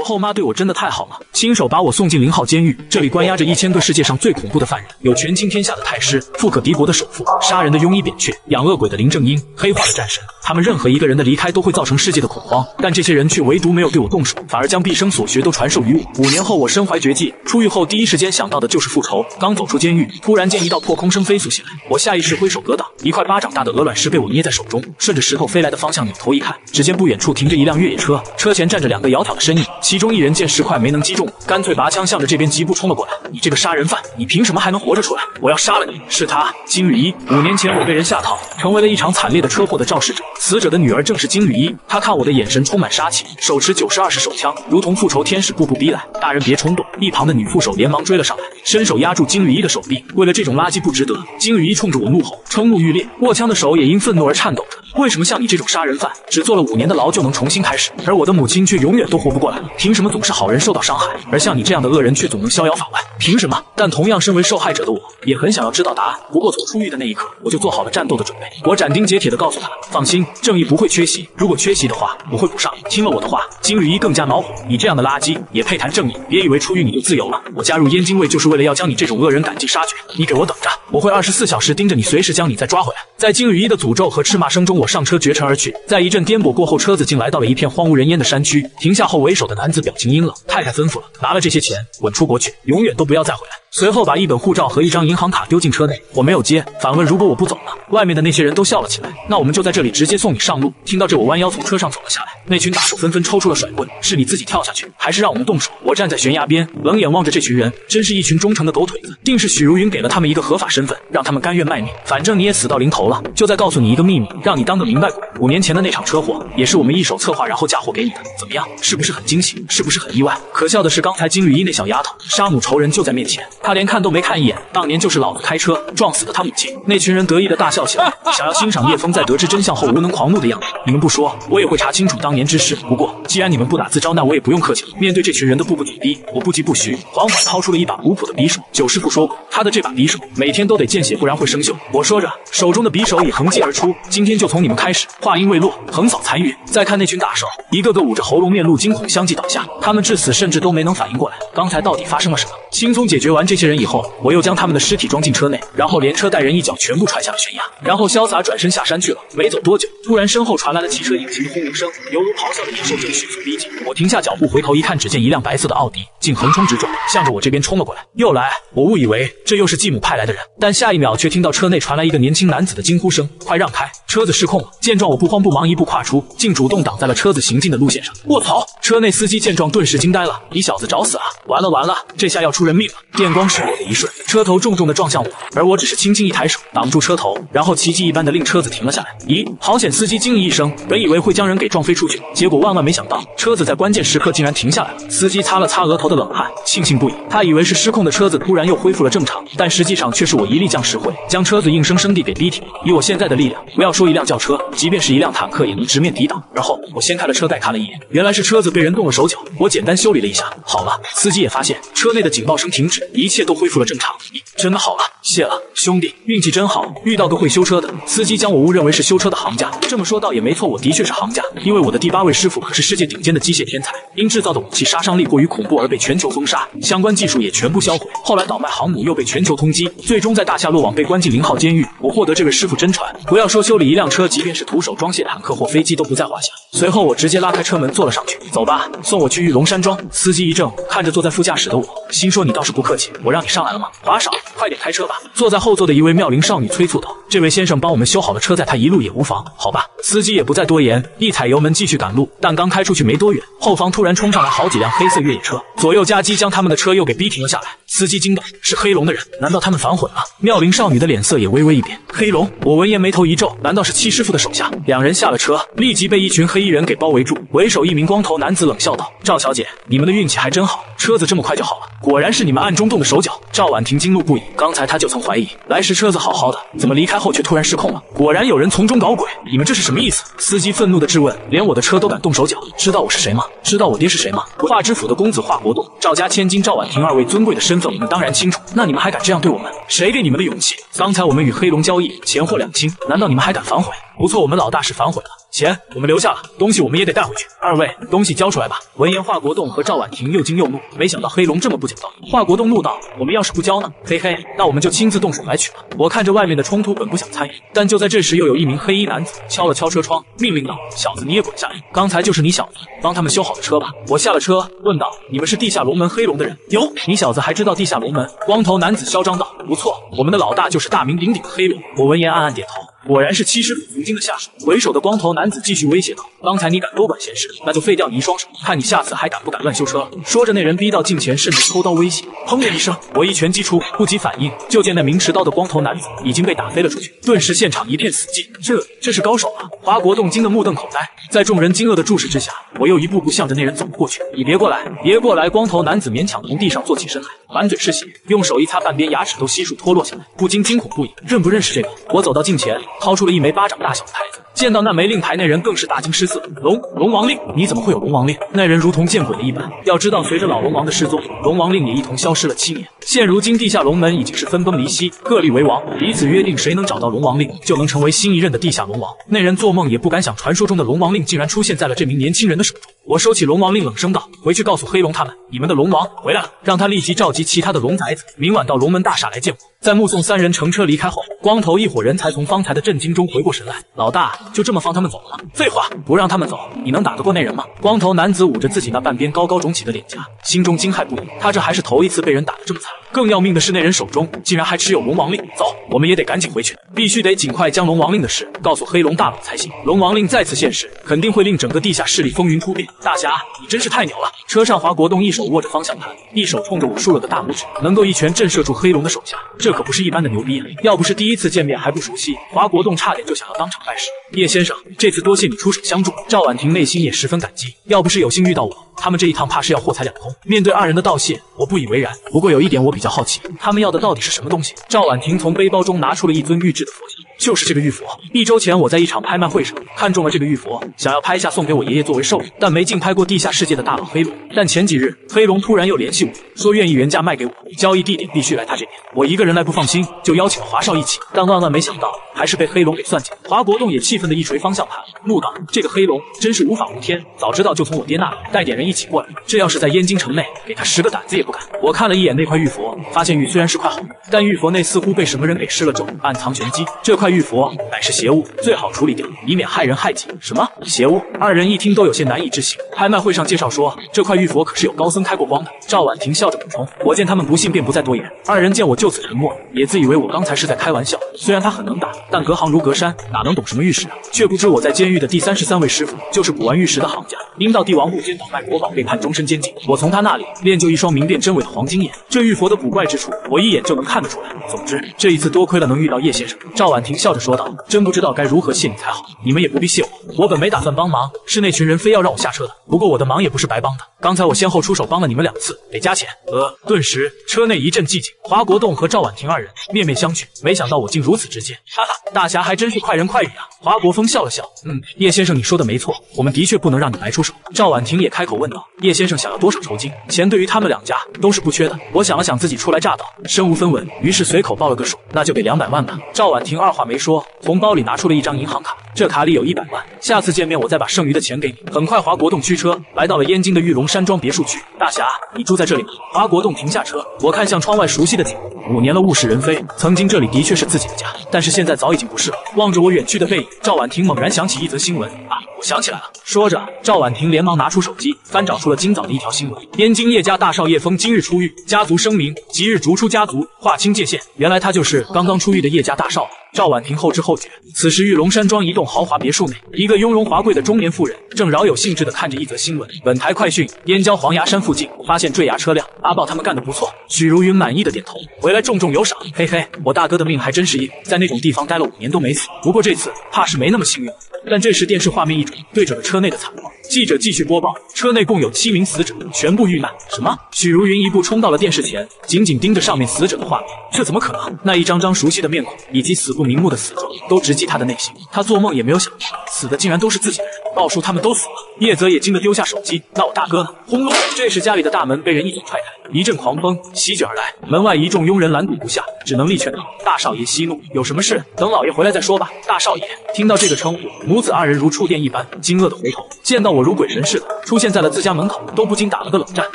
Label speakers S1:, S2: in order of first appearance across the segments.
S1: 我后妈对我真的太好了，亲手把我送进零号监狱，这里关押着一千个世界上最恐怖的犯人，有权倾天下的太师，富可敌国的首富，杀人的庸医扁鹊，养恶鬼的林正英，黑化的战神，他们任何一个人的离开都会造成世界的恐慌，但这些人却唯独没有对我动手，反而将毕生所学都传授于我。五年后，我身怀绝技，出狱后第一时间想到的就是复仇。刚走出监狱，突然间一道破空声飞速袭来，我下意识挥手格挡，一块巴掌大的鹅卵石被我捏在手中，顺着石头飞来的方向扭头一看，只见不远处停着一辆越野车，车前站着两个窈窕的身影。其中一人见石块没能击中我，干脆拔枪，向着这边疾步冲了过来。你这个杀人犯，你凭什么还能活着出来？我要杀了你！是他，金缕衣。五年前我被人下套，成为了一场惨烈的车祸的肇事者。死者的女儿正是金缕衣。她看我的眼神充满杀气，手持九十二式手枪，如同复仇天使，步步逼来。大人别冲动！一旁的女副手连忙追了上来，伸手压住金缕衣的手臂。为了这种垃圾不值得！金缕衣冲着我怒吼，瞠目欲裂，握枪的手也因愤怒而颤抖着。为什么像你这种杀人犯只坐了五年的牢就能重新开始，而我的母亲却永远都活不过来？凭什么总是好人受到伤害，而像你这样的恶人却总能逍遥法外？凭什么？但同样身为受害者的我，也很想要知道答案。不过从出狱的那一刻，我就做好了战斗的准备。我斩钉截铁地告诉他：“放心，正义不会缺席。如果缺席的话，我会补上。”听了我的话，金缕衣更加恼火：“你这样的垃圾也配谈正义？别以为出狱你就自由了！我加入燕京卫就是为了要将你这种恶人赶尽杀绝。你给我等着，我会二十四小时盯着你，随时将你再抓回来。”在金缕衣的诅咒和斥骂声中。我上车绝尘而去，在一阵颠簸过后，车子竟来到了一片荒无人烟的山区。停下后，为首的男子表情阴冷：“太太吩咐了，拿了这些钱，滚出国去，永远都不要再回来。”随后把一本护照和一张银行卡丢进车内，我没有接，反问：“如果我不走呢？”外面的那些人都笑了起来：“那我们就在这里直接送你上路。”听到这，我弯腰从车上走了下来，那群大手纷纷抽出了甩棍：“是你自己跳下去，还是让我们动手？”我站在悬崖边，冷眼望着这群人，真是一群忠诚的狗腿子！定是许如云给了他们一个合法身份，让他们甘愿卖命。反正你也死到临头了，就再告诉你一个秘密，让你。当个明白鬼，五年前的那场车祸也是我们一手策划，然后嫁祸给你的。怎么样，是不是很惊喜？是不是很意外？可笑的是，刚才金缕衣那小丫头杀母仇人就在面前，她连看都没看一眼。当年就是老子开车撞死的她母亲。那群人得意的大笑起来，想要欣赏叶枫在得知真相后无能狂怒的样子。你们不说，我也会查清楚当年之事。不过既然你们不打自招，那我也不用客气了。面对这群人的步步紧逼，我不急不徐，缓缓掏出了一把古朴的匕首。九师傅说过，他的这把匕首每天都得见血，不然会生锈。我说着，手中的匕首已横击而出，今天就从。你们开始。话音未落，横扫残余。再看那群打手，一个个捂着喉咙，面露惊恐，相继倒下。他们至此甚至都没能反应过来，刚才到底发生了什么？轻松解决完这些人以后，我又将他们的尸体装进车内，然后连车带人一脚全部踹下了悬崖，然后潇洒转身下山去了。没走多久，突然身后传来了汽车引擎的轰鸣声，犹如咆哮的野兽正迅速逼近。我停下脚步，回头一看，只见一辆白色的奥迪竟横冲直撞，向着我这边冲了过来。又来！我误以为这又是继母派来的人，但下一秒却听到车内传来一个年轻男子的惊呼声：“快让开，车子失。”控。见状，我不慌不忙，一步跨出，竟主动挡在了车子行进的路线上。卧槽！车内司机见状顿时惊呆了：“你小子找死啊！完了完了，这下要出人命了！”电光石火的一瞬，车头重重的撞向我，而我只是轻轻一抬手挡住车头，然后奇迹一般的令车子停了下来。咦？好险！司机惊疑一声，本以为会将人给撞飞出去，结果万万没想到，车子在关键时刻竟然停下来了。司机擦了擦额头的冷汗，庆幸不已。他以为是失控的车子突然又恢复了正常，但实际上却是我一力降十会，将车子硬生生地给逼停。以我现在的力量，不要说一辆轿。车，即便是一辆坦克也能直面抵挡。然后我掀开了车盖看了一眼，原来是车子被人动了手脚。我简单修理了一下，好了。司机也发现车内的警报声停止，一切都恢复了正常。真的好了，谢了，兄弟，运气真好，遇到个会修车的。司机将我误认为是修车的行家，这么说倒也没错，我的确是行家，因为我的第八位师傅可是世界顶尖的机械天才，因制造的武器杀伤力过于恐怖而被全球封杀，相关技术也全部销毁。后来倒卖航母又被全球通缉，最终在大夏落网，被关进零号监狱。我获得这位师傅真传，不要说修理一辆车。即便是徒手装卸坦克或飞机都不在话下。随后我直接拉开车门坐了上去，走吧，送我去玉龙山庄。司机一怔，看着坐在副驾驶的我，心说你倒是不客气，我让你上来了吗？华少，快点开车吧！坐在后座的一位妙龄少女催促道：“这位先生帮我们修好了车，载他一路也无妨。”好吧，司机也不再多言，一踩油门继续赶路。但刚开出去没多远，后方突然冲上来好几辆黑色越野车，左右夹击，将他们的车又给逼停了下来。司机惊道：“是黑龙的人？难道他们反悔了？”妙龄少女的脸色也微微一变。黑龙，我闻言眉头一皱，难道是七十？师傅的手下，两人下了车，立即被一群黑衣人给包围住。为首一名光头男子冷笑道：“赵小姐，你们的运气还真好，车子这么快就好了。果然是你们暗中动的手脚。”赵婉婷惊怒不已，刚才他就曾怀疑，来时车子好好的，怎么离开后却突然失控了？果然有人从中搞鬼，你们这是什么意思？司机愤怒的质问：“连我的车都敢动手脚，知道我是谁吗？知道我爹是谁吗？华知府的公子华国栋，赵家千金赵婉婷，二位尊贵的身份我们当然清楚。那你们还敢这样对我们？谁给你们的勇气？刚才我们与黑龙交易，钱货两清，难道你们还敢反悔？”不错，我们老大是反悔了。钱我们留下了，东西我们也得带回去。二位，东西交出来吧。闻言，华国栋和赵婉婷又惊又怒，没想到黑龙这么不讲道。华国栋怒道：“我们要是不交呢？嘿嘿，那我们就亲自动手来取吧。”我看着外面的冲突，本不想参与，但就在这时，又有一名黑衣男子敲了敲车窗，命令道：“小子，你也滚下来！刚才就是你小子帮他们修好的车吧？”我下了车，问道：“你们是地下龙门黑龙的人？哟，你小子还知道地下龙门？”光头男子嚣张道：“不错，我们的老大就是大名鼎鼎的黑龙。”我闻言暗暗点头，果然是七师傅曾经的下属。为首的光头男。男子继续威胁道：“刚才你敢多管闲事，那就废掉你一双手，看你下次还敢不敢乱修车。”说着，那人逼到近前，甚至抽刀威胁。砰的一声，我一拳击出，不及反应，就见那名持刀的光头男子已经被打飞了出去。顿时，现场一片死寂。这，这是高手啊！华国栋惊得目瞪口呆。在众人惊愕的注视之下，我又一步步向着那人走了过去。“你别过来，别过来！”光头男子勉强从地上坐起身来，满嘴是血，用手一擦，半边牙齿都悉数脱落下来，不禁惊恐不已。认不认识这个？我走到近前，掏出了一枚巴掌大小的牌子。见到那枚令牌，那人更是大惊失色。龙龙王令，你怎么会有龙王令？那人如同见鬼了一般。要知道，随着老龙王的失踪，龙王令也一同消失了七年。现如今，地下龙门已经是分崩离析，各立为王。彼此约定，谁能找到龙王令，就能成为新一任的地下龙王。那人做梦也不敢想，传说中的龙王令竟然出现在了这名年轻人的手中。我收起龙王令，冷声道：“回去告诉黑龙他们，你们的龙王回来了，让他立即召集其他的龙崽子，明晚到龙门大厦来见我。”在目送三人乘车离开后，光头一伙人才从方才的震惊中回过神来。老大就这么放他们走了？废话，不让他们走，你能打得过那人吗？光头男子捂着自己那半边高高肿起的脸颊，心中惊骇不已。他这还是头一次被人打得这么惨。更要命的是，那人手中竟然还持有龙王令。走，我们也得赶紧回去，必须得尽快将龙王令的事告诉黑龙大佬才行。龙王令再次现世，肯定会令整个地下势力风云突变。大侠，你真是太牛了！车上，华国栋一手握着方向盘，一手冲着我竖了个大拇指。能够一拳震慑住黑龙的手下，这可不是一般的牛逼啊！要不是第一次见面还不熟悉，华国栋差点就想要当场拜师。叶先生，这次多谢你出手相助。赵婉婷内心也十分感激，要不是有幸遇到我，他们这一趟怕是要祸财两空。面对二人的道谢，我不以为然。不过有一点，我比较好奇，他们要的到底是什么东西？赵婉婷从背包中拿出了一尊玉制的佛像。就是这个玉佛，一周前我在一场拍卖会上看中了这个玉佛，想要拍下送给我爷爷作为寿礼，但没竞拍过地下世界的大佬黑龙。但前几日，黑龙突然又联系我说愿意原价卖给我，交易地点必须来他这边，我一个人来不放心，就邀请了华少一起。但万万没想到，还是被黑龙给算计了。华国栋也气愤的一锤方向盘，怒道：“这个黑龙真是无法无天，早知道就从我爹那里带点人一起过来，这要是在燕京城内，给他十个胆子也不敢。”我看了一眼那块玉佛，发现玉虽然是块好玉，但玉佛内似乎被什么人给施了咒，暗藏玄机。这块。玉佛乃是邪物，最好处理掉，以免害人害己。什么邪物？二人一听都有些难以置信。拍卖会上介绍说，这块玉佛可是有高僧开过光的。赵婉婷笑着补充，我见他们不信，便不再多言。二人见我就此沉默，也自以为我刚才是在开玩笑。虽然他很能打，但隔行如隔山，哪能懂什么玉石啊？却不知我在监狱的第三十三位师傅就是古玩玉石的行家，因到帝王墓金倒卖国宝被判终身监禁。我从他那里练就一双明辨真伪的黄金眼，这玉佛的古怪之处，我一眼就能看得出来。总之，这一次多亏了能遇到叶先生，赵婉婷。笑着说道：“真不知道该如何谢你才好，你们也不必谢我，我本没打算帮忙，是那群人非要让我下车的。不过我的忙也不是白帮的，刚才我先后出手帮了你们两次，得加钱。”呃，顿时车内一阵寂静，华国栋和赵婉婷二人面面相觑，没想到我竟如此直接。哈哈，大侠还真是快人快语啊！华国锋笑了笑，嗯，叶先生你说的没错，我们的确不能让你白出手。赵婉婷也开口问道：“叶先生想要多少酬金？钱对于他们两家都是不缺的。”我想了想，自己初来乍到，身无分文，于是随口报了个数：“那就给两百万吧。”赵婉婷二话。没。没说，从包里拿出了一张银行卡，这卡里有一百万。下次见面我再把剩余的钱给你。很快，华国栋驱车来到了燕京的玉龙山庄别墅区。大侠，你住在这里吗？华国栋停下车，我看向窗外熟悉的景。五年了，物是人非。曾经这里的确是自己的家，但是现在早已经不是了。望着我远去的背影，赵婉婷猛然想起一则新闻啊，我想起来了。说着，赵婉婷连忙拿出手机，翻找出了今早的一条新闻：燕京叶家大少叶峰今日出狱，家族声明即日逐出家族，划清界限。原来他就是刚刚出狱的叶家大少。赵婉婷后知后觉，此时玉龙山庄一栋豪华别墅内，一个雍容华贵的中年妇人正饶有兴致地看着一则新闻。本台快讯：燕郊黄崖山附近发现坠崖车辆，阿豹他们干得不错。许如云满意的点头，回来重重有赏。嘿嘿，我大哥的命还真是硬，在那种地方待了五年都没死，不过这次怕是没那么幸运。了。但这时电视画面一转，对准了车内的惨况。记者继续播报：车内共有七名死者，全部遇难。什么？许如云一步冲到了电视前，紧紧盯着上面死者的画面。这怎么可能？那一张张熟悉的面孔，以及死。不瞑目的死都直击他的内心，他做梦也没有想到，死的竟然都是自己的人，鲍叔他们都死了。叶泽也惊得丢下手机，那我大哥呢？轰隆！这时家里的大门被人一脚踹开，一阵狂风席卷而来，门外一众佣人拦堵不下，只能力劝道：“大少爷息怒，有什么事等老爷回来再说吧。”大少爷听到这个称呼，母子二人如触电一般惊愕的回头，见到我如鬼神似的出现在了自家门口，都不禁打了个冷战。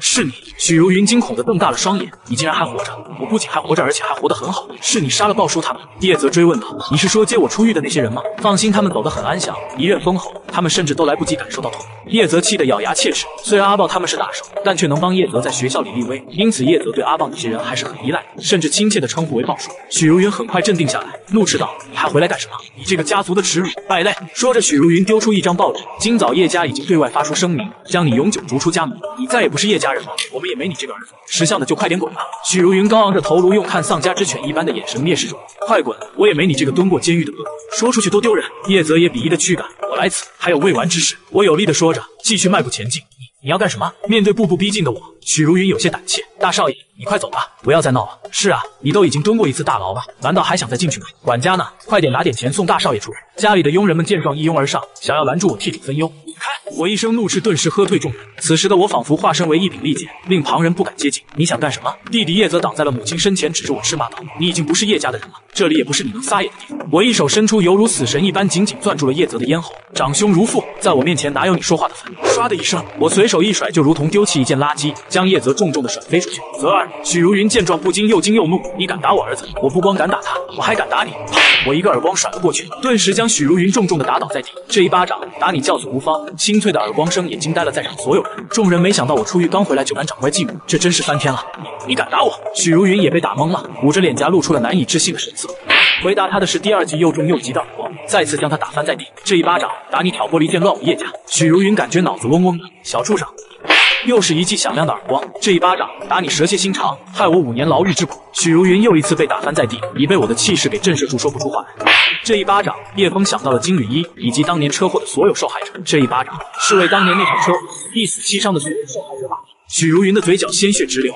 S1: 是你？许如云惊恐的瞪大了双眼，你竟然还活着！我不仅还活着，而且还活得很好。是你杀了鲍叔他们？叶泽追。问道：“你是说接我出狱的那些人吗？”放心，他们走得很安详，一任封侯，他们甚至都来不及感受到痛。叶泽气得咬牙切齿。虽然阿豹他们是打手，但却能帮叶泽在学校里立威，因此叶泽对阿豹那些人还是很依赖，甚至亲切的称呼为“豹叔”。许如云很快镇定下来，怒斥道：“你还回来干什么？你这个家族的耻辱，败类！”说着，许如云丢出一张报纸。今早叶家已经对外发出声明，将你永久逐出家门，你再也不是叶家人了，我们也没你这个儿子。识相的就快点滚吧！许如云高昂着头颅，用看丧家之犬一般的眼神蔑视着我：“快滚！我也。”没你这个蹲过监狱的，恶，说出去都丢人。叶泽也鄙夷的驱赶我来此，还有未完之事。我有力的说着，继续迈步前进。你你要干什么？面对步步逼近的我，许如云有些胆怯。大少爷，你快走吧，不要再闹了。是啊，你都已经蹲过一次大牢了，难道还想再进去吗？管家呢？快点拿点钱送大少爷出来。家里的佣人们见状一拥而上，想要拦住我替主分忧。开！我一声怒斥，顿时喝退众人。此时的我仿佛化身为一柄利剑，令旁人不敢接近。你想干什么？弟弟叶泽挡在了母亲身前，指着我斥骂道：“你已经不是叶家的人了，这里也不是你能撒野的地方。”我一手伸出，犹如死神一般，紧紧攥住了叶泽的咽喉。长兄如父，在我面前哪有你说话的份？唰的一声，我随手一甩，就如同丢弃一件垃圾，将叶泽重重的甩飞出去。泽儿，许如云见状不禁又惊又怒：“你敢打我儿子？我不光敢打他，我还敢打你！”我一个耳光甩了过去，顿时将许如云重重的打倒在地。这一巴掌打你教子无方。清脆的耳光声也惊呆了在场所有人，众人没想到我出狱刚回来就敢掌怪继母，这真是翻天了！你敢打我？许如云也被打懵了，捂着脸颊露出了难以置信的神色。回答他的是第二级又重又急的耳光，再次将他打翻在地。这一巴掌，打你挑拨离间，乱舞叶家。许如云感觉脑子嗡嗡的，小畜生！又是一记响亮的耳光，这一巴掌打你蛇蝎心肠，害我五年牢狱之苦。许如云又一次被打翻在地，已被我的气势给震慑住，说不出话来。这一巴掌，叶枫想到了金缕衣以及当年车祸的所有受害者。这一巴掌，是为当年那场车祸一死七伤的所有受害者吧？许如云的嘴角鲜血直流，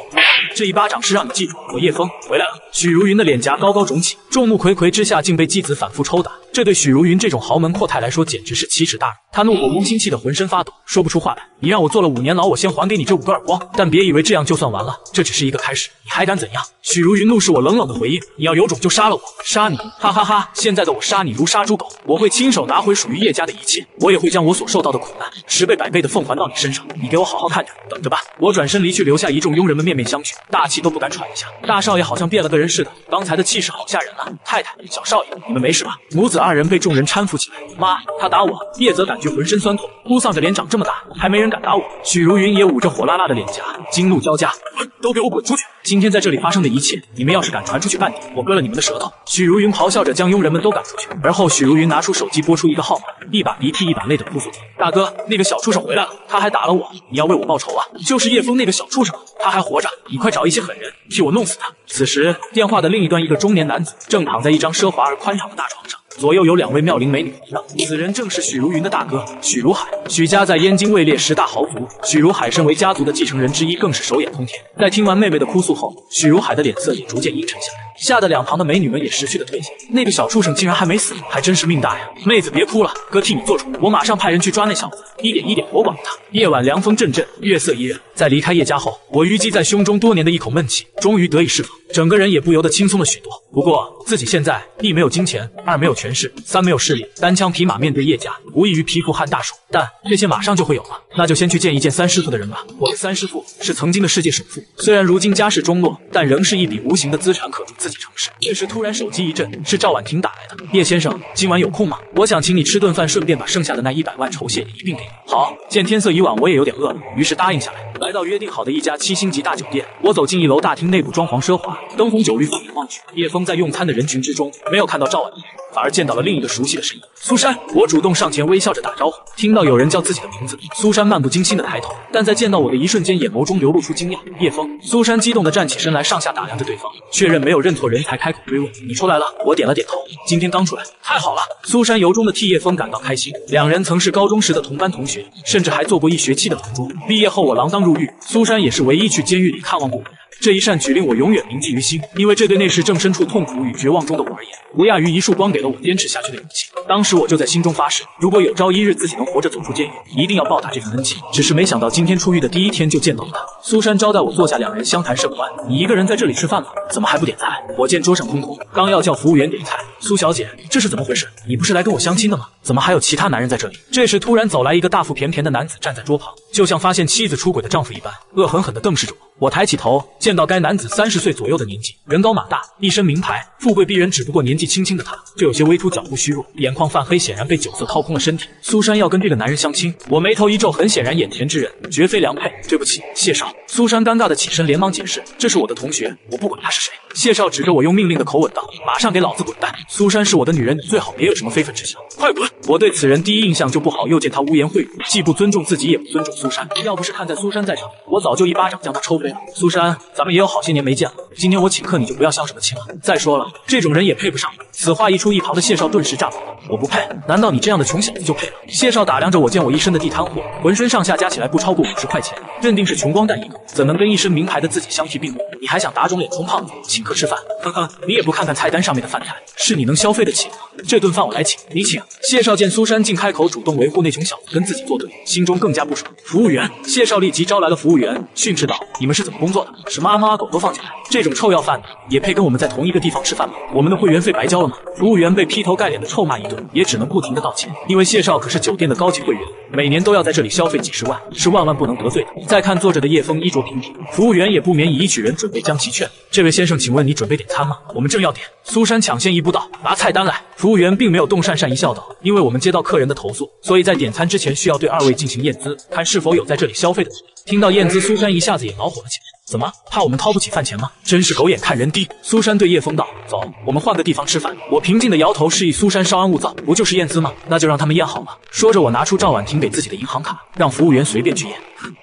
S1: 这一巴掌是让你记住，我叶枫回来了。许如云的脸颊高高肿起，众目睽睽之下竟被继子反复抽打，这对许如云这种豪门阔太来说简直是奇耻大辱。他怒火攻心，气得浑身发抖，说不出话来。你让我坐了五年牢，我先还给你这五个耳光。但别以为这样就算完了，这只是一个开始，你还敢怎样？许如云怒视我，冷冷的回应：“你要有种就杀了我，杀你！哈哈哈！现在的我杀你如杀猪狗，我会亲手拿回属于叶家的一切，我也会将我所受到的苦难十倍百倍的奉还到你身上。你给我好好看着，等着吧。”我转身离去，留下一众佣人们面面相觑，大气都不敢喘一下。大少爷好像变了个人似的，刚才的气势好吓人啊！太太，小少爷，你们没事吧？母子二人被众人搀扶起来。妈，他打我！叶泽感觉浑身酸痛，哭丧着脸，长这么大还没人敢打我。许如云也捂着火辣辣的脸颊，惊怒交加，滚，都给我滚出去！今天在这里发生的一切，你们要是敢传出去半点，我割了你们的舌头！许如云咆哮着将佣人们都赶出去。而后，许如云拿出手机拨出一个号码，一把鼻涕一把泪的哭诉：大哥，那个小畜生回来了，他还打了我，你要为我报仇啊！就是。叶枫那个小畜生，他还活着，你快找一些狠人替我弄死他。此时，电话的另一端，一个中年男子正躺在一张奢华而宽敞的大床上。左右有两位妙龄美女陪绕，此人正是许如云的大哥许如海。许家在燕京位列十大豪族，许如海身为家族的继承人之一，更是手眼通天。在听完妹妹的哭诉后，许如海的脸色也逐渐阴沉下来，吓得两旁的美女们也识趣的退下。那个小畜生竟然还没死，还真是命大呀！妹子别哭了，哥替你做主，我马上派人去抓那小子，一点一点活剐了他。夜晚凉风阵阵，月色宜人。在离开叶家后，我虞姬在胸中多年的一口闷气终于得以释放，整个人也不由得轻松了许多。不过自己现在一没有金钱，二没有权。三没有势力，单枪匹马面对叶家，无异于蚍蜉撼大树。但这些马上就会有了，那就先去见一见三师傅的人吧。我的三师傅是曾经的世界首富，虽然如今家世中落，但仍是一笔无形的资产，可助自己成事。这时突然手机一震，是赵婉婷打来的。叶先生今晚有空吗？我想请你吃顿饭，顺便把剩下的那一百万酬谢也一并给你。好，见天色已晚，我也有点饿了，于是答应下来。来到约定好的一家七星级大酒店，我走进一楼大厅，内部装潢奢华，灯红酒绿，放眼望去，叶枫在用餐的人群之中，没有看到赵婉婷，反而。见到了另一个熟悉的身影，苏珊。我主动上前，微笑着打招呼。听到有人叫自己的名字，苏珊漫不经心的抬头，但在见到我的一瞬间，眼眸中流露出惊讶。叶枫，苏珊激动的站起身来，上下打量着对方，确认没有认错人才开口追问：“你出来了？”我点了点头。今天刚出来，太好了。苏珊由衷的替叶枫感到开心。两人曾是高中时的同班同学，甚至还做过一学期的同桌。毕业后我锒铛入狱，苏珊也是唯一去监狱里看望过我。这一善举令我永远铭记于心，因为这对那时正身处痛苦与绝望中的我而言，不亚于一束光，给了我坚持下去的勇气。当时我就在心中发誓，如果有朝一日自己能活着走出监狱，一定要报答这份恩情。只是没想到今天出狱的第一天就见到了他。苏珊招待我坐下，两人相谈甚欢。你一个人在这里吃饭吗？怎么还不点菜？我见桌上空空，刚要叫服务员点菜，苏小姐，这是怎么回事？你不是来跟我相亲的吗？怎么还有其他男人在这里？这时突然走来一个大腹便便的男子，站在桌旁，就像发现妻子出轨的丈夫一般，恶狠狠地瞪视着我。我抬起头，见到该男子三十岁左右的年纪，人高马大，一身名牌，富贵逼人。只不过年纪轻轻的他，就有些微凸，脚步虚弱，眼眶泛黑，显然被酒色掏空了身体。苏珊要跟这个男人相亲，我眉头一皱，很显然眼前之人绝非良配。对不起，谢少。苏珊尴尬的起身，连忙解释：“这是我的同学，我不管他是谁。”谢少指着我，用命令的口吻道：“马上给老子滚蛋！苏珊是我的女人，你最好别有什么非分之想，快滚！”我对此人第一印象就不好，又见他污言秽语，既不尊重自己，也不尊重苏珊。要不是看在苏珊在场，我早就一巴掌将他抽飞。苏珊，咱们也有好些年没见了。今天我请客，你就不要相什么亲了。再说了，这种人也配不上。此话一出，一旁的谢少顿时炸毛了。我不配，难道你这样的穷小子就配了？谢少打量着我，见我一身的地摊货，浑身上下加起来不超过五十块钱，认定是穷光蛋一个，怎能跟一身名牌的自己相提并论？你还想打肿脸充胖子，请客吃饭？呵呵，你也不看看菜单上面的饭菜，是你能消费得起的吗？这顿饭我来请，你请。谢少见苏珊竟开口主动维护那穷小子，跟自己作对，心中更加不爽。服务员，谢少立即招来了服务员，训斥道：“你们是。”是怎么工作的？什么阿猫阿狗都放进来，这种臭要饭的也配跟我们在同一个地方吃饭吗？我们的会员费白交了吗？服务员被劈头盖脸的臭骂一顿，也只能不停的道歉。因为谢少可是酒店的高级会员，每年都要在这里消费几十万，是万万不能得罪的。再看坐着的叶枫，衣着平平，服务员也不免以一曲人准备将其劝这位先生，请问你准备点餐吗？我们正要点。苏珊抢先一步道，拿菜单来。服务员并没有动，讪讪一笑道，因为我们接到客人的投诉，所以在点餐之前需要对二位进行验资，看是否有在这里消费的。听到验资，苏珊一下子也恼火了起来。怎么怕我们掏不起饭钱吗？真是狗眼看人低。苏珊对叶枫道：“走，我们换个地方吃饭。”我平静的摇头，示意苏珊稍安勿躁。不就是验资吗？那就让他们验好了。说着，我拿出赵婉婷给自己的银行卡，让服务员随便去验。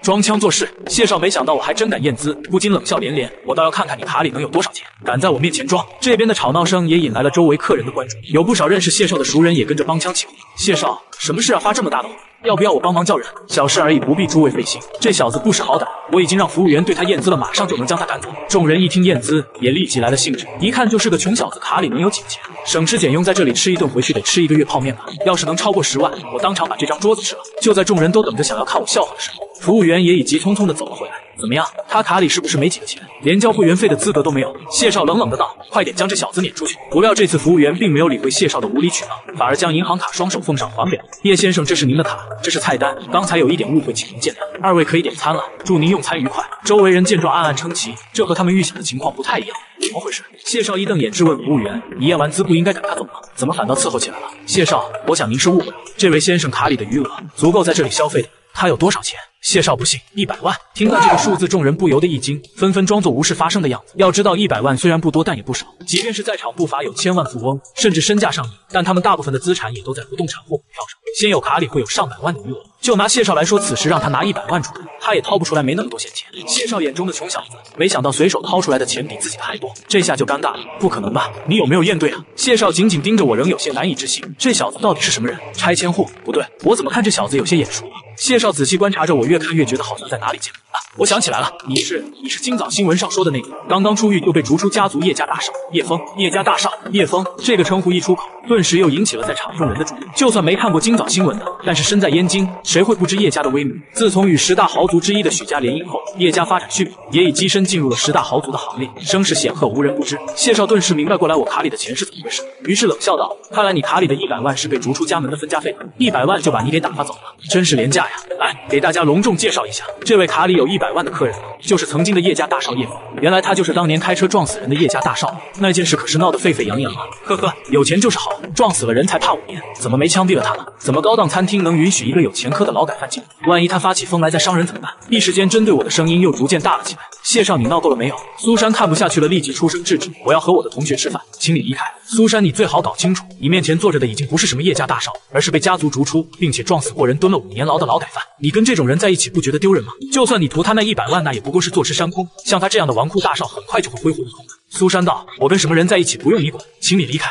S1: 装腔作势，谢少没想到我还真敢验资，不禁冷笑连连。我倒要看看你卡里能有多少钱，敢在我面前装。这边的吵闹声也引来了周围客人的关注，有不少认识谢少的熟人也跟着帮腔起哄。谢少，什么事啊，发这么大的火？要不要我帮忙叫人？小事而已，不必诸位费心。这小子不识好歹，我已经让服务员对他验资了，马上就能将他赶走。众人一听验资，也立即来了兴致，一看就是个穷小子，卡里能有几个钱？省吃俭用在这里吃一顿，回去得吃一个月泡面吧。要是能超过十万，我当场把这张桌子吃了。就在众人都等着想要看我笑话的时候，服务员也已急匆匆的走了回来。怎么样，他卡里是不是没几个钱，连交会员费的资格都没有？谢少冷冷的道。快点将这小子撵出去！不料这次服务员并没有理会谢少的无理取闹，反而将银行卡双手奉上还给了叶先生。这是您的卡，这是菜单。刚才有一点误会，请您见谅。二位可以点餐了，祝您用餐愉快。周围人见状暗暗称奇，这和他们预想的情况不太一样。怎么回事？谢少一瞪眼质问服务员：“你验完资不应该赶他走吗？怎么反倒伺候起来了？”谢少，我想您是误会了。这位先生卡里的余额足够在这里消费的，他有多少钱？谢少不信一百万，听到这个数字，众人不由得一惊，纷纷装作无事发生的样子。要知道，一百万虽然不多，但也不少。即便是在场不乏有千万富翁，甚至身价上亿，但他们大部分的资产也都在不动产或股票上，先有卡里会有上百万的余额。就拿谢少来说，此时让他拿一百万出来，他也掏不出来，没那么多闲钱。谢少眼中的穷小子，没想到随手掏出来的钱比自己的还多，这下就尴尬了。不可能吧？你有没有验对啊？谢少紧紧盯着我，仍有些难以置信。这小子到底是什么人？拆迁户？不对，我怎么看这小子有些眼熟啊？谢少仔细观察着我，越。越看越觉得好像在哪里见过。我想起来了，你是你是今早新闻上说的那个，刚刚出狱又被逐出家族叶家大少叶枫，叶家大少叶枫。这个称呼一出口，顿时又引起了在场众人的注意。就算没看过今早新闻的，但是身在燕京，谁会不知叶家的威名？自从与十大豪族之一的许家联姻后，叶家发展迅猛，也已跻身进入了十大豪族的行列，声势显赫，无人不知。谢少顿时明白过来，我卡里的钱是怎么回事，于是冷笑道：“看来你卡里的一百万是被逐出家门的分家费，一百万就把你给打发走了，真是廉价呀！”来，给大家隆重介绍一下，这位卡里有一百。百万的客人就是曾经的叶家大少叶原来他就是当年开车撞死人的叶家大少，那件事可是闹得沸沸扬扬啊！呵呵，有钱就是好，撞死了人才怕五年，怎么没枪毙了他呢？怎么高档餐厅能允许一个有前科的劳改犯进？万一他发起疯来再伤人怎么办？一时间针对我的声音又逐渐大了起来。谢少，你闹够了没有？苏珊看不下去了，立即出声制止。我要和我的同学吃饭，请你离开。苏珊，你最好搞清楚，你面前坐着的已经不是什么叶家大少，而是被家族逐出，并且撞死过人蹲了五年牢的劳改犯。你跟这种人在一起不觉得丢人吗？就算你图他。那一百万，那也不过是坐吃山空。像他这样的纨绔大少，很快就会挥霍一空的。苏珊道：“我跟什么人在一起不用你管，请你离开，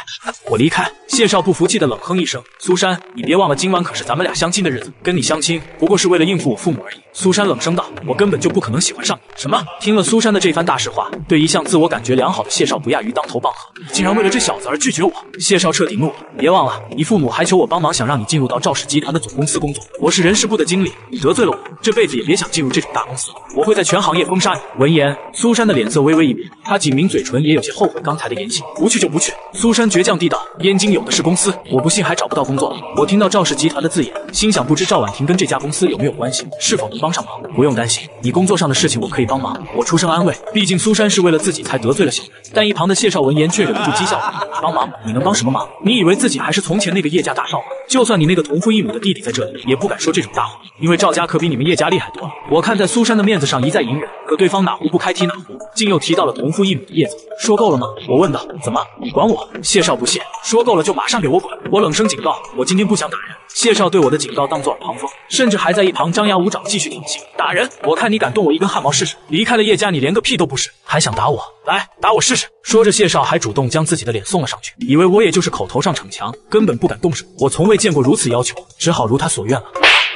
S1: 我离开。”谢少不服气的冷哼一声：“苏珊，你别忘了今晚可是咱们俩相亲的日子，跟你相亲不过是为了应付我父母而已。”苏珊冷声道：“我根本就不可能喜欢上你。”什么？听了苏珊的这番大实话，对一向自我感觉良好的谢少不亚于当头棒喝，你竟然为了这小子而拒绝我。谢少彻底怒了：“别忘了，你父母还求我帮忙，想让你进入到赵氏集团的总公司工作，我是人事部的经理，你得罪了我，这辈子也别想进入这种大公司，我会在全行业封杀你。”闻言，苏珊的脸色微微一变，她紧抿嘴。纯也有些后悔刚才的言行，不去就不去。苏珊倔强地道：“燕京有的是公司，我不信还找不到工作。”我听到赵氏集团的字眼，心想不知赵婉婷跟这家公司有没有关系，是否能帮上忙。不用担心，你工作上的事情我可以帮忙。我出声安慰，毕竟苏珊是为了自己才得罪了小人。但一旁的谢少闻言却忍不住讥笑：“帮忙？你能帮什么忙？你以为自己还是从前那个叶家大少吗？就算你那个同父异母的弟弟在这里，也不敢说这种大话。因为赵家可比你们叶家厉害多了。我看在苏珊的面子上一再隐忍，可对方哪壶不开提哪壶，竟又提到了同父异母的叶子。”说够了吗？我问道。怎么？你管我？谢少不屑。说够了就马上给我滚！我冷声警告。我今天不想打人。谢少对我的警告当作耳旁风，甚至还在一旁张牙舞爪，继续挑衅。打人！我看你敢动我一根汗毛试试。离开了叶家，你连个屁都不是，还想打我？来，打我试试。说着，谢少还主动将自己的脸送了上去，以为我也就是口头上逞强，根本不敢动手。我从未见过如此要求，只好如他所愿了。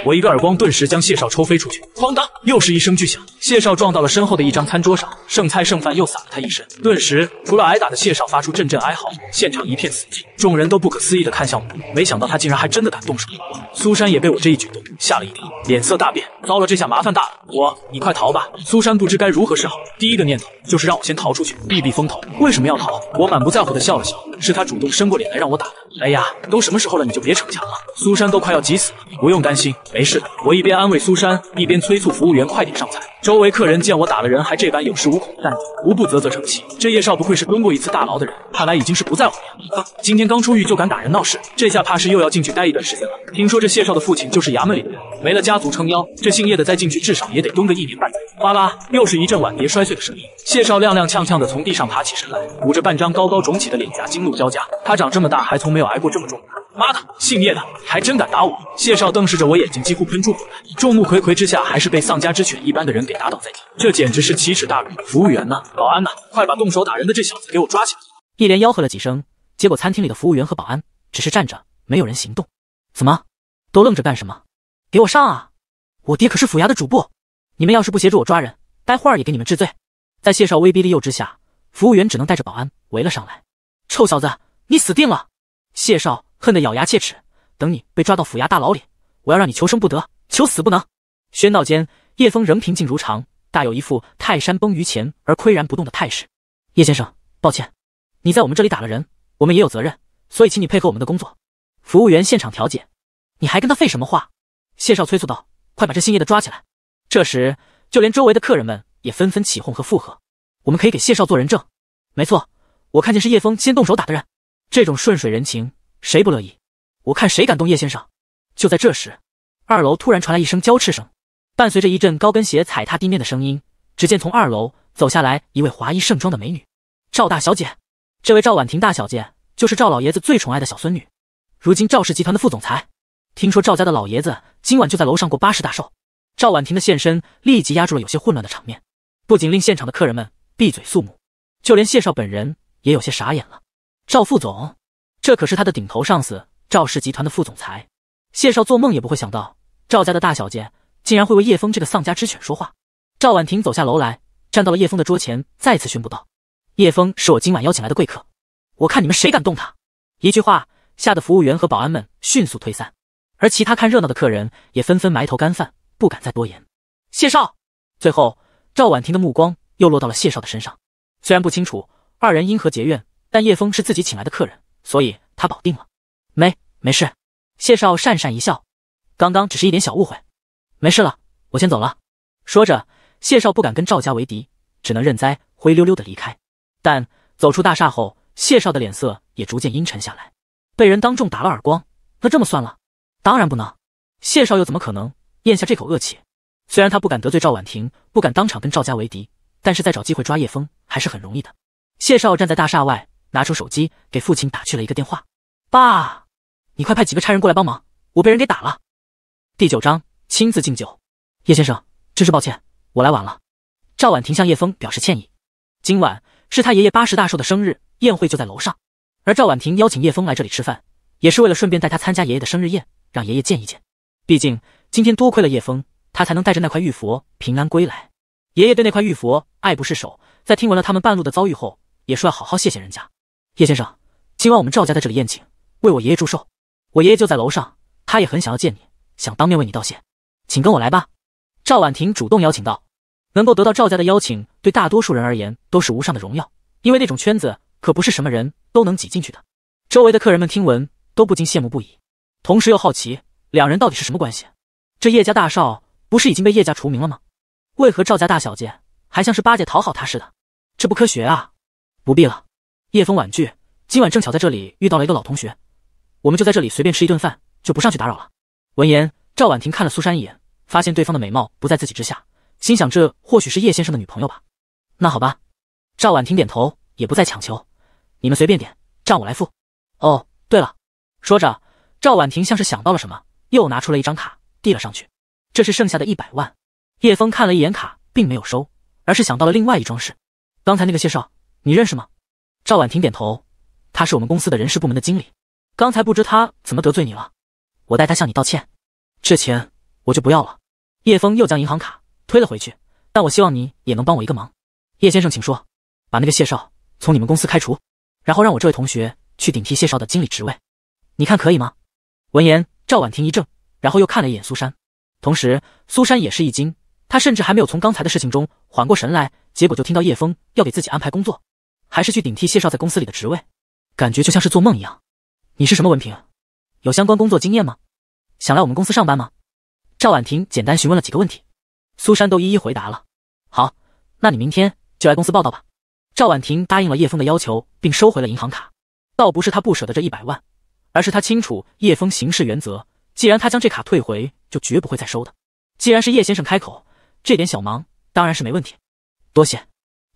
S1: 我一个耳光，顿时将谢少抽飞出去，哐当，又是一声巨响，谢少撞到了身后的一张餐桌上，剩菜剩饭又洒了他一身，顿时除了挨打的谢少发出阵阵哀嚎，现场一片死寂，众人都不可思议的看向我，没想到他竟然还真的敢动手。苏珊也被我这一举动吓了一跳，脸色大变，糟了，这下麻烦大了，我，你快逃吧。苏珊不知该如何是好，第一个念头就是让我先逃出去避避风头。为什么要逃？我满不在乎的笑了笑，是他主动伸过脸来让我打的。哎呀，都什么时候了，你就别逞强了。苏珊都快要急死了，不用担心。没事的，我一边安慰苏珊，一边催促服务员快点上菜。周围客人见我打了人还这般有恃无恐的样子，无不啧啧称奇。这叶少不愧是蹲过一次大牢的人，看来已经是不在乎了。今天刚出狱就敢打人闹事，这下怕是又要进去待一段时间了。听说这谢少的父亲就是衙门里的人，没了家族撑腰，这姓叶的再进去至少也得蹲个一年半载。哗啦，又是一阵碗碟摔碎的声音。谢少踉踉跄跄的从地上爬起身来，捂着半张高高肿起的脸颊，惊怒交加。他长这么大还从没有挨过这么重的。妈的，姓叶的还真敢打我！谢少瞪视着我眼睛。几乎喷出火来，众目睽睽之下，还是被丧家之犬一般的人给打倒在地，这简直是奇耻大辱！服务员呢？保安呢？快把动手打人的这小子给我抓起来！一连吆喝了几
S2: 声，结果餐厅里的服务员和保安只是站着，没有人行动。怎么？都愣着干什么？给我上啊！我爹可是府衙的主簿，你们要是不协助我抓人，待会儿也给你们治罪！在谢少威逼利诱之下，服务员只能带着保安围了上来。臭小子，你死定了！谢少恨得咬牙切齿，等你被抓到府衙大牢里。我要让你求生不得，求死不能。喧闹间，叶枫仍平静如常，大有一副泰山崩于前而岿然不动的态势。叶先生，抱歉，你在我们这里打了人，我们也有责任，所以请你配合我们的工作。服务员现场调解，你还跟他废什么话？谢少催促道，快把这姓叶的抓起来。这时，就连周围的客人们也纷纷起哄和附和。我们可以给谢少做人证。没错，我看见是叶枫先动手打的人。这种顺水人情，谁不乐意？我看谁敢动叶先生。就在这时，二楼突然传来一声娇斥声，伴随着一阵高跟鞋踩踏地面的声音。只见从二楼走下来一位华衣盛装的美女，赵大小姐。这位赵婉婷大小姐就是赵老爷子最宠爱的小孙女，如今赵氏集团的副总裁。听说赵家的老爷子今晚就在楼上过八十大寿，赵婉婷的现身立即压住了有些混乱的场面，不仅令现场的客人们闭嘴肃穆，就连谢少本人也有些傻眼了。赵副总，这可是他的顶头上司，赵氏集团的副总裁。谢少做梦也不会想到，赵家的大小姐竟然会为叶枫这个丧家之犬说话。赵婉婷走下楼来，站到了叶枫的桌前，再次宣布道：“叶枫是我今晚邀请来的贵客，我看你们谁敢动他！”一句话吓得服务员和保安们迅速退散，而其他看热闹的客人也纷纷埋头干饭，不敢再多言。谢少，最后赵婉婷的目光又落到了谢少的身上。虽然不清楚二人因何结怨，但叶枫是自己请来的客人，所以他保定了。没没事。谢少讪讪一笑，刚刚只是一点小误会，没事了，我先走了。说着，谢少不敢跟赵家为敌，只能认栽，灰溜溜的离开。但走出大厦后，谢少的脸色也逐渐阴沉下来。被人当众打了耳光，那这么算了？当然不能，谢少又怎么可能咽下这口恶气？虽然他不敢得罪赵婉婷，不敢当场跟赵家为敌，但是在找机会抓叶枫还是很容易的。谢少站在大厦外，拿出手机给父亲打去了一个电话，爸。你快派几个差人过来帮忙！我被人给打了。第九章亲自敬酒，叶先生，真是抱歉，我来晚了。赵婉婷向叶枫表示歉意。今晚是他爷爷八十大寿的生日宴会，就在楼上。而赵婉婷邀请叶枫来这里吃饭，也是为了顺便带他参加爷爷的生日宴，让爷爷见一见。毕竟今天多亏了叶枫，他才能带着那块玉佛平安归来。爷爷对那块玉佛爱不释手，在听闻了他们半路的遭遇后，也说要好好谢谢人家。叶先生，今晚我们赵家在这里宴请，为我爷爷祝寿。我爷爷就在楼上，他也很想要见你，想当面为你道谢，请跟我来吧。”赵婉婷主动邀请道。能够得到赵家的邀请，对大多数人而言都是无上的荣耀，因为那种圈子可不是什么人都能挤进去的。周围的客人们听闻，都不禁羡慕不已，同时又好奇两人到底是什么关系。这叶家大少不是已经被叶家除名了吗？为何赵家大小姐还像是八戒讨好他似的？这不科学啊！不必了，叶枫婉拒。今晚正巧在这里遇到了一个老同学。我们就在这里随便吃一顿饭，就不上去打扰了。闻言，赵婉婷看了苏珊一眼，发现对方的美貌不在自己之下，心想这或许是叶先生的女朋友吧。那好吧，赵婉婷点头，也不再强求，你们随便点，账我来付。哦，对了，说着，赵婉婷像是想到了什么，又拿出了一张卡，递了上去，这是剩下的一百万。叶峰看了一眼卡，并没有收，而是想到了另外一桩事。刚才那个谢少，你认识吗？赵婉婷点头，他是我们公司的人事部门的经理。刚才不知他怎么得罪你了，我代他向你道歉。这钱我就不要了。叶峰又将银行卡推了回去，但我希望你也能帮我一个忙。叶先生，请说，把那个谢少从你们公司开除，然后让我这位同学去顶替谢少的经理职位，你看可以吗？闻言，赵婉婷一怔，然后又看了一眼苏珊，同时苏珊也是一惊，她甚至还没有从刚才的事情中缓过神来，结果就听到叶峰要给自己安排工作，还是去顶替谢少在公司里的职位，感觉就像是做梦一样。你是什么文凭？有相关工作经验吗？想来我们公司上班吗？赵婉婷简单询问了几个问题，苏珊都一一回答了。好，那你明天就来公司报道吧。赵婉婷答应了叶峰的要求，并收回了银行卡。倒不是他不舍得这一百万，而是他清楚叶峰行事原则，既然他将这卡退回，就绝不会再收的。既然是叶先生开口，这点小忙当然是没问题。多谢。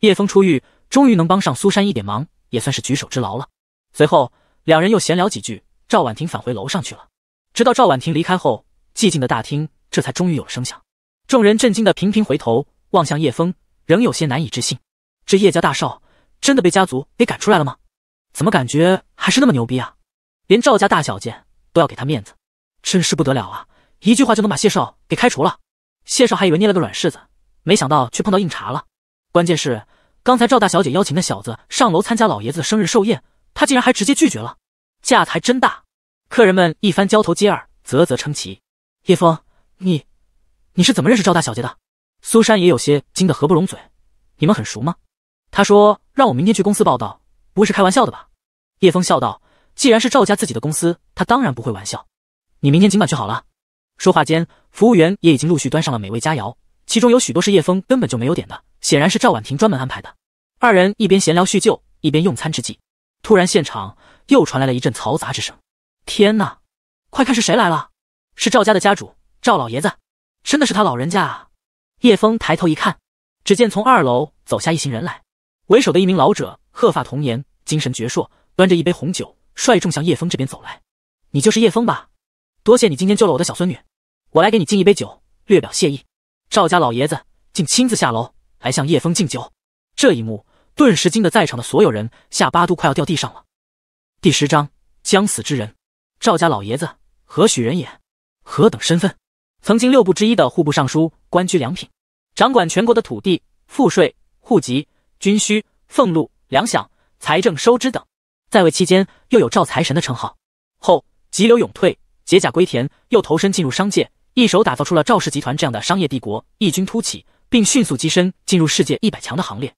S2: 叶峰出狱，终于能帮上苏珊一点忙，也算是举手之劳了。随后。两人又闲聊几句，赵婉婷返回楼上去了。直到赵婉婷离开后，寂静的大厅这才终于有了声响。众人震惊的频频回头望向叶枫，仍有些难以置信：这叶家大少真的被家族给赶出来了吗？怎么感觉还是那么牛逼啊？连赵家大小姐都要给他面子，真是不得了啊！一句话就能把谢少给开除了，谢少还以为捏了个软柿子，没想到却碰到硬茬了。关键是刚才赵大小姐邀请那小子上楼参加老爷子的生日寿宴。他竟然还直接拒绝了，架子还真大。客人们一番交头接耳，啧啧称奇。叶峰，你，你是怎么认识赵大小姐的？苏珊也有些惊得合不拢嘴。你们很熟吗？他说让我明天去公司报道，不会是开玩笑的吧？叶峰笑道：“既然是赵家自己的公司，他当然不会玩笑。你明天尽管去好了。”说话间，服务员也已经陆续端上了美味佳肴，其中有许多是叶峰根本就没有点的，显然是赵婉婷专门安排的。二人一边闲聊叙旧，一边用餐之际。突然，现场又传来了一阵嘈杂之声。天哪！快看，是谁来了？是赵家的家主赵老爷子，真的是他老人家！啊！叶峰抬头一看，只见从二楼走下一行人来，为首的一名老者，鹤发童颜，精神矍铄，端着一杯红酒，率众向叶峰这边走来。你就是叶峰吧？多谢你今天救了我的小孙女，我来给你敬一杯酒，略表谢意。赵家老爷子竟亲自下楼来向叶峰敬酒，这一幕。顿时惊得在场的所有人下巴都快要掉地上了。第十章将死之人，赵家老爷子何许人也？何等身份？曾经六部之一的户部尚书，官居两品，掌管全国的土地、赋税、户籍、军需、俸禄、粮饷、财政收支等。在位期间，又有赵财神的称号。后急流勇退，解甲归田，又投身进入商界，一手打造出了赵氏集团这样的商业帝国，异军突起，并迅速跻身进入世界一百强的行列。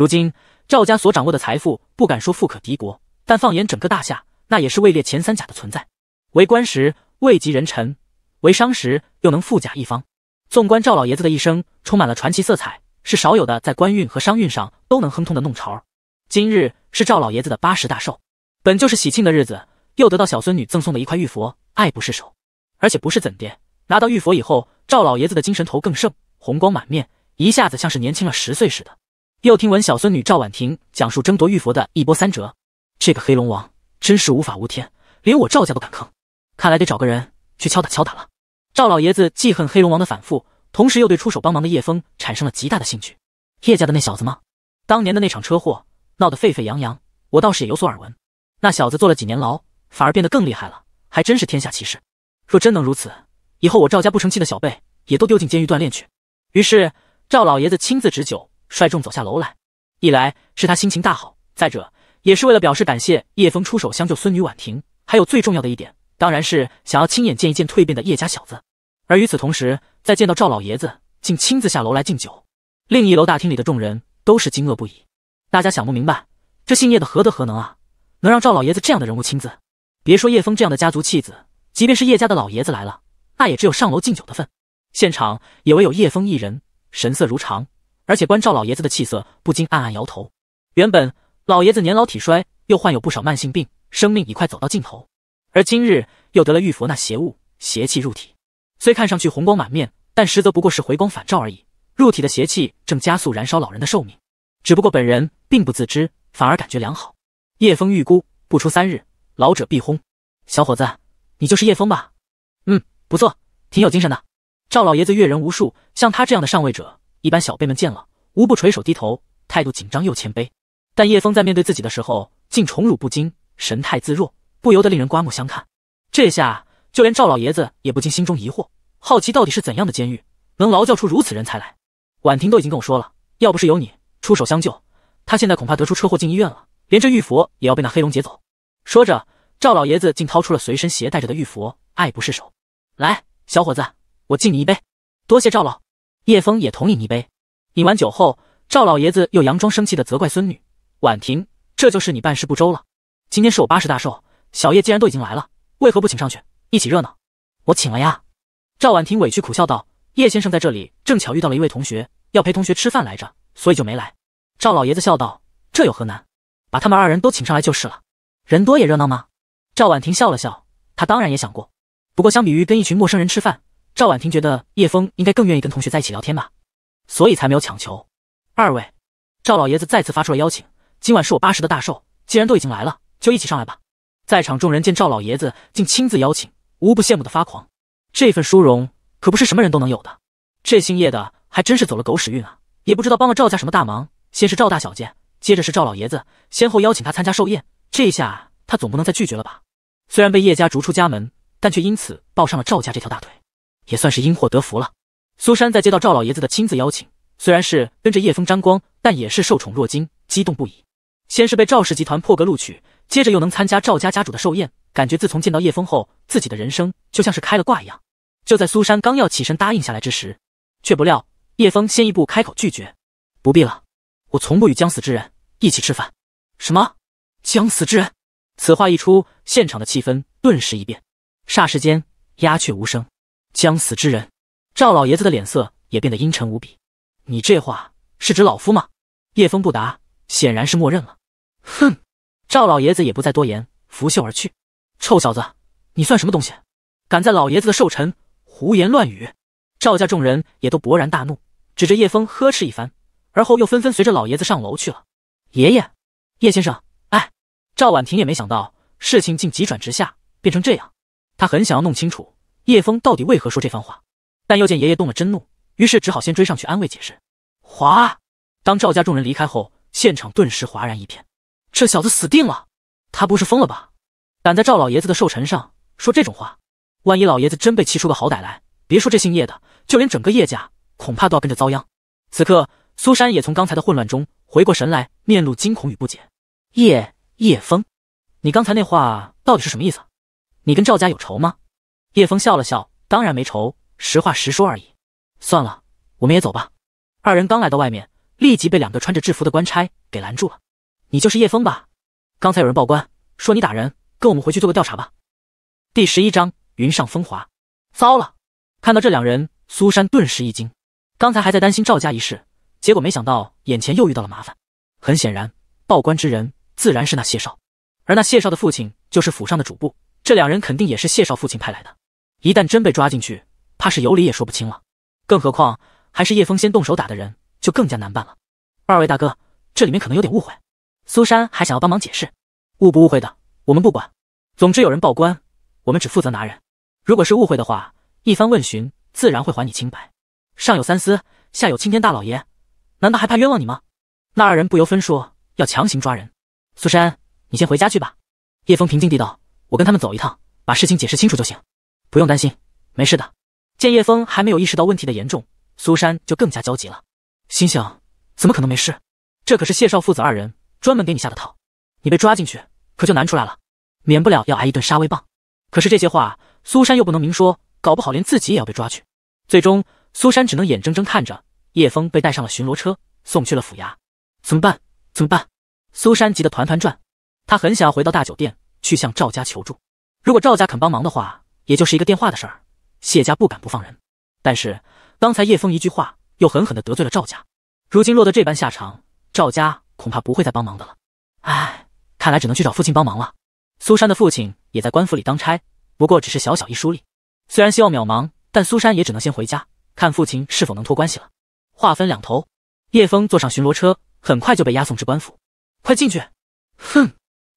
S2: 如今赵家所掌握的财富不敢说富可敌国，但放眼整个大夏，那也是位列前三甲的存在。为官时位极人臣，为商时又能富甲一方。纵观赵老爷子的一生，充满了传奇色彩，是少有的在官运和商运上都能亨通的弄潮儿。今日是赵老爷子的八十大寿，本就是喜庆的日子，又得到小孙女赠送的一块玉佛，爱不释手。而且不是怎地，拿到玉佛以后，赵老爷子的精神头更盛，红光满面，一下子像是年轻了十岁似的。又听闻小孙女赵婉婷讲述争夺玉佛的一波三折，这个黑龙王真是无法无天，连我赵家都敢坑，看来得找个人去敲打敲打了。赵老爷子记恨黑龙王的反复，同时又对出手帮忙的叶枫产生了极大的兴趣。叶家的那小子吗？当年的那场车祸闹得沸沸扬扬，我倒是也有所耳闻。那小子坐了几年牢，反而变得更厉害了，还真是天下奇事。若真能如此，以后我赵家不成器的小辈也都丢进监狱锻炼去。于是赵老爷子亲自执酒。率众走下楼来，一来是他心情大好，再者也是为了表示感谢叶枫出手相救孙女婉婷，还有最重要的一点，当然是想要亲眼见一见蜕变的叶家小子。而与此同时，再见到赵老爷子竟亲自下楼来敬酒，另一楼大厅里的众人都是惊愕不已。大家想不明白，这姓叶的何德何能啊，能让赵老爷子这样的人物亲自？别说叶枫这样的家族弃子，即便是叶家的老爷子来了，那也只有上楼敬酒的份。现场也唯有叶枫一人，神色如常。而且观赵老爷子的气色，不禁暗暗摇头。原本老爷子年老体衰，又患有不少慢性病，生命已快走到尽头。而今日又得了玉佛那邪物，邪气入体，虽看上去红光满面，但实则不过是回光返照而已。入体的邪气正加速燃烧老人的寿命，只不过本人并不自知，反而感觉良好。叶枫预估不出三日，老者必轰。小伙子，你就是叶枫吧？嗯，不错，挺有精神的。赵老爷子阅人无数，像他这样的上位者。一般小辈们见了，无不垂首低头，态度紧张又谦卑。但叶峰在面对自己的时候，竟宠辱不惊，神态自若，不由得令人刮目相看。这下，就连赵老爷子也不禁心中疑惑，好奇到底是怎样的监狱，能劳教出如此人才来。婉婷都已经跟我说了，要不是有你出手相救，他现在恐怕得出车祸进医院了，连这玉佛也要被那黑龙劫走。说着，赵老爷子竟掏出了随身携带着的玉佛，爱不释手。来，小伙子，我敬你一杯，多谢赵老。叶枫也同饮一杯，饮完酒后，赵老爷子又佯装生气的责怪孙女婉婷：“这就是你办事不周了。今天是我八十大寿，小叶既然都已经来了，为何不请上去一起热闹？我请了呀。”赵婉婷委屈苦笑道：“叶先生在这里正巧遇到了一位同学，要陪同学吃饭来着，所以就没来。”赵老爷子笑道：“这有何难？把他们二人都请上来就是了。人多也热闹吗？”赵婉婷笑了笑，她当然也想过，不过相比于跟一群陌生人吃饭。赵婉婷觉得叶枫应该更愿意跟同学在一起聊天吧，所以才没有强求。二位，赵老爷子再次发出了邀请。今晚是我八十的大寿，既然都已经来了，就一起上来吧。在场众人见赵老爷子竟亲自邀请，无不羡慕的发狂。这份殊荣可不是什么人都能有的。这姓叶的还真是走了狗屎运啊！也不知道帮了赵家什么大忙，先是赵大小姐，接着是赵老爷子，先后邀请他参加寿宴，这一下他总不能再拒绝了吧？虽然被叶家逐出家门，但却因此抱上了赵家这条大腿。也算是因祸得福了。苏珊在接到赵老爷子的亲自邀请，虽然是跟着叶峰沾光，但也是受宠若惊，激动不已。先是被赵氏集团破格录取，接着又能参加赵家家主的寿宴，感觉自从见到叶峰后，自己的人生就像是开了挂一样。就在苏珊刚要起身答应下来之时，却不料叶峰先一步开口拒绝：“不必了，我从不与将死之人一起吃饭。”什么？将死之人？此话一出，现场的气氛顿时一变，霎时间鸦雀无声。将死之人，赵老爷子的脸色也变得阴沉无比。你这话是指老夫吗？叶峰不答，显然是默认了。哼！赵老爷子也不再多言，拂袖而去。臭小子，你算什么东西？敢在老爷子的寿辰胡言乱语！赵家众人也都勃然大怒，指着叶峰呵斥一番，而后又纷纷随着老爷子上楼去了。爷爷，叶先生，哎！赵婉婷也没想到事情竟急转直下，变成这样。她很想要弄清楚。叶枫到底为何说这番话？但又见爷爷动了真怒，于是只好先追上去安慰解释。哗！当赵家众人离开后，现场顿时哗然一片。这小子死定了！他不是疯了吧？敢在赵老爷子的寿辰上说这种话，万一老爷子真被气出个好歹来，别说这姓叶的，就连整个叶家恐怕都要跟着遭殃。此刻，苏珊也从刚才的混乱中回过神来，面露惊恐与不解：“叶叶枫，你刚才那话到底是什么意思？你跟赵家有仇吗？”叶峰笑了笑，当然没仇，实话实说而已。算了，我们也走吧。二人刚来到外面，立即被两个穿着制服的官差给拦住了。“你就是叶峰吧？刚才有人报官，说你打人，跟我们回去做个调查吧。”第十一章云上风华。糟了！看到这两人，苏珊顿时一惊。刚才还在担心赵家一事，结果没想到眼前又遇到了麻烦。很显然，报官之人自然是那谢少，而那谢少的父亲就是府上的主簿，这两人肯定也是谢少父亲派来的。一旦真被抓进去，怕是有理也说不清了。更何况还是叶枫先动手打的人，就更加难办了。二位大哥，这里面可能有点误会。苏珊还想要帮忙解释，误不误会的，我们不管。总之有人报官，我们只负责拿人。如果是误会的话，一番问询自然会还你清白。上有三司，下有青天大老爷，难道还怕冤枉你吗？那二人不由分说要强行抓人，苏珊，你先回家去吧。叶枫平静地道：“我跟他们走一趟，把事情解释清楚就行。”不用担心，没事的。见叶枫还没有意识到问题的严重，苏珊就更加焦急了，心想：怎么可能没事？这可是谢少父子二人专门给你下的套，你被抓进去可就难出来了，免不了要挨一顿杀威棒。可是这些话苏珊又不能明说，搞不好连自己也要被抓去。最终，苏珊只能眼睁睁看着叶枫被带上了巡逻车，送去了府衙。怎么办？怎么办？苏珊急得团团转。她很想要回到大酒店去向赵家求助，如果赵家肯帮忙的话。也就是一个电话的事儿，谢家不敢不放人。但是刚才叶枫一句话，又狠狠地得罪了赵家，如今落得这般下场，赵家恐怕不会再帮忙的了。唉，看来只能去找父亲帮忙了。苏珊的父亲也在官府里当差，不过只是小小一书吏，虽然希望渺茫，但苏珊也只能先回家看父亲是否能托关系了。话分两头，叶枫坐上巡逻车，很快就被押送至官府。快进去！哼，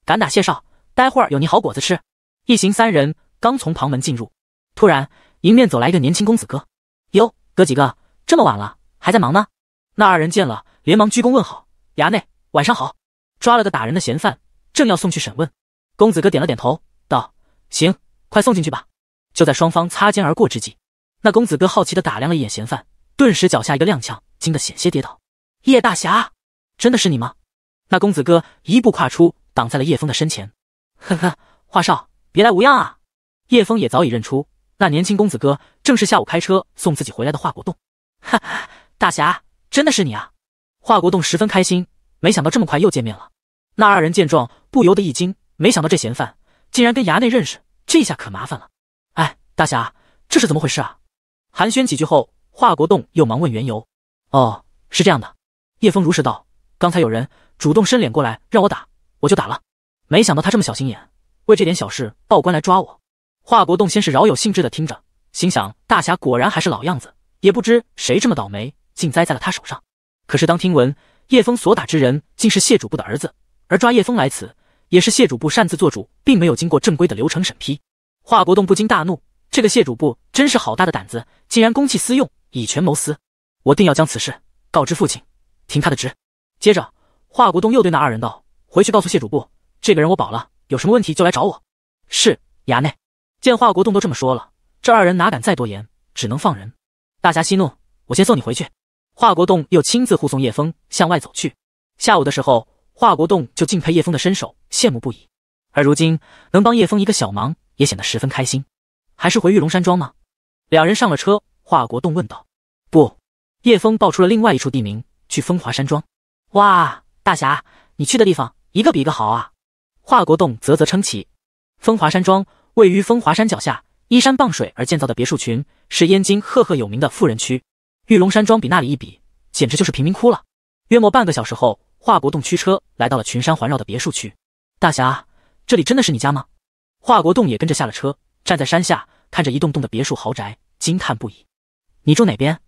S2: 敢打谢少，待会有你好果子吃。一行三人。刚从旁门进入，突然迎面走来一个年轻公子哥。哟，哥几个，这么晚了还在忙呢？那二人见了，连忙鞠躬问好：“衙内，晚上好。”抓了个打人的嫌犯，正要送去审问。公子哥点了点头，道：“行，快送进去吧。”就在双方擦肩而过之际，那公子哥好奇地打量了一眼嫌犯，顿时脚下一个踉跄，惊得险些跌倒。叶大侠，真的是你吗？那公子哥一步跨出，挡在了叶枫的身前。呵呵，华少，别来无恙啊！叶峰也早已认出，那年轻公子哥正是下午开车送自己回来的华国栋。哈 哈，大侠，真的是你啊！华国栋十分开心，没想到这么快又见面了。那二人见状不由得一惊，没想到这嫌犯竟然跟衙内认识，这下可麻烦了。哎，大侠，这是怎么回事啊？寒暄几句后，华国栋又忙问缘由。哦，是这样的，叶峰如实道，刚才有人主动伸脸过来让我打，我就打了，没想到他这么小心眼，为这点小事报官来抓我。华国栋先是饶有兴致的听着，心想大侠果然还是老样子，也不知谁这么倒霉，竟栽在了他手上。可是当听闻叶枫所打之人竟是谢主簿的儿子，而抓叶枫来此也是谢主簿擅自做主，并没有经过正规的流程审批，华国栋不禁大怒，这个谢主簿真是好大的胆子，竟然公器私用，以权谋私，我定要将此事告知父亲，停他的职。接着，华国栋又对那二人道：“回去告诉谢主簿，这个人我保了，有什么问题就来找我。”是衙内。见华国栋都这么说了，这二人哪敢再多言，只能放人。大侠息怒，我先送你回去。华国栋又亲自护送叶枫向外走去。下午的时候，华国栋就敬佩叶枫的身手，羡慕不已。而如今能帮叶枫一个小忙，也显得十分开心。还是回玉龙山庄吗？两人上了车，华国栋问道：“不？”叶枫报出了另外一处地名：“去风华山庄。”哇，大侠，你去的地方一个比一个好啊！华国栋啧啧称奇。风华山庄。位于风华山脚下，依山傍水而建造的别墅群，是燕京赫赫有名的富人区。玉龙山庄比那里一比，简直就是贫民窟了。约莫半个小时后，华国栋驱车来到了群山环绕的别墅区。大侠，这里真的是你家吗？华国栋也跟着下了车，站在山下看着一栋栋的别墅豪宅，惊叹不已。你住哪边？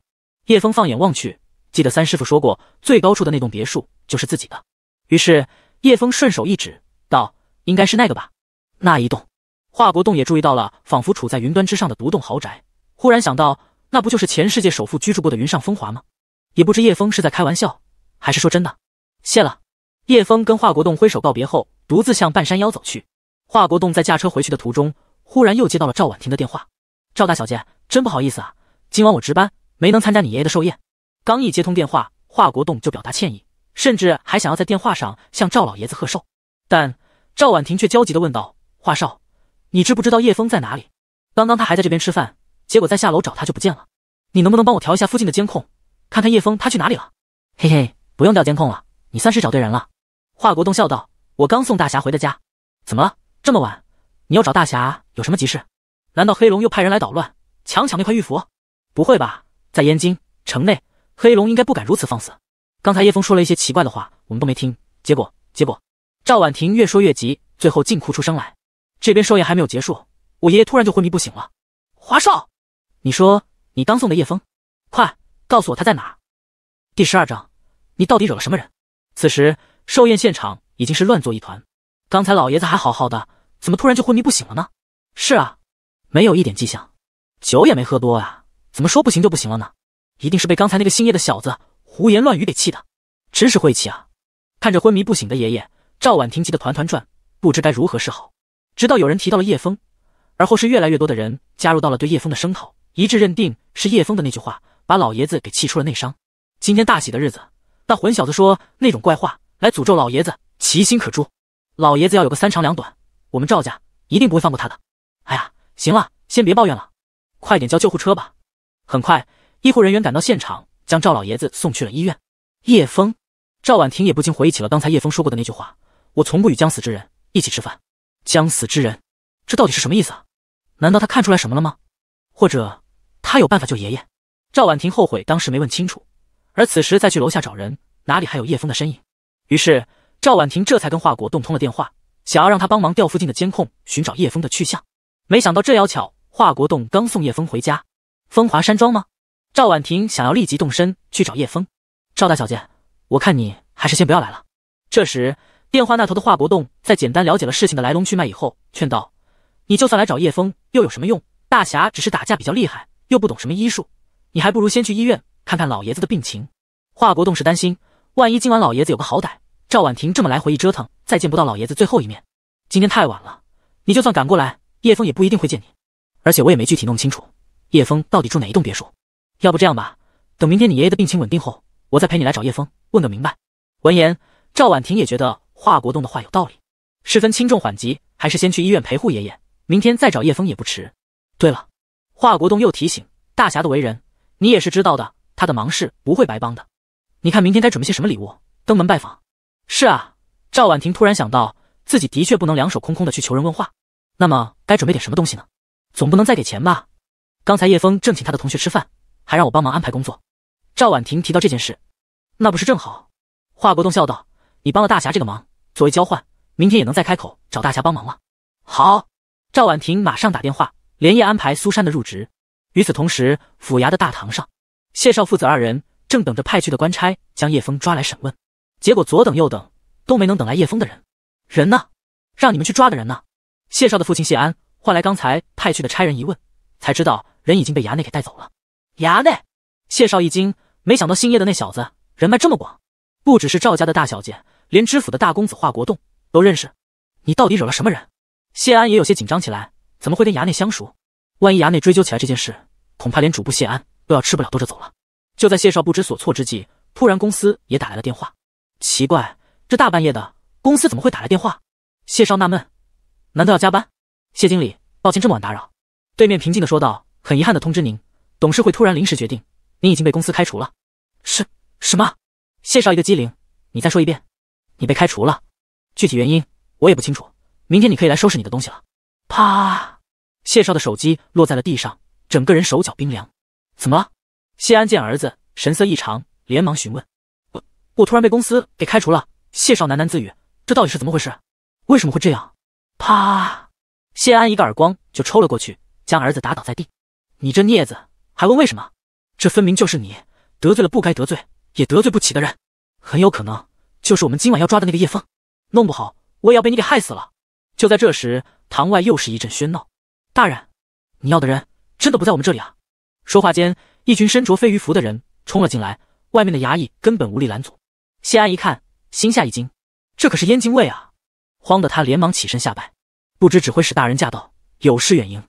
S2: 叶峰放眼望去，记得三师傅说过，最高处的那栋别墅就是自己的。于是叶峰顺手一指，道：“应该是那个吧，那一栋。”华国栋也注意到了，仿佛处在云端之上的独栋豪宅，忽然想到，那不就是前世界首富居住过的云上风华吗？也不知叶枫是在开玩笑，还是说真的。谢了。叶枫跟华国栋挥手告别后，独自向半山腰走去。华国栋在驾车回去的途中，忽然又接到了赵婉婷的电话：“赵大小姐，真不好意思啊，今晚我值班，没能参加你爷爷的寿宴。”刚一接通电话，华国栋就表达歉意，甚至还想要在电话上向赵老爷子贺寿，但赵婉婷却焦急地问道：“华少。”你知不知道叶枫在哪里？刚刚他还在这边吃饭，结果再下楼找他就不见了。你能不能帮我调一下附近的监控，看看叶枫他去哪里了？嘿嘿，不用调监控了，你算是找对人了。华国栋笑道：“我刚送大侠回的家，怎么了？这么晚，你要找大侠有什么急事？难道黑龙又派人来捣乱，强抢那块玉符？不会吧，在燕京城内，黑龙应该不敢如此放肆。刚才叶枫说了一些奇怪的话，我们都没听，结果……结果……”赵婉婷越说越急，最后竟哭出声来。这边寿宴还没有结束，我爷爷突然就昏迷不醒了。华少，你说你刚送的叶枫，快告诉我他在哪。第十二章，你到底惹了什么人？此时寿宴现场已经是乱作一团，刚才老爷子还好好的，怎么突然就昏迷不醒了呢？是啊，没有一点迹象，酒也没喝多啊，怎么说不行就不行了呢？一定是被刚才那个姓叶的小子胡言乱语给气的，真是晦气啊！看着昏迷不醒的爷爷，赵婉婷急得团团转，不知该如何是好。直到有人提到了叶枫，而后是越来越多的人加入到了对叶枫的声讨，一致认定是叶枫的那句话把老爷子给气出了内伤。今天大喜的日子，那混小子说那种怪话来诅咒老爷子，其心可诛。老爷子要有个三长两短，我们赵家一定不会放过他的。哎呀，行了，先别抱怨了，快点叫救护车吧。很快，医护人员赶到现场，将赵老爷子送去了医院。叶枫，赵婉婷也不禁回忆起了刚才叶枫说过的那句话：“我从不与将死之人一起吃饭。”将死之人，这到底是什么意思啊？难道他看出来什么了吗？或者他有办法救爷爷？赵婉婷后悔当时没问清楚，而此时再去楼下找人，哪里还有叶枫的身影？于是赵婉婷这才跟华国栋通了电话，想要让他帮忙调附近的监控，寻找叶枫的去向。没想到这要巧，华国栋刚送叶枫回家，风华山庄吗？赵婉婷想要立即动身去找叶枫。赵大小姐，我看你还是先不要来了。这时。电话那头的华国栋在简单了解了事情的来龙去脉以后，劝道：“你就算来找叶枫，又有什么用？大侠只是打架比较厉害，又不懂什么医术，你还不如先去医院看看老爷子的病情。”华国栋是担心，万一今晚老爷子有个好歹，赵婉婷这么来回一折腾，再见不到老爷子最后一面。今天太晚了，你就算赶过来，叶枫也不一定会见你。而且我也没具体弄清楚，叶枫到底住哪一栋别墅。要不这样吧，等明天你爷爷的病情稳定后，我再陪你来找叶枫，问个明白。闻言，赵婉婷也觉得。华国栋的话有道理，是分轻重缓急，还是先去医院陪护爷爷，明天再找叶枫也不迟。对了，华国栋又提醒大侠的为人，你也是知道的，他的忙事不会白帮的。你看明天该准备些什么礼物登门拜访？是啊，赵婉婷突然想到，自己的确不能两手空空的去求人问话，那么该准备点什么东西呢？总不能再给钱吧？刚才叶枫正请他的同学吃饭，还让我帮忙安排工作。赵婉婷提到这件事，那不是正好？华国栋笑道。你帮了大侠这个忙，作为交换，明天也能再开口找大侠帮忙了。好，赵婉婷马上打电话，连夜安排苏珊的入职。与此同时，府衙的大堂上，谢少父子二人正等着派去的官差将叶枫抓来审问。结果左等右等，都没能等来叶枫的人。人呢？让你们去抓的人呢？谢少的父亲谢安换来刚才派去的差人一问，才知道人已经被衙内给带走了。衙内！谢少一惊，没想到姓叶的那小子人脉这么广，不只是赵家的大小姐。连知府的大公子华国栋都认识，你到底惹了什么人？谢安也有些紧张起来，怎么会跟衙内相熟？万一衙内追究起来这件事，恐怕连主簿谢安都要吃不了兜着走了。就在谢少不知所措之际，突然公司也打来了电话。奇怪，这大半夜的，公司怎么会打来电话？谢少纳闷，难道要加班？谢经理，抱歉这么晚打扰。对面平静的说道：“很遗憾的通知您，董事会突然临时决定，您已经被公司开除了。”是？什么？谢少一个机灵，你再说一遍。你被开除了，具体原因我也不清楚。明天你可以来收拾你的东西了。啪！谢少的手机落在了地上，整个人手脚冰凉。怎么了？谢安见儿子神色异常，连忙询问。我……我突然被公司给开除了。谢少喃喃自语：“这到底是怎么回事？为什么会这样？”啪！谢安一个耳光就抽了过去，将儿子打倒在地。你这孽子，还问为什么？这分明就是你得罪了不该得罪也得罪不起的人，很有可能。就是我们今晚要抓的那个叶枫，弄不好我也要被你给害死了。就在这时，堂外又是一阵喧闹。大人，你要的人真的不在我们这里啊？说话间，一群身着飞鱼服的人冲了进来，外面的衙役根本无力拦阻。谢安一看，心下一惊，这可是燕京卫啊！慌得他连忙起身下拜，不知指挥使大人驾到，有失远迎。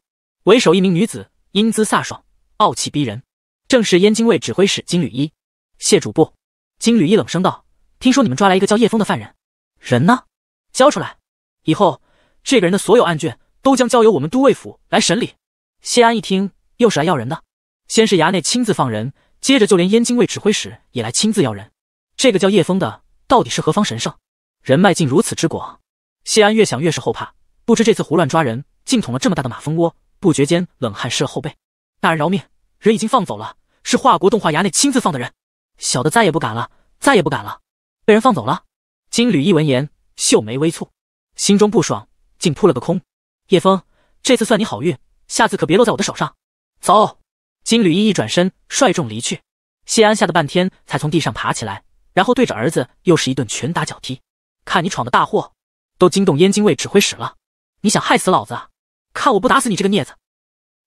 S2: 为首一名女子，英姿飒爽，傲气逼人，正是燕京卫指挥使金缕衣。谢主簿，金缕衣冷声道。听说你们抓来一个叫叶枫的犯人，人呢？交出来！以后这个人的所有案卷都将交由我们都尉府来审理。谢安一听，又是来要人的。先是衙内亲自放人，接着就连燕京卫指挥使也来亲自要人。这个叫叶枫的到底是何方神圣？人脉竟如此之广！谢安越想越是后怕，不知这次胡乱抓人，竟捅了这么大的马蜂窝。不觉间，冷汗湿了后背。大人饶命，人已经放走了，是华国动画衙内亲自放的人，小的再也不敢了，再也不敢了。被人放走了。金缕衣闻言，秀眉微蹙，心中不爽，竟扑了个空。叶枫，这次算你好运，下次可别落在我的手上。走。金缕衣一转身，率众离去。谢安吓得半天才从地上爬起来，然后对着儿子又是一顿拳打脚踢。看你闯的大祸，都惊动燕京卫指挥使了。你想害死老子啊？看我不打死你这个孽子！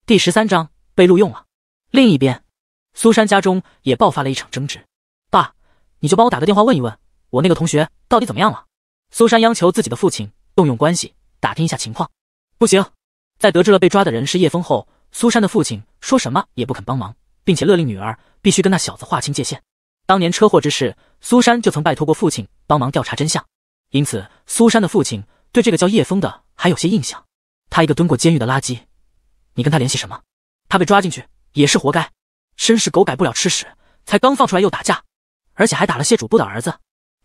S2: 第十三章被录用了。另一边，苏珊家中也爆发了一场争执。爸，你就帮我打个电话问一问。我那个同学到底怎么样了？苏珊央求自己的父亲动用关系打听一下情况。不行，在得知了被抓的人是叶枫后，苏珊的父亲说什么也不肯帮忙，并且勒令女儿必须跟那小子划清界限。当年车祸之事，苏珊就曾拜托过父亲帮忙调查真相，因此苏珊的父亲对这个叫叶枫的还有些印象。他一个蹲过监狱的垃圾，你跟他联系什么？他被抓进去也是活该，真是狗改不了吃屎。才刚放出来又打架，而且还打了谢主簿的儿子。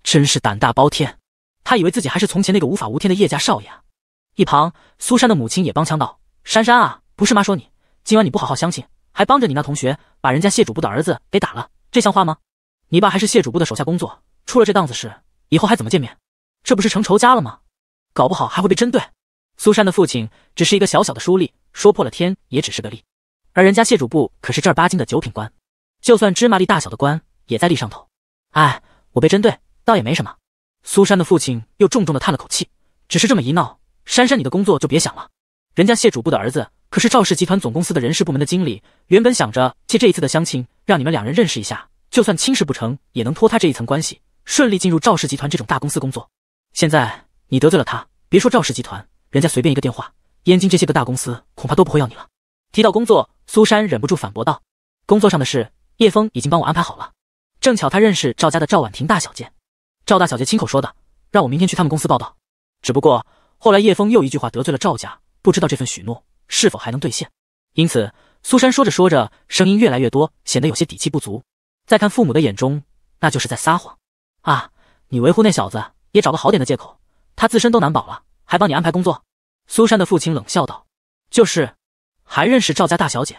S2: 真是胆大包天！他以为自己还是从前那个无法无天的叶家少爷啊！一旁苏珊的母亲也帮腔道：“珊珊啊，不是妈说你，今晚你不好好相亲，还帮着你那同学把人家谢主簿的儿子给打了，这像话吗？你爸还是谢主簿的手下工作，出了这档子事以后还怎么见面？这不是成仇家了吗？搞不好还会被针对。苏珊的父亲只是一个小小的书吏，说破了天也只是个吏，而人家谢主簿可是正儿八经的九品官，就算芝麻粒大小的官也在吏上头。哎，我被针对。”倒也没什么。苏珊的父亲又重重的叹了口气，只是这么一闹，珊珊，你的工作就别想了。人家谢主部的儿子可是赵氏集团总公司的人事部门的经理，原本想着借这一次的相亲让你们两人认识一下，就算亲事不成，也能托他这一层关系顺利进入赵氏集团这种大公司工作。现在你得罪了他，别说赵氏集团，人家随便一个电话，燕京这些个大公司恐怕都不会要你了。提到工作，苏珊忍不住反驳道：“工作上的事，叶峰已经帮我安排好了，正巧他认识赵家的赵婉婷大小姐。”赵大小姐亲口说的，让我明天去他们公司报道。只不过后来叶枫又一句话得罪了赵家，不知道这份许诺是否还能兑现。因此，苏珊说着说着，声音越来越多，显得有些底气不足。在看父母的眼中，那就是在撒谎啊！你维护那小子，也找个好点的借口。他自身都难保了，还帮你安排工作？苏珊的父亲冷笑道：“就是，还认识赵家大小姐，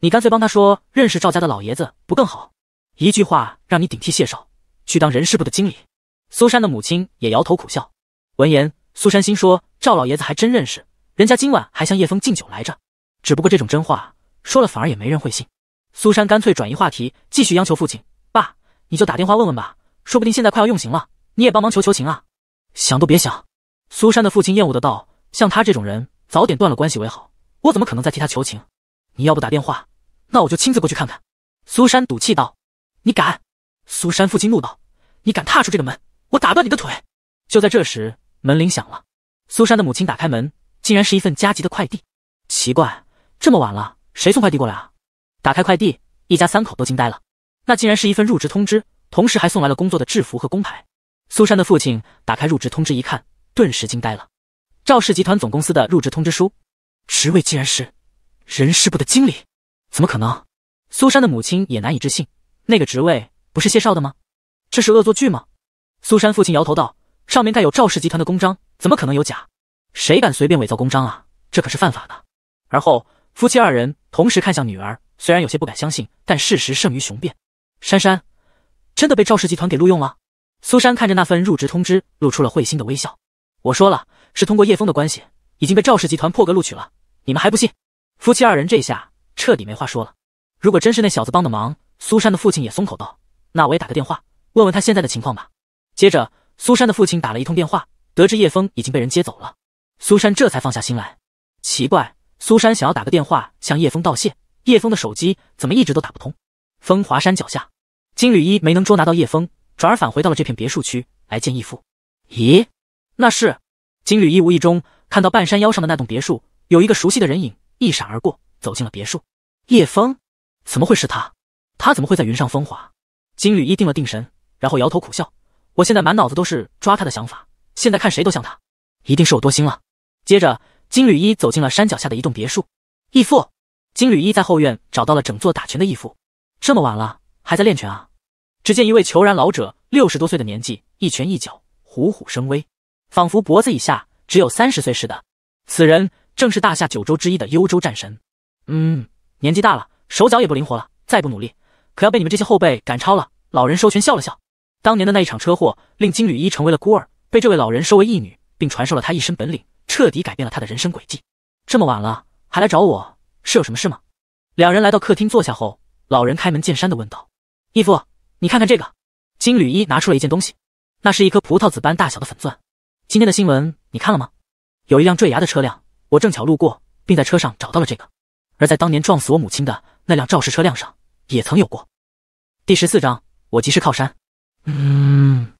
S2: 你干脆帮他说认识赵家的老爷子不更好？一句话让你顶替谢少去当人事部的经理。”苏珊的母亲也摇头苦笑。闻言，苏珊心说：“赵老爷子还真认识，人家今晚还向叶枫敬酒来着。”只不过这种真话说了反而也没人会信。苏珊干脆转移话题，继续央求父亲：“爸，你就打电话问问吧，说不定现在快要用刑了，你也帮忙求求情啊！”想都别想！苏珊的父亲厌恶的道：“像他这种人，早点断了关系为好。我怎么可能再替他求情？你要不打电话，那我就亲自过去看看。”苏珊赌气道：“你敢！”苏珊父亲怒道：“你敢踏出这个门！”我打断你的腿！就在这时，门铃响了。苏珊的母亲打开门，竟然是一份加急的快递。奇怪，这么晚了，谁送快递过来啊？打开快递，一家三口都惊呆了。那竟然是一份入职通知，同时还送来了工作的制服和工牌。苏珊的父亲打开入职通知一看，顿时惊呆了。赵氏集团总公司的入职通知书，职位竟然是人事部的经理？怎么可能？苏珊的母亲也难以置信，那个职位不是谢少的吗？这是恶作剧吗？苏珊父亲摇头道：“上面盖有赵氏集团的公章，怎么可能有假？谁敢随便伪造公章啊？这可是犯法的。”而后，夫妻二人同时看向女儿，虽然有些不敢相信，但事实胜于雄辩。珊珊真的被赵氏集团给录用了。苏珊看着那份入职通知，露出了会心的微笑。我说了，是通过叶枫的关系，已经被赵氏集团破格录取了。你们还不信？夫妻二人这下彻底没话说了。如果真是那小子帮的忙，苏珊的父亲也松口道：“那我也打个电话，问问他现在的情况吧。”接着，苏珊的父亲打了一通电话，得知叶峰已经被人接走了，苏珊这才放下心来。奇怪，苏珊想要打个电话向叶峰道谢，叶峰的手机怎么一直都打不通？风华山脚下，金缕衣没能捉拿到叶峰，转而返回到了这片别墅区来见义父。咦，那是？金缕衣无意中看到半山腰上的那栋别墅，有一个熟悉的人影一闪而过，走进了别墅。叶峰？怎么会是他？他怎么会在云上风华？金缕衣定了定神，然后摇头苦笑。我现在满脑子都是抓他的想法，现在看谁都像他，一定是我多心了。接着，金缕衣走进了山脚下的一栋别墅。义父，金缕衣在后院找到了整座打拳的义父。这么晚了还在练拳啊？只见一位虬髯老者，六十多岁的年纪，一拳一脚虎虎生威，仿佛脖子以下只有三十岁似的。此人正是大夏九州之一的幽州战神。嗯，年纪大了，手脚也不灵活了，再不努力，可要被你们这些后辈赶超了。老人收拳笑了笑。当年的那一场车祸，令金缕衣成为了孤儿，被这位老人收为义女，并传授了她一身本领，彻底改变了她的人生轨迹。这么晚了还来找我，是有什么事吗？两人来到客厅坐下后，老人开门见山的问道：“义父，你看看这个。”金缕衣拿出了一件东西，那是一颗葡萄籽般大小的粉钻。今天的新闻你看了吗？有一辆坠崖的车辆，我正巧路过，并在车上找到了这个。而在当年撞死我母亲的那辆肇事车辆上，也曾有过。第十四章，我即是靠山。
S3: 嗯，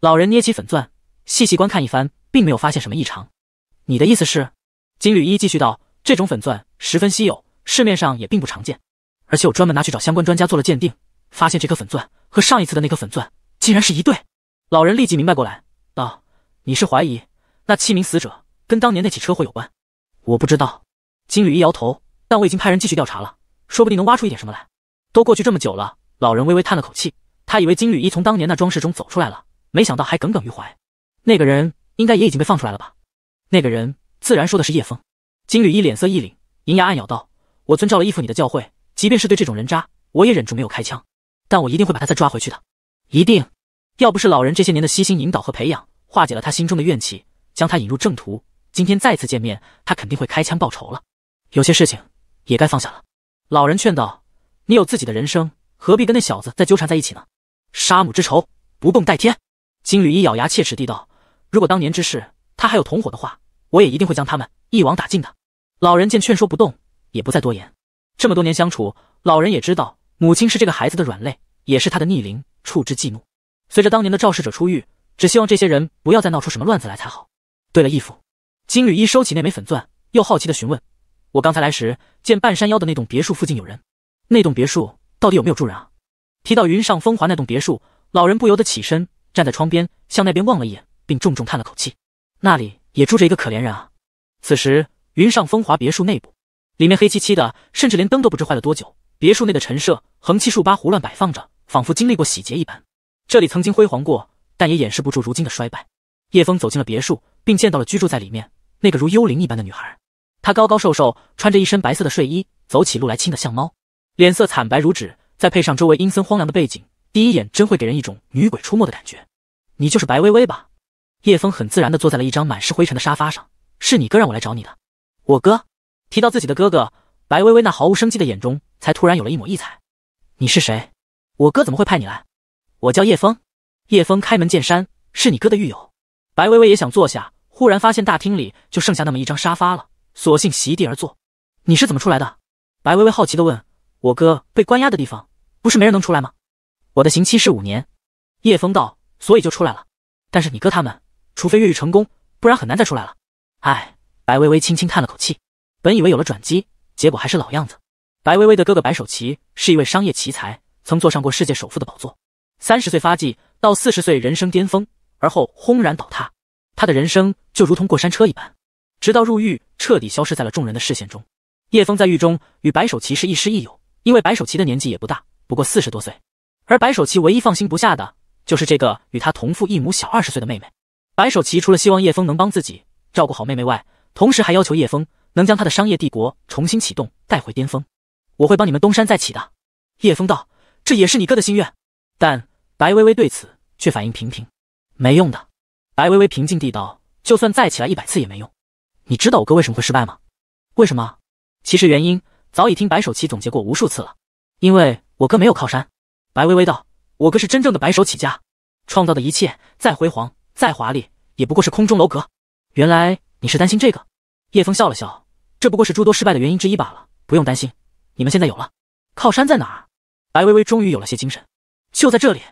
S2: 老人捏起粉钻，细细观看一番，并没有发现什么异常。你的意思是？金缕衣继续道：“这种粉钻十分稀有，市面上也并不常见。而且我专门拿去找相关专家做了鉴定，发现这颗粉钻和上一次的那颗粉钻竟然是一对。”老人立即明白过来，道：“你是怀疑那七名死者跟当年那起车祸有关？”“我不知道。”金缕一摇头，但我已经派人继续调查了，说不定能挖出一点什么来。都过去这么久了，老人微微叹了口气。他以为金缕衣从当年那装饰中走出来了，没想到还耿耿于怀。那个人应该也已经被放出来了吧？那个人自然说的是叶枫。金缕衣脸色一凛，银牙暗咬道：“我遵照了义父你的教诲，即便是对这种人渣，我也忍住没有开枪。但我一定会把他再抓回去的，一定！要不是老人这些年的悉心引导和培养，化解了他心中的怨气，将他引入正途，今天再次见面，他肯定会开枪报仇了。有些事情也该放下了。”老人劝道：“你有自己的人生，何必跟那小子再纠缠在一起呢？”杀母之仇，不共戴天。金缕衣咬牙切齿地道：“如果当年之事，他还有同伙的话，我也一定会将他们一网打尽的。”老人见劝说不动，也不再多言。这么多年相处，老人也知道母亲是这个孩子的软肋，也是他的逆鳞，触之即怒。随着当年的肇事者出狱，只希望这些人不要再闹出什么乱子来才好。对了，义父，金缕衣收起那枚粉钻，又好奇地询问：“我刚才来时，见半山腰的那栋别墅附近有人，那栋别墅到底有没有住人啊？”提到云上风华那栋别墅，老人不由得起身，站在窗边向那边望了一眼，并重重叹了口气。那里也住着一个可怜人啊。此时，云上风华别墅内部，里面黑漆漆的，甚至连灯都不知坏了多久。别墅内的陈设横七竖八胡乱摆放着，仿佛经历过洗劫一般。这里曾经辉煌过，但也掩饰不住如今的衰败。叶枫走进了别墅，并见到了居住在里面那个如幽灵一般的女孩。她高高瘦瘦，穿着一身白色的睡衣，走起路来轻的像猫，脸色惨白如纸。再配上周围阴森荒凉的背景，第一眼真会给人一种女鬼出没的感觉。你就是白薇薇吧？叶枫很自然的坐在了一张满是灰尘的沙发上。是你哥让我来找你的。我哥提到自己的哥哥，白薇薇那毫无生机的眼中才突然有了一抹异彩。你是谁？我哥怎么会派你来？我叫叶枫。叶枫开门见山，是你哥的狱友。白薇薇也想坐下，忽然发现大厅里就剩下那么一张沙发了，索性席地而坐。你是怎么出来的？白薇薇好奇的问。我哥被关押的地方。不是没人能出来吗？我的刑期是五年。叶枫道，所以就出来了。但是你哥他们，除非越狱成功，不然很难再出来了。唉，白薇薇轻轻叹了口气。本以为有了转机，结果还是老样子。白薇薇的哥哥白守奇是一位商业奇才，曾坐上过世界首富的宝座。三十岁发迹，到四十岁人生巅峰，而后轰然倒塌。他的人生就如同过山车一般，直到入狱，彻底消失在了众人的视线中。叶枫在狱中与白守奇是亦师亦友，因为白守奇的年纪也不大。不过四十多岁，而白守奇唯一放心不下的就是这个与他同父异母小二十岁的妹妹。白守奇除了希望叶枫能帮自己照顾好妹妹外，同时还要求叶枫能将他的商业帝国重新启动，带回巅峰。我会帮你们东山再起的，叶枫道。这也是你哥的心愿。但白薇薇对此却反应平平，没用的。白薇薇平静地道，就算再起来一百次也没用。你知道我哥为什么会失败吗？为什么？其实原因早已听白守奇总结过无数次了。因为我哥没有靠山，白薇薇道：“我哥是真正的白手起家，创造的一切再辉煌、再华丽，也不过是空中楼阁。”原来你是担心这个？叶枫笑了笑：“这不过是诸多失败的原因之一罢了，不用担心。你们现在有了靠山，在哪儿？”白薇薇终于有了些精神：“就在这里。”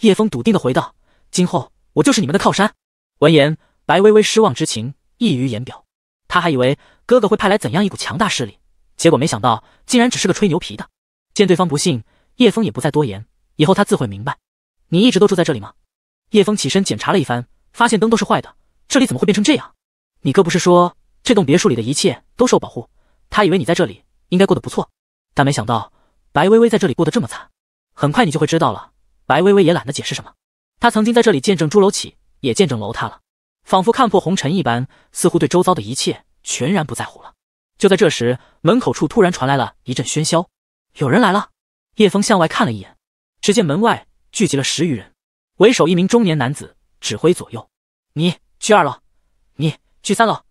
S2: 叶枫笃定地回道：“今后我就是你们的靠山。”闻言，白薇薇失望之情溢于言表。他还以为哥哥会派来怎样一股强大势力，结果没想到竟然只是个吹牛皮的。见对方不信，叶峰也不再多言，以后他自会明白。你一直都住在这里吗？叶峰起身检查了一番，发现灯都是坏的，这里怎么会变成这样？你哥不是说这栋别墅里的一切都受保护？他以为你在这里应该过得不错，但没想到白薇薇在这里过得这么惨。很快你就会知道了。白薇薇也懒得解释什么，她曾经在这里见证朱楼起，也见证楼塌了，仿佛看破红尘一般，似乎对周遭的一切全然不在乎了。就在这时，门口处突然传来了一阵喧嚣。有人来了，叶峰向外看了一眼，只见门外聚集了十余人，为首一名中年男子指挥左右：“你去二楼，你去三楼，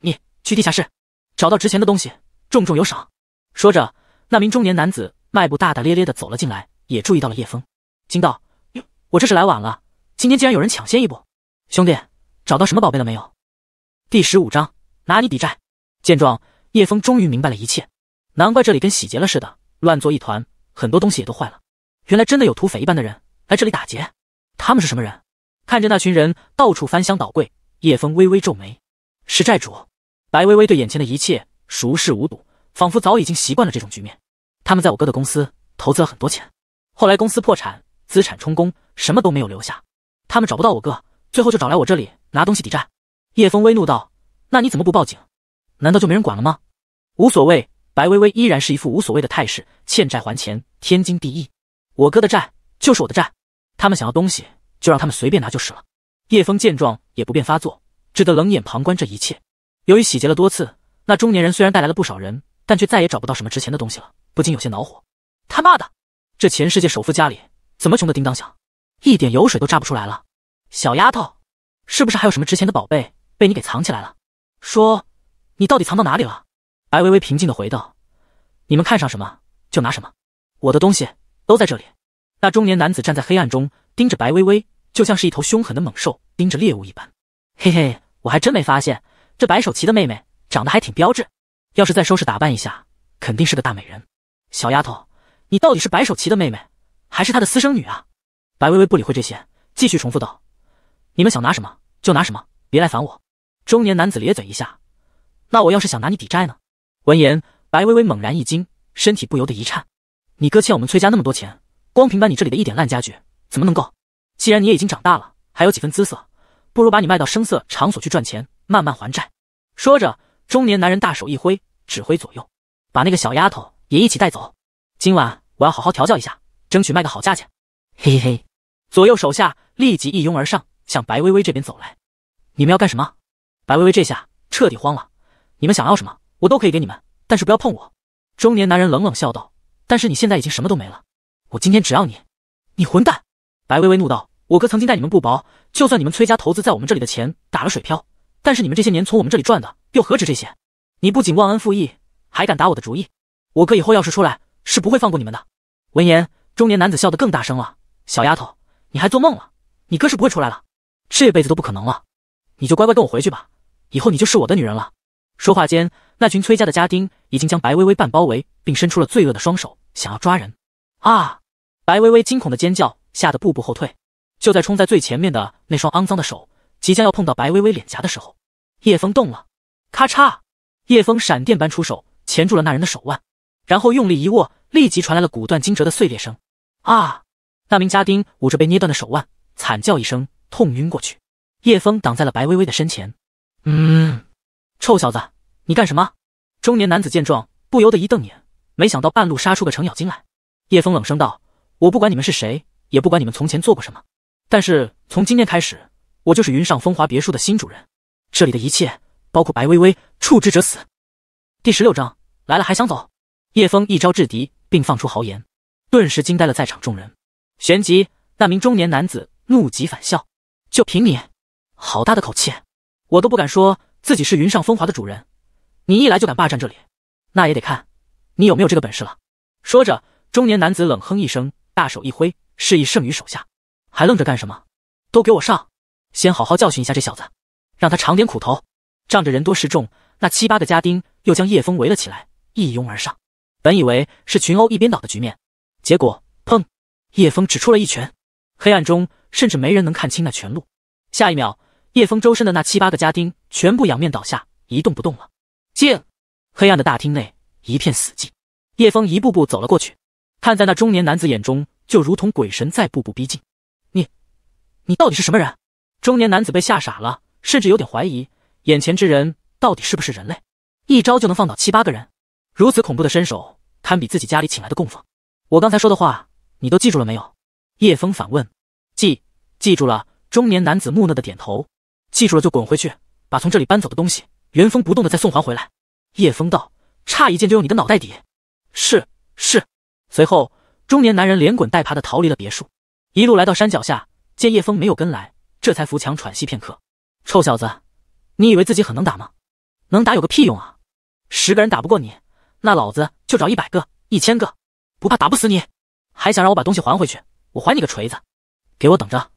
S2: 你去地下室，找到值钱的东西，重重有赏。”说着，那名中年男子迈步大大咧咧的走了进来，也注意到了叶峰，惊道：“哟，我这是来晚了，今天竟然有人抢先一步，兄弟，找到什么宝贝了没有？”第十五章拿你抵债。见状，叶峰终于明白了一切，难怪这里跟洗劫了似的。乱作一团，很多东西也都坏了。原来真的有土匪一般的人来这里打劫，他们是什么人？看着那群人到处翻箱倒柜，叶枫微微皱眉。是债主。白薇薇对眼前的一切熟视无睹，仿佛早已经习惯了这种局面。他们在我哥的公司投资了很多钱，后来公司破产，资产充公，什么都没有留下。他们找不到我哥，最后就找来我这里拿东西抵债。叶枫微怒道：“那你怎么不报警？难道就没人管了吗？”无所谓。白薇薇依然是一副无所谓的态势，欠债还钱，天经地义。我哥的债就是我的债，他们想要东西就让他们随便拿就是了。叶枫见状也不便发作，只得冷眼旁观这一切。由于洗劫了多次，那中年人虽然带来了不少人，但却再也找不到什么值钱的东西了，不禁有些恼火。他妈的，这全世界首富家里怎么穷得叮当响，一点油水都榨不出来了？小丫头，是不是还有什么值钱的宝贝被你给藏起来了？说，你到底藏到哪里了？白薇薇平静的回道：“你们看上什么就拿什么，我的东西都在这里。”那中年男子站在黑暗中，盯着白薇薇，就像是一头凶狠的猛兽盯着猎物一般。嘿嘿，我还真没发现这白手奇的妹妹长得还挺标致，要是再收拾打扮一下，肯定是个大美人。小丫头，你到底是白手奇的妹妹，还是他的私生女啊？白薇薇不理会这些，继续重复道：“你们想拿什么就拿什么，别来烦我。”中年男子咧嘴一下：“那我要是想拿你抵债呢？”闻言，白薇薇猛然一惊，身体不由得一颤。你哥欠我们崔家那么多钱，光凭搬你这里的一点烂家具，怎么能够？既然你也已经长大了，还有几分姿色，不如把你卖到声色场所去赚钱，慢慢还债。说着，中年男人大手一挥，指挥左右把那个小丫头也一起带走。今晚我要好好调教一下，争取卖个好价钱。嘿嘿，左右手下立即一拥而上，向白薇薇这边走来。你们要干什么？白薇薇这下彻底慌了。你们想要什么？我都可以给你们，但是不要碰我。”中年男人冷冷笑道，“但是你现在已经什么都没了，我今天只要你。”“你混蛋！”白薇薇怒道，“我哥曾经待你们不薄，就算你们崔家投资在我们这里的钱打了水漂，但是你们这些年从我们这里赚的又何止这些？你不仅忘恩负义，还敢打我的主意！我哥以后要是出来，是不会放过你们的。”闻言，中年男子笑得更大声了：“小丫头，你还做梦了？你哥是不会出来了，这辈子都不可能了。你就乖乖跟我回去吧，以后你就是我的女人了。”说话间。那群崔家的家丁已经将白薇薇半包围，并伸出了罪恶的双手，想要抓人。啊！白薇薇惊恐的尖叫，吓得步步后退。就在冲在最前面的那双肮脏的手即将要碰到白薇薇脸颊的时候，叶风动了。咔嚓！叶风闪电般出手，钳住了那人的手腕，然后用力一握，立即传来了骨断筋折的碎裂声。啊！那名家丁捂着被捏断的手腕，惨叫一声，痛晕过去。叶风挡在了白薇薇的身前。
S3: 嗯，
S2: 臭小子。你干什么？中年男子见状不由得一瞪眼，没想到半路杀出个程咬金来。叶枫冷声道：“我不管你们是谁，也不管你们从前做过什么，但是从今天开始，我就是云上风华别墅的新主人，这里的一切，包括白薇薇，触之者死。”第十六章来了还想走？叶枫一招制敌，并放出豪言，顿时惊呆了在场众人。旋即，那名中年男子怒极反笑：“就凭你，好大的口气！我都不敢说自己是云上风华的主人。”你一来就敢霸占这里，那也得看你有没有这个本事了。说着，中年男子冷哼一声，大手一挥，示意剩余手下，还愣着干什么？都给我上！先好好教训一下这小子，让他尝点苦头。仗着人多势众，那七八个家丁又将叶枫围了起来，一拥而上。本以为是群殴一边倒的局面，结果砰！叶枫只出了一拳，黑暗中甚至没人能看清那拳路。下一秒，叶枫周身的那七八个家丁全部仰面倒下，一动不动了。静，黑暗的大厅内一片死寂，叶枫一步步走了过去，看在那中年男子眼中就如同鬼神在步步逼近。你，你到底是什么人？中年男子被吓傻了，甚至有点怀疑眼前之人到底是不是人类，一招就能放倒七八个人，如此恐怖的身手，堪比自己家里请来的供奉。我刚才说的话，你都记住了没有？叶枫反问。记记住了。中年男子木讷的点头。记住了就滚回去，把从这里搬走的东西。原封不动的再送还回来。叶枫道：“差一件就用你的脑袋抵。”是是。随后，中年男人连滚带爬的逃离了别墅，一路来到山脚下，见叶枫没有跟来，这才扶墙喘息片刻。臭小子，你以为自己很能打吗？能打有个屁用啊！十个人打不过你，那老子就找一百个、一千个，不怕打不死你，还想让我把东西还回去？我还你个锤子！给我等着！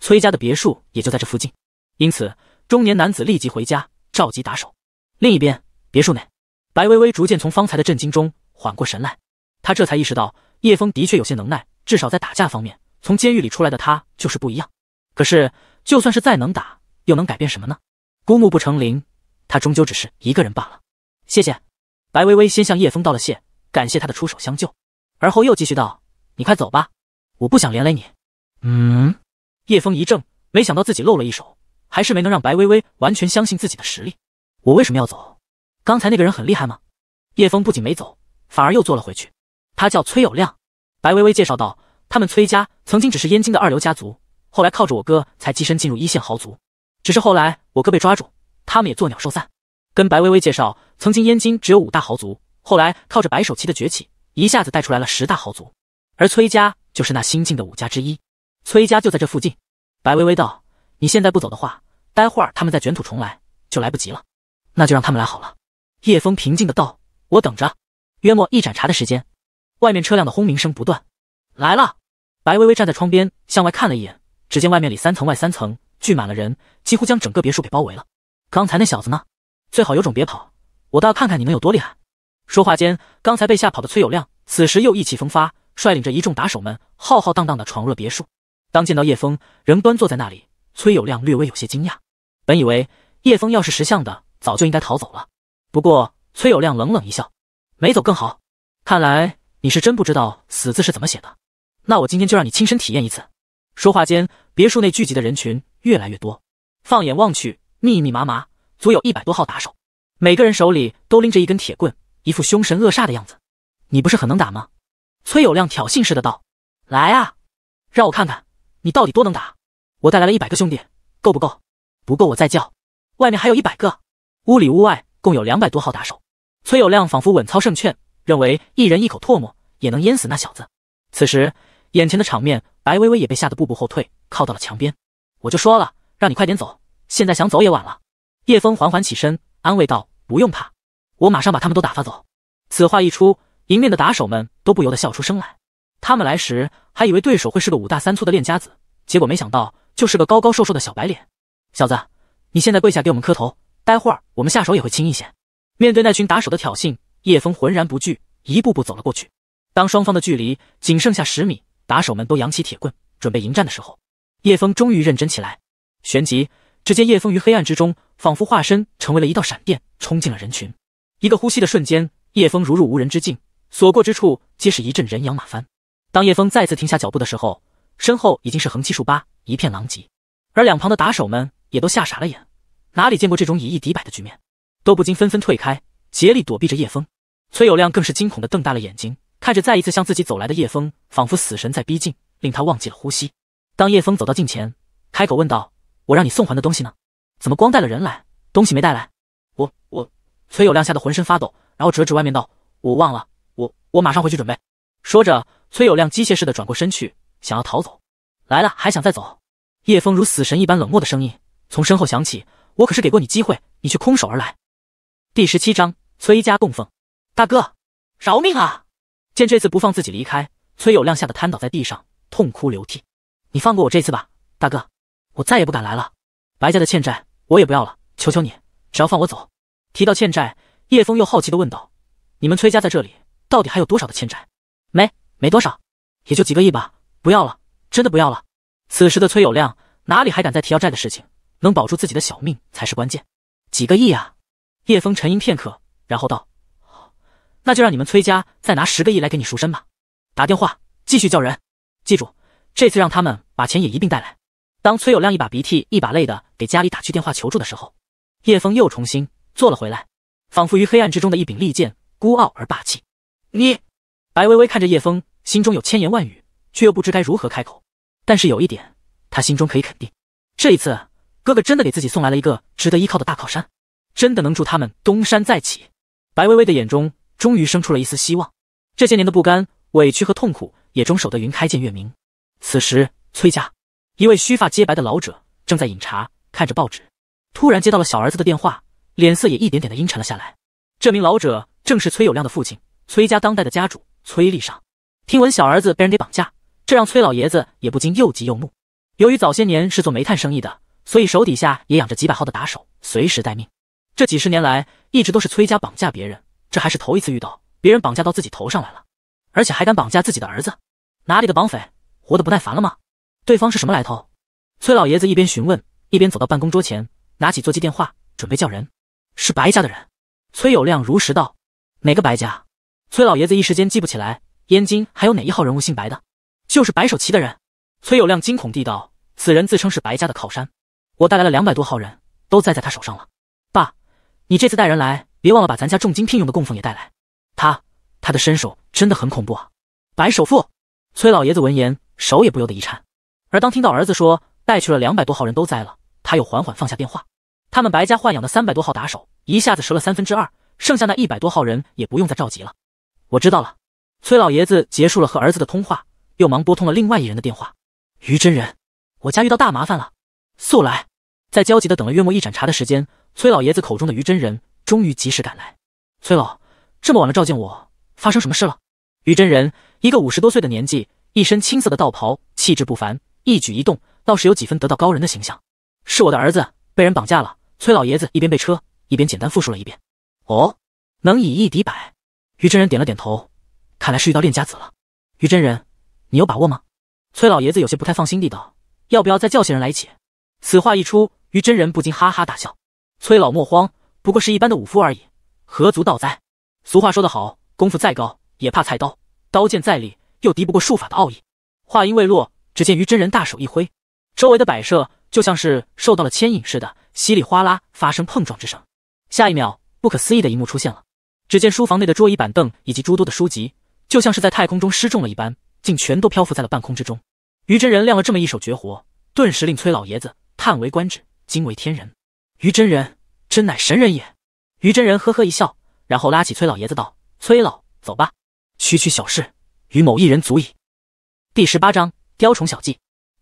S2: 崔家的别墅也就在这附近，因此中年男子立即回家。召集打手。另一边，别墅内，白薇薇逐渐从方才的震惊中缓过神来，她这才意识到叶峰的确有些能耐，至少在打架方面，从监狱里出来的他就是不一样。可是，就算是再能打，又能改变什么呢？孤木不成林，他终究只是一个人罢了。谢谢，白薇薇先向叶峰道了谢，感谢他的出手相救，而后又继续道：“你快走吧，我不想连累你。”
S3: 嗯，
S2: 叶峰一怔，没想到自己露了一手。还是没能让白薇薇完全相信自己的实力。我为什么要走？刚才那个人很厉害吗？叶峰不仅没走，反而又坐了回去。他叫崔有亮，白薇薇介绍道。他们崔家曾经只是燕京的二流家族，后来靠着我哥才跻身进入一线豪族。只是后来我哥被抓住，他们也作鸟兽散。跟白薇薇介绍，曾经燕京只有五大豪族，后来靠着白手期的崛起，一下子带出来了十大豪族。而崔家就是那新晋的五家之一。崔家就在这附近，白薇薇道。你现在不走的话，待会儿他们再卷土重来就来不及了。那就让他们来好了。叶峰平静的道：“我等着。”约莫一盏茶的时间，外面车辆的轰鸣声不断，来了。白薇薇站在窗边向外看了一眼，只见外面里三层外三层聚满了人，几乎将整个别墅给包围了。刚才那小子呢？最好有种别跑，我倒要看看你能有多厉害。说话间，刚才被吓跑的崔有亮，此时又意气风发，率领着一众打手们浩浩荡荡的闯入了别墅。当见到叶峰仍端坐在那里。崔有亮略微有些惊讶，本以为叶枫要是识相的，早就应该逃走了。不过崔有亮冷冷一笑，没走更好。看来你是真不知道“死”字是怎么写的。那我今天就让你亲身体验一次。说话间，别墅内聚集的人群越来越多，放眼望去，密密麻麻，足有一百多号打手，每个人手里都拎着一根铁棍，一副凶神恶煞的样子。你不是很能打吗？崔有亮挑衅似的道：“来啊，让我看看你到底多能打！”我带来了一百个兄弟，够不够？不够我再叫，外面还有一百个，屋里屋外共有两百多号打手。崔有亮仿佛稳操胜券，认为一人一口唾沫也能淹死那小子。此时眼前的场面，白薇薇也被吓得步步后退，靠到了墙边。我就说了，让你快点走，现在想走也晚了。叶枫缓缓起身，安慰道：“不用怕，我马上把他们都打发走。”此话一出，迎面的打手们都不由得笑出声来。他们来时还以为对手会是个五大三粗的练家子，结果没想到。就是个高高瘦瘦的小白脸，小子，你现在跪下给我们磕头，待会儿我们下手也会轻一些。面对那群打手的挑衅，叶枫浑然不惧，一步步走了过去。当双方的距离仅剩下十米，打手们都扬起铁棍，准备迎战的时候，叶枫终于认真起来。旋即，只见叶枫于黑暗之中，仿佛化身成为了一道闪电，冲进了人群。一个呼吸的瞬间，叶枫如入无人之境，所过之处皆是一阵人仰马翻。当叶枫再次停下脚步的时候，身后已经是横七竖八，一片狼藉，而两旁的打手们也都吓傻了眼，哪里见过这种以一敌百的局面，都不禁纷纷退开，竭力躲避着叶枫。崔有亮更是惊恐的瞪大了眼睛，看着再一次向自己走来的叶枫，仿佛死神在逼近，令他忘记了呼吸。当叶枫走到近前，开口问道：“我让你送还的东西呢？怎么光带了人来，东西没带来？”我我崔有亮吓得浑身发抖，然后指了指外面道：“我忘了，我我马上回去准备。”说着，崔有亮机械式的转过身去。想要逃走，来了还想再走？叶枫如死神一般冷漠的声音从身后响起：“我可是给过你机会，你却空手而来。”第十七章崔家供奉大哥，饶命啊！见这次不放自己离开，崔有亮吓得瘫倒在地上，痛哭流涕：“你放过我这次吧，大哥，我再也不敢来了。白家的欠债我也不要了，求求你，只要放我走。”提到欠债，叶枫又好奇的问道：“你们崔家在这里到底还有多少的欠债？没没多少，也就几个亿吧。”不要了，真的不要了。此时的崔有亮哪里还敢再提要债的事情？能保住自己的小命才是关键。几个亿啊！叶峰沉吟片刻，然后道：“那就让你们崔家再拿十个亿来给你赎身吧。”打电话，继续叫人。记住，这次让他们把钱也一并带来。当崔有亮一把鼻涕一把泪的给家里打去电话求助的时候，叶峰又重新坐了回来，仿佛于黑暗之中的一柄利剑，孤傲而霸气。你，白薇薇看着叶峰，心中有千言万语。却又不知该如何开口，但是有一点，他心中可以肯定，这一次哥哥真的给自己送来了一个值得依靠的大靠山，真的能助他们东山再起。白薇薇的眼中终于生出了一丝希望，这些年的不甘、委屈和痛苦也终守得云开见月明。此时，崔家一位须发皆白的老者正在饮茶，看着报纸，突然接到了小儿子的电话，脸色也一点点的阴沉了下来。这名老者正是崔有亮的父亲，崔家当代的家主崔立尚。听闻小儿子被人给绑架。这让崔老爷子也不禁又急又怒。由于早些年是做煤炭生意的，所以手底下也养着几百号的打手，随时待命。这几十年来，一直都是崔家绑架别人，这还是头一次遇到别人绑架到自己头上来了，而且还敢绑架自己的儿子？哪里的绑匪？活得不耐烦了吗？对方是什么来头？崔老爷子一边询问，一边走到办公桌前，拿起座机电话，准备叫人。是白家的人。崔有亮如实道：“哪个白家？”崔老爷子一时间记不起来，燕京还有哪一号人物姓白的？就是白手齐的人，崔有亮惊恐地道：“此人自称是白家的靠山，我带来了两百多号人，都栽在他手上了。”爸，你这次带人来，别忘了把咱家重金聘用的供奉也带来。他，他的身手真的很恐怖啊！白首富，崔老爷子闻言，手也不由得一颤。而当听到儿子说带去了两百多号人都栽了，他又缓缓放下电话。他们白家豢养的三百多号打手，一下子折了三分之二，剩下那一百多号人也不用再召集了。我知道了，崔老爷子结束了和儿子的通话。又忙拨通了另外一人的电话，于真人，我家遇到大麻烦了，速来！在焦急的等了约莫一盏茶的时间，崔老爷子口中的于真人终于及时赶来。崔老，这么晚了召见我，发生什么事了？于真人一个五十多岁的年纪，一身青色的道袍，气质不凡，一举一动倒是有几分得道高人的形象。是我的儿子被人绑架了。崔老爷子一边被车一边简单复述了一遍。哦，能以一敌百？于真人点了点头，看来是遇到练家子了。于真人。你有把握吗？崔老爷子有些不太放心地道：“要不要再叫些人来一起？”此话一出，于真人不禁哈哈大笑。崔老莫慌，不过是一般的武夫而已，何足道哉？俗话说得好，功夫再高也怕菜刀，刀剑再利又敌不过术法的奥义。话音未落，只见于真人大手一挥，周围的摆设就像是受到了牵引似的，稀里哗啦发生碰撞之声。下一秒，不可思议的一幕出现了，只见书房内的桌椅板凳以及诸多的书籍，就像是在太空中失重了一般。竟全都漂浮在了半空之中。于真人亮了这么一手绝活，顿时令崔老爷子叹为观止，惊为天人。于真人真乃神人也。于真人呵呵一笑，然后拉起崔老爷子道：“崔老，走吧。区区小事，于某一人足矣。”第十八章雕虫小技。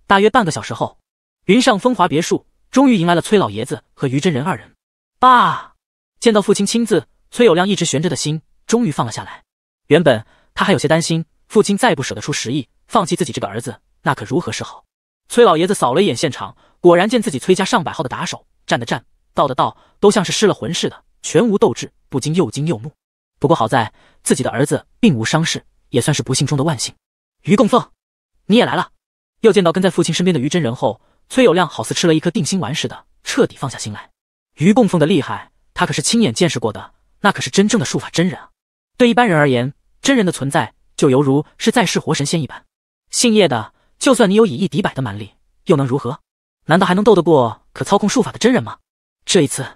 S2: 大约半个小时后，云上风华别墅终于迎来了崔老爷子和于真人二人。爸，见到父亲亲自，崔有亮一直悬着的心终于放了下来。原本他还有些担心。父亲再不舍得出十亿，放弃自己这个儿子，那可如何是好？崔老爷子扫了一眼现场，果然见自己崔家上百号的打手，站的站，道的道，都像是失了魂似的，全无斗志，不禁又惊又怒。不过好在自己的儿子并无伤势，也算是不幸中的万幸。于供奉，你也来了。又见到跟在父亲身边的于真人后，崔有亮好似吃了一颗定心丸似的，彻底放下心来。于供奉的厉害，他可是亲眼见识过的，那可是真正的术法真人啊！对一般人而言，真人的存在。就犹如是在世活神仙一般，姓叶的，就算你有以一敌百的蛮力，又能如何？难道还能斗得过可操控术法的真人吗？这一次，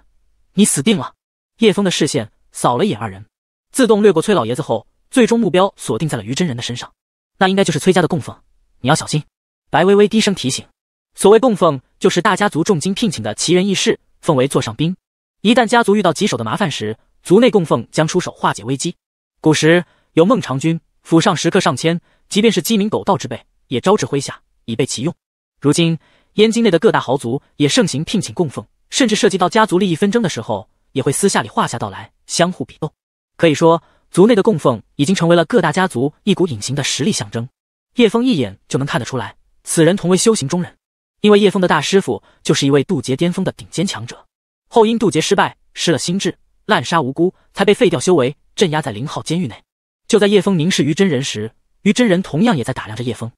S2: 你死定了！叶峰的视线扫了一眼二人，自动掠过崔老爷子后，最终目标锁定在了于真人的身上。那应该就是崔家的供奉，你要小心。白薇薇低声提醒：“所谓供奉，就是大家族重金聘请的奇人异士，奉为座上宾。一旦家族遇到棘手的麻烦时，族内供奉将出手化解危机。古时有孟尝君。”府上食客上千，即便是鸡鸣狗盗之辈，也招至麾下，以备其用。如今，燕京内的各大豪族也盛行聘请供奉，甚至涉及到家族利益纷争的时候，也会私下里画下道来，相互比斗。可以说，族内的供奉已经成为了各大家族一股隐形的实力象征。叶峰一眼就能看得出来，此人同为修行中人，因为叶峰的大师傅就是一位渡劫巅峰的顶尖强者，后因渡劫失败，失了心智，滥杀无辜，才被废掉修为，镇压在零号监狱内。就在叶枫凝视于真人时，于真人同样也在打量着叶枫。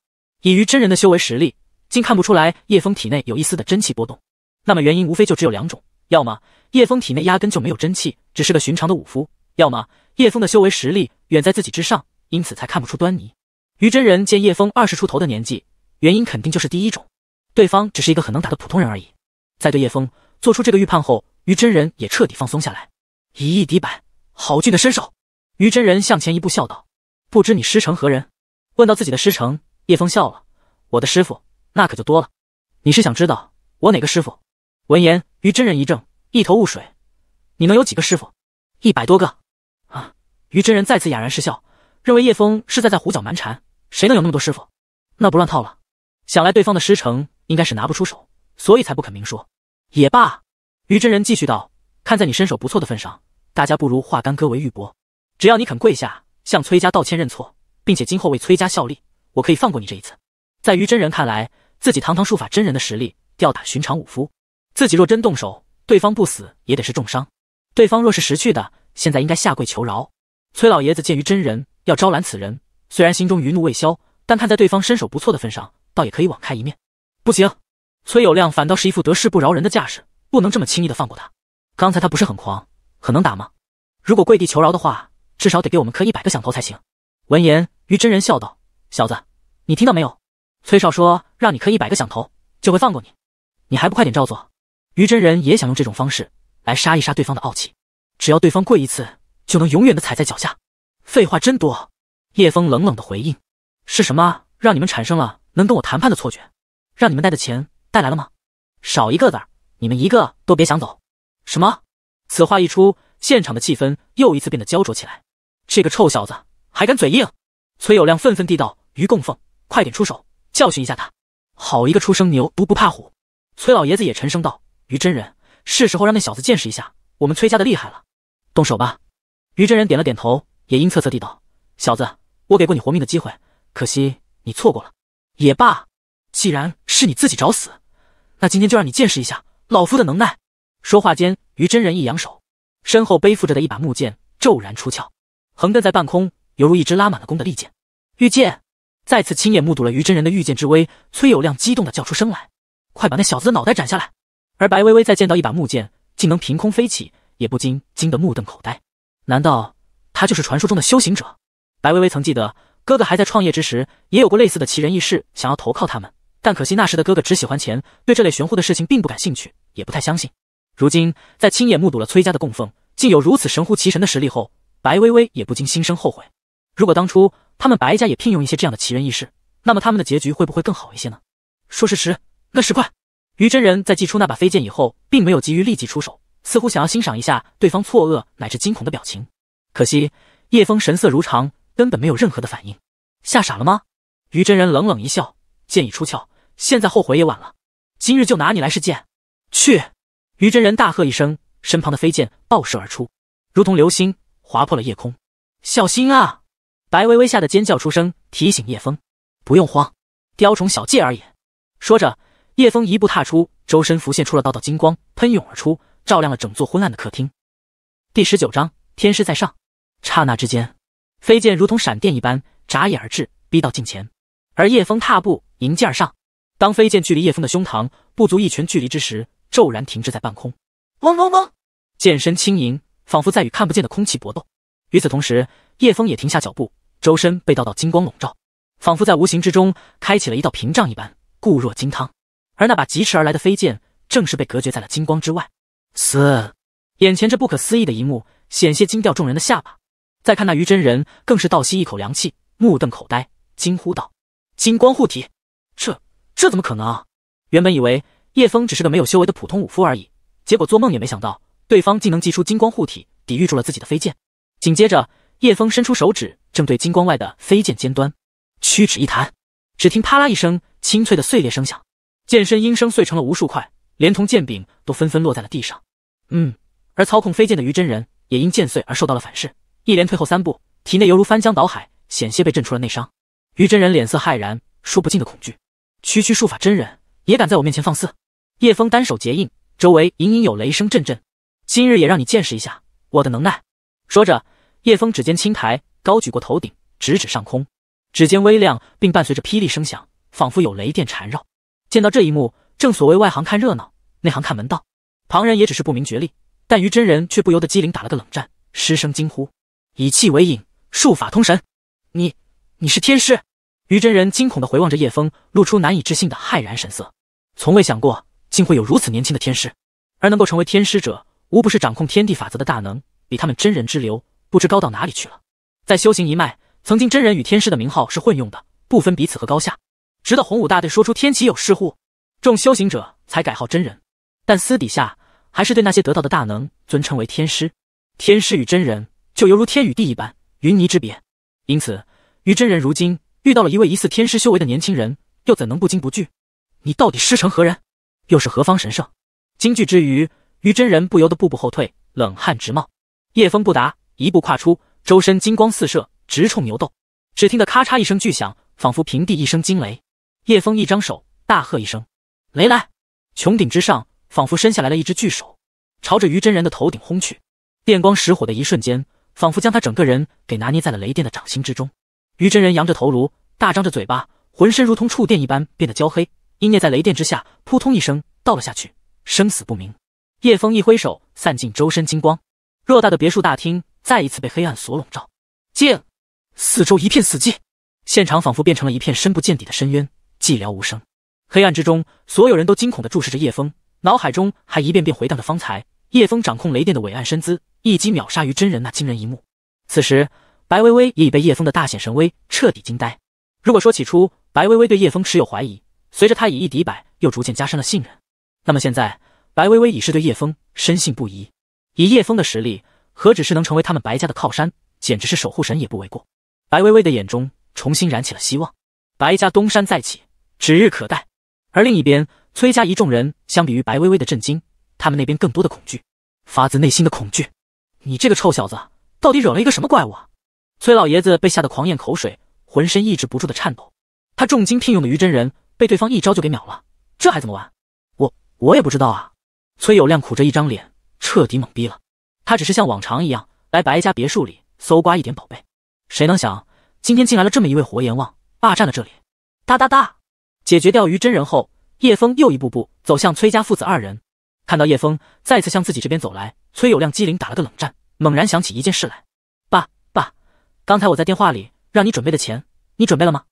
S2: 以于真人的修为实力，竟看不出来叶枫体内有一丝的真气波动。那么原因无非就只有两种：要么叶枫体内压根就没有真气，只是个寻常的武夫；要么叶枫的修为实力远在自己之上，因此才看不出端倪。于真人见叶枫二十出头的年纪，原因肯定就是第一种，对方只是一个很能打的普通人而已。在对叶枫做出这个预判后，于真人也彻底放松下来，以一敌百，好俊的身手！于真人向前一步，笑道：“不知你师承何人？”问到自己的师承，叶枫笑了：“我的师傅那可就多了。”“你是想知道我哪个师傅？”闻言，于真人一怔，一头雾水：“你能有几个师傅？一百多个？”啊！于真人再次哑然失笑，认为叶枫是在在胡搅蛮缠。谁能有那么多师傅？那不乱套了。想来对方的师承应该是拿不出手，所以才不肯明说。也罢，于真人继续道：“看在你身手不错的份上，大家不如化干戈为玉帛。”只要你肯跪下向崔家道歉认错，并且今后为崔家效力，我可以放过你这一次。在于真人看来，自己堂堂术法真人的实力吊打寻常武夫，自己若真动手，对方不死也得是重伤。对方若是识趣的，现在应该下跪求饶。崔老爷子见于真人要招揽此人，虽然心中余怒未消，但看在对方身手不错的份上，倒也可以网开一面。不行，崔有亮反倒是一副得势不饶人的架势，不能这么轻易的放过他。刚才他不是很狂，很能打吗？如果跪地求饶的话。至少得给我们磕一百个响头才行。闻言，于真人笑道：“小子，你听到没有？崔少说让你磕一百个响头就会放过你，你还不快点照做？”于真人也想用这种方式来杀一杀对方的傲气，只要对方跪一次，就能永远的踩在脚下。废话真多！叶枫冷冷的回应：“是什么让你们产生了能跟我谈判的错觉？让你们带的钱带来了吗？少一个字，你们一个都别想走！”什么？此话一出，现场的气氛又一次变得焦灼起来。这个臭小子还敢嘴硬！崔有亮愤愤地道：“于供奉，快点出手教训一下他！好一个初生牛犊不怕虎！”崔老爷子也沉声道：“于真人，是时候让那小子见识一下我们崔家的厉害了。动手吧！”于真人点了点头，也阴恻恻地道：“小子，我给过你活命的机会，可惜你错过了。也罢，既然是你自己找死，那今天就让你见识一下老夫的能耐。”说话间，于真人一扬手，身后背负着的一把木剑骤然出鞘。横亘在半空，犹如一支拉满了弓的利箭。御剑，再次亲眼目睹了于真人的御剑之威，崔有亮激动的叫出声来：“快把那小子的脑袋斩下来！”而白薇薇再见到一把木剑竟能凭空飞起，也不禁惊得目瞪口呆。难道他就是传说中的修行者？白薇薇曾记得，哥哥还在创业之时，也有过类似的奇人异事，想要投靠他们，但可惜那时的哥哥只喜欢钱，对这类玄乎的事情并不感兴趣，也不太相信。如今在亲眼目睹了崔家的供奉竟有如此神乎其神的实力后，白薇薇也不禁心生后悔，如果当初他们白家也聘用一些这样的奇人异士，那么他们的结局会不会更好一些呢？说石石，那石块。于真人在祭出那把飞剑以后，并没有急于立即出手，似乎想要欣赏一下对方错愕乃至惊恐的表情。可惜叶枫神色如常，根本没有任何的反应。吓傻了吗？于真人冷冷一笑，剑已出鞘，现在后悔也晚了。今日就拿你来试剑。去！于真人大喝一声，身旁的飞剑爆射而出，如同流星。划破了夜空，小心啊！白薇薇吓得尖叫出声，提醒叶枫。不用慌，雕虫小技而已。说着，叶枫一步踏出，周身浮现出了道道金光，喷涌而出，照亮了整座昏暗的客厅。第十九章天师在上。刹那之间，飞剑如同闪电一般，眨眼而至，逼到近前。而叶枫踏步迎剑而上。当飞剑距离叶枫的胸膛不足一拳距离之时，骤然停滞在半空。嗡嗡嗡，剑身轻盈。仿佛在与看不见的空气搏斗。与此同时，叶枫也停下脚步，周身被道道金光笼罩，仿佛在无形之中开启了一道屏障一般，固若金汤。而那把疾驰而来的飞剑，正是被隔绝在了金光之外。嘶！眼前这不可思议的一幕，险些惊掉众人的下巴。再看那于真人，更是倒吸一口凉气，目瞪口呆，惊呼道：“金光护体，这这怎么可能？原本以为叶枫只是个没有修为的普通武夫而已，结果做梦也没想到。”对方竟能祭出金光护体，抵御住了自己的飞剑。紧接着，叶峰伸出手指，正对金光外的飞剑尖端，屈指一弹。只听啪啦一声清脆的碎裂声响，剑身应声碎成了无数块，连同剑柄都纷纷落在了地上。嗯，而操控飞剑的于真人也因剑碎而受到了反噬，一连退后三步，体内犹如翻江倒海，险些被震出了内伤。于真人脸色骇然，说不尽的恐惧。区区术法真人也敢在我面前放肆？叶峰单手结印，周围隐隐有雷声阵阵。今日也让你见识一下我的能耐。说着，叶枫指尖轻抬，高举过头顶，直指上空，指尖微亮，并伴随着霹雳声响，仿佛有雷电缠绕。见到这一幕，正所谓外行看热闹，内行看门道。旁人也只是不明觉厉，但于真人却不由得机灵打了个冷战，失声惊呼：“以气为引，术法通神！你，你是天师！”于真人惊恐地回望着叶枫，露出难以置信的骇然神色，从未想过，竟会有如此年轻的天师，而能够成为天师者。无不是掌控天地法则的大能，比他们真人之流不知高到哪里去了。在修行一脉，曾经真人与天师的名号是混用的，不分彼此和高下。直到洪武大队说出“天启有失乎”，众修行者才改号真人。但私底下还是对那些得到的大能尊称为天师。天师与真人就犹如天与地一般，云泥之别。因此，于真人如今遇到了一位疑似天师修为的年轻人，又怎能不惊不惧？你到底师承何人？又是何方神圣？惊惧之余。于真人不由得步步后退，冷汗直冒。叶风不答，一步跨出，周身金光四射，直冲牛斗。只听得咔嚓一声巨响，仿佛平地一声惊雷。叶风一张手，大喝一声：“雷来！”穹顶之上，仿佛伸下来了一只巨手，朝着于真人的头顶轰去。电光石火的一瞬间，仿佛将他整个人给拿捏在了雷电的掌心之中。于真人扬着头颅，大张着嘴巴，浑身如同触电一般变得焦黑，因孽在雷电之下，扑通一声倒了下去，生死不明。叶风一挥手，散尽周身金光，偌大的别墅大厅再一次被黑暗所笼罩。静，四周一片死寂，现场仿佛变成了一片深不见底的深渊，寂寥无声。黑暗之中，所有人都惊恐地注视着叶风，脑海中还一遍遍回荡着方才叶风掌控雷电的伟岸身姿，一击秒杀于真人那惊人一幕。此时，白薇薇也已被叶风的大显神威彻底惊呆。如果说起初白薇薇对叶风持有怀疑，随着他以一敌百，又逐渐加深了信任，那么现在。白薇薇已是对叶枫深信不疑，以叶枫的实力，何止是能成为他们白家的靠山，简直是守护神也不为过。白薇薇的眼中重新燃起了希望，白家东山再起指日可待。而另一边，崔家一众人，相比于白薇薇的震惊，他们那边更多的恐惧，发自内心的恐惧。你这个臭小子，到底惹了一个什么怪物啊？崔老爷子被吓得狂咽口水，浑身抑制不住的颤抖。他重金聘用的于真人被对方一招就给秒了，这还怎么玩？我我也不知道啊。崔有亮苦着一张脸，彻底懵逼了。他只是像往常一样来白家别墅里搜刮一点宝贝，谁能想今天进来了这么一位活阎王，霸占了这里。哒哒哒！解决掉于真人后，叶峰又一步步走向崔家父子二人。看到叶峰再次向自己这边走来，崔有亮机灵打了个冷战，猛然想起一件事来：“爸爸，刚才我在电话里让你准备的钱，你准备了吗？”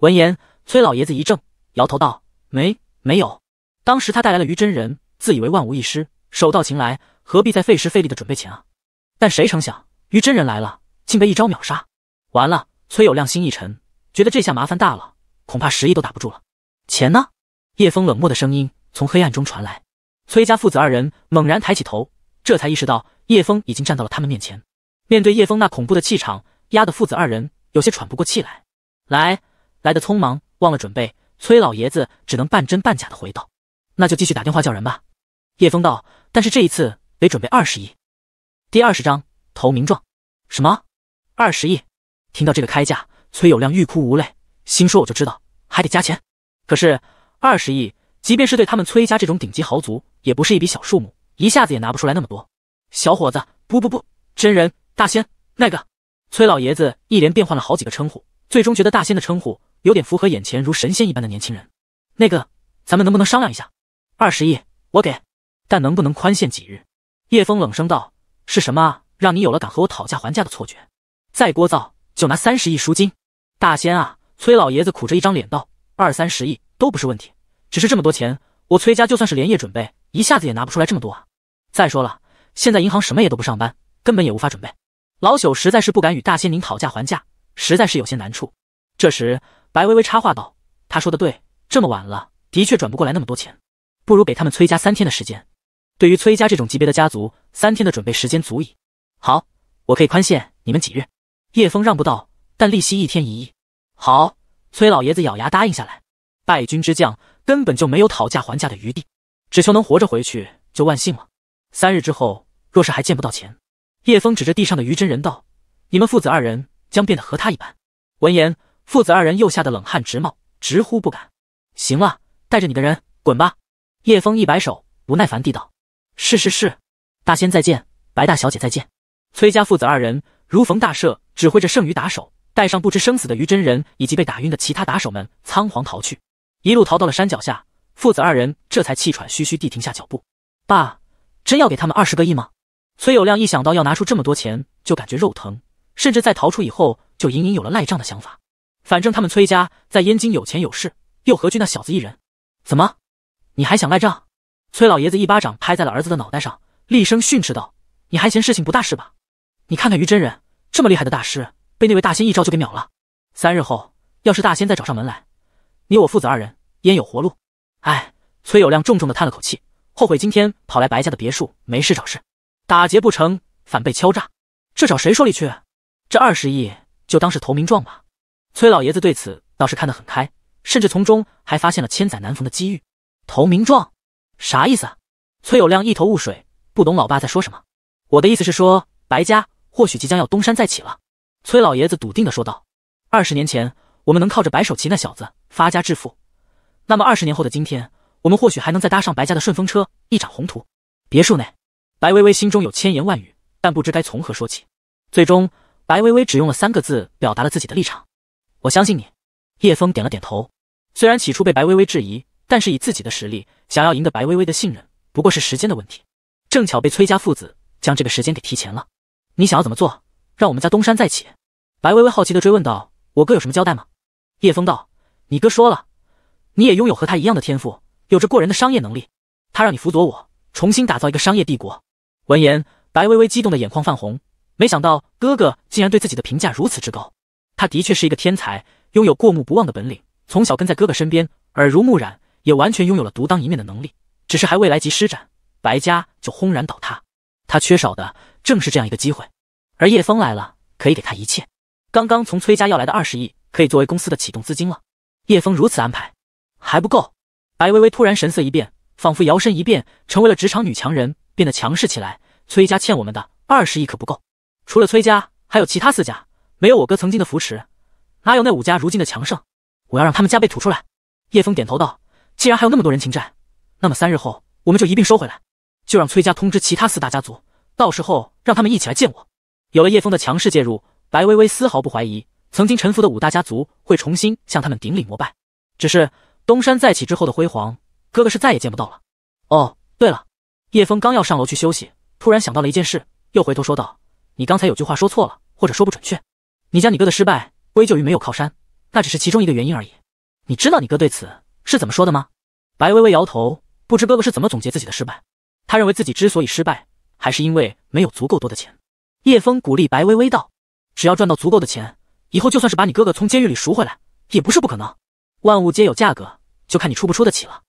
S2: 闻言，崔老爷子一怔，摇头道：“没，没有。当时他带来了于真人。”自以为万无一失，手到擒来，何必再费时费力的准备钱啊？但谁成想，于真人来了，竟被一招秒杀。完了，崔有亮心一沉，觉得这下麻烦大了，恐怕十亿都打不住了。钱呢？叶峰冷漠的声音从黑暗中传来。崔家父子二人猛然抬起头，这才意识到叶峰已经站到了他们面前。面对叶峰那恐怖的气场，压得父子二人有些喘不过气来。来，来的匆忙，忘了准备。崔老爷子只能半真半假的回道：“那就继续打电话叫人吧。”叶峰道：“但是这一次得准备二十亿。”第二十章投名状。什么？二十亿？听到这个开价，崔有亮欲哭无泪，心说我就知道还得加钱。可是二十亿，即便是对他们崔家这种顶级豪族，也不是一笔小数目，一下子也拿不出来那么多。小伙子，不不不，真人，大仙，那个崔老爷子一连变换了好几个称呼，最终觉得大仙的称呼有点符合眼前如神仙一般的年轻人。那个，咱们能不能商量一下？二十亿，我给。但能不能宽限几日？叶峰冷声道：“是什么让你有了敢和我讨价还价的错觉？再聒噪，就拿三十亿赎金。”大仙啊！崔老爷子苦着一张脸道：“二三十亿都不是问题，只是这么多钱，我崔家就算是连夜准备，一下子也拿不出来这么多啊！再说了，现在银行什么也都不上班，根本也无法准备。老朽实在是不敢与大仙您讨价还价，实在是有些难处。”这时，白薇薇插话道：“他说的对，这么晚了，的确转不过来那么多钱，不如给他们崔家三天的时间。”对于崔家这种级别的家族，三天的准备时间足矣。好，我可以宽限你们几日。叶枫让不到，但利息一天一亿。好，崔老爷子咬牙答应下来。败军之将根本就没有讨价还价的余地，只求能活着回去就万幸了。三日之后，若是还见不到钱，叶枫指着地上的余真人道：“你们父子二人将变得和他一般。”闻言，父子二人又吓得冷汗直冒，直呼不敢。行了，带着你的人滚吧。叶枫一摆手，不耐烦地道。是是是，大仙再见，白大小姐再见。崔家父子二人如逢大赦，指挥着剩余打手，带上不知生死的于真人以及被打晕的其他打手们，仓皇逃去。一路逃到了山脚下，父子二人这才气喘吁吁地停下脚步。爸，真要给他们二十个亿吗？崔有亮一想到要拿出这么多钱，就感觉肉疼，甚至在逃出以后，就隐隐有了赖账的想法。反正他们崔家在燕京有钱有势，又何惧那小子一人？怎么，你还想赖账？崔老爷子一巴掌拍在了儿子的脑袋上，厉声训斥道：“你还嫌事情不大是吧？你看看于真人这么厉害的大师，被那位大仙一招就给秒了。三日后，要是大仙再找上门来，你我父子二人焉有活路？”哎，崔有亮重重的叹了口气，后悔今天跑来白家的别墅没事找事，打劫不成，反被敲诈，这找谁说理去？这二十亿就当是投名状吧。崔老爷子对此倒是看得很开，甚至从中还发现了千载难逢的机遇——投名状。啥意思？崔有亮一头雾水，不懂老爸在说什么。我的意思是说，白家或许即将要东山再起了。崔老爷子笃定的说道：“二十年前，我们能靠着白手奇那小子发家致富，那么二十年后的今天，我们或许还能再搭上白家的顺风车，一展宏图。”别墅内，白薇薇心中有千言万语，但不知该从何说起。最终，白薇薇只用了三个字表达了自己的立场：“我相信你。”叶峰点了点头。虽然起初被白薇薇质疑，但是以自己的实力。想要赢得白薇薇的信任，不过是时间的问题。正巧被崔家父子将这个时间给提前了。你想要怎么做，让我们家东山再起？白薇薇好奇的追问道：“我哥有什么交代吗？”叶枫道：“你哥说了，你也拥有和他一样的天赋，有着过人的商业能力。他让你辅佐我，重新打造一个商业帝国。”闻言，白薇薇激动的眼眶泛红，没想到哥哥竟然对自己的评价如此之高。他的确是一个天才，拥有过目不忘的本领，从小跟在哥哥身边，耳濡目染。也完全拥有了独当一面的能力，只是还未来及施展，白家就轰然倒塌。他缺少的正是这样一个机会，而叶峰来了，可以给他一切。刚刚从崔家要来的二十亿，可以作为公司的启动资金了。叶峰如此安排，还不够。白薇薇突然神色一变，仿佛摇身一变，成为了职场女强人，变得强势起来。崔家欠我们的二十亿可不够，除了崔家，还有其他四家。没有我哥曾经的扶持，哪有那五家如今的强盛？我要让他们加倍吐出来。叶峰点头道。既然还有那么多人情债，那么三日后我们就一并收回来。就让崔家通知其他四大家族，到时候让他们一起来见我。有了叶枫的强势介入，白薇薇丝毫不怀疑曾经臣服的五大家族会重新向他们顶礼膜拜。只是东山再起之后的辉煌，哥哥是再也见不到了。哦，对了，叶枫刚要上楼去休息，突然想到了一件事，又回头说道：“你刚才有句话说错了，或者说不准确。你将你哥的失败归咎于没有靠山，那只是其中一个原因而已。你知道你哥对此。”是怎么说的吗？白微微摇头，不知哥哥是怎么总结自己的失败。他认为自己之所以失败，还是因为没有足够多的钱。叶枫鼓励白微微道：“只要赚到足够的钱，以后就算是把你哥哥从监狱里赎回来，也不是不可能。万物皆有价格，就看你出不出得起了。”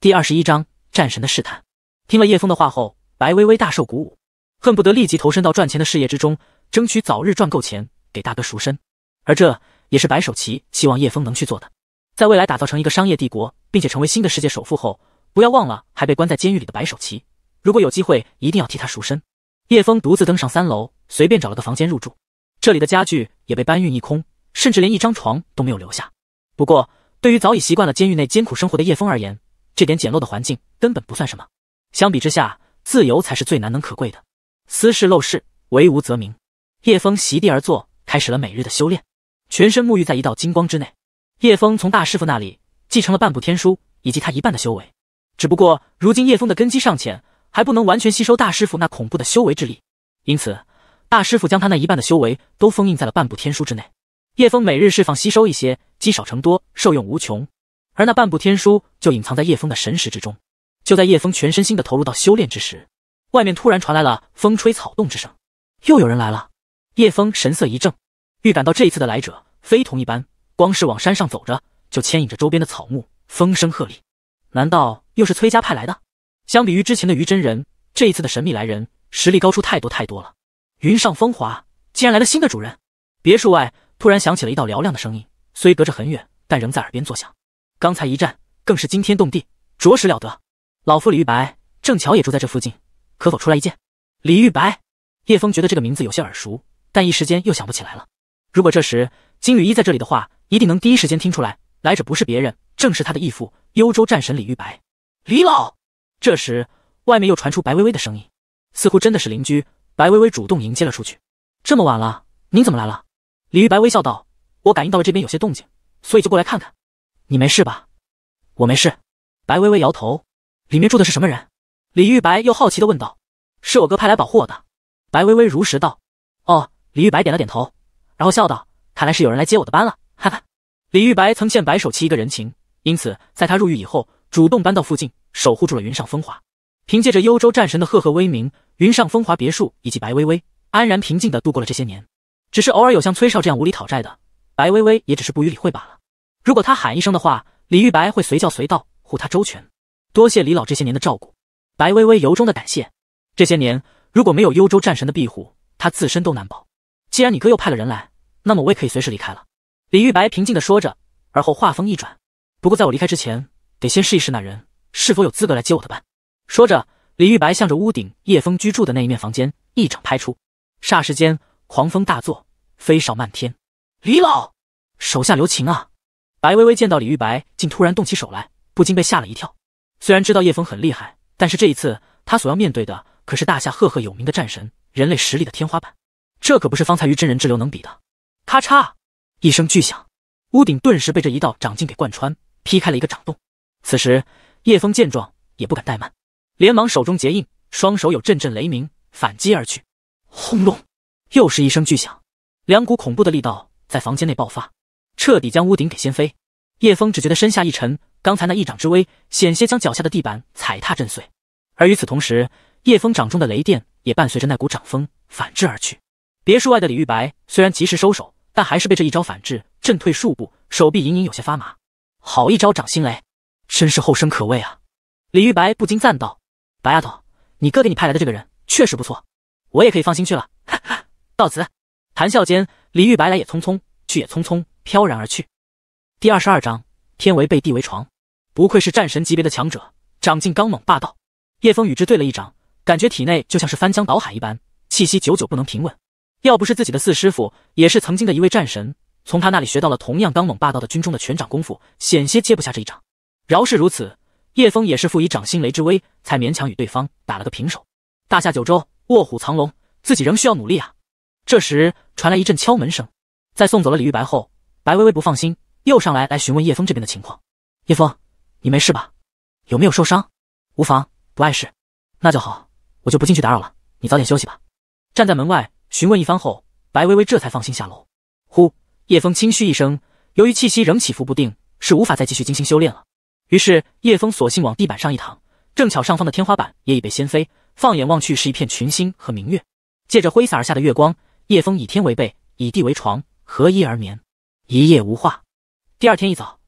S2: 第二十一章战神的试探。听了叶枫的话后，白微微大受鼓舞，恨不得立即投身到赚钱的事业之中，争取早日赚够钱给大哥赎身。而这也是白守奇希望叶枫能去做的。在未来打造成一个商业帝国，并且成为新的世界首富后，不要忘了还被关在监狱里的白手棋。如果有机会，一定要替他赎身。叶峰独自登上三楼，随便找了个房间入住。这里的家具也被搬运一空，甚至连一张床都没有留下。不过，对于早已习惯了监狱内艰苦生活的叶峰而言，这点简陋的环境根本不算什么。相比之下，自由才是最难能可贵的。斯是陋室，惟吾则名。叶峰席地而坐，开始了每日的修炼，全身沐浴在一道金光之内。叶峰从大师傅那里继承了半部天书以及他一半的修为，只不过如今叶峰的根基尚浅，还不能完全吸收大师傅那恐怖的修为之力，因此大师傅将他那一半的修为都封印在了半部天书之内。叶峰每日释放吸收一些，积少成多，受用无穷。而那半部天书就隐藏在叶枫的神识之中。就在叶枫全身心的投入到修炼之时，外面突然传来了风吹草动之声，又有人来了。叶枫神色一正，预感到这一次的来者非同一般。光是往山上走着，就牵引着周边的草木，风声鹤唳。难道又是崔家派来的？相比于之前的于真人，这一次的神秘来人实力高出太多太多了。云上风华竟然来了新的主人。别墅外突然响起了一道嘹亮的声音，虽隔着很远，但仍在耳边作响。刚才一战更是惊天动地，着实了得。老夫李玉白，正巧也住在这附近，可否出来一见？李玉白，叶枫觉得这个名字有些耳熟，但一时间又想不起来了。如果这时金羽衣在这里的话。一定能第一时间听出来，来者不是别人，正是他的义父幽州战神李玉白。李老，这时外面又传出白微微的声音，似乎真的是邻居。白微微主动迎接了出去。这么晚了，您怎么来了？李玉白微笑道：“我感应到了这边有些动静，所以就过来看看。你没事吧？”“我没事。”白微微摇头。里面住的是什么人？李玉白又好奇的问道。“是我哥派来保护我的。”白微微如实道。哦，李玉白点了点头，然后笑道：“看来是有人来接我的班了。”李玉白曾欠白守期一个人情，因此在他入狱以后，主动搬到附近，守护住了云上风华。凭借着幽州战神的赫赫威名，云上风华别墅以及白薇薇安然平静地度过了这些年。只是偶尔有像崔少这样无理讨债的，白薇薇也只是不予理会罢了。如果他喊一声的话，李玉白会随叫随到，护他周全。多谢李老这些年的照顾，白薇薇由衷的感谢。这些年如果没有幽州战神的庇护，他自身都难保。既然你哥又派了人来，那么我也可以随时离开了。李玉白平静地说着，而后话锋一转：“不过在我离开之前，得先试一试那人是否有资格来接我的班。”说着，李玉白向着屋顶叶枫居住的那一面房间一掌拍出，霎时间狂风大作，飞上漫天。李老，手下留情啊！白微微见到李玉白竟突然动起手来，不禁被吓了一跳。虽然知道叶枫很厉害，但是这一次他所要面对的可是大夏赫赫有名的战神，人类实力的天花板，这可不是方才于真人之流能比的。咔嚓。一声巨响，屋顶顿时被这一道掌劲给贯穿，劈开了一个掌洞。此时，叶峰见状也不敢怠慢，连忙手中结印，双手有阵阵雷鸣反击而去。轰隆！又是一声巨响，两股恐怖的力道在房间内爆发，彻底将屋顶给掀飞。叶峰只觉得身下一沉，刚才那一掌之威险些将脚下的地板踩踏震碎。而与此同时，叶峰掌中的雷电也伴随着那股掌风反制而去。别墅外的李玉白虽然及时收手。但还是被这一招反制，震退数步，手臂隐隐有些发麻。好一招掌心雷，真是后生可畏啊！李玉白不禁赞道：“白丫头，你哥给你派来的这个人确实不错，我也可以放心去了。”哈哈，告辞。谈笑间，李玉白来也匆匆，去也匆匆，飘然而去。第二十二章：天为被，地为床。不愧是战神级别的强者，掌劲刚猛霸道。叶枫与之对了一掌，感觉体内就像是翻江倒海一般，气息久久不能平稳。要不是自己的四师父，也是曾经的一位战神，从他那里学到了同样刚猛霸道的军中的拳掌功夫，险些接不下这一掌。饶是如此，叶峰也是付以掌心雷之威，才勉强与对方打了个平手。大夏九州卧虎藏龙，自己仍需要努力啊！这时传来一阵敲门声，在送走了李玉白后，白薇薇不放心，又上来来询问叶峰这边的情况。叶峰，你没事吧？有没有受伤？无妨，不碍事。那就好，我就不进去打扰了。你早点休息吧。站在门外。询问一番后，白薇薇这才放心下楼。呼，叶风轻嘘一声，由于气息仍起伏不定，是无法再继续精心修炼了。于是，叶风索性往地板上一躺，正巧上方的天花板也已被掀飞。放眼望去，是一片群星和明月。借着挥洒而下的月光，叶风以天为被，以地为床，合衣而眠，一夜无话。第二天一早，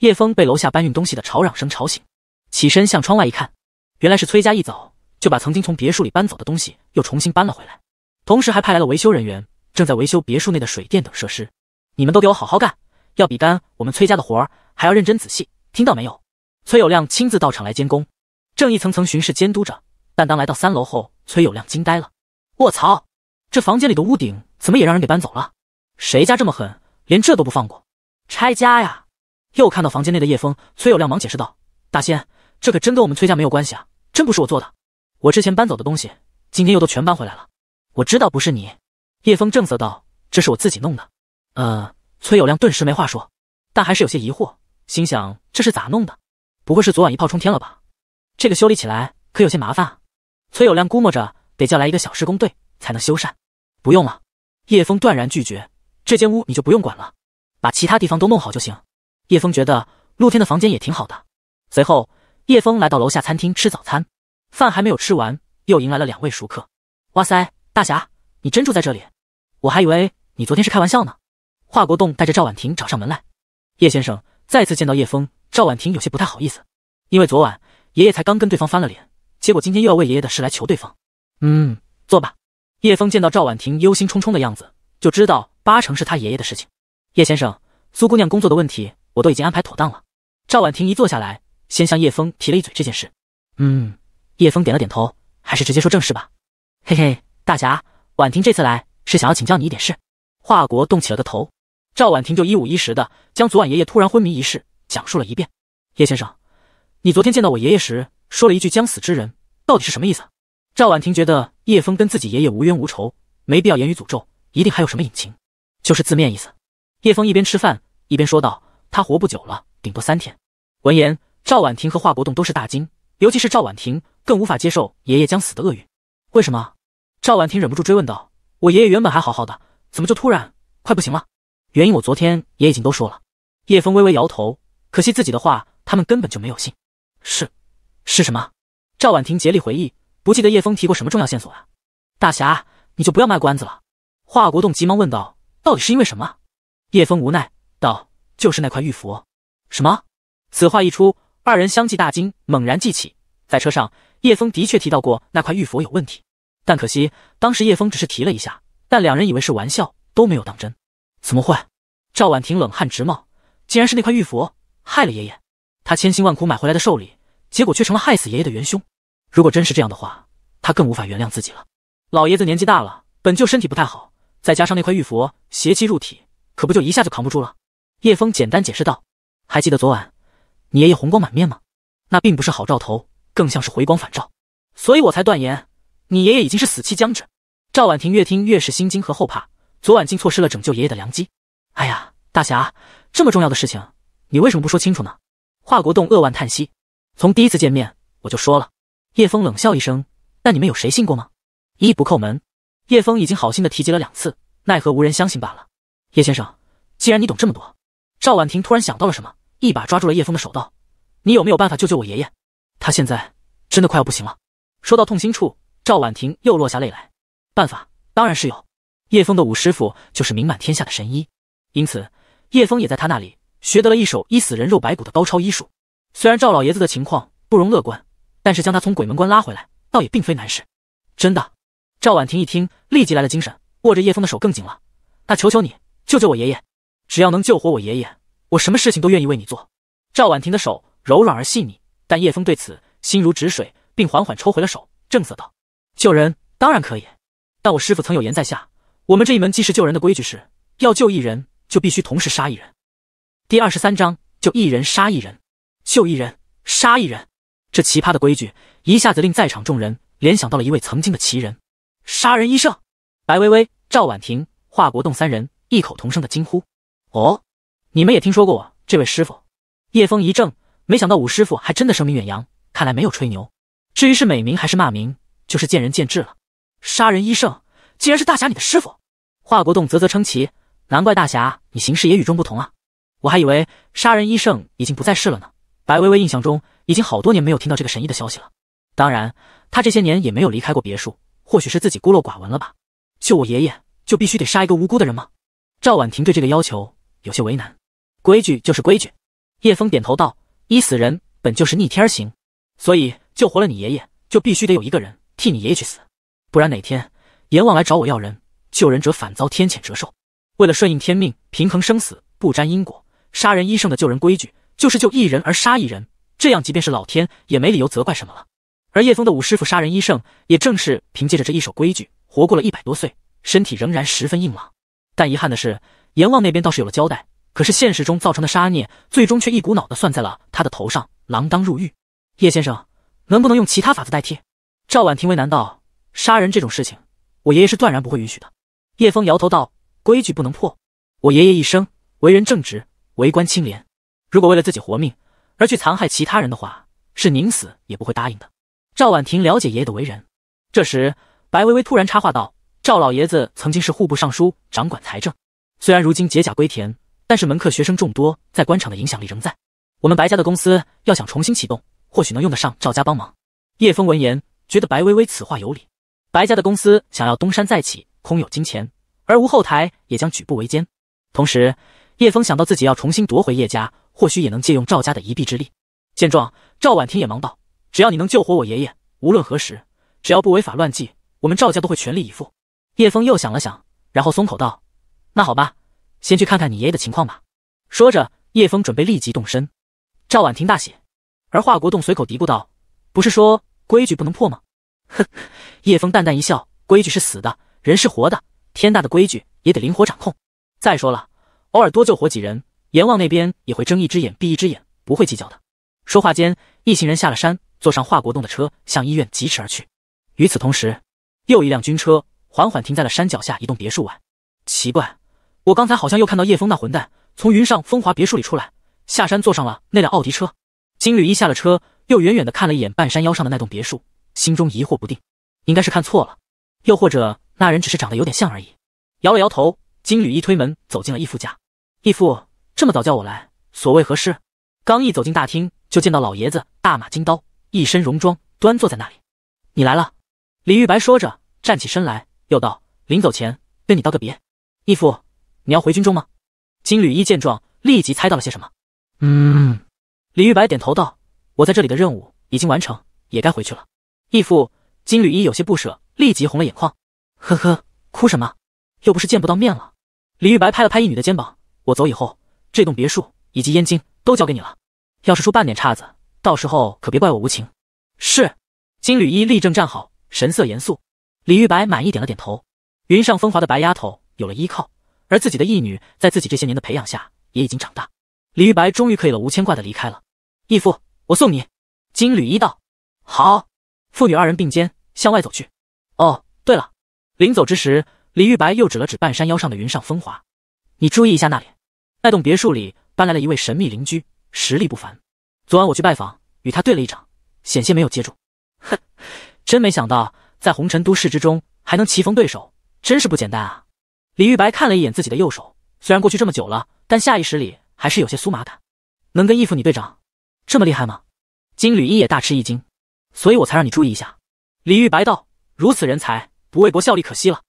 S2: 叶风被楼下搬运东西的吵嚷声吵醒，起身向窗外一看，原来是崔家一早就把曾经从别墅里搬走的东西又重新搬了回来。同时还派来了维修人员，正在维修别墅内的水电等设施。你们都给我好好干，要比干我们崔家的活还要认真仔细，听到没有？崔有亮亲自到场来监工，正一层层巡视监督着。但当来到三楼后，崔有亮惊呆了：我操，这房间里的屋顶怎么也让人给搬走了？谁家这么狠，连这都不放过？拆家呀！又看到房间内的叶枫，崔有亮忙解释道：“大仙，这可真跟我们崔家没有关系啊，真不是我做的。我之前搬走的东西，今天又都全搬回来了。”我知道不是你，叶峰正色道：“这是我自己弄的。”呃，崔有亮顿时没话说，但还是有些疑惑，心想这是咋弄的？不会是昨晚一炮冲天了吧？这个修理起来可有些麻烦啊！崔有亮估摸着得叫来一个小施工队才能修缮。不用了，叶峰断然拒绝：“这间屋你就不用管了，把其他地方都弄好就行。”叶峰觉得露天的房间也挺好的。随后，叶峰来到楼下餐厅吃早餐，饭还没有吃完，又迎来了两位熟客。哇塞！大侠，你真住在这里？我还以为你昨天是开玩笑呢。华国栋带着赵婉婷找上门来，叶先生再次见到叶峰，赵婉婷有些不太好意思，因为昨晚爷爷才刚跟对方翻了脸，结果今天又要为爷爷的事来求对方。嗯，坐吧。叶峰见到赵婉婷忧心忡忡的样子，就知道八成是他爷爷的事情。叶先生，苏姑娘工作的问题，我都已经安排妥当了。赵婉婷一坐下来，先向叶峰提了一嘴这件事。嗯，叶峰点了点头，还是直接说正事吧。嘿嘿。大侠，婉婷这次来是想要请教你一点事。华国栋起了个头，赵婉婷就一五一十的将昨晚爷爷突然昏迷一事讲述了一遍。叶先生，你昨天见到我爷爷时说了一句“将死之人”，到底是什么意思？赵婉婷觉得叶峰跟自己爷爷无冤无仇，没必要言语诅咒，一定还有什么隐情。就是字面意思。叶峰一边吃饭一边说道：“他活不久了，顶多三天。”闻言，赵婉婷和华国栋都是大惊，尤其是赵婉婷，更无法接受爷爷将死的厄运。为什么？赵婉婷忍不住追问道：“我爷爷原本还好好的，怎么就突然快不行了？原因我昨天也已经都说了。”叶峰微微摇头，可惜自己的话他们根本就没有信。“是，是什么？”赵婉婷竭力回忆，不记得叶峰提过什么重要线索啊！大侠，你就不要卖关子了。”华国栋急忙问道：“到底是因为什么？”叶峰无奈道：“就是那块玉佛。”什么？此话一出，二人相继大惊，猛然记起，在车上叶峰的确提到过那块玉佛有问题。但可惜，当时叶枫只是提了一下，但两人以为是玩笑，都没有当真。怎么会？赵婉婷冷汗直冒，竟然是那块玉佛害了爷爷。他千辛万苦买回来的寿礼，结果却成了害死爷爷的元凶。如果真是这样的话，他更无法原谅自己了。老爷子年纪大了，本就身体不太好，再加上那块玉佛邪气入体，可不就一下就扛不住了？叶枫简单解释道：“还记得昨晚你爷爷红光满面吗？那并不是好兆头，更像是回光返照，所以我才断言。”你爷爷已经是死期将至，赵婉婷越听越是心惊和后怕，昨晚竟错失了拯救爷爷的良机。哎呀，大侠，这么重要的事情，你为什么不说清楚呢？华国栋扼腕叹息。从第一次见面我就说了，叶峰冷笑一声，但你们有谁信过吗？一不叩门。叶峰已经好心的提及了两次，奈何无人相信罢了。叶先生，既然你懂这么多，赵婉婷突然想到了什么，一把抓住了叶峰的手，道：“你有没有办法救救我爷爷？他现在真的快要不行了。”说到痛心处。赵婉婷又落下泪来，办法当然是有。叶枫的五师父就是名满天下的神医，因此叶枫也在他那里学得了一手医死人肉白骨的高超医术。虽然赵老爷子的情况不容乐观，但是将他从鬼门关拉回来，倒也并非难事。真的？赵婉婷一听，立即来了精神，握着叶枫的手更紧了。那求求你救救我爷爷，只要能救活我爷爷，我什么事情都愿意为你做。赵婉婷的手柔软而细腻，但叶峰对此心如止水，并缓缓抽回了手，正色道。救人当然可以，但我师傅曾有言在下，我们这一门既是救人的规矩是，要救一人就必须同时杀一人。第二十三章，救一人杀一人，救一人杀一人，这奇葩的规矩一下子令在场众人联想到了一位曾经的奇人——杀人医圣白薇薇、赵婉婷、华国栋三人异口同声的惊呼：“哦，你们也听说过我这位师傅？”叶峰一怔，没想到五师傅还真的声名远扬，看来没有吹牛。至于是美名还是骂名？就是见仁见智了。杀人医圣竟然是大侠你的师傅，华国栋啧啧称奇，难怪大侠你行事也与众不同啊！我还以为杀人医圣已经不在世了呢。白薇薇印象中已经好多年没有听到这个神医的消息了，当然他这些年也没有离开过别墅，或许是自己孤陋寡闻了吧？救我爷爷就必须得杀一个无辜的人吗？赵婉婷对这个要求有些为难。规矩就是规矩。叶峰点头道：医死人本就是逆天行，所以救活了你爷爷就必须得有一个人。替你爷爷去死，不然哪天阎王来找我要人，救人者反遭天谴折寿。为了顺应天命，平衡生死，不沾因果，杀人医圣的救人规矩就是救一人而杀一人，这样即便是老天也没理由责怪什么了。而叶峰的五师父杀人医圣，也正是凭借着这一手规矩，活过了一百多岁，身体仍然十分硬朗。但遗憾的是，阎王那边倒是有了交代，可是现实中造成的杀孽，最终却一股脑的算在了他的头上，锒铛入狱。叶先生，能不能用其他法子代替？赵婉婷为难道杀人这种事情，我爷爷是断然不会允许的。叶枫摇头道：“规矩不能破，我爷爷一生为人正直，为官清廉。如果为了自己活命而去残害其他人的话，是宁死也不会答应的。”赵婉婷了解爷爷的为人。这时，白薇薇突然插话道：“赵老爷子曾经是户部尚书，掌管财政。虽然如今解甲归田，但是门客学生众多，在官场的影响力仍在。我们白家的公司要想重新启动，或许能用得上赵家帮忙。”叶枫闻言。觉得白薇薇此话有理，白家的公司想要东山再起，空有金钱而吴后台，也将举步维艰。同时，叶峰想到自己要重新夺回叶家，或许也能借用赵家的一臂之力。见状，赵婉婷也忙道：“只要你能救活我爷爷，无论何时，只要不违法乱纪，我们赵家都会全力以赴。”叶峰又想了想，然后松口道：“那好吧，先去看看你爷爷的情况吧。”说着，叶峰准备立即动身。赵婉婷大喜，而华国栋随口嘀咕道：“不是说……”规矩不能破吗？哼！叶峰淡淡一笑，规矩是死的，人是活的，天大的规矩也得灵活掌控。再说了，偶尔多救活几人，阎王那边也会睁一只眼闭一只眼，不会计较的。说话间，一行人下了山，坐上华国栋的车，向医院疾驰而去。与此同时，又一辆军车缓缓停在了山脚下一栋别墅外。奇怪，我刚才好像又看到叶峰那混蛋从云上风华别墅里出来，下山坐上了那辆奥迪车。金缕衣下了车，又远远的看了一眼半山腰上的那栋别墅，心中疑惑不定，应该是看错了，又或者那人只是长得有点像而已。摇了摇头，金缕衣推门走进了义父家。义父这么早叫我来，所为何事？刚一走进大厅，就见到老爷子大马金刀，一身戎装，端坐在那里。你来了，李玉白说着站起身来，又道：“临走前跟你道个别，义父，你要回军中吗？”金缕衣见状，立即猜到了些什么。
S3: 嗯。
S2: 李玉白点头道：“我在这里的任务已经完成，也该回去了。”义父金缕衣有些不舍，立即红了眼眶。“呵呵，哭什么？又不是见不到面了。”李玉白拍了拍义女的肩膀：“我走以后，这栋别墅以及燕京都交给你了。要是出半点岔子，到时候可别怪我无情。”“是。”金缕衣立正站好，神色严肃。李玉白满意点了点头。云上风华的白丫头有了依靠，而自己的义女在自己这些年的培养下也已经长大。李玉白终于可以了，无牵挂的离开了。义父，我送你。金缕衣道：“好。”父女二人并肩向外走去。哦，对了，临走之时，李玉白又指了指半山腰上的云上风华，你注意一下那里。那栋别墅里搬来了一位神秘邻居，实力不凡。昨晚我去拜访，与他对了一掌，险些没有接住。哼，真没想到，在红尘都市之中还能棋逢对手，真是不简单啊！李玉白看了一眼自己的右手，虽然过去这么久了，但下意识里。还是有些酥麻感，能跟义父你队长这么厉害吗？金缕衣也大吃一惊，所以我才让你注意一下。李玉白道：“如此人才，不为国效力可惜了。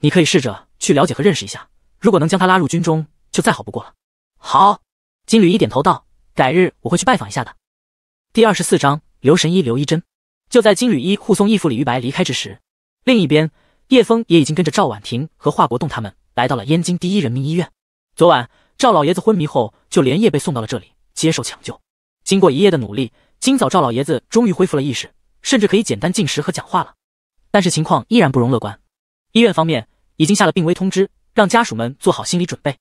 S2: 你可以试着去了解和认识一下，如果能将他拉入军中，就再好不过了。”好，金缕衣点头道：“改日我会去拜访一下的。”第二十四章，刘神医刘一真。就在金缕衣护送义父李玉白离开之时，另一边，叶峰也已经跟着赵婉婷和华国栋他们来到了燕京第一人民医院。昨晚。赵老爷子昏迷后，就连夜被送到了这里接受抢救。经过一夜的努力，今早赵老爷子终于恢复了意识，甚至可以简单进食和讲话了。但是情况依然不容乐观，医院方面已经下了病危通知，让家属们做好心理准备。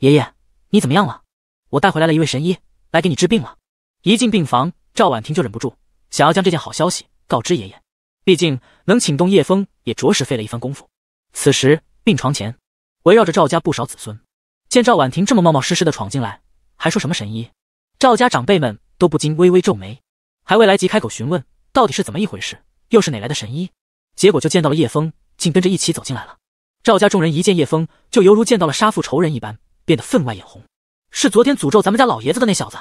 S2: 爷爷，你怎么样了？我带回来了一位神医来给你治病了。一进病房，赵婉婷就忍不住想要将这件好消息告知爷爷，毕竟能请动叶枫也着实费了一番功夫。此时，病床前围绕着赵家不少子孙。见赵婉婷这么冒冒失失的闯进来，还说什么神医？赵家长辈们都不禁微微皱眉，还未来及开口询问到底是怎么一回事，又是哪来的神医，结果就见到了叶枫，竟跟着一起走进来了。赵家众人一见叶枫，就犹如见到了杀父仇人一般，变得分外眼红。是昨天诅咒咱们家老爷子的那小子，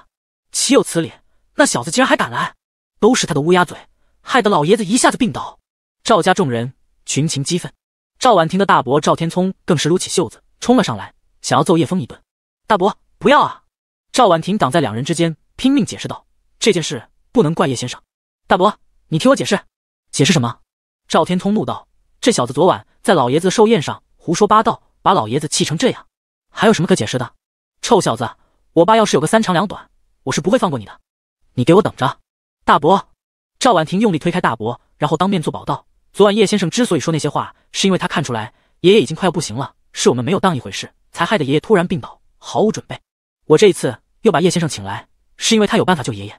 S2: 岂有此理！那小子竟然还敢来，都是他的乌鸦嘴，害得老爷子一下子病倒。赵家众人群情激愤，赵婉婷的大伯赵天聪更是撸起袖子冲了上来。想要揍叶枫一顿，大伯不要啊！赵婉婷挡在两人之间，拼命解释道：“这件事不能怪叶先生，大伯，你听我解释。”“解释什么？”赵天聪怒道：“这小子昨晚在老爷子的寿宴上胡说八道，把老爷子气成这样，还有什么可解释的？”“臭小子，我爸要是有个三长两短，我是不会放过你的！你给我等着！”大伯，赵婉婷用力推开大伯，然后当面做保道：“昨晚叶先生之所以说那些话，是因为他看出来爷爷已经快要不行了，是我们没有当一回事。”才害得爷爷突然病倒，毫无准备。我这一次又把叶先生请来，是因为他有办法救爷爷。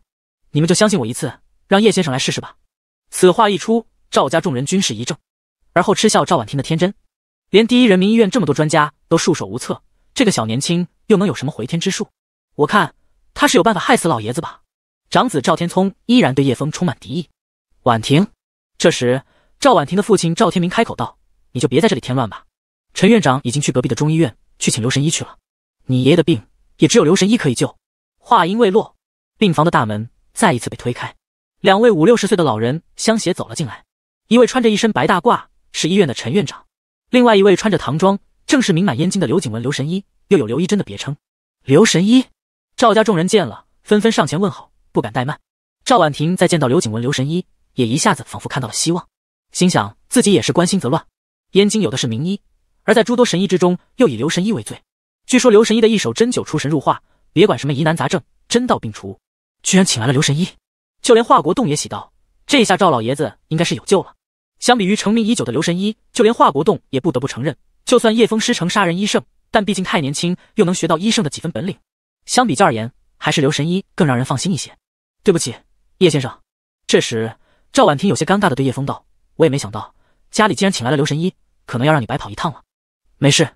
S2: 你们就相信我一次，让叶先生来试试吧。此话一出，赵家众人均是一怔，而后嗤笑赵婉婷的天真。连第一人民医院这么多专家都束手无策，这个小年轻又能有什么回天之术？我看他是有办法害死老爷子吧。长子赵天聪依然对叶枫充满敌意。婉婷，这时赵婉婷的父亲赵天明开口道：“你就别在这里添乱吧。陈院长已经去隔壁的中医院。”去请刘神医去了，你爷爷的病也只有刘神医可以救。话音未落，病房的大门再一次被推开，两位五六十岁的老人相携走了进来，一位穿着一身白大褂是医院的陈院长，另外一位穿着唐装，正是名满燕京的刘景文刘神医，又有刘一真的别称。刘神医，赵家众人见了，纷纷上前问好，不敢怠慢。赵婉婷在见到刘景文刘神医，也一下子仿佛看到了希望，心想自己也是关心则乱，燕京有的是名医。而在诸多神医之中，又以刘神医为最。据说刘神医的一手针灸出神入化，别管什么疑难杂症，针到病除。居然请来了刘神医，就连华国栋也喜道：“这下赵老爷子应该是有救了。”相比于成名已久的刘神医，就连华国栋也不得不承认，就算叶枫师承杀人医圣，但毕竟太年轻，又能学到医圣的几分本领。相比较而言，还是刘神医更让人放心一些。对不起，叶先生。这时，赵婉婷有些尴尬的对叶枫道：“我也没想到家里竟然请来了刘神医，可能要让你白跑一趟了。”没事，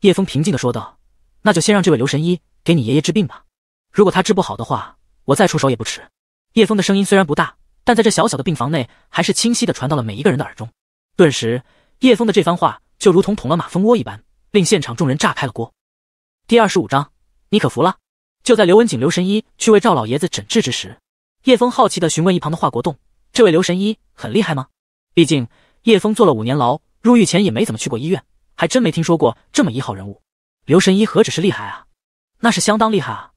S2: 叶峰平静的说道：“那就先让这位刘神医给你爷爷治病吧，如果他治不好的话，我再出手也不迟。”叶峰的声音虽然不大，但在这小小的病房内还是清晰的传到了每一个人的耳中。顿时，叶峰的这番话就如同捅了马蜂窝一般，令现场众人炸开了锅。第二十五章，你可服了？就在刘文景、刘神医去为赵老爷子诊治之时，叶峰好奇的询问一旁的华国栋：“这位刘神医很厉害吗？毕竟叶峰坐了五年牢，入狱前也没怎么去过医院。”还真没听说过这么一号人物，刘神医何止是厉害啊，那是相当厉害啊！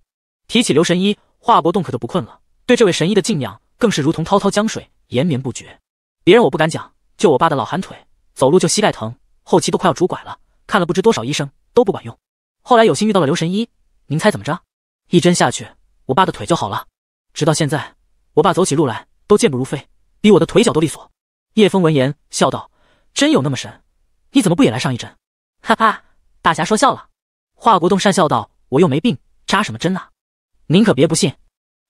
S2: 提起刘神医，华国栋可就不困了，对这位神医的敬仰更是如同滔滔江水，延绵不绝。别人我不敢讲，就我爸的老寒腿，走路就膝盖疼，后期都快要拄拐了，看了不知多少医生都不管用，后来有幸遇到了刘神医，您猜怎么着？一针下去，我爸的腿就好了，直到现在，我爸走起路来都健步如飞，比我的腿脚都利索。叶枫闻言笑道：“真有那么神？”你怎么不也来上一针？哈哈，大侠说笑了。华国栋讪笑道：“我又没病，扎什么针呢？您可别不信。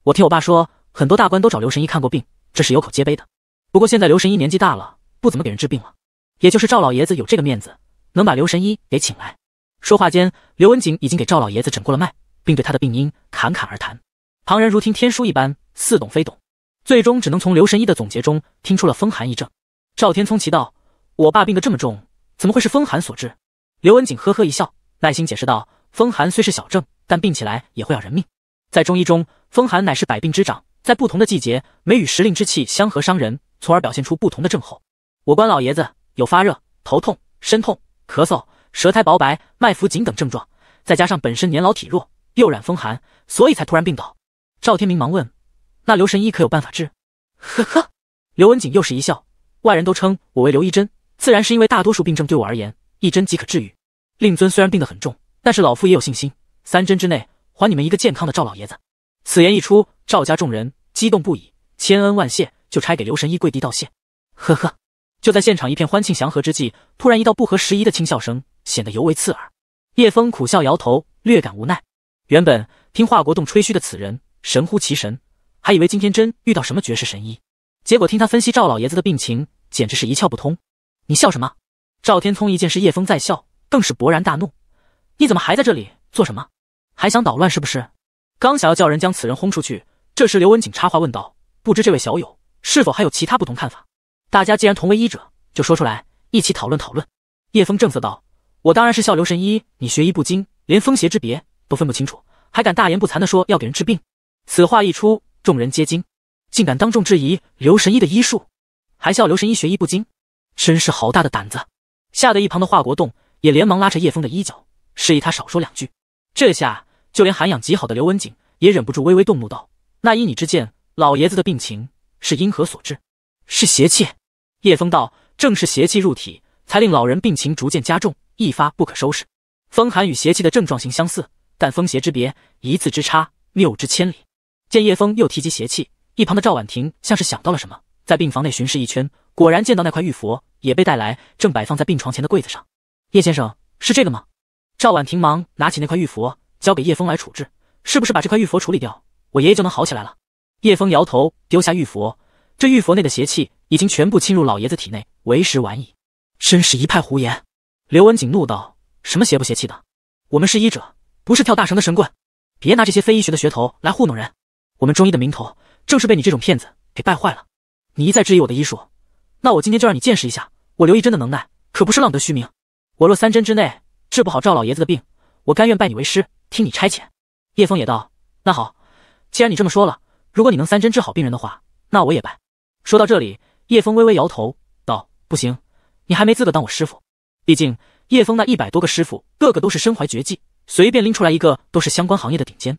S2: 我听我爸说，很多大官都找刘神医看过病，这是有口皆碑的。不过现在刘神医年纪大了，不怎么给人治病了。也就是赵老爷子有这个面子，能把刘神医给请来。”说话间，刘文景已经给赵老爷子诊过了脉，并对他的病因侃侃而谈，旁人如听天书一般，似懂非懂，最终只能从刘神医的总结中听出了风寒一症。赵天聪奇道：“我爸病得这么重？”怎么会是风寒所致？刘文景呵呵一笑，耐心解释道：“风寒虽是小症，但病起来也会要人命。在中医中，风寒乃是百病之长，在不同的季节，每与时令之气相合伤人，从而表现出不同的症候。我关老爷子有发热、头痛、身痛、咳嗽、舌苔薄白、脉浮紧等症状，再加上本身年老体弱，又染风寒，所以才突然病倒。”赵天明忙问：“那刘神医可有办法治？”呵呵，刘文景又是一笑。外人都称我为刘一针。自然是因为大多数病症对我而言一针即可治愈。令尊虽然病得很重，但是老夫也有信心，三针之内还你们一个健康的赵老爷子。此言一出，赵家众人激动不已，千恩万谢，就差给刘神医跪地道谢。呵呵，就在现场一片欢庆祥和之际，突然一道不合时宜的轻笑声显得尤为刺耳。叶枫苦笑摇头，略感无奈。原本听华国栋吹嘘的此人神乎其神，还以为今天真遇到什么绝世神医，结果听他分析赵老爷子的病情，简直是一窍不通。你笑什么？赵天聪一见是叶枫在笑，更是勃然大怒：“你怎么还在这里做什么？还想捣乱是不是？”刚想要叫人将此人轰出去，这时刘文景插话问道：“不知这位小友是否还有其他不同看法？大家既然同为医者，就说出来，一起讨论讨论。”叶枫正色道：“我当然是笑刘神医，你学医不精，连风邪之别都分不清楚，还敢大言不惭的说要给人治病。”此话一出，众人皆惊，竟敢当众质疑刘神医的医术，还笑刘神医学医不精。真是好大的胆子，吓得一旁的华国栋也连忙拉着叶枫的衣角，示意他少说两句。这下就连涵养极好的刘文景也忍不住微微动怒道：“那依你之见，老爷子的病情是因何所致？是邪气？”叶枫道：“正是邪气入体，才令老人病情逐渐加重，一发不可收拾。风寒与邪气的症状型相似，但风邪之别，一字之差，谬之千里。”见叶枫又提及邪气，一旁的赵婉婷像是想到了什么，在病房内巡视一圈。果然见到那块玉佛也被带来，正摆放在病床前的柜子上。叶先生是这个吗？赵婉婷忙拿起那块玉佛，交给叶枫来处置。是不是把这块玉佛处理掉，我爷爷就能好起来了？叶枫摇头，丢下玉佛。这玉佛内的邪气已经全部侵入老爷子体内，为时晚矣。真是一派胡言！刘文景怒道：“什么邪不邪气的？我们是医者，不是跳大绳的神棍。别拿这些非医学的噱头来糊弄人。我们中医的名头，正是被你这种骗子给败坏了。你一再质疑我的医术。”那我今天就让你见识一下我刘一真的能耐，可不是浪得虚名。我若三针之内治不好赵老爷子的病，我甘愿拜你为师，听你差遣。叶峰也道：“那好，既然你这么说了，如果你能三针治好病人的话，那我也拜。”说到这里，叶峰微微摇头道：“不行，你还没资格当我师傅。毕竟叶峰那一百多个师傅，个个都是身怀绝技，随便拎出来一个都是相关行业的顶尖。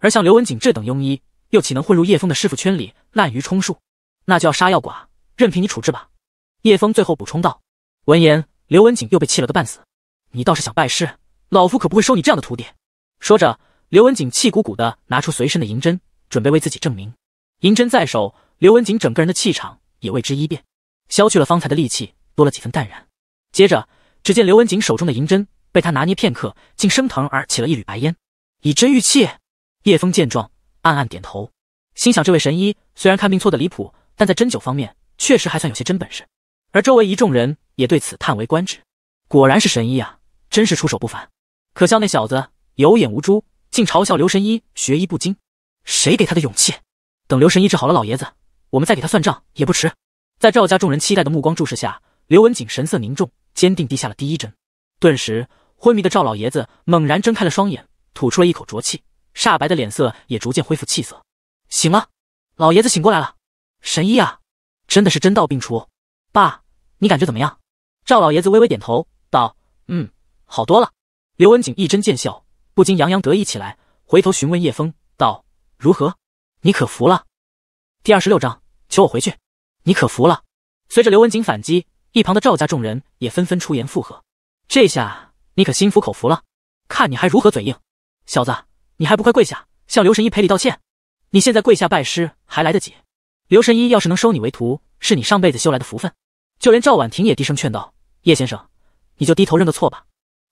S2: 而像刘文景这等庸医，又岂能混入叶峰的师傅圈里滥竽充数？那就要杀要剐，任凭你处置吧。”叶峰最后补充道：“闻言，刘文景又被气了个半死。你倒是想拜师，老夫可不会收你这样的徒弟。”说着，刘文景气鼓鼓的拿出随身的银针，准备为自己证明。银针在手，刘文景整个人的气场也为之一变，消去了方才的戾气，多了几分淡然。接着，只见刘文景手中的银针被他拿捏片刻，竟升腾而起了一缕白烟。以真御气，叶峰见状，暗暗点头，心想：这位神医虽然看病错的离谱，但在针灸方面确实还算有些真本事。而周围一众人也对此叹为观止，果然是神医啊，真是出手不凡。可笑那小子有眼无珠，竟嘲笑刘神医学医不精，谁给他的勇气？等刘神医治好了老爷子，我们再给他算账也不迟。在赵家众人期待的目光注视下，刘文景神色凝重，坚定地下了第一针。顿时，昏迷的赵老爷子猛然睁开了双眼，吐出了一口浊气，煞白的脸色也逐渐恢复气色，醒了，老爷子醒过来了，神医啊，真的是真到病除。爸，你感觉怎么样？赵老爷子微微点头道：“嗯，好多了。”刘文景一针见效，不禁洋洋得意起来，回头询问叶峰道：“如何？你可服了？”第二十六章求我回去，你可服了？随着刘文景反击，一旁的赵家众人也纷纷出言附和：“这下你可心服口服了，看你还如何嘴硬！小子，你还不快跪下向刘神医赔礼道歉？你现在跪下拜师还来得及，刘神医要是能收你为徒。”是你上辈子修来的福分，就连赵婉婷也低声劝道：“叶先生，你就低头认个错吧。”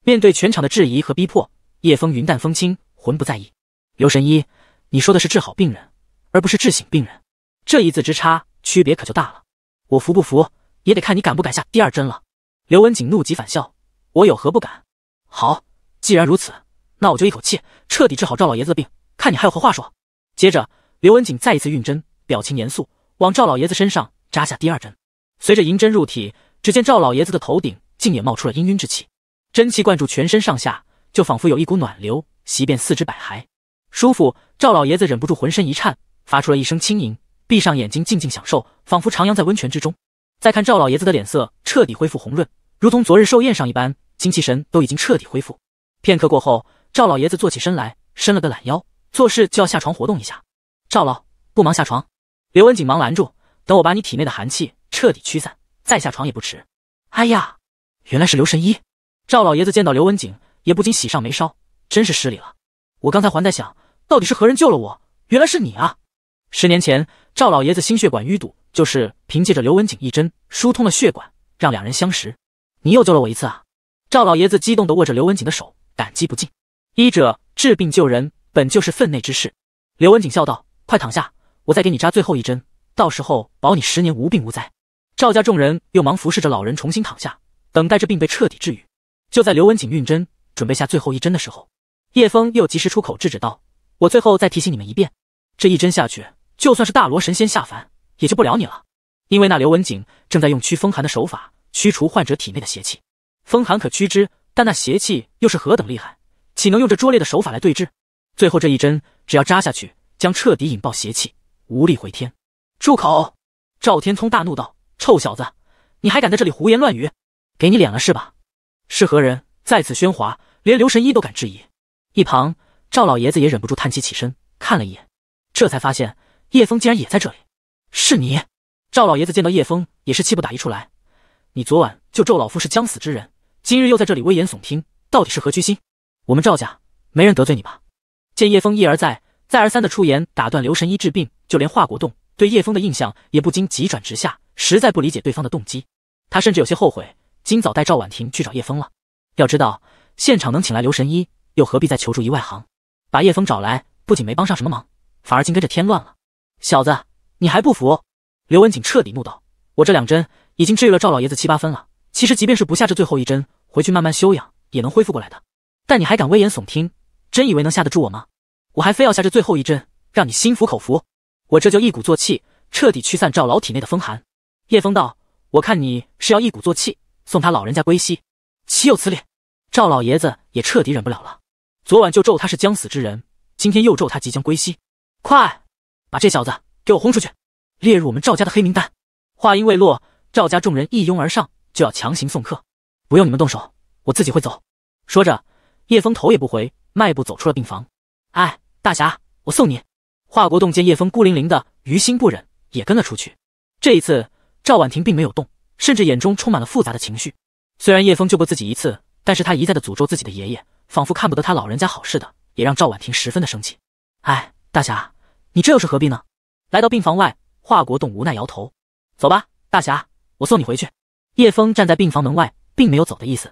S2: 面对全场的质疑和逼迫，叶峰云淡风轻，浑不在意。“刘神医，你说的是治好病人，而不是治醒病人，这一字之差，区别可就大了。我服不服，也得看你敢不敢下第二针了。”刘文景怒极反笑：“我有何不敢？好，既然如此，那我就一口气彻底治好赵老爷子的病，看你还有何话说。”接着，刘文景再一次运针，表情严肃，往赵老爷子身上。扎下第二针，随着银针入体，只见赵老爷子的头顶竟也冒出了氤氲之气，真气灌注全身上下，就仿佛有一股暖流袭遍四肢百骸，舒服。赵老爷子忍不住浑身一颤，发出了一声轻吟，闭上眼睛静静享受，仿佛徜徉在温泉之中。再看赵老爷子的脸色彻底恢复红润，如同昨日寿宴上一般，精气神都已经彻底恢复。片刻过后，赵老爷子坐起身来，伸了个懒腰，做事就要下床活动一下。赵老不忙下床，刘文锦忙拦住。等我把你体内的寒气彻底驱散，再下床也不迟。哎呀，原来是刘神医！赵老爷子见到刘文景，也不禁喜上眉梢，真是失礼了。我刚才还在想，到底是何人救了我？原来是你啊！十年前，赵老爷子心血管淤堵，就是凭借着刘文景一针疏通了血管，让两人相识。你又救了我一次啊！赵老爷子激动地握着刘文景的手，感激不尽。医者治病救人，本就是分内之事。刘文景笑道：“快躺下，我再给你扎最后一针。”到时候保你十年无病无灾。赵家众人又忙服侍着老人重新躺下，等待这病被彻底治愈。就在刘文景运针准备下最后一针的时候，叶枫又及时出口制止道：“我最后再提醒你们一遍，这一针下去，就算是大罗神仙下凡，也救不了你了。因为那刘文景正在用驱风寒的手法驱除患者体内的邪气，风寒可驱之，但那邪气又是何等厉害，岂能用这拙劣的手法来对治？最后这一针，只要扎下去，将彻底引爆邪气，无力回天。”住口！赵天聪大怒道：“臭小子，你还敢在这里胡言乱语？给你脸了是吧？是何人在此喧哗，连刘神医都敢质疑？”一旁赵老爷子也忍不住叹气，起身看了一眼，这才发现叶枫竟然也在这里。是你？赵老爷子见到叶枫也是气不打一处来：“你昨晚就咒老夫是将死之人，今日又在这里危言耸听，到底是何居心？我们赵家没人得罪你吧？”见叶枫一而再、再而三的出言打断刘神医治病，就连华国栋。对叶枫的印象也不禁急转直下，实在不理解对方的动机。他甚至有些后悔，今早带赵婉婷去找叶枫了。要知道，现场能请来刘神医，又何必再求助一外行？把叶枫找来，不仅没帮上什么忙，反而竟跟着添乱了。小子，你还不服？刘文景彻底怒道：“我这两针已经治愈了赵老爷子七八分了。其实，即便是不下这最后一针，回去慢慢休养也能恢复过来的。但你还敢危言耸听，真以为能吓得住我吗？我还非要下这最后一针，让你心服口服。”我这就一鼓作气，彻底驱散赵老体内的风寒。叶枫道：“我看你是要一鼓作气送他老人家归西，岂有此理！”赵老爷子也彻底忍不了了，昨晚就咒他是将死之人，今天又咒他即将归西。快把这小子给我轰出去，列入我们赵家的黑名单！话音未落，赵家众人一拥而上，就要强行送客。不用你们动手，我自己会走。说着，叶枫头也不回，迈步走出了病房。哎，大侠，我送你。华国栋见叶枫孤零零的，于心不忍，也跟了出去。这一次，赵婉婷并没有动，甚至眼中充满了复杂的情绪。虽然叶枫救过自己一次，但是他一再的诅咒自己的爷爷，仿佛看不得他老人家好似的，也让赵婉婷十分的生气。哎，大侠，你这又是何必呢？来到病房外，华国栋无奈摇头：“走吧，大侠，我送你回去。”叶枫站在病房门外，并没有走的意思。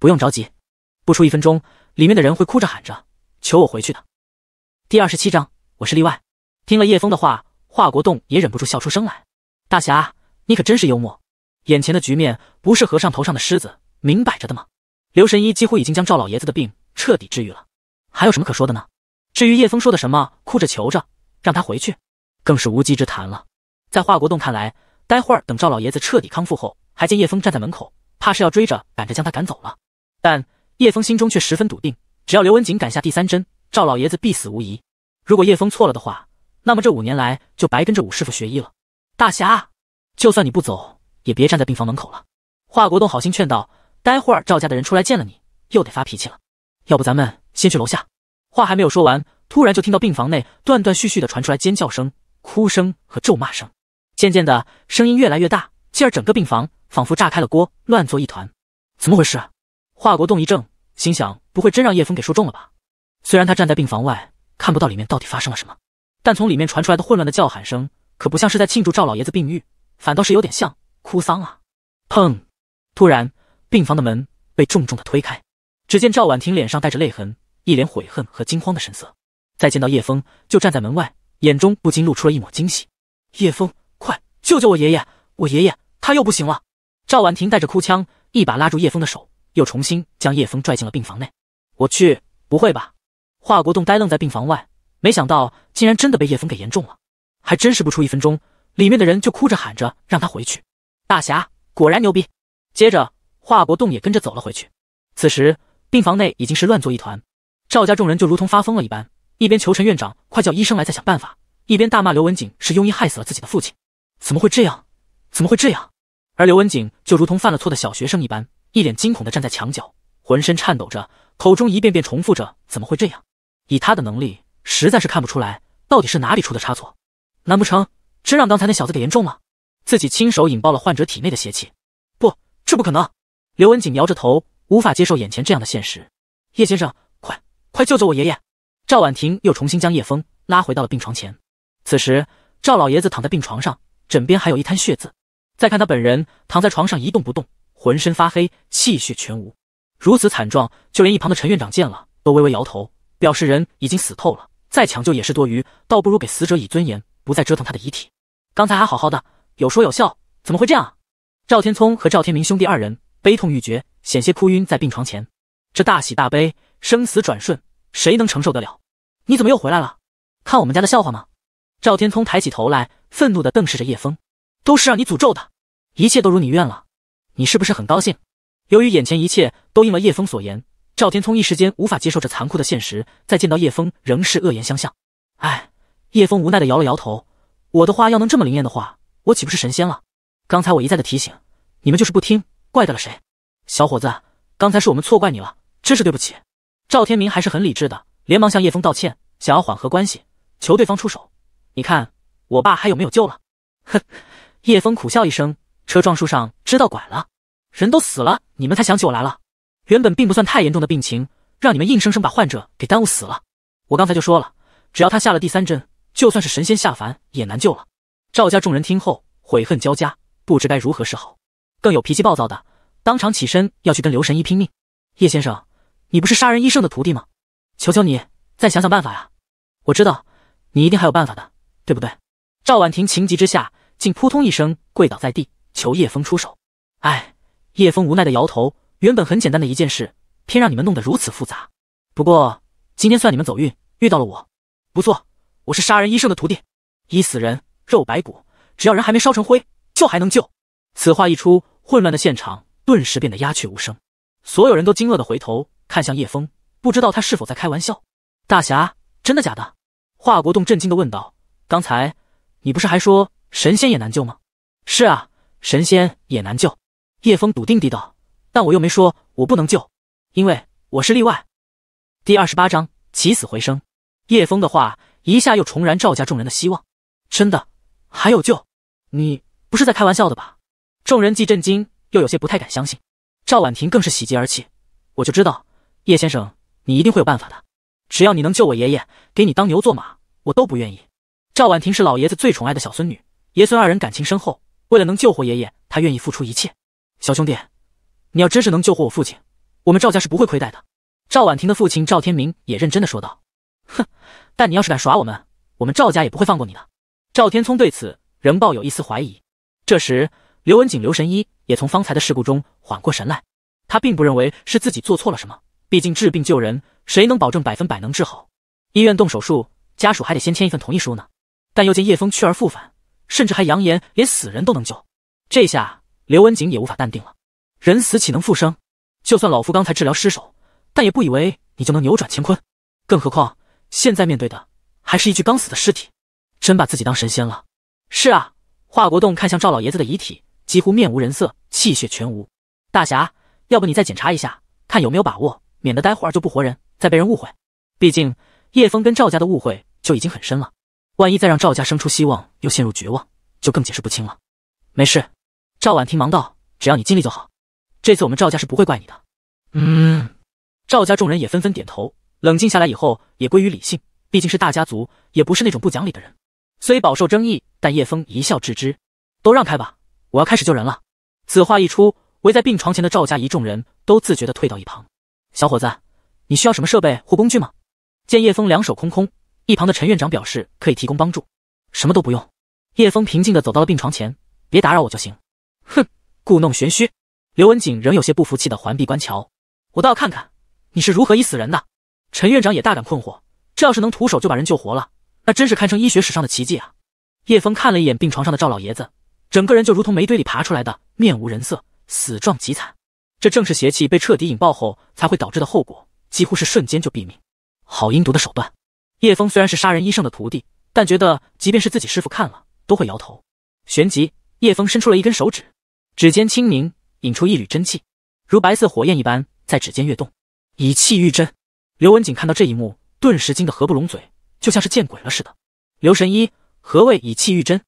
S2: 不用着急，不出一分钟，里面的人会哭着喊着求我回去的。第二十七章。我是例外。听了叶峰的话，华国栋也忍不住笑出声来。大侠，你可真是幽默。眼前的局面不是和尚头上的虱子，明摆着的吗？刘神医几乎已经将赵老爷子的病彻底治愈了，还有什么可说的呢？至于叶峰说的什么哭着求着让他回去，更是无稽之谈了。在华国栋看来，待会儿等赵老爷子彻底康复后，还见叶峰站在门口，怕是要追着赶着将他赶走了。但叶峰心中却十分笃定，只要刘文景敢下第三针，赵老爷子必死无疑。如果叶枫错了的话，那么这五年来就白跟着武师傅学医了。大侠，就算你不走，也别站在病房门口了。华国栋好心劝道：“待会儿赵家的人出来见了你，又得发脾气了。要不咱们先去楼下。”话还没有说完，突然就听到病房内断断续续的传出来尖叫声、哭声和咒骂声，渐渐的声音越来越大，继而整个病房仿佛炸开了锅，乱作一团。怎么回事？华国栋一怔，心想：不会真让叶枫给说中了吧？虽然他站在病房外。看不到里面到底发生了什么，但从里面传出来的混乱的叫喊声，可不像是在庆祝赵老爷子病愈，反倒是有点像哭丧啊！砰！突然，病房的门被重重的推开，只见赵婉婷脸上带着泪痕，一脸悔恨和惊慌的神色。再见到叶枫，就站在门外，眼中不禁露出了一抹惊喜。叶枫，快救救我爷爷！我爷爷他又不行了！赵婉婷带着哭腔，一把拉住叶枫的手，又重新将叶枫拽进了病房内。我去，不会吧？华国栋呆愣在病房外，没想到竟然真的被叶枫给言中了，还真是不出一分钟，里面的人就哭着喊着让他回去。大侠果然牛逼！接着，华国栋也跟着走了回去。此时，病房内已经是乱作一团，赵家众人就如同发疯了一般，一边求陈院长快叫医生来再想办法，一边大骂刘文景是庸医害死了自己的父亲。怎么会这样？怎么会这样？而刘文景就如同犯了错的小学生一般，一脸惊恐的站在墙角，浑身颤抖着，口中一遍遍重复着：“怎么会这样？”以他的能力，实在是看不出来到底是哪里出的差错。难不成真让刚才那小子给严重了？自己亲手引爆了患者体内的邪气？不，这不可能！刘文锦摇着头，无法接受眼前这样的现实。叶先生，快，快救救我爷爷！赵婉婷又重新将叶枫拉回到了病床前。此时，赵老爷子躺在病床上，枕边还有一滩血渍。再看他本人，躺在床上一动不动，浑身发黑，气血全无。如此惨状，就连一旁的陈院长见了都微微摇头。表示人已经死透了，再抢救也是多余，倒不如给死者以尊严，不再折腾他的遗体。刚才还好好的，有说有笑，怎么会这样？赵天聪和赵天明兄弟二人悲痛欲绝，险些哭晕在病床前。这大喜大悲，生死转瞬，谁能承受得了？你怎么又回来了？看我们家的笑话吗？赵天聪抬起头来，愤怒地瞪视着叶枫，都是让你诅咒的，一切都如你愿了，你是不是很高兴？”由于眼前一切都应了叶枫所言。赵天聪一时间无法接受这残酷的现实，再见到叶枫仍是恶言相向。哎，叶枫无奈的摇了摇头。我的话要能这么灵验的话，我岂不是神仙了？刚才我一再的提醒，你们就是不听，怪得了谁？小伙子，刚才是我们错怪你了，真是对不起。赵天明还是很理智的，连忙向叶枫道歉，想要缓和关系，求对方出手。你看我爸还有没有救了？哼！叶枫苦笑一声，车撞树上知道拐了，人都死了，你们才想起我来了。原本并不算太严重的病情，让你们硬生生把患者给耽误死了。我刚才就说了，只要他下了第三针，就算是神仙下凡也难救了。赵家众人听后悔恨交加，不知该如何是好。更有脾气暴躁的当场起身要去跟刘神医拼命。叶先生，你不是杀人医圣的徒弟吗？求求你再想想办法呀！我知道你一定还有办法的，对不对？赵婉婷情急之下，竟扑通一声跪倒在地，求叶枫出手。哎，叶枫无奈的摇头。原本很简单的一件事，偏让你们弄得如此复杂。不过今天算你们走运，遇到了我。不错，我是杀人医生的徒弟，医死人肉白骨，只要人还没烧成灰，就还能救。此话一出，混乱的现场顿时变得鸦雀无声，所有人都惊愕的回头看向叶枫，不知道他是否在开玩笑。大侠，真的假的？华国栋震惊的问道。刚才你不是还说神仙也难救吗？是啊，神仙也难救。叶枫笃定地道。但我又没说，我不能救，因为我是例外。第二十八章起死回生。叶峰的话一下又重燃赵家众人的希望，真的还有救？你不是在开玩笑的吧？众人既震惊又有些不太敢相信，赵婉婷更是喜极而泣。我就知道，叶先生你一定会有办法的。只要你能救我爷爷，给你当牛做马，我都不愿意。赵婉婷是老爷子最宠爱的小孙女，爷孙二人感情深厚，为了能救活爷爷，她愿意付出一切。小兄弟。你要真是能救活我父亲，我们赵家是不会亏待的。赵婉婷的父亲赵天明也认真的说道：“哼，但你要是敢耍我们，我们赵家也不会放过你的。”赵天聪对此仍抱有一丝怀疑。这时，刘文景、刘神医也从方才的事故中缓过神来，他并不认为是自己做错了什么，毕竟治病救人，谁能保证百分百能治好？医院动手术，家属还得先签一份同意书呢。但又见叶枫去而复返，甚至还扬言连死人都能救，这下刘文景也无法淡定了。人死岂能复生？就算老夫刚才治疗失手，但也不以为你就能扭转乾坤。更何况现在面对的还是一具刚死的尸体，真把自己当神仙了。是啊，华国栋看向赵老爷子的遗体，几乎面无人色，气血全无。大侠，要不你再检查一下，看有没有把握，免得待会儿就不活人，再被人误会。毕竟叶枫跟赵家的误会就已经很深了，万一再让赵家生出希望又陷入绝望，就更解释不清了。没事，赵婉婷忙道：“只要你尽力就好。”这次我们赵家是不会怪你的。嗯，赵家众人也纷纷点头，冷静下来以后也归于理性。毕竟是大家族，也不是那种不讲理的人。虽饱受争议，但叶枫一笑置之。都让开吧，我要开始救人了。此话一出，围在病床前的赵家一众人都自觉的退到一旁。小伙子，你需要什么设备或工具吗？见叶枫两手空空，一旁的陈院长表示可以提供帮助。什么都不用。叶枫平静的走到了病床前，别打扰我就行。哼，故弄玄虚。刘文景仍有些不服气的环臂观瞧，我倒要看看你是如何医死人的。陈院长也大感困惑，这要是能徒手就把人救活了，那真是堪称医学史上的奇迹啊！叶枫看了一眼病床上的赵老爷子，整个人就如同煤堆里爬出来的，面无人色，死状极惨。这正是邪气被彻底引爆后才会导致的后果，几乎是瞬间就毙命。好阴毒的手段！叶枫虽然是杀人医圣的徒弟，但觉得即便是自己师傅看了都会摇头。旋即，叶枫伸出了一根手指，指尖轻凝。引出一缕真气，如白色火焰一般在指尖跃动，以气御真。刘文景看到这一幕，顿时惊得合不拢嘴，就像是见鬼了似的。刘神医，何谓以气御真？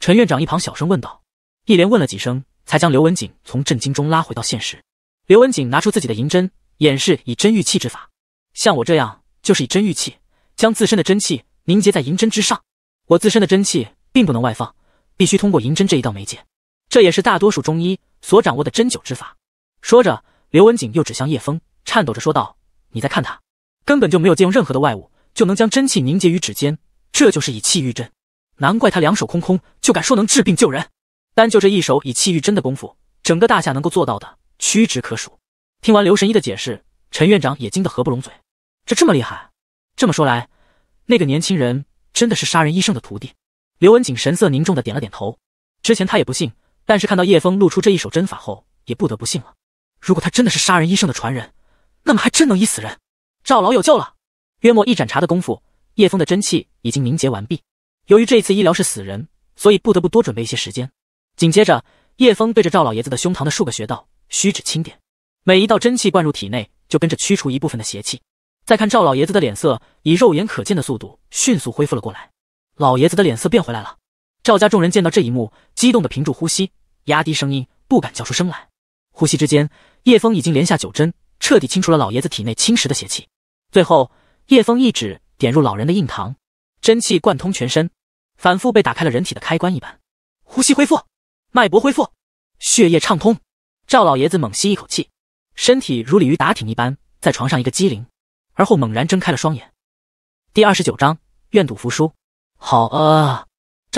S2: 陈院长一旁小声问道。一连问了几声，才将刘文景从震惊中拉回到现实。刘文景拿出自己的银针，演示以真御气之法。像我这样，就是以真御气，将自身的真气凝结在银针之上。我自身的真气并不能外放，必须通过银针这一道媒介。这也是大多数中医。所掌握的针灸之法，说着，刘文景又指向叶枫，颤抖着说道：“你再看他，根本就没有借用任何的外物，就能将真气凝结于指尖，这就是以气御针。难怪他两手空空就敢说能治病救人。单就这一手以气御针的功夫，整个大夏能够做到的屈指可数。”听完刘神医的解释，陈院长也惊得合不拢嘴：“这这么厉害？这么说来，那个年轻人真的是杀人医圣的徒弟？”刘文景神色凝重的点了点头。之前他也不信。但是看到叶枫露出这一手针法后，也不得不信了。如果他真的是杀人医圣的传人，那么还真能医死人。赵老有救了。约莫一盏茶的功夫，叶枫的真气已经凝结完毕。由于这次医疗是死人，所以不得不多准备一些时间。紧接着，叶枫对着赵老爷子的胸膛的数个穴道，虚指轻点，每一道真气灌入体内，就跟着驱除一部分的邪气。再看赵老爷子的脸色，以肉眼可见的速度迅速恢复了过来。老爷子的脸色变回来了。赵家众人见到这一幕，激动的屏住呼吸，压低声音，不敢叫出声来。呼吸之间，叶枫已经连下九针，彻底清除了老爷子体内侵蚀的邪气。最后，叶枫一指点入老人的印堂，真气贯通全身，反复被打开了人体的开关一般，呼吸恢复，脉搏恢复，血液畅通。赵老爷子猛吸一口气，身体如鲤鱼打挺一般，在床上一个机灵，而后猛然睁开了双眼。第二十九章，愿赌服输。好饿。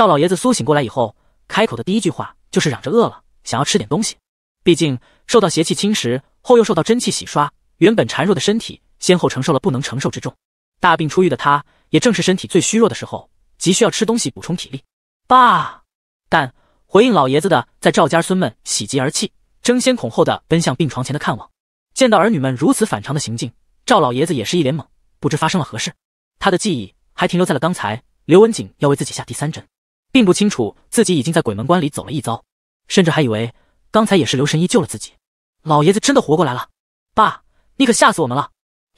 S2: 赵老爷子苏醒过来以后，开口的第一句话就是嚷着饿了，想要吃点东西。毕竟受到邪气侵蚀后，又受到真气洗刷，原本孱弱的身体先后承受了不能承受之重。大病初愈的他，也正是身体最虚弱的时候，急需要吃东西补充体力。爸！但回应老爷子的，在赵家孙们喜极而泣，争先恐后的奔向病床前的看望。见到儿女们如此反常的行径，赵老爷子也是一脸懵，不知发生了何事。他的记忆还停留在了刚才刘文景要为自己下第三针。并不清楚自己已经在鬼门关里走了一遭，甚至还以为刚才也是刘神医救了自己。老爷子真的活过来了，爸，你可吓死我们了！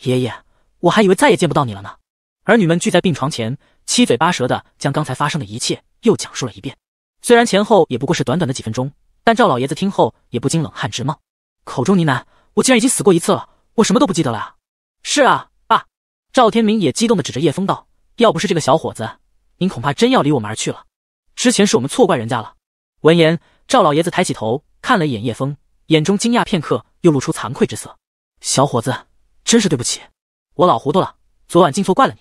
S2: 爷爷，我还以为再也见不到你了呢。儿女们聚在病床前，七嘴八舌的将刚才发生的一切又讲述了一遍。虽然前后也不过是短短的几分钟，但赵老爷子听后也不禁冷汗直冒，口中呢喃：“我竟然已经死过一次了，我什么都不记得了。”啊！”是啊，爸。赵天明也激动的指着叶枫道：“要不是这个小伙子，您恐怕真要离我们而去了。”之前是我们错怪人家了。闻言，赵老爷子抬起头看了一眼叶枫，眼中惊讶片刻，又露出惭愧之色。小伙子，真是对不起，我老糊涂了，昨晚竟错怪了你。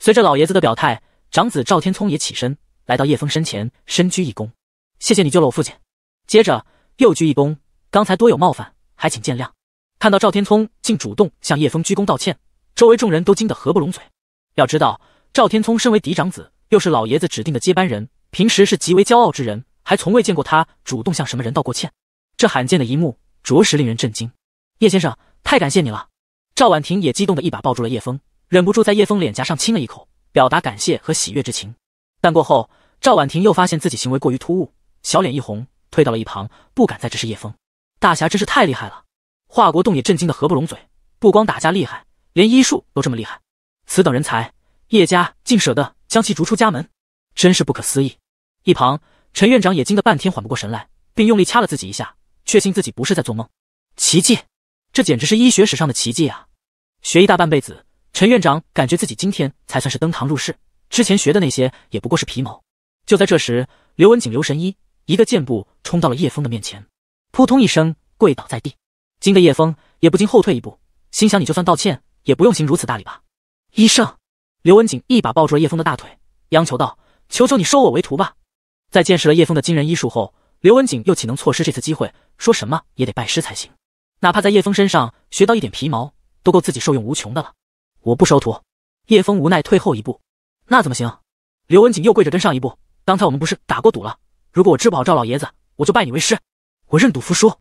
S2: 随着老爷子的表态，长子赵天聪也起身来到叶枫身前，深鞠一躬：“谢谢你救了我父亲。”接着又鞠一躬：“刚才多有冒犯，还请见谅。”看到赵天聪竟主动向叶枫鞠躬道歉，周围众人都惊得合不拢嘴。要知道，赵天聪身为嫡长子，又是老爷子指定的接班人。平时是极为骄傲之人，还从未见过他主动向什么人道过歉。这罕见的一幕，着实令人震惊。叶先生，太感谢你了！赵婉婷也激动的一把抱住了叶枫，忍不住在叶枫脸颊上亲了一口，表达感谢和喜悦之情。但过后，赵婉婷又发现自己行为过于突兀，小脸一红，退到了一旁，不敢再直视叶枫。大侠真是太厉害了！华国栋也震惊的合不拢嘴，不光打架厉害，连医术都这么厉害。此等人才，叶家竟舍得将其逐出家门，真是不可思议！一旁，陈院长也惊得半天缓不过神来，并用力掐了自己一下，确信自己不是在做梦。奇迹，这简直是医学史上的奇迹啊！学医大半辈子，陈院长感觉自己今天才算是登堂入室，之前学的那些也不过是皮毛。就在这时，刘文景、刘神医一个箭步冲到了叶枫的面前，扑通一声跪倒在地，惊得叶枫也不禁后退一步，心想：你就算道歉，也不用行如此大礼吧？医生，刘文景一把抱住了叶枫的大腿，央求道：“求求你收我为徒吧！”在见识了叶枫的惊人医术后，刘文景又岂能错失这次机会？说什么也得拜师才行，哪怕在叶枫身上学到一点皮毛，都够自己受用无穷的了。我不收徒，叶枫无奈退后一步。那怎么行？刘文景又跪着跟上一步。刚才我们不是打过赌了？如果我治不好赵老爷子，我就拜你为师。我认赌服输，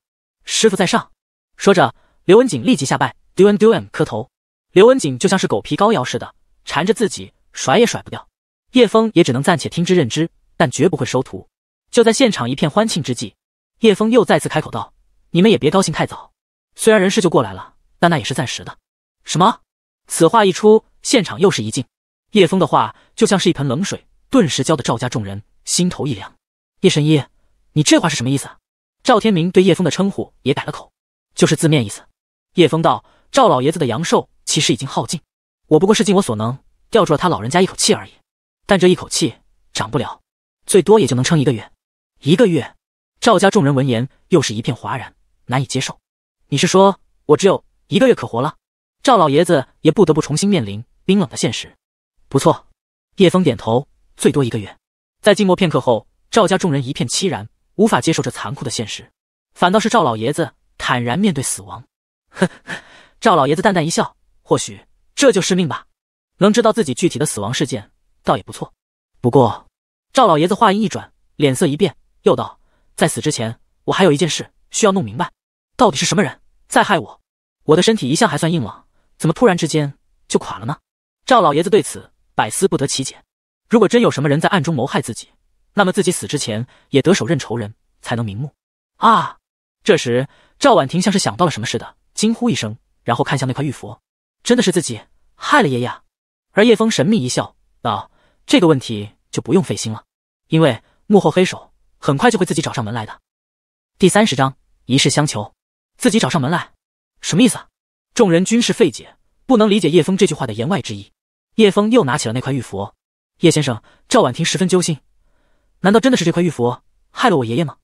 S2: 师傅在上。说着，刘文景立即下拜，doan doan 磕头。刘文景就像是狗皮膏药似的，缠着自己甩也甩不掉。叶枫也只能暂且听之任之。但绝不会收徒。就在现场一片欢庆之际，叶峰又再次开口道：“你们也别高兴太早，虽然人事就过来了，但那也是暂时的。”什么？此话一出，现场又是一静。叶峰的话就像是一盆冷水，顿时浇得赵家众人心头一凉。“叶神医，你这话是什么意思？”赵天明对叶峰的称呼也改了口，就是字面意思。叶峰道：“赵老爷子的阳寿其实已经耗尽，我不过是尽我所能吊住了他老人家一口气而已，但这一口气长不了。”最多也就能撑一个月，一个月。赵家众人闻言，又是一片哗然，难以接受。你是说我只有一个月可活了？赵老爷子也不得不重新面临冰冷的现实。不错，叶枫点头，最多一个月。在静默片刻后，赵家众人一片凄然，无法接受这残酷的现实。反倒是赵老爷子坦然面对死亡。呵呵，赵老爷子淡淡一笑，或许这就是命吧。能知道自己具体的死亡事件，倒也不错。不过。赵老爷子话音一转，脸色一变，又道：“在死之前，我还有一件事需要弄明白，到底是什么人在害我？我的身体一向还算硬朗，怎么突然之间就垮了呢？”赵老爷子对此百思不得其解。如果真有什么人在暗中谋害自己，那么自己死之前也得手认仇人才能瞑目。啊！这时，赵婉婷像是想到了什么似的，惊呼一声，然后看向那块玉佛：“真的是自己害了爷爷？”而叶峰神秘一笑，道：“这个问题。”就不用费心了，因为幕后黑手很快就会自己找上门来的。第三十章，一事相求，自己找上门来，什么意思？众人均是费解，不能理解叶枫这句话的言外之意。叶枫又拿起了那块玉佛。叶先生，赵婉婷十分揪心，难道真的是这块玉佛害了我爷爷吗？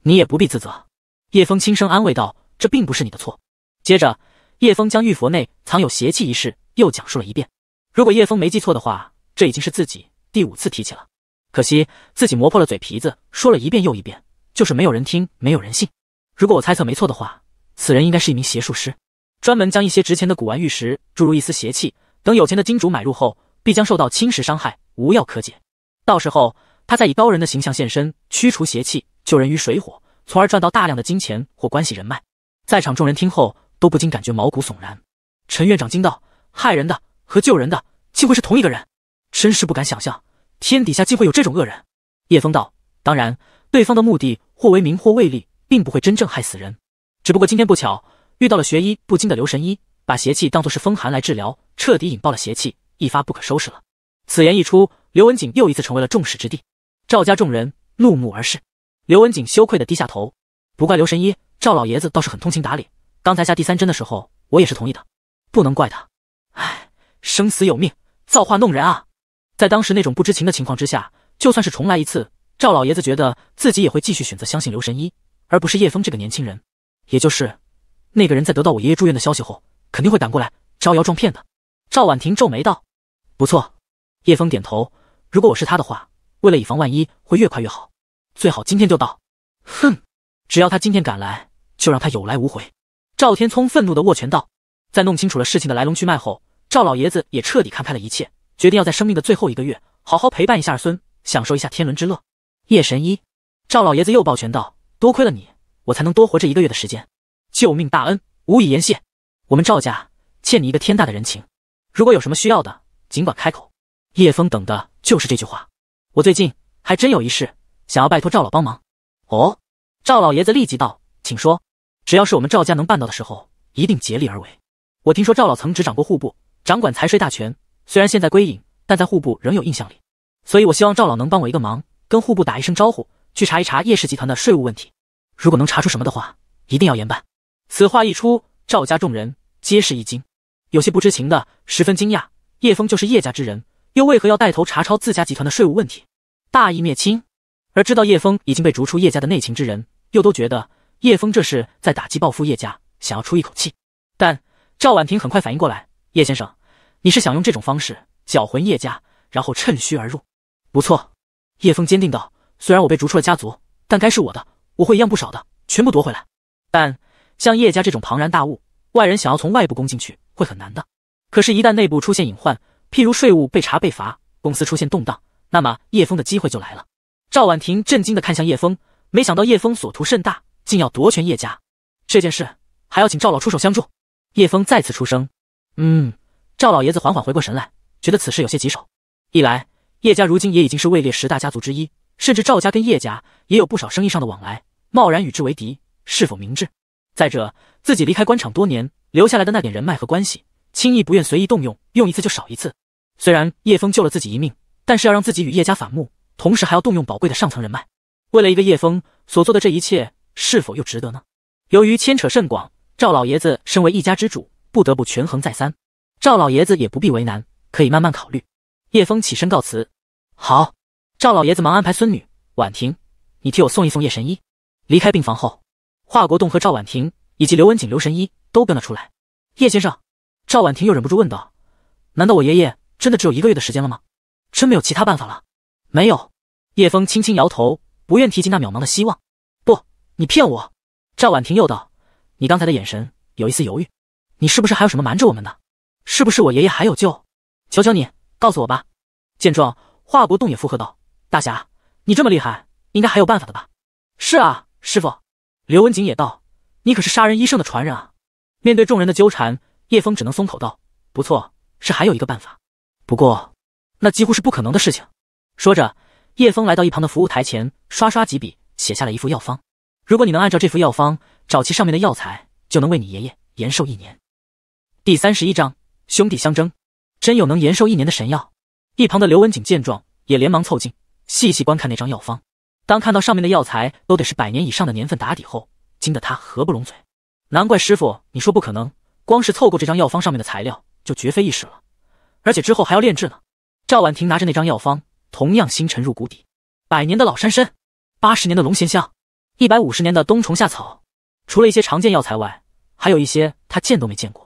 S2: 你也不必自责。叶枫轻声安慰道：“这并不是你的错。”接着，叶枫将玉佛内藏有邪气一事又讲述了一遍。如果叶枫没记错的话，这已经是自己。第五次提起了，可惜自己磨破了嘴皮子，说了一遍又一遍，就是没有人听，没有人信。如果我猜测没错的话，此人应该是一名邪术师，专门将一些值钱的古玩玉石注入一丝邪气，等有钱的金主买入后，必将受到侵蚀伤害，无药可解。到时候他再以高人的形象现身，驱除邪气，救人于水火，从而赚到大量的金钱或关系人脉。在场众人听后，都不禁感觉毛骨悚然。陈院长惊道：“害人的和救人的，竟会是同一个人。”真是不敢想象，天底下竟会有这种恶人。叶枫道：“当然，对方的目的或为名，或为利，并不会真正害死人。只不过今天不巧遇到了学医不精的刘神医，把邪气当作是风寒来治疗，彻底引爆了邪气，一发不可收拾了。”此言一出，刘文景又一次成为了众矢之的。赵家众人怒目而视，刘文景羞愧的低下头。不怪刘神医，赵老爷子倒是很通情达理。刚才下第三针的时候，我也是同意的，不能怪他。唉，生死有命，造化弄人啊！在当时那种不知情的情况之下，就算是重来一次，赵老爷子觉得自己也会继续选择相信刘神医，而不是叶峰这个年轻人。也就是，那个人在得到我爷爷住院的消息后，肯定会赶过来招摇撞骗的。赵婉婷皱眉道：“不错。”叶峰点头：“如果我是他的话，为了以防万一，会越快越好，最好今天就到。”哼，只要他今天敢来，就让他有来无回。赵天聪愤怒的握拳道：“在弄清楚了事情的来龙去脉后，赵老爷子也彻底看开了一切。”决定要在生命的最后一个月好好陪伴一下儿孙，享受一下天伦之乐。叶神医，赵老爷子又抱拳道：“多亏了你，我才能多活这一个月的时间。救命大恩，无以言谢。我们赵家欠你一个天大的人情，如果有什么需要的，尽管开口。”叶枫等的就是这句话。我最近还真有一事想要拜托赵老帮忙。哦，赵老爷子立即道：“请说，只要是我们赵家能办到的时候，一定竭力而为。我听说赵老曾执掌过户部，掌管财税大权。”虽然现在归隐，但在户部仍有印象里，所以我希望赵老能帮我一个忙，跟户部打一声招呼，去查一查叶氏集团的税务问题。如果能查出什么的话，一定要严办。此话一出，赵家众人皆是一惊，有些不知情的十分惊讶，叶峰就是叶家之人，又为何要带头查抄自家集团的税务问题，大义灭亲？而知道叶峰已经被逐出叶家的内情之人，又都觉得叶峰这是在打击报复叶家，想要出一口气。但赵婉婷很快反应过来，叶先生。你是想用这种方式搅浑叶家，然后趁虚而入？不错，叶枫坚定道。虽然我被逐出了家族，但该是我的，我会一样不少的全部夺回来。但像叶家这种庞然大物，外人想要从外部攻进去会很难的。可是，一旦内部出现隐患，譬如税务被查被罚，公司出现动荡，那么叶峰的机会就来了。赵婉婷震惊的看向叶峰，没想到叶峰所图甚大，竟要夺权叶家。这件事还要请赵老出手相助。叶峰再次出声：“嗯。”赵老爷子缓缓回过神来，觉得此事有些棘手。一来，叶家如今也已经是位列十大家族之一，甚至赵家跟叶家也有不少生意上的往来，贸然与之为敌是否明智？再者，自己离开官场多年，留下来的那点人脉和关系，轻易不愿随意动用，用一次就少一次。虽然叶枫救了自己一命，但是要让自己与叶家反目，同时还要动用宝贵的上层人脉，为了一个叶枫所做的这一切，是否又值得呢？由于牵扯甚广，赵老爷子身为一家之主，不得不权衡再三。赵老爷子也不必为难，可以慢慢考虑。叶枫起身告辞。好，赵老爷子忙安排孙女婉婷，你替我送一送叶神医。离开病房后，华国栋和赵婉婷以及刘文景、刘神医都跟了出来。叶先生，赵婉婷又忍不住问道：“难道我爷爷真的只有一个月的时间了吗？真没有其他办法了？”没有。叶枫轻轻摇头，不愿提及那渺茫的希望。不，你骗我！赵婉婷又道：“你刚才的眼神有一丝犹豫，你是不是还有什么瞒着我们的？”是不是我爷爷还有救？求求你告诉我吧！见状，华国栋也附和道：“大侠，你这么厉害，应该还有办法的吧？”“是啊，师傅。”刘文景也道：“你可是杀人医圣的传人啊！”面对众人的纠缠，叶枫只能松口道：“不错，是还有一个办法，不过那几乎是不可能的事情。”说着，叶枫来到一旁的服务台前，刷刷几笔，写下了一副药方。如果你能按照这副药方找齐上面的药材，就能为你爷爷延寿一年。第三十一章。兄弟相争，真有能延寿一年的神药？一旁的刘文景见状，也连忙凑近，细细观看那张药方。当看到上面的药材都得是百年以上的年份打底后，惊得他合不拢嘴。难怪师傅，你说不可能，光是凑够这张药方上面的材料就绝非易事了，而且之后还要炼制呢。赵婉婷拿着那张药方，同样心沉入谷底。百年的老山参，八十年的龙涎香，一百五十年的冬虫夏草，除了一些常见药材外，还有一些他见都没见过。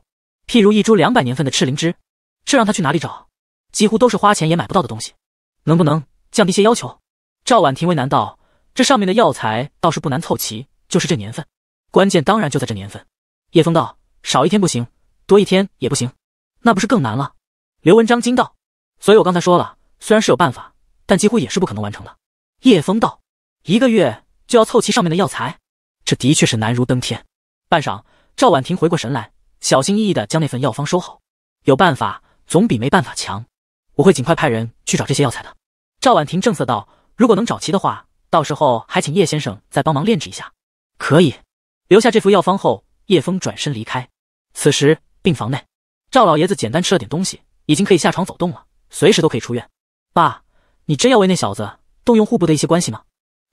S2: 譬如一株两百年份的赤灵芝，这让他去哪里找？几乎都是花钱也买不到的东西。能不能降低些要求？赵婉婷为难道这上面的药材倒是不难凑齐，就是这年份，关键当然就在这年份。叶枫道：少一天不行，多一天也不行，那不是更难了？刘文章惊道：所以我刚才说了，虽然是有办法，但几乎也是不可能完成的。叶枫道：一个月就要凑齐上面的药材，这的确是难如登天。半晌，赵婉婷回过神来。小心翼翼地将那份药方收好，有办法总比没办法强。我会尽快派人去找这些药材的。赵婉婷正色道：“如果能找齐的话，到时候还请叶先生再帮忙炼制一下。”可以留下这副药方后，叶峰转身离开。此时病房内，赵老爷子简单吃了点东西，已经可以下床走动了，随时都可以出院。爸，你真要为那小子动用户部的一些关系吗？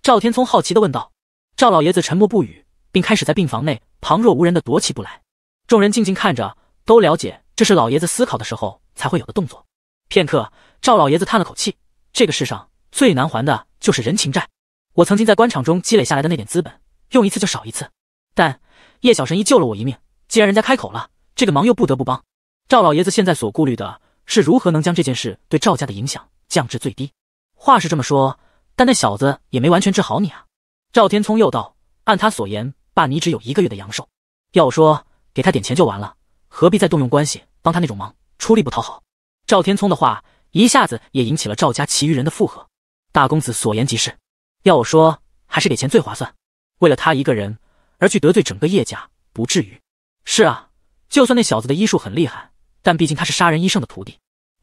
S2: 赵天聪好奇地问道。赵老爷子沉默不语，并开始在病房内旁若无人的踱起步来。众人静静看着，都了解这是老爷子思考的时候才会有的动作。片刻，赵老爷子叹了口气：“这个世上最难还的就是人情债。我曾经在官场中积累下来的那点资本，用一次就少一次。但叶小神医救了我一命，既然人家开口了，这个忙又不得不帮。”赵老爷子现在所顾虑的是如何能将这件事对赵家的影响降至最低。话是这么说，但那小子也没完全治好你啊。”赵天聪又道：“按他所言，爸，你只有一个月的阳寿。要我说……给他点钱就完了，何必再动用关系帮他那种忙，出力不讨好。赵天聪的话一下子也引起了赵家其余人的附和。大公子所言极是，要我说还是给钱最划算。为了他一个人而去得罪整个叶家，不至于。是啊，就算那小子的医术很厉害，但毕竟他是杀人医圣的徒弟，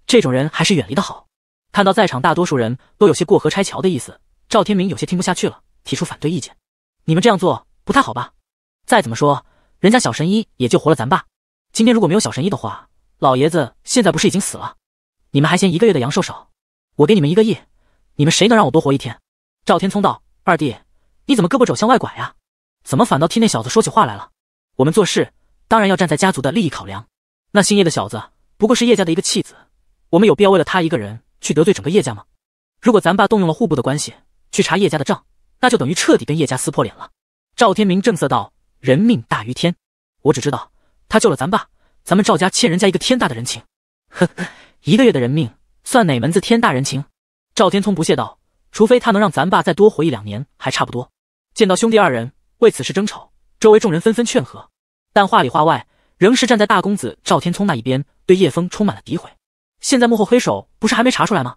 S2: 这种人还是远离的好。看到在场大多数人都有些过河拆桥的意思，赵天明有些听不下去了，提出反对意见：“你们这样做不太好吧？再怎么说……”人家小神医也救活了咱爸，今天如果没有小神医的话，老爷子现在不是已经死了？你们还嫌一个月的阳寿少？我给你们一个亿，你们谁能让我多活一天？赵天聪道：“二弟，你怎么胳膊肘向外拐呀？怎么反倒替那小子说起话来了？我们做事当然要站在家族的利益考量。那姓叶的小子不过是叶家的一个弃子，我们有必要为了他一个人去得罪整个叶家吗？如果咱爸动用了户部的关系去查叶家的账，那就等于彻底跟叶家撕破脸了。”赵天明正色道。人命大于天，我只知道他救了咱爸，咱们赵家欠人家一个天大的人情。呵呵，一个月的人命算哪门子天大人情？赵天聪不屑道：“除非他能让咱爸再多活一两年，还差不多。”见到兄弟二人为此事争吵，周围众人纷纷劝和，但话里话外仍是站在大公子赵天聪那一边，对叶枫充满了诋毁。现在幕后黑手不是还没查出来吗？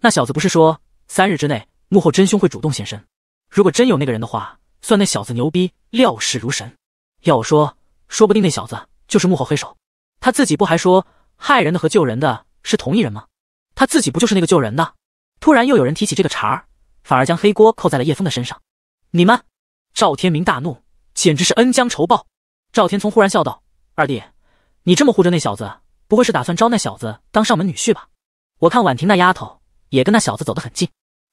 S2: 那小子不是说三日之内幕后真凶会主动现身？如果真有那个人的话。算那小子牛逼，料事如神。要我说，说不定那小子就是幕后黑手。他自己不还说害人的和救人的是同一人吗？他自己不就是那个救人的？突然又有人提起这个茬儿，反而将黑锅扣在了叶枫的身上。你们，赵天明大怒，简直是恩将仇报。赵天聪忽然笑道：“二弟，你这么护着那小子，不会是打算招那小子当上门女婿吧？我看婉婷那丫头也跟那小子走得很近。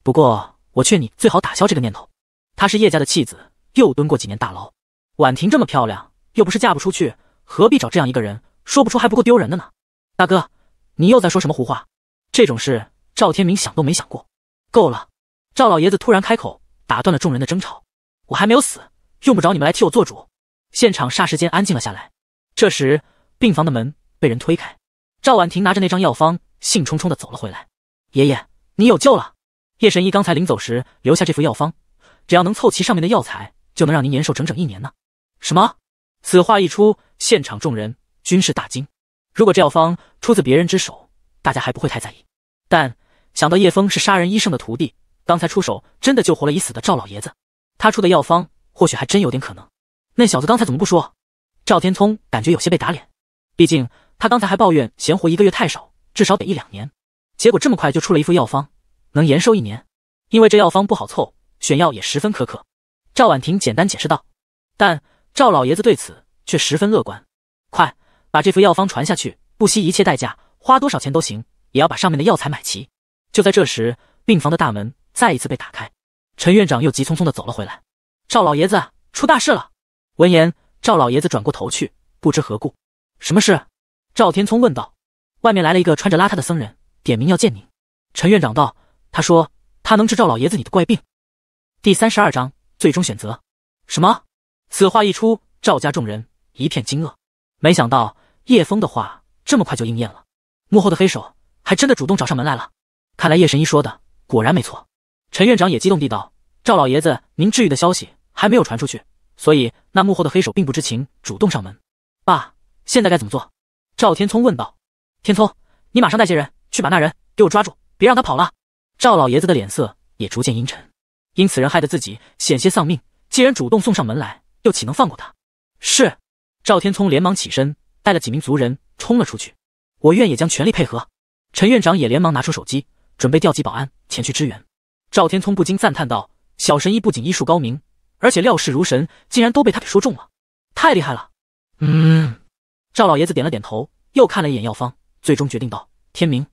S2: 不过我劝你最好打消这个念头。”他是叶家的弃子，又蹲过几年大牢。婉婷这么漂亮，又不是嫁不出去，何必找这样一个人？说不出还不够丢人的呢？大哥，你又在说什么胡话？这种事，赵天明想都没想过。够了！赵老爷子突然开口，打断了众人的争吵。我还没有死，用不着你们来替我做主。现场霎时间安静了下来。这时，病房的门被人推开，赵婉婷拿着那张药方，兴冲冲的走了回来。爷爷，你有救了！叶神医刚才临走时留下这副药方。只要能凑齐上面的药材，就能让您延寿整整一年呢。什么？此话一出，现场众人均是大惊。如果这药方出自别人之手，大家还不会太在意。但想到叶峰是杀人医生的徒弟，刚才出手真的救活了已死的赵老爷子，他出的药方或许还真有点可能。那小子刚才怎么不说？赵天聪感觉有些被打脸。毕竟他刚才还抱怨闲活一个月太少，至少得一两年。结果这么快就出了一副药方，能延寿一年？因为这药方不好凑。选药也十分苛刻，赵婉婷简单解释道。但赵老爷子对此却十分乐观。快把这副药方传下去，不惜一切代价，花多少钱都行，也要把上面的药材买齐。就在这时，病房的大门再一次被打开，陈院长又急匆匆的走了回来。赵老爷子出大事了。闻言，赵老爷子转过头去，不知何故。什么事？赵天聪问道。外面来了一个穿着邋遢的僧人，点名要见您。陈院长道。他说他能治赵老爷子你的怪病。第三十二章最终选择。什么？此话一出，赵家众人一片惊愕。没想到叶峰的话这么快就应验了，幕后的黑手还真的主动找上门来了。看来叶神医说的果然没错。陈院长也激动地道：“赵老爷子，您治愈的消息还没有传出去，所以那幕后的黑手并不知情，主动上门。”爸，现在该怎么做？赵天聪问道。“天聪，你马上带些人去把那人给我抓住，别让他跑了。”赵老爷子的脸色也逐渐阴沉。因此人害得自己险些丧命，既然主动送上门来，又岂能放过他？是赵天聪连忙起身，带了几名族人冲了出去。我院也将全力配合。陈院长也连忙拿出手机，准备调集保安前去支援。赵天聪不禁赞叹道：“小神医不仅医术高明，而且料事如神，竟然都被他给说中了，太厉害了！”
S3: 嗯，
S2: 赵老爷子点了点头，又看了一眼药方，最终决定道：“天明，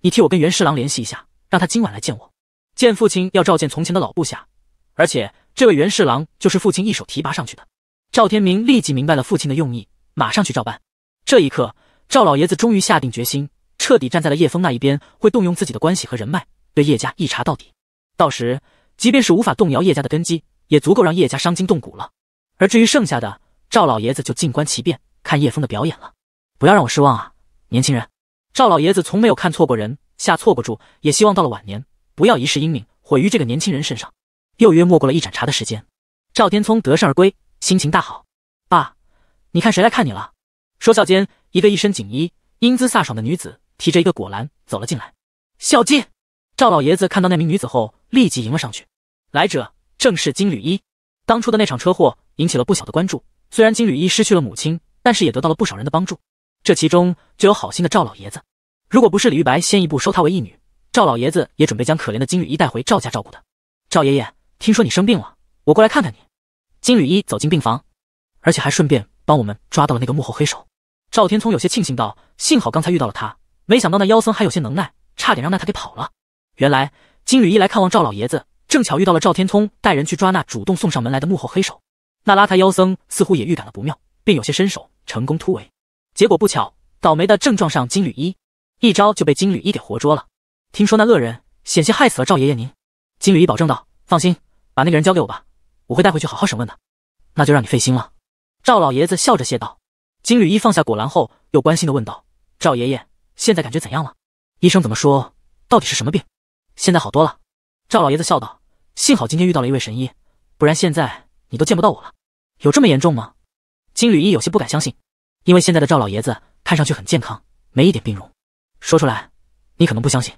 S2: 你替我跟袁侍郎联系一下，让他今晚来见我。”见父亲要召见从前的老部下，而且这位袁侍郎就是父亲一手提拔上去的，赵天明立即明白了父亲的用意，马上去照办。这一刻，赵老爷子终于下定决心，彻底站在了叶峰那一边，会动用自己的关系和人脉，对叶家一查到底。到时，即便是无法动摇叶家的根基，也足够让叶家伤筋动骨了。而至于剩下的，赵老爷子就静观其变，看叶峰的表演了。不要让我失望啊，年轻人！赵老爷子从没有看错过人，下错过注，也希望到了晚年。不要一世英名毁于这个年轻人身上。又约莫过了一盏茶的时间，赵天聪得胜而归，心情大好。爸，你看谁来看你了？说笑间，一个一身锦衣、英姿飒爽的女子提着一个果篮走了进来。小金，赵老爷子看到那名女子后，立即迎了上去。来者正是金缕衣。当初的那场车祸引起了不小的关注，虽然金缕衣失去了母亲，但是也得到了不少人的帮助。这其中就有好心的赵老爷子。如果不是李玉白先一步收她为义女，赵老爷子也准备将可怜的金缕衣带回赵家照顾的。赵爷爷，听说你生病了，我过来看看你。金缕衣走进病房，而且还顺便帮我们抓到了那个幕后黑手。赵天聪有些庆幸道：“幸好刚才遇到了他，没想到那妖僧还有些能耐，差点让那他给跑了。”原来金缕衣来看望赵老爷子，正巧遇到了赵天聪带人去抓那主动送上门来的幕后黑手。那邋遢妖僧似乎也预感了不妙，便有些身手成功突围，结果不巧，倒霉的正撞上金缕衣，一招就被金缕衣给活捉了。听说那恶人险些害死了赵爷爷您，金缕衣保证道：“放心，把那个人交给我吧，我会带回去好好审问的。”那就让你费心了。”赵老爷子笑着谢道。金缕衣放下果篮后，又关心地问道：“赵爷爷，现在感觉怎样了？医生怎么说？到底是什么病？”“现在好多了。”赵老爷子笑道，“幸好今天遇到了一位神医，不然现在你都见不到我了。”“有这么严重吗？”金缕衣有些不敢相信，因为现在的赵老爷子看上去很健康，没一点病容。说出来，你可能不相信。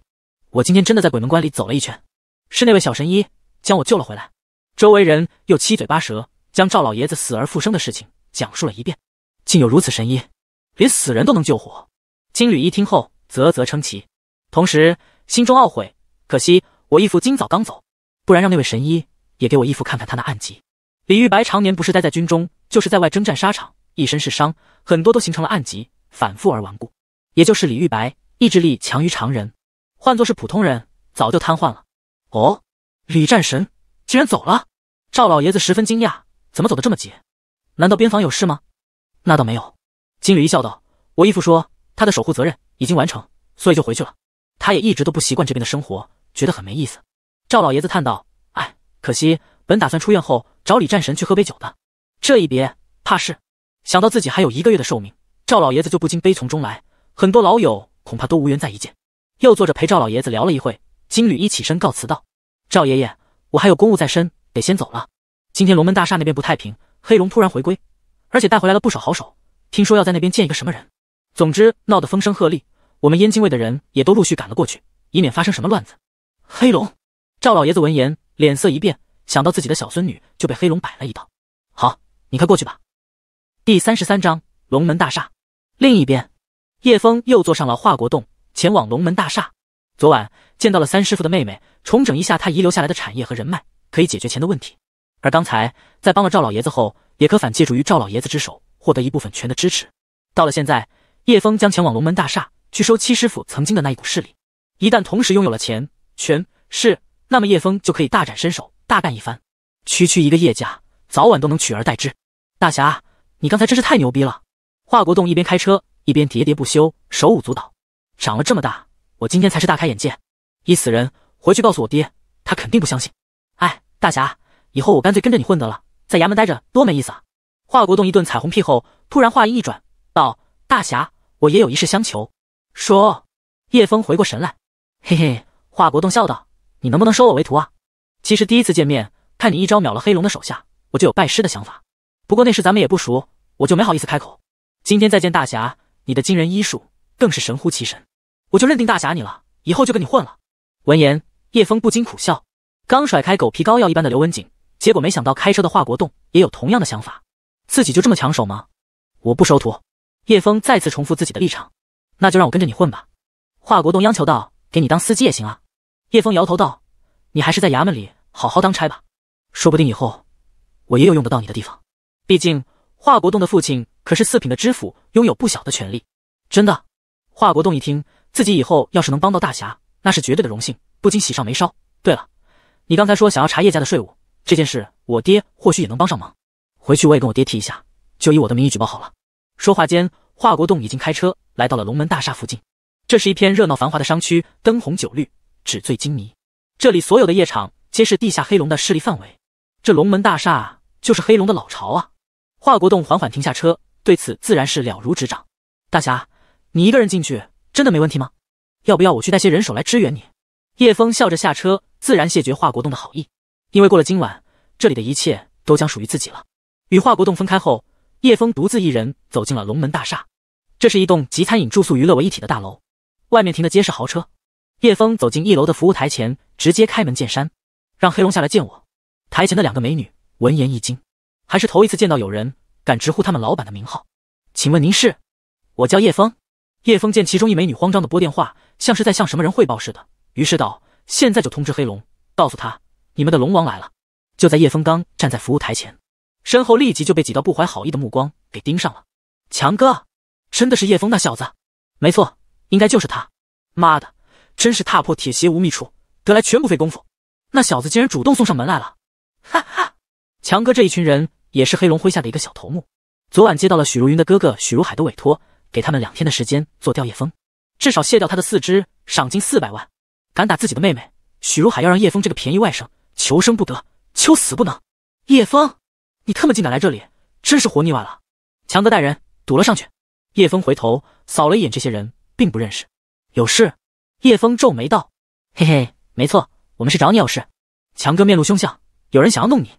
S2: 我今天真的在鬼门关里走了一圈，是那位小神医将我救了回来。周围人又七嘴八舌将赵老爷子死而复生的事情讲述了一遍，竟有如此神医，连死人都能救活。金缕一听后啧啧称奇，同时心中懊悔，可惜我义父今早刚走，不然让那位神医也给我义父看看他那暗疾。李玉白常年不是待在军中，就是在外征战沙场，一身是伤，很多都形成了暗疾，反复而顽固。也就是李玉白意志力强于常人。换作是普通人，早就瘫痪了。哦，李战神竟然走了，赵老爷子十分惊讶，怎么走得这么急？难道边防有事吗？那倒没有。金缕一笑道：“我义父说他的守护责任已经完成，所以就回去了。他也一直都不习惯这边的生活，觉得很没意思。”赵老爷子叹道：“哎，可惜本打算出院后找李战神去喝杯酒的，这一别怕是……想到自己还有一个月的寿命，赵老爷子就不禁悲从中来，很多老友恐怕都无缘再一见。”又坐着陪赵老爷子聊了一会，金缕一起身告辞道：“赵爷爷，我还有公务在身，得先走了。今天龙门大厦那边不太平，黑龙突然回归，而且带回来了不少好手，听说要在那边见一个什么人。总之闹得风声鹤唳，我们燕京卫的人也都陆续赶了过去，以免发生什么乱子。”黑龙，赵老爷子闻言脸色一变，想到自己的小孙女就被黑龙摆了一道。好，你快过去吧。第三十三章龙门大厦。另一边，叶峰又坐上了华国栋。前往龙门大厦，昨晚见到了三师傅的妹妹，重整一下他遗留下来的产业和人脉，可以解决钱的问题。而刚才在帮了赵老爷子后，也可反借助于赵老爷子之手，获得一部分权的支持。到了现在，叶峰将前往龙门大厦去收七师傅曾经的那一股势力。一旦同时拥有了钱、权、势，那么叶峰就可以大展身手，大干一番。区区一个叶家，早晚都能取而代之。大侠，你刚才真是太牛逼了！华国栋一边开车一边喋喋不休，手舞足蹈。长了这么大，我今天才是大开眼界。一死人，回去告诉我爹，他肯定不相信。哎，大侠，以后我干脆跟着你混得了，在衙门待着多没意思啊！华国栋一顿彩虹屁后，突然话音一转，道：“大侠，我也有一事相求。”说。叶枫回过神来，嘿嘿，华国栋笑道：“你能不能收我为徒啊？”其实第一次见面，看你一招秒了黑龙的手下，我就有拜师的想法。不过那时咱们也不熟，我就没好意思开口。今天再见大侠，你的惊人医术更是神乎其神。我就认定大侠你了，以后就跟你混了。闻言，叶枫不禁苦笑，刚甩开狗皮膏药一般的刘文景，结果没想到开车的华国栋也有同样的想法。自己就这么抢手吗？我不收徒。叶峰再次重复自己的立场。那就让我跟着你混吧。华国栋央求道：“给你当司机也行啊。”叶峰摇头道：“你还是在衙门里好好当差吧，说不定以后我也有用得到你的地方。毕竟华国栋的父亲可是四品的知府，拥有不小的权利。”真的？华国栋一听。自己以后要是能帮到大侠，那是绝对的荣幸，不仅喜上眉梢。对了，你刚才说想要查叶家的税务这件事，我爹或许也能帮上忙。回去我也跟我爹提一下，就以我的名义举报好了。说话间，华国栋已经开车来到了龙门大厦附近。这是一片热闹繁华的商区，灯红酒绿，纸醉金迷。这里所有的夜场皆是地下黑龙的势力范围，这龙门大厦就是黑龙的老巢啊！华国栋缓缓停下车，对此自然是了如指掌。大侠，你一个人进去？真的没问题吗？要不要我去带些人手来支援你？叶峰笑着下车，自然谢绝华国栋的好意，因为过了今晚，这里的一切都将属于自己了。与华国栋分开后，叶峰独自一人走进了龙门大厦。这是一栋集餐饮、住宿、娱乐为一体的大楼，外面停的皆是豪车。叶峰走进一楼的服务台前，直接开门见山，让黑龙下来见我。台前的两个美女闻言一惊，还是头一次见到有人敢直呼他们老板的名号。请问您是？我叫叶峰。叶峰见其中一美女慌张的拨电话，像是在向什么人汇报似的，于是道：“现在就通知黑龙，告诉他你们的龙王来了。”就在叶峰刚站在服务台前，身后立即就被几道不怀好意的目光给盯上了。强哥，真的是叶峰那小子？没错，应该就是他。妈的，真是踏破铁鞋无觅处，得来全不费工夫。那小子竟然主动送上门来了。哈哈，强哥这一群人也是黑龙麾下的一个小头目，昨晚接到了许如云的哥哥许如海的委托。给他们两天的时间做掉叶枫，至少卸掉他的四肢，赏金四百万。敢打自己的妹妹，许如海要让叶枫这个便宜外甥求生不得，求死不能。叶枫，你特么竟敢来这里，真是活腻歪了！强哥带人堵了上去。叶枫回头扫了一眼这些人，并不认识。有事？叶枫皱眉道：“嘿嘿，没错，我们是找你有事。”强哥面露凶相：“有人想要弄你，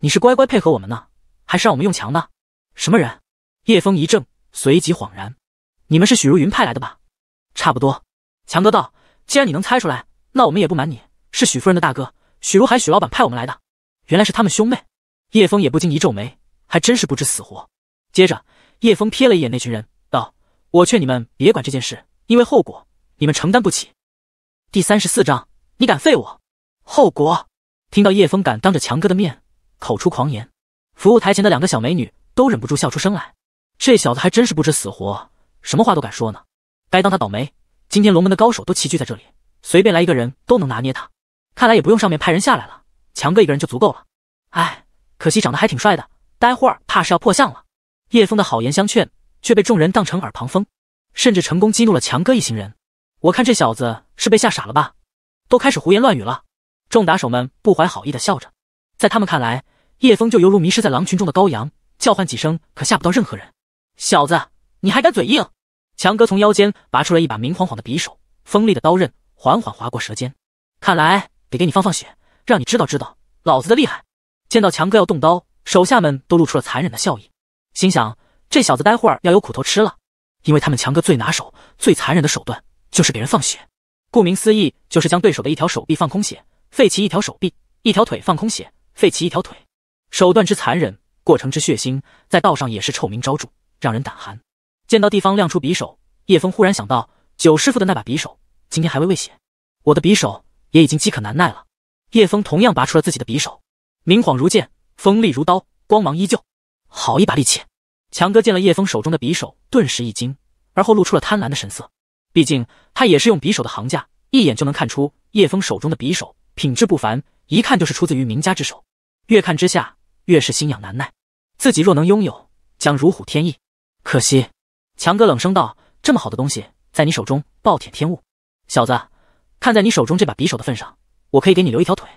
S2: 你是乖乖配合我们呢，还是让我们用强呢？”什么人？叶枫一怔。随即恍然，你们是许如云派来的吧？差不多。强哥道：“既然你能猜出来，那我们也不瞒你，是许夫人的大哥许如海，许老板派我们来的。原来是他们兄妹。”叶峰也不禁一皱眉，还真是不知死活。接着，叶峰瞥了一眼那群人，道：“我劝你们别管这件事，因为后果你们承担不起。”第三十四章，你敢废我？后果？听到叶峰敢当着强哥的面口出狂言，服务台前的两个小美女都忍不住笑出声来。这小子还真是不知死活，什么话都敢说呢！该当他倒霉。今天龙门的高手都齐聚在这里，随便来一个人都能拿捏他。看来也不用上面派人下来了，强哥一个人就足够了。哎，可惜长得还挺帅的，待会儿怕是要破相了。叶枫的好言相劝，却被众人当成耳旁风，甚至成功激怒了强哥一行人。我看这小子是被吓傻了吧？都开始胡言乱语了。众打手们不怀好意的笑着，在他们看来，叶枫就犹如迷失在狼群中的羔羊，叫唤几声可吓不到任何人。小子，你还敢嘴硬？强哥从腰间拔出了一把明晃晃的匕首，锋利的刀刃缓缓划过舌尖。看来得给你放放血，让你知道知道老子的厉害。见到强哥要动刀，手下们都露出了残忍的笑意，心想这小子待会儿要有苦头吃了。因为他们强哥最拿手、最残忍的手段就是给人放血。顾名思义，就是将对手的一条手臂放空血，废其一条手臂；一条腿放空血，废其一条腿。手段之残忍，过程之血腥，在道上也是臭名昭著。让人胆寒。见到地方亮出匕首，叶峰忽然想到九师傅的那把匕首，今天还未喂血，我的匕首也已经饥渴难耐了。叶峰同样拔出了自己的匕首，明晃如剑，锋利如刀，光芒依旧。好一把利器！强哥见了叶峰手中的匕首，顿时一惊，而后露出了贪婪的神色。毕竟他也是用匕首的行家，一眼就能看出叶峰手中的匕首品质不凡，一看就是出自于名家之手。越看之下，越是心痒难耐，自己若能拥有，将如虎添翼。可惜，强哥冷声道：“这么好的东西在你手中暴殄天物，小子，看在你手中这把匕首的份上，我可以给你留一条腿。”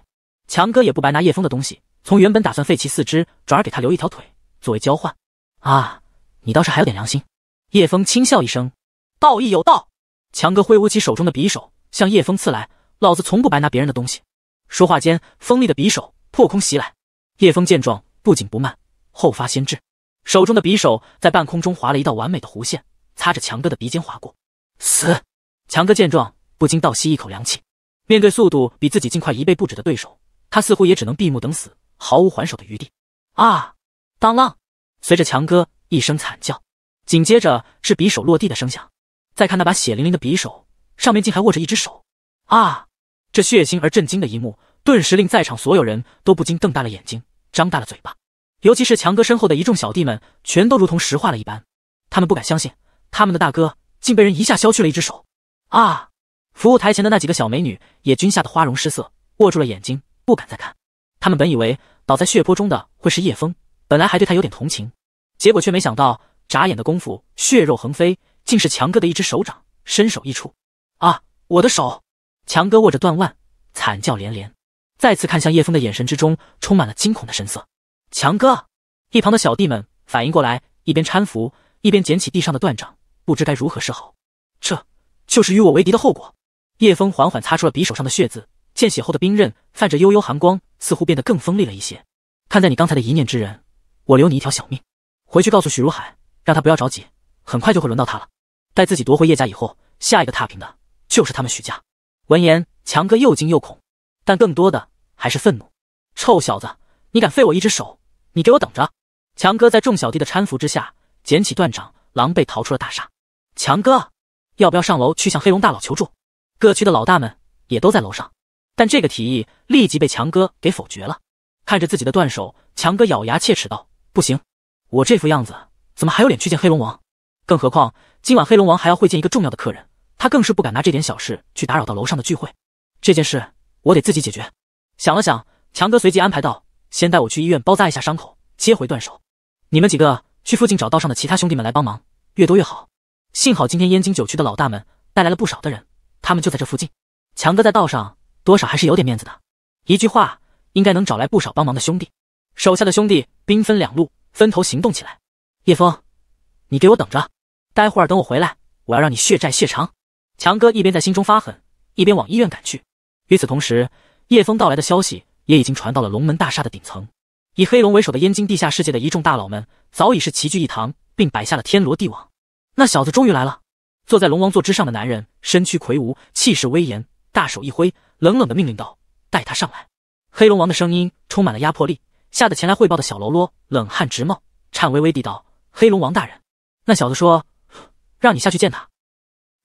S2: 强哥也不白拿叶峰的东西，从原本打算废弃四肢，转而给他留一条腿作为交换。啊，你倒是还有点良心！叶峰轻笑一声：“道义有道。”强哥挥舞起手中的匕首，向叶峰刺来：“老子从不白拿别人的东西。”说话间，锋利的匕首破空袭来。叶峰见状，不紧不慢，后发先至。手中的匕首在半空中划了一道完美的弧线，擦着强哥的鼻尖划过。死！强哥见状不禁倒吸一口凉气，面对速度比自己快一倍不止的对手，他似乎也只能闭目等死，毫无还手的余地。啊！当啷！随着强哥一声惨叫，紧接着是匕首落地的声响。再看那把血淋淋的匕首，上面竟还握着一只手。啊！这血腥而震惊的一幕，顿时令在场所有人都不禁瞪大了眼睛，张大了嘴巴。尤其是强哥身后的一众小弟们，全都如同石化了一般。他们不敢相信，他们的大哥竟被人一下削去了一只手！啊！服务台前的那几个小美女也均吓得花容失色，握住了眼睛，不敢再看。他们本以为倒在血泊中的会是叶枫，本来还对他有点同情，结果却没想到，眨眼的功夫，血肉横飞，竟是强哥的一只手掌，身首异处！啊！我的手！强哥握着断腕，惨叫连连，再次看向叶枫的眼神之中，充满了惊恐的神色。强哥，一旁的小弟们反应过来，一边搀扶，一边捡起地上的断掌，不知该如何是好。这就是与我为敌的后果。叶枫缓缓擦出了匕首上的血渍，见血后的冰刃泛着幽幽寒光，似乎变得更锋利了一些。看在你刚才的一念之人，我留你一条小命。回去告诉许如海，让他不要着急，很快就会轮到他了。待自己夺回叶家以后，下一个踏平的就是他们许家。闻言，强哥又惊又恐，但更多的还是愤怒。臭小子，你敢废我一只手！你给我等着！强哥在众小弟的搀扶之下，捡起断掌，狼狈逃出了大厦。强哥，要不要上楼去向黑龙大佬求助？各区的老大们也都在楼上，但这个提议立即被强哥给否决了。看着自己的断手，强哥咬牙切齿道：“不行，我这副样子怎么还有脸去见黑龙王？更何况今晚黑龙王还要会见一个重要的客人，他更是不敢拿这点小事去打扰到楼上的聚会。这件事我得自己解决。”想了想，强哥随即安排道。先带我去医院包扎一下伤口，接回断手。你们几个去附近找道上的其他兄弟们来帮忙，越多越好。幸好今天燕京九区的老大们带来了不少的人，他们就在这附近。强哥在道上多少还是有点面子的，一句话应该能找来不少帮忙的兄弟。手下的兄弟兵分两路，分头行动起来。叶风，你给我等着，待会儿等我回来，我要让你血债血偿。强哥一边在心中发狠，一边往医院赶去。与此同时，叶枫到来的消息。也已经传到了龙门大厦的顶层，以黑龙为首的燕京地下世界的一众大佬们早已是齐聚一堂，并摆下了天罗地网。那小子终于来了！坐在龙王座之上的男人身躯魁梧，气势威严，大手一挥，冷冷的命令道：“带他上来！”黑龙王的声音充满了压迫力，吓得前来汇报的小喽啰冷汗直冒，颤巍巍地道：“黑龙王大人，那小子说让你下去见他。”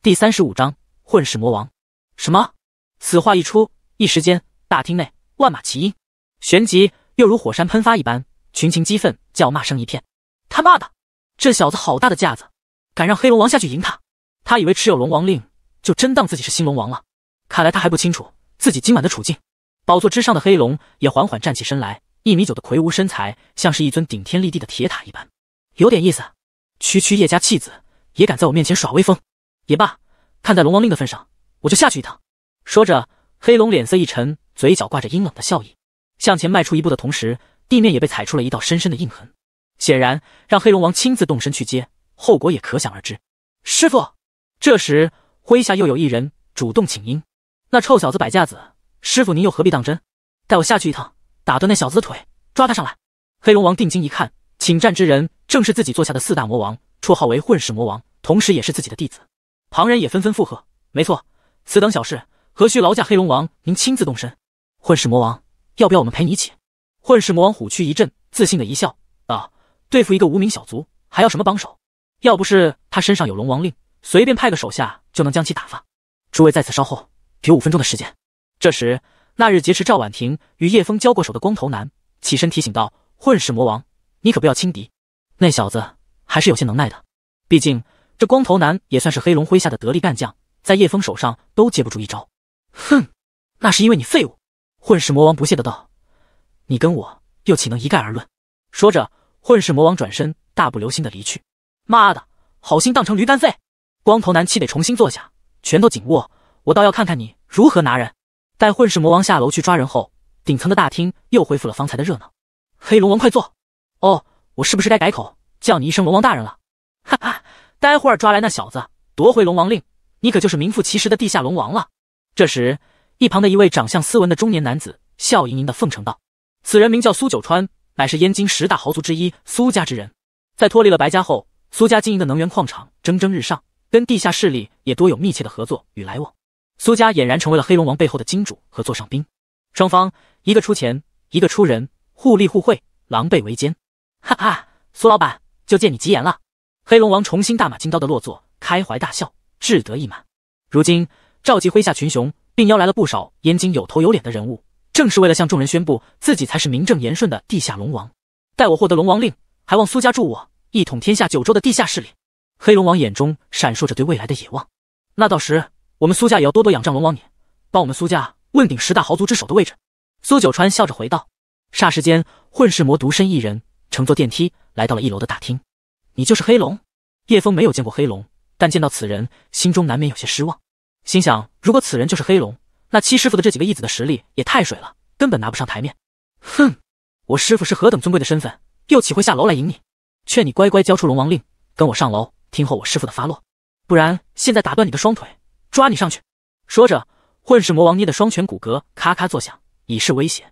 S2: 第三十五章混世魔王。什么？此话一出，一时间大厅内。万马齐喑，旋即又如火山喷发一般，群情激愤，叫骂声一片。他妈的，这小子好大的架子，敢让黑龙王下去迎他！他以为持有龙王令，就真当自己是新龙王了？看来他还不清楚自己今晚的处境。宝座之上的黑龙也缓缓站起身来，一米九的魁梧身材，像是一尊顶天立地的铁塔一般，有点意思。区区叶家弃子，也敢在我面前耍威风？也罢，看在龙王令的份上，我就下去一趟。说着，黑龙脸色一沉。嘴角挂着阴冷的笑意，向前迈出一步的同时，地面也被踩出了一道深深的印痕。显然，让黑龙王亲自动身去接，后果也可想而知。师傅，这时麾下又有一人主动请缨。那臭小子摆架子，师傅您又何必当真？带我下去一趟，打断那小子的腿，抓他上来。黑龙王定睛一看，请战之人正是自己座下的四大魔王，绰号为混世魔王，同时也是自己的弟子。旁人也纷纷附和。没错，此等小事何须劳驾黑龙王您亲自动身？混世魔王，要不要我们陪你一起？混世魔王虎躯一震，自信的一笑道：“对付一个无名小卒，还要什么帮手？要不是他身上有龙王令，随便派个手下就能将其打发。”诸位在此稍后，给我五分钟的时间。这时，那日劫持赵婉婷与叶枫交过手的光头男起身提醒道：“混世魔王，你可不要轻敌，那小子还是有些能耐的。毕竟这光头男也算是黑龙麾下的得力干将，在叶峰手上都接不住一招。”哼，那是因为你废物。混世魔王不屑的道：“你跟我又岂能一概而论？”说着，混世魔王转身，大步流星的离去。妈的，好心当成驴肝肺！光头男气得重新坐下，拳头紧握。我倒要看看你如何拿人。待混世魔王下楼去抓人后，顶层的大厅又恢复了方才的热闹。黑龙王，快坐。哦，我是不是该改口叫你一声龙王大人了？哈哈，待会儿抓来那小子，夺回龙王令，你可就是名副其实的地下龙王了。这时。一旁的一位长相斯文的中年男子笑盈盈的奉承道：“此人名叫苏九川，乃是燕京十大豪族之一苏家之人。在脱离了白家后，苏家经营的能源矿场蒸蒸日上，跟地下势力也多有密切的合作与来往。苏家俨然成为了黑龙王背后的金主和座上宾，双方一个出钱，一个出人，互利互惠，狼狈为奸。哈哈，苏老板，就借你吉言了。”黑龙王重新大马金刀的落座，开怀大笑，志得意满。如今召集麾下群雄。并邀来了不少燕京有头有脸的人物，正是为了向众人宣布自己才是名正言顺的地下龙王。待我获得龙王令，还望苏家助我一统天下九州的地下势力。黑龙王眼中闪烁着对未来的野望。那到时我们苏家也要多多仰仗龙王你，帮我们苏家问鼎十大豪族之首的位置。苏九川笑着回道。霎时间，混世魔独身一人乘坐电梯来到了一楼的大厅。你就是黑龙？叶峰没有见过黑龙，但见到此人心中难免有些失望。心想，如果此人就是黑龙，那七师傅的这几个义子的实力也太水了，根本拿不上台面。哼，我师傅是何等尊贵的身份，又岂会下楼来迎你？劝你乖乖交出龙王令，跟我上楼听候我师傅的发落，不然现在打断你的双腿，抓你上去。说着，混世魔王捏的双拳骨骼咔咔作响，以示威胁。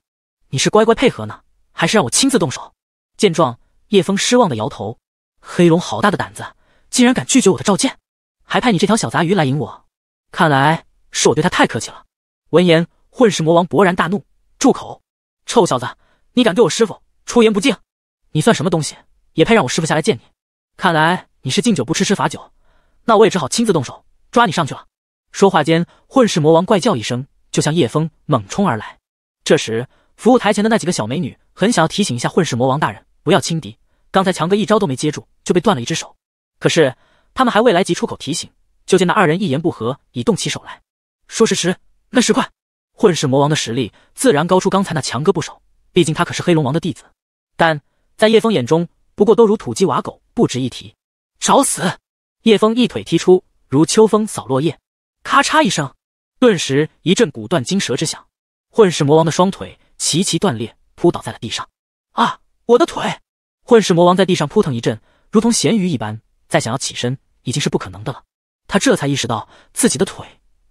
S2: 你是乖乖配合呢，还是让我亲自动手？见状，叶枫失望的摇头。黑龙好大的胆子，竟然敢拒绝我的召见，还派你这条小杂鱼来引我。看来是我对他太客气了。闻言，混世魔王勃然大怒：“住口！臭小子，你敢对我师傅出言不敬？你算什么东西？也配让我师傅下来见你？看来你是敬酒不吃吃罚酒，那我也只好亲自动手抓你上去了。”说话间，混世魔王怪叫一声，就向叶枫猛冲而来。这时，服务台前的那几个小美女很想要提醒一下混世魔王大人，不要轻敌。刚才强哥一招都没接住，就被断了一只手。可是，他们还未来及出口提醒。就见那二人一言不合已动起手来。说时迟，那时快混世魔王的实力自然高出刚才那强哥不少，毕竟他可是黑龙王的弟子。但在叶枫眼中，不过都如土鸡瓦狗，不值一提。找死！叶枫一腿踢出，如秋风扫落叶，咔嚓一声，顿时一阵骨断筋折之响。混世魔王的双腿齐齐断裂，扑倒在了地上。啊！我的腿！混世魔王在地上扑腾一阵，如同咸鱼一般，再想要起身已经是不可能的了。他这才意识到自己的腿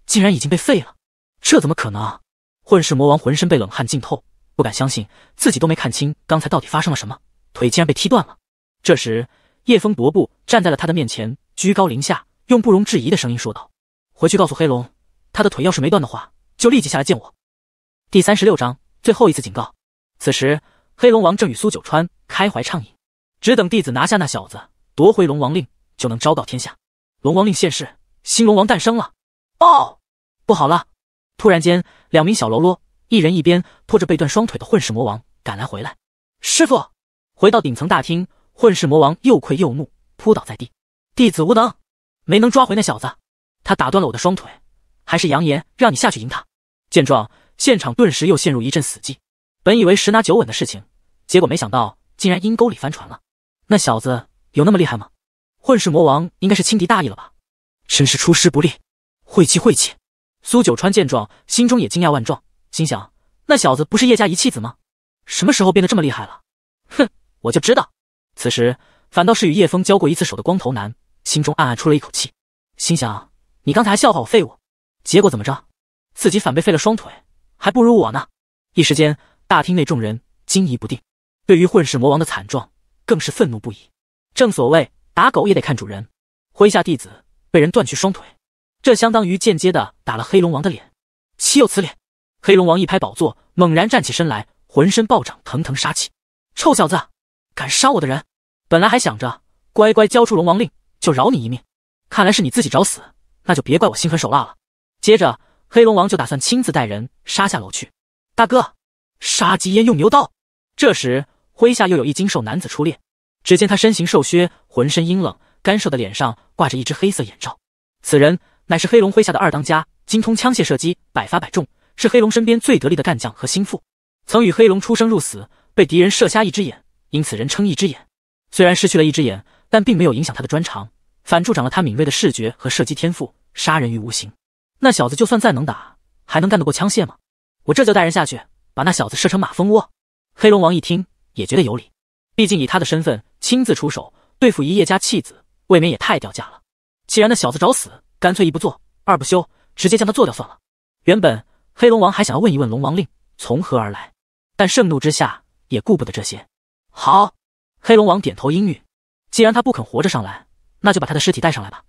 S2: 竟然已经被废了，这怎么可能？混世魔王浑身被冷汗浸透，不敢相信自己都没看清刚才到底发生了什么，腿竟然被踢断了。这时，叶风踱步站在了他的面前，居高临下，用不容置疑的声音说道：“回去告诉黑龙，他的腿要是没断的话，就立即下来见我。”第三十六章最后一次警告。此时，黑龙王正与苏九川开怀畅饮，只等弟子拿下那小子，夺回龙王令，就能昭告天下。龙王令现世，新龙王诞生了。哦，不好了！突然间，两名小喽啰，一人一边拖着被断双腿的混世魔王赶来回来。师傅，回到顶层大厅，混世魔王又愧又怒，扑倒在地：“弟子无能，没能抓回那小子。他打断了我的双腿，还是扬言让你下去迎他。”见状，现场顿时又陷入一阵死寂。本以为十拿九稳的事情，结果没想到竟然阴沟里翻船了。那小子有那么厉害吗？混世魔王应该是轻敌大意了吧？真是出师不利，晦气晦气！苏九川见状，心中也惊讶万状，心想：那小子不是叶家遗弃子吗？什么时候变得这么厉害了？哼，我就知道！此时反倒是与叶枫交过一次手的光头男，心中暗暗出了一口气，心想：你刚才还笑话我废物，结果怎么着，自己反被废了双腿，还不如我呢！一时间，大厅内众人惊疑不定，对于混世魔王的惨状更是愤怒不已。正所谓。打狗也得看主人，麾下弟子被人断去双腿，这相当于间接的打了黑龙王的脸，岂有此理！黑龙王一拍宝座，猛然站起身来，浑身暴涨，腾腾杀气。臭小子，敢杀我的人！本来还想着乖乖交出龙王令就饶你一命，看来是你自己找死，那就别怪我心狠手辣了。接着，黑龙王就打算亲自带人杀下楼去。大哥，杀鸡焉用牛刀？这时，麾下又有一精瘦男子出列。只见他身形瘦削，浑身阴冷，干瘦的脸上挂着一只黑色眼罩。此人乃是黑龙麾下的二当家，精通枪械射击，百发百中，是黑龙身边最得力的干将和心腹。曾与黑龙出生入死，被敌人射瞎一只眼，因此人称“一只眼”。虽然失去了一只眼，但并没有影响他的专长，反助长了他敏锐的视觉和射击天赋，杀人于无形。那小子就算再能打，还能干得过枪械吗？我这就带人下去，把那小子射成马蜂窝。黑龙王一听，也觉得有理，毕竟以他的身份。亲自出手对付一夜家弃子，未免也太掉价了。既然那小子找死，干脆一不做二不休，直接将他做掉算了。原本黑龙王还想要问一问龙王令从何而来，但盛怒之下也顾不得这些。好，黑龙王点头应允。既然他不肯活着上来，那就把他的尸体带上来吧。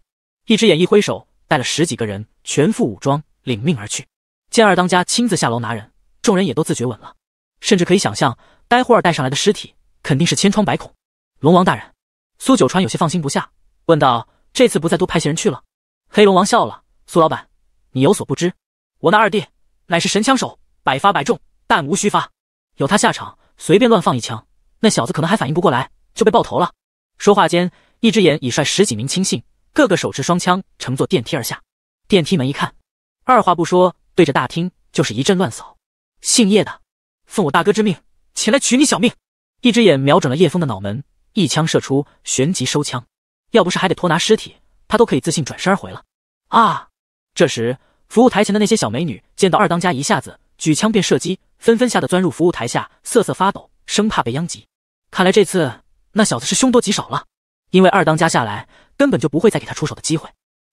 S2: 一只眼一挥手，带了十几个人，全副武装，领命而去。见二当家亲自下楼拿人，众人也都自觉稳了，甚至可以想象，待会儿带上来的尸体肯定是千疮百孔。龙王大人，苏九川有些放心不下，问道：“这次不再多派些人去了？”黑龙王笑了：“苏老板，你有所不知，我那二弟乃是神枪手，百发百中，弹无虚发。有他下场，随便乱放一枪，那小子可能还反应不过来，就被爆头了。”说话间，一只眼已率十几名亲信，个个手持双枪，乘坐电梯而下。电梯门一看，二话不说，对着大厅就是一阵乱扫。姓叶的，奉我大哥之命前来取你小命！一只眼瞄准了叶峰的脑门。一枪射出，旋即收枪。要不是还得拖拿尸体，他都可以自信转身而回了。啊！这时，服务台前的那些小美女见到二当家一下子举枪便射击，纷纷吓得钻入服务台下，瑟瑟发抖，生怕被殃及。看来这次那小子是凶多吉少了，因为二当家下来根本就不会再给他出手的机会。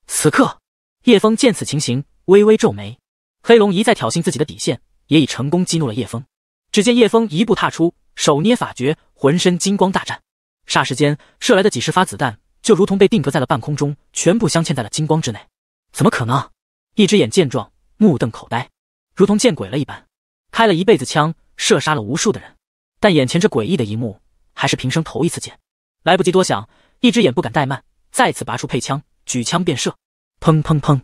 S2: 此刻，叶枫见此情形，微微皱眉。黑龙一再挑衅自己的底线，也已成功激怒了叶枫。只见叶枫一步踏出，手捏法诀，浑身金光大绽。霎时间，射来的几十发子弹就如同被定格在了半空中，全部镶嵌在了金光之内。怎么可能？一只眼见状，目瞪口呆，如同见鬼了一般。开了一辈子枪，射杀了无数的人，但眼前这诡异的一幕还是平生头一次见。来不及多想，一只眼不敢怠慢，再次拔出配枪，举枪便射。砰砰砰！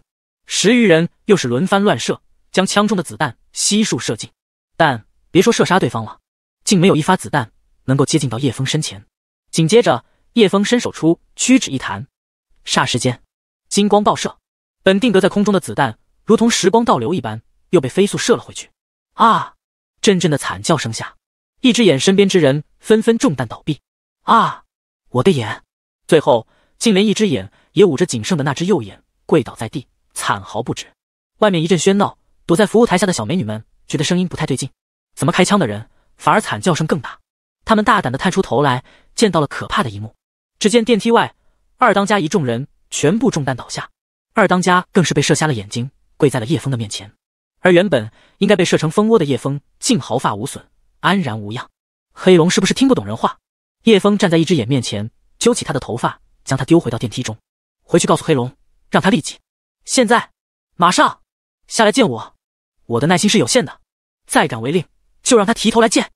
S2: 十余人又是轮番乱射，将枪中的子弹悉数射尽。但别说射杀对方了，竟没有一发子弹能够接近到叶枫身前。紧接着，叶风伸手出，屈指一弹，霎时间，金光爆射，本定格在空中的子弹，如同时光倒流一般，又被飞速射了回去。啊！阵阵的惨叫声下，一只眼身边之人纷纷中弹倒地。啊！我的眼！最后，竟连一只眼也捂着仅剩的那只右眼，跪倒在地，惨嚎不止。外面一阵喧闹，躲在服务台下的小美女们觉得声音不太对劲，怎么开枪的人反而惨叫声更大？她们大胆的探出头来。见到了可怕的一幕，只见电梯外，二当家一众人全部中弹倒下，二当家更是被射瞎了眼睛，跪在了叶枫的面前。而原本应该被射成蜂窝的叶枫，竟毫发无损，安然无恙。黑龙是不是听不懂人话？叶枫站在一只眼面前，揪起他的头发，将他丢回到电梯中。回去告诉黑龙，让他立即现在马上下来见我，我的耐心是有限的，再敢违令，就让他提头来见。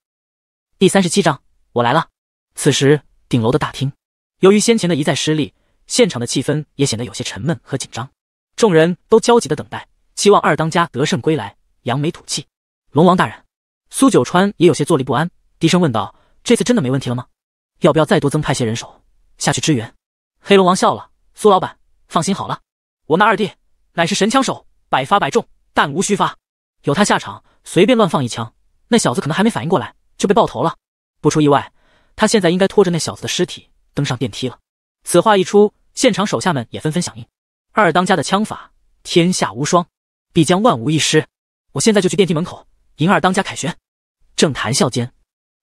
S2: 第三十七章，我来了。此时，顶楼的大厅，由于先前的一再失利，现场的气氛也显得有些沉闷和紧张。众人都焦急的等待，期望二当家得胜归来，扬眉吐气。龙王大人，苏九川也有些坐立不安，低声问道：“这次真的没问题了吗？要不要再多增派些人手下去支援？”黑龙王笑了：“苏老板，放心好了，我那二弟乃是神枪手，百发百中，弹无虚发。有他下场，随便乱放一枪，那小子可能还没反应过来就被爆头了。不出意外。”他现在应该拖着那小子的尸体登上电梯了。此话一出，现场手下们也纷纷响应。二当家的枪法天下无双，必将万无一失。我现在就去电梯门口迎二当家凯旋。正谈笑间，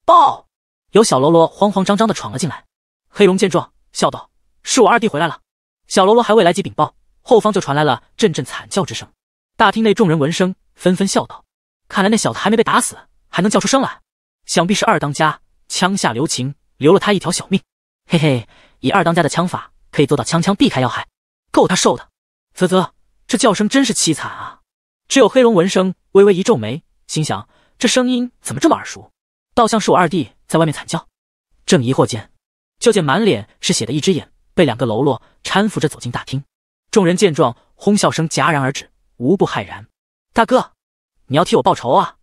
S2: 报，有小喽啰慌慌张张的闯了进来。黑龙见状，笑道：“是我二弟回来了。”小喽啰还未来及禀报，后方就传来了阵阵惨叫之声。大厅内众人闻声，纷纷笑道：“看来那小子还没被打死，还能叫出声来。想必是二当家。”枪下留情，留了他一条小命。嘿嘿，以二当家的枪法，可以做到枪枪避开要害，够他受的。啧啧，这叫声真是凄惨啊！只有黑龙闻声微微一皱眉，心想：这声音怎么这么耳熟？倒像是我二弟在外面惨叫。正疑惑间，就见满脸是血的一只眼被两个喽啰搀扶着走进大厅。众人见状，哄笑声戛然而止，无不骇然。大哥，你要替我报仇啊！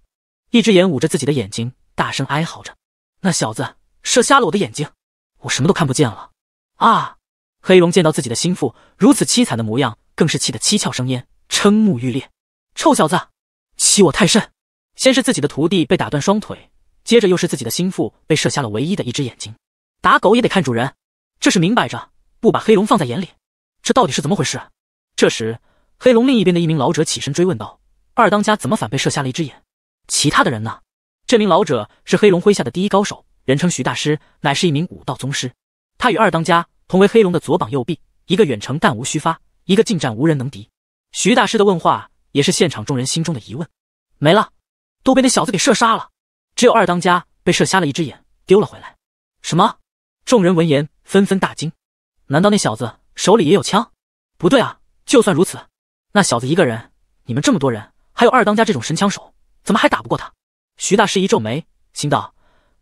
S2: 一只眼捂着自己的眼睛，大声哀嚎着。那小子射瞎了我的眼睛，我什么都看不见了啊！黑龙见到自己的心腹如此凄惨的模样，更是气得七窍生烟，瞠目欲裂。臭小子，欺我太甚！先是自己的徒弟被打断双腿，接着又是自己的心腹被射瞎了唯一的一只眼睛。打狗也得看主人，这是明摆着不把黑龙放在眼里。这到底是怎么回事？这时，黑龙另一边的一名老者起身追问道：“二当家怎么反被射瞎了一只眼？其他的人呢？”这名老者是黑龙麾下的第一高手，人称徐大师，乃是一名武道宗师。他与二当家同为黑龙的左膀右臂，一个远程弹无虚发，一个近战无人能敌。徐大师的问话也是现场众人心中的疑问。没了，都被那小子给射杀了。只有二当家被射瞎了一只眼，丢了回来。什么？众人闻言纷纷大惊。难道那小子手里也有枪？不对啊，就算如此，那小子一个人，你们这么多人，还有二当家这种神枪手，怎么还打不过他？徐大师一皱眉，心道：“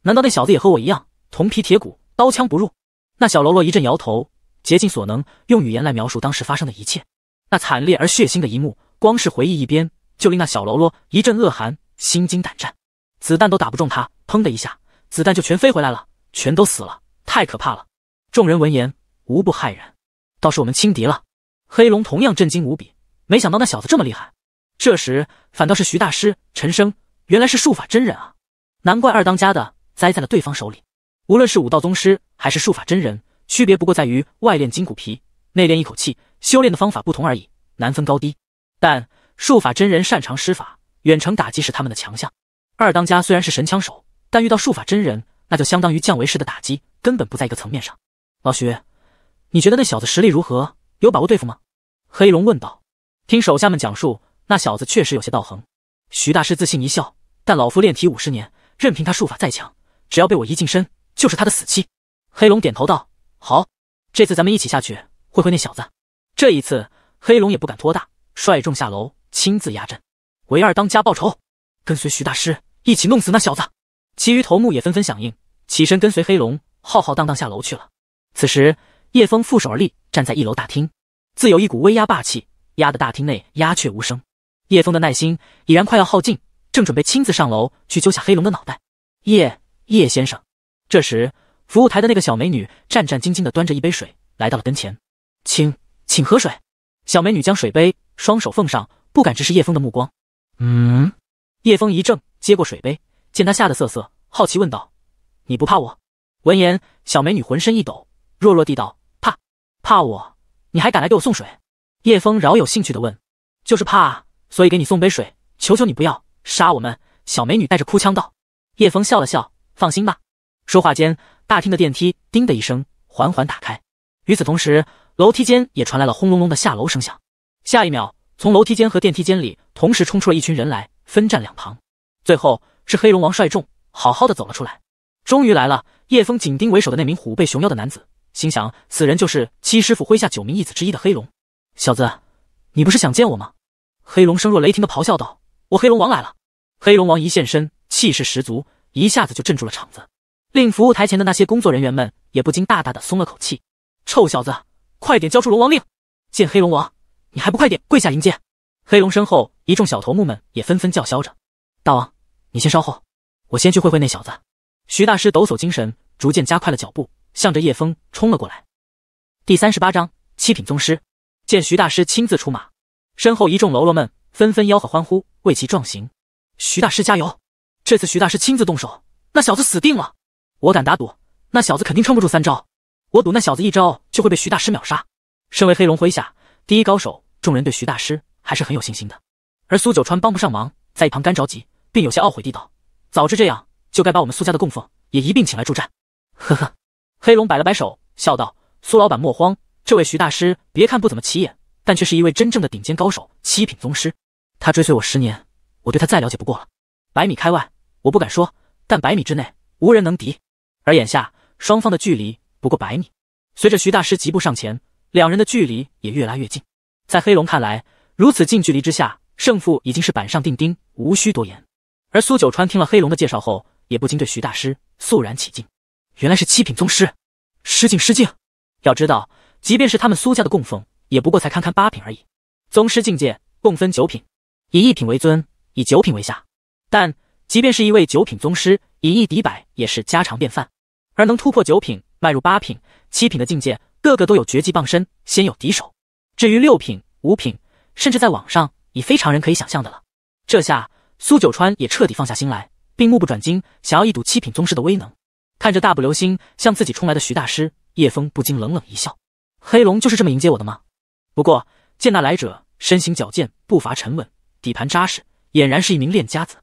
S2: 难道那小子也和我一样，铜皮铁骨，刀枪不入？”那小喽啰一阵摇头，竭尽所能用语言来描述当时发生的一切。那惨烈而血腥的一幕，光是回忆一边，就令那小喽啰一阵恶寒，心惊胆战，子弹都打不中他。砰的一下，子弹就全飞回来了，全都死了，太可怕了！众人闻言无不骇然，倒是我们轻敌了。黑龙同样震惊无比，没想到那小子这么厉害。这时，反倒是徐大师、陈升。原来是术法真人啊，难怪二当家的栽在了对方手里。无论是武道宗师还是术法真人，区别不过在于外练筋骨皮，内练一口气，修炼的方法不同而已，难分高低。但术法真人擅长施法，远程打击是他们的强项。二当家虽然是神枪手，但遇到术法真人，那就相当于降维式的打击，根本不在一个层面上。老徐，你觉得那小子实力如何？有把握对付吗？黑龙问道。听手下们讲述，那小子确实有些道行。徐大师自信一笑。但老夫练体五十年，任凭他术法再强，只要被我一近身，就是他的死期。黑龙点头道：“好，这次咱们一起下去会会那小子。”这一次，黑龙也不敢拖大，率众下楼，亲自压阵，为二当家报仇，跟随徐大师一起弄死那小子。其余头目也纷纷响应，起身跟随黑龙，浩浩荡荡下楼去了。此时，叶枫负手而立，站在一楼大厅，自有一股威压霸气，压得大厅内鸦雀无声。叶枫的耐心已然快要耗尽。正准备亲自上楼去揪下黑龙的脑袋，叶叶先生。这时，服务台的那个小美女战战兢兢地端着一杯水来到了跟前，请请喝水。小美女将水杯双手奉上，不敢直视叶枫的目光。嗯。叶枫一怔，接过水杯，见她吓得瑟瑟，好奇问道：“你不怕我？”闻言，小美女浑身一抖，弱弱地道：“怕，怕我，你还敢来给我送水？”叶枫饶有兴趣地问：“就是怕，所以给你送杯水，求求你不要。”杀我们！小美女带着哭腔道。叶枫笑了笑，放心吧。说话间，大厅的电梯叮的一声缓缓打开。与此同时，楼梯间也传来了轰隆隆的下楼声响。下一秒，从楼梯间和电梯间里同时冲出了一群人来，分站两旁。最后是黑龙王率众好好的走了出来。终于来了！叶枫紧盯为首的那名虎背熊腰的男子，心想此人就是七师傅麾下九名义子之一的黑龙。小子，你不是想见我吗？黑龙声若雷霆的咆哮道：“我黑龙王来了！”黑龙王一现身，气势十足，一下子就镇住了场子，令服务台前的那些工作人员们也不禁大大的松了口气。臭小子，快点交出龙王令！见黑龙王，你还不快点跪下迎接？黑龙身后一众小头目们也纷纷叫嚣着：“大王，你先稍后，我先去会会那小子。”徐大师抖擞精神，逐渐加快了脚步，向着叶枫冲了过来。第三十八章七品宗师。见徐大师亲自出马，身后一众喽啰们纷纷吆喝欢呼，为其壮行。徐大师加油！这次徐大师亲自动手，那小子死定了。我敢打赌，那小子肯定撑不住三招。我赌那小子一招就会被徐大师秒杀。身为黑龙麾下第一高手，众人对徐大师还是很有信心的。而苏九川帮不上忙，在一旁干着急，并有些懊悔地道：“早知这样，就该把我们苏家的供奉也一并请来助战。”呵呵，黑龙摆了摆手，笑道：“苏老板莫慌，这位徐大师别看不怎么起眼，但却是一位真正的顶尖高手，七品宗师。他追随我十年。”我对他再了解不过了，百米开外我不敢说，但百米之内无人能敌。而眼下双方的距离不过百米，随着徐大师疾步上前，两人的距离也越拉越近。在黑龙看来，如此近距离之下，胜负已经是板上钉钉，无需多言。而苏九川听了黑龙的介绍后，也不禁对徐大师肃然起敬。原来是七品宗师，失敬失敬。要知道，即便是他们苏家的供奉，也不过才堪堪八品而已。宗师境界共分九品，以一品为尊。以九品为下，但即便是一位九品宗师，以一敌百也是家常便饭。而能突破九品，迈入八品、七品的境界，个个都有绝技傍身，先有敌手。至于六品、五品，甚至在网上已非常人可以想象的了。这下苏九川也彻底放下心来，并目不转睛，想要一睹七品宗师的威能。看着大步流星向自己冲来的徐大师，叶峰不禁冷冷一笑：“黑龙就是这么迎接我的吗？”不过见那来者身形矫健，步伐沉稳，底盘扎实。俨然是一名练家子，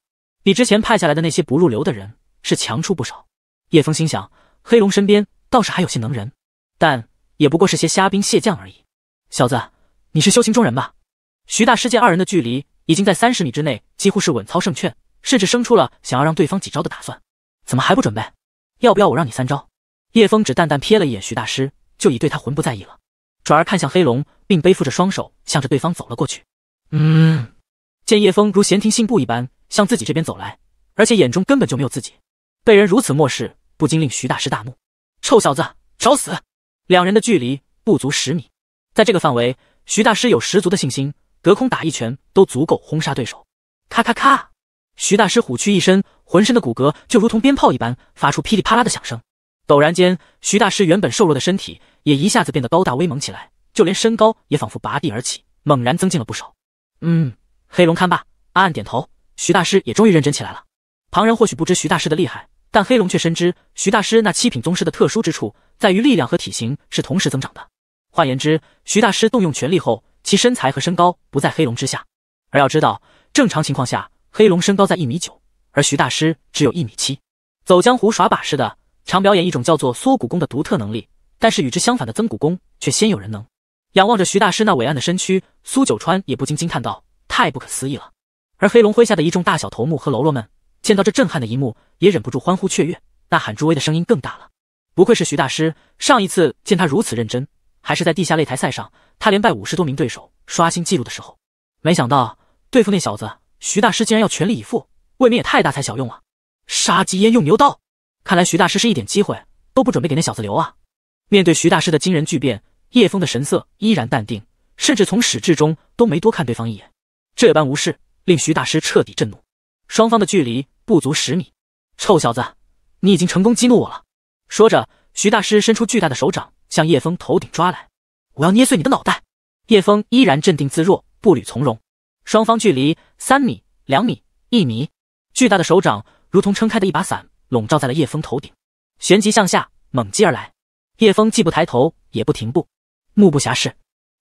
S2: 比之前派下来的那些不入流的人是强出不少。叶峰心想，黑龙身边倒是还有些能人，但也不过是些虾兵蟹将而已。小子，你是修行中人吧？徐大师见二人的距离已经在三十米之内，几乎是稳操胜券，甚至生出了想要让对方几招的打算。怎么还不准备？要不要我让你三招？叶峰只淡淡瞥了一眼徐大师，就已对他魂不在意了，转而看向黑龙，并背负着双手，向着对方走了过去。
S3: 嗯。
S2: 见叶枫如闲庭信步一般向自己这边走来，而且眼中根本就没有自己，被人如此漠视，不禁令徐大师大怒。臭小子，找死！两人的距离不足十米，在这个范围，徐大师有十足的信心，隔空打一拳都足够轰杀对手。咔咔咔！徐大师虎躯一伸，浑身的骨骼就如同鞭炮一般发出噼里啪啦的响声。陡然间，徐大师原本瘦弱的身体也一下子变得高大威猛起来，就连身高也仿佛拔地而起，猛然增进了不少。嗯。黑龙看罢，暗暗点头。徐大师也终于认真起来了。旁人或许不知徐大师的厉害，但黑龙却深知徐大师那七品宗师的特殊之处在于力量和体型是同时增长的。换言之，徐大师动用全力后，其身材和身高不在黑龙之下。而要知道，正常情况下，黑龙身高在一米九，而徐大师只有一米七。走江湖耍把式的，常表演一种叫做缩骨功的独特能力，但是与之相反的增骨功却鲜有人能。仰望着徐大师那伟岸的身躯，苏九川也不禁惊叹道。太不可思议了！而黑龙麾下的一众大小头目和喽啰们见到这震撼的一幕，也忍不住欢呼雀跃，呐喊助威的声音更大了。不愧是徐大师，上一次见他如此认真，还是在地下擂台赛上，他连败五十多名对手，刷新记录的时候。没想到对付那小子，徐大师竟然要全力以赴，未免也太大材小用了。杀鸡焉用牛刀？看来徐大师是一点机会都不准备给那小子留啊！面对徐大师的惊人巨变，叶枫的神色依然淡定，甚至从始至终都没多看对方一眼。这般无视，令徐大师彻底震怒。双方的距离不足十米，臭小子，你已经成功激怒我了。说着，徐大师伸出巨大的手掌，向叶峰头顶抓来，我要捏碎你的脑袋。叶峰依然镇定自若，步履从容。双方距离三米、两米、一米，巨大的手掌如同撑开的一把伞，笼罩在了叶峰头顶，旋即向下猛击而来。叶峰既不抬头，也不停步，目不暇视，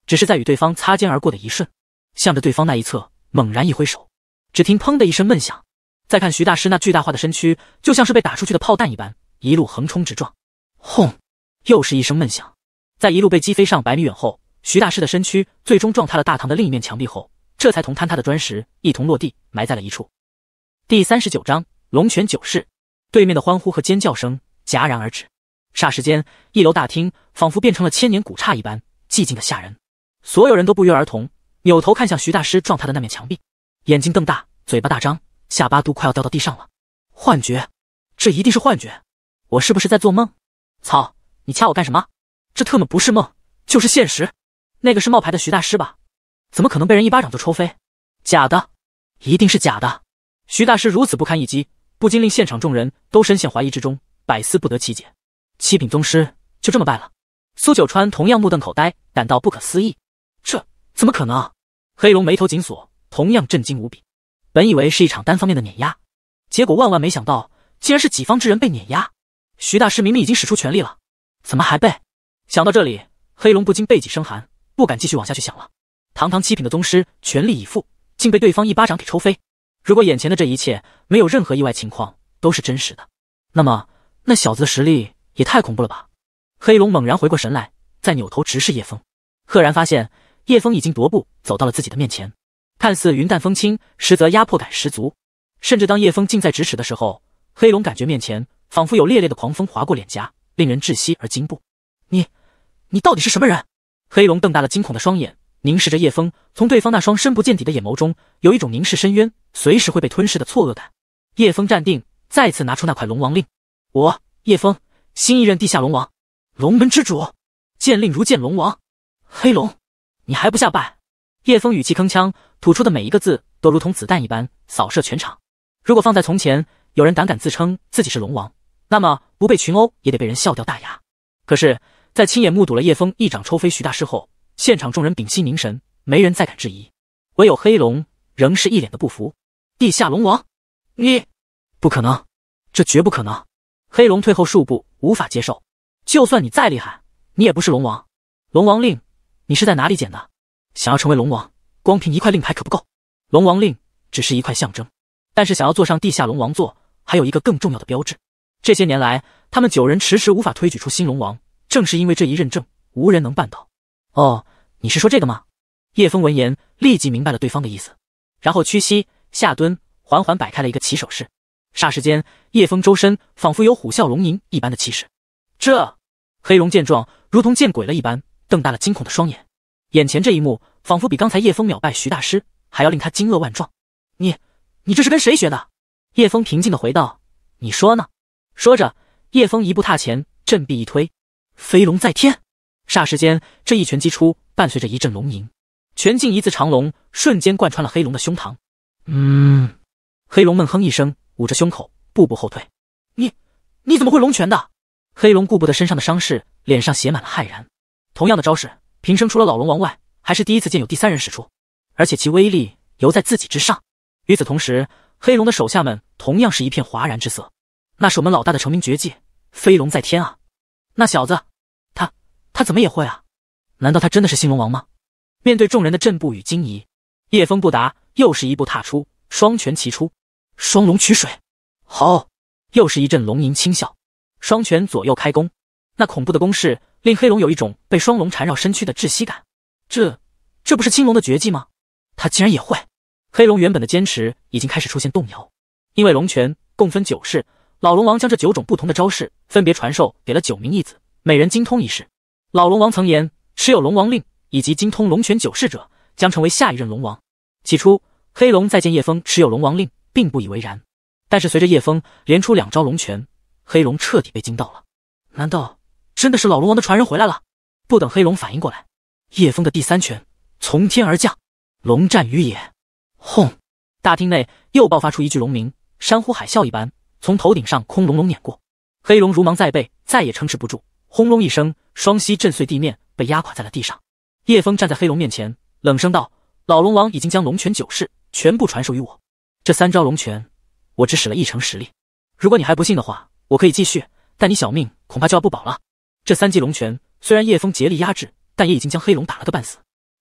S2: 只是在与对方擦肩而过的一瞬。向着对方那一侧猛然一挥手，只听砰的一声闷响。再看徐大师那巨大化的身躯，就像是被打出去的炮弹一般，一路横冲直撞。轰！又是一声闷响，在一路被击飞上百米远后，徐大师的身躯最终撞塌了大堂的另一面墙壁后，这才同坍塌的砖石一同落地，埋在了一处。第三十九章龙泉九世对面的欢呼和尖叫声戛然而止，霎时间一楼大厅仿佛变成了千年古刹一般，寂静的吓人。所有人都不约而同。扭头看向徐大师撞他的那面墙壁，眼睛瞪大，嘴巴大张，下巴都快要掉到地上了。幻觉，这一定是幻觉，我是不是在做梦？操，你掐我干什么？这特么不是梦，就是现实。那个是冒牌的徐大师吧？怎么可能被人一巴掌就抽飞？假的，一定是假的。徐大师如此不堪一击，不禁令现场众人都深陷怀疑之中，百思不得其解。七品宗师就这么败了？苏九川同样目瞪口呆，感到不可思议。这怎么可能？黑龙眉头紧锁，同样震惊无比。本以为是一场单方面的碾压，结果万万没想到，竟然是己方之人被碾压。徐大师明明已经使出全力了，怎么还被？想到这里，黑龙不禁背脊生寒，不敢继续往下去想了。堂堂七品的宗师全力以赴，竟被对方一巴掌给抽飞。如果眼前的这一切没有任何意外情况都是真实的，那么那小子的实力也太恐怖了吧！黑龙猛然回过神来，再扭头直视叶枫，赫然发现。叶风已经踱步走到了自己的面前，看似云淡风轻，实则压迫感十足。甚至当叶风近在咫尺的时候，黑龙感觉面前仿佛有烈烈的狂风划过脸颊，令人窒息而惊怖。你，你到底是什么人？黑龙瞪大了惊恐的双眼，凝视着叶风，从对方那双深不见底的眼眸中，有一种凝视深渊，随时会被吞噬的错愕感。叶风站定，再次拿出那块龙王令。我，叶风，新一任地下龙王，龙门之主，见令如见龙王，黑龙。你还不下拜？叶峰语气铿锵，吐出的每一个字都如同子弹一般扫射全场。如果放在从前，有人胆敢自称自己是龙王，那么不被群殴也得被人笑掉大牙。可是，在亲眼目睹了叶峰一掌抽飞徐大师后，现场众人屏息凝神，没人再敢质疑，唯有黑龙仍是一脸的不服。地下龙王，你不可能，这绝不可能！黑龙退后数步，无法接受。就算你再厉害，你也不是龙王。龙王令。你是在哪里捡的？想要成为龙王，光凭一块令牌可不够。龙王令只是一块象征，但是想要坐上地下龙王座，还有一个更重要的标志。这些年来，他们九人迟迟无法推举出新龙王，正是因为这一认证无人能办到。哦，你是说这个吗？叶枫闻言立即明白了对方的意思，然后屈膝下蹲，缓缓摆开了一个起手式。霎时间，叶风周身仿佛有虎啸龙吟一般的气势。这，黑龙见状，如同见鬼了一般。瞪大了惊恐的双眼，眼前这一幕仿佛比刚才叶枫秒败徐大师还要令他惊愕万状。你，你这是跟谁学的？叶枫平静的回道：“你说呢？”说着，叶枫一步踏前，振臂一推，“飞龙在天！”霎时间，这一拳击出，伴随着一阵龙吟，拳劲一字长龙，瞬间贯穿了黑龙的胸膛。嗯，黑龙闷哼一声，捂着胸口，步步后退。你，你怎么会龙拳的？黑龙顾不得身上的伤势，脸上写满了骇然。同样的招式，平生除了老龙王外，还是第一次见有第三人使出，而且其威力犹在自己之上。与此同时，黑龙的手下们同样是一片哗然之色。那是我们老大的成名绝技，飞龙在天啊！那小子，他他怎么也会啊？难道他真的是新龙王吗？面对众人的震步与惊疑，叶风不答，又是一步踏出，双拳齐出，双龙取水。好，又是一阵龙吟轻笑，双拳左右开弓，那恐怖的攻势。令黑龙有一种被双龙缠绕身躯的窒息感，这这不是青龙的绝技吗？他竟然也会！黑龙原本的坚持已经开始出现动摇，因为龙泉共分九式，老龙王将这九种不同的招式分别传授给了九名义子，每人精通一式。老龙王曾言，持有龙王令以及精通龙泉九式者，将成为下一任龙王。起初，黑龙再见叶枫持有龙王令，并不以为然，但是随着叶枫连出两招龙泉，黑龙彻底被惊到了。难道？真的是老龙王的传人回来了！不等黑龙反应过来，叶枫的第三拳从天而降，龙战于野，轰！大厅内又爆发出一句龙鸣，山呼海啸一般从头顶上空隆隆碾过，黑龙如芒在背，再也撑持不住，轰隆一声，双膝震碎地面，被压垮在了地上。叶枫站在黑龙面前，冷声道：“老龙王已经将龙泉九式全部传授于我，这三招龙拳我只使了一成实力。如果你还不信的话，我可以继续，但你小命恐怕就要不保了。”这三记龙拳虽然叶峰竭力压制，但也已经将黑龙打了个半死。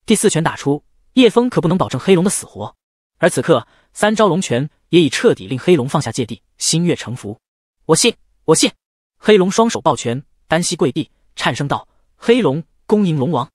S2: 第四拳打出，叶枫可不能保证黑龙的死活。而此刻，三招龙拳也已彻底令黑龙放下芥蒂，心悦诚服。我信，我信！黑龙双手抱拳，单膝跪地，颤声道：“黑龙恭迎龙王。”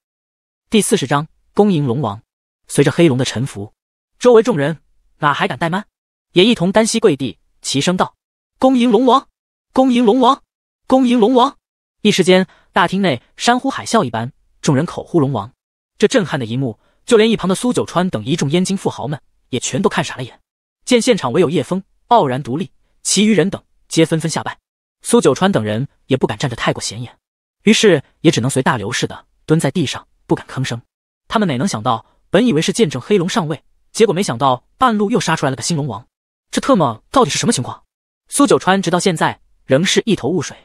S2: 第四十章恭迎龙王。随着黑龙的臣服，周围众人哪还敢怠慢，也一同单膝跪地，齐声道：“恭迎龙王！恭迎龙王！恭迎龙王！”一时间，大厅内山呼海啸一般，众人口呼龙王。这震撼的一幕，就连一旁的苏九川等一众燕京富豪们也全都看傻了眼。见现场唯有叶枫傲然独立，其余人等皆纷纷下拜。苏九川等人也不敢站着太过显眼，于是也只能随大流似的蹲在地上，不敢吭声。他们哪能想到，本以为是见证黑龙上位，结果没想到半路又杀出来了个新龙王。这特么到底是什么情况？苏九川直到现在仍是一头雾水，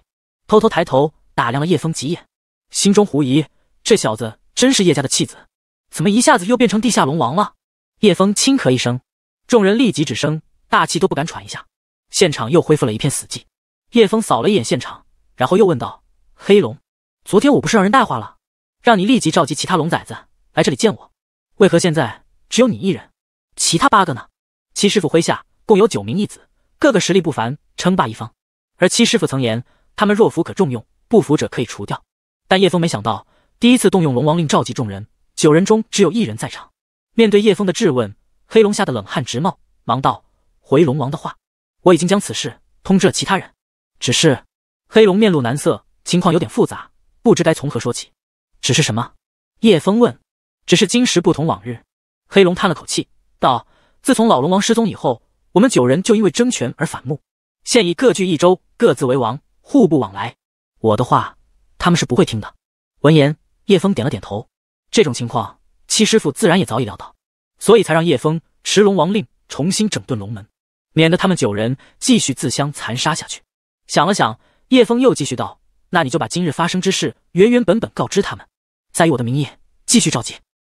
S2: 偷偷抬头。打量了叶枫几眼，心中狐疑：这小子真是叶家的弃子，怎么一下子又变成地下龙王了？叶枫轻咳一声，众人立即止声，大气都不敢喘一下，现场又恢复了一片死寂。叶枫扫了一眼现场，然后又问道：“黑龙，昨天我不是让人带话了，让你立即召集其他龙崽子来这里见我，为何现在只有你一人？其他八个呢？”七师傅麾下共有九名义子，各个实力不凡，称霸一方。而七师傅曾言，他们若服可重用。不服者可以除掉，但叶峰没想到，第一次动用龙王令召集众人，九人中只有一人在场。面对叶峰的质问，黑龙吓得冷汗直冒，忙道：“回龙王的话，我已经将此事通知了其他人。只是……”黑龙面露难色，情况有点复杂，不知该从何说起。只是什么？叶峰问。只是今时不同往日。黑龙叹了口气，道：“自从老龙王失踪以后，我们九人就因为争权而反目，现已各据一州，各自为王，互不往来。”我的话，他们是不会听的。闻言，叶枫点了点头。这种情况，七师父自然也早已料到，所以才让叶枫持龙王令重新整顿龙门，免得他们九人继续自相残杀下去。想了想，叶枫又继续道：“那你就把今日发生之事原原本本告知他们，再以我的名义继续召集，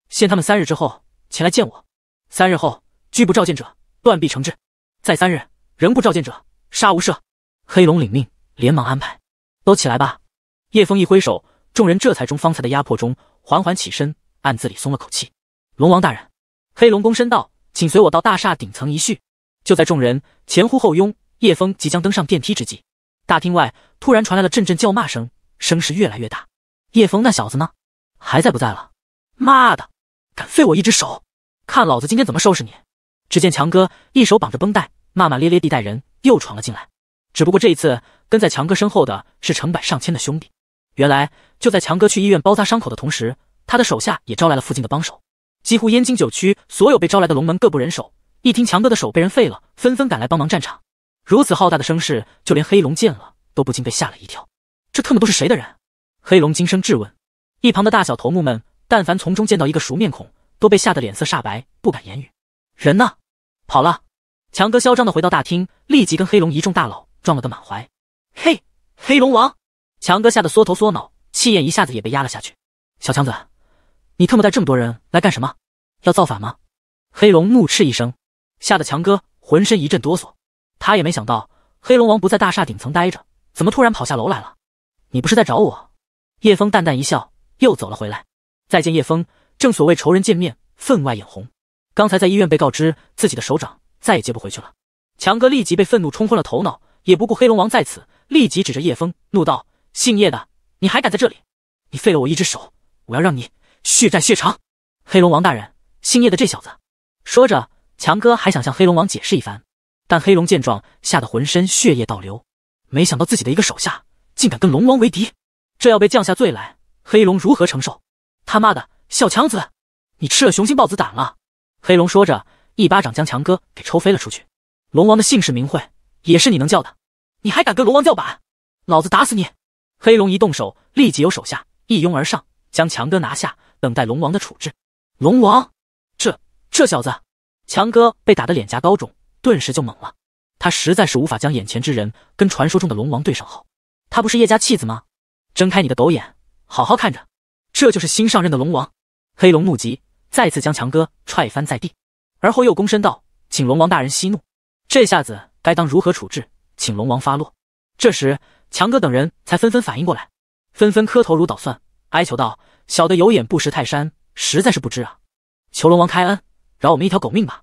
S2: 限他们三日之后前来见我。三日后拒不召见者，断臂惩治；再三日仍不召见者，杀无赦。”黑龙领命，连忙安排。都起来吧！叶枫一挥手，众人这才从方才的压迫中缓缓起身，暗自里松了口气。龙王大人，黑龙躬身道：“请随我到大厦顶层一叙。”就在众人前呼后拥，叶枫即将登上电梯之际，大厅外突然传来了阵阵叫骂声，声势越来越大。叶枫那小子呢？还在不在了？妈的，敢废我一只手，看老子今天怎么收拾你！只见强哥一手绑着绷带，骂骂咧咧地带人又闯了进来。只不过这一次跟在强哥身后的是成百上千的兄弟。原来就在强哥去医院包扎伤口的同时，他的手下也招来了附近的帮手，几乎燕京九区所有被招来的龙门各部人手，一听强哥的手被人废了，纷纷赶来帮忙战场。如此浩大的声势，就连黑龙见了都不禁被吓了一跳。这特么都是谁的人？黑龙惊声质问。一旁的大小头目们，但凡从中见到一个熟面孔，都被吓得脸色煞白，不敢言语。人呢？跑了。强哥嚣张的回到大厅，立即跟黑龙一众大佬。撞了个满怀，嘿，黑龙王，强哥吓得缩头缩脑，气焰一下子也被压了下去。小强子，你特么带这么多人来干什么？要造反吗？黑龙怒斥一声，吓得强哥浑身一阵哆嗦。他也没想到黑龙王不在大厦顶层待着，怎么突然跑下楼来了？你不是在找我？叶枫淡淡一笑，又走了回来。再见，叶枫。正所谓仇人见面，分外眼红。刚才在医院被告知自己的手掌再也接不回去了，强哥立即被愤怒冲昏了头脑。也不顾黑龙王在此，立即指着叶枫怒道：“姓叶的，你还敢在这里！你废了我一只手，我要让你血债血偿！”黑龙王大人，姓叶的这小子。说着，强哥还想向黑龙王解释一番，但黑龙见状，吓得浑身血液倒流。没想到自己的一个手下，竟敢跟龙王为敌，这要被降下罪来，黑龙如何承受？他妈的小强子，你吃了雄心豹子胆了！黑龙说着，一巴掌将强哥给抽飞了出去。龙王的姓氏名讳。也是你能叫的，你还敢跟龙王叫板？老子打死你！黑龙一动手，立即有手下一拥而上，将强哥拿下，等待龙王的处置。龙王，这这小子！强哥被打得脸颊高肿，顿时就懵了。他实在是无法将眼前之人跟传说中的龙王对上号。他不是叶家弃子吗？睁开你的狗眼，好好看着，这就是新上任的龙王。黑龙怒极，再次将强哥踹翻在地，而后又躬身道：“请龙王大人息怒。”这下子。该当如何处置，请龙王发落。这时，强哥等人才纷纷反应过来，纷纷磕头如捣蒜，哀求道：“小的有眼不识泰山，实在是不知啊！求龙王开恩，饶我们一条狗命吧。”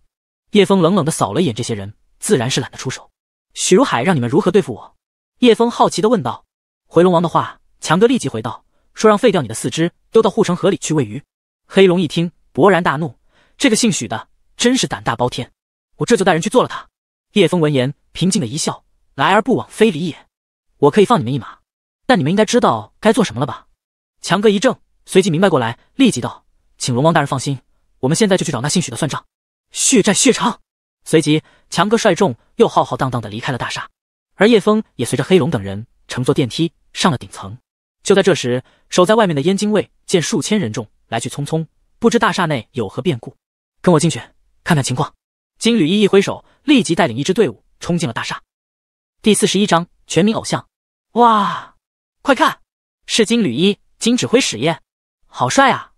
S2: 叶枫冷冷的扫了一眼这些人，自然是懒得出手。许如海让你们如何对付我？叶峰好奇的问道。回龙王的话，强哥立即回道：“说让废掉你的四肢，丢到护城河里去喂鱼。”黑龙一听，勃然大怒：“这个姓许的真是胆大包天！我这就带人去做了他。”叶峰闻言，平静的一笑：“来而不往非礼也，我可以放你们一马，但你们应该知道该做什么了吧？”强哥一怔，随即明白过来，立即道：“请龙王大人放心，我们现在就去找那姓许的算账，血债血偿。”随即，强哥率众又浩浩荡荡的离开了大厦，而叶峰也随着黑龙等人乘坐电梯上了顶层。就在这时，守在外面的燕京卫见数千人众来去匆匆，不知大厦内有何变故，跟我进去看看情况。金缕衣一挥手。立即带领一支队伍冲进了大厦。第四十一章全民偶像哇！快看，是金缕衣，金指挥使耶，好帅啊！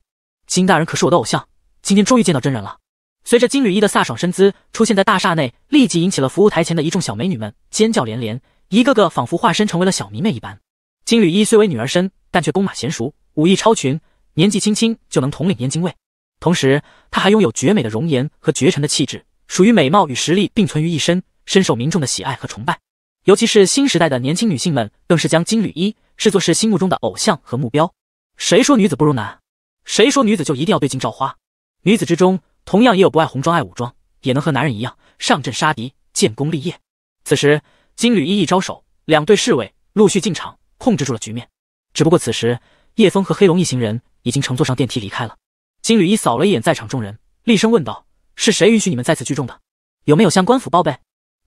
S2: 金大人可是我的偶像，今天终于见到真人了。随着金缕衣的飒爽身姿出现在大厦内，立即引起了服务台前的一众小美女们尖叫连连，一个个仿佛化身成为了小迷妹一般。金缕衣虽为女儿身，但却弓马娴熟，武艺超群，年纪轻轻就能统领燕京卫，同时她还拥有绝美的容颜和绝尘的气质。属于美貌与实力并存于一身，深受民众的喜爱和崇拜。尤其是新时代的年轻女性们，更是将金缕衣视作是心目中的偶像和目标。谁说女子不如男？谁说女子就一定要对镜照花？女子之中，同样也有不爱红妆爱武装，也能和男人一样上阵杀敌、建功立业。此时，金缕衣一招手，两队侍卫陆续进场，控制住了局面。只不过此时，叶枫和黑龙一行人已经乘坐上电梯离开了。金缕衣扫了一眼在场众人，厉声问道。是谁允许你们在此聚众的？有没有向官府报备？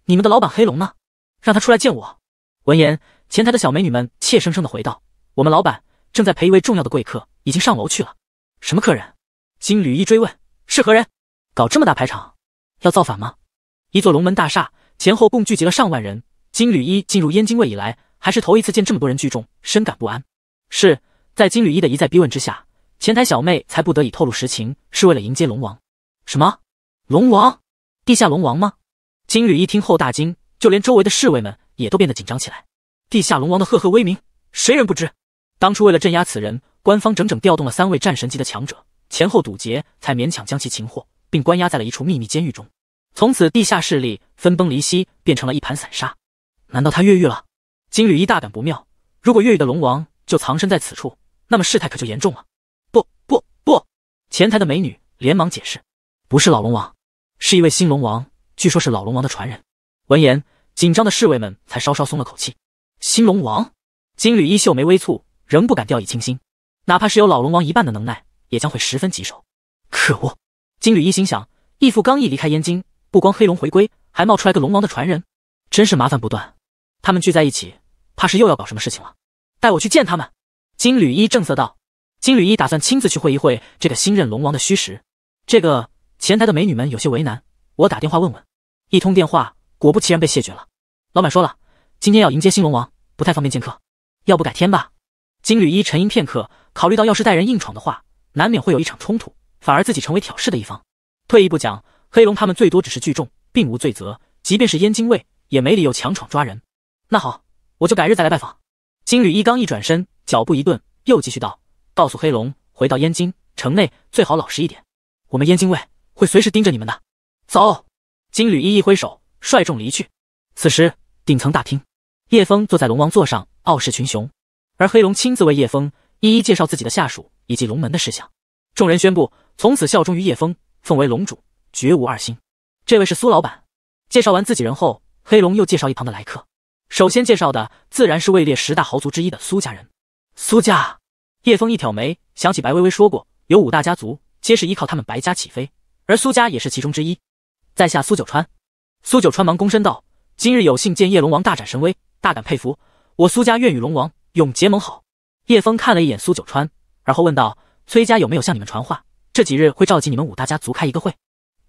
S2: 你们的老板黑龙呢？让他出来见我。闻言，前台的小美女们怯生生的回道：“我们老板正在陪一位重要的贵客，已经上楼去了。”什么客人？金缕衣追问：“是何人？搞这么大排场，要造反吗？”一座龙门大厦前后共聚集了上万人。金缕衣进入燕京卫以来，还是头一次见这么多人聚众，深感不安。是在金缕衣的一再逼问之下，前台小妹才不得已透露实情：“是为了迎接龙王。”什么？龙王，地下龙王吗？金缕一听后大惊，就连周围的侍卫们也都变得紧张起来。地下龙王的赫赫威名，谁人不知？当初为了镇压此人，官方整整调动了三位战神级的强者前后堵截，才勉强将其擒获，并关押在了一处秘密监狱中。从此，地下势力分崩离析，变成了一盘散沙。难道他越狱了？金缕一大感不妙，如果越狱的龙王就藏身在此处，那么事态可就严重了。不不不！前台的美女连忙解释，不是老龙王。是一位新龙王，据说是老龙王的传人。闻言，紧张的侍卫们才稍稍松了口气。新龙王，金缕衣秀眉微蹙，仍不敢掉以轻心。哪怕是有老龙王一半的能耐，也将会十分棘手。可恶！金缕衣心想，义父刚一离开燕京，不光黑龙回归，还冒出来个龙王的传人，真是麻烦不断。他们聚在一起，怕是又要搞什么事情了。带我去见他们。金缕衣正色道：“金缕衣打算亲自去会一会这个新任龙王的虚实。”这个。前台的美女们有些为难，我打电话问问。一通电话，果不其然被谢绝了。老板说了，今天要迎接新龙王，不太方便见客，要不改天吧。金缕衣沉吟片刻，考虑到要是带人硬闯的话，难免会有一场冲突，反而自己成为挑事的一方。退一步讲，黑龙他们最多只是聚众，并无罪责，即便是燕京卫，也没理由强闯抓人。那好，我就改日再来拜访。金缕衣刚一转身，脚步一顿，又继续道：“告诉黑龙，回到燕京城内最好老实一点，我们燕京卫。”会随时盯着你们的。走，金缕衣一挥手，率众离去。此时，顶层大厅，叶峰坐在龙王座上，傲视群雄。而黑龙亲自为叶峰一一介绍自己的下属以及龙门的事项。众人宣布，从此效忠于叶峰，奉为龙主，绝无二心。这位是苏老板。介绍完自己人后，黑龙又介绍一旁的来客。首先介绍的自然是位列十大豪族之一的苏家人。苏家。叶峰一挑眉，想起白薇薇说过，有五大家族，皆是依靠他们白家起飞。而苏家也是其中之一，在下苏九川。苏九川忙躬身道：“今日有幸见叶龙王大展神威，大感佩服。我苏家愿与龙王永结盟好。”叶峰看了一眼苏九川，而后问道：“崔家有没有向你们传话？这几日会召集你们五大家族开一个会？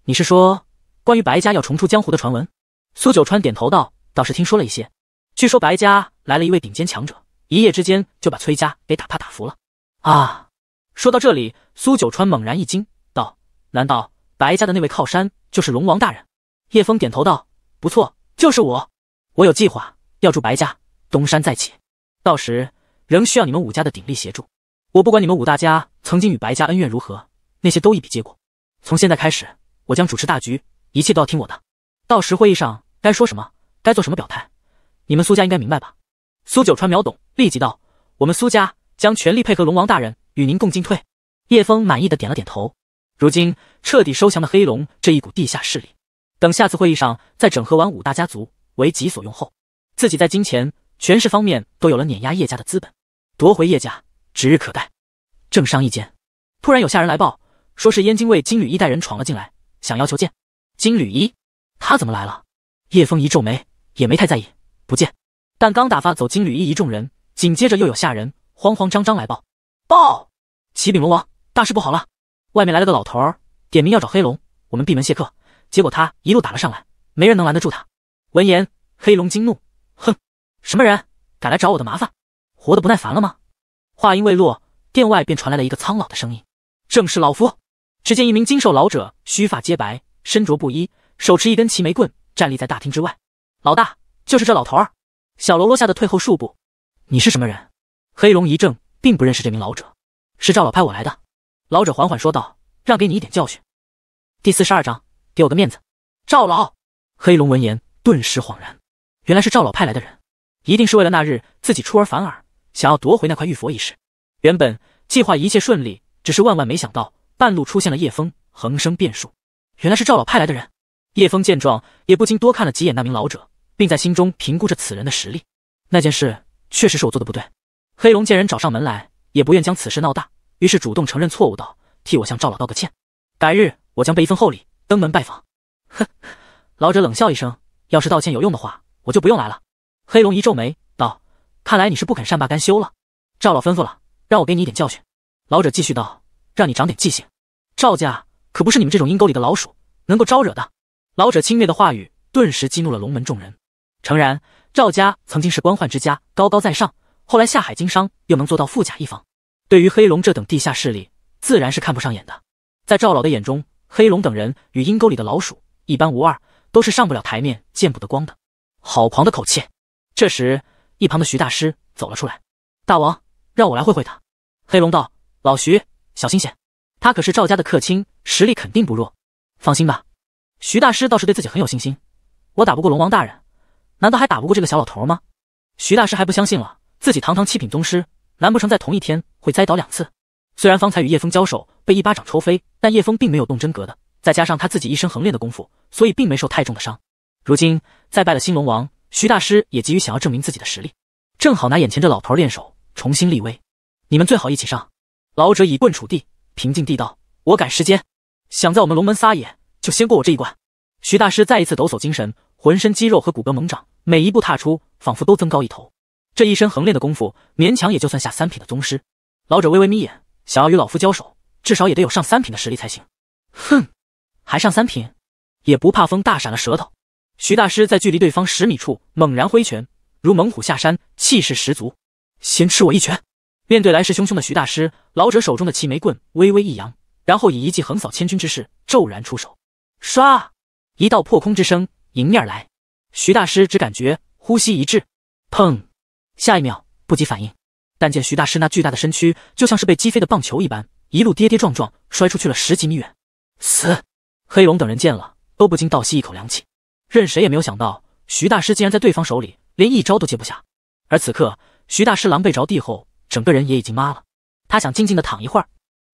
S2: 你是说关于白家要重出江湖的传闻？”苏九川点头道：“倒是听说了一些，据说白家来了一位顶尖强者，一夜之间就把崔家给打怕打服了。”啊！说到这里，苏九川猛然一惊，道：“难道？”白家的那位靠山就是龙王大人，叶峰点头道：“不错，就是我。我有计划要助白家东山再起，到时仍需要你们五家的鼎力协助。我不管你们五大家曾经与白家恩怨如何，那些都一笔接过。从现在开始，我将主持大局，一切都要听我的。到时会议上该说什么，该做什么表态，你们苏家应该明白吧？”苏九川秒懂，立即道：“我们苏家将全力配合龙王大人，与您共进退。”叶峰满意的点了点头。如今彻底收降了黑龙这一股地下势力，等下次会议上再整合完五大家族为己所用后，自己在金钱、权势方面都有了碾压叶家的资本，夺回叶家指日可待。正商议间，突然有下人来报，说是燕京卫金缕衣带人闯了进来，想要求见金缕衣，他怎么来了？叶枫一皱眉，也没太在意，不见。但刚打发走金缕衣一众人紧接着又有下人慌慌张张来报：报，启禀龙王，大事不好了！外面来了个老头儿，点名要找黑龙，我们闭门谢客，结果他一路打了上来，没人能拦得住他。闻言，黑龙惊怒：“哼，什么人敢来找我的麻烦？活得不耐烦了吗？”话音未落，殿外便传来了一个苍老的声音：“正是老夫。”只见一名精瘦老者，须发皆白，身着布衣，手持一根齐眉棍，站立在大厅之外。老大，就是这老头儿。小喽啰吓得退后数步：“你是什么人？”黑龙一怔，并不认识这名老者：“是赵老派我来的。”老者缓缓说道：“让给你一点教训。”第四十二章，给我个面子，赵老。黑龙闻言顿时恍然，原来是赵老派来的人，一定是为了那日自己出尔反尔，想要夺回那块玉佛一事。原本计划一切顺利，只是万万没想到半路出现了叶风，横生变数。原来是赵老派来的人。叶风见状，也不禁多看了几眼那名老者，并在心中评估着此人的实力。那件事确实是我做的不对。黑龙见人找上门来，也不愿将此事闹大。于是主动承认错误，道：“替我向赵老道个歉，改日我将备一份厚礼登门拜访。”哼，老者冷笑一声：“要是道歉有用的话，我就不用来了。”黑龙一皱眉，道：“看来你是不肯善罢甘休了。”赵老吩咐了，让我给你一点教训。老者继续道：“让你长点记性，赵家可不是你们这种阴沟里的老鼠能够招惹的。”老者轻蔑的话语顿时激怒了龙门众人。诚然，赵家曾经是官宦之家，高高在上，后来下海经商，又能做到富甲一方。对于黑龙这等地下势力，自然是看不上眼的。在赵老的眼中，黑龙等人与阴沟里的老鼠一般无二，都是上不了台面、见不得光的。好狂的口气！这时，一旁的徐大师走了出来：“大王，让我来会会他。”黑龙道：“老徐，小心些，他可是赵家的客卿，实力肯定不弱。放心吧。”徐大师倒是对自己很有信心：“我打不过龙王大人，难道还打不过这个小老头吗？”徐大师还不相信了，自己堂堂七品宗师。难不成在同一天会栽倒两次？虽然方才与叶枫交手被一巴掌抽飞，但叶枫并没有动真格的，再加上他自己一身横练的功夫，所以并没受太重的伤。如今再拜了新龙王，徐大师也急于想要证明自己的实力，正好拿眼前这老头练手，重新立威。你们最好一起上。老者以棍杵地，平静地道：“我赶时间，想在我们龙门撒野，就先过我这一关。”徐大师再一次抖擞精神，浑身肌肉和骨骼猛长，每一步踏出，仿佛都增高一头。这一身横练的功夫，勉强也就算下三品的宗师。老者微微眯眼，想要与老夫交手，至少也得有上三品的实力才行。哼，还上三品，也不怕风大闪了舌头。徐大师在距离对方十米处猛然挥拳，如猛虎下山，气势十足。先吃我一拳！面对来势汹汹的徐大师，老者手中的齐眉棍微微一扬，然后以一记横扫千军之势骤然出手。唰，一道破空之声迎面而来。徐大师只感觉呼吸一滞，砰！下一秒不及反应，但见徐大师那巨大的身躯就像是被击飞的棒球一般，一路跌跌撞撞，摔出去了十几米远。死！黑龙等人见了都不禁倒吸一口凉气，任谁也没有想到徐大师竟然在对方手里连一招都接不下。而此刻，徐大师狼狈着地后，整个人也已经麻了。他想静静的躺一会儿。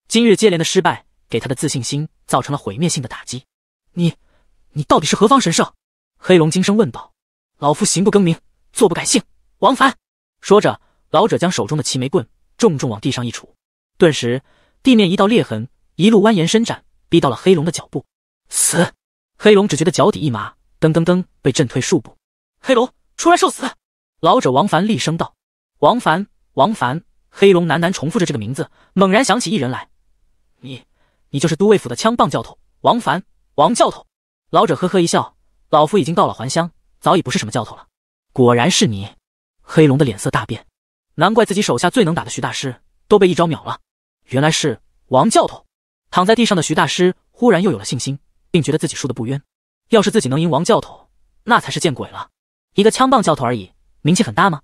S2: 今日接连的失败给他的自信心造成了毁灭性的打击。你，你到底是何方神圣？黑龙惊声问道。老夫行不更名，坐不改姓，王凡。说着，老者将手中的齐眉棍重重往地上一杵，顿时地面一道裂痕，一路蜿蜒伸展，逼到了黑龙的脚步。死！黑龙只觉得脚底一麻，噔噔噔被震退数步。黑龙出来受死！老者王凡厉声道：“王凡，王凡！”黑龙喃喃重复着这个名字，猛然想起一人来：“你，你就是都尉府的枪棒教头王凡，王教头。”老者呵呵一笑：“老夫已经告老还乡，早已不是什么教头了。”果然是你。黑龙的脸色大变，难怪自己手下最能打的徐大师都被一招秒了，原来是王教头。躺在地上的徐大师忽然又有了信心，并觉得自己输的不冤。要是自己能赢王教头，那才是见鬼了。一个枪棒教头而已，名气很大吗？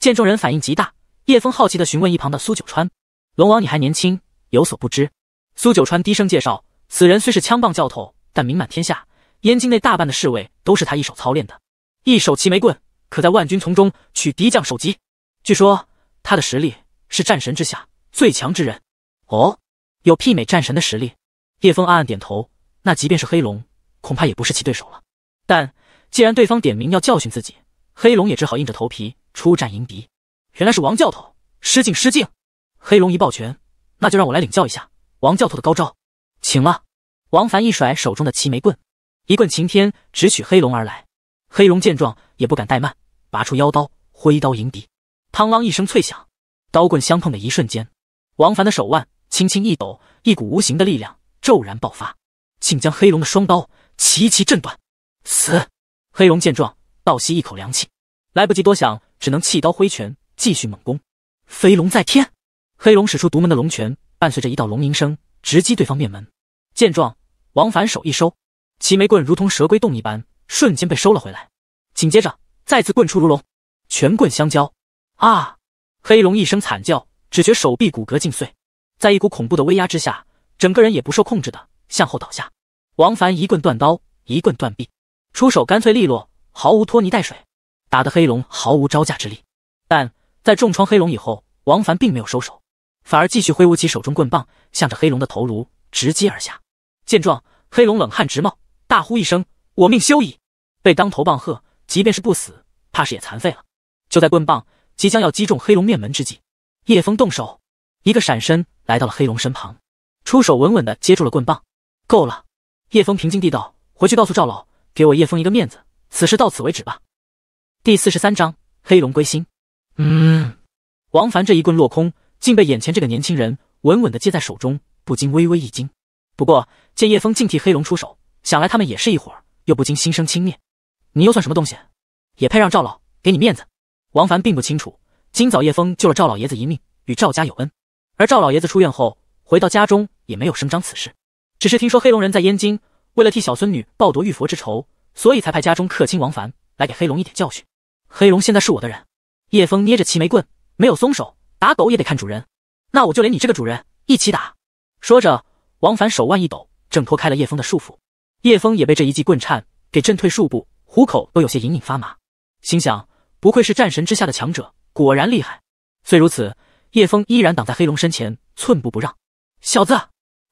S2: 见众人反应极大，叶峰好奇的询问一旁的苏九川：“龙王，你还年轻，有所不知。”苏九川低声介绍：“此人虽是枪棒教头，但名满天下，燕京内大半的侍卫都是他一手操练的，一手齐眉棍。”可在万军丛中取敌将首级，据说他的实力是战神之下最强之人。哦，有媲美战神的实力，叶枫暗暗点头。那即便是黑龙，恐怕也不是其对手了。但既然对方点名要教训自己，黑龙也只好硬着头皮出战迎敌。原来是王教头，失敬失敬。黑龙一抱拳，那就让我来领教一下王教头的高招，请了。王凡一甩手中的齐眉棍，一棍擎天直取黑龙而来。黑龙见状也不敢怠慢，拔出腰刀，挥刀迎敌。嘡啷一声脆响，刀棍相碰的一瞬间，王凡的手腕轻轻一抖，一股无形的力量骤然爆发，竟将黑龙的双刀齐齐震断。死！黑龙见状倒吸一口凉气，来不及多想，只能弃刀挥拳继续猛攻。飞龙在天，黑龙使出独门的龙拳，伴随着一道龙吟声，直击对方面门。见状，王凡手一收，齐眉棍如同蛇龟洞一般。瞬间被收了回来，紧接着再次棍出如龙，拳棍相交，啊！黑龙一声惨叫，只觉手臂骨骼尽碎，在一股恐怖的威压之下，整个人也不受控制的向后倒下。王凡一棍断刀，一棍断臂，出手干脆利落，毫无拖泥带水，打得黑龙毫无招架之力。但在重创黑龙以后，王凡并没有收手，反而继续挥舞起手中棍棒，向着黑龙的头颅直击而下。见状，黑龙冷汗直冒，大呼一声：“我命休矣！”被当头棒喝，即便是不死，怕是也残废了。就在棍棒即将要击中黑龙面门之际，叶枫动手，一个闪身来到了黑龙身旁，出手稳稳的接住了棍棒。够了，叶枫平静地道：“回去告诉赵老，给我叶枫一个面子，此事到此为止吧。”第四十三章黑龙归心。
S3: 嗯，
S2: 王凡这一棍落空，竟被眼前这个年轻人稳稳的接在手中，不禁微微一惊。不过见叶枫竟替黑龙出手，想来他们也是一伙儿，又不禁心生轻蔑。你又算什么东西，也配让赵老给你面子？王凡并不清楚，今早叶枫救了赵老爷子一命，与赵家有恩。而赵老爷子出院后回到家中，也没有声张此事，只是听说黑龙人在燕京，为了替小孙女报夺玉佛之仇，所以才派家中客卿王凡来给黑龙一点教训。黑龙现在是我的人。叶枫捏着齐眉棍，没有松手，打狗也得看主人。那我就连你这个主人一起打。说着，王凡手腕一抖，挣脱开了叶枫的束缚。叶枫也被这一记棍颤给震退数步。虎口都有些隐隐发麻，心想：不愧是战神之下的强者，果然厉害。虽如此，叶枫依然挡在黑龙身前，寸步不让。小子，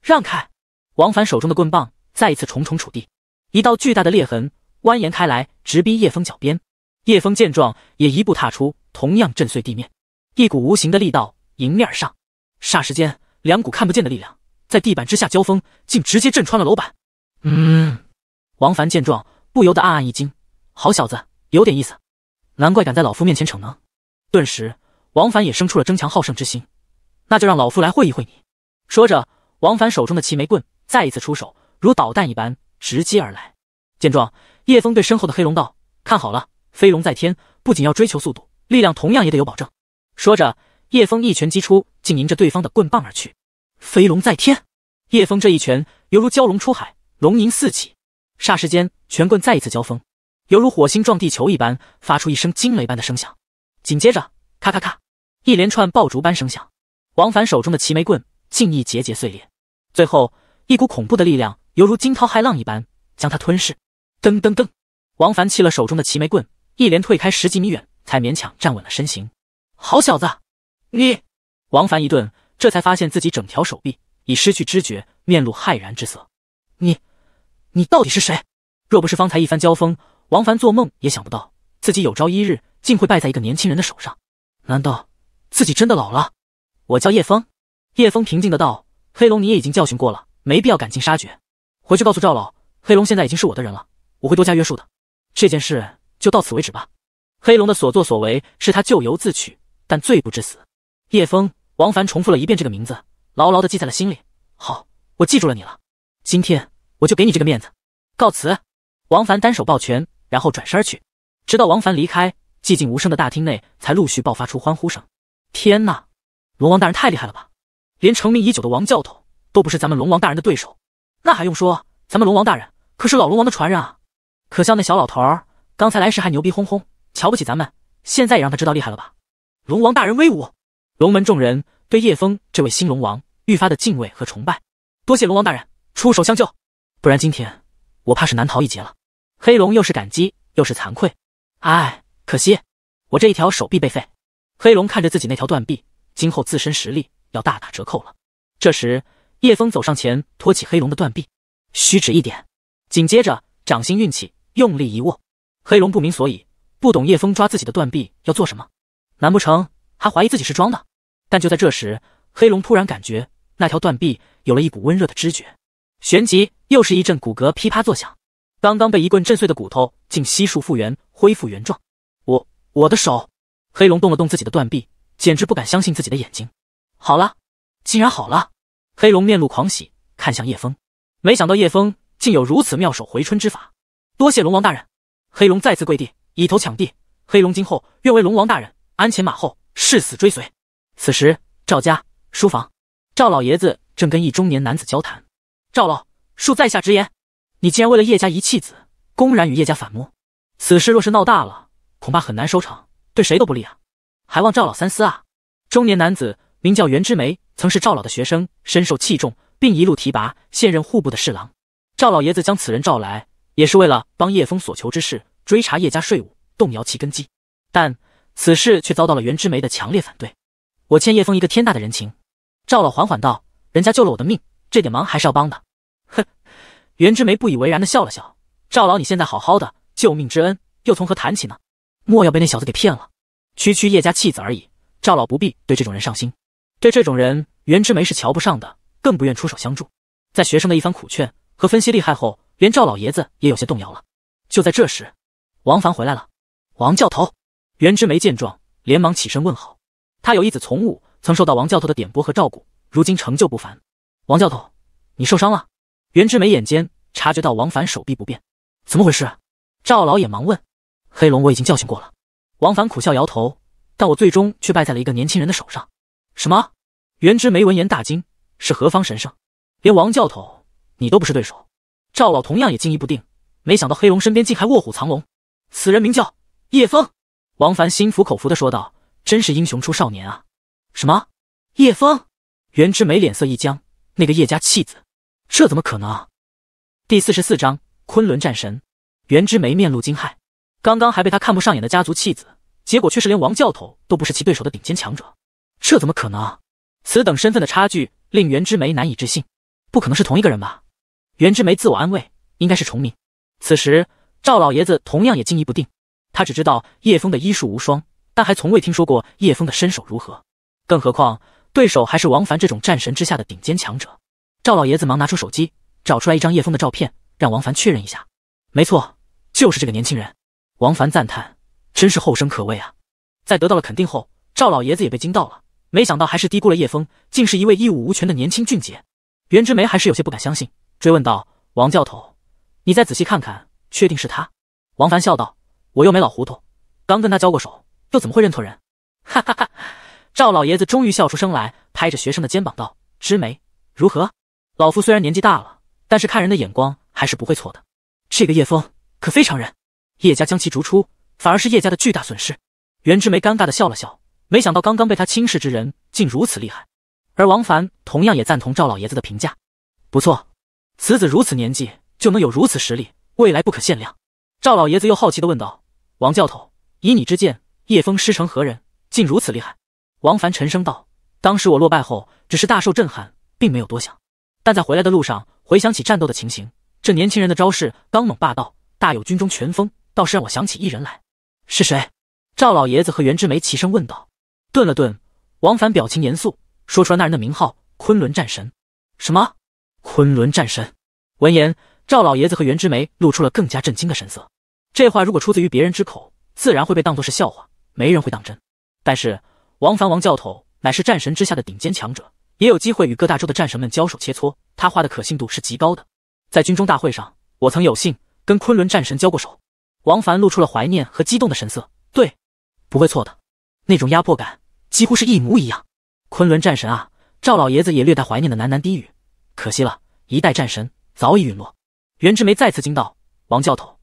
S2: 让开！王凡手中的棍棒再一次重重杵地，一道巨大的裂痕蜿蜒开来，直逼叶枫脚边。叶枫见状，也一步踏出，同样震碎地面。一股无形的力道迎面而上，霎时间，两股看不见的力量在地板之下交锋，竟直接震穿了楼板。嗯，王凡见状。不由得暗暗一惊，好小子，有点意思，难怪敢在老夫面前逞能。顿时，王凡也生出了争强好胜之心，那就让老夫来会一会你。说着，王凡手中的齐眉棍再一次出手，如导弹一般直击而来。见状，叶峰对身后的黑龙道：“看好了，飞龙在天，不仅要追求速度，力量同样也得有保证。”说着，叶峰一拳击出，竟迎着对方的棍棒而去。飞龙在天，叶峰这一拳犹如蛟龙出海，龙吟四起。霎时间，拳棍再一次交锋，犹如火星撞地球一般，发出一声惊雷般的声响。紧接着，咔咔咔，一连串爆竹般声响，王凡手中的齐眉棍竟一节节碎裂。最后，一股恐怖的力量犹如惊涛骇浪一般将他吞噬。噔噔噔，王凡弃了手中的齐眉棍，一连退开十几米远，才勉强站稳了身形。好小子，你！王凡一顿，这才发现自己整条手臂已失去知觉，面露骇然之色。你。你到底是谁？若不是方才一番交锋，王凡做梦也想不到自己有朝一日竟会败在一个年轻人的手上。难道自己真的老了？我叫叶枫。叶枫平静的道：“黑龙，你也已经教训过了，没必要赶尽杀绝。回去告诉赵老，黑龙现在已经是我的人了，我会多加约束的。这件事就到此为止吧。黑龙的所作所为是他咎由自取，但罪不至死。”叶枫，王凡重复了一遍这个名字，牢牢的记在了心里。好，我记住了你了。今天。我就给你这个面子，告辞。王凡单手抱拳，然后转身而去。直到王凡离开，寂静无声的大厅内才陆续爆发出欢呼声。天呐，龙王大人太厉害了吧！连成名已久的王教头都不是咱们龙王大人的对手。那还用说，咱们龙王大人可是老龙王的传人啊！可笑那小老头儿刚才来时还牛逼哄哄，瞧不起咱们，现在也让他知道厉害了吧！龙王大人威武！龙门众人对叶枫这位新龙王愈发的敬畏和崇拜。多谢龙王大人出手相救。不然今天我怕是难逃一劫了。黑龙又是感激又是惭愧，哎，可惜我这一条手臂被废。黑龙看着自己那条断臂，今后自身实力要大打折扣了。这时，叶枫走上前，托起黑龙的断臂，虚指一点，紧接着掌心运气，用力一握。黑龙不明所以，不懂叶枫抓自己的断臂要做什么，难不成还怀疑自己是装的？但就在这时，黑龙突然感觉那条断臂有了一股温热的知觉。旋即又是一阵骨骼噼啪作响，刚刚被一棍震碎的骨头竟悉数复原，恢复原状。我我的手，黑龙动了动自己的断臂，简直不敢相信自己的眼睛。好了，竟然好了！黑龙面露狂喜，看向叶枫，没想到叶枫竟有如此妙手回春之法。多谢龙王大人！黑龙再次跪地，以头抢地。黑龙今后愿为龙王大人鞍前马后，誓死追随。此时，赵家书房，赵老爷子正跟一中年男子交谈。赵老，恕在下直言，你竟然为了叶家一弃子，公然与叶家反目，此事若是闹大了，恐怕很难收场，对谁都不利啊！还望赵老三思啊！中年男子名叫袁之梅，曾是赵老的学生，深受器重，并一路提拔，现任户部的侍郎。赵老爷子将此人召来，也是为了帮叶枫所求之事，追查叶家税务，动摇其根基。但此事却遭到了袁之梅的强烈反对。我欠叶枫一个天大的人情，赵老缓缓道：“人家救了我的命，这点忙还是要帮的。”袁之梅不以为然的笑了笑：“赵老，你现在好好的，救命之恩又从何谈起呢？莫要被那小子给骗了。区区叶家弃子而已，赵老不必对这种人上心。对这种人，袁之梅是瞧不上的，更不愿出手相助。”在学生的一番苦劝和分析利害后，连赵老爷子也有些动摇了。就在这时，王凡回来了。王教头，袁之梅见状，连忙起身问好。他有一子从武，曾受到王教头的点拨和照顾，如今成就不凡。王教头，你受伤了？袁之梅眼尖，察觉到王凡手臂不便，怎么回事？赵老也忙问：“黑龙，我已经教训过了。”王凡苦笑摇头，但我最终却败在了一个年轻人的手上。什么？袁之梅闻言大惊：“是何方神圣？连王教头你都不是对手？”赵老同样也惊疑不定，没想到黑龙身边竟还卧虎藏龙。此人名叫叶枫。王凡心服口服地说道：“真是英雄出少年啊！”什么？叶枫？袁之梅脸色一僵：“那个叶家弃子。”这怎么可能？第四十四章昆仑战神。袁之梅面露惊骇，刚刚还被他看不上眼的家族弃子，结果却是连王教头都不是其对手的顶尖强者，这怎么可能？此等身份的差距令袁之梅难以置信，不可能是同一个人吧？袁之梅自我安慰，应该是重名。此时，赵老爷子同样也惊疑不定，他只知道叶枫的医术无双，但还从未听说过叶枫的身手如何，更何况对手还是王凡这种战神之下的顶尖强者。赵老爷子忙拿出手机，找出来一张叶枫的照片，让王凡确认一下。没错，就是这个年轻人。王凡赞叹：“真是后生可畏啊！”在得到了肯定后，赵老爷子也被惊到了，没想到还是低估了叶枫，竟是一位一武无权的年轻俊杰。袁之梅还是有些不敢相信，追问道：“王教头，你再仔细看看，确定是他？”王凡笑道：“我又没老糊涂，刚跟他交过手，又怎么会认错人？”哈哈哈！赵老爷子终于笑出声来，拍着学生的肩膀道：“之梅，如何？”老夫虽然年纪大了，但是看人的眼光还是不会错的。这个叶枫可非常人，叶家将其逐出，反而是叶家的巨大损失。袁之梅尴尬的笑了笑，没想到刚刚被他轻视之人竟如此厉害。而王凡同样也赞同赵老爷子的评价，不错，此子如此年纪就能有如此实力，未来不可限量。赵老爷子又好奇的问道：“王教头，以你之见，叶枫师承何人，竟如此厉害？”王凡沉声道：“当时我落败后，只是大受震撼，并没有多想。”但在回来的路上，回想起战斗的情形，这年轻人的招式刚猛霸道，大有军中拳风，倒是让我想起一人来。是谁？赵老爷子和袁之梅齐声问道。顿了顿，王凡表情严肃，说出了那人的名号：昆仑战神。什么？昆仑战神？闻言，赵老爷子和袁之梅露出了更加震惊的神色。这话如果出自于别人之口，自然会被当作是笑话，没人会当真。但是王凡王教头乃是战神之下的顶尖强者。也有机会与各大洲的战神们交手切磋，他画的可信度是极高的。在军中大会上，我曾有幸跟昆仑战神交过手。王凡露出了怀念和激动的神色。对，不会错的，那种压迫感几乎是一模一样。昆仑战神啊！赵老爷子也略带怀念的喃喃低语：“可惜了，一代战神早已陨落。”袁志梅再次惊道：“王教头，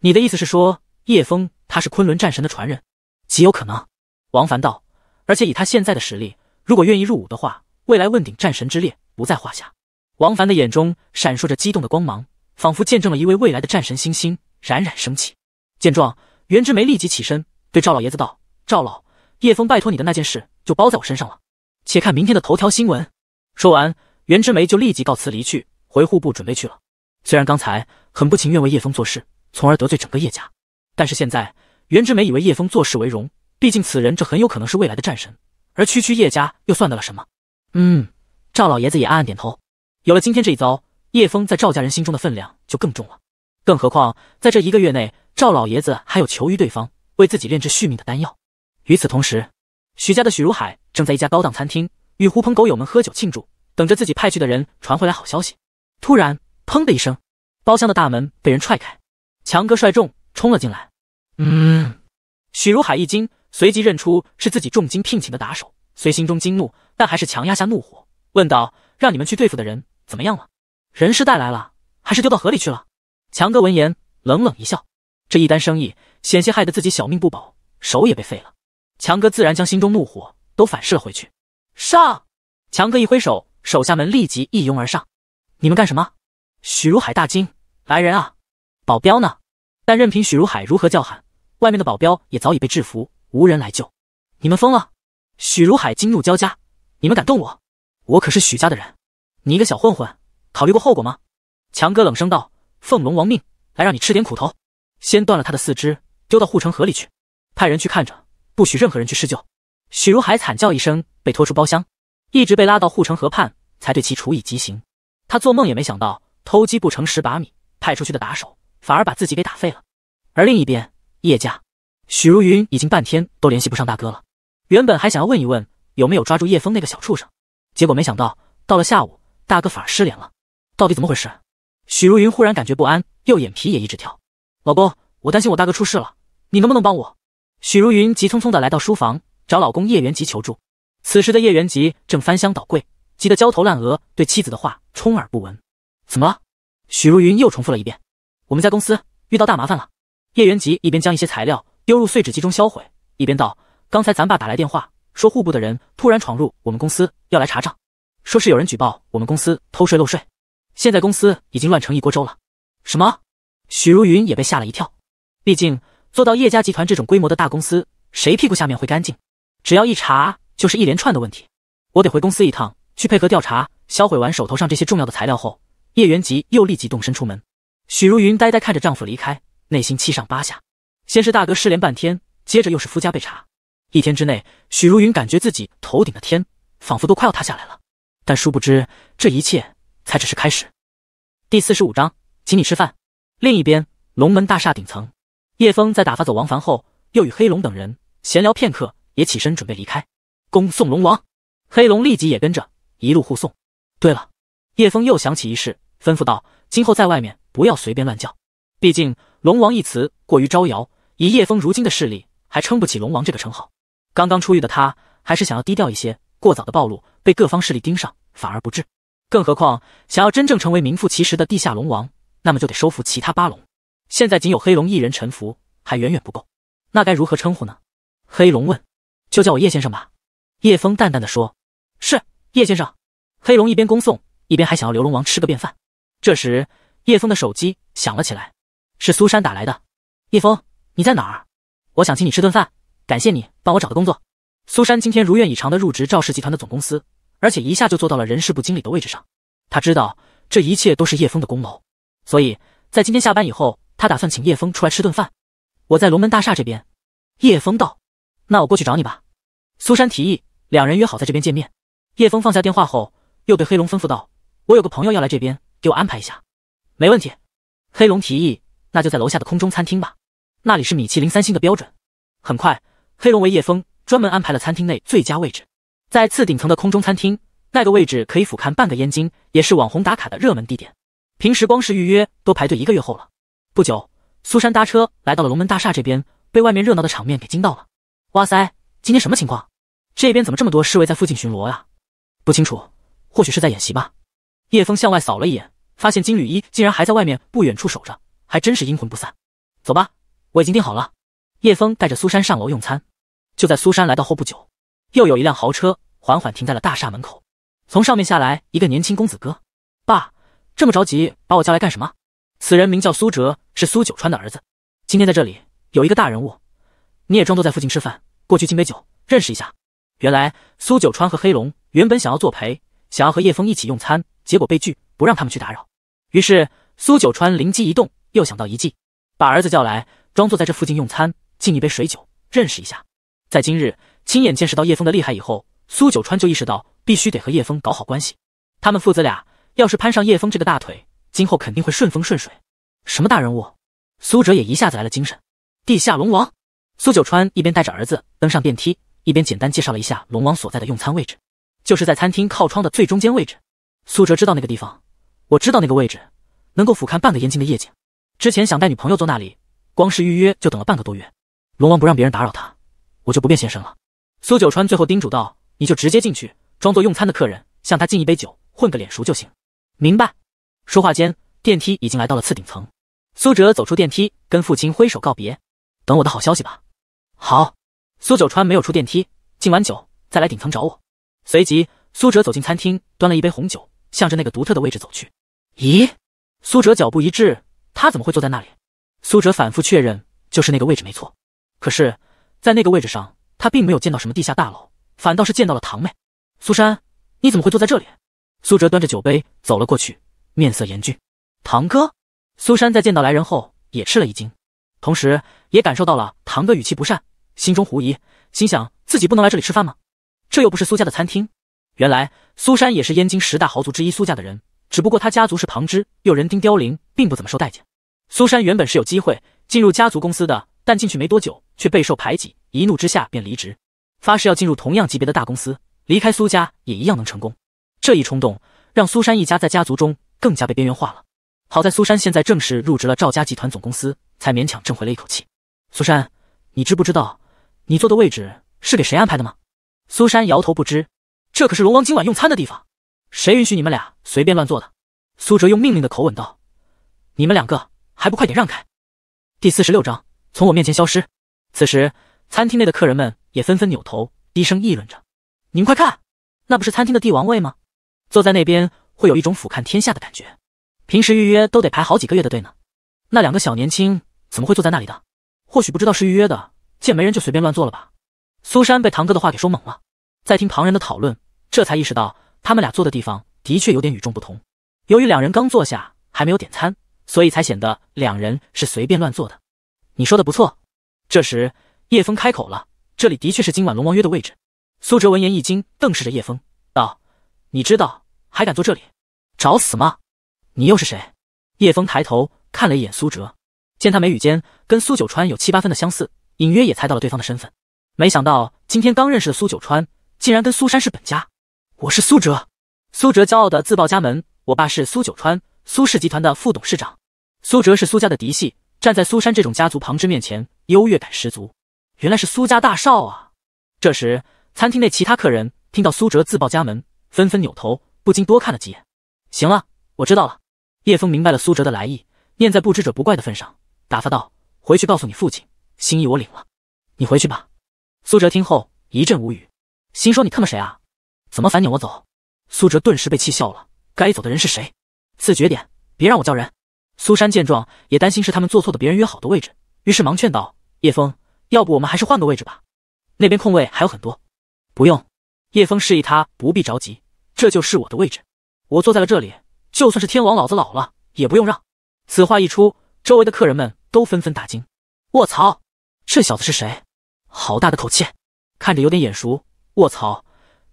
S2: 你的意思是说，叶枫他是昆仑战神的传人？极有可能。”王凡道：“而且以他现在的实力，如果愿意入伍的话。”未来问鼎战神之列不在话下，王凡的眼中闪烁着激动的光芒，仿佛见证了一位未来的战神星星冉冉升起。见状，袁之梅立即起身对赵老爷子道：“赵老，叶枫拜托你的那件事就包在我身上了，且看明天的头条新闻。”说完，袁之梅就立即告辞离去，回户部准备去了。虽然刚才很不情愿为叶峰做事，从而得罪整个叶家，但是现在袁之梅以为叶峰做事为荣，毕竟此人这很有可能是未来的战神，而区区叶家又算得了什么？嗯，赵老爷子也暗暗点头。有了今天这一遭，叶峰在赵家人心中的分量就更重了。更何况在这一个月内，赵老爷子还有求于对方，为自己炼制续命的丹药。与此同时，许家的许如海正在一家高档餐厅与狐朋狗友们喝酒庆祝，等着自己派去的人传回来好消息。突然，砰的一声，包厢的大门被人踹开，强哥率众冲了进来。嗯，许如海一惊，随即认出是自己重金聘请的打手。虽心中惊怒，但还是强压下怒火，问道：“让你们去对付的人怎么样了？人是带来了，还是丢到河里去了？”强哥闻言冷冷一笑：“这一单生意，险些害得自己小命不保，手也被废了。”强哥自然将心中怒火都反噬了回去。上！强哥一挥手，手下们立即一拥而上。你们干什么？许如海大惊：“来人啊！保镖呢？”但任凭许如海如何叫喊，外面的保镖也早已被制服，无人来救。你们疯了！许如海惊怒交加，你们敢动我？我可是许家的人！你一个小混混，考虑过后果吗？强哥冷声道：“奉龙王命来，让你吃点苦头。先断了他的四肢，丢到护城河里去。派人去看着，不许任何人去施救。”许如海惨叫一声，被拖出包厢，一直被拉到护城河畔，才对其处以极刑。他做梦也没想到，偷鸡不成蚀把米，派出去的打手反而把自己给打废了。而另一边，叶家，许如云已经半天都联系不上大哥了。原本还想要问一问有没有抓住叶峰那个小畜生，结果没想到到了下午，大哥反而失联了。到底怎么回事？许如云忽然感觉不安，右眼皮也一直跳。老公，我担心我大哥出事了，你能不能帮我？许如云急匆匆的来到书房找老公叶元吉求助。此时的叶元吉正翻箱倒柜，急得焦头烂额，对妻子的话充耳不闻。怎么了？许如云又重复了一遍。我们在公司遇到大麻烦了。叶元吉一边将一些材料丢入碎纸机中销毁，一边道。刚才咱爸打来电话说，户部的人突然闯入我们公司，要来查账，说是有人举报我们公司偷税漏税。现在公司已经乱成一锅粥了。什么？许如云也被吓了一跳。毕竟做到叶家集团这种规模的大公司，谁屁股下面会干净？只要一查，就是一连串的问题。我得回公司一趟，去配合调查。销毁完手头上这些重要的材料后，叶元吉又立即动身出门。许如云呆呆看着丈夫离开，内心七上八下。先是大哥失联半天，接着又是夫家被查。一天之内，许如云感觉自己头顶的天仿佛都快要塌下来了。但殊不知，这一切才只是开始。第四十五章，请你吃饭。另一边，龙门大厦顶层，叶峰在打发走王凡后，又与黑龙等人闲聊片刻，也起身准备离开，恭送龙王。黑龙立即也跟着一路护送。对了，叶峰又想起一事，吩咐道：“今后在外面不要随便乱叫，毕竟‘龙王’一词过于招摇，以叶峰如今的势力，还撑不起‘龙王’这个称号。”刚刚出狱的他，还是想要低调一些。过早的暴露，被各方势力盯上，反而不智。更何况，想要真正成为名副其实的地下龙王，那么就得收服其他八龙。现在仅有黑龙一人臣服，还远远不够。那该如何称呼呢？黑龙问。就叫我叶先生吧。叶枫淡淡的说。是叶先生。黑龙一边恭送，一边还想要刘龙王吃个便饭。这时，叶枫的手机响了起来，是苏珊打来的。叶枫，你在哪儿？我想请你吃顿饭。感谢你帮我找的工作，苏珊今天如愿以偿的入职赵氏集团的总公司，而且一下就坐到了人事部经理的位置上。她知道这一切都是叶枫的功劳，所以在今天下班以后，她打算请叶枫出来吃顿饭。我在龙门大厦这边，叶枫道。那我过去找你吧。苏珊提议，两人约好在这边见面。叶枫放下电话后，又对黑龙吩咐道：“我有个朋友要来这边，给我安排一下。”没问题。黑龙提议：“那就在楼下的空中餐厅吧，那里是米其林三星的标准。”很快。黑龙为叶枫专门安排了餐厅内最佳位置，在次顶层的空中餐厅，那个位置可以俯瞰半个燕京，也是网红打卡的热门地点。平时光是预约都排队一个月后了。不久，苏珊搭车来到了龙门大厦这边，被外面热闹的场面给惊到了。哇塞，今天什么情况？这边怎么这么多侍卫在附近巡逻啊？不清楚，或许是在演习吧。叶枫向外扫了一眼，发现金缕衣竟然还在外面不远处守着，还真是阴魂不散。走吧，我已经订好了。叶峰带着苏珊上楼用餐，就在苏珊来到后不久，又有一辆豪车缓缓停在了大厦门口。从上面下来一个年轻公子哥，爸，这么着急把我叫来干什么？此人名叫苏哲，是苏九川的儿子。今天在这里有一个大人物，你也装作在附近吃饭，过去敬杯酒，认识一下。原来苏九川和黑龙原本想要作陪，想要和叶峰一起用餐，结果被拒，不让他们去打扰。于是苏九川灵机一动，又想到一计，把儿子叫来，装作在这附近用餐。敬一杯水酒，认识一下。在今日亲眼见识到叶枫的厉害以后，苏九川就意识到必须得和叶枫搞好关系。他们父子俩要是攀上叶枫这个大腿，今后肯定会顺风顺水。什么大人物？苏哲也一下子来了精神。地下龙王。苏九川一边带着儿子登上电梯，一边简单介绍了一下龙王所在的用餐位置，就是在餐厅靠窗的最中间位置。苏哲知道那个地方，我知道那个位置，能够俯瞰半个燕京的夜景。之前想带女朋友坐那里，光是预约就等了半个多月。龙王不让别人打扰他，我就不便现身了。苏九川最后叮嘱道：“你就直接进去，装作用餐的客人，向他敬一杯酒，混个脸熟就行。”明白。说话间，电梯已经来到了次顶层。苏哲走出电梯，跟父亲挥手告别：“等我的好消息吧。”好。苏九川没有出电梯，敬完酒再来顶层找我。随即，苏哲走进餐厅，端了一杯红酒，向着那个独特的位置走去。咦？苏哲脚步一滞，他怎么会坐在那里？苏哲反复确认，就是那个位置没错。可是，在那个位置上，他并没有见到什么地下大佬，反倒是见到了堂妹苏珊。你怎么会坐在这里？苏哲端着酒杯走了过去，面色严峻。堂哥苏珊在见到来人后也吃了一惊，同时也感受到了堂哥语气不善，心中狐疑，心想自己不能来这里吃饭吗？这又不是苏家的餐厅。原来苏珊也是燕京十大豪族之一苏家的人，只不过他家族是旁支，又人丁凋零，并不怎么受待见。苏珊原本是有机会进入家族公司的，但进去没多久。却备受排挤，一怒之下便离职，发誓要进入同样级别的大公司，离开苏家也一样能成功。这一冲动让苏珊一家在家族中更加被边缘化了。好在苏珊现在正式入职了赵家集团总公司，才勉强挣回了一口气。苏珊，你知不知道你坐的位置是给谁安排的吗？苏珊摇头不知。这可是龙王今晚用餐的地方，谁允许你们俩随便乱坐的？苏哲用命令的口吻道：“你们两个还不快点让开！”第四十六章，从我面前消失。此时，餐厅内的客人们也纷纷扭头，低声议论着：“您快看，那不是餐厅的帝王位吗？坐在那边会有一种俯瞰天下的感觉。平时预约都得排好几个月的队呢。那两个小年轻怎么会坐在那里的？或许不知道是预约的，见没人就随便乱坐了吧。”苏珊被堂哥的话给说懵了，在听旁人的讨论，这才意识到他们俩坐的地方的确有点与众不同。由于两人刚坐下还没有点餐，所以才显得两人是随便乱坐的。你说的不错。这时，叶枫开口了：“这里的确是今晚龙王约的位置。”苏哲闻言一惊，瞪视着叶枫，道：“你知道还敢坐这里，找死吗？你又是谁？”叶枫抬头看了一眼苏哲，见他眉宇间跟苏九川有七八分的相似，隐约也猜到了对方的身份。没想到今天刚认识的苏九川，竟然跟苏珊是本家。我是苏哲，苏哲骄傲的自报家门：“我爸是苏九川，苏氏集团的副董事长。苏哲是苏家的嫡系，站在苏珊这种家族旁支面前。”优越感十足，原来是苏家大少啊！这时，餐厅内其他客人听到苏哲自报家门，纷纷扭头，不禁多看了几眼。行了，我知道了。叶峰明白了苏哲的来意，念在不知者不怪的份上，打发道：“回去告诉你父亲，心意我领了，你回去吧。”苏哲听后一阵无语，心说：“你他妈谁啊？怎么反撵我走？”苏哲顿时被气笑了。该走的人是谁？自觉点，别让我叫人。苏珊见状，也担心是他们坐错的别人约好的位置，于是忙劝道。叶枫，要不我们还是换个位置吧，那边空位还有很多。不用，叶枫示意他不必着急，这就是我的位置，我坐在了这里，就算是天王老子老了也不用让。此话一出，周围的客人们都纷纷大惊：卧槽，这小子是谁？好大的口气，看着有点眼熟。卧槽，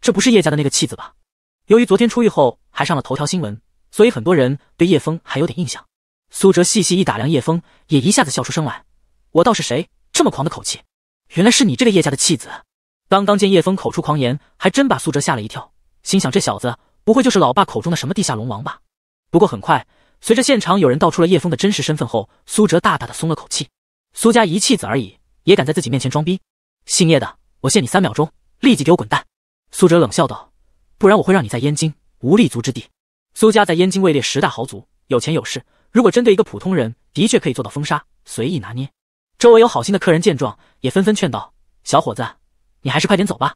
S2: 这不是叶家的那个弃子吧？由于昨天出狱后还上了头条新闻，所以很多人对叶枫还有点印象。苏哲细细一打量叶枫，也一下子笑出声来：我倒是谁？这么狂的口气，原来是你这个叶家的弃子。刚刚见叶峰口出狂言，还真把苏哲吓了一跳，心想这小子不会就是老爸口中的什么地下龙王吧？不过很快，随着现场有人道出了叶峰的真实身份后，苏哲大大的松了口气。苏家一弃子而已，也敢在自己面前装逼？姓叶的，我限你三秒钟，立即给我滚蛋！苏哲冷笑道，不然我会让你在燕京无立足之地。苏家在燕京位列十大豪族，有钱有势，如果针对一个普通人，的确可以做到封杀，随意拿捏。周围有好心的客人见状，也纷纷劝道：“小伙子，你还是快点走吧。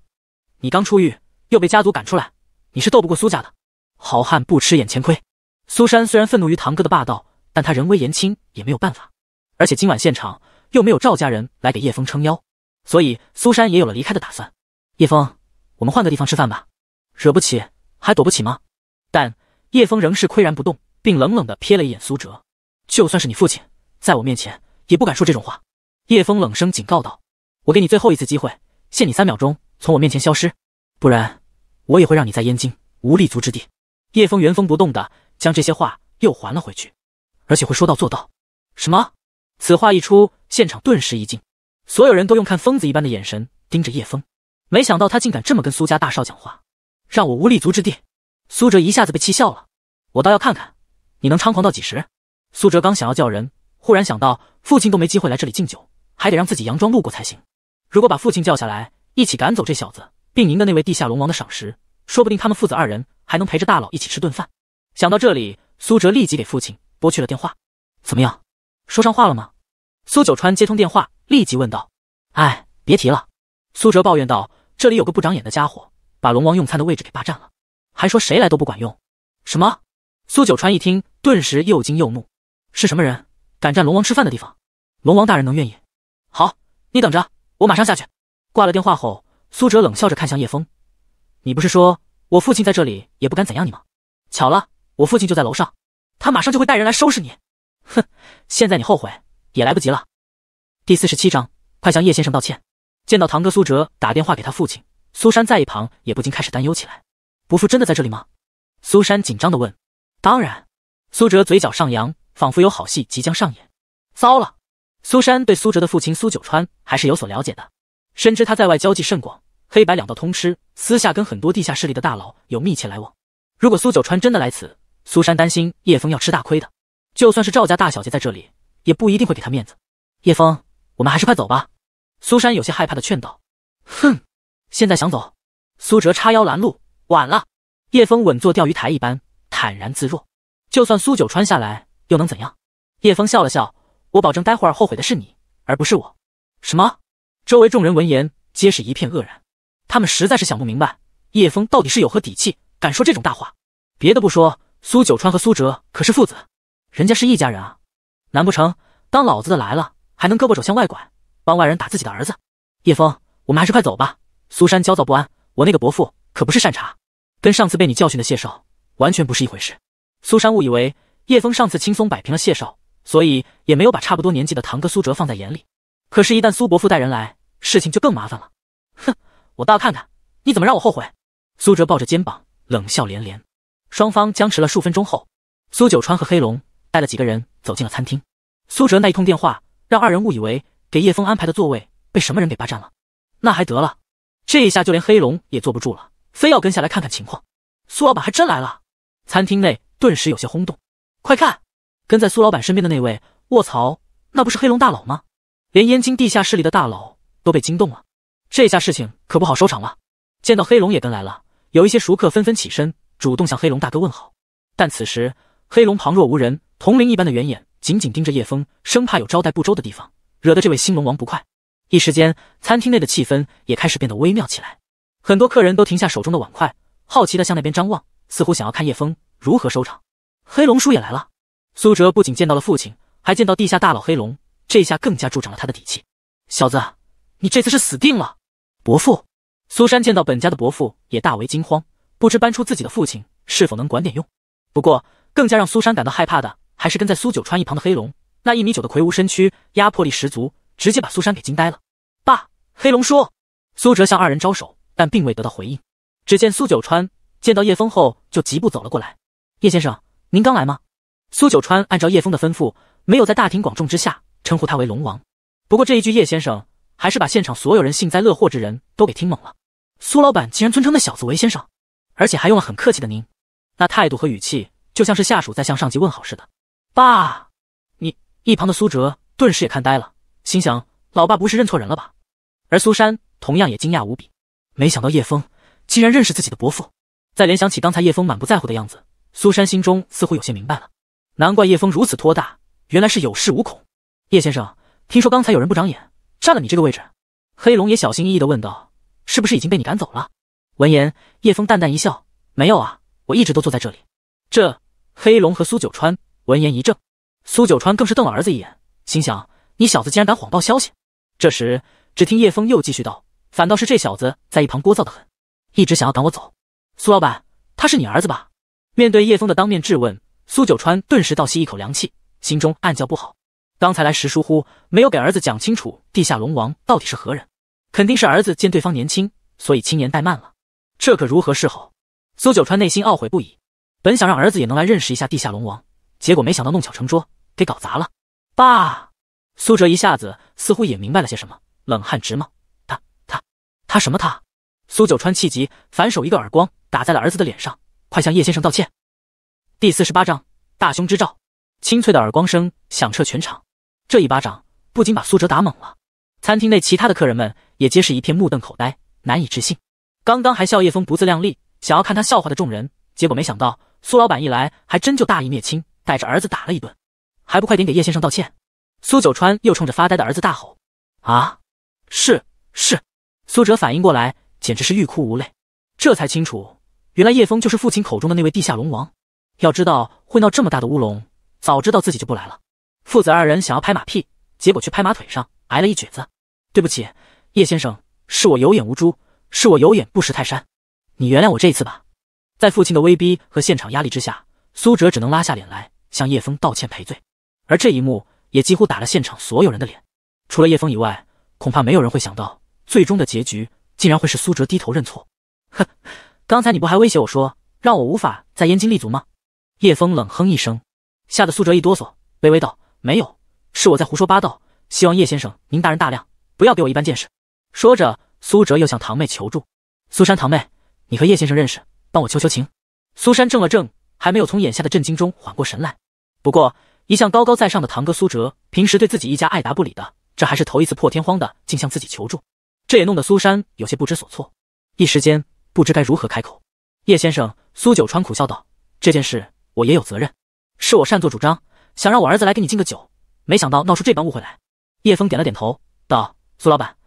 S2: 你刚出狱，又被家族赶出来，你是斗不过苏家的。好汉不吃眼前亏。”苏珊虽然愤怒于堂哥的霸道，但他人微言轻也没有办法。而且今晚现场又没有赵家人来给叶峰撑腰，所以苏珊也有了离开的打算。叶峰，我们换个地方吃饭吧。惹不起还躲不起吗？但叶峰仍是岿然不动，并冷冷的瞥了一眼苏哲。就算是你父亲，在我面前也不敢说这种话。叶峰冷声警告道：“我给你最后一次机会，限你三秒钟从我面前消失，不然我也会让你在燕京无立足之地。”叶峰原封不动的将这些话又还了回去，而且会说到做到。什么？此话一出，现场顿时一静，所有人都用看疯子一般的眼神盯着叶峰。没想到他竟敢这么跟苏家大少讲话，让我无立足之地。苏哲一下子被气笑了：“我倒要看看，你能猖狂到几时？”苏哲刚想要叫人，忽然想到父亲都没机会来这里敬酒。还得让自己佯装路过才行。如果把父亲叫下来，一起赶走这小子，并赢得那位地下龙王的赏识，说不定他们父子二人还能陪着大佬一起吃顿饭。想到这里，苏哲立即给父亲拨去了电话。怎么样，说上话了吗？苏九川接通电话，立即问道：“哎，别提了。”苏哲抱怨道：“这里有个不长眼的家伙，把龙王用餐的位置给霸占了，还说谁来都不管用。”什么？苏九川一听，顿时又惊又怒：“是什么人敢占龙王吃饭的地方？龙王大人能愿意？”好，你等着，我马上下去。挂了电话后，苏哲冷笑着看向叶枫：“你不是说我父亲在这里也不敢怎样你吗？巧了，我父亲就在楼上，他马上就会带人来收拾你。哼，现在你后悔也来不及了。”第四十七章，快向叶先生道歉。见到堂哥苏哲打电话给他父亲，苏珊在一旁也不禁开始担忧起来：“伯父真的在这里吗？”苏珊紧张的问。当然，苏哲嘴角上扬，仿佛有好戏即将上演。糟了！苏珊对苏哲的父亲苏九川还是有所了解的，深知他在外交际甚广，黑白两道通吃，私下跟很多地下势力的大佬有密切来往。如果苏九川真的来此，苏珊担心叶枫要吃大亏的。就算是赵家大小姐在这里，也不一定会给他面子。叶枫，我们还是快走吧。苏珊有些害怕的劝道。哼，现在想走？苏哲叉腰拦路，晚了。叶枫稳坐钓鱼台一般，坦然自若。就算苏九川下来，又能怎样？叶枫笑了笑。我保证，待会儿后悔的是你，而不是我。什么？周围众人闻言皆是一片愕然，他们实在是想不明白，叶枫到底是有何底气，敢说这种大话。别的不说，苏九川和苏哲可是父子，人家是一家人啊。难不成当老子的来了，还能胳膊肘向外拐，帮外人打自己的儿子？叶枫，我们还是快走吧。苏珊焦躁不安，我那个伯父可不是善茬，跟上次被你教训的谢少完全不是一回事。苏珊误以为叶枫上次轻松摆平了谢少。所以也没有把差不多年纪的堂哥苏哲放在眼里，可是，一旦苏伯父带人来，事情就更麻烦了。哼，我倒要看看你怎么让我后悔。苏哲抱着肩膀冷笑连连。双方僵持了数分钟后，苏九川和黑龙带了几个人走进了餐厅。苏哲那一通电话让二人误以为给叶枫安排的座位被什么人给霸占了，那还得了？这一下就连黑龙也坐不住了，非要跟下来看看情况。苏老板还真来了！餐厅内顿时有些轰动，快看！跟在苏老板身边的那位，卧槽，那不是黑龙大佬吗？连燕京地下势力的大佬都被惊动了，这下事情可不好收场了。见到黑龙也跟来了，有一些熟客纷纷起身，主动向黑龙大哥问好。但此时黑龙旁若无人，铜铃一般的圆眼紧紧盯着叶枫，生怕有招待不周的地方，惹得这位新龙王不快。一时间，餐厅内的气氛也开始变得微妙起来。很多客人都停下手中的碗筷，好奇的向那边张望，似乎想要看叶枫如何收场。黑龙叔也来了。苏哲不仅见到了父亲，还见到地下大佬黑龙，这下更加助长了他的底气。小子，你这次是死定了！伯父，苏珊见到本家的伯父也大为惊慌，不知搬出自己的父亲是否能管点用。不过，更加让苏珊感到害怕的还是跟在苏九川一旁的黑龙，那一米九的魁梧身躯，压迫力十足，直接把苏珊给惊呆了。爸，黑龙说。苏哲向二人招手，但并未得到回应。只见苏九川见到叶枫后，就疾步走了过来。叶先生，您刚来吗？苏九川按照叶枫的吩咐，没有在大庭广众之下称呼他为龙王。不过这一句“叶先生”还是把现场所有人幸灾乐祸之人都给听懵了。苏老板竟然尊称那小子为先生，而且还用了很客气的“您”，那态度和语气就像是下属在向上级问好似的。爸，你一旁的苏哲顿时也看呆了，心想：老爸不是认错人了吧？而苏珊同样也惊讶无比，没想到叶枫竟然认识自己的伯父。再联想起刚才叶枫满不在乎的样子，苏珊心中似乎有些明白了。难怪叶峰如此托大，原来是有恃无恐。叶先生，听说刚才有人不长眼，占了你这个位置。黑龙也小心翼翼的问道：“是不是已经被你赶走了？”闻言，叶峰淡淡一笑：“没有啊，我一直都坐在这里。”这黑龙和苏九川闻言一怔，苏九川更是瞪了儿子一眼，心想：“你小子竟然敢谎报消息！”这时，只听叶峰又继续道：“反倒是这小子在一旁聒噪的很，一直想要赶我走。苏老板，他是你儿子吧？”面对叶峰的当面质问。苏九川顿时倒吸一口凉气，心中暗叫不好。刚才来时疏忽，没有给儿子讲清楚地下龙王到底是何人，肯定是儿子见对方年轻，所以轻言怠慢了。这可如何是好？苏九川内心懊悔不已。本想让儿子也能来认识一下地下龙王，结果没想到弄巧成拙，给搞砸了。爸，苏哲一下子似乎也明白了些什么，冷汗直冒。他、他、他什么他？苏九川气急，反手一个耳光打在了儿子的脸上。快向叶先生道歉！第四十八章大凶之兆。清脆的耳光声响彻全场，这一巴掌不仅把苏哲打懵了，餐厅内其他的客人们也皆是一片目瞪口呆，难以置信。刚刚还笑叶峰不自量力，想要看他笑话的众人，结果没想到苏老板一来，还真就大义灭亲，带着儿子打了一顿。还不快点给叶先生道歉！苏九川又冲着发呆的儿子大吼：“啊！是是！”苏哲反应过来，简直是欲哭无泪，这才清楚，原来叶峰就是父亲口中的那位地下龙王。要知道会闹这么大的乌龙，早知道自己就不来了。父子二人想要拍马屁，结果却拍马腿上，挨了一蹶子。对不起，叶先生，是我有眼无珠，是我有眼不识泰山。你原谅我这一次吧。在父亲的威逼和现场压力之下，苏哲只能拉下脸来向叶枫道歉赔罪。而这一幕也几乎打了现场所有人的脸。除了叶枫以外，恐怕没有人会想到，最终的结局竟然会是苏哲低头认错。哼，刚才你不还威胁我说，让我无法在燕京立足吗？叶枫冷哼一声，吓得苏哲一哆嗦，卑微道：“没有，是我在胡说八道，希望叶先生您大人大量，不要给我一般见识。”说着，苏哲又向堂妹求助：“苏珊，堂妹，你和叶先生认识，帮我求求情。”苏珊怔了怔，还没有从眼下的震惊中缓过神来。不过，一向高高在上的堂哥苏哲，平时对自己一家爱答不理的，这还是头一次破天荒的竟向自己求助，这也弄得苏珊有些不知所措，一时间不知该如何开口。叶先生，苏九川苦笑道：“这件事。”我也有责任，是我擅作主张，想让我儿子来给你敬个酒，没想到闹出这般误会来。叶峰点了点头，道：“苏老板，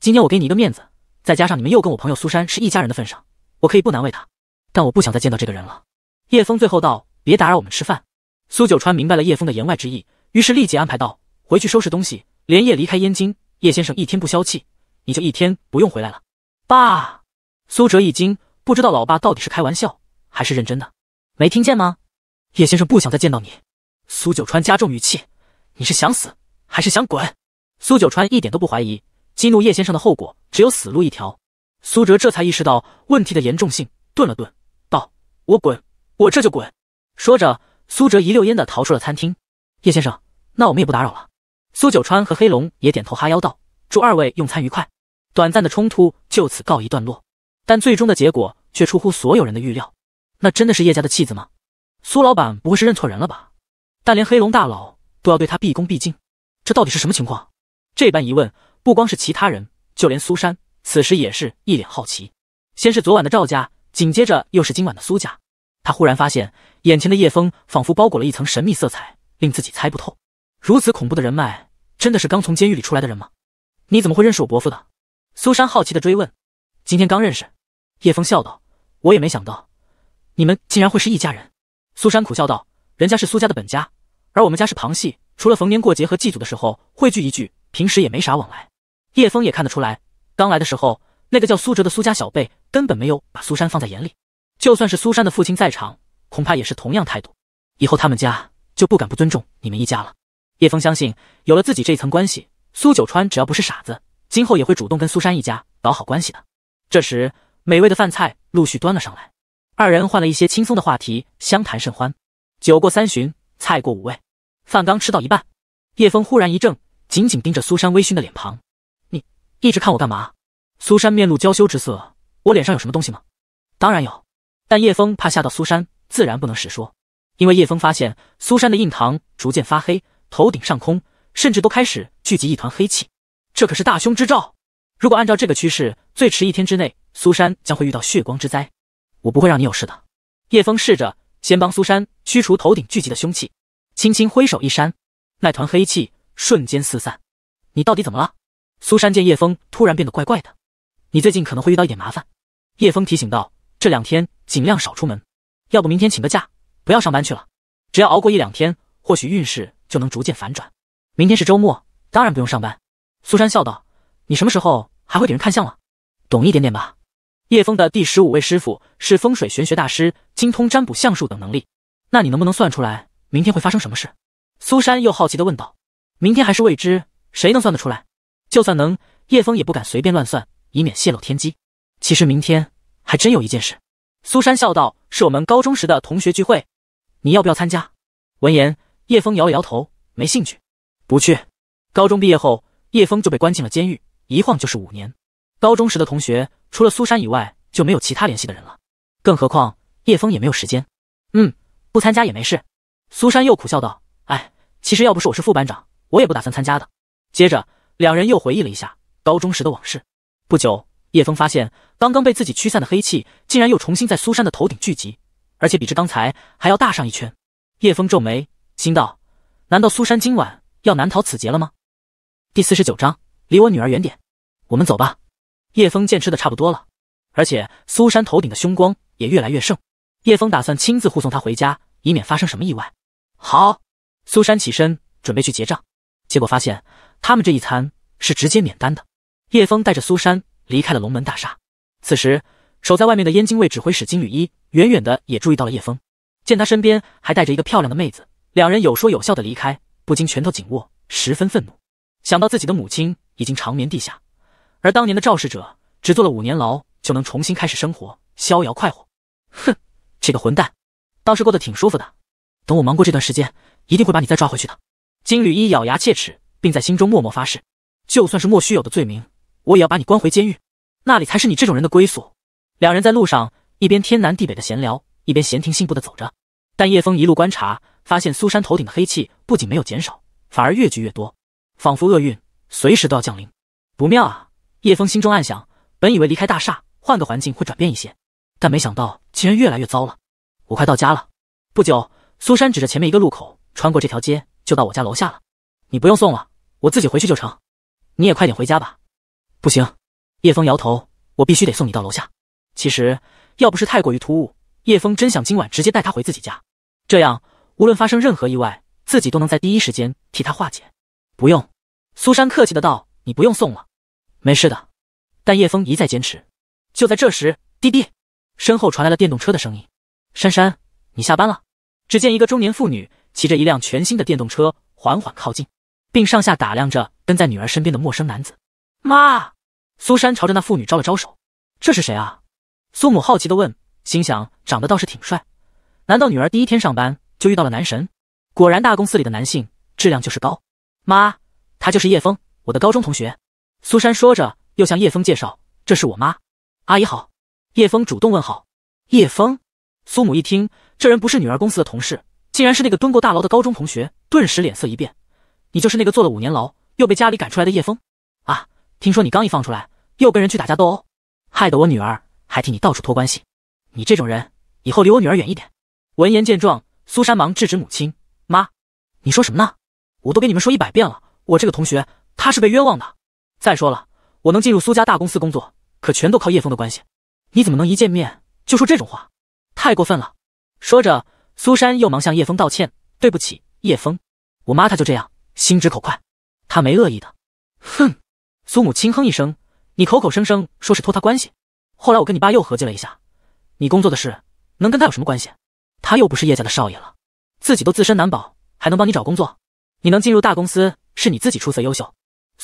S2: 今天我给你一个面子，再加上你们又跟我朋友苏珊是一家人的份上，我可以不难为他，但我不想再见到这个人了。”叶峰最后道：“别打扰我们吃饭。”苏九川明白了叶峰的言外之意，于是立即安排道：“回去收拾东西，连夜离开燕京。叶先生一天不消气，你就一天不用回来了。”爸，苏哲一惊，不知道老爸到底是开玩笑还是认真的，没听见吗？叶先生不想再见到你，苏九川加重语气：“你是想死还是想滚？”苏九川一点都不怀疑激怒叶先生的后果只有死路一条。苏哲这才意识到问题的严重性，顿了顿，道：“我滚，我这就滚。”说着，苏哲一溜烟的逃出了餐厅。叶先生，那我们也不打扰了。苏九川和黑龙也点头哈腰道：“祝二位用餐愉快。”短暂的冲突就此告一段落，但最终的结果却出乎所有人的预料。那真的是叶家的弃子吗？苏老板不会是认错人了吧？但连黑龙大佬都要对他毕恭毕敬，这到底是什么情况？这般疑问，不光是其他人，就连苏珊此时也是一脸好奇。先是昨晚的赵家，紧接着又是今晚的苏家，他忽然发现眼前的叶风仿佛包裹了一层神秘色彩，令自己猜不透。如此恐怖的人脉，真的是刚从监狱里出来的人吗？你怎么会认识我伯父的？苏珊好奇的追问。今天刚认识，叶枫笑道：“我也没想到，你们竟然会是一家人。”苏珊苦笑道：“人家是苏家的本家，而我们家是旁系，除了逢年过节和祭祖的时候汇聚一聚，平时也没啥往来。”叶峰也看得出来，刚来的时候，那个叫苏哲的苏家小辈根本没有把苏珊放在眼里，就算是苏珊的父亲在场，恐怕也是同样态度。以后他们家就不敢不尊重你们一家了。叶峰相信，有了自己这一层关系，苏九川只要不是傻子，今后也会主动跟苏珊一家搞好关系的。这时，美味的饭菜陆续端了上来。二人换了一些轻松的话题，相谈甚欢。酒过三巡，菜过五味，饭刚吃到一半，叶枫忽然一怔，紧紧盯着苏珊微醺的脸庞：“你一直看我干嘛？”苏珊面露娇羞之色：“我脸上有什么东西吗？”“当然有。”但叶枫怕吓到苏珊，自然不能实说。因为叶枫发现苏珊的印堂逐渐发黑，头顶上空甚至都开始聚集一团黑气，这可是大凶之兆。如果按照这个趋势，最迟一天之内，苏珊将会遇到血光之灾。我不会让你有事的。叶峰试着先帮苏珊驱除头顶聚集的凶气，轻轻挥手一扇，那团黑气瞬间四散。你到底怎么了？苏珊见叶峰突然变得怪怪的，你最近可能会遇到一点麻烦。叶峰提醒道：“这两天尽量少出门，要不明天请个假，不要上班去了。只要熬过一两天，或许运势就能逐渐反转。明天是周末，当然不用上班。”苏珊笑道：“你什么时候还会给人看相了？懂一点点吧。”叶峰的第十五位师傅是风水玄学大师，精通占卜、相术等能力。那你能不能算出来明天会发生什么事？苏珊又好奇地问道。明天还是未知，谁能算得出来？就算能，叶峰也不敢随便乱算，以免泄露天机。其实明天还真有一件事，苏珊笑道，是我们高中时的同学聚会，你要不要参加？闻言，叶峰摇了摇头，没兴趣，不去。高中毕业后，叶峰就被关进了监狱，一晃就是五年。高中时的同学，除了苏珊以外，就没有其他联系的人了。更何况叶枫也没有时间。嗯，不参加也没事。苏珊又苦笑道：“哎，其实要不是我是副班长，我也不打算参加的。”接着，两人又回忆了一下高中时的往事。不久，叶枫发现刚刚被自己驱散的黑气竟然又重新在苏珊的头顶聚集，而且比之刚才还要大上一圈。叶枫皱眉，心道：难道苏珊今晚要难逃此劫了吗？第四十九章：离我女儿远点。我们走吧。叶峰见吃的差不多了，而且苏珊头顶的凶光也越来越盛，叶峰打算亲自护送她回家，以免发生什么意外。好，苏珊起身准备去结账，结果发现他们这一餐是直接免单的。叶峰带着苏珊离开了龙门大厦。此时，守在外面的燕京卫指挥使金缕衣远远的也注意到了叶峰，见他身边还带着一个漂亮的妹子，两人有说有笑的离开，不禁拳头紧握，十分愤怒。想到自己的母亲已经长眠地下。而当年的肇事者只坐了五年牢就能重新开始生活，逍遥快活。哼，这个混蛋倒是过得挺舒服的。等我忙过这段时间，一定会把你再抓回去的。金缕衣咬牙切齿，并在心中默默发誓：就算是莫须有的罪名，我也要把你关回监狱，那里才是你这种人的归宿。两人在路上一边天南地北的闲聊，一边闲庭信步的走着。但叶枫一路观察，发现苏珊头顶的黑气不仅没有减少，反而越聚越多，仿佛厄运随时都要降临。不妙啊！叶峰心中暗想，本以为离开大厦换个环境会转变一些，但没想到竟然越来越糟了。我快到家了。不久，苏珊指着前面一个路口，穿过这条街就到我家楼下了。你不用送了，我自己回去就成。你也快点回家吧。不行，叶峰摇头，我必须得送你到楼下。其实要不是太过于突兀，叶峰真想今晚直接带他回自己家，这样无论发生任何意外，自己都能在第一时间替他化解。不用，苏珊客气的道，你不用送了。没事的，但叶峰一再坚持。就在这时，滴滴，身后传来了电动车的声音。珊珊，你下班了？只见一个中年妇女骑着一辆全新的电动车缓缓靠近，并上下打量着跟在女儿身边的陌生男子。妈，苏珊朝着那妇女招了招手。这是谁啊？苏母好奇的问，心想长得倒是挺帅，难道女儿第一天上班就遇到了男神？果然，大公司里的男性质量就是高。妈，他就是叶峰，我的高中同学。苏珊说着，又向叶枫介绍：“这是我妈，阿姨好。”叶枫主动问好。叶枫，苏母一听，这人不是女儿公司的同事，竟然是那个蹲过大牢的高中同学，顿时脸色一变：“你就是那个坐了五年牢，又被家里赶出来的叶枫啊？听说你刚一放出来，又跟人去打架斗殴，害得我女儿还替你到处托关系。你这种人，以后离我女儿远一点。”闻言见状，苏珊忙制止母亲：“妈，你说什么呢？我都给你们说一百遍了，我这个同学他是被冤枉的。”再说了，我能进入苏家大公司工作，可全都靠叶枫的关系。你怎么能一见面就说这种话？太过分了！说着，苏珊又忙向叶枫道歉：“对不起，叶枫，我妈她就这样，心直口快，她没恶意的。”哼，苏母轻哼一声：“你口口声声说是托他关系，后来我跟你爸又合计了一下，你工作的事能跟他有什么关系？他又不是叶家的少爷了，自己都自身难保，还能帮你找工作？你能进入大公司，是你自己出色优秀。”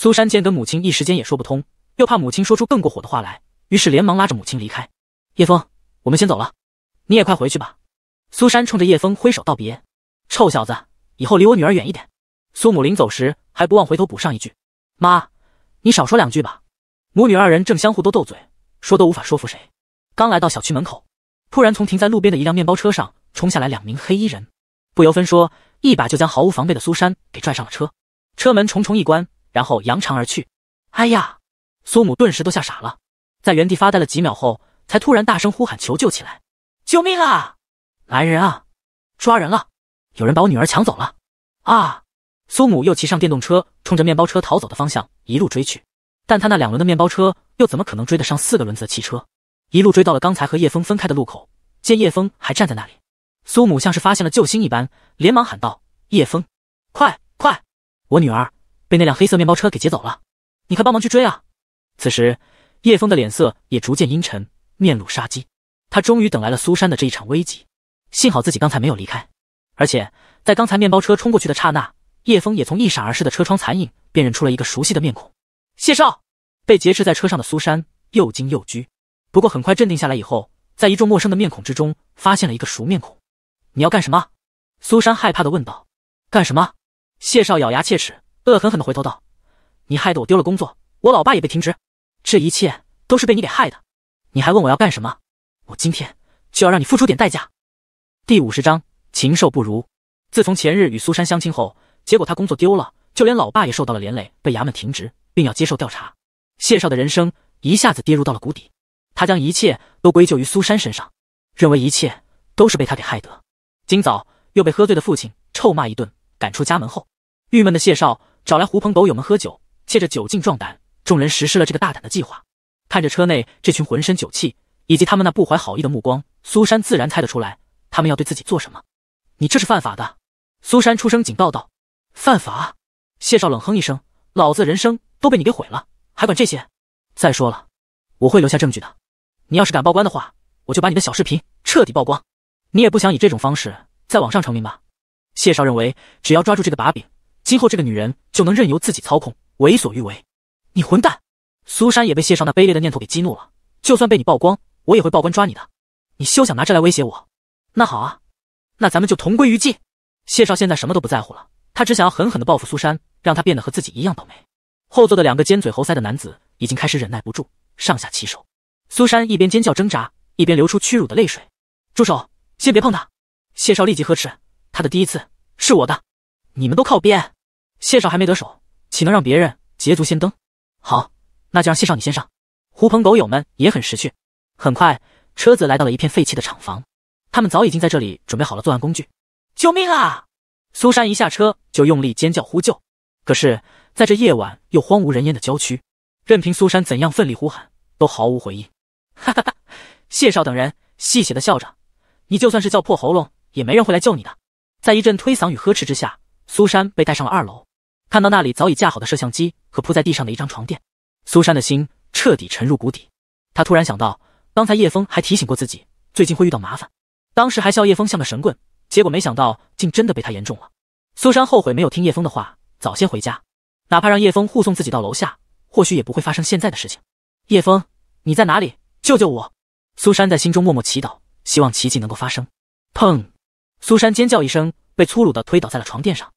S2: 苏珊见跟母亲一时间也说不通，又怕母亲说出更过火的话来，于是连忙拉着母亲离开。叶枫，我们先走了，你也快回去吧。苏珊冲着叶枫挥手道别。臭小子，以后离我女儿远一点。苏母临走时还不忘回头补上一句：“妈，你少说两句吧。”母女二人正相互都斗嘴，说都无法说服谁。刚来到小区门口，突然从停在路边的一辆面包车上冲下来两名黑衣人，不由分说，一把就将毫无防备的苏珊给拽上了车，车门重重一关。然后扬长而去。哎呀，苏母顿时都吓傻了，在原地发呆了几秒后，才突然大声呼喊求救起来：“救命啊！来人啊！抓人了！有人把我女儿抢走了！”啊！苏母又骑上电动车，冲着面包车逃走的方向一路追去。但他那两轮的面包车又怎么可能追得上四个轮子的汽车？一路追到了刚才和叶枫分开的路口，见叶枫还站在那里，苏母像是发现了救星一般，连忙喊道：“叶枫，快快，我女儿！”被那辆黑色面包车给劫走了，你快帮忙去追啊！此时，叶峰的脸色也逐渐阴沉，面露杀机。他终于等来了苏珊的这一场危机，幸好自己刚才没有离开，而且在刚才面包车冲过去的刹那，叶峰也从一闪而逝的车窗残影辨认出了一个熟悉的面孔。谢少被劫持在车上的苏珊又惊又惧，不过很快镇定下来以后，在一众陌生的面孔之中发现了一个熟面孔。你要干什么？苏珊害怕的问道。干什么？谢少咬牙切齿。恶狠狠的回头道：“你害得我丢了工作，我老爸也被停职，这一切都是被你给害的。你还问我要干什么？我今天就要让你付出点代价。”第五十章禽兽不如。自从前日与苏珊相亲后，结果他工作丢了，就连老爸也受到了连累，被衙门停职，并要接受调查。谢少的人生一下子跌入到了谷底，他将一切都归咎于苏珊身上，认为一切都是被他给害得。今早又被喝醉的父亲臭骂一顿，赶出家门后，郁闷的谢少。找来狐朋狗友们喝酒，借着酒劲壮胆，众人实施了这个大胆的计划。看着车内这群浑身酒气，以及他们那不怀好意的目光，苏珊自然猜得出来，他们要对自己做什么。你这是犯法的！苏珊出声警告道：“犯法！”谢少冷哼一声：“老子人生都被你给毁了，还管这些？再说了，我会留下证据的。你要是敢报官的话，我就把你的小视频彻底曝光。你也不想以这种方式在网上成名吧？”谢少认为，只要抓住这个把柄。今后这个女人就能任由自己操控，为所欲为。你混蛋！苏珊也被谢少那卑劣的念头给激怒了。就算被你曝光，我也会报官抓你的。你休想拿这来威胁我！那好啊，那咱们就同归于尽！谢少现在什么都不在乎了，他只想要狠狠地报复苏珊，让她变得和自己一样倒霉。后座的两个尖嘴猴腮的男子已经开始忍耐不住，上下其手。苏珊一边尖叫挣扎，一边流出屈辱的泪水。住手！先别碰她！谢少立即呵斥。他的第一次是我的，你们都靠边！谢少还没得手，岂能让别人捷足先登？好，那就让谢少你先上。狐朋狗友们也很识趣，很快车子来到了一片废弃的厂房，他们早已经在这里准备好了作案工具。救命啊！苏珊一下车就用力尖叫呼救，可是在这夜晚又荒无人烟的郊区，任凭苏珊怎样奋力呼喊，都毫无回应。哈哈哈，谢少等人戏谑的笑着，你就算是叫破喉咙，也没人会来救你的。在一阵推搡与呵斥之下，苏珊被带上了二楼。看到那里早已架好的摄像机和铺在地上的一张床垫，苏珊的心彻底沉入谷底。她突然想到，刚才叶峰还提醒过自己最近会遇到麻烦，当时还笑叶峰像个神棍，结果没想到竟真的被他言中了。苏珊后悔没有听叶峰的话，早些回家，哪怕让叶峰护送自己到楼下，或许也不会发生现在的事情。叶峰，你在哪里？救救我！苏珊在心中默默祈祷，希望奇迹能够发生。砰！苏珊尖叫一声，被粗鲁的推倒在了床垫上。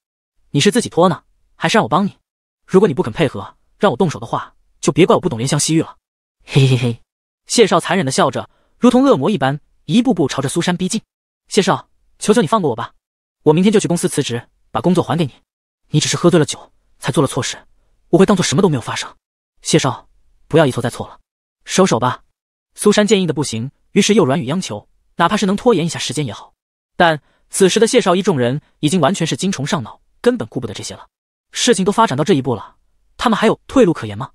S2: 你是自己脱呢？还是让我帮你，如果你不肯配合，让我动手的话，就别怪我不懂怜香惜玉了。嘿嘿嘿，谢少残忍的笑着，如同恶魔一般，一步步朝着苏珊逼近。谢少，求求你放过我吧，我明天就去公司辞职，把工作还给你。你只是喝醉了酒才做了错事，我会当做什么都没有发生。谢少，不要一错再错了，收手吧。苏珊坚硬的不行，于是又软语央求，哪怕是能拖延一下时间也好。但此时的谢少一众人已经完全是精虫上脑，根本顾不得这些了。事情都发展到这一步了，他们还有退路可言吗？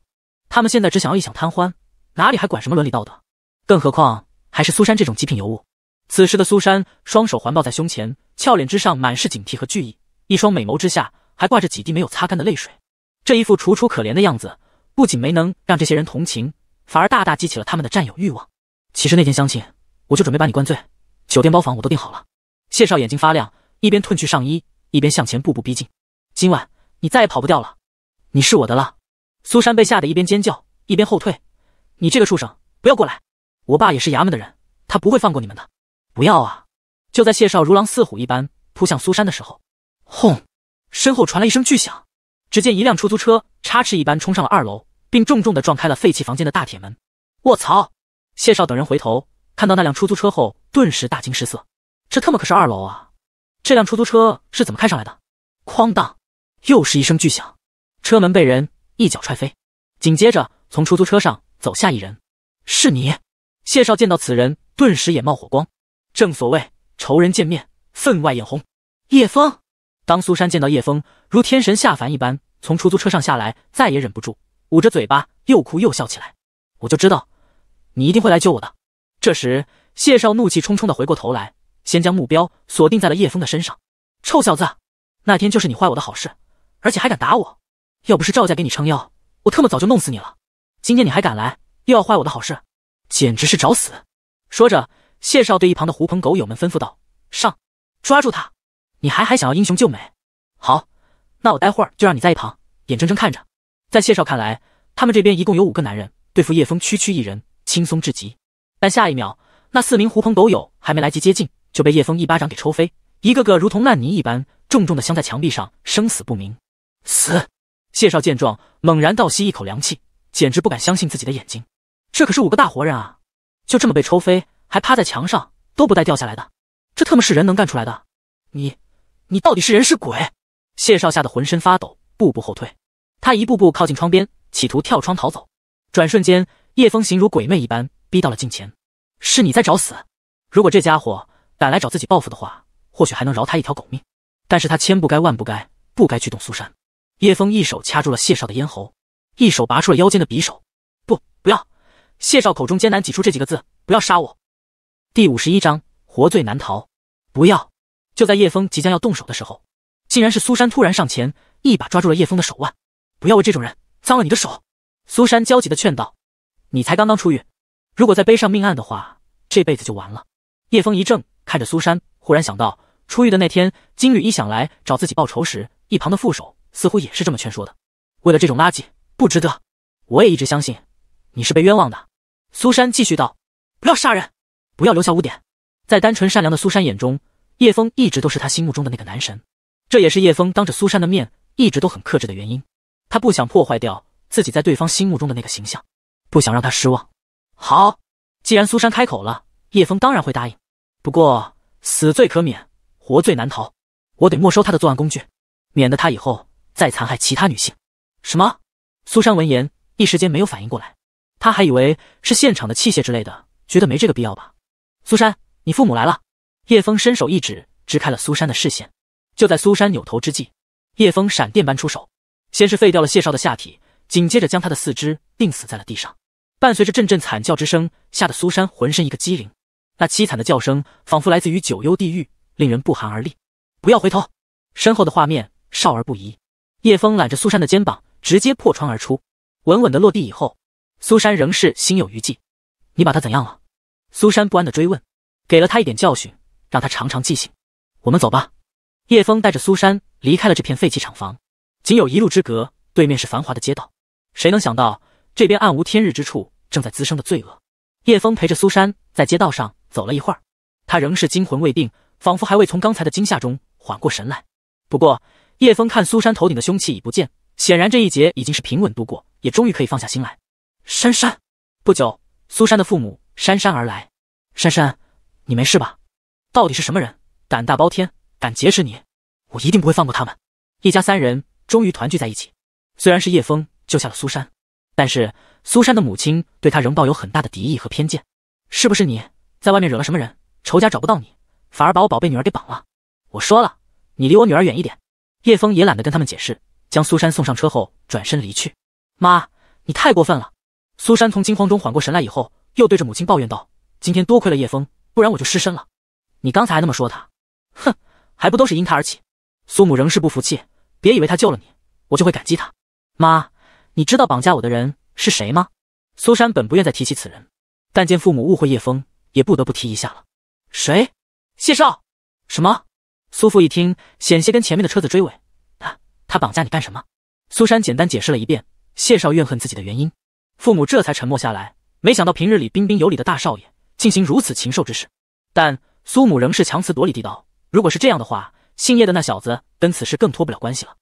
S2: 他们现在只想要一响贪欢，哪里还管什么伦理道德？更何况还是苏珊这种极品尤物。此时的苏珊双手环抱在胸前，俏脸之上满是警惕和惧意，一双美眸之下还挂着几滴没有擦干的泪水。这一副楚楚可怜的样子，不仅没能让这些人同情，反而大大激起了他们的占有欲望。其实那天相亲，我就准备把你灌醉，酒店包房我都订好了。谢少眼睛发亮，一边褪去上衣，一边向前步步逼近。今晚。你再也跑不掉了，你是我的了。苏珊被吓得一边尖叫一边后退，你这个畜生，不要过来！我爸也是衙门的人，他不会放过你们的。不要啊！就在谢少如狼似虎一般扑向苏珊的时候，轰！身后传来一声巨响，只见一辆出租车插翅一般冲上了二楼，并重重的撞开了废弃房间的大铁门。卧槽！谢少等人回头看到那辆出租车后，顿时大惊失色。这特么可是二楼啊！这辆出租车是怎么开上来的？哐当！又是一声巨响，车门被人一脚踹飞。紧接着，从出租车上走下一人，是你。谢少见到此人，顿时眼冒火光。正所谓仇人见面，分外眼红。叶枫，当苏珊见到叶枫如天神下凡一般从出租车上下来，再也忍不住，捂着嘴巴又哭又笑起来。我就知道，你一定会来救我的。这时，谢少怒气冲冲的回过头来，先将目标锁定在了叶枫的身上。臭小子，那天就是你坏我的好事。而且还敢打我！要不是赵家给你撑腰，我特么早就弄死你了。今天你还敢来，又要坏我的好事，简直是找死！说着，谢少对一旁的狐朋狗友们吩咐道：“上，抓住他！你还还想要英雄救美？好，那我待会儿就让你在一旁眼睁睁看着。”在谢少看来，他们这边一共有五个男人对付叶风，区区一人轻松至极。但下一秒，那四名狐朋狗友还没来及接近，就被叶枫一巴掌给抽飞，一个个如同烂泥一般，重重的镶在墙壁上，生死不明。死！谢少见状，猛然倒吸一口凉气，简直不敢相信自己的眼睛。这可是五个大活人啊，就这么被抽飞，还趴在墙上都不带掉下来的，这特么是人能干出来的？你，你到底是人是鬼？谢少吓得浑身发抖，步步后退。他一步步靠近窗边，企图跳窗逃走。转瞬间，叶风行如鬼魅一般逼到了近前。是你在找死！如果这家伙敢来找自己报复的话，或许还能饶他一条狗命。但是他千不该万不该，不该去动苏珊。叶枫一手掐住了谢少的咽喉，一手拔出了腰间的匕首。不，不要！谢少口中艰难挤出这几个字：“不要杀我。”第五十一章活罪难逃。不要！就在叶枫即将要动手的时候，竟然是苏珊突然上前，一把抓住了叶枫的手腕。“不要为这种人脏了你的手。”苏珊焦急的劝道：“你才刚刚出狱，如果再背上命案的话，这辈子就完了。”叶枫一怔，看着苏珊，忽然想到出狱的那天，金缕衣想来找自己报仇时，一旁的副手。似乎也是这么劝说的。为了这种垃圾，不值得。我也一直相信，你是被冤枉的。苏珊继续道：“不要杀人，不要留下污点。”在单纯善良的苏珊眼中，叶枫一直都是她心目中的那个男神。这也是叶枫当着苏珊的面一直都很克制的原因。他不想破坏掉自己在对方心目中的那个形象，不想让他失望。好，既然苏珊开口了，叶枫当然会答应。不过，死罪可免，活罪难逃。我得没收他的作案工具，免得他以后。再残害其他女性？什么？苏珊闻言，一时间没有反应过来，她还以为是现场的器械之类的，觉得没这个必要吧。苏珊，你父母来了。叶峰伸手一指，支开了苏珊的视线。就在苏珊扭头之际，叶峰闪电般出手，先是废掉了谢少的下体，紧接着将他的四肢钉死在了地上。伴随着阵阵惨叫之声，吓得苏珊浑身一个机灵。那凄惨的叫声仿佛来自于九幽地狱，令人不寒而栗。不要回头，身后的画面少儿不宜。叶枫揽着苏珊的肩膀，直接破窗而出，稳稳的落地以后，苏珊仍是心有余悸。“你把他怎样了？”苏珊不安的追问，给了他一点教训，让他长长记性。我们走吧。叶枫带着苏珊离开了这片废弃厂房，仅有一路之隔，对面是繁华的街道。谁能想到，这边暗无天日之处正在滋生的罪恶？叶枫陪着苏珊在街道上走了一会儿，他仍是惊魂未定，仿佛还未从刚才的惊吓中缓过神来。不过，叶峰看苏珊头顶的凶器已不见，显然这一劫已经是平稳度过，也终于可以放下心来。珊珊，不久，苏珊的父母姗姗而来。珊珊，你没事吧？到底是什么人，胆大包天，敢劫持你？我一定不会放过他们。一家三人终于团聚在一起。虽然是叶峰救下了苏珊，但是苏珊的母亲对他仍抱有很大的敌意和偏见。是不是你在外面惹了什么人？仇家找不到你，反而把我宝贝女儿给绑了？我说了，你离我女儿远一点。叶峰也懒得跟他们解释，将苏珊送上车后转身离去。妈，你太过分了！苏珊从惊慌中缓过神来以后，又对着母亲抱怨道：“今天多亏了叶峰，不然我就失身了。你刚才还那么说他，哼，还不都是因他而起？”苏母仍是不服气：“别以为他救了你，我就会感激他。妈，你知道绑架我的人是谁吗？”苏珊本不愿再提起此人，但见父母误会叶峰，也不得不提一下了。谁？谢少？什么？苏父一听，险些跟前面的车子追尾。他他绑架你干什么？苏珊简单解释了一遍谢少怨恨自己的原因，父母这才沉默下来。没想到平日里彬彬有礼的大少爷，进行如此禽兽之事。但苏母仍是强词夺理地道：“如果是这样的话，姓叶的那小子跟此事更脱不了关系了。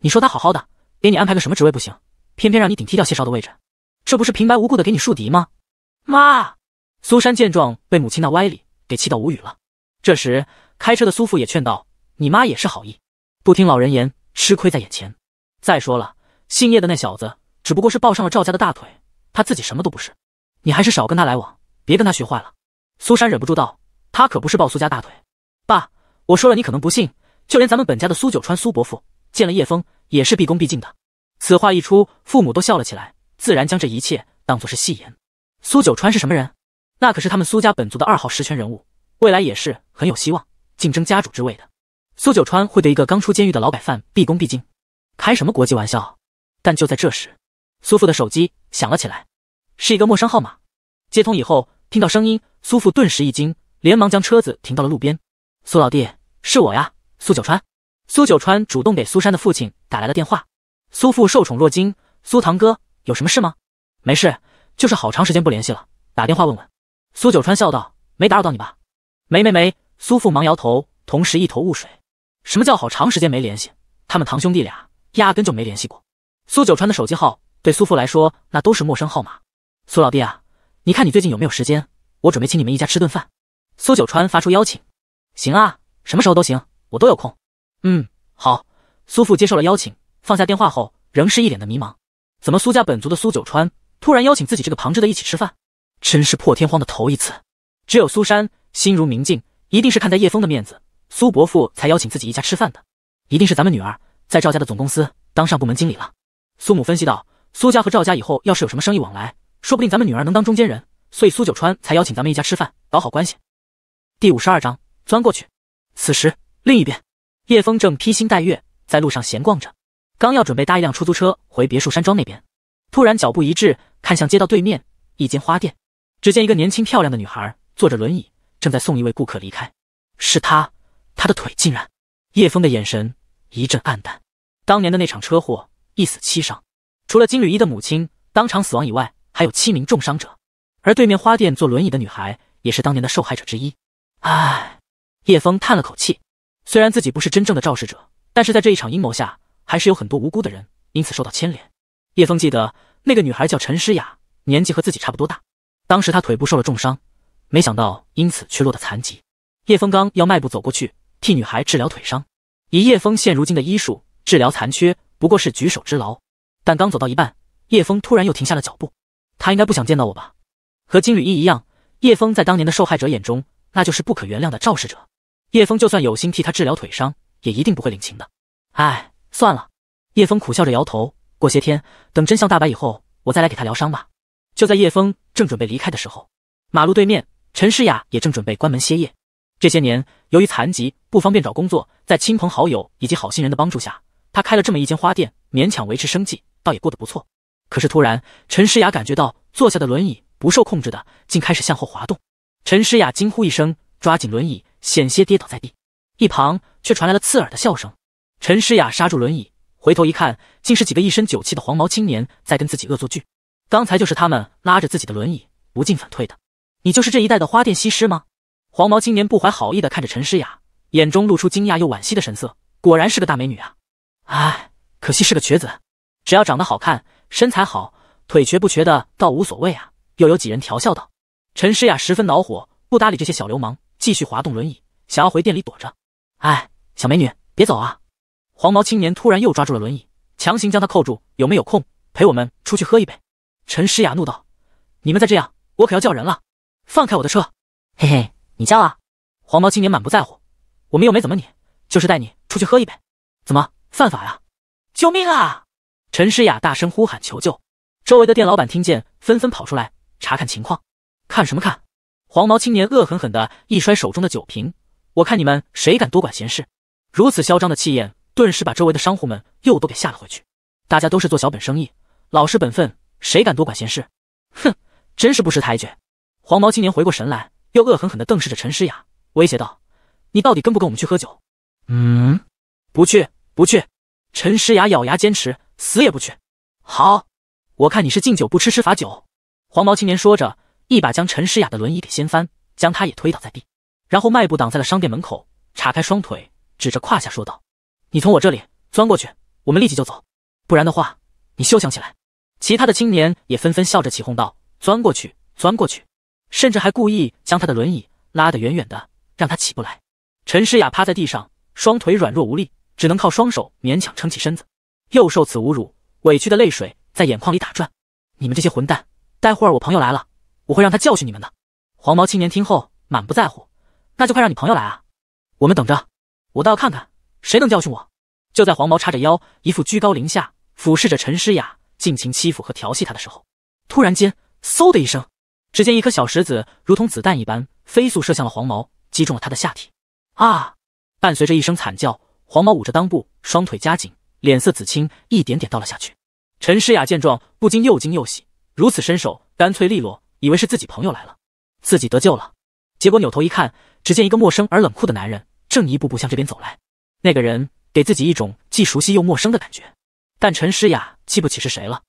S2: 你说他好好的给你安排个什么职位不行，偏偏让你顶替掉谢少的位置，这不是平白无故的给你树敌吗？”
S4: 妈，
S2: 苏珊见状被母亲那歪理给气到无语了。这时。开车的苏父也劝道：“你妈也是好意，不听老人言，吃亏在眼前。再说了，姓叶的那小子只不过是抱上了赵家的大腿，他自己什么都不是。你还是少跟他来往，别跟他学坏了。”苏珊忍不住道：“他可不是抱苏家大腿，爸，我说了你可能不信，就连咱们本家的苏九川、苏伯父见了叶枫也是毕恭毕敬的。”此话一出，父母都笑了起来，自然将这一切当做是戏言。苏九川是什么人？那可是他们苏家本族的二号实权人物，未来也是很有希望。竞争家主之位的苏九川会对一个刚出监狱的劳改犯毕恭毕敬，开什么国际玩笑？但就在这时，苏父的手机响了起来，是一个陌生号码。接通以后，听到声音，苏父顿时一惊，连忙将车子停到了路边。苏老弟，是我呀，苏九川。苏九川主动给苏珊的父亲打来了电话。苏父受宠若惊：“苏堂哥，有什么事吗？”“没事，就是好长时间不联系了，打电话问问。”苏九川笑道：“没打扰到你吧？”“没没没。”苏父忙摇头，同时一头雾水。什么叫好长时间没联系？他们堂兄弟俩压根就没联系过。苏九川的手机号对苏父来说，那都是陌生号码。苏老弟啊，你看你最近有没有时间？我准备请你们一家吃顿饭。苏九川发出邀请。行啊，什么时候都行，我都有空。嗯，好。苏父接受了邀请，放下电话后，仍是一脸的迷茫。怎么苏家本族的苏九川突然邀请自己这个旁支的一起吃饭？真是破天荒的头一次。只有苏珊心如明镜。一定是看在叶枫的面子，苏伯父才邀请自己一家吃饭的。一定是咱们女儿在赵家的总公司当上部门经理了。苏母分析道：“苏家和赵家以后要是有什么生意往来，说不定咱们女儿能当中间人，所以苏九川才邀请咱们一家吃饭，搞好关系。”第五十二章钻过去。此时，另一边，叶枫正披星戴月在路上闲逛着，刚要准备搭一辆出租车回别墅山庄那边，突然脚步一滞，看向街道对面一间花店，只见一个年轻漂亮的女孩坐着轮椅。正在送一位顾客离开，是他，他的腿竟然……叶枫的眼神一阵暗淡。当年的那场车祸，一死七伤，除了金缕衣的母亲当场死亡以外，还有七名重伤者。而对面花店坐轮椅的女孩，也是当年的受害者之一。唉，叶枫叹了口气。虽然自己不是真正的肇事者，但是在这一场阴谋下，还是有很多无辜的人因此受到牵连。叶枫记得，那个女孩叫陈诗雅，年纪和自己差不多大。当时她腿部受了重伤。没想到，因此却落得残疾。叶风刚要迈步走过去，替女孩治疗腿伤，以叶风现如今的医术，治疗残缺不过是举手之劳。但刚走到一半，叶风突然又停下了脚步。他应该不想见到我吧？和金缕衣一样，叶风在当年的受害者眼中，那就是不可原谅的肇事者。叶风就算有心替他治疗腿伤，也一定不会领情的。唉，算了。叶风苦笑着摇头。过些天，等真相大白以后，我再来给他疗伤吧。就在叶风正准备离开的时候，马路对面。陈诗雅也正准备关门歇业。这些年，由于残疾不方便找工作，在亲朋好友以及好心人的帮助下，她开了这么一间花店，勉强维持生计，倒也过得不错。可是突然，陈诗雅感觉到坐下的轮椅不受控制的，竟开始向后滑动。陈诗雅惊呼一声，抓紧轮椅，险些跌倒在地。一旁却传来了刺耳的笑声。陈诗雅刹住轮椅，回头一看，竟是几个一身酒气的黄毛青年在跟自己恶作剧。刚才就是他们拉着自己的轮椅，不进反退的。你就是这一代的花店西施吗？黄毛青年不怀好意的看着陈诗雅，眼中露出惊讶又惋惜的神色。果然是个大美女啊，唉，可惜是个瘸子。只要长得好看，身材好，腿瘸不瘸的倒无所谓啊。又有几人调笑道。陈诗雅十分恼火，不搭理这些小流氓，继续滑动轮椅，想要回店里躲着。唉，小美女，别走啊！黄毛青年突然又抓住了轮椅，强行将他扣住。有没有空陪我们出去喝一杯？陈诗雅怒道：“你们再这样，我可要叫人了。”放开我的车！嘿嘿，你叫啊？黄毛青年满不在乎，我们又没怎么你，就是带你出去喝一杯，怎么犯法呀？救命啊！陈诗雅大声呼喊求救，周围的店老板听见，纷纷跑出来查看情况。看什么看？黄毛青年恶狠狠地一摔手中的酒瓶，我看你们谁敢多管闲事！如此嚣张的气焰，顿时把周围的商户们又都给吓了回去。大家都是做小本生意，老实本分，谁敢多管闲事？哼，真是不识抬举！黄毛青年回过神来，又恶狠狠地瞪视着陈诗雅，威胁道：“你到底跟不跟我们去喝酒？”“
S3: 嗯，
S2: 不去，不去。”陈诗雅咬牙坚持，死也不去。“好，我看你是敬酒不吃吃罚酒。”黄毛青年说着，一把将陈诗雅的轮椅给掀翻，将他也推倒在地，然后迈步挡在了商店门口，叉开双腿，指着胯下说道：“你从我这里钻过去，我们立即就走；不然的话，你休想起来。”其他的青年也纷纷笑着起哄道：“钻过去，钻过去。”甚至还故意将他的轮椅拉得远远的，让他起不来。陈诗雅趴在地上，双腿软弱无力，只能靠双手勉强撑起身子。又受此侮辱，委屈的泪水在眼眶里打转。你们这些混蛋，待会儿我朋友来了，我会让他教训你们的。黄毛青年听后满不在乎：“那就快让你朋友来啊，我们等着。我倒要看看谁能教训我。”就在黄毛叉着腰，一副居高临下俯视着陈诗雅，尽情欺负和调戏他的时候，突然间，嗖的一声。只见一颗小石子如同子弹一般飞速射向了黄毛，击中了他的下体。啊！伴随着一声惨叫，黄毛捂着裆部，双腿夹紧，脸色紫青，一点点倒了下去。陈诗雅见状，不禁又惊又喜，如此身手干脆利落，以为是自己朋友来了，自己得救了。结果扭头一看，只见一个陌生而冷酷的男人正一步步向这边走来。那个人给自己一种既熟悉又陌生的感觉，但陈诗雅记不起是谁了。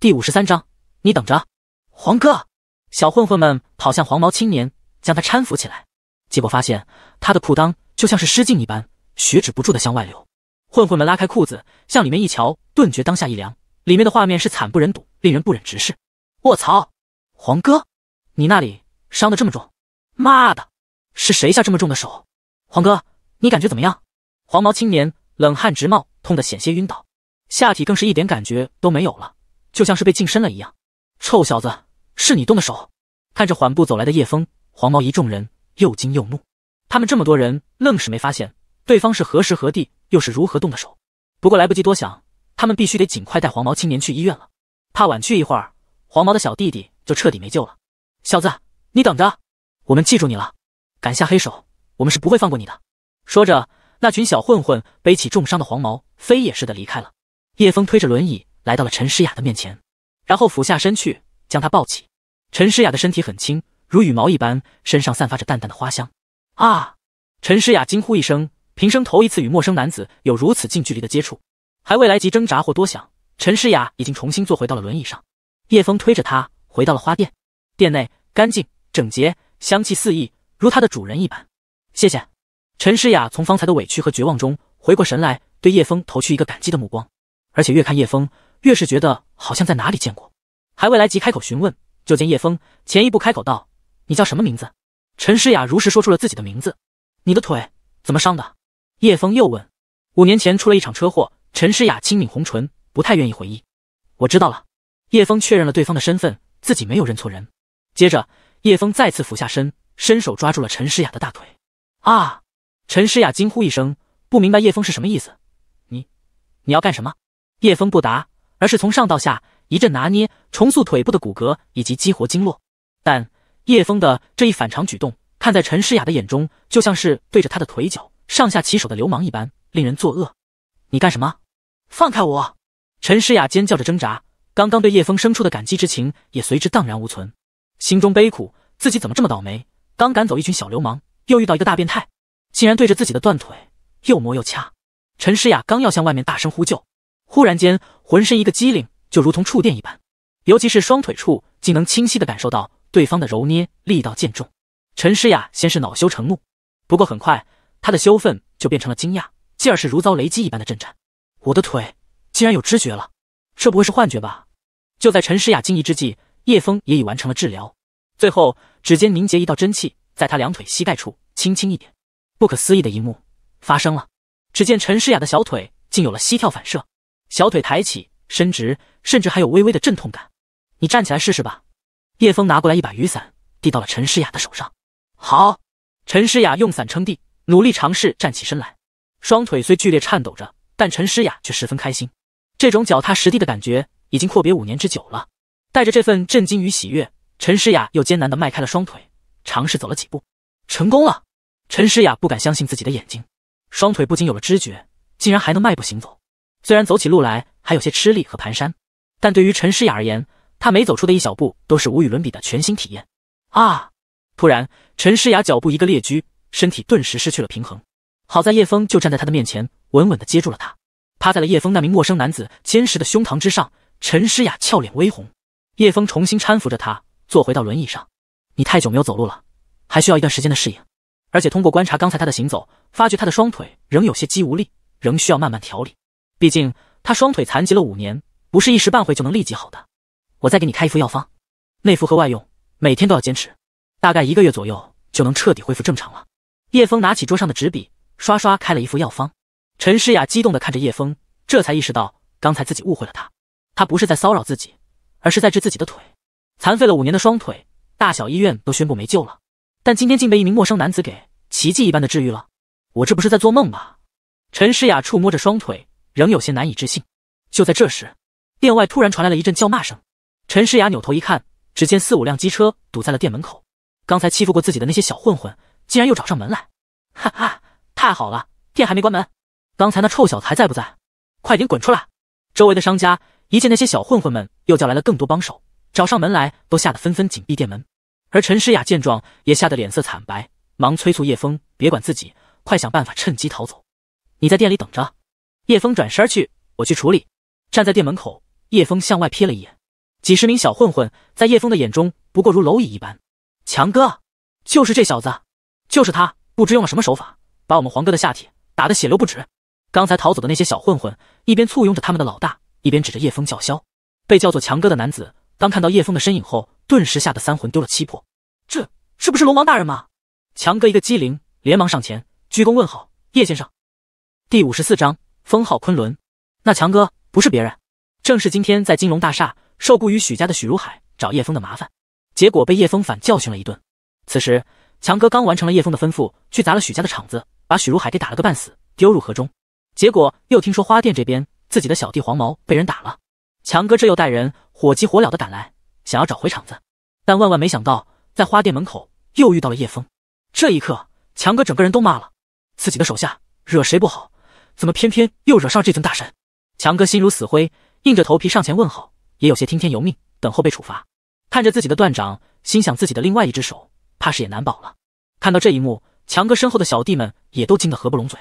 S2: 第五十三章，你等着，黄哥。小混混们跑向黄毛青年，将他搀扶起来，结果发现他的裤裆就像是失禁一般，血止不住的向外流。混混们拉开裤子，向里面一瞧，顿觉当下一凉，里面的画面是惨不忍睹，令人不忍直视。卧槽，黄哥，你那里伤的这么重？妈的，是谁下这么重的手？黄哥，你感觉怎么样？黄毛青年冷汗直冒，痛得险些晕倒，下体更是一点感觉都没有了，就像是被浸身了一样。臭小子！是你动的手？看着缓步走来的叶枫，黄毛一众人又惊又怒。他们这么多人，愣是没发现对方是何时何地，又是如何动的手。不过来不及多想，他们必须得尽快带黄毛青年去医院了，怕晚去一会儿，黄毛的小弟弟就彻底没救了。小子，你等着，我们记住你了。敢下黑手，我们是不会放过你的。说着，那群小混混背起重伤的黄毛，飞也似的离开了。叶枫推着轮椅来到了陈诗雅的面前，然后俯下身去，将她抱起。陈诗雅的身体很轻，如羽毛一般，身上散发着淡淡的花香。啊！陈诗雅惊呼一声，平生头一次与陌生男子有如此近距离的接触，还未来及挣扎或多想，陈诗雅已经重新坐回到了轮椅上。叶枫推着她回到了花店，店内干净整洁，香气四溢，如他的主人一般。谢谢。陈诗雅从方才的委屈和绝望中回过神来，对叶枫投去一个感激的目光，而且越看叶枫，越是觉得好像在哪里见过，还未来及开口询问。就见叶枫前一步开口道：“你叫什么名字？”陈诗雅如实说出了自己的名字。你的腿怎么伤的？叶枫又问。五年前出了一场车祸。陈诗雅轻抿红唇，不太愿意回忆。我知道了。叶枫确认了对方的身份，自己没有认错人。接着，叶枫再次俯下身，伸手抓住了陈诗雅的大腿。啊！陈诗雅惊呼一声，不明白叶枫是什么意思。你，你要干什么？叶枫不答，而是从上到下。一阵拿捏，重塑腿部的骨骼以及激活经络，但叶枫的这一反常举动，看在陈诗雅的眼中，就像是对着他的腿脚上下其手的流氓一般，令人作恶。你干什么？放开我！陈诗雅尖叫着挣扎，刚刚对叶枫生出的感激之情也随之荡然无存，心中悲苦，自己怎么这么倒霉？刚赶走一群小流氓，又遇到一个大变态，竟然对着自己的断腿又摸又掐。陈诗雅刚要向外面大声呼救，忽然间，浑身一个机灵。就如同触电一般，尤其是双腿处，竟能清晰地感受到对方的揉捏力道渐重。陈诗雅先是恼羞成怒，不过很快她的羞愤就变成了惊讶，继而是如遭雷击一般的震颤。我的腿竟然有知觉了，这不会是幻觉吧？就在陈诗雅惊疑之际，叶枫也已完成了治疗，最后指尖凝结一道真气，在他两腿膝盖处轻轻一点，不可思议的一幕发生了。只见陈诗雅的小腿竟有了膝跳反射，小腿抬起。伸直，甚至还有微微的阵痛感。你站起来试试吧。叶枫拿过来一把雨伞，递到了陈诗雅的手上。好，陈诗雅用伞撑地，努力尝试站起身来。双腿虽剧烈颤抖着，但陈诗雅却十分开心。这种脚踏实地的感觉，已经阔别五年之久了。带着这份震惊与喜悦，陈诗雅又艰难地迈开了双腿，尝试走了几步。成功了！陈诗雅不敢相信自己的眼睛，双腿不仅有了知觉，竟然还能迈步行走。虽然走起路来还有些吃力和蹒跚，但对于陈诗雅而言，她每走出的一小步都是无与伦比的全新体验。啊！突然，陈诗雅脚步一个趔趄，身体顿时失去了平衡。好在叶枫就站在她的面前，稳稳地接住了她，趴在了叶枫那名陌生男子坚实的胸膛之上。陈诗雅俏脸微红，叶枫重新搀扶着她坐回到轮椅上。你太久没有走路了，还需要一段时间的适应。而且通过观察刚才他的行走，发觉他的双腿仍有些肌无力，仍需要慢慢调理。毕竟他双腿残疾了五年，不是一时半会就能立即好的。我再给你开一副药方，内服和外用，每天都要坚持，大概一个月左右就能彻底恢复正常了。叶峰拿起桌上的纸笔，刷刷开了一副药方。陈诗雅激动地看着叶峰，这才意识到刚才自己误会了他。他不是在骚扰自己，而是在治自己的腿。残废了五年的双腿，大小医院都宣布没救了，但今天竟被一名陌生男子给奇迹一般的治愈了。我这不是在做梦吧？陈诗雅触摸着双腿。仍有些难以置信。就在这时，店外突然传来了一阵叫骂声。陈诗雅扭头一看，只见四五辆机车堵在了店门口。刚才欺负过自己的那些小混混，竟然又找上门来！哈哈，太好了，店还没关门。刚才那臭小子还在不在？快点滚出来！周围的商家一见那些小混混们又叫来了更多帮手，找上门来，都吓得纷纷紧闭店门。而陈诗雅见状，也吓得脸色惨白，忙催促叶枫别管自己，快想办法趁机逃走。你在店里等着。叶峰转身去，我去处理。站在店门口，叶峰向外瞥了一眼，几十名小混混在叶峰的眼中不过如蝼蚁一般。强哥，就是这小子，就是他，不知用了什么手法，把我们黄哥的下体打得血流不止。刚才逃走的那些小混混一边簇拥着他们的老大，一边指着叶峰叫嚣。被叫做强哥的男子，当看到叶峰的身影后，顿时吓得三魂丢了七魄。这，这是不是龙王大人吗？强哥一个机灵，连忙上前鞠躬问好，叶先生。第五十四章。封号昆仑，那强哥不是别人，正是今天在金龙大厦受雇于许家的许如海，找叶峰的麻烦，结果被叶峰反教训了一顿。此时，强哥刚完成了叶峰的吩咐，去砸了许家的场子，把许如海给打了个半死，丢入河中。结果又听说花店这边自己的小弟黄毛被人打了，强哥这又带人火急火燎的赶来，想要找回场子，但万万没想到，在花店门口又遇到了叶峰。这一刻，强哥整个人都骂了，自己的手下惹谁不好。怎么偏偏又惹上了这尊大神？强哥心如死灰，硬着头皮上前问好，也有些听天由命，等候被处罚。看着自己的断掌，心想自己的另外一只手怕是也难保了。看到这一幕，强哥身后的小弟们也都惊得合不拢嘴，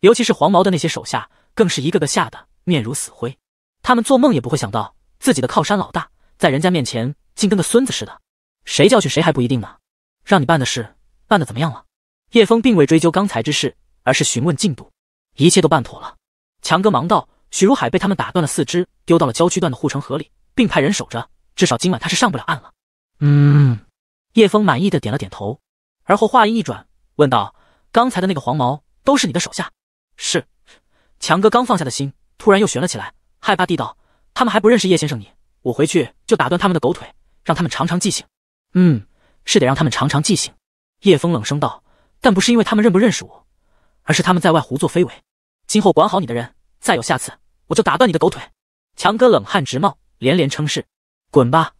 S2: 尤其是黄毛的那些手下，更是一个个吓得面如死灰。他们做梦也不会想到，自己的靠山老大在人家面前竟跟个孙子似的，谁教训谁还不一定呢。让你办的事办的怎么样了？叶峰并未追究刚才之事，而是询问进度。一切都办妥了，强哥忙道：“许如海被他们打断了四肢，丢到了郊区段的护城河里，并派人守着。至少今晚他是上不了岸了。”
S3: 嗯，
S2: 叶枫满意的点了点头，而后话音一转，问道：“刚才的那个黄毛都是你的手下？”是，强哥刚放下的心突然又悬了起来，害怕地道：“他们还不认识叶先生，你我回去就打断他们的狗腿，让他们长长记性。”嗯，是得让他们长长记性。叶枫冷声道：“但不是因为他们认不认识我。”而是他们在外胡作非为，今后管好你的人，再有下次我就打断你的狗腿。强哥冷汗直冒，连连称是。滚吧！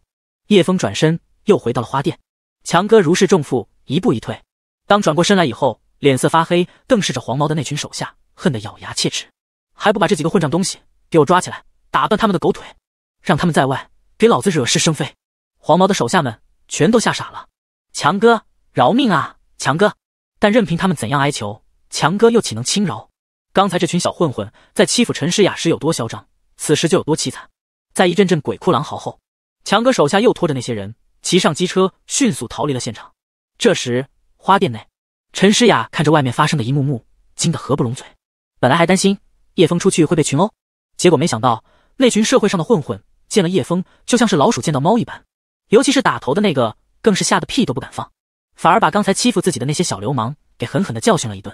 S2: 叶枫转身又回到了花店。强哥如释重负，一步一退。当转过身来以后，脸色发黑，瞪视着黄毛的那群手下，恨得咬牙切齿：“还不把这几个混账东西给我抓起来，打断他们的狗腿，让他们在外给老子惹是生非！”黄毛的手下们全都吓傻了：“强哥饶命啊，强哥！”但任凭他们怎样哀求。强哥又岂能轻饶？刚才这群小混混在欺负陈诗雅时有多嚣张，此时就有多凄惨。在一阵阵鬼哭狼嚎后，强哥手下又拖着那些人骑上机车，迅速逃离了现场。这时，花店内，陈诗雅看着外面发生的一幕幕，惊得合不拢嘴。本来还担心叶枫出去会被群殴，结果没想到那群社会上的混混见了叶枫，就像是老鼠见到猫一般。尤其是打头的那个，更是吓得屁都不敢放，反而把刚才欺负自己的那些小流氓给狠狠的教训了一顿。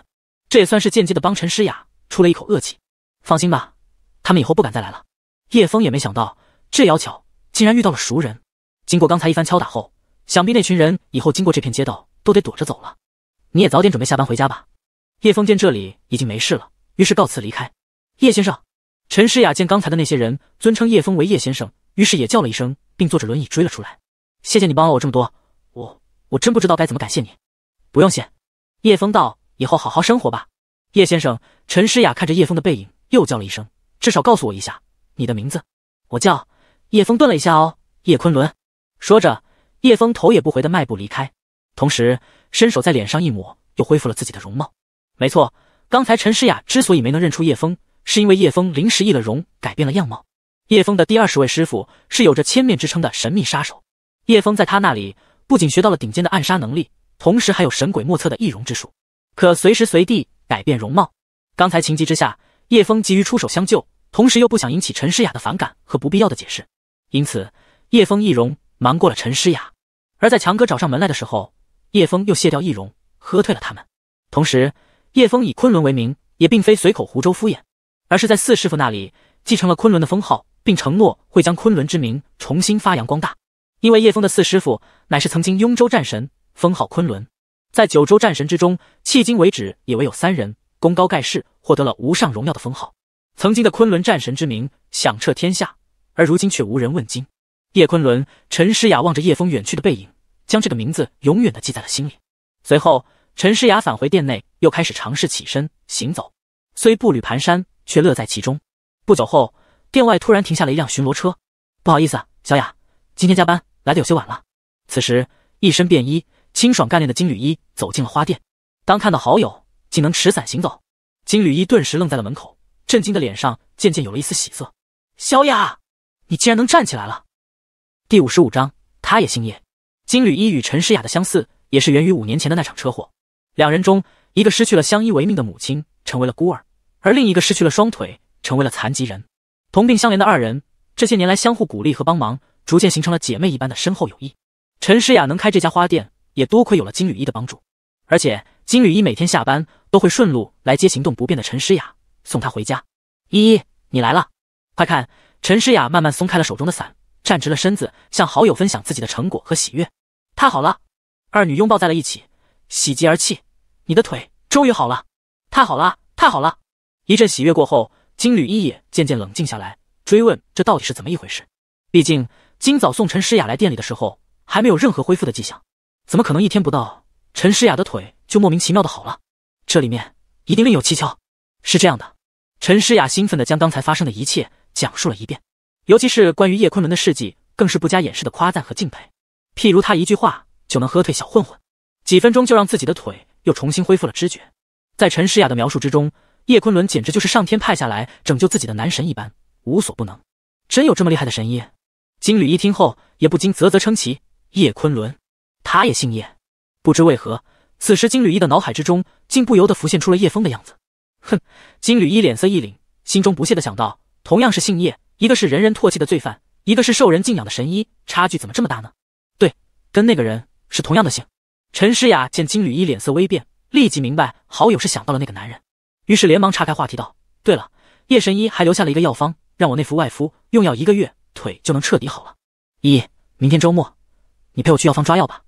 S2: 这也算是间接的帮陈诗雅出了一口恶气。放心吧，他们以后不敢再来了。叶峰也没想到这巧巧竟然遇到了熟人。经过刚才一番敲打后，想必那群人以后经过这片街道都得躲着走了。你也早点准备下班回家吧。叶峰见这里已经没事了，于是告辞离开。叶先生，陈诗雅见刚才的那些人尊称叶峰为叶先生，于是也叫了一声，并坐着轮椅追了出来。谢谢你帮了我这么多，我我真不知道该怎么感谢你。不用谢，叶峰道。以后好好生活吧，叶先生。陈诗雅看着叶枫的背影，又叫了一声：“至少告诉我一下你的名字。”我叫叶枫。顿了一下，哦，叶昆仑。说着，叶枫头也不回的迈步离开，同时伸手在脸上一抹，又恢复了自己的容貌。没错，刚才陈诗雅之所以没能认出叶枫，是因为叶枫临时易了容，改变了样貌。叶枫的第二十位师傅是有着千面之称的神秘杀手，叶枫在他那里不仅学到了顶尖的暗杀能力，同时还有神鬼莫测的易容之术。可随时随地改变容貌。刚才情急之下，叶峰急于出手相救，同时又不想引起陈诗雅的反感和不必要的解释，因此叶峰易容瞒过了陈诗雅。而在强哥找上门来的时候，叶峰又卸掉易容，喝退了他们。同时，叶峰以昆仑为名，也并非随口胡诌敷衍，而是在四师父那里继承了昆仑的封号，并承诺会将昆仑之名重新发扬光大。因为叶峰的四师父乃是曾经雍州战神，封号昆仑。在九州战神之中，迄今为止也唯有三人功高盖世，获得了无上荣耀的封号。曾经的昆仑战神之名响彻天下，而如今却无人问津。叶昆仑、陈诗雅望着叶枫远去的背影，将这个名字永远的记在了心里。随后，陈诗雅返回殿内，又开始尝试起身行走，虽步履蹒跚，却乐在其中。不久后，殿外突然停下了一辆巡逻车。不好意思啊，小雅，今天加班来的有些晚了。此时，一身便衣。清爽干练的金缕衣走进了花店，当看到好友竟能持伞行走，金缕衣顿时愣在了门口，震惊的脸上渐渐有了一丝喜色。小雅，你竟然能站起来了！第五十五章，他也姓叶。金缕衣与陈诗雅的相似，也是源于五年前的那场车祸。两人中，一个失去了相依为命的母亲，成为了孤儿；而另一个失去了双腿，成为了残疾人。同病相怜的二人，这些年来相互鼓励和帮忙，逐渐形成了姐妹一般的深厚友谊。陈诗雅能开这家花店。也多亏有了金缕衣的帮助，而且金缕衣每天下班都会顺路来接行动不便的陈诗雅，送她回家。依依，你来了，快看！陈诗雅慢慢松开了手中的伞，站直了身子，向好友分享自己的成果和喜悦。太好了！二女拥抱在了一起，喜极而泣。你的腿终于好了！太好了，太好了！一阵喜悦过后，金缕衣也渐渐冷静下来，追问这到底是怎么一回事。毕竟今早送陈诗雅来店里的时候，还没有任何恢复的迹象。怎么可能一天不到，陈诗雅的腿就莫名其妙的好了？这里面一定另有蹊跷。是这样的，陈诗雅兴奋地将刚才发生的一切讲述了一遍，尤其是关于叶昆仑的事迹，更是不加掩饰的夸赞和敬佩。譬如他一句话就能喝退小混混，几分钟就让自己的腿又重新恢复了知觉。在陈诗雅的描述之中，叶昆仑简直就是上天派下来拯救自己的男神一般，无所不能。真有这么厉害的神医？金缕一听后，也不禁啧啧称奇。叶昆仑。他也姓叶，不知为何，此时金缕衣的脑海之中竟不由得浮现出了叶枫的样子。哼，金缕衣脸色一凛，心中不屑的想到：同样是姓叶，一个是人人唾弃的罪犯，一个是受人敬仰的神医，差距怎么这么大呢？对，跟那个人是同样的姓。陈诗雅见金缕衣脸色微变，立即明白好友是想到了那个男人，于是连忙岔开话题道：“对了，叶神医还留下了一个药方，让我内服外敷，用药一个月，腿就能彻底好了。一，明天周末，你陪我去药房抓药吧。”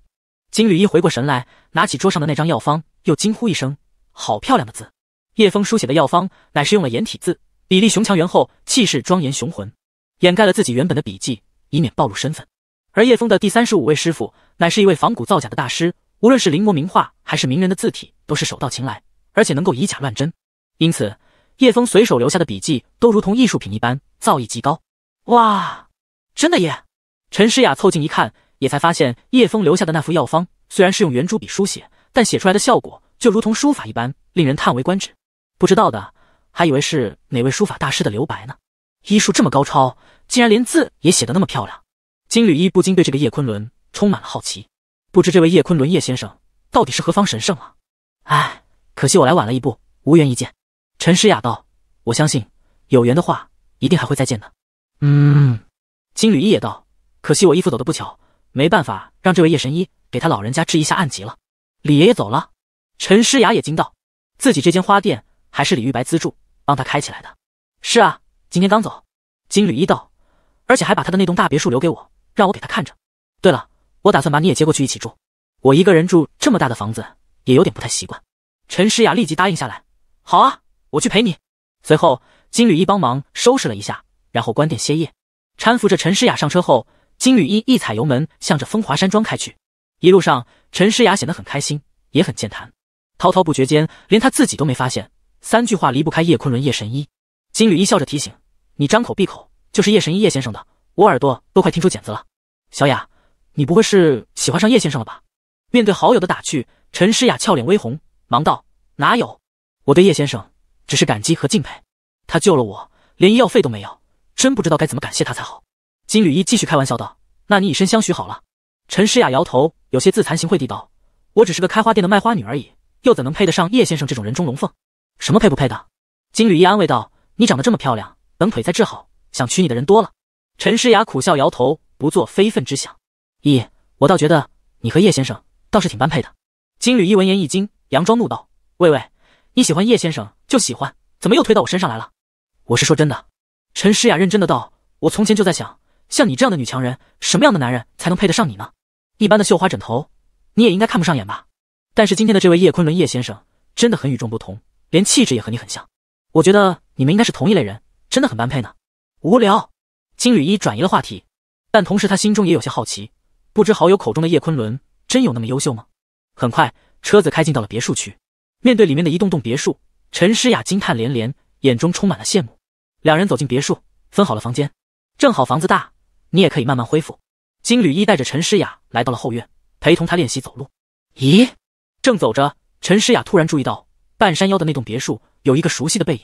S2: 金缕衣回过神来，拿起桌上的那张药方，又惊呼一声：“好漂亮的字！”叶峰书写的药方乃是用了颜体字，比例雄强圆厚，气势庄严雄浑，掩盖了自己原本的笔迹，以免暴露身份。而叶峰的第三十五位师傅乃是一位仿古造假的大师，无论是临摹名画还是名人的字体，都是手到擒来，而且能够以假乱真。因此，叶峰随手留下的笔记都如同艺术品一般，造诣极高。哇，真的耶！陈诗雅凑近一看。也才发现叶枫留下的那副药方，虽然是用圆珠笔书写，但写出来的效果就如同书法一般，令人叹为观止。不知道的还以为是哪位书法大师的留白呢。医术这么高超，竟然连字也写得那么漂亮。金缕衣不禁对这个叶昆仑充满了好奇，不知这位叶昆仑叶先生到底是何方神圣啊？唉，可惜我来晚了一步，无缘一见。陈诗雅道：“我相信有缘的话，一定还会再见的。”
S3: 嗯，
S2: 金缕衣也道：“可惜我衣服走得不巧。”没办法，让这位叶神医给他老人家治一下暗疾了。李爷爷走了，陈诗雅也惊道：“自己这间花店还是李玉白资助，帮他开起来的。”“是啊，今天刚走。”金缕衣道，“而且还把他的那栋大别墅留给我，让我给他看着。”“对了，我打算把你也接过去一起住，我一个人住这么大的房子，也有点不太习惯。”陈诗雅立即答应下来：“好啊，我去陪你。”随后，金缕衣帮忙收拾了一下，然后关店歇业，搀扶着陈诗雅上车后。金缕衣一踩油门，向着风华山庄开去。一路上，陈诗雅显得很开心，也很健谈，滔滔不绝间，连他自己都没发现，三句话离不开叶昆仑、叶神医。金缕衣笑着提醒：“你张口闭口就是叶神医、叶先生的，我耳朵都快听出茧子了。”小雅，你不会是喜欢上叶先生了吧？面对好友的打趣，陈诗雅俏脸微红，忙道：“哪有？我对叶先生只是感激和敬佩，他救了我，连医药费都没有，真不知道该怎么感谢他才好。”金缕衣继续开玩笑道：“那你以身相许好了。”陈诗雅摇头，有些自惭形秽地道：“我只是个开花店的卖花女而已，又怎能配得上叶先生这种人中龙凤？什么配不配的？”金缕衣安慰道：“你长得这么漂亮，等腿再治好，想娶你的人多了。”陈诗雅苦笑摇头，不做非分之想。一，我倒觉得你和叶先生倒是挺般配的。金缕衣闻言一惊，佯装怒道：“喂喂，你喜欢叶先生就喜欢，怎么又推到我身上来了？”我是说真的。”陈诗雅认真的道：“我从前就在想。”像你这样的女强人，什么样的男人才能配得上你呢？一般的绣花枕头，你也应该看不上眼吧？但是今天的这位叶昆仑叶先生真的很与众不同，连气质也和你很像。我觉得你们应该是同一类人，真的很般配呢。无聊，金缕衣转移了话题，但同时他心中也有些好奇，不知好友口中的叶昆仑真有那么优秀吗？很快，车子开进到了别墅区，面对里面的一栋栋别墅，陈诗雅惊叹连连，眼中充满了羡慕。两人走进别墅，分好了房间，正好房子大。你也可以慢慢恢复。金缕衣带着陈诗雅来到了后院，陪同她练习走路。咦，正走着，陈诗雅突然注意到半山腰的那栋别墅有一个熟悉的背影。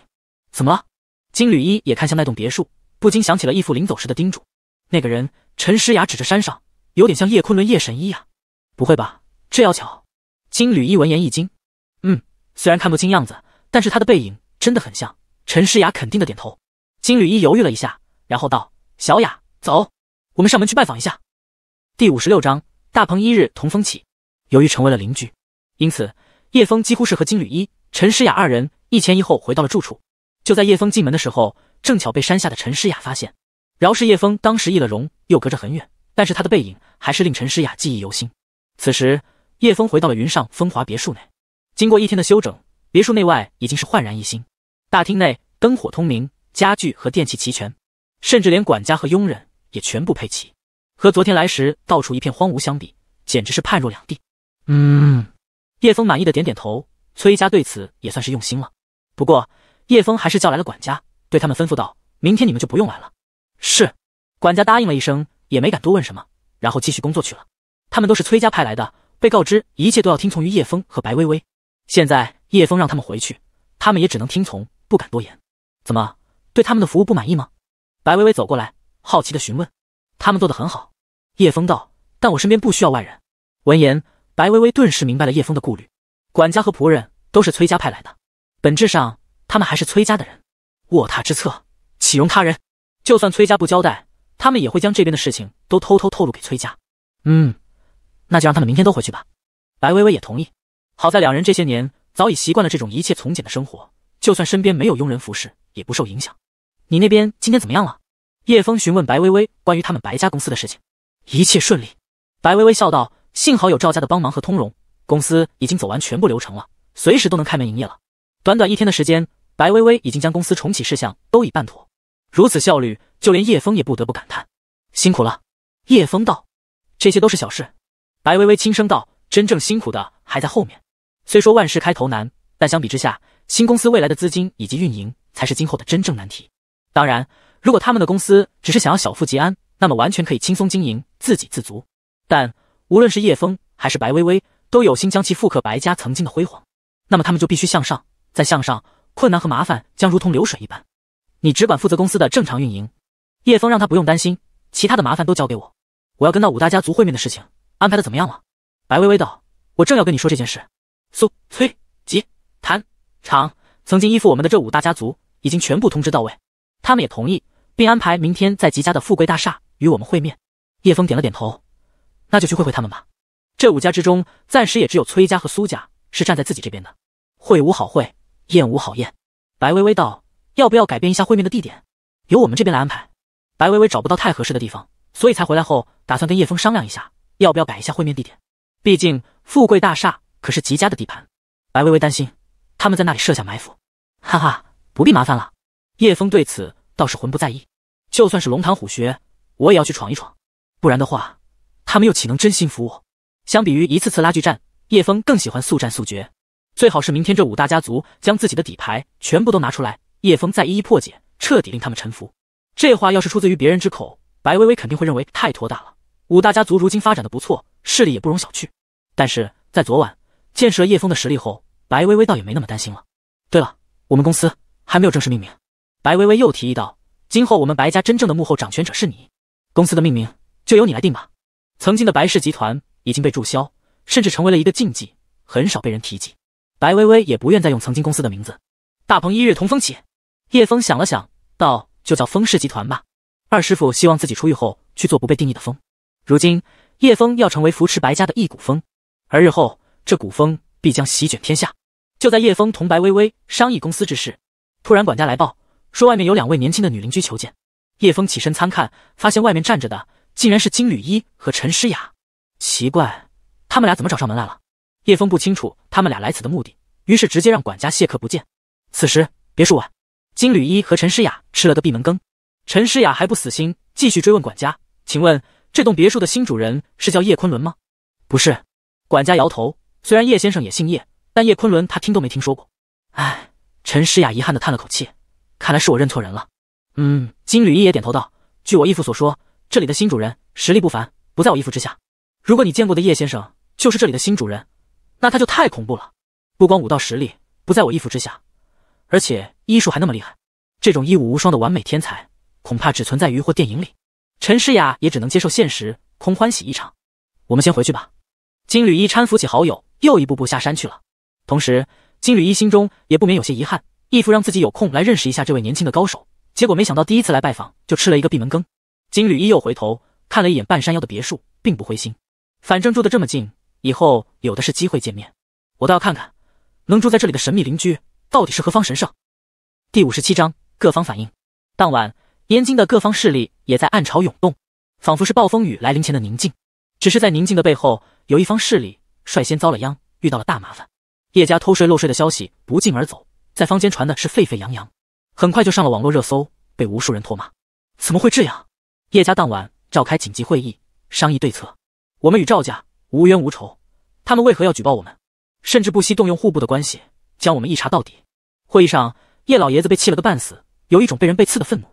S2: 怎么了？金缕衣也看向那栋别墅，不禁想起了义父临走时的叮嘱。那个人，陈诗雅指着山上，有点像叶昆仑、叶神医呀。不会吧，这要巧？金缕衣闻言一惊。嗯，虽然看不清样子，但是他的背影真的很像。陈诗雅肯定的点头。金缕衣犹豫了一下，然后道：“小雅，走。”我们上门去拜访一下。第五十六章大鹏一日同风起。由于成为了邻居，因此叶峰几乎是和金缕衣、陈诗雅二人一前一后回到了住处。就在叶峰进门的时候，正巧被山下的陈诗雅发现。饶是叶峰当时易了容，又隔着很远，但是他的背影还是令陈诗雅记忆犹新。此时，叶峰回到了云上风华别墅内。经过一天的休整，别墅内外已经是焕然一新。大厅内灯火通明，家具和电器齐全，甚至连管家和佣人。也全部配齐，和昨天来时到处一片荒芜相比，简直是判若两地。嗯，叶峰满意的点点头。崔家对此也算是用心了。不过，叶峰还是叫来了管家，对他们吩咐道：“明天你们就不用来了。”是，管家答应了一声，也没敢多问什么，然后继续工作去了。他们都是崔家派来的，被告知一切都要听从于叶峰和白薇薇。现在叶峰让他们回去，他们也只能听从，不敢多言。怎么，对他们的服务不满意吗？白薇薇走过来。好奇的询问，他们做的很好。叶枫道，但我身边不需要外人。闻言，白薇薇顿时明白了叶枫的顾虑。管家和仆人都是崔家派来的，本质上他们还是崔家的人。卧榻之侧，岂容他人？就算崔家不交代，他们也会将这边的事情都偷偷透露给崔家。嗯，那就让他们明天都回去吧。白薇薇也同意。好在两人这些年早已习惯了这种一切从简的生活，就算身边没有佣人服侍，也不受影响。你那边今天怎么样了？叶峰询问白薇薇关于他们白家公司的事情，一切顺利。白薇薇笑道：“幸好有赵家的帮忙和通融，公司已经走完全部流程了，随时都能开门营业了。”短短一天的时间，白薇薇已经将公司重启事项都已办妥。如此效率，就连叶峰也不得不感叹：“辛苦了。”叶峰道：“这些都是小事。”白薇薇轻声道：“真正辛苦的还在后面。虽说万事开头难，但相比之下，新公司未来的资金以及运营才是今后的真正难题。当然。”如果他们的公司只是想要小富即安，那么完全可以轻松经营，自给自足。但无论是叶枫还是白薇薇，都有心将其复刻白家曾经的辉煌，那么他们就必须向上，再向上，困难和麻烦将如同流水一般。你只管负责公司的正常运营，叶枫让他不用担心，其他的麻烦都交给我。我要跟那五大家族会面的事情安排的怎么样了？白薇薇道：“我正要跟你说这件事。苏崔吉谭常曾经依附我们的这五大家族，已经全部通知到位，他们也同意。”并安排明天在吉家的富贵大厦与我们会面。叶峰点了点头，那就去会会他们吧。这五家之中，暂时也只有崔家和苏家是站在自己这边的。会无好会，宴无好宴。白微微道：“要不要改变一下会面的地点？由我们这边来安排。”白微微找不到太合适的地方，所以才回来后打算跟叶峰商量一下，要不要改一下会面地点。毕竟富贵大厦可是吉家的地盘，白微微担心他们在那里设下埋伏。哈哈，不必麻烦了。叶峰对此倒是浑不在意。就算是龙潭虎穴，我也要去闯一闯，不然的话，他们又岂能真心服我？相比于一次次拉锯战，叶峰更喜欢速战速决，最好是明天这五大家族将自己的底牌全部都拿出来，叶峰再一一破解，彻底令他们臣服。这话要是出自于别人之口，白薇薇肯定会认为太托大了。五大家族如今发展的不错，势力也不容小觑。但是在昨晚见识了叶峰的实力后，白薇薇倒也没那么担心了。对了，我们公司还没有正式命名。白薇薇又提议道。今后我们白家真正的幕后掌权者是你，公司的命名就由你来定吧。曾经的白氏集团已经被注销，甚至成为了一个禁忌，很少被人提及。白薇薇也不愿再用曾经公司的名字。大鹏一日同风起，叶风想了想，道：“就叫风氏集团吧。”二师傅希望自己出狱后去做不被定义的风。如今叶风要成为扶持白家的一股风，而日后这股风必将席卷天下。就在叶风同白薇薇商议公司之事，突然管家来报。说外面有两位年轻的女邻居求见，叶峰起身参看，发现外面站着的竟然是金缕衣和陈诗雅。奇怪，他们俩怎么找上门来了？叶峰不清楚他们俩来此的目的，于是直接让管家谢客不见。此时，别墅外，金缕衣和陈诗雅吃了个闭门羹。陈诗雅还不死心，继续追问管家：“请问这栋别墅的新主人是叫叶昆仑吗？”“不是。”管家摇头。虽然叶先生也姓叶，但叶昆仑他听都没听说过。唉，陈诗雅遗憾地叹了口气。看来是我认错人了。嗯，金缕衣也点头道：“据我义父所说，这里的新主人实力不凡，不在我义父之下。如果你见过的叶先生就是这里的新主人，那他就太恐怖了。不光武道实力不在我义父之下，而且医术还那么厉害。这种医武无双的完美天才，恐怕只存在于或电影里。”陈诗雅也只能接受现实，空欢喜一场。我们先回去吧。金缕衣搀扶起好友，又一步步下山去了。同时，金缕衣心中也不免有些遗憾。义父让自己有空来认识一下这位年轻的高手，结果没想到第一次来拜访就吃了一个闭门羹。金缕衣又回头看了一眼半山腰的别墅，并不灰心，反正住得这么近，以后有的是机会见面。我倒要看看，能住在这里的神秘邻居到底是何方神圣。第五十七章各方反应。当晚，燕京的各方势力也在暗潮涌动，仿佛是暴风雨来临前的宁静。只是在宁静的背后，有一方势力率先遭了殃，遇到了大麻烦。叶家偷税漏税的消息不胫而走。在坊间传的是沸沸扬扬，很快就上了网络热搜，被无数人唾骂。怎么会这样？叶家当晚召开紧急会议，商议对策。我们与赵家无冤无仇，他们为何要举报我们？甚至不惜动用户部的关系，将我们一查到底。会议上，叶老爷子被气了个半死，有一种被人背刺的愤怒。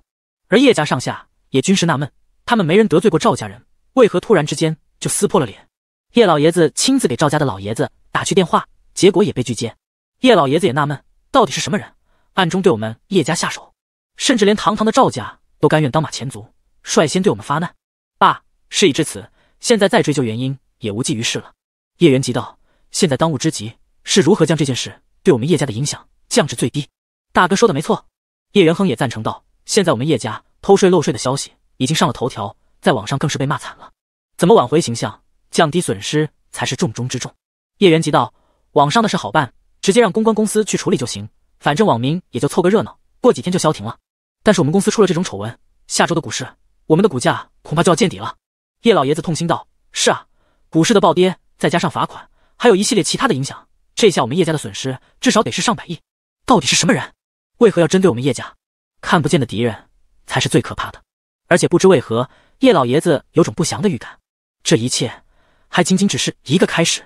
S2: 而叶家上下也均是纳闷，他们没人得罪过赵家人，为何突然之间就撕破了脸？叶老爷子亲自给赵家的老爷子打去电话，结果也被拒接。叶老爷子也纳闷。到底是什么人暗中对我们叶家下手，甚至连堂堂的赵家都甘愿当马前卒，率先对我们发难。爸，事已至此，现在再追究原因也无济于事了。叶元吉道：“现在当务之急是如何将这件事对我们叶家的影响降至最低。”大哥说的没错，叶元亨也赞成道：“现在我们叶家偷税漏税的消息已经上了头条，在网上更是被骂惨了，怎么挽回形象、降低损失才是重中之重。”叶元吉道：“网上的事好办。”直接让公关公司去处理就行，反正网民也就凑个热闹，过几天就消停了。但是我们公司出了这种丑闻，下周的股市，我们的股价恐怕就要见底了。叶老爷子痛心道：“是啊，股市的暴跌，再加上罚款，还有一系列其他的影响，这下我们叶家的损失至少得是上百亿。到底是什么人？为何要针对我们叶家？看不见的敌人才是最可怕的。而且不知为何，叶老爷子有种不祥的预感，这一切还仅仅只是一个开始。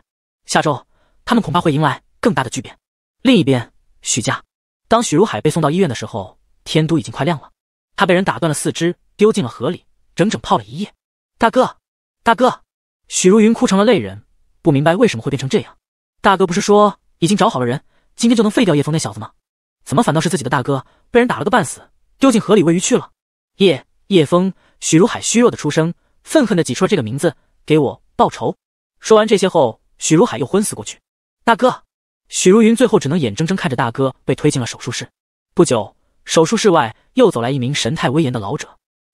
S2: 下周他们恐怕会迎来。”更大的巨变。另一边，许家，当许如海被送到医院的时候，天都已经快亮了。他被人打断了四肢，丢进了河里，整整泡了一夜。大哥，大哥！许如云哭成了泪人，不明白为什么会变成这样。大哥不是说已经找好了人，今天就能废掉叶枫那小子吗？怎么反倒是自己的大哥被人打了个半死，丢进河里喂鱼去了？叶叶风！许如海虚弱的出声，愤恨的挤出了这个名字：“给我报仇！”说完这些后，许如海又昏死过去。大哥！许如云最后只能眼睁睁看着大哥被推进了手术室。不久，手术室外又走来一名神态威严的老者。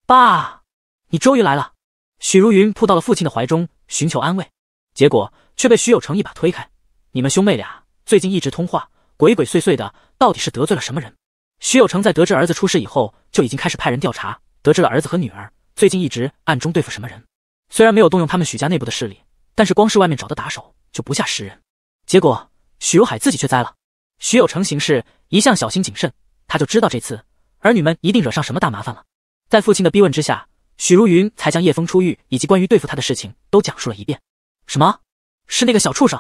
S2: 爸，你终于来了！许如云扑到了父亲的怀中，寻求安慰，结果却被许有成一把推开。你们兄妹俩最近一直通话，鬼鬼祟祟的，到底是得罪了什么人？许有成在得知儿子出事以后，就已经开始派人调查，得知了儿子和女儿最近一直暗中对付什么人。虽然没有动用他们许家内部的势力，但是光是外面找的打手就不下十人。结果。许如海自己却栽了。许有成行事一向小心谨慎，他就知道这次儿女们一定惹上什么大麻烦了。在父亲的逼问之下，许如云才将叶峰出狱以及关于对付他的事情都讲述了一遍。什么？是那个小畜生？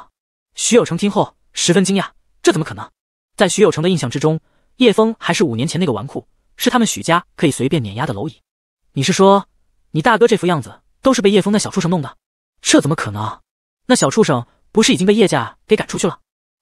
S2: 许有成听后十分惊讶，这怎么可能？在许有成的印象之中，叶峰还是五年前那个纨绔，是他们许家可以随便碾压的蝼蚁。你是说，你大哥这副样子都是被叶峰那小畜生弄的？这怎么可能？那小畜生不是已经被叶家给赶出去了？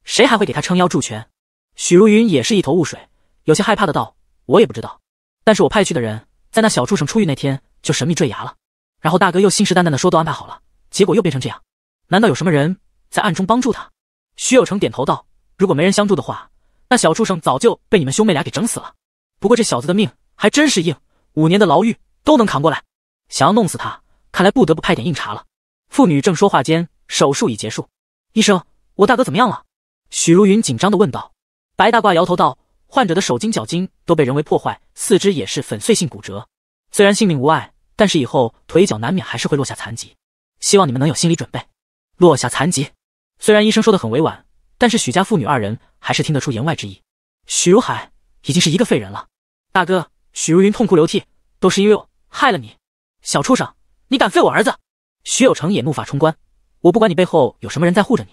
S2: 谁还会给他撑腰助拳？许如云也是一头雾水，有些害怕的道：“我也不知道，但是我派去的人在那小畜生出狱那天就神秘坠崖了。然后大哥又信誓旦旦的说都安排好了，结果又变成这样。难道有什么人在暗中帮助他？”徐有成点头道：“如果没人相助的话，那小畜生早就被你们兄妹俩给整死了。不过这小子的命还真是硬，五年的牢狱都能扛过来。想要弄死他，看来不得不派点硬茬了。”父女正说话间，手术已结束。医生，我大哥怎么样了？许如云紧张地问道：“白大褂摇头道，患者的手筋脚筋都被人为破坏，四肢也是粉碎性骨折。虽然性命无碍，但是以后腿脚难免还是会落下残疾。希望你们能有心理准备。落下残疾，虽然医生说的很委婉，但是许家父女二人还是听得出言外之意。许如海已经是一个废人了，大哥！”许如云痛哭流涕：“都是因为我害了你，小畜生，你敢废我儿子！”许有成也怒发冲冠：“我不管你背后有什么人在护着你，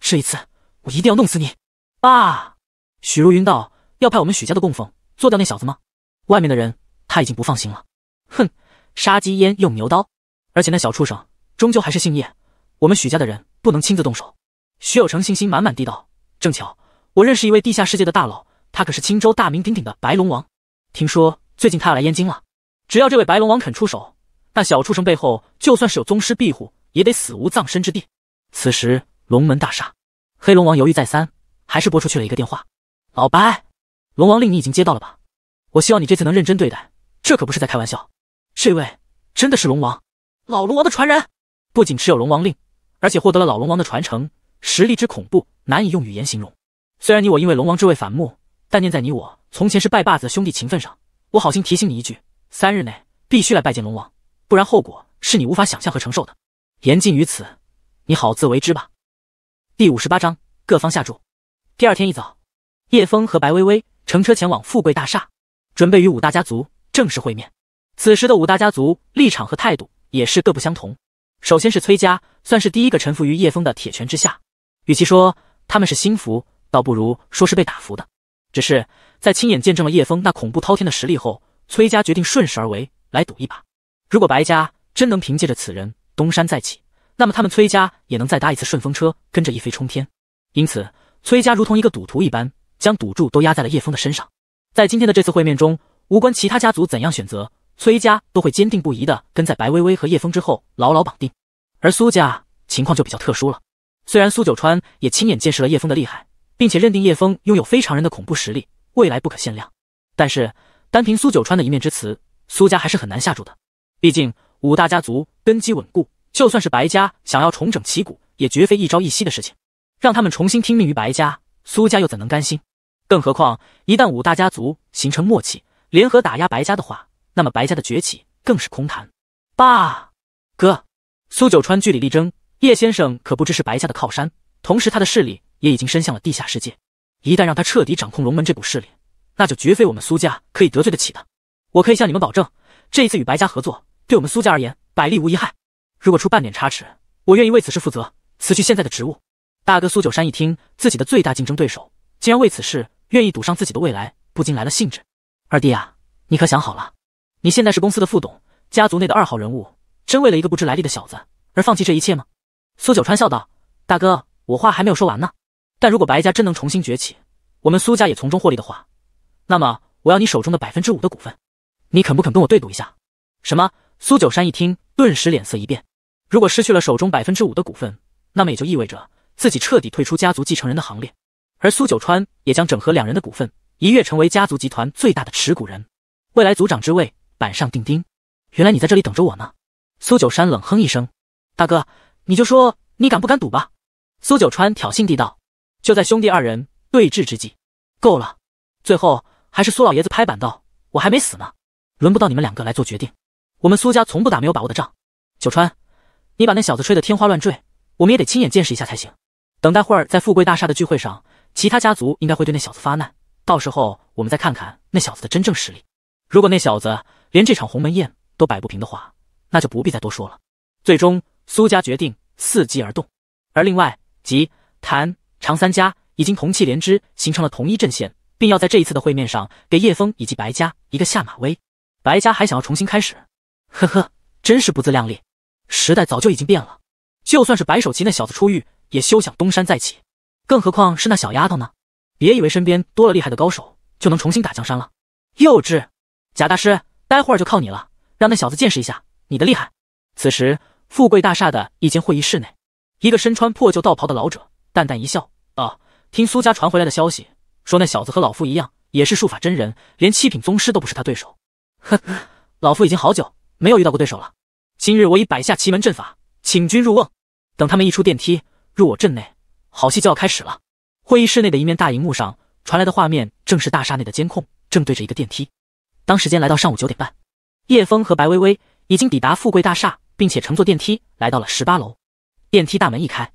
S2: 这一次！”我一定要弄死你！爸，许如云道：“要派我们许家的供奉做掉那小子吗？外面的人他已经不放心了。”哼，杀鸡焉用牛刀？而且那小畜生终究还是姓叶，我们许家的人不能亲自动手。”许有成信心满满地道：“正巧，我认识一位地下世界的大佬，他可是青州大名鼎鼎的白龙王。听说最近他要来燕京了，只要这位白龙王肯出手，那小畜生背后就算是有宗师庇护，也得死无葬身之地。”此时，龙门大厦。黑龙王犹豫再三，还是拨出去了一个电话。老白，龙王令你已经接到了吧？我希望你这次能认真对待，这可不是在开玩笑。这位真的是龙王，老龙王的传人，不仅持有龙王令，而且获得了老龙王的传承，实力之恐怖难以用语言形容。虽然你我因为龙王之位反目，但念在你我从前是拜把子兄弟情分上，我好心提醒你一句：三日内必须来拜见龙王，不然后果是你无法想象和承受的。言尽于此，你好自为之吧。第五十八章各方下注。第二天一早，叶峰和白薇薇乘车前往富贵大厦，准备与五大家族正式会面。此时的五大家族立场和态度也是各不相同。首先是崔家，算是第一个臣服于叶峰的铁拳之下。与其说他们是心服，倒不如说是被打服的。只是在亲眼见证了叶峰那恐怖滔天的实力后，崔家决定顺势而为，来赌一把。如果白家真能凭借着此人东山再起，那么他们崔家也能再搭一次顺风车，跟着一飞冲天。因此，崔家如同一个赌徒一般，将赌注都压在了叶峰的身上。在今天的这次会面中，无关其他家族怎样选择，崔家都会坚定不移的跟在白薇薇和叶峰之后，牢牢绑定。而苏家情况就比较特殊了。虽然苏九川也亲眼见识了叶峰的厉害，并且认定叶峰拥有非常人的恐怖实力，未来不可限量。但是，单凭苏九川的一面之词，苏家还是很难下注的。毕竟，五大家族根基稳固。就算是白家想要重整旗鼓，也绝非一朝一夕的事情。让他们重新听命于白家，苏家又怎能甘心？更何况，一旦五大家族形成默契，联合打压白家的话，那么白家的崛起更是空谈。爸，哥，苏九川据理力争。叶先生可不知是白家的靠山，同时他的势力也已经伸向了地下世界。一旦让他彻底掌控龙门这股势力，那就绝非我们苏家可以得罪得起的。我可以向你们保证，这一次与白家合作，对我们苏家而言，百利无一害。如果出半点差池，我愿意为此事负责，辞去现在的职务。大哥苏九山一听自己的最大竞争对手竟然为此事愿意赌上自己的未来，不禁来了兴致。二弟啊，你可想好了？你现在是公司的副董，家族内的二号人物，真为了一个不知来历的小子而放弃这一切吗？苏九川笑道：“大哥，我话还没有说完呢。但如果白家真能重新崛起，我们苏家也从中获利的话，那么我要你手中的百分之五的股份，你肯不肯跟我对赌一下？”什么？苏九山一听，顿时脸色一变。如果失去了手中百分之五的股份，那么也就意味着自己彻底退出家族继承人的行列，而苏九川也将整合两人的股份，一跃成为家族集团最大的持股人，未来族长之位板上钉钉。原来你在这里等着我呢，苏九山冷哼一声：“大哥，你就说你敢不敢赌吧。”苏九川挑衅地道。就在兄弟二人对峙之际，够了，最后还是苏老爷子拍板道：“我还没死呢，轮不到你们两个来做决定。我们苏家从不打没有把握的仗。”九川。你把那小子吹得天花乱坠，我们也得亲眼见识一下才行。等待会儿在富贵大厦的聚会上，其他家族应该会对那小子发难，到时候我们再看看那小子的真正实力。如果那小子连这场鸿门宴都摆不平的话，那就不必再多说了。最终，苏家决定伺机而动，而另外即谭常三家已经同气连枝，形成了同一阵线，并要在这一次的会面上给叶枫以及白家一个下马威。白家还想要重新开始？呵呵，真是不自量力。时代早就已经变了，就算是白手棋那小子出狱，也休想东山再起，更何况是那小丫头呢？别以为身边多了厉害的高手，就能重新打江山了。幼稚，贾大师，待会儿就靠你了，让那小子见识一下你的厉害。此时，富贵大厦的一间会议室内，一个身穿破旧道袍的老者淡淡一笑：“哦，听苏家传回来的消息，说那小子和老夫一样，也是术法真人，连七品宗师都不是他对手。呵呵，老夫已经好久没有遇到过对手了。”今日我已摆下奇门阵法，请君入瓮。等他们一出电梯，入我阵内，好戏就要开始了。会议室内的一面大荧幕上传来的画面，正是大厦内的监控，正对着一个电梯。当时间来到上午九点半，叶枫和白薇薇已经抵达富贵大厦，并且乘坐电梯来到了十八楼。电梯大门一开，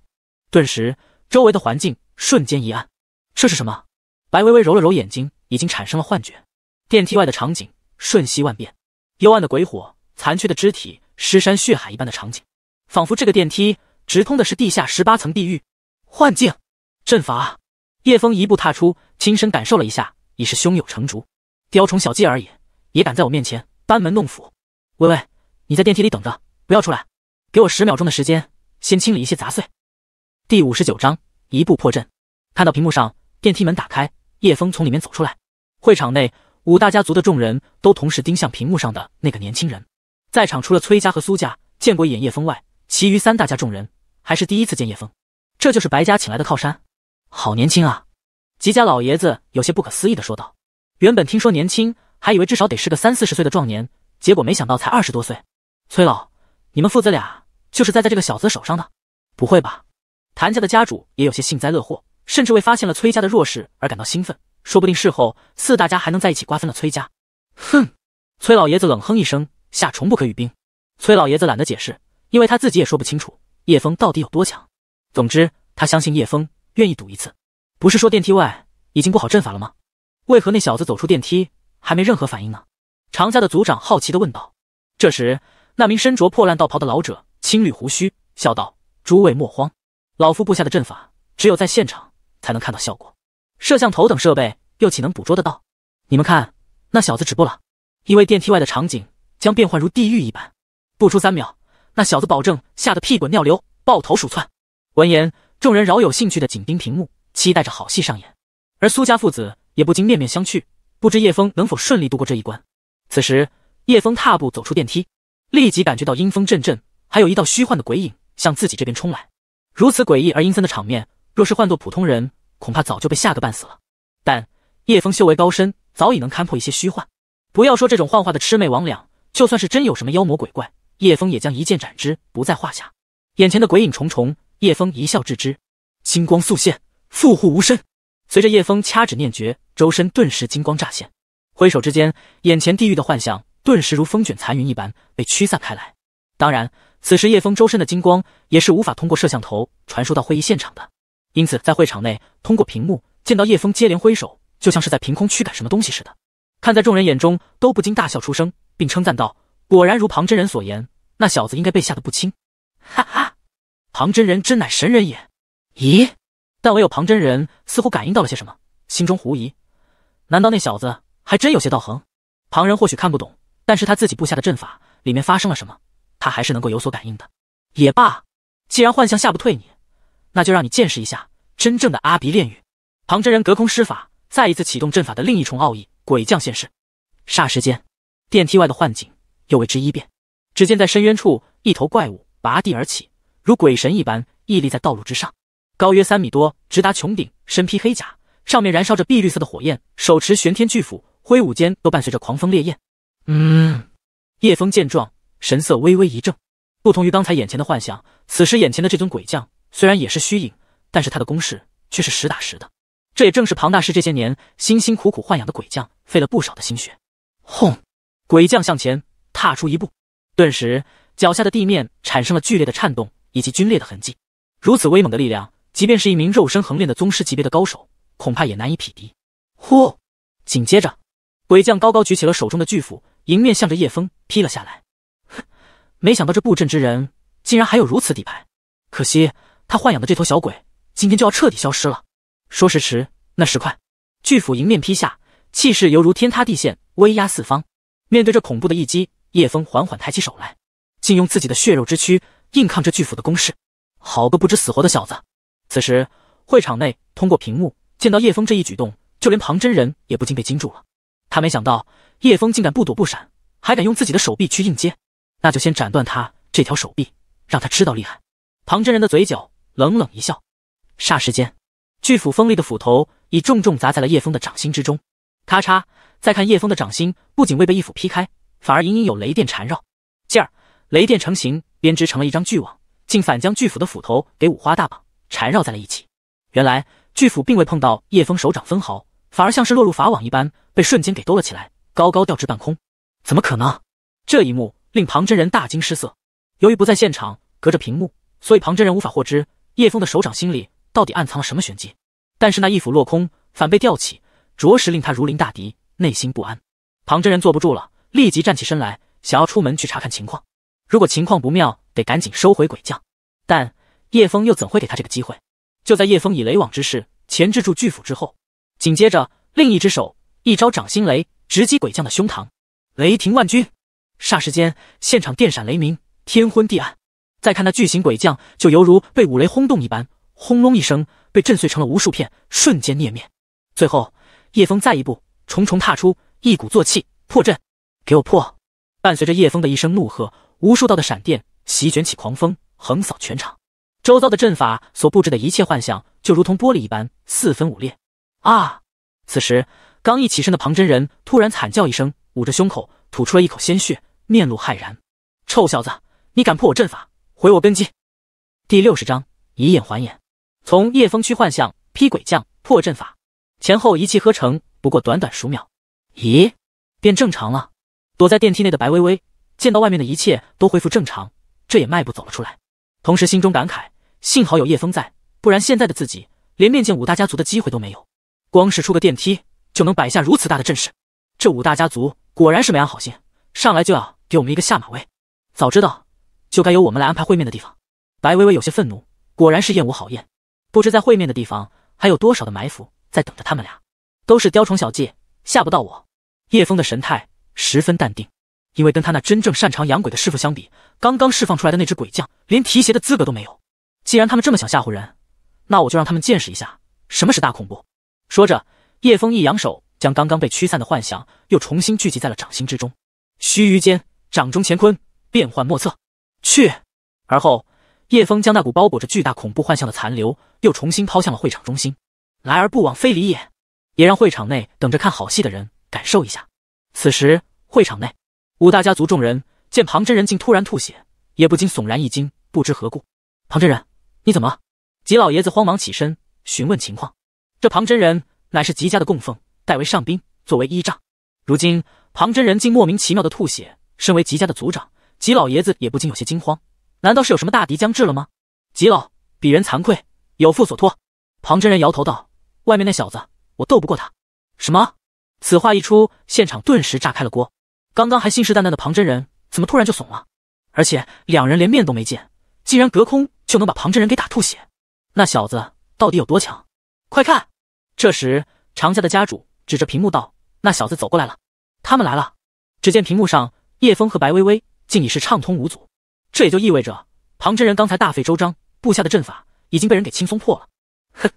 S2: 顿时周围的环境瞬间一暗。这是什么？白薇薇揉了揉眼睛，已经产生了幻觉。电梯外的场景瞬息万变，幽暗的鬼火，残缺的肢体。尸山血海一般的场景，仿佛这个电梯直通的是地下十八层地狱。幻境阵法，叶枫一步踏出，亲身感受了一下，已是胸有成竹。雕虫小技而已，也敢在我面前班门弄斧？微微，你在电梯里等着，不要出来，给我十秒钟的时间，先清理一些杂碎。第五十九章一步破阵。看到屏幕上电梯门打开，叶峰从里面走出来。会场内五大家族的众人都同时盯向屏幕上的那个年轻人。在场除了崔家和苏家见过一眼叶枫外，其余三大家众人还是第一次见叶枫。这就是白家请来的靠山，好年轻啊！吉家老爷子有些不可思议的说道：“原本听说年轻，还以为至少得是个三四十岁的壮年，结果没想到才二十多岁。”崔老，你们父子俩就是栽在这个小子手上的？不会吧？谭家的家主也有些幸灾乐祸，甚至为发现了崔家的弱势而感到兴奋。说不定事后四大家还能在一起瓜分了崔家。哼！崔老爷子冷哼一声。夏虫不可与冰。崔老爷子懒得解释，因为他自己也说不清楚叶枫到底有多强。总之，他相信叶枫愿意赌一次。不是说电梯外已经布好阵法了吗？为何那小子走出电梯还没任何反应呢？常家的族长好奇地问道。这时，那名身着破烂道袍的老者，青绿胡须，笑道：“诸位莫慌，老夫布下的阵法，只有在现场才能看到效果。摄像头等设备又岂能捕捉得到？你们看，那小子止步了，因为电梯外的场景。”将变幻如地狱一般，不出三秒，那小子保证吓得屁滚尿流，抱头鼠窜。闻言，众人饶有兴趣的紧盯屏幕，期待着好戏上演。而苏家父子也不禁面面相觑，不知叶枫能否顺利度过这一关。此时，叶枫踏步走出电梯，立即感觉到阴风阵阵，还有一道虚幻的鬼影向自己这边冲来。如此诡异而阴森的场面，若是换做普通人，恐怕早就被吓个半死了。但叶枫修为高深，早已能看破一些虚幻，不要说这种幻化的魑魅魍魉。就算是真有什么妖魔鬼怪，叶枫也将一剑斩之，不在话下。眼前的鬼影重重，叶枫一笑置之。金光速现，复护无身。随着叶枫掐指念诀，周身顿时金光乍现。挥手之间，眼前地狱的幻象顿时如风卷残云一般被驱散开来。当然，此时叶枫周身的金光也是无法通过摄像头传输到会议现场的，因此在会场内通过屏幕见到叶枫接连挥手，就像是在凭空驱赶什么东西似的。看在众人眼中，都不禁大笑出声。并称赞道：“果然如庞真人所言，那小子应该被吓得不轻。”哈哈，庞真人真乃神人也。咦，但唯有庞真人似乎感应到了些什么，心中狐疑。难道那小子还真有些道行？旁人或许看不懂，但是他自己布下的阵法里面发生了什么，他还是能够有所感应的。也罢，既然幻象吓不退你，那就让你见识一下真正的阿鼻炼狱。庞真人隔空施法，再一次启动阵法的另一重奥义，鬼将现世。霎时间。电梯外的幻境又为之一变，只见在深渊处，一头怪物拔地而起，如鬼神一般屹立在道路之上，高约三米多，直达穹顶，身披黑甲，上面燃烧着碧绿色的火焰，手持玄天巨斧，挥舞间都伴随着狂风烈焰。
S3: 嗯，
S2: 叶风见状，神色微微一怔。不同于刚才眼前的幻象，此时眼前的这尊鬼将虽然也是虚影，但是他的攻势却是实打实的。这也正是庞大师这些年辛辛苦苦豢养的鬼将，费了不少的心血。轰！鬼将向前踏出一步，顿时脚下的地面产生了剧烈的颤动以及龟裂的痕迹。如此威猛的力量，即便是一名肉身横练的宗师级别的高手，恐怕也难以匹敌。呼！紧接着，鬼将高高举起了手中的巨斧，迎面向着叶枫劈了下来。哼，没想到这布阵之人竟然还有如此底牌，可惜他豢养的这头小鬼今天就要彻底消失了。说时迟，那时快，巨斧迎面劈下，气势犹如天塌地陷，威压四方。面对这恐怖的一击，叶枫缓缓抬起手来，竟用自己的血肉之躯硬抗这巨斧的攻势。好个不知死活的小子！此时会场内通过屏幕见到叶枫这一举动，就连庞真人也不禁被惊住了。他没想到叶枫竟敢不躲不闪，还敢用自己的手臂去硬接。那就先斩断他这条手臂，让他知道厉害。庞真人的嘴角冷冷一笑，霎时间，巨斧锋利的斧头已重重砸在了叶枫的掌心之中。咔嚓！再看叶枫的掌心，不仅未被一斧劈开，反而隐隐有雷电缠绕。继而，雷电成型，编织成了一张巨网，竟反将巨斧的斧头给五花大绑，缠绕在了一起。原来，巨斧并未碰到叶枫手掌分毫，反而像是落入法网一般，被瞬间给兜了起来，高高吊至半空。怎么可能？这一幕令庞真人大惊失色。由于不在现场，隔着屏幕，所以庞真人无法获知叶枫的手掌心里到底暗藏了什么玄机。但是那一斧落空，反被吊起。着实令他如临大敌，内心不安。庞真人坐不住了，立即站起身来，想要出门去查看情况。如果情况不妙，得赶紧收回鬼将。但叶枫又怎会给他这个机会？就在叶枫以雷网之势钳制住巨斧之后，紧接着另一只手一招掌心雷直击鬼将的胸膛，雷霆万钧。霎时间，现场电闪雷鸣，天昏地暗。再看那巨型鬼将，就犹如被五雷轰动一般，轰隆一声被震碎成了无数片，瞬间灭灭。最后。叶风再一步，重重踏出，一鼓作气破阵，给我破！伴随着叶风的一声怒喝，无数道的闪电席卷起狂风，横扫全场，周遭的阵法所布置的一切幻象，就如同玻璃一般四分五裂。啊！此时刚一起身的庞真人突然惨叫一声，捂着胸口吐出了一口鲜血，面露骇然：“臭小子，你敢破我阵法，毁我根基！”第六十章以眼还眼，从叶风区幻象劈鬼将破阵法。前后一气呵成，不过短短数秒，咦，变正常了。躲在电梯内的白薇薇见到外面的一切都恢复正常，这也迈步走了出来，同时心中感慨：幸好有叶枫在，不然现在的自己连面见五大家族的机会都没有。光是出个电梯就能摆下如此大的阵势，这五大家族果然是没安好心，上来就要给我们一个下马威。早知道就该由我们来安排会面的地方。白薇薇有些愤怒，果然是燕无好燕，不知在会面的地方还有多少的埋伏。在等着他们俩，都是雕虫小技，吓不到我。叶枫的神态十分淡定，因为跟他那真正擅长养鬼的师傅相比，刚刚释放出来的那只鬼将连提鞋的资格都没有。既然他们这么想吓唬人，那我就让他们见识一下什么是大恐怖。说着，叶枫一扬手，将刚刚被驱散的幻想又重新聚集在了掌心之中。须臾间，掌中乾坤变幻莫测。去。而后，叶枫将那股包裹着巨大恐怖幻象的残留又重新抛向了会场中心。来而不往非礼也，也让会场内等着看好戏的人感受一下。此时会场内，五大家族众人见庞真人竟突然吐血，也不禁悚然一惊，不知何故。庞真人，你怎么了？吉老爷子慌忙起身询问情况。这庞真人乃是吉家的供奉，代为上宾，作为依仗。如今庞真人竟莫名其妙的吐血，身为吉家的族长，吉老爷子也不禁有些惊慌。难道是有什么大敌将至了吗？吉老，鄙人惭愧，有负所托。庞真人摇头道。外面那小子，我斗不过他。什么？此话一出，现场顿时炸开了锅。刚刚还信誓旦旦的庞真人，怎么突然就怂了？而且两人连面都没见，竟然隔空就能把庞真人给打吐血。那小子到底有多强？快看！这时，常家的家主指着屏幕道：“那小子走过来了。”他们来了。只见屏幕上，叶枫和白薇薇竟已是畅通无阻。这也就意味着，庞真人刚才大费周章布下的阵法，已经被人给轻松破了。哼！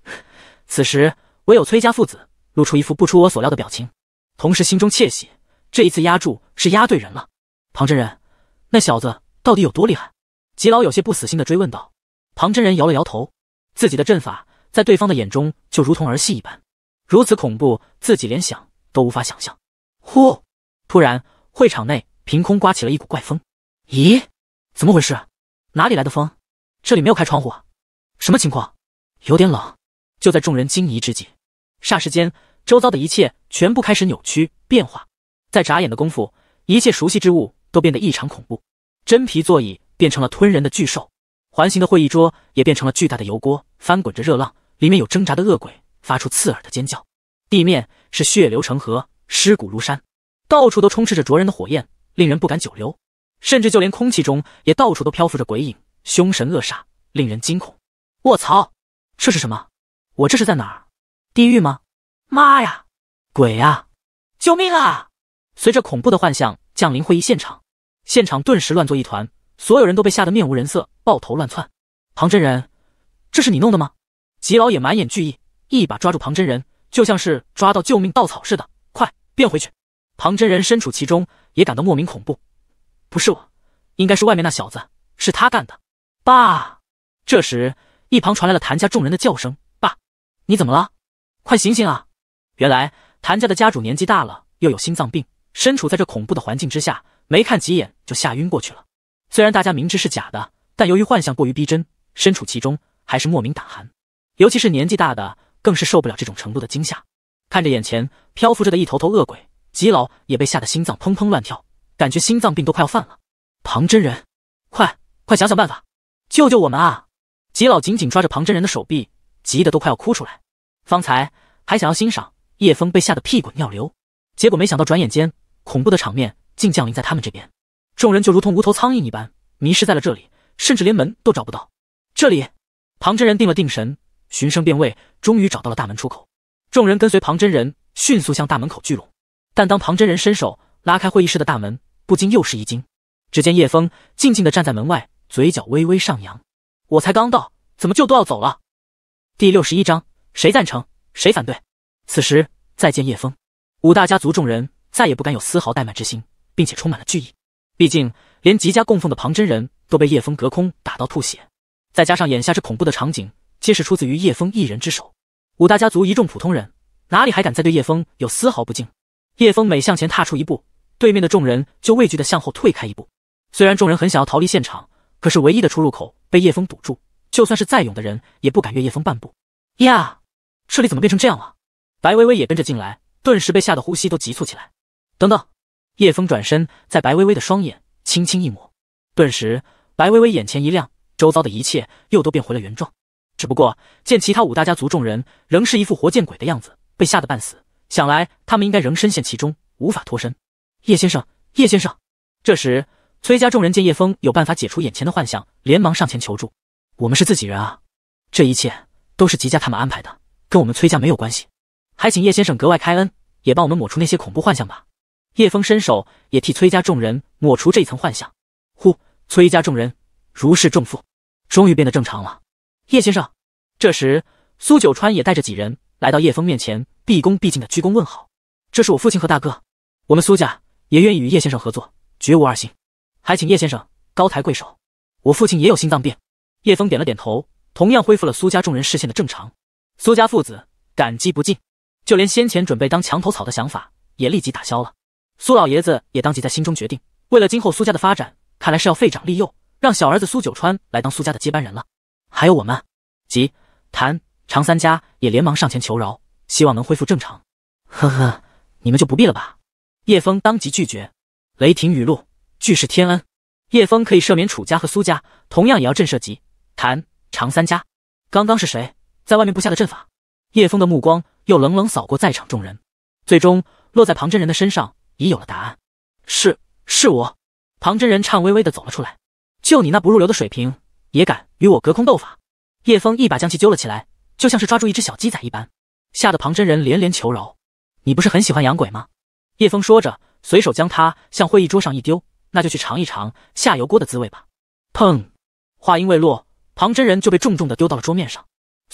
S2: 此时。唯有崔家父子露出一副不出我所料的表情，同时心中窃喜，这一次压住是压对人了。庞真人，那小子到底有多厉害？吉老有些不死心的追问道。庞真人摇了摇头，自己的阵法在对方的眼中就如同儿戏一般，如此恐怖，自己连想都无法想象。呼！突然，会场内凭空刮起了一股怪风。咦，怎么回事？哪里来的风？这里没有开窗户啊！什么情况？有点冷。就在众人惊疑之际，霎时间，周遭的一切全部开始扭曲变化。在眨眼的功夫，一切熟悉之物都变得异常恐怖。真皮座椅变成了吞人的巨兽，环形的会议桌也变成了巨大的油锅，翻滚着热浪，里面有挣扎的恶鬼，发出刺耳的尖叫。地面是血流成河，尸骨如山，到处都充斥着灼人的火焰，令人不敢久留。甚至就连空气中也到处都漂浮着鬼影，凶神恶煞，令人惊恐。我操，这是什么？我这是在哪儿？地狱吗？妈呀！鬼呀！救命啊！随着恐怖的幻象降临会议现场，现场顿时乱作一团，所有人都被吓得面无人色，抱头乱窜。庞真人，这是你弄的吗？吉老也满眼惧意，一把抓住庞真人，就像是抓到救命稻草似的，快变回去！庞真人身处其中，也感到莫名恐怖。不是我，应该是外面那小子，是他干的。爸！这时一旁传来了谭家众人的叫声。你怎么了？快醒醒啊！原来谭家的家主年纪大了，又有心脏病，身处在这恐怖的环境之下，没看几眼就吓晕过去了。虽然大家明知是假的，但由于幻象过于逼真，身处其中还是莫名胆寒。尤其是年纪大的，更是受不了这种程度的惊吓。看着眼前漂浮着的一头头恶鬼，吉老也被吓得心脏砰砰乱跳，感觉心脏病都快要犯了。庞真人，快快想想办法，救救我们啊！吉老紧紧抓着庞真人的手臂，急得都快要哭出来。方才还想要欣赏，叶枫被吓得屁滚尿流，结果没想到转眼间，恐怖的场面竟降临在他们这边。众人就如同无头苍蝇一般，迷失在了这里，甚至连门都找不到。这里，庞真人定了定神，循声辨位，终于找到了大门出口。众人跟随庞真人，迅速向大门口聚拢。但当庞真人伸手拉开会议室的大门，不禁又是一惊。只见叶枫静静的站在门外，嘴角微微上扬。我才刚到，怎么就都要走了？第六十一章。谁赞成，谁反对？此时再见叶枫，五大家族众人再也不敢有丝毫怠慢之心，并且充满了惧意。毕竟，连吉家供奉的庞真人都被叶枫隔空打到吐血，再加上眼下这恐怖的场景，皆是出自于叶枫一人之手。五大家族一众普通人哪里还敢再对叶枫有丝毫不敬？叶枫每向前踏出一步，对面的众人就畏惧的向后退开一步。虽然众人很想要逃离现场，可是唯一的出入口被叶枫堵住，就算是再勇的人也不敢越叶枫半步呀。这里怎么变成这样了？白薇薇也跟着进来，顿时被吓得呼吸都急促起来。等等，叶枫转身在白薇薇的双眼轻轻一抹，顿时白薇薇眼前一亮，周遭的一切又都变回了原状。只不过见其他五大家族众人仍是一副活见鬼的样子，被吓得半死，想来他们应该仍深陷其中，无法脱身。叶先生，叶先生。这时崔家众人见叶枫有办法解除眼前的幻象，连忙上前求助。我们是自己人啊，这一切都是吉家他们安排的。跟我们崔家没有关系，还请叶先生格外开恩，也帮我们抹除那些恐怖幻象吧。叶峰伸手也替崔家众人抹除这一层幻象。呼，崔家众人如释重负，终于变得正常了。叶先生，这时苏九川也带着几人来到叶峰面前，毕恭毕敬的鞠躬问好：“这是我父亲和大哥，我们苏家也愿意与叶先生合作，绝无二心，还请叶先生高抬贵手。”我父亲也有心脏病。叶峰点了点头，同样恢复了苏家众人视线的正常。苏家父子感激不尽，就连先前准备当墙头草的想法也立即打消了。苏老爷子也当即在心中决定，为了今后苏家的发展，看来是要废长立幼，让小儿子苏九川来当苏家的接班人了。还有我们，吉谭常三家也连忙上前求饶，希望能恢复正常。呵呵，你们就不必了吧？叶峰当即拒绝。雷霆雨露俱是天恩，叶峰可以赦免楚家和苏家，同样也要震慑吉谭常三家。刚刚是谁？在外面布下的阵法，叶峰的目光又冷冷扫过在场众人，最终落在庞真人的身上，已有了答案。是，是我。庞真人颤巍巍的走了出来。就你那不入流的水平，也敢与我隔空斗法？叶峰一把将其揪了起来，就像是抓住一只小鸡仔一般，吓得庞真人连连求饶。你不是很喜欢养鬼吗？叶峰说着，随手将他向会议桌上一丢，那就去尝一尝下油锅的滋味吧。砰！话音未落，庞真人就被重重的丢到了桌面上。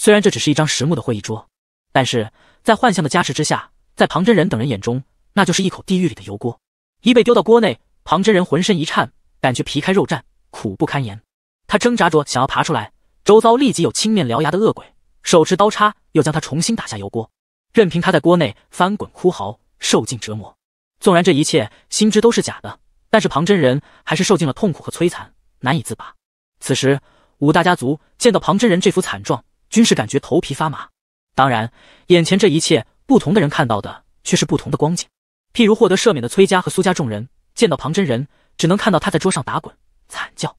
S2: 虽然这只是一张实木的会议桌，但是在幻象的加持之下，在庞真人等人眼中，那就是一口地狱里的油锅。一被丢到锅内，庞真人浑身一颤，感觉皮开肉绽，苦不堪言。他挣扎着想要爬出来，周遭立即有青面獠牙的恶鬼手持刀叉，又将他重新打下油锅，任凭他在锅内翻滚哭嚎，受尽折磨。纵然这一切心知都是假的，但是庞真人还是受尽了痛苦和摧残，难以自拔。此时，五大家族见到庞真人这副惨状。均是感觉头皮发麻。当然，眼前这一切，不同的人看到的却是不同的光景。譬如获得赦免的崔家和苏家众人，见到庞真人，只能看到他在桌上打滚、惨叫；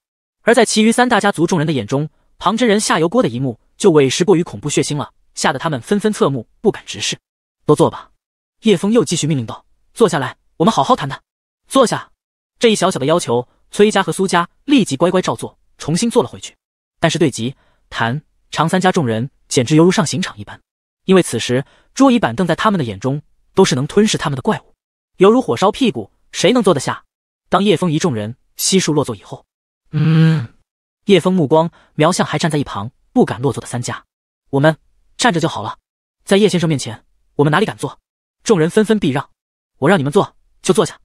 S2: 而在其余三大家族众人的眼中，庞真人下油锅的一幕就委实过于恐怖血腥了，吓得他们纷纷侧目，不敢直视。都坐吧，叶峰又继续命令道：“坐下来，我们好好谈谈。”坐下。这一小小的要求，崔家和苏家立即乖乖照做，重新坐了回去。但是，对极谈。常三家众人简直犹如上刑场一般，因为此时桌椅板凳在他们的眼中都是能吞噬他们的怪物，犹如火烧屁股，谁能坐得下？当叶枫一众人悉数落座以后，嗯，叶枫目光瞄向还站在一旁不敢落座的三家，我们站着就好了，在叶先生面前，我们哪里敢坐？众人纷纷避让，我让你们坐就坐下。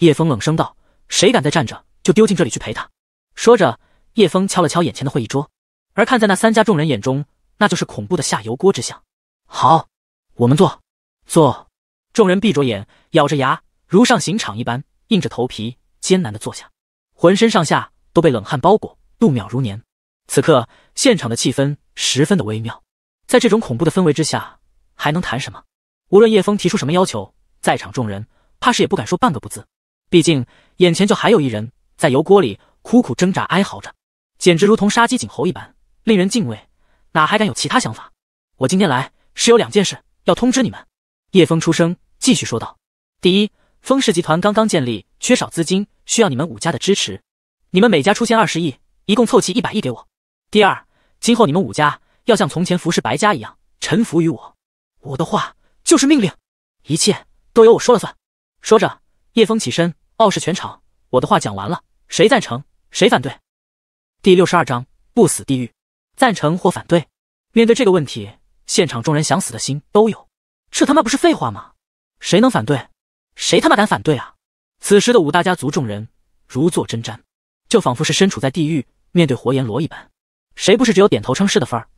S2: 叶枫冷声道：“谁敢再站着，就丢进这里去陪他。”说着，叶枫敲了敲眼前的会议桌。而看在那三家众人眼中，那就是恐怖的下油锅之象。好，我们坐坐。众人闭着眼，咬着牙，如上刑场一般，硬着头皮，艰难的坐下，浑身上下都被冷汗包裹，度秒如年。此刻，现场的气氛十分的微妙。在这种恐怖的氛围之下，还能谈什么？无论叶枫提出什么要求，在场众人怕是也不敢说半个不字。毕竟，眼前就还有一人在油锅里苦苦挣扎，哀嚎着，简直如同杀鸡儆猴一般。令人敬畏，哪还敢有其他想法？我今天来是有两件事要通知你们。叶峰出声继续说道：“第一，风氏集团刚刚建立，缺少资金，需要你们五家的支持。你们每家出现二十亿，一共凑齐一百亿给我。第二，今后你们五家要像从前服侍白家一样，臣服于我。我的话就是命令，一切都由我说了算。”说着，叶峰起身，傲视全场：“我的话讲完了，谁赞成，谁反对？”第六十二章不死地狱。赞成或反对？面对这个问题，现场众人想死的心都有。这他妈不是废话吗？谁能反对？谁他妈敢反对啊？此时的五大家族众人如坐针毡，就仿佛是身处在地狱，面对活阎罗一般。谁不是只有点头称是的份儿？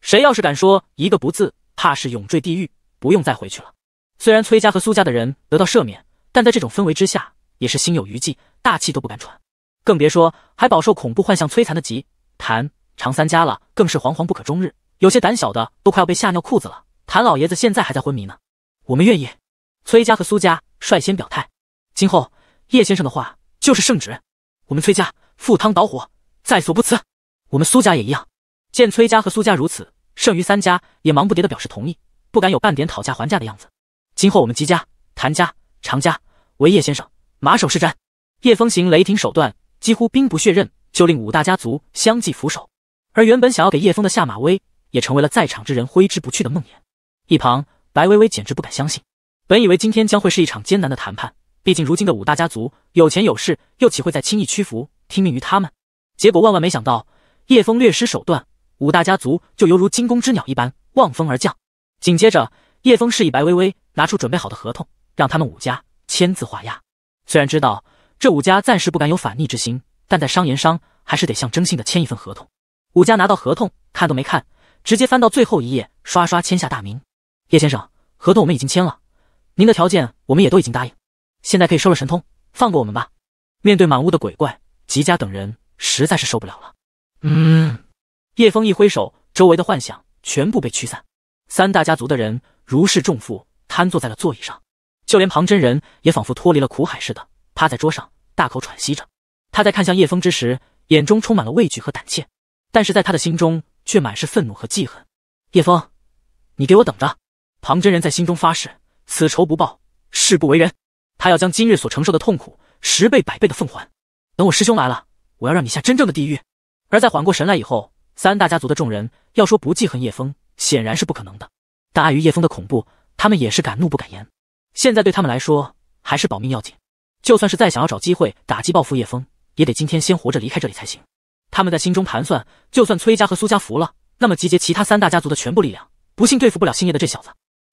S2: 谁要是敢说一个不字，怕是永坠地狱，不用再回去了。虽然崔家和苏家的人得到赦免，但在这种氛围之下，也是心有余悸，大气都不敢喘，更别说还饱受恐怖幻象摧残的吉谭。常三家了，更是惶惶不可终日，有些胆小的都快要被吓尿裤子了。谭老爷子现在还在昏迷呢，我们愿意。崔家和苏家率先表态，今后叶先生的话就是圣旨，我们崔家赴汤蹈火，在所不辞。我们苏家也一样。见崔家和苏家如此，剩余三家也忙不迭的表示同意，不敢有半点讨价还价的样子。今后我们姬家、谭家、常家为叶先生马首是瞻。叶风行雷霆手段，几乎兵不血刃，就令五大家族相继俯首。而原本想要给叶枫的下马威，也成为了在场之人挥之不去的梦魇。一旁，白薇薇简直不敢相信。本以为今天将会是一场艰难的谈判，毕竟如今的五大家族有钱有势，又岂会再轻易屈服、听命于他们？结果万万没想到，叶枫略施手段，五大家族就犹如惊弓之鸟一般，望风而降。紧接着，叶枫示意白薇薇拿出准备好的合同，让他们五家签字画押。虽然知道这五家暂时不敢有反逆之心，但在商言商，还是得象征性的签一份合同。武家拿到合同，看都没看，直接翻到最后一页，刷刷签下大名。叶先生，合同我们已经签了，您的条件我们也都已经答应，现在可以收了神通，放过我们吧。面对满屋的鬼怪，吉家等人实在是受不了了。嗯，叶风一挥手，周围的幻想全部被驱散。三大家族的人如释重负，瘫坐在了座椅上，就连庞真人也仿佛脱离了苦海似的，趴在桌上大口喘息着。他在看向叶枫之时，眼中充满了畏惧和胆怯。但是在他的心中却满是愤怒和记恨。叶峰，你给我等着！庞真人在心中发誓，此仇不报，誓不为人。他要将今日所承受的痛苦十倍百倍的奉还。等我师兄来了，我要让你下真正的地狱。而在缓过神来以后，三大家族的众人要说不记恨叶峰，显然是不可能的。但碍于叶峰的恐怖，他们也是敢怒不敢言。现在对他们来说，还是保命要紧。就算是再想要找机会打击报复叶峰，也得今天先活着离开这里才行。他们在心中盘算，就算崔家和苏家服了，那么集结其他三大家族的全部力量，不信对付不了星夜的这小子。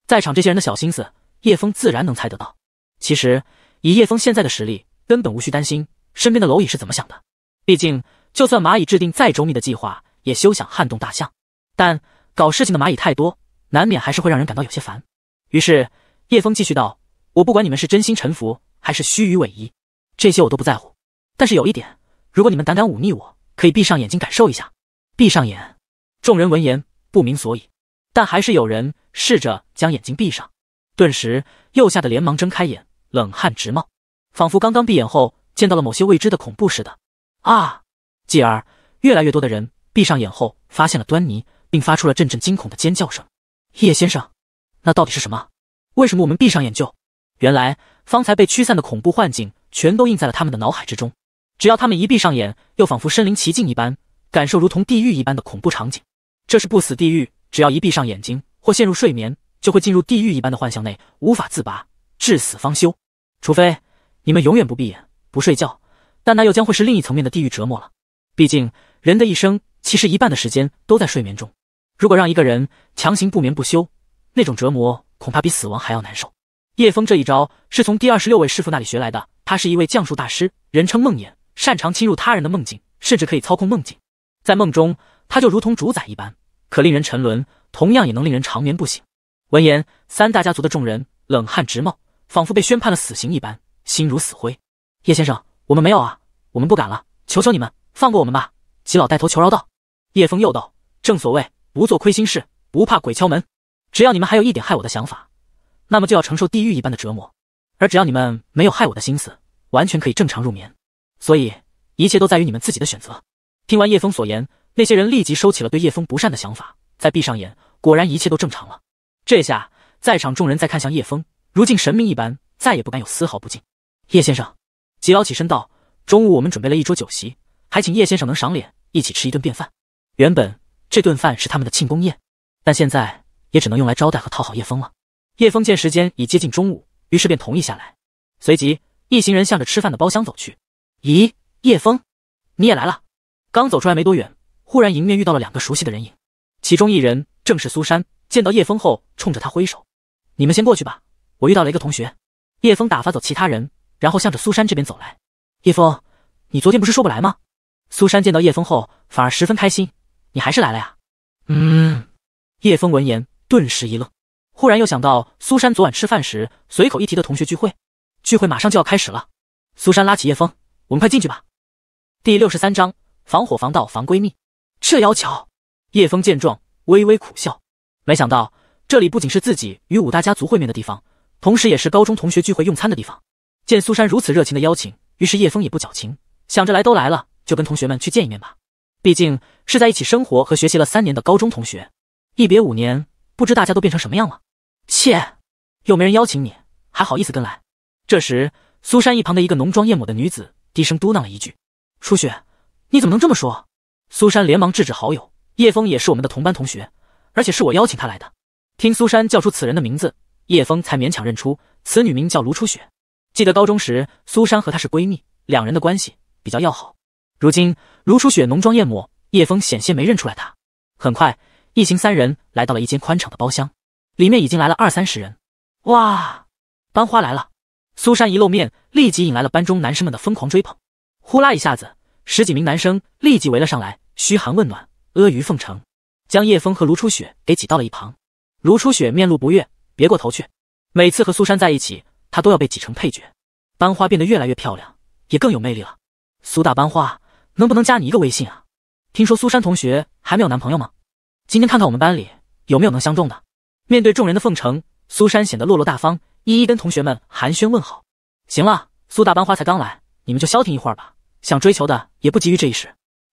S2: 在场这些人的小心思，叶枫自然能猜得到。其实以叶枫现在的实力，根本无需担心身边的蝼蚁是怎么想的。毕竟，就算蚂蚁制定再周密的计划，也休想撼动大象。但搞事情的蚂蚁太多，难免还是会让人感到有些烦。于是叶枫继续道：“我不管你们是真心臣服还是虚与委蛇，这些我都不在乎。但是有一点，如果你们胆敢忤逆我。”可以闭上眼睛感受一下。闭上眼，众人闻言不明所以，但还是有人试着将眼睛闭上，顿时又吓得连忙睁开眼，冷汗直冒，仿佛刚刚闭眼后见到了某些未知的恐怖似的。啊！继而越来越多的人闭上眼后发现了端倪，并发出了阵阵惊恐的尖叫声。叶先生，那到底是什么？为什么我们闭上眼就……原来方才被驱散的恐怖幻境全都印在了他们的脑海之中。只要他们一闭上眼，又仿佛身临其境一般，感受如同地狱一般的恐怖场景。这是不死地狱，只要一闭上眼睛或陷入睡眠，就会进入地狱一般的幻象内，无法自拔，至死方休。除非你们永远不闭眼、不睡觉，但那又将会是另一层面的地狱折磨了。毕竟，人的一生其实一半的时间都在睡眠中。如果让一个人强行不眠不休，那种折磨恐怕比死亡还要难受。叶峰这一招是从第二十六位师傅那里学来的，他是一位降术大师，人称梦魇。擅长侵入他人的梦境，甚至可以操控梦境。在梦中，他就如同主宰一般，可令人沉沦，同样也能令人长眠不醒。闻言，三大家族的众人冷汗直冒，仿佛被宣判了死刑一般，心如死灰。叶先生，我们没有啊，我们不敢了，求求你们放过我们吧！祁老带头求饶道。叶枫又道：“正所谓不做亏心事，不怕鬼敲门。只要你们还有一点害我的想法，那么就要承受地狱一般的折磨；而只要你们没有害我的心思，完全可以正常入眠。”所以，一切都在于你们自己的选择。听完叶枫所言，那些人立即收起了对叶枫不善的想法，再闭上眼，果然一切都正常了。这下，在场众人再看向叶枫，如敬神明一般，再也不敢有丝毫不敬。叶先生，吉老起身道：“中午我们准备了一桌酒席，还请叶先生能赏脸，一起吃一顿便饭。原本这顿饭是他们的庆功宴，但现在也只能用来招待和讨好叶枫了。”叶枫见时间已接近中午，于是便同意下来。随即，一行人向着吃饭的包厢走去。咦，叶枫，你也来了！刚走出来没多远，忽然迎面遇到了两个熟悉的人影，其中一人正是苏珊。见到叶枫后，冲着他挥手：“你们先过去吧，我遇到了一个同学。”叶枫打发走其他人，然后向着苏珊这边走来。叶枫，你昨天不是说不来吗？苏珊见到叶枫后，反而十分开心：“你还是来了呀！”嗯。叶枫闻言顿时一愣，忽然又想到苏珊昨晚吃饭时随口一提的同学聚会，聚会马上就要开始了。苏珊拉起叶枫。我们快进去吧。第六十三章防火防盗防闺蜜，这要求。叶枫见状微微苦笑，没想到这里不仅是自己与五大家族会面的地方，同时也是高中同学聚会用餐的地方。见苏珊如此热情的邀请，于是叶枫也不矫情，想着来都来了，就跟同学们去见一面吧。毕竟是在一起生活和学习了三年的高中同学，一别五年，不知大家都变成什么样了。切，又没人邀请你，还好意思跟来？这时，苏珊一旁的一个浓妆艳抹的女子。低声嘟囔了一句：“初雪，你怎么能这么说？”苏珊连忙制止好友。叶峰也是我们的同班同学，而且是我邀请他来的。听苏珊叫出此人的名字，叶峰才勉强认出此女名叫卢初雪。记得高中时，苏珊和她是闺蜜，两人的关系比较要好。如今卢初雪浓妆艳抹，叶峰险些没认出来她。很快，一行三人来到了一间宽敞的包厢，里面已经来了二三十人。哇，班花来了！苏珊一露面，立即引来了班中男生们的疯狂追捧。呼啦一下子，十几名男生立即围了上来，嘘寒问暖，阿谀奉承，将叶枫和卢初雪给挤到了一旁。卢初雪面露不悦，别过头去。每次和苏珊在一起，她都要被挤成配角。班花变得越来越漂亮，也更有魅力了。苏大班花，能不能加你一个微信啊？听说苏珊同学还没有男朋友吗？今天看看我们班里有没有能相中的。面对众人的奉承，苏珊显得落落大方。一一跟同学们寒暄问好。行了，苏大班花才刚来，你们就消停一会儿吧。想追求的也不急于这一时。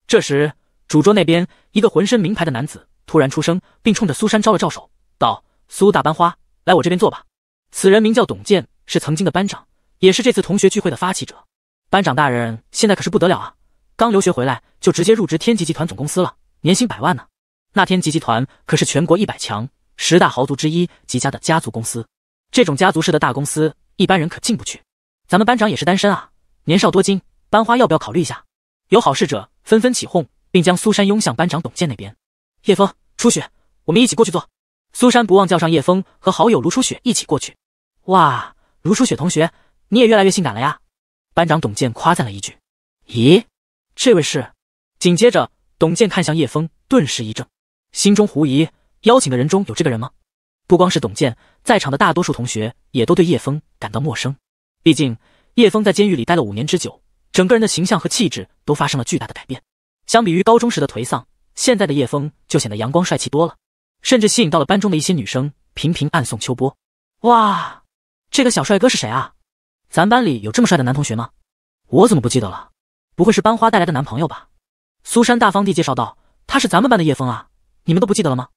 S2: 这时，主桌那边一个浑身名牌的男子突然出声，并冲着苏珊招了招手，道：“苏大班花，来我这边坐吧。”此人名叫董健，是曾经的班长，也是这次同学聚会的发起者。班长大人现在可是不得了啊！刚留学回来就直接入职天极集团总公司了，年薪百万呢。那天极集团可是全国一百强、十大豪族之一，极家的家族公司。这种家族式的大公司，一般人可进不去。咱们班长也是单身啊，年少多金，班花要不要考虑一下？有好事者纷纷起哄，并将苏珊拥向班长董健那边。叶枫、初雪，我们一起过去坐。苏珊不忘叫上叶枫和好友卢初雪一起过去。哇，卢初雪同学，你也越来越性感了呀！班长董健夸赞了一句。咦，这位是？紧接着，董健看向叶枫，顿时一怔，心中狐疑：邀请的人中有这个人吗？不光是董健，在场的大多数同学也都对叶枫感到陌生。毕竟叶枫在监狱里待了五年之久，整个人的形象和气质都发生了巨大的改变。相比于高中时的颓丧，现在的叶枫就显得阳光帅气多了，甚至吸引到了班中的一些女生，频频暗送秋波。哇，这个小帅哥是谁啊？咱班里有这么帅的男同学吗？我怎么不记得了？不会是班花带来的男朋友吧？苏珊大方地介绍道：“他是咱们班的叶枫啊，你们都不记得了吗？”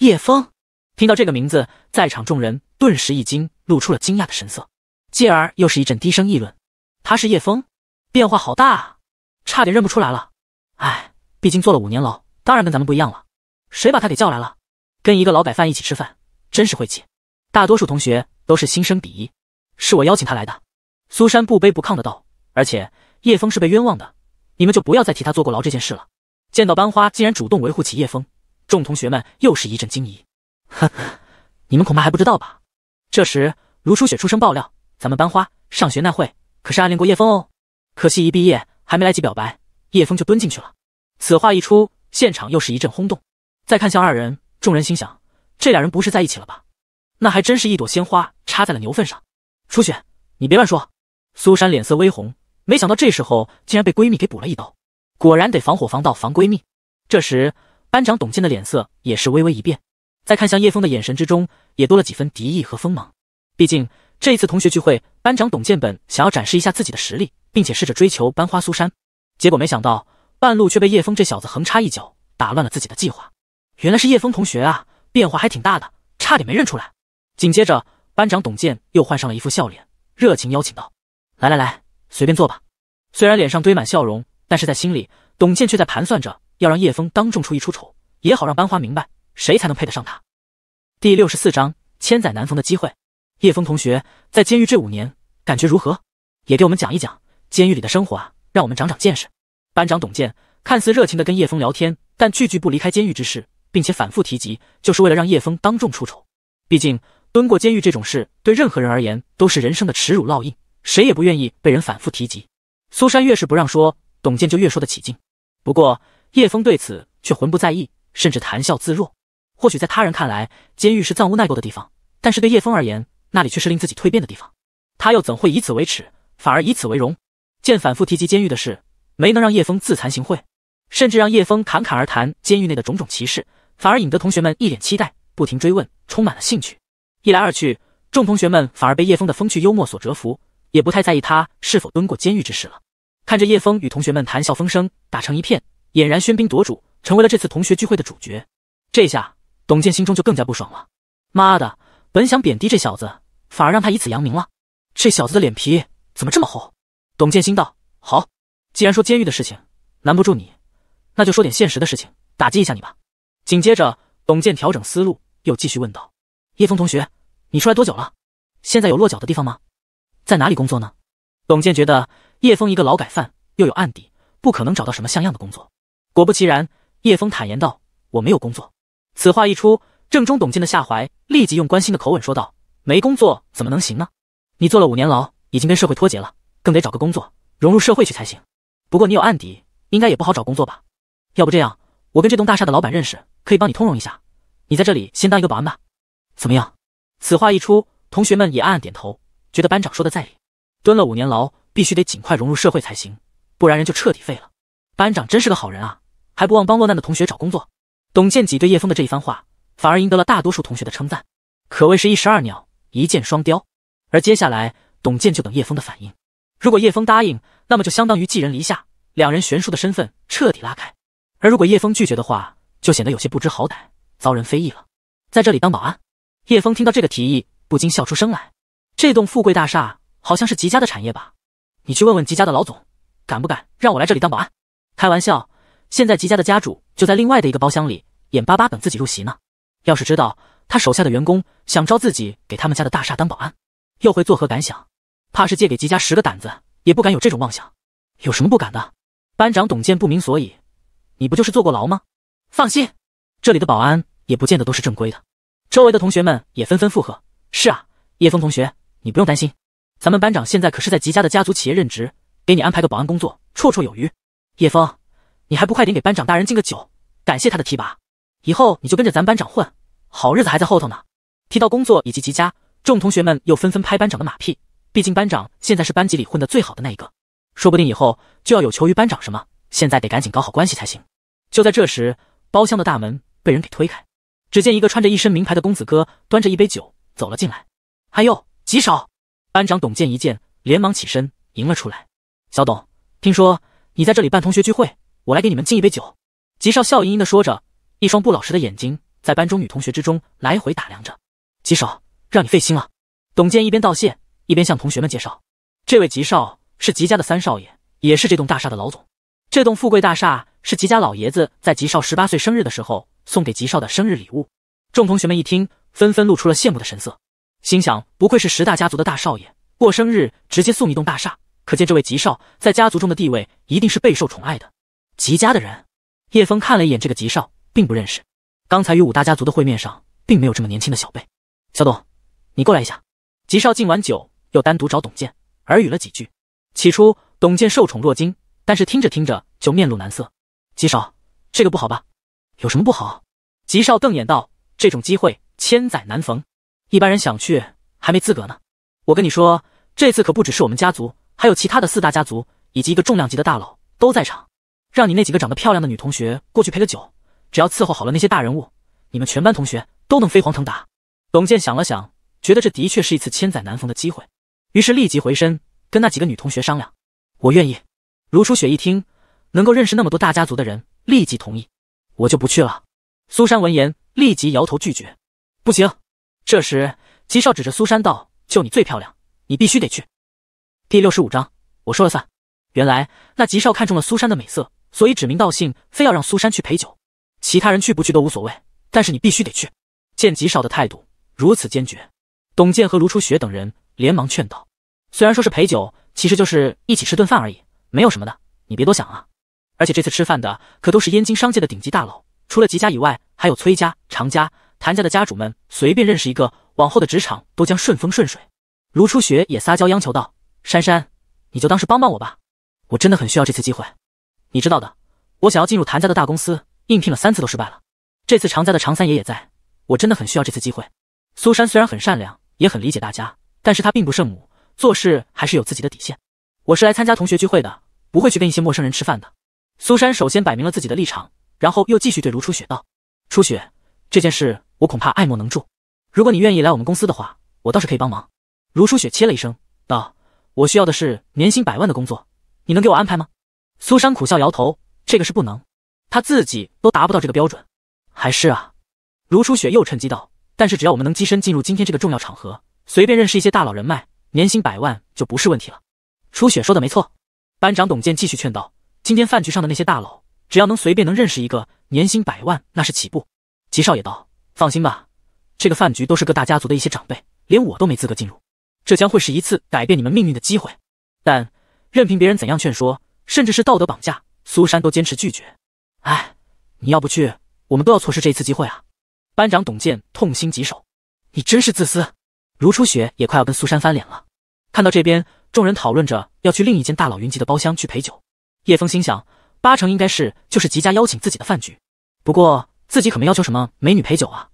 S2: 叶枫。听到这个名字，在场众人顿时一惊，露出了惊讶的神色，继而又是一阵低声议论。他是叶枫，变化好大啊，差点认不出来了。哎，毕竟坐了五年牢，当然跟咱们不一样了。谁把他给叫来了？跟一个劳改犯一起吃饭，真是晦气。大多数同学都是心生鄙夷。是我邀请他来的，苏珊不卑不亢的道。而且叶枫是被冤枉的，你们就不要再提他坐过牢这件事了。见到班花竟然主动维护起叶枫，众同学们又是一阵惊疑。呵呵，你们恐怕还不知道吧？这时，卢初雪出声爆料，咱们班花上学那会可是暗恋过叶枫哦，可惜一毕业还没来及表白，叶枫就蹲进去了。此话一出，现场又是一阵轰动。再看向二人，众人心想，这俩人不是在一起了吧？那还真是一朵鲜花插在了牛粪上。初雪，你别乱说。苏珊脸色微红，没想到这时候竟然被闺蜜给补了一刀，果然得防火防盗防闺蜜。这时，班长董健的脸色也是微微一变。在看向叶枫的眼神之中，也多了几分敌意和锋芒。毕竟这一次同学聚会，班长董健本想要展示一下自己的实力，并且试着追求班花苏珊，结果没想到半路却被叶枫这小子横插一脚，打乱了自己的计划。原来是叶枫同学啊，变化还挺大的，差点没认出来。紧接着，班长董健又换上了一副笑脸，热情邀请道：“来来来，随便坐吧。”虽然脸上堆满笑容，但是在心里，董健却在盘算着要让叶枫当众出一出丑，也好让班花明白。谁才能配得上他？第六十四章千载难逢的机会。叶峰同学在监狱这五年感觉如何？也给我们讲一讲监狱里的生活啊，让我们长长见识。班长董健看似热情的跟叶峰聊天，但句句不离开监狱之事，并且反复提及，就是为了让叶峰当众出丑。毕竟蹲过监狱这种事对任何人而言都是人生的耻辱烙印，谁也不愿意被人反复提及。苏珊越是不让说，董健就越说的起劲。不过叶峰对此却浑不在意，甚至谈笑自若。或许在他人看来，监狱是藏污纳垢的地方，但是对叶枫而言，那里却是令自己蜕变的地方。他又怎会以此为耻，反而以此为荣？见反复提及监狱的事，没能让叶枫自惭形秽，甚至让叶枫侃侃而谈监狱内的种种歧视，反而引得同学们一脸期待，不停追问，充满了兴趣。一来二去，众同学们反而被叶枫的风趣幽默所折服，也不太在意他是否蹲过监狱之事了。看着叶枫与同学们谈笑风生，打成一片，俨然喧宾夺主，成为了这次同学聚会的主角。这下。董健心中就更加不爽了。妈的，本想贬低这小子，反而让他以此扬名了。这小子的脸皮怎么这么厚？董健心道。好，既然说监狱的事情难不住你，那就说点现实的事情，打击一下你吧。紧接着，董健调整思路，又继续问道：“叶峰同学，你出来多久了？现在有落脚的地方吗？在哪里工作呢？”董健觉得叶峰一个劳改犯，又有案底，不可能找到什么像样的工作。果不其然，叶峰坦言道：“我没有工作。”此话一出，正中董健的下怀，立即用关心的口吻说道：“没工作怎么能行呢？你坐了五年牢，已经跟社会脱节了，更得找个工作，融入社会去才行。不过你有案底，应该也不好找工作吧？要不这样，我跟这栋大厦的老板认识，可以帮你通融一下。你在这里先当一个保安吧，怎么样？”此话一出，同学们也暗暗点头，觉得班长说的在理。蹲了五年牢，必须得尽快融入社会才行，不然人就彻底废了。班长真是个好人啊，还不忘帮落难的同学找工作。董建几对叶枫的这一番话，反而赢得了大多数同学的称赞，可谓是一石二鸟，一箭双雕。而接下来，董建就等叶枫的反应。如果叶枫答应，那么就相当于寄人篱下，两人悬殊的身份彻底拉开；而如果叶枫拒绝的话，就显得有些不知好歹，遭人非议了。在这里当保安，叶枫听到这个提议，不禁笑出声来。这栋富贵大厦好像是吉家的产业吧？你去问问吉家的老总，敢不敢让我来这里当保安？开玩笑。现在吉家的家主就在另外的一个包厢里，眼巴巴等自己入席呢。要是知道他手下的员工想招自己给他们家的大厦当保安，又会作何感想？怕是借给吉家十个胆子也不敢有这种妄想。有什么不敢的？班长董健不明所以：“你不就是坐过牢吗？”放心，这里的保安也不见得都是正规的。周围的同学们也纷纷附和：“是啊，叶枫同学，你不用担心，咱们班长现在可是在吉家的家族企业任职，给你安排个保安工作绰绰有余。”叶枫。你还不快点给班长大人敬个酒，感谢他的提拔，以后你就跟着咱班长混，好日子还在后头呢。提到工作以及吉佳，众同学们又纷纷拍班长的马屁，毕竟班长现在是班级里混的最好的那一个，说不定以后就要有求于班长什么，现在得赶紧搞好关系才行。就在这时，包厢的大门被人给推开，只见一个穿着一身名牌的公子哥端着一杯酒走了进来。哎呦，吉少！班长董健一见，连忙起身迎了出来。小董，听说你在这里办同学聚会？我来给你们敬一杯酒，吉少笑盈盈的说着，一双不老实的眼睛在班中女同学之中来回打量着。吉少，让你费心了。董健一边道谢，一边向同学们介绍，这位吉少是吉家的三少爷，也是这栋大厦的老总。这栋富贵大厦是吉家老爷子在吉少十八岁生日的时候送给吉少的生日礼物。众同学们一听，纷纷露出了羡慕的神色，心想不愧是十大家族的大少爷，过生日直接送一栋大厦，可见这位吉少在家族中的地位一定是备受宠爱的。吉家的人，叶峰看了一眼这个吉少，并不认识。刚才与五大家族的会面上，并没有这么年轻的小辈。小董，你过来一下。吉少敬完酒，又单独找董健耳语了几句。起初，董健受宠若惊，但是听着听着就面露难色。吉少，这个不好吧？有什么不好？吉少瞪眼道：“这种机会千载难逢，一般人想去还没资格呢。我跟你说，这次可不只是我们家族，还有其他的四大家族以及一个重量级的大佬都在场。”让你那几个长得漂亮的女同学过去陪个酒，只要伺候好了那些大人物，你们全班同学都能飞黄腾达。董健想了想，觉得这的确是一次千载难逢的机会，于是立即回身跟那几个女同学商量：“我愿意。”如初雪一听，能够认识那么多大家族的人，立即同意：“我就不去了。”苏珊闻言，立即摇头拒绝：“不行。”这时，吉少指着苏珊道：“就你最漂亮，你必须得去。”第六十五章，我说了算。原来那吉少看中了苏珊的美色。所以指名道姓，非要让苏珊去陪酒，其他人去不去都无所谓，但是你必须得去。见极少的态度如此坚决，董健和卢初雪等人连忙劝道：“虽然说是陪酒，其实就是一起吃顿饭而已，没有什么的，你别多想啊。而且这次吃饭的可都是燕京商界的顶级大佬，除了吉家以外，还有崔家、常家、谭家的家主们，随便认识一个，往后的职场都将顺风顺水。”卢初雪也撒娇央求道：“珊珊，你就当是帮帮我吧，我真的很需要这次机会。”你知道的，我想要进入谭家的大公司，应聘了三次都失败了。这次常家的常三爷也在，我真的很需要这次机会。苏珊虽然很善良，也很理解大家，但是她并不圣母，做事还是有自己的底线。我是来参加同学聚会的，不会去跟一些陌生人吃饭的。苏珊首先摆明了自己的立场，然后又继续对卢初雪道：“初雪，这件事我恐怕爱莫能助。如果你愿意来我们公司的话，我倒是可以帮忙。”卢初雪切了一声道：“我需要的是年薪百万的工作，你能给我安排吗？”苏珊苦笑摇头，这个是不能，她自己都达不到这个标准，还是啊？卢初雪又趁机道：“但是只要我们能跻身进入今天这个重要场合，随便认识一些大佬人脉，年薪百万就不是问题了。”初雪说的没错。班长董健继续劝道：“今天饭局上的那些大佬，只要能随便能认识一个，年薪百万那是起步。”吉少爷道：“放心吧，这个饭局都是各大家族的一些长辈，连我都没资格进入。这将会是一次改变你们命运的机会。但任凭别人怎样劝说。”甚至是道德绑架，苏珊都坚持拒绝。哎，你要不去，我们都要错失这一次机会啊！班长董健痛心疾首。你真是自私！如初雪也快要跟苏珊翻脸了。看到这边，众人讨论着要去另一间大佬云集的包厢去陪酒。叶枫心想，八成应该是就是吉家邀请自己的饭局。不过自己可没要求什么美女陪酒啊！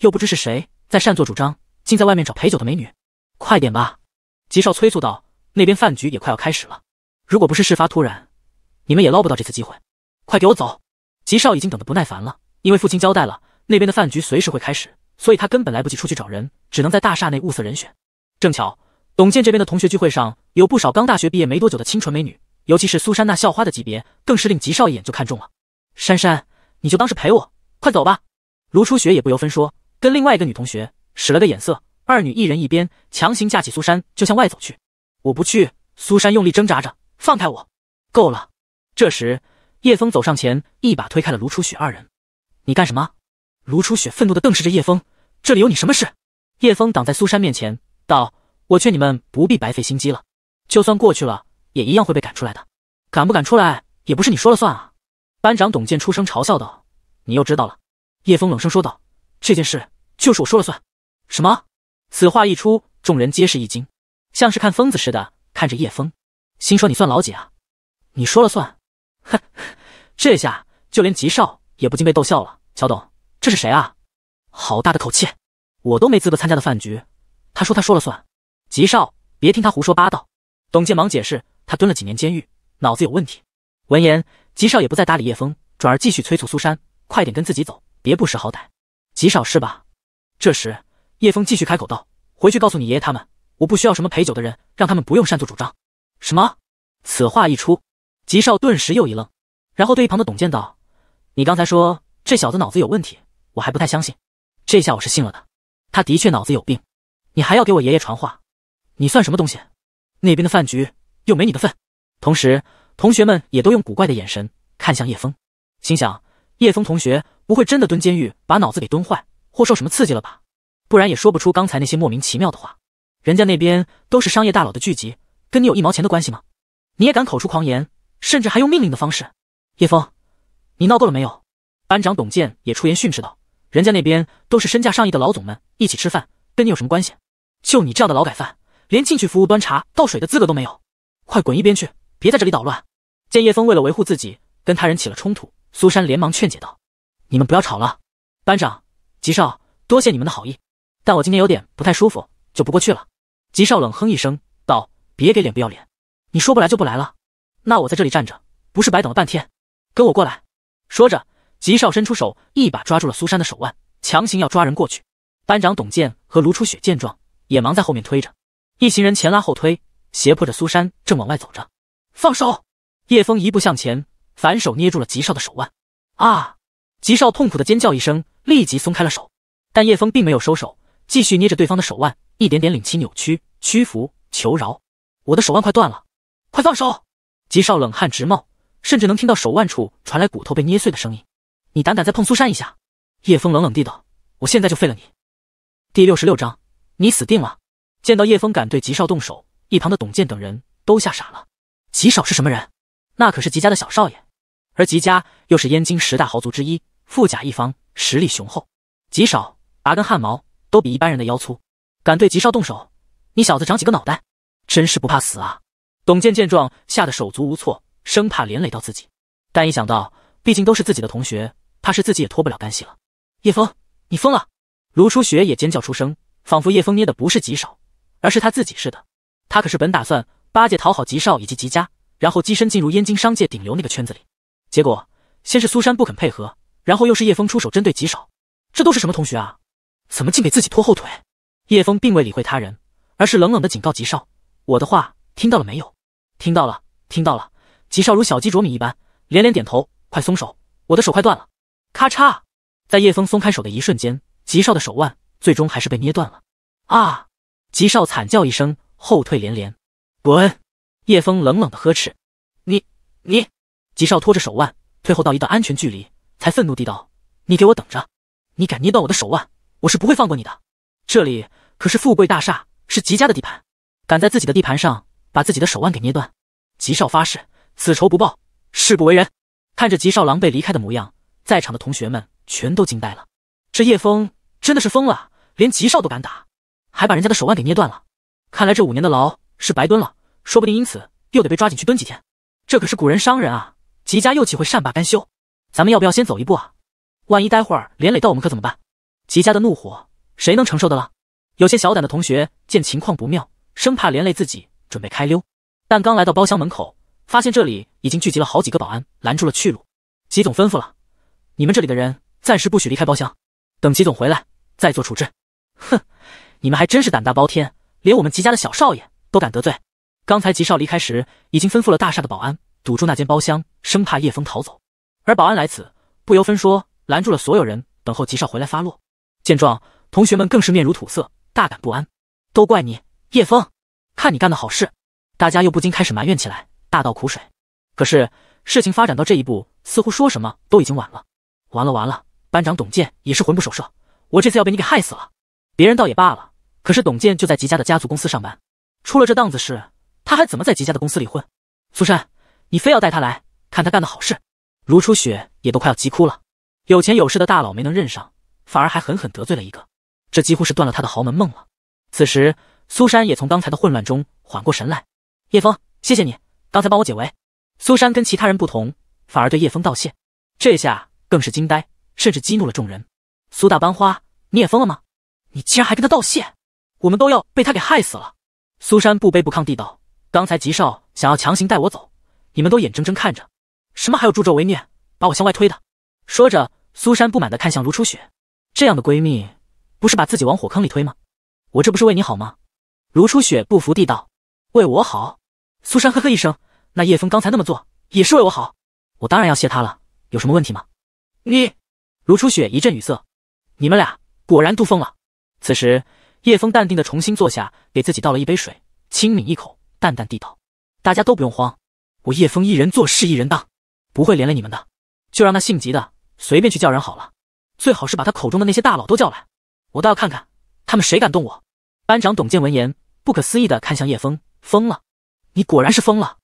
S2: 又不知是谁在擅作主张，竟在外面找陪酒的美女。快点吧，吉少催促道，那边饭局也快要开始了。如果不是事发突然，你们也捞不到这次机会。快给我走！吉少已经等得不耐烦了，因为父亲交代了，那边的饭局随时会开始，所以他根本来不及出去找人，只能在大厦内物色人选。正巧，董健这边的同学聚会上，有不少刚大学毕业没多久的清纯美女，尤其是苏珊那校花的级别，更是令吉少一眼就看中了。珊珊，你就当是陪我，快走吧！卢初雪也不由分说，跟另外一个女同学使了个眼色，二女一人一边，强行架起苏珊就向外走去。我不去！苏珊用力挣扎着。放开我！够了！这时，叶峰走上前，一把推开了卢初雪二人。你干什么？卢初雪愤怒的瞪视着叶峰，这里有你什么事？叶峰挡在苏珊面前，道：“我劝你们不必白费心机了，就算过去了，也一样会被赶出来的。敢不敢出来，也不是你说了算啊！”班长董健出声嘲笑道：“你又知道了？”叶峰冷声说道：“这件事就是我说了算。”什么？此话一出，众人皆是一惊，像是看疯子似的看着叶峰。心说你算老几啊？你说了算？哼！这下就连吉少也不禁被逗笑了。小董，这是谁啊？好大的口气！我都没资格参加的饭局，他说他说了算。吉少，别听他胡说八道。董健忙解释，他蹲了几年监狱，脑子有问题。闻言，吉少也不再搭理叶枫，转而继续催促苏珊快点跟自己走，别不识好歹。吉少是吧？这时，叶枫继续开口道：“回去告诉你爷爷他们，我不需要什么陪酒的人，让他们不用擅作主张。”什么？此话一出，吉少顿时又一愣，然后对一旁的董健道：“你刚才说这小子脑子有问题，我还不太相信，这下我是信了的。他的确脑子有病。你还要给我爷爷传话？你算什么东西？那边的饭局又没你的份。”同时，同学们也都用古怪的眼神看向叶枫，心想：叶枫同学不会真的蹲监狱把脑子给蹲坏，或受什么刺激了吧？不然也说不出刚才那些莫名其妙的话。人家那边都是商业大佬的聚集。跟你有一毛钱的关系吗？你也敢口出狂言，甚至还用命令的方式？叶峰，你闹够了没有？班长董健也出言训斥道：“人家那边都是身价上亿的老总们一起吃饭，跟你有什么关系？就你这样的劳改犯，连进去服务端茶倒水的资格都没有！快滚一边去，别在这里捣乱！”见叶峰为了维护自己跟他人起了冲突，苏珊连忙劝解道：“你们不要吵了，班长，吉少，多谢你们的好意，但我今天有点不太舒服，就不过去了。”吉少冷哼一声道。别给脸不要脸，你说不来就不来了，那我在这里站着不是白等了半天？跟我过来！说着，吉少伸出手，一把抓住了苏珊的手腕，强行要抓人过去。班长董健和卢初雪见状，也忙在后面推着，一行人前拉后推，胁迫着苏珊正往外走着。放手！叶枫一步向前，反手捏住了吉少的手腕。啊！吉少痛苦的尖叫一声，立即松开了手。但叶枫并没有收手，继续捏着对方的手腕，一点点领其扭曲、屈服、求饶。我的手腕快断了，快放手！吉少冷汗直冒，甚至能听到手腕处传来骨头被捏碎的声音。你胆敢再碰苏珊一下，叶枫冷冷地道：“我现在就废了你。”第六十六章，你死定了！见到叶枫敢对吉少动手，一旁的董健等人都吓傻了。吉少是什么人？那可是吉家的小少爷，而吉家又是燕京十大豪族之一，富甲一方，实力雄厚。吉少拔根汗毛都比一般人的腰粗，敢对吉少动手，你小子长几个脑袋？真是不怕死啊！董健见状吓得手足无措，生怕连累到自己。但一想到，毕竟都是自己的同学，怕是自己也脱不了干系了。叶峰，你疯了！卢初雪也尖叫出声，仿佛叶峰捏的不是吉少，而是他自己似的。他可是本打算八戒讨好吉少以及吉家，然后跻身进入燕京商界顶流那个圈子里。结果先是苏珊不肯配合，然后又是叶峰出手针对吉少，这都是什么同学啊？怎么竟给自己拖后腿？叶峰并未理会他人，而是冷冷的警告吉少。我的话听到了没有？听到了，听到了。吉少如小鸡啄米一般连连点头。快松手，我的手快断了！咔嚓，在叶枫松开手的一瞬间，吉少的手腕最终还是被捏断了。啊！吉少惨叫一声，后退连连。滚！叶枫冷冷的呵斥：“你，你！”吉少拖着手腕，退后到一段安全距离，才愤怒地道：“你给我等着！你敢捏断我的手腕，我是不会放过你的！这里可是富贵大厦，是吉家的地盘。”敢在自己的地盘上把自己的手腕给捏断，吉少发誓，此仇不报，誓不为人。看着吉少狼狈离开的模样，在场的同学们全都惊呆了。这叶枫真的是疯了，连吉少都敢打，还把人家的手腕给捏断了。看来这五年的牢是白蹲了，说不定因此又得被抓进去蹲几天。这可是古人伤人啊，吉家又岂会善罢甘休？咱们要不要先走一步啊？万一待会儿连累到我们可怎么办？吉家的怒火，谁能承受的了？有些小胆的同学见情况不妙。生怕连累自己，准备开溜，但刚来到包厢门口，发现这里已经聚集了好几个保安，拦住了去路。吉总吩咐了，你们这里的人暂时不许离开包厢，等吉总回来再做处置。哼，你们还真是胆大包天，连我们吉家的小少爷都敢得罪。刚才吉少离开时，已经吩咐了大厦的保安堵住那间包厢，生怕叶枫逃走。而保安来此，不由分说拦住了所有人，等候吉少回来发落。见状，同学们更是面如土色，大感不安。都怪你！叶枫，看你干的好事，大家又不禁开始埋怨起来，大倒苦水。可是事情发展到这一步，似乎说什么都已经晚了。完了完了，班长董健也是魂不守舍，我这次要被你给害死了。别人倒也罢了，可是董健就在吉家的家族公司上班，出了这档子事，他还怎么在吉家的公司里混？苏珊，你非要带他来看他干的好事，如初雪也都快要急哭了。有钱有势的大佬没能认上，反而还狠狠得罪了一个，这几乎是断了他的豪门梦了。此时。苏珊也从刚才的混乱中缓过神来，叶枫，谢谢你刚才帮我解围。苏珊跟其他人不同，反而对叶枫道谢，这下更是惊呆，甚至激怒了众人。苏大班花，你也疯了吗？你竟然还跟他道谢？我们都要被他给害死了。苏珊不卑不亢地道：“刚才吉少想要强行带我走，你们都眼睁睁看着，什么还有助纣为虐，把我向外推的。”说着，苏珊不满地看向如初雪，这样的闺蜜，不是把自己往火坑里推吗？我这不是为你好吗？如初雪不服地道：“为我好。”苏珊呵呵一声：“那叶枫刚才那么做也是为我好，我当然要谢他了。有什么问题吗？”你，如初雪一阵语塞。你们俩果然都疯了。此时，叶枫淡定的重新坐下，给自己倒了一杯水，轻抿一口，淡淡地道：“大家都不用慌，我叶枫一人做事一人当，不会连累你们的。就让那姓吉的随便去叫人好了，最好是把他口中的那些大佬都叫来，我倒要看看他们谁敢动我。”班长董健闻言，不可思议的看向叶枫，疯了！你果然是疯了！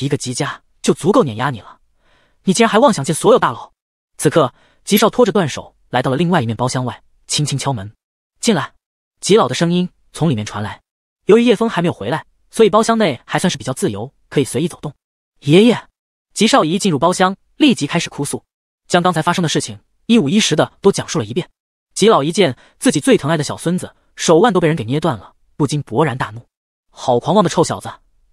S2: 一个吉家就足够碾压你了，你竟然还妄想见所有大佬！此刻，吉少拖着断手来到了另外一面包厢外，轻轻敲门。进来，吉老的声音从里面传来。由于叶枫还没有回来，所以包厢内还算是比较自由，可以随意走动。爷爷，吉少一进入包厢，立即开始哭诉，将刚才发生的事情一五一十的都讲述了一遍。吉老一见自己最疼爱的小孙子。手腕都被人给捏断了，不禁勃然大怒。好狂妄的臭小子，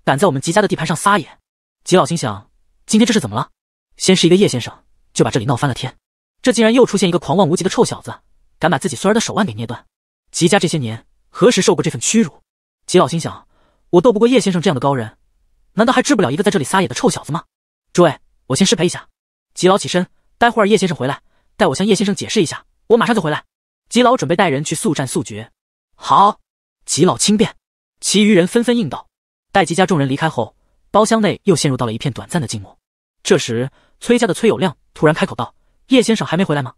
S2: 敢在我们吉家的地盘上撒野！吉老心想：今天这是怎么了？先是一个叶先生就把这里闹翻了天，这竟然又出现一个狂妄无极的臭小子，敢把自己孙儿的手腕给捏断！吉家这些年何时受过这份屈辱？吉老心想：我斗不过叶先生这样的高人，难道还治不了一个在这里撒野的臭小子吗？诸位，我先失陪一下。吉老起身，待会儿叶先生回来，待我向叶先生解释一下，我马上就回来。吉老准备带人去速战速决。好，极老轻便。其余人纷纷应道。待吉家众人离开后，包厢内又陷入到了一片短暂的静默。这时，崔家的崔有亮突然开口道：“叶先生还没回来吗？”“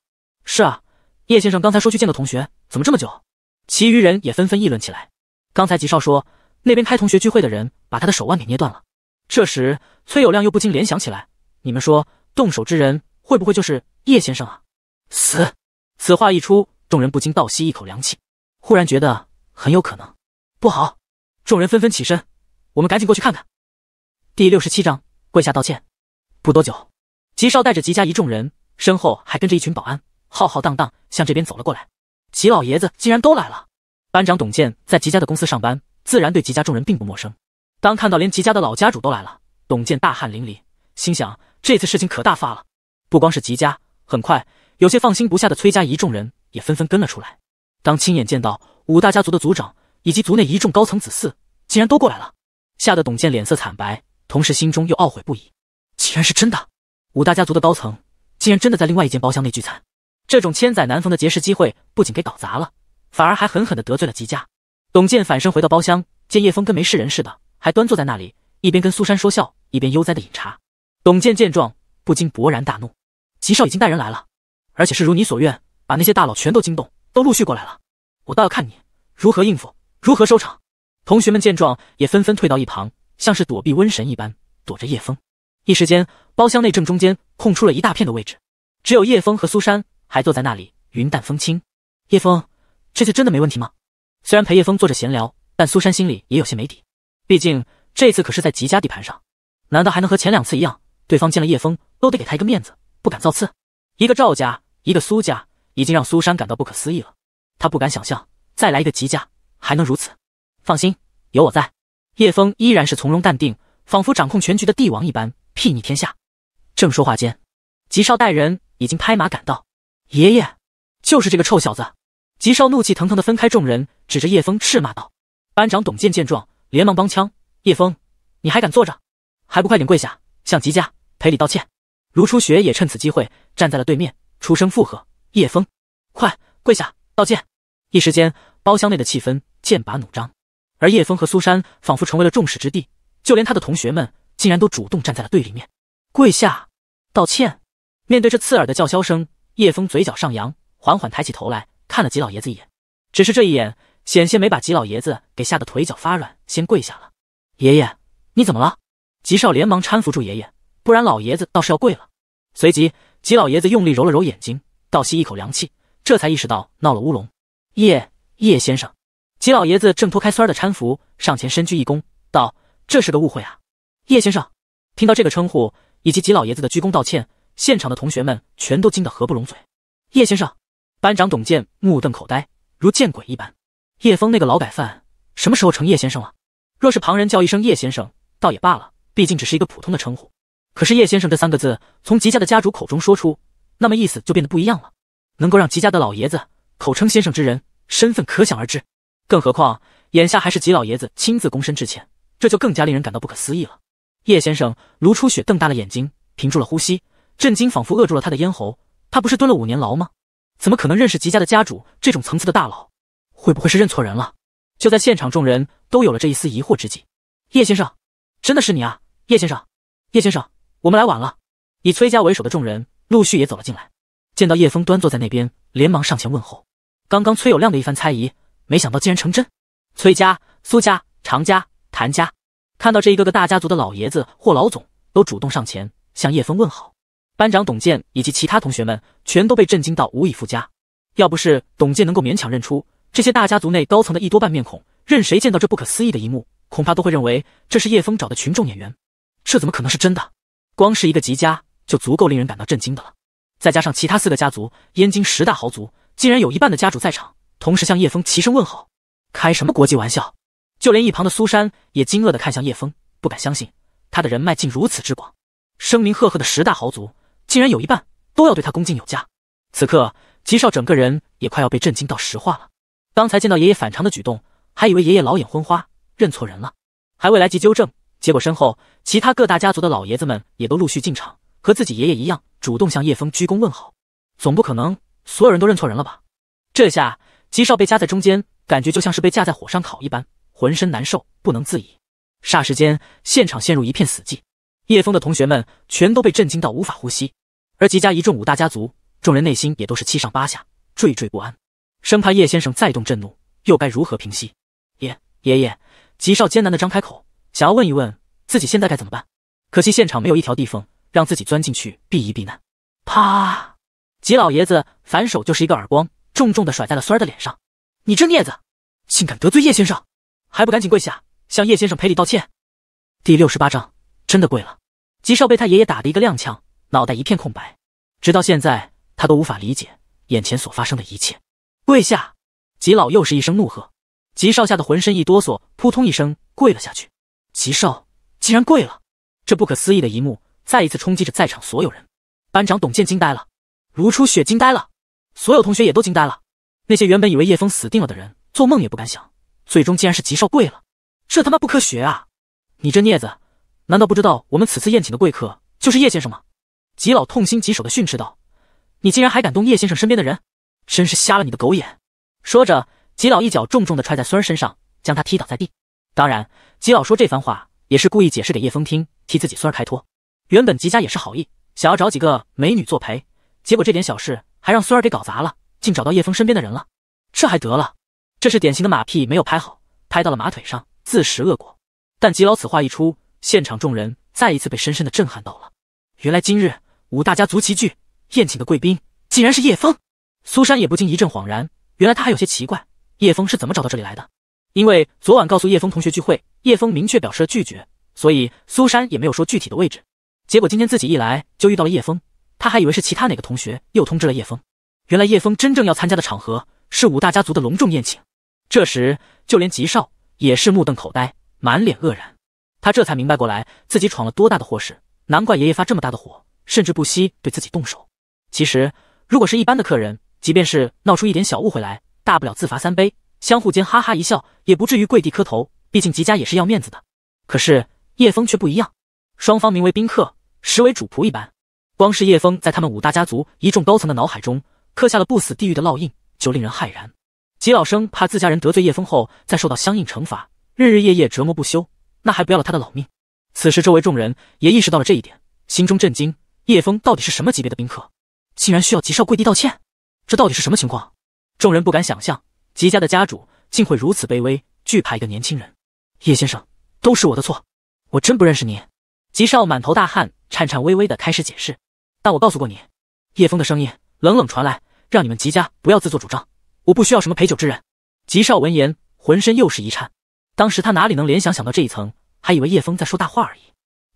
S2: 是啊，叶先生刚才说去见个同学，怎么这么久？”其余人也纷纷议论起来。刚才吉少说，那边开同学聚会的人把他的手腕给捏断了。这时，崔有亮又不禁联想起来：“你们说，动手之人会不会就是叶先生啊？”“死！”此话一出，众人不禁倒吸一口凉气。忽然觉得很有可能，不好！众人纷纷起身，我们赶紧过去看看。第六十七章跪下道歉。不多久，吉少带着吉家一众人，身后还跟着一群保安，浩浩荡荡向这边走了过来。吉老爷子竟然都来了！班长董健在吉家的公司上班，自然对吉家众人并不陌生。当看到连吉家的老家主都来了，董健大汗淋漓，心想这次事情可大发了。不光是吉家，很快，有些放心不下的崔家一众人也纷纷跟了出来。当亲眼见到五大家族的族长以及族内一众高层子嗣竟然都过来了，吓得董健脸色惨白，同时心中又懊悔不已。竟然是真的，五大家族的高层竟然真的在另外一间包厢内聚餐。这种千载难逢的结识机会不仅给搞砸了，反而还狠狠地得罪了吉家。董健返身回到包厢，见叶枫跟没事人似的，还端坐在那里，一边跟苏珊说笑，一边悠哉地饮茶。董健见状不禁勃然大怒：“吉少已经带人来了，而且是如你所愿，把那些大佬全都惊动。”都陆续过来了，我倒要看你如何应付，如何收场。同学们见状也纷纷退到一旁，像是躲避瘟神一般躲着叶枫。一时间，包厢内正中间空出了一大片的位置，只有叶枫和苏珊还坐在那里，云淡风轻。叶枫，这次真的没问题吗？虽然陪叶枫坐着闲聊，但苏珊心里也有些没底。毕竟这次可是在吉家地盘上，难道还能和前两次一样，对方见了叶枫都得给他一个面子，不敢造次？一个赵家，一个苏家。已经让苏珊感到不可思议了，她不敢想象再来一个吉家还能如此。放心，有我在。叶枫依然是从容淡定，仿佛掌控全局的帝王一般睥睨天下。正说话间，吉少带人已经拍马赶到。爷爷，就是这个臭小子！吉少怒气腾腾的分开众人，指着叶枫斥骂道：“班长，董健见状连忙帮腔：叶枫，你还敢坐着？还不快点跪下，向吉家赔礼道歉！”卢初雪也趁此机会站在了对面，出声附和。叶枫，快跪下道歉！一时间，包厢内的气氛剑拔弩张，而叶枫和苏珊仿佛成为了众矢之的，就连他的同学们竟然都主动站在了对立面，跪下道歉。面对这刺耳的叫嚣声，叶枫嘴角上扬，缓缓抬起头来看了吉老爷子一眼，只是这一眼，险些没把吉老爷子给吓得腿脚发软，先跪下了。爷爷，你怎么了？吉少连忙搀扶住爷爷，不然老爷子倒是要跪了。随即，吉老爷子用力揉了揉眼睛。倒吸一口凉气，这才意识到闹了乌龙。叶叶先生，吉老爷子挣脱开孙儿的搀扶，上前深鞠一躬，道：“这是个误会啊，叶先生。”听到这个称呼，以及吉老爷子的鞠躬道歉，现场的同学们全都惊得合不拢嘴。叶先生，班长董健目瞪口呆，如见鬼一般。叶峰那个劳改犯什么时候成叶先生了？若是旁人叫一声叶先生，倒也罢了，毕竟只是一个普通的称呼。可是“叶先生”这三个字从吉家的家主口中说出。那么意思就变得不一样了。能够让吉家的老爷子口称先生之人，身份可想而知。更何况眼下还是吉老爷子亲自躬身致歉，这就更加令人感到不可思议了。叶先生，卢初雪瞪大了眼睛，屏住了呼吸，震惊仿佛扼住了他的咽喉。他不是蹲了五年牢吗？怎么可能认识吉家的家主这种层次的大佬？会不会是认错人了？就在现场众人都有了这一丝疑惑之际，叶先生，真的是你啊！叶先生，叶先生，我们来晚了。以崔家为首的众人。陆续也走了进来，见到叶枫端坐在那边，连忙上前问候。刚刚崔有亮的一番猜疑，没想到竟然成真。崔家、苏家、常家、谭家，看到这一个个大家族的老爷子或老总，都主动上前向叶枫问好。班长董健以及其他同学们全都被震惊到无以复加。要不是董健能够勉强认出这些大家族内高层的一多半面孔，任谁见到这不可思议的一幕，恐怕都会认为这是叶枫找的群众演员。这怎么可能是真的？光是一个吉家。就足够令人感到震惊的了，再加上其他四个家族，燕京十大豪族竟然有一半的家主在场，同时向叶枫齐声问好。开什么国际玩笑？就连一旁的苏珊也惊愕的看向叶枫，不敢相信他的人脉竟如此之广，声名赫赫的十大豪族竟然有一半都要对他恭敬有加。此刻，齐少整个人也快要被震惊到石化了。刚才见到爷爷反常的举动，还以为爷爷老眼昏花认错人了，还未来及纠正，结果身后其他各大家族的老爷子们也都陆续进场。和自己爷爷一样，主动向叶枫鞠躬问好。总不可能所有人都认错人了吧？这下吉少被夹在中间，感觉就像是被架在火上烤一般，浑身难受，不能自已。霎时间，现场陷入一片死寂。叶枫的同学们全都被震惊到无法呼吸，而吉家一众五大家族众人内心也都是七上八下，惴惴不安，生怕叶先生再动震怒，又该如何平息？爷爷爷，吉少艰难的张开口，想要问一问自己现在该怎么办，可惜现场没有一条地缝。让自己钻进去避一避难。啪！吉老爷子反手就是一个耳光，重重的甩在了孙儿的脸上。你这孽子，竟敢得罪叶先生，还不赶紧跪下向叶先生赔礼道歉！第六十八章真的跪了。吉少被他爷爷打得一个踉跄，脑袋一片空白，直到现在他都无法理解眼前所发生的一切。跪下！吉老又是一声怒喝，吉少吓得浑身一哆嗦，扑通一声跪了下去。吉少竟然跪了！这不可思议的一幕。再一次冲击着在场所有人，班长董健惊呆了，如初雪惊呆了，所有同学也都惊呆了。那些原本以为叶峰死定了的人，做梦也不敢想，最终竟然是吉少贵了。这他妈不科学啊！你这孽子，难道不知道我们此次宴请的贵客就是叶先生吗？吉老痛心疾首的训斥道：“你竟然还敢动叶先生身边的人，真是瞎了你的狗眼！”说着，吉老一脚重重的踹在孙儿身上，将他踢倒在地。当然，吉老说这番话也是故意解释给叶峰听，替自己孙儿开脱。原本吉家也是好意，想要找几个美女作陪，结果这点小事还让孙儿给搞砸了，竟找到叶枫身边的人了，这还得了？这是典型的马屁没有拍好，拍到了马腿上，自食恶果。但吉老此话一出，现场众人再一次被深深的震撼到了。原来今日五大家族齐聚宴请的贵宾，竟然是叶枫。苏珊也不禁一阵恍然，原来他还有些奇怪，叶枫是怎么找到这里来的？因为昨晚告诉叶枫同学聚会，叶枫明确表示了拒绝，所以苏珊也没有说具体的位置。结果今天自己一来就遇到了叶枫，他还以为是其他哪个同学又通知了叶枫。原来叶枫真正要参加的场合是五大家族的隆重宴请。这时，就连吉少也是目瞪口呆，满脸愕然。他这才明白过来，自己闯了多大的祸事，难怪爷爷发这么大的火，甚至不惜对自己动手。其实，如果是一般的客人，即便是闹出一点小误会来，大不了自罚三杯，相互间哈哈一笑，也不至于跪地磕头。毕竟吉家也是要面子的。可是叶枫却不一样，双方名为宾客。实为主仆一般，光是叶枫在他们五大家族一众高层的脑海中刻下了不死地狱的烙印，就令人骇然。吉老生怕自家人得罪叶枫后，再受到相应惩罚，日日夜夜折磨不休，那还不要了他的老命。此时周围众人也意识到了这一点，心中震惊：叶枫到底是什么级别的宾客，竟然需要吉少跪地道歉？这到底是什么情况？众人不敢想象，吉家的家主竟会如此卑微，惧怕一个年轻人。叶先生，都是我的错，我真不认识你。吉少满头大汗，颤颤巍巍的开始解释。但我告诉过你，叶枫的声音冷冷传来，让你们吉家不要自作主张。我不需要什么陪酒之人。吉少闻言，浑身又是一颤。当时他哪里能联想想到这一层，还以为叶枫在说大话而已。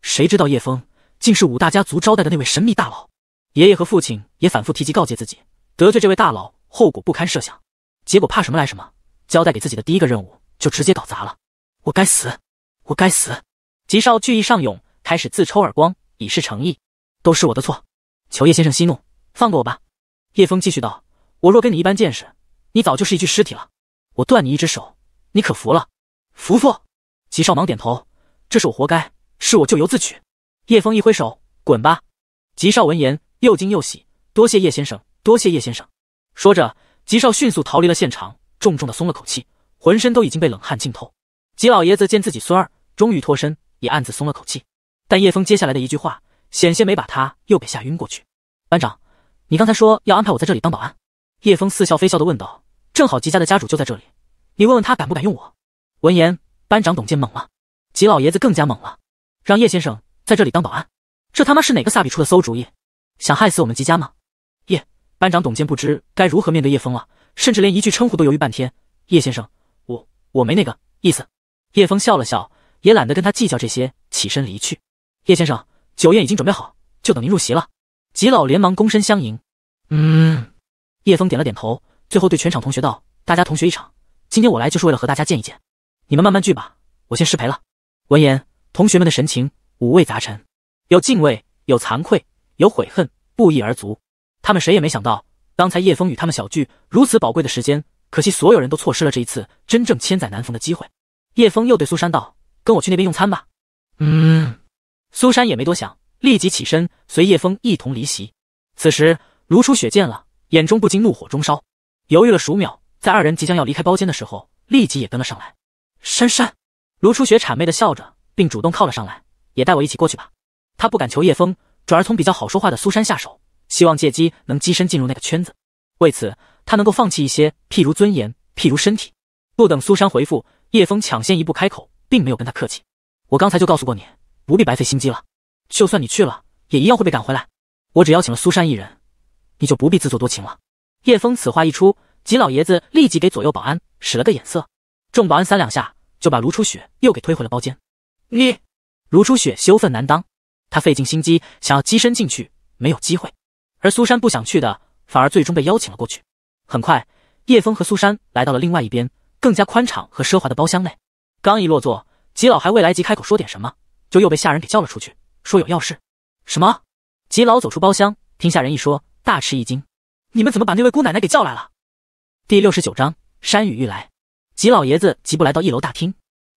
S2: 谁知道叶枫竟是五大家族招待的那位神秘大佬。爷爷和父亲也反复提及告诫自己，得罪这位大佬后果不堪设想。结果怕什么来什么，交代给自己的第一个任务就直接搞砸了。我该死，我该死。吉少惧意上涌。开始自抽耳光，以示诚意。都是我的错，求叶先生息怒，放过我吧。叶峰继续道：“我若跟你一般见识，你早就是一具尸体了。我断你一只手，你可服了？服服。”吉少忙点头：“这是我活该，是我咎由自取。”叶峰一挥手：“滚吧！”吉少闻言又惊又喜：“多谢叶先生，多谢叶先生。”说着，吉少迅速逃离了现场，重重的松了口气，浑身都已经被冷汗浸透。吉老爷子见自己孙儿终于脱身，也暗自松了口气。但叶峰接下来的一句话，险些没把他又给吓晕过去。班长，你刚才说要安排我在这里当保安？叶峰似笑非笑的问道。正好吉家的家主就在这里，你问问他敢不敢用我。闻言，班长董健懵了，吉老爷子更加懵了，让叶先生在这里当保安，这他妈是哪个萨比出的馊主意？想害死我们吉家吗？叶班长董健不知该如何面对叶峰了，甚至连一句称呼都犹豫半天。叶先生，我我没那个意思。叶峰笑了笑，也懒得跟他计较这些，起身离去。叶先生，酒宴已经准备好，就等您入席了。吉老连忙躬身相迎。
S3: 嗯，
S2: 叶峰点了点头，最后对全场同学道：“大家同学一场，今天我来就是为了和大家见一见。你们慢慢聚吧，我先失陪了。”闻言，同学们的神情五味杂陈，有敬畏，有惭愧，有悔恨，不一而足。他们谁也没想到，刚才叶峰与他们小聚如此宝贵的时间，可惜所有人都错失了这一次真正千载难逢的机会。叶峰又对苏珊道：“跟我去那边用餐吧。”
S3: 嗯。
S2: 苏珊也没多想，立即起身，随叶枫一同离席。此时，卢初雪见了，眼中不禁怒火中烧，犹豫了数秒，在二人即将要离开包间的时候，立即也跟了上来。珊珊，卢初雪谄媚的笑着，并主动靠了上来，也带我一起过去吧。她不敢求叶枫，转而从比较好说话的苏珊下手，希望借机能跻身进入那个圈子。为此，她能够放弃一些，譬如尊严，譬如身体。不等苏珊回复，叶枫抢先一步开口，并没有跟她客气。我刚才就告诉过你。不必白费心机了，就算你去了，也一样会被赶回来。我只邀请了苏珊一人，你就不必自作多情了。叶枫此话一出，吉老爷子立即给左右保安使了个眼色，众保安三两下就把卢初雪又给推回了包间。你，卢初雪羞愤难当，她费尽心机想要跻身进去，没有机会。而苏珊不想去的，反而最终被邀请了过去。很快，叶枫和苏珊来到了另外一边更加宽敞和奢华的包厢内。刚一落座，吉老还未来及开口说点什么。就又被下人给叫了出去，说有要事。什么？吉老走出包厢，听下人一说，大吃一惊。你们怎么把那位姑奶奶给叫来了？第六十九章山雨欲来。吉老爷子急步来到一楼大厅，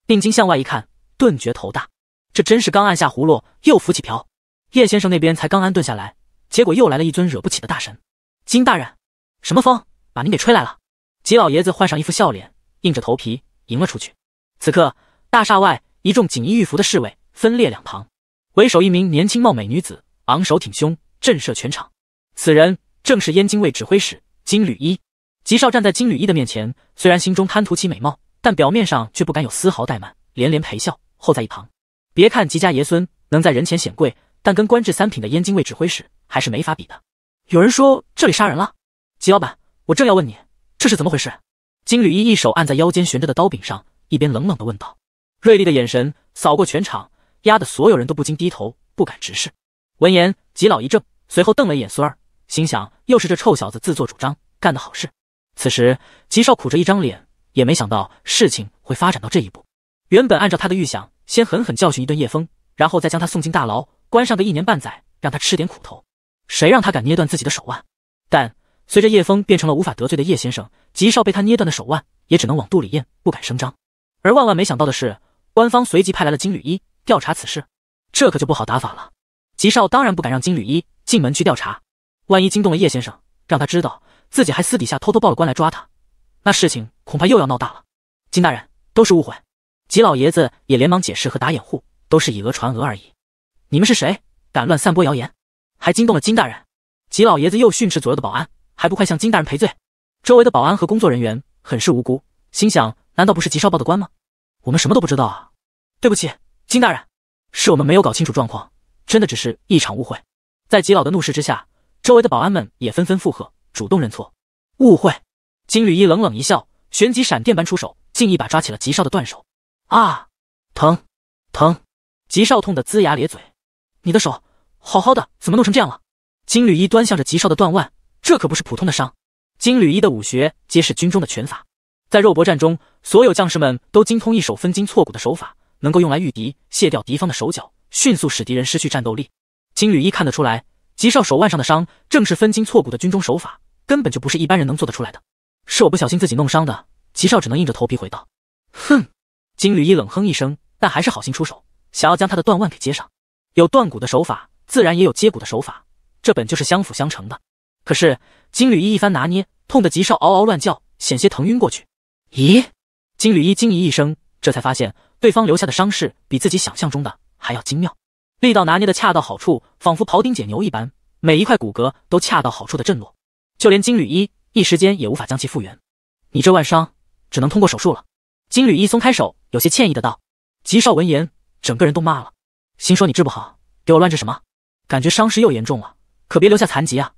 S2: 定睛向外一看，顿觉头大。这真是刚按下葫芦又浮起瓢。叶先生那边才刚安顿下来，结果又来了一尊惹不起的大神。金大人，什么风把您给吹来了？吉老爷子换上一副笑脸，硬着头皮迎了出去。此刻大厦外，一众锦衣玉服的侍卫。分列两旁，为首一名年轻貌美女子，昂首挺胸，震慑全场。此人正是燕京卫指挥使金缕衣。吉少站在金缕衣的面前，虽然心中贪图其美貌，但表面上却不敢有丝毫怠慢，连连陪笑，候在一旁。别看吉家爷孙能在人前显贵，但跟官至三品的燕京卫指挥使还是没法比的。有人说这里杀人了，吉老板，我正要问你，这是怎么回事？金缕衣一手按在腰间悬着的刀柄上，一边冷冷地问道，锐利的眼神扫过全场。压得所有人都不禁低头，不敢直视。闻言，吉老一怔，随后瞪了一眼孙儿，心想：又是这臭小子自作主张干的好事。此时，吉少苦着一张脸，也没想到事情会发展到这一步。原本按照他的预想，先狠狠教训一顿叶风，然后再将他送进大牢，关上个一年半载，让他吃点苦头。谁让他敢捏断自己的手腕？但随着叶风变成了无法得罪的叶先生，吉少被他捏断的手腕也只能往肚里咽，不敢声张。而万万没想到的是，官方随即派来了金缕衣。调查此事，这可就不好打法了。吉少当然不敢让金缕衣进门去调查，万一惊动了叶先生，让他知道自己还私底下偷偷报了官来抓他，那事情恐怕又要闹大了。金大人都是误会，吉老爷子也连忙解释和打掩护，都是以讹传讹而已。你们是谁？敢乱散播谣言，还惊动了金大人？吉老爷子又训斥左右的保安，还不快向金大人赔罪？周围的保安和工作人员很是无辜，心想：难道不是吉少报的官吗？我们什么都不知道啊！对不起。金大人，是我们没有搞清楚状况，真的只是一场误会。在吉老的怒视之下，周围的保安们也纷纷附和，主动认错。误会！金缕衣冷冷一笑，旋即闪电般出手，竟一把抓起了吉少的断手。啊！疼！疼！吉少痛得龇牙咧嘴。你的手好好的，怎么弄成这样了？金缕衣端向着吉少的断腕，这可不是普通的伤。金缕衣的武学皆是军中的拳法，在肉搏战中，所有将士们都精通一手分筋错骨的手法。能够用来御敌，卸掉敌方的手脚，迅速使敌人失去战斗力。金缕一看得出来，吉少手腕上的伤，正是分筋错骨的军中手法，根本就不是一般人能做得出来的。是我不小心自己弄伤的。吉少只能硬着头皮回道：“哼！”金缕一冷哼一声，但还是好心出手，想要将他的断腕给接上。有断骨的手法，自然也有接骨的手法，这本就是相辅相成的。可是金缕一一番拿捏，痛得吉少嗷嗷乱叫，险些疼晕过去。咦？金缕一惊疑一声。这才发现，对方留下的伤势比自己想象中的还要精妙，力道拿捏的恰到好处，仿佛庖丁解牛一般，每一块骨骼都恰到好处的震落，就连金缕衣一时间也无法将其复原。你这万伤，只能通过手术了。金缕衣松开手，有些歉意的道。吉少闻言，整个人都麻了，心说你治不好，给我乱治什么？感觉伤势又严重了，可别留下残疾啊！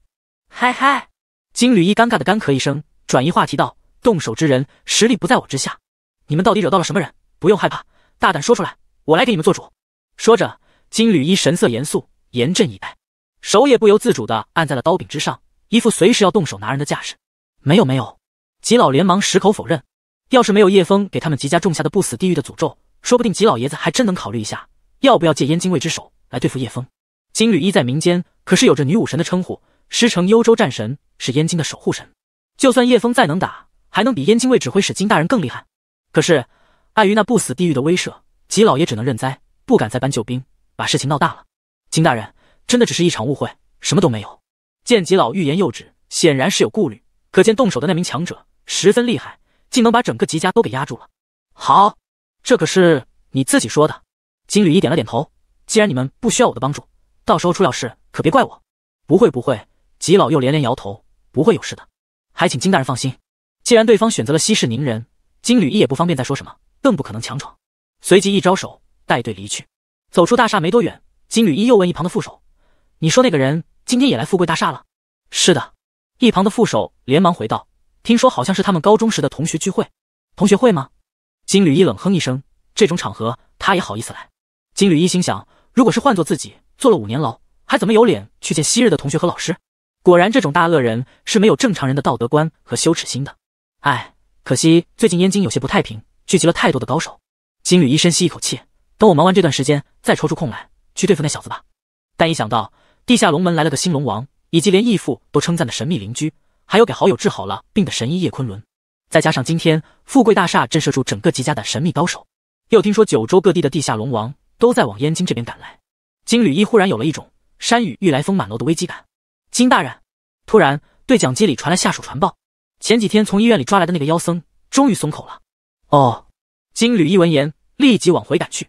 S2: 嗨嗨，金缕衣尴尬的干咳一声，转移话题道：“动手之人实力不在我之下。”你们到底惹到了什么人？不用害怕，大胆说出来，我来给你们做主。说着，金缕衣神色严肃，严阵以待，手也不由自主的按在了刀柄之上，一副随时要动手拿人的架势。没有没有，吉老连忙矢口否认。要是没有叶枫给他们吉家种下的不死地狱的诅咒，说不定吉老爷子还真能考虑一下，要不要借燕京卫之手来对付叶枫。金缕衣在民间可是有着女武神的称呼，师承幽州战神，是燕京的守护神。就算叶枫再能打，还能比燕京卫指挥使金大人更厉害？可是，碍于那不死地狱的威慑，吉老爷只能认栽，不敢再搬救兵，把事情闹大了。金大人，真的只是一场误会，什么都没有。见吉老欲言又止，显然是有顾虑，可见动手的那名强者十分厉害，竟能把整个吉家都给压住了。好，这可是你自己说的。金缕一点了点头，既然你们不需要我的帮助，到时候出了事可别怪我。不会不会，吉老又连连摇头，不会有事的，还请金大人放心。既然对方选择了息事宁人。金缕衣也不方便再说什么，更不可能强闯。随即一招手，带队离去。走出大厦没多远，金缕衣又问一旁的副手：“你说那个人今天也来富贵大厦了？”“是的。”一旁的副手连忙回道：“听说好像是他们高中时的同学聚会。”“同学会吗？”金缕衣冷哼一声：“这种场合他也好意思来？”金缕衣心想：“如果是换做自己，坐了五年牢，还怎么有脸去见昔日的同学和老师？”果然，这种大恶人是没有正常人的道德观和羞耻心的。唉。可惜最近燕京有些不太平，聚集了太多的高手。金缕衣深吸一口气，等我忙完这段时间，再抽出空来去对付那小子吧。但一想到地下龙门来了个新龙王，以及连义父都称赞的神秘邻居，还有给好友治好了病的神医叶昆仑，再加上今天富贵大厦震慑住整个吉家的神秘高手，又听说九州各地的地下龙王都在往燕京这边赶来，金缕衣忽然有了一种山雨欲来风满楼的危机感。金大人，突然对讲机里传来下属传报。前几天从医院里抓来的那个妖僧终于松口了。哦，金缕一闻言，立即往回赶去。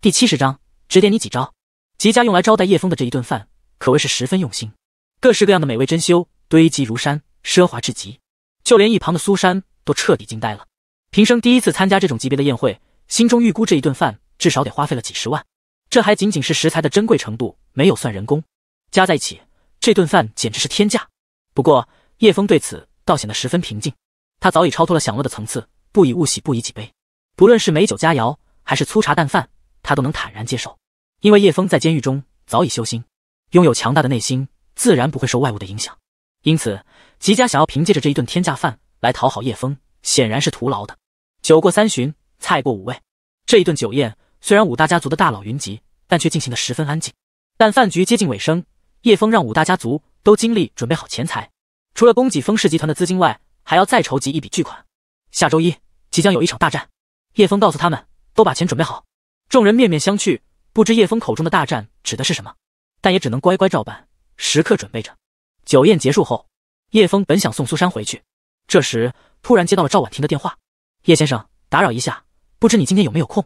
S2: 第七十章指点你几招。吉家用来招待叶枫的这一顿饭可谓是十分用心，各式各样的美味珍馐堆积如山，奢华至极。就连一旁的苏珊都彻底惊呆了，平生第一次参加这种级别的宴会，心中预估这一顿饭至少得花费了几十万，这还仅仅是食材的珍贵程度，没有算人工。加在一起，这顿饭简直是天价。不过叶枫对此。倒显得十分平静，他早已超脱了享乐的层次，不以物喜，不以己悲。不论是美酒佳肴，还是粗茶淡饭，他都能坦然接受。因为叶枫在监狱中早已修心，拥有强大的内心，自然不会受外物的影响。因此，吉家想要凭借着这一顿天价饭来讨好叶枫，显然是徒劳的。酒过三巡，菜过五味，这一顿酒宴虽然五大家族的大佬云集，但却进行的十分安静。但饭局接近尾声，叶枫让五大家族都尽力准备好钱财。除了供给丰氏集团的资金外，还要再筹集一笔巨款。下周一即将有一场大战，叶枫告诉他们，都把钱准备好。众人面面相觑，不知叶枫口中的大战指的是什么，但也只能乖乖照办，时刻准备着。酒宴结束后，叶枫本想送苏珊回去，这时突然接到了赵婉婷的电话：“叶先生，打扰一下，不知你今天有没有空？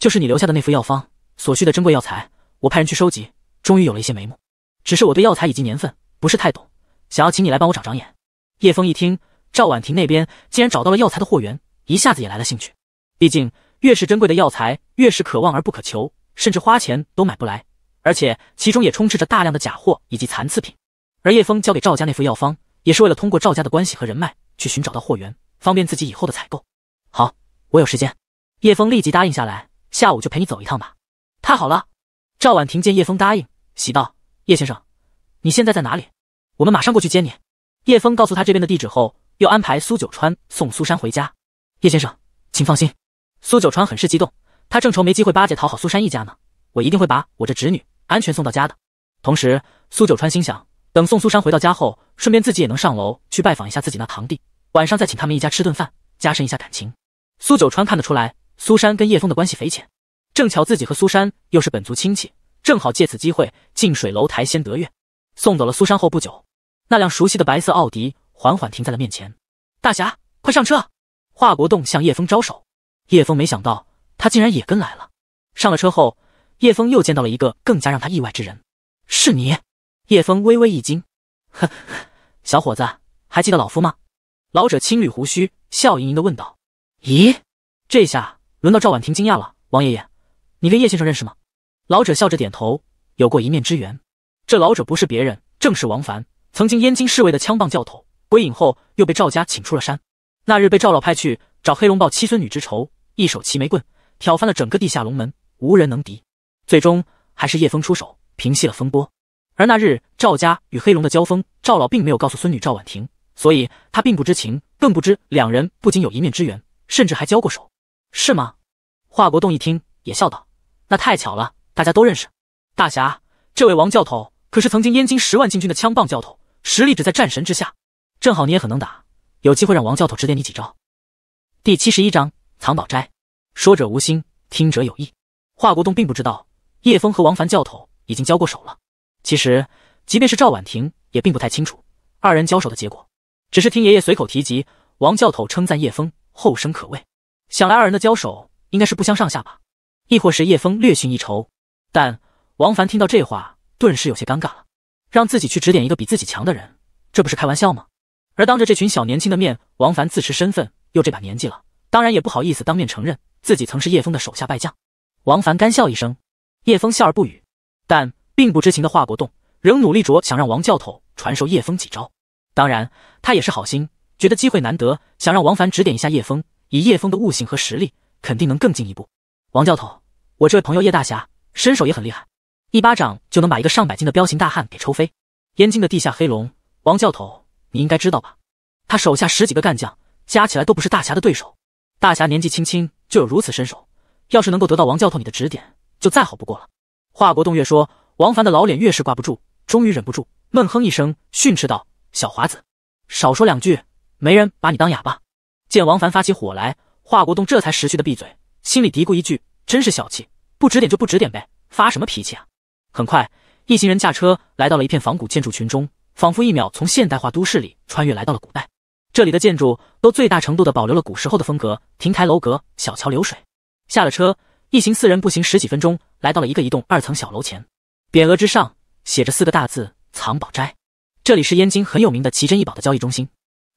S2: 就是你留下的那副药方所需的珍贵药材，我派人去收集，终于有了一些眉目。只是我对药材以及年份不是太懂。”想要请你来帮我长长眼。叶峰一听，赵婉婷那边竟然找到了药材的货源，一下子也来了兴趣。毕竟越是珍贵的药材，越是可望而不可求，甚至花钱都买不来，而且其中也充斥着大量的假货以及残次品。而叶峰交给赵家那副药方，也是为了通过赵家的关系和人脉去寻找到货源，方便自己以后的采购。好，我有时间。叶峰立即答应下来，下午就陪你走一趟吧。太好了！赵婉婷见叶峰答应，喜道：“叶先生，你现在在哪里？”我们马上过去接你。叶峰告诉他这边的地址后，又安排苏九川送苏珊回家。叶先生，请放心。苏九川很是激动，他正愁没机会巴结讨好苏珊一家呢。我一定会把我这侄女安全送到家的。同时，苏九川心想，等送苏珊回到家后，顺便自己也能上楼去拜访一下自己那堂弟，晚上再请他们一家吃顿饭，加深一下感情。苏九川看得出来，苏珊跟叶峰的关系匪浅，正巧自己和苏珊又是本族亲戚，正好借此机会近水楼台先得月。送走了苏珊后不久，那辆熟悉的白色奥迪缓缓停在了面前。大侠，快上车！华国栋向叶峰招手。叶峰没想到他竟然也跟来了。上了车后，叶峰又见到了一个更加让他意外之人。是你！叶峰微微一惊。呵呵，小伙子，还记得老夫吗？老者青捋胡须，笑盈盈的问道。咦，这下轮到赵婉婷惊讶了。王爷爷，你跟叶先生认识吗？老者笑着点头，有过一面之缘。这老者不是别人，正是王凡，曾经燕京侍卫的枪棒教头。归隐后又被赵家请出了山。那日被赵老派去找黑龙报七孙女之仇，一手齐眉棍挑翻了整个地下龙门，无人能敌。最终还是叶枫出手平息了风波。而那日赵家与黑龙的交锋，赵老并没有告诉孙女赵婉婷，所以他并不知情，更不知两人不仅有一面之缘，甚至还交过手，是吗？华国栋一听也笑道：“那太巧了，大家都认识大侠这位王教头。”可是曾经燕京十万禁军的枪棒教头，实力只在战神之下。正好你也很能打，有机会让王教头指点你几招。第七十一章藏宝斋。说者无心，听者有意。华国栋并不知道叶枫和王凡教头已经交过手了。其实，即便是赵婉婷也并不太清楚二人交手的结果，只是听爷爷随口提及，王教头称赞叶枫后生可畏，想来二人的交手应该是不相上下吧，亦或是叶枫略逊一筹。但王凡听到这话。顿时有些尴尬了，让自己去指点一个比自己强的人，这不是开玩笑吗？而当着这群小年轻的面，王凡自持身份，又这把年纪了，当然也不好意思当面承认自己曾是叶峰的手下败将。王凡干笑一声，叶峰笑而不语。但并不知情的华国栋仍努力着想让王教头传授叶峰几招，当然他也是好心，觉得机会难得，想让王凡指点一下叶峰，以叶峰的悟性和实力，肯定能更进一步。王教头，我这位朋友叶大侠身手也很厉害。一巴掌就能把一个上百斤的彪形大汉给抽飞。燕京的地下黑龙王教头，你应该知道吧？他手下十几个干将加起来都不是大侠的对手。大侠年纪轻轻就有如此身手，要是能够得到王教头你的指点，就再好不过了。华国栋越说，王凡的老脸越是挂不住，终于忍不住闷哼一声，训斥道：“小华子，少说两句，没人把你当哑巴。”见王凡发起火来，华国栋这才识趣的闭嘴，心里嘀咕一句：“真是小气，不指点就不指点呗，发什么脾气啊？”很快，一行人驾车来到了一片仿古建筑群中，仿佛一秒从现代化都市里穿越来到了古代。这里的建筑都最大程度的保留了古时候的风格，亭台楼阁、小桥流水。下了车，一行四人步行十几分钟，来到了一个一栋二层小楼前。匾额之上写着四个大字“藏宝斋”。这里是燕京很有名的奇珍异宝的交易中心。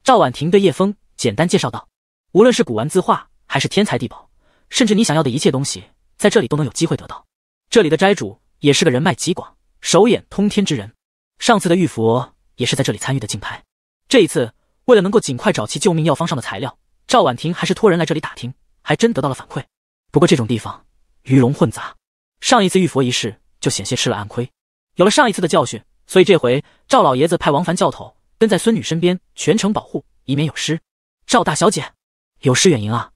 S2: 赵婉婷对叶枫简单介绍道：“无论是古玩字画，还是天才地宝，甚至你想要的一切东西，在这里都能有机会得到。”这里的斋主。也是个人脉极广、手眼通天之人。上次的玉佛也是在这里参与的竞拍。这一次，为了能够尽快找齐救命药方上的材料，赵婉婷还是托人来这里打听，还真得到了反馈。不过这种地方鱼龙混杂，上一次玉佛一事就险些吃了暗亏。有了上一次的教训，所以这回赵老爷子派王凡教头跟在孙女身边全程保护，以免有失。赵大小姐，有失远迎啊！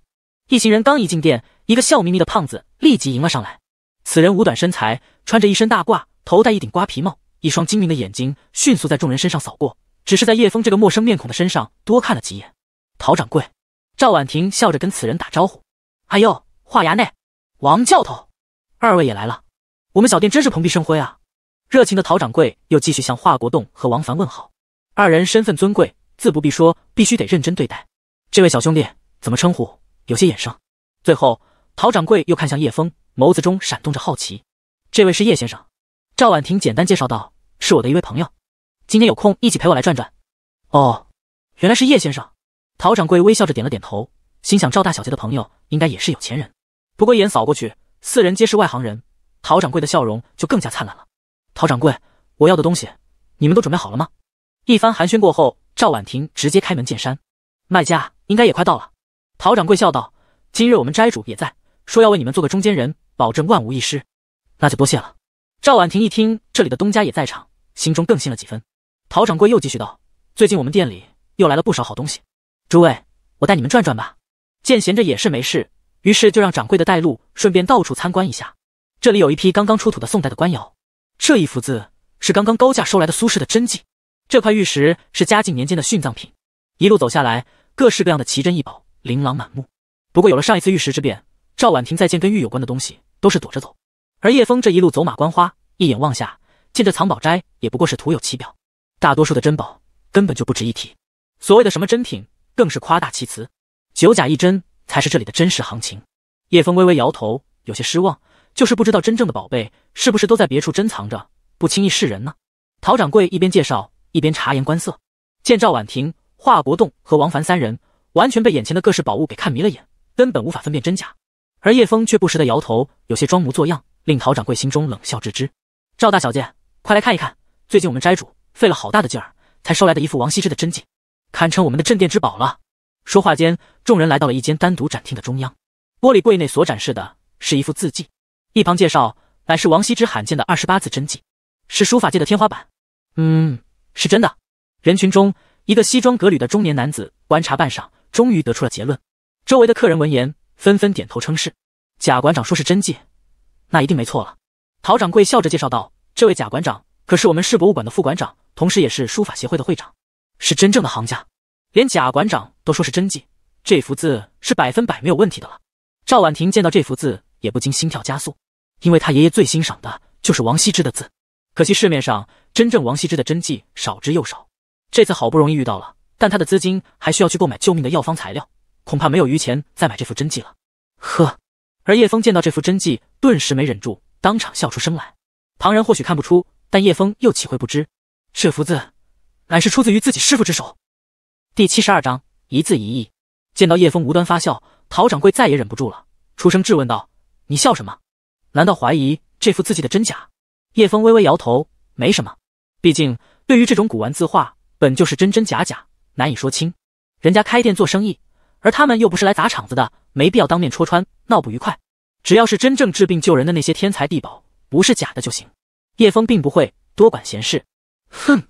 S2: 一行人刚一进店，一个笑眯眯的胖子立即迎了上来。此人五短身材。穿着一身大褂，头戴一顶瓜皮帽，一双精明的眼睛迅速在众人身上扫过，只是在叶枫这个陌生面孔的身上多看了几眼。陶掌柜，赵婉婷笑着跟此人打招呼：“哎呦，华衙内，王教头，二位也来了，我们小店真是蓬荜生辉啊！”热情的陶掌柜又继续向华国栋和王凡问好。二人身份尊贵，自不必说，必须得认真对待。这位小兄弟怎么称呼？有些眼生。最后，陶掌柜又看向叶枫，眸子中闪动着好奇。这位是叶先生，赵婉婷简单介绍道：“是我的一位朋友，今天有空一起陪我来转转。”哦，原来是叶先生，陶掌柜微笑着点了点头，心想赵大小姐的朋友应该也是有钱人。不过一眼扫过去，四人皆是外行人，陶掌柜的笑容就更加灿烂了。陶掌柜，我要的东西，你们都准备好了吗？一番寒暄过后，赵婉婷直接开门见山：“卖家应该也快到了。”陶掌柜笑道：“今日我们斋主也在，说要为你们做个中间人，保证万无一失。”那就多谢了。赵婉婷一听这里的东家也在场，心中更信了几分。陶掌柜又继续道：“最近我们店里又来了不少好东西，诸位，我带你们转转吧。”见闲着也是没事，于是就让掌柜的带路，顺便到处参观一下。这里有一批刚刚出土的宋代的官窑，这一幅字是刚刚高价收来的苏轼的真迹，这块玉石是嘉靖年间的殉葬品。一路走下来，各式各样的奇珍异宝琳琅满目。不过有了上一次玉石之变，赵婉婷再见跟玉有关的东西都是躲着走。而叶峰这一路走马观花，一眼望下，见这藏宝斋也不过是徒有其表，大多数的珍宝根本就不值一提，所谓的什么珍品更是夸大其词，九假一真才是这里的真实行情。叶峰微微摇头，有些失望，就是不知道真正的宝贝是不是都在别处珍藏着，不轻易示人呢？陶掌柜一边介绍，一边察言观色，见赵婉婷、华国栋和王凡三人完全被眼前的各式宝物给看迷了眼，根本无法分辨真假，而叶峰却不时的摇头，有些装模作样。令陶掌柜心中冷笑至之。赵大小姐，快来看一看，最近我们斋主费了好大的劲儿，才收来的一副王羲之的真迹，堪称我们的镇店之宝了。说话间，众人来到了一间单独展厅的中央，玻璃柜内所展示的是一幅字迹，一旁介绍乃是王羲之罕见的二十八字真迹，是书法界的天花板。嗯，是真的。人群中，一个西装革履的中年男子观察半晌，终于得出了结论。周围的客人闻言，纷纷点头称是。贾馆长说是真迹。那一定没错了，陶掌柜笑着介绍道：“这位贾馆长可是我们市博物馆的副馆长，同时也是书法协会的会长，是真正的行家。连贾馆长都说是真迹，这幅字是百分百没有问题的了。”赵婉婷见到这幅字也不禁心跳加速，因为他爷爷最欣赏的就是王羲之的字，可惜市面上真正王羲之的真迹少之又少。这次好不容易遇到了，但他的资金还需要去购买救命的药方材料，恐怕没有余钱再买这幅真迹了。呵。而叶峰见到这幅真迹，顿时没忍住，当场笑出声来。旁人或许看不出，但叶峰又岂会不知？这幅字，乃是出自于自己师傅之手。第七十二章一字一意。见到叶峰无端发笑，陶掌柜再也忍不住了，出声质问道：“你笑什么？难道怀疑这幅字迹的真假？”叶峰微微摇头，没什么。毕竟对于这种古玩字画，本就是真真假假，难以说清。人家开店做生意。而他们又不是来砸场子的，没必要当面戳穿，闹不愉快。只要是真正治病救人的那些天才地宝，不是假的就行。叶峰并不会多管闲事。哼！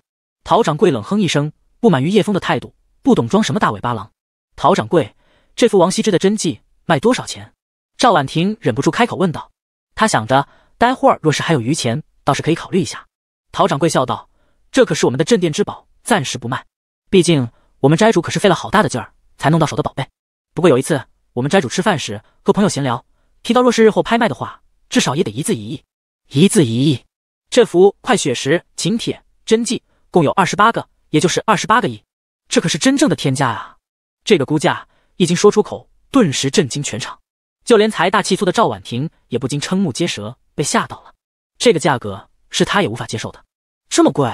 S2: 陶掌柜冷哼一声，不满于叶峰的态度，不懂装什么大尾巴狼。陶掌柜，这幅王羲之的真迹卖多少钱？赵婉婷忍不住开口问道。他想着，待会儿若是还有余钱，倒是可以考虑一下。陶掌柜笑道：“这可是我们的镇店之宝，暂时不卖。毕竟我们斋主可是费了好大的劲儿。”才弄到手的宝贝。不过有一次，我们斋主吃饭时和朋友闲聊，提到若是日后拍卖的话，至少也得一字一亿。一字一亿，这幅《快雪时晴帖》真迹共有二十八个，也就是二十八个亿。这可是真正的天价啊！这个估价一经说出口，顿时震惊全场，就连财大气粗的赵婉婷也不禁瞠目结舌，被吓到了。这个价格是她也无法接受的，这么贵。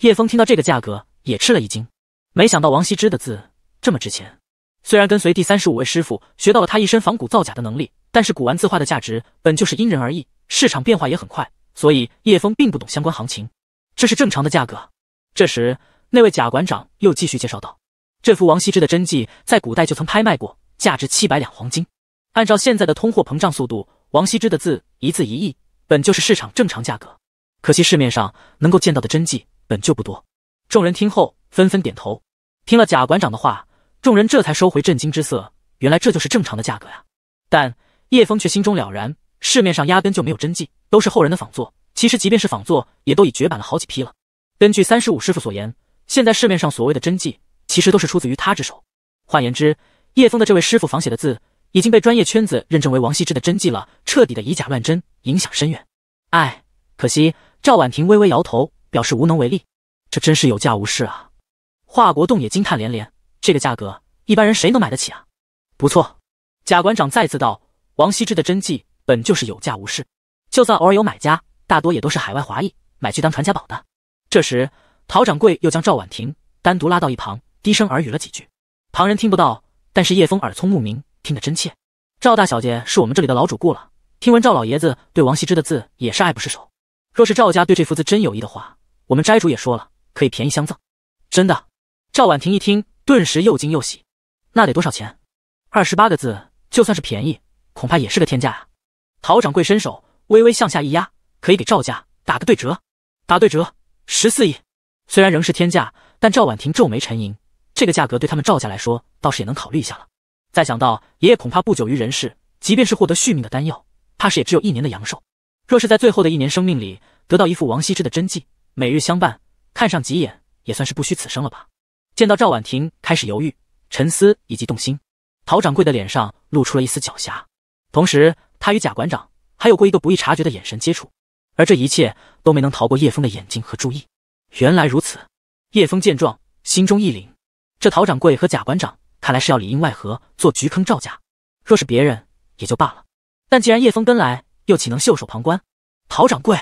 S2: 叶峰听到这个价格也吃了一惊，没想到王羲之的字。这么值钱，虽然跟随第三十五位师傅学到了他一身仿古造假的能力，但是古玩字画的价值本就是因人而异，市场变化也很快，所以叶枫并不懂相关行情，这是正常的价格。这时，那位贾馆长又继续介绍道：“这幅王羲之的真迹在古代就曾拍卖过，价值七百两黄金。按照现在的通货膨胀速度，王羲之的字一字一亿，本就是市场正常价格。可惜市面上能够见到的真迹本就不多。”众人听后纷纷点头。听了贾馆长的话。众人这才收回震惊之色，原来这就是正常的价格呀。但叶峰却心中了然，市面上压根就没有真迹，都是后人的仿作。其实即便是仿作，也都已绝版了好几批了。根据三十五师傅所言，现在市面上所谓的真迹，其实都是出自于他之手。换言之，叶峰的这位师傅仿写的字，已经被专业圈子认证为王羲之的真迹了，彻底的以假乱真，影响深远。唉，可惜赵婉婷微微摇头，表示无能为力。这真是有价无市啊！华国栋也惊叹连连。这个价格，一般人谁能买得起啊？不错，贾馆长再次道：“王羲之的真迹本就是有价无市，就算偶尔有买家，大多也都是海外华裔买去当传家宝的。”这时，陶掌柜又将赵婉婷单独拉到一旁，低声耳语了几句，旁人听不到，但是叶枫耳聪目明，听得真切。赵大小姐是我们这里的老主顾了，听闻赵老爷子对王羲之的字也是爱不释手。若是赵家对这幅字真有意的话，我们斋主也说了，可以便宜相赠。真的？赵婉婷一听。顿时又惊又喜，那得多少钱？二十八个字就算是便宜，恐怕也是个天价啊！陶掌柜伸手微微向下一压，可以给赵家打个对折，打对折十四亿。虽然仍是天价，但赵婉婷皱眉沉吟，这个价格对他们赵家来说倒是也能考虑一下了。再想到爷爷恐怕不久于人世，即便是获得续命的丹药，怕是也只有一年的阳寿。若是在最后的一年生命里得到一副王羲之的真迹，每日相伴，看上几眼，也算是不虚此生了吧。见到赵婉婷开始犹豫、沉思以及动心，陶掌柜的脸上露出了一丝狡黠，同时他与贾馆长还有过一个不易察觉的眼神接触，而这一切都没能逃过叶枫的眼睛和注意。原来如此，叶枫见状心中一凛，这陶掌柜和贾馆长看来是要里应外合做局坑赵家。若是别人也就罢了，但既然叶枫跟来，又岂能袖手旁观？陶掌柜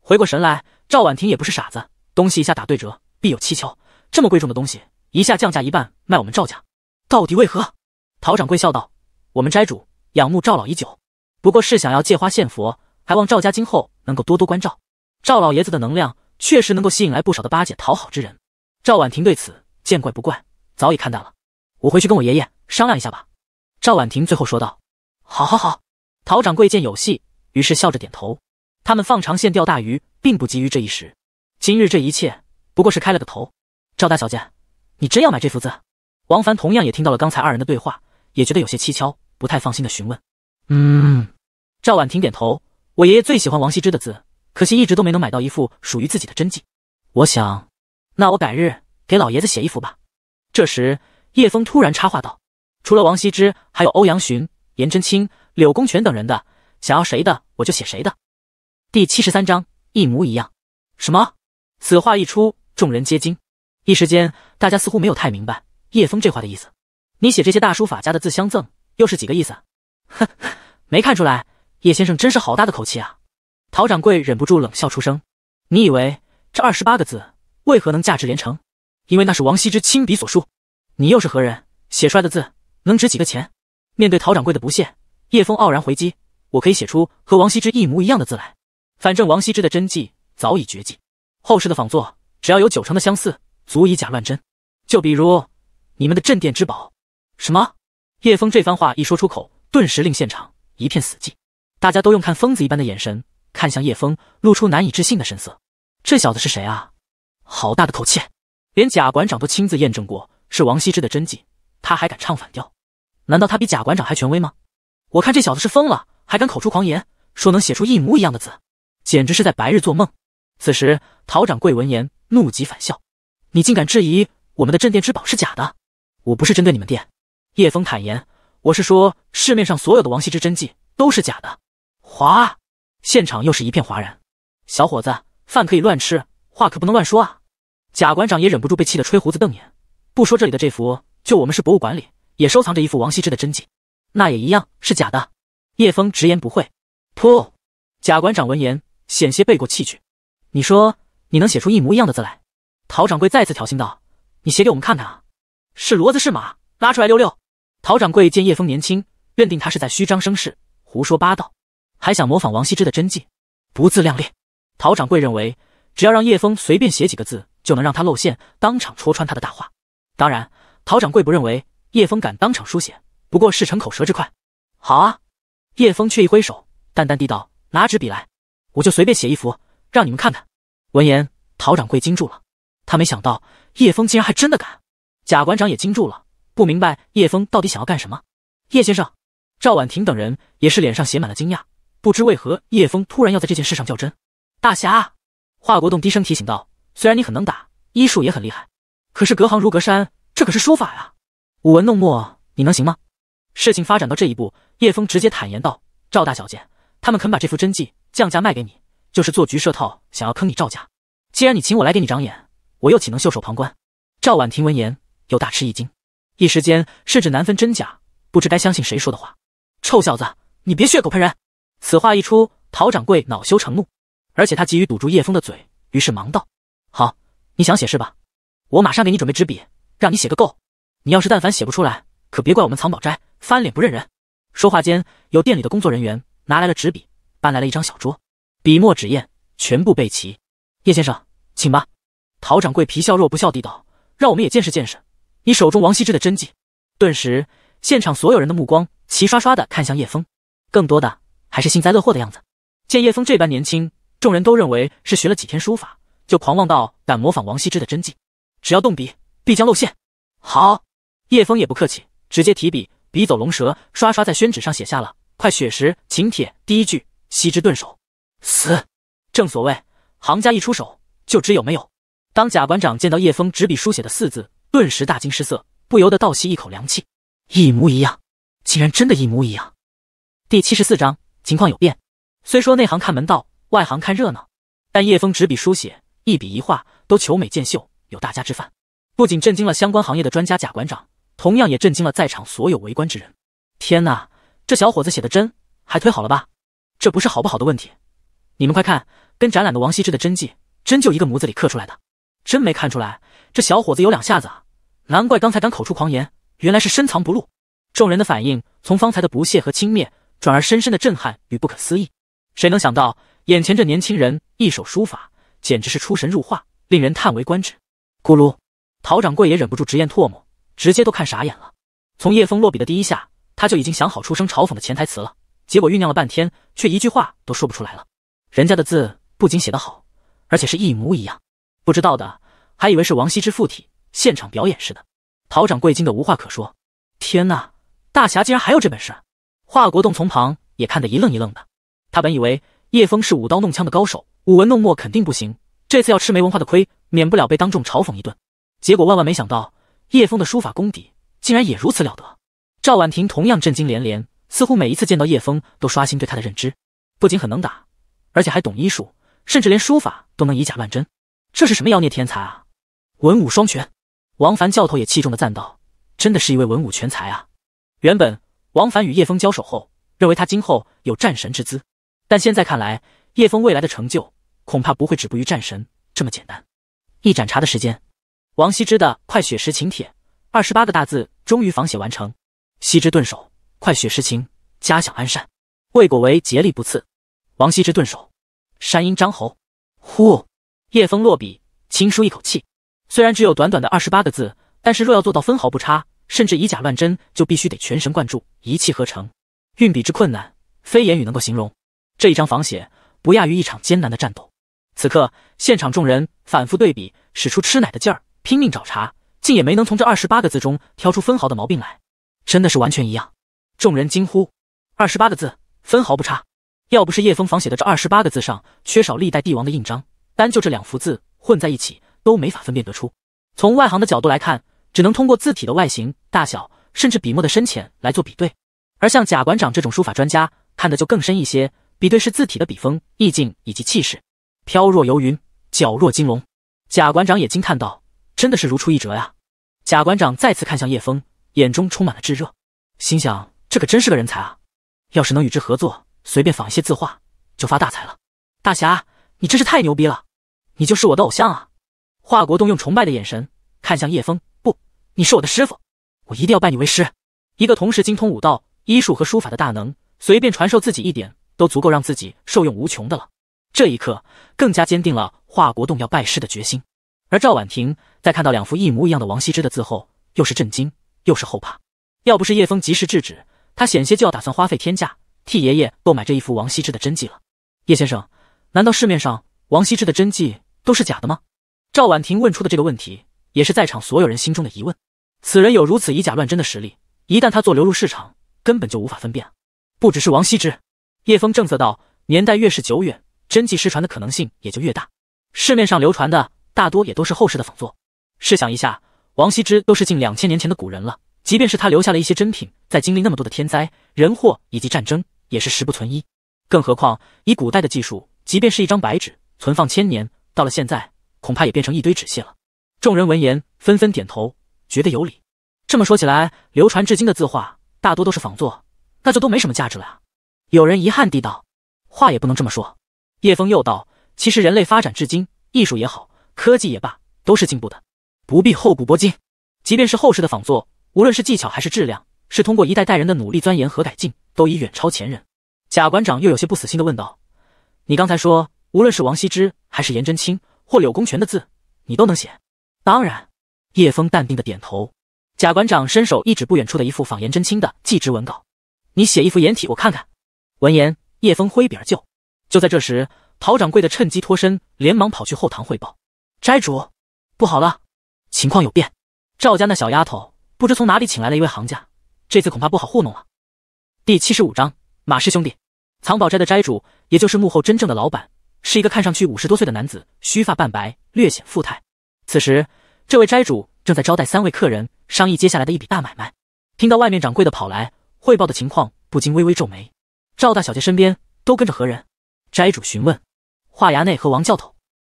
S2: 回过神来，赵婉婷也不是傻子，东西一下打对折，必有蹊跷，这么贵重的东西。一下降价一半卖我们赵家，到底为何？陶掌柜笑道：“我们斋主仰慕赵老已久，不过是想要借花献佛，还望赵家今后能够多多关照。”赵老爷子的能量确实能够吸引来不少的巴结讨好之人。赵婉婷对此见怪不怪，早已看淡了。我回去跟我爷爷商量一下吧。”赵婉婷最后说道。“好，好，好。”陶掌柜见有戏，于是笑着点头。他们放长线钓大鱼，并不急于这一时。今日这一切不过是开了个头。赵大小姐。你真要买这幅字？王凡同样也听到了刚才二人的对话，也觉得有些蹊跷，不太放心的询问。嗯，赵婉婷点头，我爷爷最喜欢王羲之的字，可惜一直都没能买到一幅属于自己的真迹。我想，那我改日给老爷子写一幅吧。这时，叶峰突然插话道：“除了王羲之，还有欧阳询、颜真卿、柳公权等人的，想要谁的我就写谁的。”第七十三章一模一样。什么？此话一出，众人皆惊。一时间，大家似乎没有太明白叶峰这话的意思。你写这些大书法家的字相赠，又是几个意思？哼，没看出来，叶先生真是好大的口气啊！陶掌柜忍不住冷笑出声。你以为这二十八个字为何能价值连城？因为那是王羲之亲笔所书。你又是何人写出来的字，能值几个钱？面对陶掌柜的不屑，叶峰傲然回击：“我可以写出和王羲之一模一样的字来。反正王羲之的真迹早已绝迹，后世的仿作只要有九成的相似。”足以假乱真，就比如你们的镇店之宝。什么？叶峰这番话一说出口，顿时令现场一片死寂，大家都用看疯子一般的眼神看向叶峰，露出难以置信的神色。这小子是谁啊？好大的口气！连贾馆长都亲自验证过是王羲之的真迹，他还敢唱反调？难道他比贾馆长还权威吗？我看这小子是疯了，还敢口出狂言，说能写出一模一样的字，简直是在白日做梦。此时，陶掌柜闻言怒极反笑。你竟敢质疑我们的镇店之宝是假的？我不是针对你们店，叶枫坦言，我是说市面上所有的王羲之真迹都是假的。哗！现场又是一片哗然。小伙子，饭可以乱吃，话可不能乱说啊！贾馆长也忍不住被气得吹胡子瞪眼。不说这里的这幅，就我们市博物馆里也收藏着一幅王羲之的真迹，那也一样是假的。叶枫直言不讳。噗！贾馆长闻言险些背过气去。你说你能写出一模一样的字来？陶掌柜再次挑衅道：“你写给我们看看啊，是骡子是马，拉出来溜溜。”陶掌柜见叶峰年轻，认定他是在虚张声势、胡说八道，还想模仿王羲之的真迹，不自量力。陶掌柜认为，只要让叶峰随便写几个字，就能让他露馅，当场戳穿他的大话。当然，陶掌柜不认为叶峰敢当场书写，不过是逞口舌之快。好啊，叶峰却一挥手，淡淡地道：“拿纸笔来，我就随便写一幅，让你们看看。”闻言，陶掌柜惊住了。他没想到叶枫竟然还真的敢，贾馆长也惊住了，不明白叶枫到底想要干什么。叶先生，赵婉婷等人也是脸上写满了惊讶，不知为何叶枫突然要在这件事上较真。大侠，华国栋低声提醒道：“虽然你很能打，医术也很厉害，可是隔行如隔山，这可是书法呀，舞文弄墨你能行吗？”事情发展到这一步，叶枫直接坦言道：“赵大小姐，他们肯把这幅真迹降价卖给你，就是做局设套，想要坑你赵家。既然你请我来给你长眼。”我又岂能袖手旁观？赵婉婷闻言又大吃一惊，一时间甚至难分真假，不知该相信谁说的话。臭小子，你别血口喷人！此话一出，陶掌柜恼羞成怒，而且他急于堵住叶枫的嘴，于是忙道：“好，你想写是吧？我马上给你准备纸笔，让你写个够。你要是但凡写不出来，可别怪我们藏宝斋翻脸不认人。”说话间，有店里的工作人员拿来了纸笔，搬来了一张小桌，笔墨纸砚全部备齐。叶先生，请吧。陶掌柜皮笑若不笑地道：“让我们也见识见识你手中王羲之的真迹。”顿时，现场所有人的目光齐刷刷的看向叶枫，更多的还是幸灾乐祸的样子。见叶枫这般年轻，众人都认为是学了几天书法就狂妄到敢模仿王羲之的真迹，只要动笔必将露馅。好，叶枫也不客气，直接提笔，笔走龙蛇，刷刷在宣纸上写下了《快雪时请帖》第一句：“羲之顿首，死。”正所谓，行家一出手，就知有没有。当贾馆长见到叶枫执笔书写的四字，顿时大惊失色，不由得倒吸一口凉气。一模一样，竟然真的一模一样！第七十四章情况有变。虽说内行看门道，外行看热闹，但叶枫执笔书写，一笔一画都求美见秀，有大家之范，不仅震惊了相关行业的专家贾馆长，同样也震惊了在场所有围观之人。天哪，这小伙子写的真还忒好了吧？这不是好不好的问题，你们快看，跟展览的王羲之的真迹真就一个模子里刻出来的。真没看出来，这小伙子有两下子啊！难怪刚才敢口出狂言，原来是深藏不露。众人的反应从方才的不屑和轻蔑，转而深深的震撼与不可思议。谁能想到，眼前这年轻人一手书法简直是出神入化，令人叹为观止。咕噜，陶掌柜也忍不住直咽唾沫，直接都看傻眼了。从叶枫落笔的第一下，他就已经想好出声嘲讽的潜台词了，结果酝酿了半天，却一句话都说不出来了。人家的字不仅写得好，而且是一模一样。不知道的还以为是王羲之附体，现场表演似的。陶掌柜惊得无话可说。天哪，大侠竟然还有这本事！华国栋从旁也看得一愣一愣的。他本以为叶枫是舞刀弄枪的高手，舞文弄墨肯定不行。这次要吃没文化的亏，免不了被当众嘲讽一顿。结果万万没想到，叶枫的书法功底竟然也如此了得。赵婉婷同样震惊连连，似乎每一次见到叶枫都刷新对他的认知。不仅很能打，而且还懂医术，甚至连书法都能以假乱真。这是什么妖孽天才啊！文武双全，王凡教头也器重的赞道：“真的是一位文武全才啊！”原本王凡与叶峰交手后，认为他今后有战神之姿，但现在看来，叶峰未来的成就恐怕不会止步于战神这么简单。一盏茶的时间，王羲之的《快雪时晴帖》二十八个大字终于仿写完成。羲之顿首，快雪时晴，家享安善，魏果为竭力不次。王羲之顿首，山阴张侯，呼。叶枫落笔，轻舒一口气。虽然只有短短的二十八个字，但是若要做到分毫不差，甚至以假乱真，就必须得全神贯注，一气呵成。运笔之困难，非言语能够形容。这一张仿写，不亚于一场艰难的战斗。此刻，现场众人反复对比，使出吃奶的劲儿，拼命找茬，竟也没能从这二十八个字中挑出分毫的毛病来。真的是完全一样！众人惊呼：“二十八个字，分毫不差！”要不是叶枫仿写的这二十八个字上缺少历代帝王的印章，单就这两幅字混在一起都没法分辨得出。从外行的角度来看，只能通过字体的外形、大小，甚至笔墨的深浅来做比对。而像贾馆长这种书法专家，看的就更深一些，比对是字体的笔锋、意境以及气势。飘若游云，皎若惊龙。贾馆长也惊叹道：“真的是如出一辙呀！”贾馆长再次看向叶峰，眼中充满了炙热，心想：“这可真是个人才啊！要是能与之合作，随便仿一些字画，就发大财了。”大侠，你真是太牛逼了！你就是我的偶像啊！华国栋用崇拜的眼神看向叶峰，不，你是我的师傅，我一定要拜你为师。一个同时精通武道、医术和书法的大能，随便传授自己一点，都足够让自己受用无穷的了。这一刻，更加坚定了华国栋要拜师的决心。而赵婉婷在看到两幅一模一样的王羲之的字后，又是震惊又是后怕。要不是叶峰及时制止，他险些就要打算花费天价替爷爷购买这一幅王羲之的真迹了。叶先生，难道市面上王羲之的真迹？都是假的吗？赵婉婷问出的这个问题，也是在场所有人心中的疑问。此人有如此以假乱真的实力，一旦他做流入市场，根本就无法分辨。不只是王羲之，叶枫正色道：“年代越是久远，真迹失传的可能性也就越大。市面上流传的大多也都是后世的仿作。试想一下，王羲之都是近两千年前的古人了，即便是他留下了一些真品，在经历那么多的天灾、人祸以及战争，也是十不存一。更何况以古代的技术，即便是一张白纸，存放千年。”到了现在，恐怕也变成一堆纸屑了。众人闻言纷纷点头，觉得有理。这么说起来，流传至今的字画大多都是仿作，那就都没什么价值了呀？有人遗憾地道。话也不能这么说。叶枫又道：“其实人类发展至今，艺术也好，科技也罢，都是进步的，不必厚古薄今。即便是后世的仿作，无论是技巧还是质量，是通过一代代人的努力钻研和改进，都已远超前人。”贾馆长又有些不死心的问道：“你刚才说？”无论是王羲之还是颜真卿或柳公权的字，你都能写。当然，叶峰淡定的点头。贾馆长伸手一指不远处的一幅仿颜真卿的祭侄文稿，你写一幅颜体我看看。闻言，叶峰挥笔而就。就在这时，陶掌柜的趁机脱身，连忙跑去后堂汇报：斋主，不好了，情况有变。赵家那小丫头不知从哪里请来了一位行家，这次恐怕不好糊弄了。第七十五章马氏兄弟，藏宝斋的斋主，也就是幕后真正的老板。是一个看上去五十多岁的男子，须发半白，略显富态。此时，这位斋主正在招待三位客人，商议接下来的一笔大买卖。听到外面掌柜的跑来汇报的情况，不禁微微皱眉。赵大小姐身边都跟着何人？斋主询问。华衙内和王教头，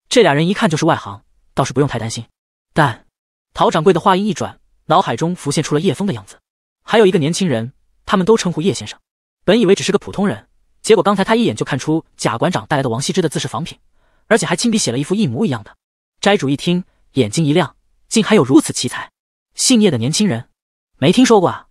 S2: 这俩人一看就是外行，倒是不用太担心。但陶掌柜的话音一转，脑海中浮现出了叶枫的样子，还有一个年轻人，他们都称呼叶先生。本以为只是个普通人。结果刚才他一眼就看出贾馆长带来的王羲之的字是仿品，而且还亲笔写了一幅一模一样的。斋主一听，眼睛一亮，竟还有如此奇才！姓叶的年轻人，没听说过啊！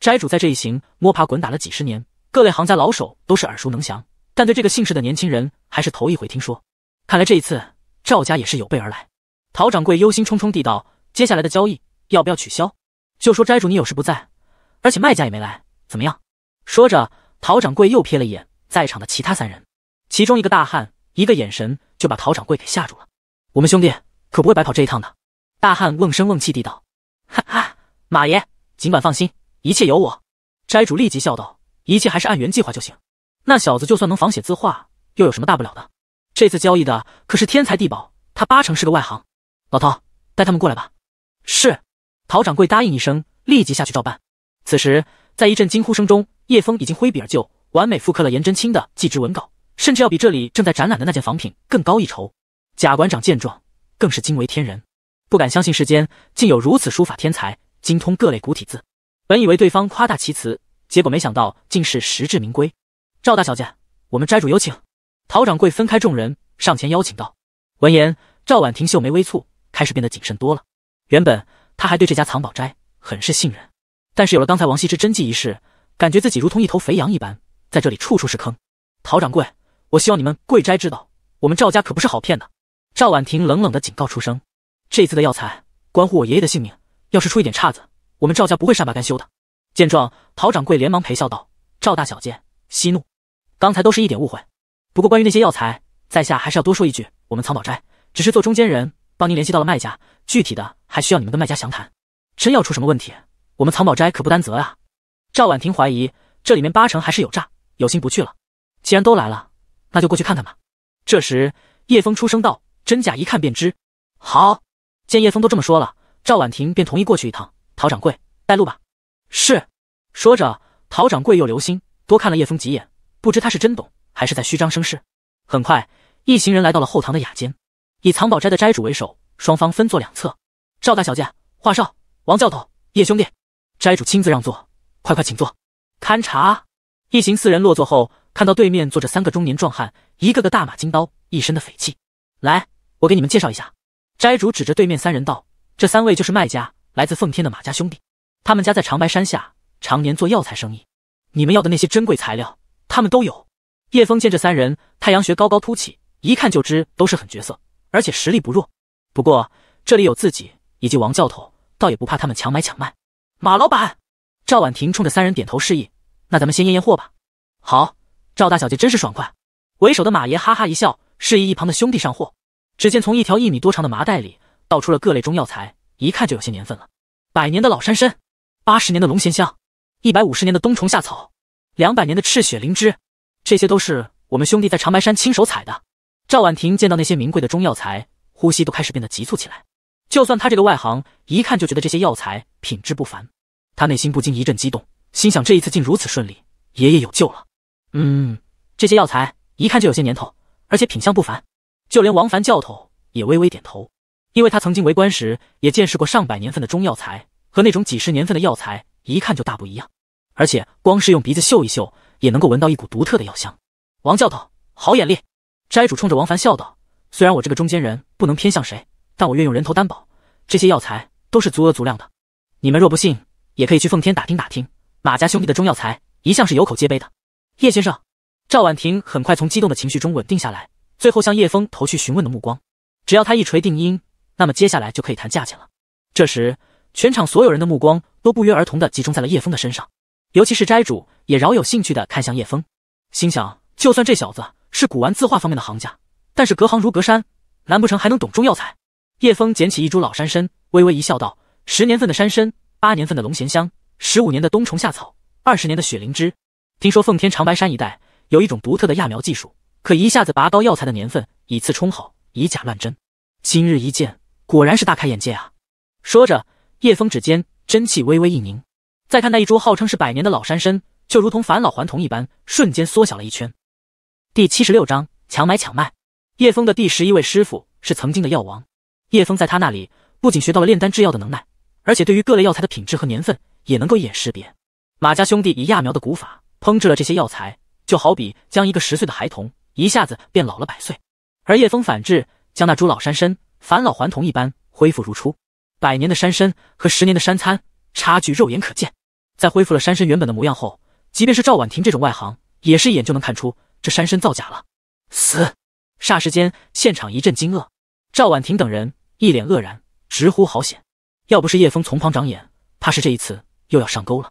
S2: 斋主在这一行摸爬滚打了几十年，各类行家老手都是耳熟能详，但对这个姓氏的年轻人还是头一回听说。看来这一次赵家也是有备而来。陶掌柜忧心忡忡地道：“接下来的交易要不要取消？就说斋主你有事不在，而且卖家也没来，怎么样？”说着，陶掌柜又瞥了一眼。在场的其他三人，其中一个大汉一个眼神就把陶掌柜给吓住了。我们兄弟可不会白跑这一趟的。大汉瓮声瓮气地道：“哈哈，马爷尽管放心，一切有我。”斋主立即笑道：“一切还是按原计划就行。那小子就算能仿写字画，又有什么大不了的？这次交易的可是天才地宝，他八成是个外行。老头，带他们过来吧。”是陶掌柜答应一声，立即下去照办。此时，在一阵惊呼声中，叶枫已经挥笔而就。完美复刻了颜真卿的祭侄文稿，甚至要比这里正在展览的那件仿品更高一筹。贾馆长见状，更是惊为天人，不敢相信世间竟有如此书法天才，精通各类古体字。本以为对方夸大其词，结果没想到竟是实至名归。赵大小姐，我们斋主有请。陶掌柜分开众人，上前邀请道。闻言，赵婉婷秀眉微蹙，开始变得谨慎多了。原本她还对这家藏宝斋很是信任，但是有了刚才王羲之真迹一事，感觉自己如同一头肥羊一般。在这里处处是坑，陶掌柜，我希望你们贵斋知道，我们赵家可不是好骗的。赵婉婷冷冷的警告出声：“这次的药材关乎我爷爷的性命，要是出一点岔子，我们赵家不会善罢甘休的。”见状，陶掌柜连忙陪笑道：“赵大小姐息怒，刚才都是一点误会。不过关于那些药材，在下还是要多说一句，我们藏宝斋只是做中间人，帮您联系到了卖家，具体的还需要你们跟卖家详谈。真要出什么问题，我们藏宝斋可不担责啊。”赵婉婷怀疑这里面八成还是有诈。有心不去了，既然都来了，那就过去看看吧。这时，叶峰出声道：“真假一看便知。”好，见叶峰都这么说了，赵婉婷便同意过去一趟。陶掌柜，带路吧。是。说着，陶掌柜又留心多看了叶峰几眼，不知他是真懂还是在虚张声势。很快，一行人来到了后堂的雅间，以藏宝斋的斋主为首，双方分坐两侧。赵大小姐、华少、王教头、叶兄弟，斋主亲自让座，快快请坐。勘察。一行四人落座后，看到对面坐着三个中年壮汉，一个个大马金刀，一身的匪气。来，我给你们介绍一下。斋主指着对面三人道：“这三位就是卖家，来自奉天的马家兄弟。他们家在长白山下，常年做药材生意。你们要的那些珍贵材料，他们都有。”叶峰见这三人太阳穴高高凸起，一看就知都是狠角色，而且实力不弱。不过这里有自己以及王教头，倒也不怕他们强买强卖。马老板，赵婉婷冲着三人点头示意。那咱们先验验货吧。好，赵大小姐真是爽快。为首的马爷哈哈一笑，示意一旁的兄弟上货。只见从一条一米多长的麻袋里倒出了各类中药材，一看就有些年份了。百年的老山参，八十年的龙涎香，一百五十年的冬虫夏草，两百年的赤血灵芝，这些都是我们兄弟在长白山亲手采的。赵婉婷见到那些名贵的中药材，呼吸都开始变得急促起来。就算他这个外行，一看就觉得这些药材品质不凡，她内心不禁一阵激动。心想这一次竟如此顺利，爷爷有救了。嗯，这些药材一看就有些年头，而且品相不凡。就连王凡教头也微微点头，因为他曾经为官时也见识过上百年份的中药材，和那种几十年份的药材一看就大不一样。而且光是用鼻子嗅一嗅，也能够闻到一股独特的药香。王教头，好眼力！斋主冲着王凡笑道：“虽然我这个中间人不能偏向谁，但我愿用人头担保，这些药材都是足额足量的。你们若不信，也可以去奉天打听打听。”马家兄弟的中药材一向是有口皆碑的。叶先生，赵婉婷很快从激动的情绪中稳定下来，最后向叶峰投去询问的目光。只要他一锤定音，那么接下来就可以谈价钱了。这时，全场所有人的目光都不约而同的集中在了叶峰的身上，尤其是斋主也饶有兴趣的看向叶峰，心想：就算这小子是古玩字画方面的行家，但是隔行如隔山，难不成还能懂中药材？叶峰捡起一株老山参，微微一笑，道：“十年份的山参，八年份的龙涎香。”十五年的冬虫夏草，二十年的雪灵芝。听说奉天长白山一带有一种独特的揠苗技术，可一下子拔高药材的年份，以次充好，以假乱真。今日一见，果然是大开眼界啊！说着，叶枫指尖真气微微一凝，再看那一株号称是百年的老山参，就如同返老还童一般，瞬间缩小了一圈。第七十六章强买强卖。叶峰的第十一位师傅是曾经的药王，叶峰在他那里不仅学到了炼丹制药的能耐。而且对于各类药材的品质和年份也能够一眼识别。马家兄弟以揠苗的古法烹制了这些药材，就好比将一个十岁的孩童一下子变老了百岁。而叶枫反制，将那株老山参返老还童一般恢复如初。百年的山参和十年的山参差距肉眼可见。在恢复了山参原本的模样后，即便是赵婉婷这种外行，也是一眼就能看出这山参造假了。死！霎时间，现场一阵惊愕，赵婉婷等人一脸愕然，直呼好险。要不是叶枫从旁长眼，怕是这一次又要上钩了。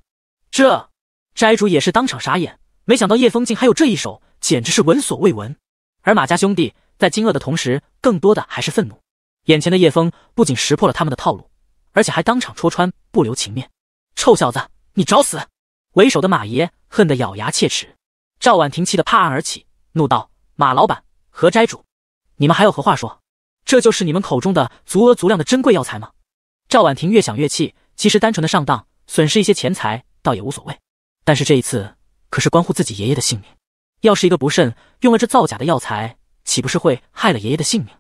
S2: 这斋主也是当场傻眼，没想到叶枫竟还有这一手，简直是闻所未闻。而马家兄弟在惊愕的同时，更多的还是愤怒。眼前的叶枫不仅识破了他们的套路，而且还当场戳穿，不留情面。臭小子，你找死！为首的马爷恨得咬牙切齿。赵婉婷气得拍案而起，怒道：“马老板和斋主，你们还有何话说？这就是你们口中的足额足量的珍贵药材吗？”赵婉婷越想越气，其实单纯的上当损失一些钱财倒也无所谓，但是这一次可是关乎自己爷爷的性命，要是一个不慎用了这造假的药材，岂不是会害了爷爷的性命？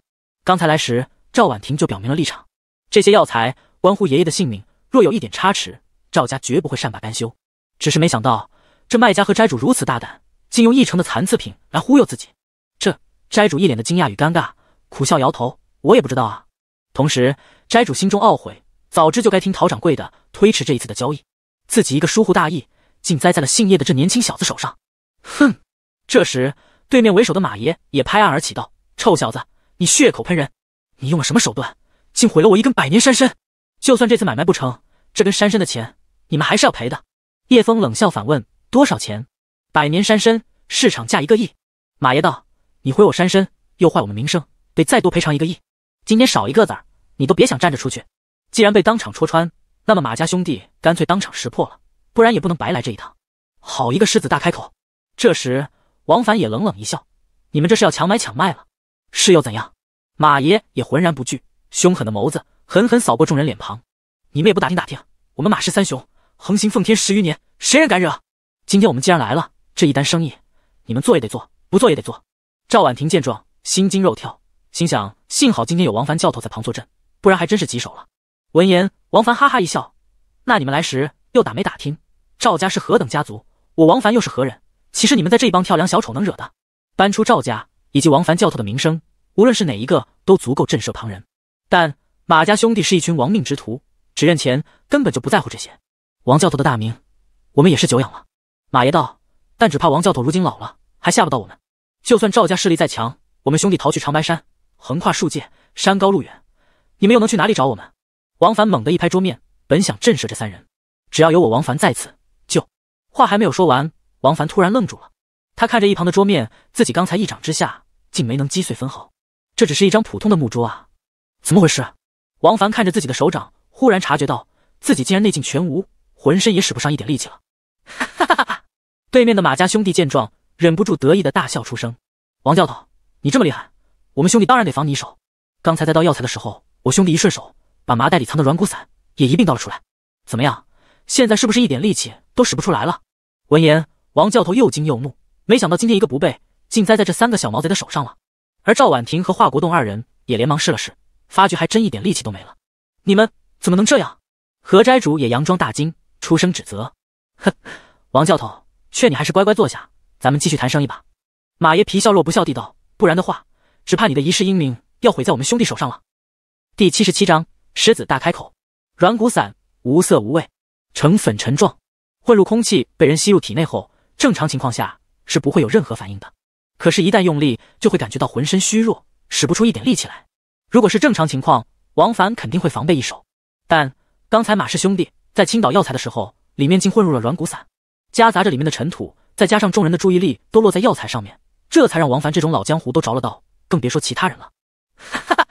S2: 刚才来时，赵婉婷就表明了立场，这些药材关乎爷爷的性命，若有一点差池，赵家绝不会善罢甘休。只是没想到这卖家和斋主如此大胆，竟用一成的残次品来忽悠自己。这斋主一脸的惊讶与尴尬，苦笑摇头：“我也不知道啊。”同时。斋主心中懊悔，早知就该听陶掌柜的，推迟这一次的交易。自己一个疏忽大意，竟栽在了姓叶的这年轻小子手上。哼！这时，对面为首的马爷也拍案而起道：“臭小子，你血口喷人！你用了什么手段，竟毁了我一根百年山参？就算这次买卖不成，这根山参的钱你们还是要赔的。”叶峰冷笑反问：“多少钱？百年山参市场价一个亿。”马爷道：“你毁我山参，又坏我们名声，得再多赔偿一个亿。今天少一个子儿。”你都别想站着出去！既然被当场戳穿，那么马家兄弟干脆当场识破了，不然也不能白来这一趟。好一个狮子大开口！这时，王凡也冷冷一笑：“你们这是要强买强卖了？是又怎样？”马爷也浑然不惧，凶狠的眸子狠狠扫过众人脸庞：“你们也不打听打听，我们马氏三雄横行奉天十余年，谁人敢惹？今天我们既然来了，这一单生意，你们做也得做，不做也得做。”赵婉婷见状，心惊肉跳，心想：幸好今天有王凡教头在旁坐镇。不然还真是棘手了。闻言，王凡哈哈一笑：“那你们来时又打没打听赵家是何等家族？我王凡又是何人？岂是你们在这帮跳梁小丑能惹的？搬出赵家以及王凡教头的名声，无论是哪一个都足够震慑旁人。但马家兄弟是一群亡命之徒，只认钱，根本就不在乎这些。王教头的大名，我们也是久仰了。”马爷道：“但只怕王教头如今老了，还吓不到我们。就算赵家势力再强，我们兄弟逃去长白山，横跨数界，山高路远。”你们又能去哪里找我们？王凡猛地一拍桌面，本想震慑这三人。只要有我王凡在此，就……话还没有说完，王凡突然愣住了。他看着一旁的桌面，自己刚才一掌之下竟没能击碎分毫。这只是一张普通的木桌啊，怎么回事？王凡看着自己的手掌，忽然察觉到自己竟然内劲全无，浑身也使不上一点力气了。哈哈哈！哈！对面的马家兄弟见状，忍不住得意的大笑出声：“王教头，你这么厉害，我们兄弟当然得防你一手。刚才在倒药材的时候……”我兄弟一顺手，把麻袋里藏的软骨散也一并倒了出来。怎么样？现在是不是一点力气都使不出来了？闻言，王教头又惊又怒，没想到今天一个不备，竟栽在这三个小毛贼的手上了。而赵婉婷和华国栋二人也连忙试了试，发觉还真一点力气都没了。你们怎么能这样？何斋主也佯装大惊，出声指责。哼，王教头，劝你还是乖乖坐下，咱们继续谈生意吧。马爷皮笑肉不笑地道：“不然的话，只怕你的一世英名要毁在我们兄弟手上了。”第七十七章狮子大开口。软骨散无色无味，呈粉尘状，混入空气被人吸入体内后，正常情况下是不会有任何反应的。可是，一旦用力，就会感觉到浑身虚弱，使不出一点力气来。如果是正常情况，王凡肯定会防备一手。但刚才马氏兄弟在倾倒药材的时候，里面竟混入了软骨散，夹杂着里面的尘土，再加上众人的注意力都落在药材上面，这才让王凡这种老江湖都着了道，更别说其他人了。哈哈。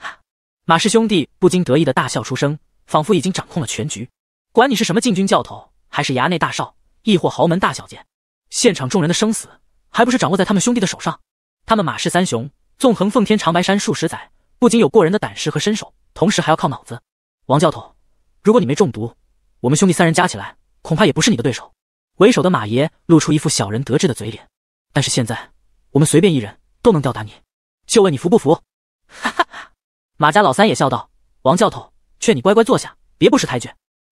S2: 马氏兄弟不禁得意的大笑出声，仿佛已经掌控了全局。管你是什么禁军教头，还是衙内大少，亦或豪门大小姐，现场众人的生死，还不是掌握在他们兄弟的手上？他们马氏三雄纵横奉天长白山数十载，不仅有过人的胆识和身手，同时还要靠脑子。王教头，如果你没中毒，我们兄弟三人加起来，恐怕也不是你的对手。为首的马爷露出一副小人得志的嘴脸，但是现在我们随便一人都能吊打你，就问你服不服？哈哈哈。马家老三也笑道：“王教头，劝你乖乖坐下，别不识抬举。”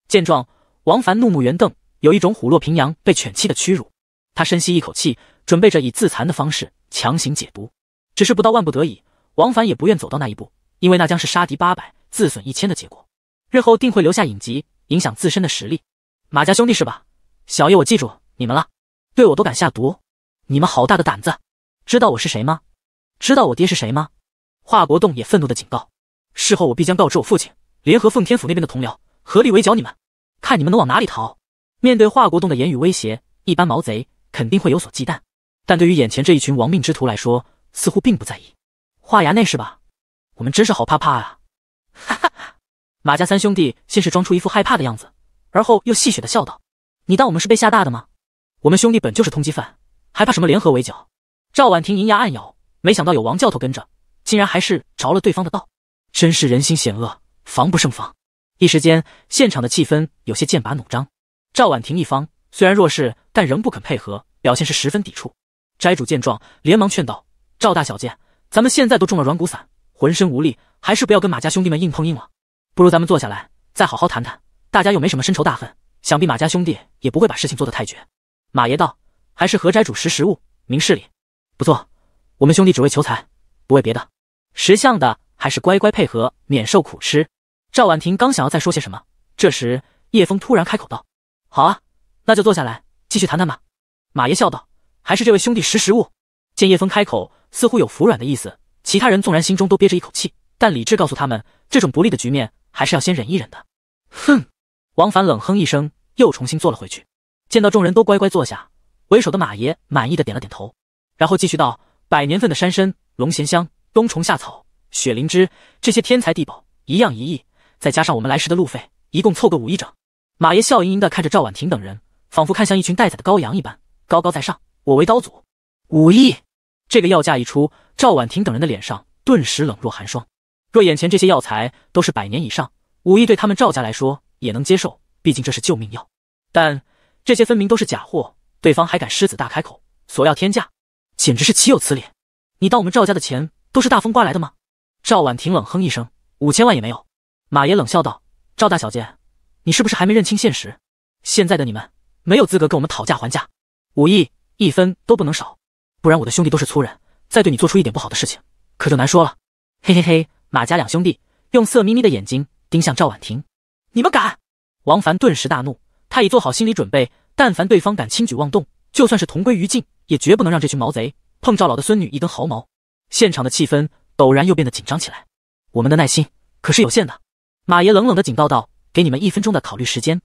S2: 见状，王凡怒目圆瞪，有一种虎落平阳被犬欺的屈辱。他深吸一口气，准备着以自残的方式强行解毒。只是不到万不得已，王凡也不愿走到那一步，因为那将是杀敌八百自损一千的结果，日后定会留下隐疾，影响自身的实力。马家兄弟是吧？小爷我记住你们了！对我都敢下毒，你们好大的胆子！知道我是谁吗？知道我爹是谁吗？华国栋也愤怒的警告。事后我必将告知我父亲，联合奉天府那边的同僚，合力围剿你们，看你们能往哪里逃。面对华国栋的言语威胁，一般毛贼肯定会有所忌惮，但对于眼前这一群亡命之徒来说，似乎并不在意。华衙内是吧？我们真是好怕怕啊！哈 哈哈！马家三兄弟先是装出一副害怕的样子，而后又戏谑的笑道：“你当我们是被吓大的吗？我们兄弟本就是通缉犯，还怕什么联合围剿？”赵婉婷银牙暗咬，没想到有王教头跟着，竟然还是着了对方的道。真是人心险恶，防不胜防。一时间，现场的气氛有些剑拔弩张。赵婉婷一方虽然弱势，但仍不肯配合，表现是十分抵触。斋主见状，连忙劝道：“赵大小姐，咱们现在都中了软骨散，浑身无力，还是不要跟马家兄弟们硬碰硬了。不如咱们坐下来，再好好谈谈。大家又没什么深仇大恨，想必马家兄弟也不会把事情做得太绝。”马爷道：“还是何斋主识时务，明事理。不错，我们兄弟只为求财，不为别的。识相的。”还是乖乖配合，免受苦吃。赵婉婷刚想要再说些什么，这时叶峰突然开口道：“好啊，那就坐下来继续谈谈吧。”马爷笑道：“还是这位兄弟识时务。”见叶峰开口，似乎有服软的意思，其他人纵然心中都憋着一口气，但理智告诉他们，这种不利的局面还是要先忍一忍的。哼！王凡冷哼一声，又重新坐了回去。见到众人都乖乖坐下，为首的马爷满意的点了点头，然后继续道：“百年份的山参、龙涎香、冬虫夏草。”雪灵芝这些天才地宝一样一亿，再加上我们来时的路费，一共凑个五亿整。马爷笑盈盈的看着赵婉婷等人，仿佛看向一群待宰的羔羊一般，高高在上。我为刀俎，五亿！这个药价一出，赵婉婷等人的脸上顿时冷若寒霜。若眼前这些药材都是百年以上，五亿对他们赵家来说也能接受，毕竟这是救命药。但这些分明都是假货，对方还敢狮子大开口索要天价，简直是岂有此理！你当我们赵家的钱都是大风刮来的吗？赵婉婷冷哼一声：“五千万也没有。”马爷冷笑道：“赵大小姐，你是不是还没认清现实？现在的你们没有资格跟我们讨价还价，五亿一分都不能少，不然我的兄弟都是粗人，再对你做出一点不好的事情，可就难说了。”嘿嘿嘿，马家两兄弟用色眯眯的眼睛盯向赵婉婷：“你们敢！”王凡顿时大怒，他已做好心理准备，但凡对方敢轻举妄动，就算是同归于尽，也绝不能让这群毛贼碰赵老的孙女一根毫毛。现场的气氛。陡然又变得紧张起来，我们的耐心可是有限的。马爷冷冷的警告道：“给你们一分钟的考虑时间，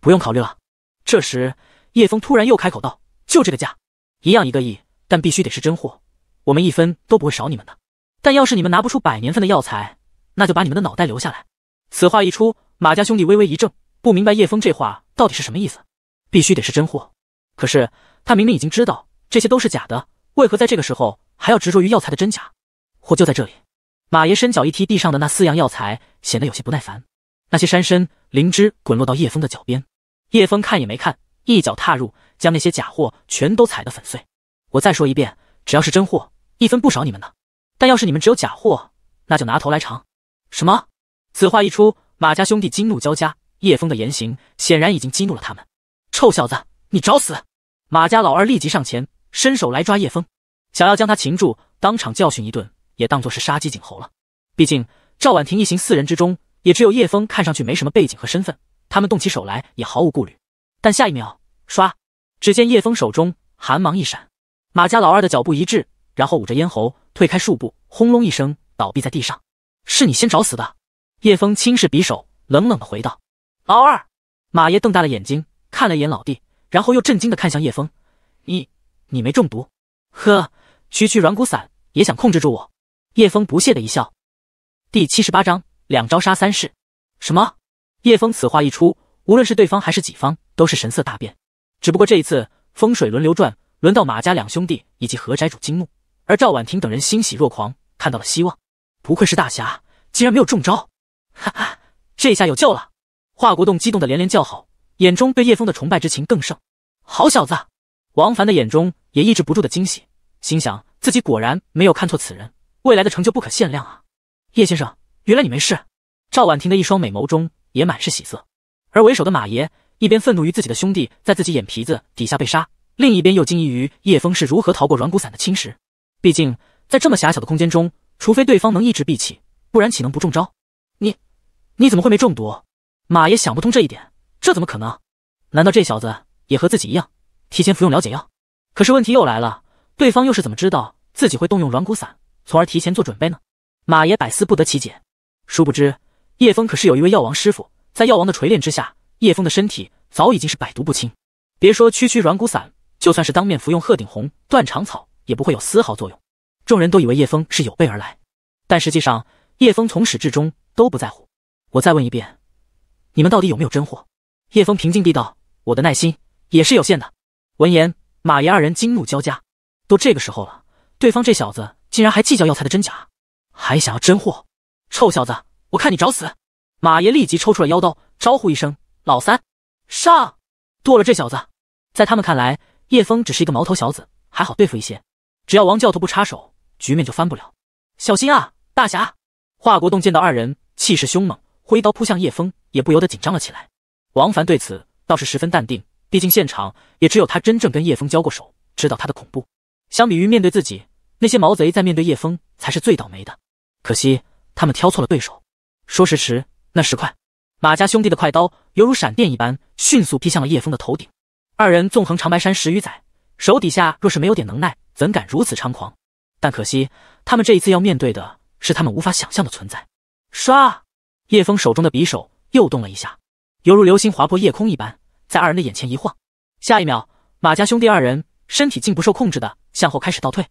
S2: 不用考虑了。”这时，叶峰突然又开口道：“就这个价，一样一个亿，但必须得是真货，我们一分都不会少你们的。但要是你们拿不出百年份的药材，那就把你们的脑袋留下来。”此话一出，马家兄弟微微一怔，不明白叶峰这话到底是什么意思。必须得是真货，可是他明明已经知道这些都是假的，为何在这个时候还要执着于药材的真假？货就在这里。马爷伸脚一踢地上的那四样药材，显得有些不耐烦。那些山参、灵芝滚落到叶枫的脚边，叶枫看也没看，一脚踏入，将那些假货全都踩得粉碎。我再说一遍，只要是真货，一分不少你们的；但要是你们只有假货，那就拿头来尝。什么？此话一出，马家兄弟惊怒交加。叶枫的言行显然已经激怒了他们。臭小子，你找死！马家老二立即上前，伸手来抓叶枫，想要将他擒住，当场教训一顿。也当作是杀鸡儆猴了。毕竟赵婉婷一行四人之中，也只有叶枫看上去没什么背景和身份，他们动起手来也毫无顾虑。但下一秒，唰！只见叶枫手中寒芒一闪，马家老二的脚步一滞，然后捂着咽喉退开数步，轰隆一声倒地在地上。是你先找死的！叶枫轻视匕首，冷冷的回道：“老二。”马爷瞪大了眼睛，看了一眼老弟，然后又震惊的看向叶枫：“你，你没中毒？呵，区区软骨散也想控制住我？”叶峰不屑的一笑。第七十八章两招杀三世。什么？叶峰此话一出，无论是对方还是己方，都是神色大变。只不过这一次风水轮流转，轮到马家两兄弟以及何宅主惊怒，而赵婉婷等人欣喜若狂，看到了希望。不愧是大侠，竟然没有中招！哈哈，这下有救了！华国栋激动的连连叫好，眼中对叶峰的崇拜之情更盛。好小子！王凡的眼中也抑制不住的惊喜，心想自己果然没有看错此人。未来的成就不可限量啊！叶先生，原来你没事。赵婉婷的一双美眸中也满是喜色，而为首的马爷一边愤怒于自己的兄弟在自己眼皮子底下被杀，另一边又惊异于叶峰是如何逃过软骨散的侵蚀。毕竟在这么狭小的空间中，除非对方能一直闭气，不然岂能不中招？你你怎么会没中毒？马爷想不通这一点，这怎么可能？难道这小子也和自己一样提前服用了解药？可是问题又来了，对方又是怎么知道自己会动用软骨散？从而提前做准备呢？马爷百思不得其解。殊不知，叶峰可是有一位药王师傅，在药王的锤炼之下，叶峰的身体早已经是百毒不侵。别说区区软骨散，就算是当面服用鹤顶红、断肠草，也不会有丝毫作用。众人都以为叶峰是有备而来，但实际上，叶峰从始至终都不在乎。我再问一遍，你们到底有没有真货？叶峰平静地道：“我的耐心也是有限的。”闻言，马爷二人惊怒交加。都这个时候了，对方这小子……竟然还计较药材的真假，还想要真货，臭小子，我看你找死！马爷立即抽出了腰刀，招呼一声：“老三，上，剁了这小子！”在他们看来，叶峰只是一个毛头小子，还好对付一些，只要王教头不插手，局面就翻不了。小心啊，大侠！华国栋见到二人气势凶猛，挥刀扑向叶峰，也不由得紧张了起来。王凡对此倒是十分淡定，毕竟现场也只有他真正跟叶峰交过手，知道他的恐怖。相比于面对自己。那些毛贼在面对叶枫才是最倒霉的，可惜他们挑错了对手。说时迟，那时快，马家兄弟的快刀犹如闪电一般，迅速劈向了叶枫的头顶。二人纵横长白山十余载，手底下若是没有点能耐，怎敢如此猖狂？但可惜，他们这一次要面对的是他们无法想象的存在。唰，叶枫手中的匕首又动了一下，犹如流星划破夜空一般，在二人的眼前一晃。下一秒，马家兄弟二人身体竟不受控制的向后开始倒退。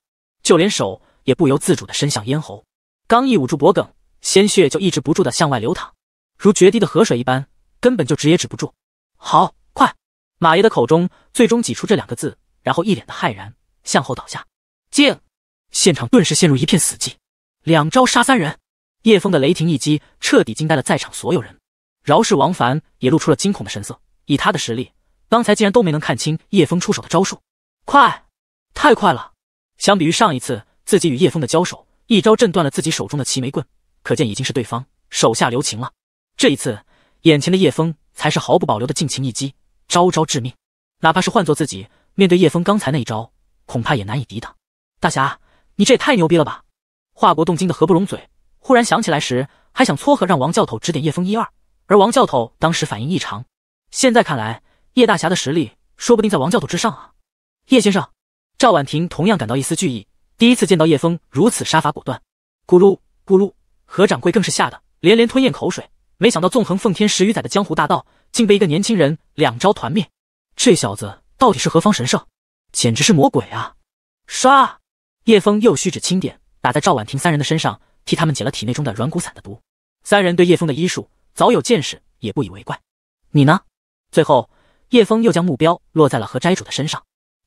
S2: 就连手也不由自主地伸向咽喉，刚一捂住脖颈，鲜血就抑制不住地向外流淌，如决堤的河水一般，根本就止也止不住。好快！马爷的口中最终挤出这两个字，然后一脸的骇然，向后倒下。静，现场顿时陷入一片死寂。两招杀三人，叶枫的雷霆一击彻底惊呆了在场所有人。饶是王凡也露出了惊恐的神色，以他的实力，刚才竟然都没能看清叶枫出手的招数。快，太快了！相比于上一次自己与叶峰的交手，一招震断了自己手中的齐眉棍，可见已经是对方手下留情了。这一次，眼前的叶峰才是毫不保留的尽情一击，招招致命。哪怕是换做自己，面对叶峰刚才那一招，恐怕也难以抵挡。大侠，你这也太牛逼了吧！华国动惊得合不拢嘴，忽然想起来时，还想撮合让王教头指点叶枫一二，而王教头当时反应异常。现在看来，叶大侠的实力说不定在王教头之上啊，叶先生。赵婉婷同样感到一丝惧意，第一次见到叶枫如此杀伐果断。咕噜咕噜，何掌柜更是吓得连连吞咽口水。没想到纵横奉天十余载的江湖大盗，竟被一个年轻人两招团灭。这小子到底是何方神圣？简直是魔鬼啊！唰，叶枫又虚指轻点，打在赵婉婷三人的身上，替他们解了体内中的软骨散的毒。三人对叶枫的医术早有见识，也不以为怪。你呢？最后，叶枫又将目标落在了何斋主的身上。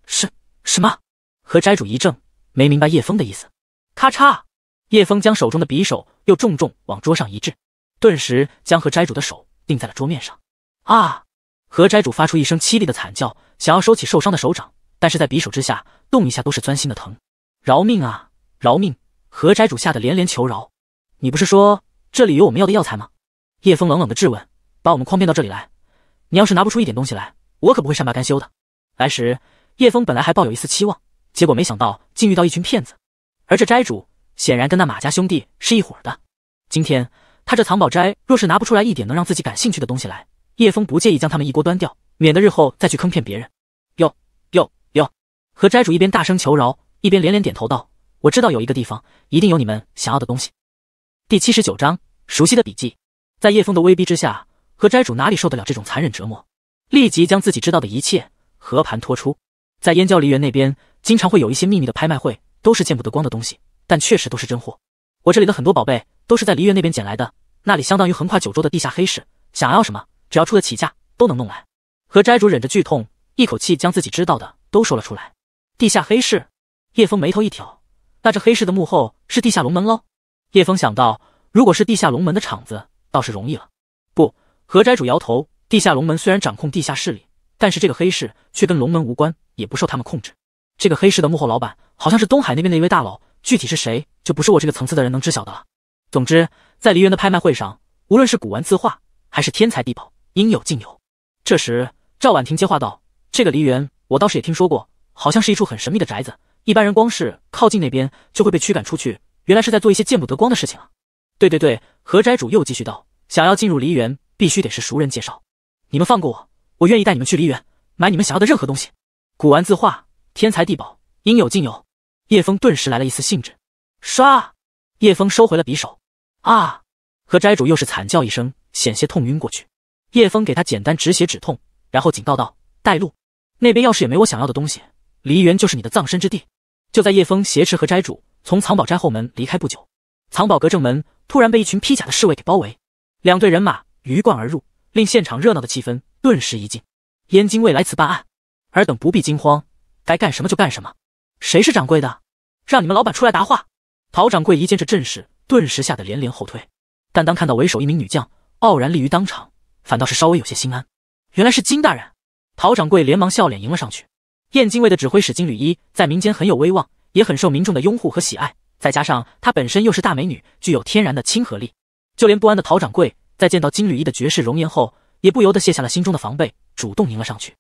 S2: 是？什么？和斋主一怔，没明白叶枫的意思。咔嚓，叶枫将手中的匕首又重重往桌上一掷，顿时将和斋主的手钉在了桌面上。啊！何斋主发出一声凄厉的惨叫，想要收起受伤的手掌，但是在匕首之下动一下都是钻心的疼。饶命啊，饶命！何斋主吓得连连求饶。你不是说这里有我们要的药材吗？叶枫冷冷的质问，把我们诓骗到这里来，你要是拿不出一点东西来，我可不会善罢甘休的。来时，叶枫本来还抱有一丝期望。结果没想到竟遇到一群骗子，而这斋主显然跟那马家兄弟是一伙的。今天他这藏宝斋若是拿不出来一点能让自己感兴趣的东西来，叶峰不介意将他们一锅端掉，免得日后再去坑骗别人。哟哟哟！和斋主一边大声求饶，一边连连点头道：“我知道有一个地方一定有你们想要的东西。”第七十九章熟悉的笔记，在叶枫的威逼之下，和斋主哪里受得了这种残忍折磨，立即将自己知道的一切和盘托出，在燕郊梨园那边。经常会有一些秘密的拍卖会，都是见不得光的东西，但确实都是真货。我这里的很多宝贝都是在梨园那边捡来的，那里相当于横跨九州的地下黑市，想要什么，只要出得起价，都能弄来。何斋主忍着剧痛，一口气将自己知道的都说了出来。地下黑市，叶峰眉头一挑，那这黑市的幕后是地下龙门喽？叶峰想到，如果是地下龙门的场子，倒是容易了。不，何斋主摇头，地下龙门虽然掌控地下势力，但是这个黑市却跟龙门无关，也不受他们控制。这个黑市的幕后老板好像是东海那边的一位大佬，具体是谁就不是我这个层次的人能知晓的了。总之，在梨园的拍卖会上，无论是古玩字画还是天材地宝，应有尽有。这时，赵婉婷接话道：“这个梨园我倒是也听说过，好像是一处很神秘的宅子，一般人光是靠近那边就会被驱赶出去。原来是在做一些见不得光的事情啊！”对对对，何宅主又继续道：“想要进入梨园，必须得是熟人介绍。你们放过我，我愿意带你们去梨园买你们想要的任何东西，古玩字画。”天材地宝，应有尽有。叶峰顿时来了一丝兴致。唰，叶峰收回了匕首。啊！和斋主又是惨叫一声，险些痛晕过去。叶峰给他简单止血止痛，然后警告道：“带路，那边要是也没我想要的东西，梨园就是你的葬身之地。”就在叶峰挟持和斋主从藏宝斋后门离开不久，藏宝阁正门突然被一群披甲的侍卫给包围，两队人马鱼贯而入，令现场热闹的气氛顿时一静。燕京卫来此办案，尔等不必惊慌。该干什么就干什么。谁是掌柜的？让你们老板出来答话。陶掌柜一见这阵势，顿时吓得连连后退。但当看到为首一名女将傲然立于当场，反倒是稍微有些心安。原来是金大人。陶掌柜连忙笑脸迎了上去。燕京卫的指挥使金缕衣在民间很有威望，也很受民众的拥护和喜爱。再加上她本身又是大美女，具有天然的亲和力。就连不安的陶掌柜，在见到金缕衣的绝世容颜后，也不由得卸下了心中的防备，主动迎了上去。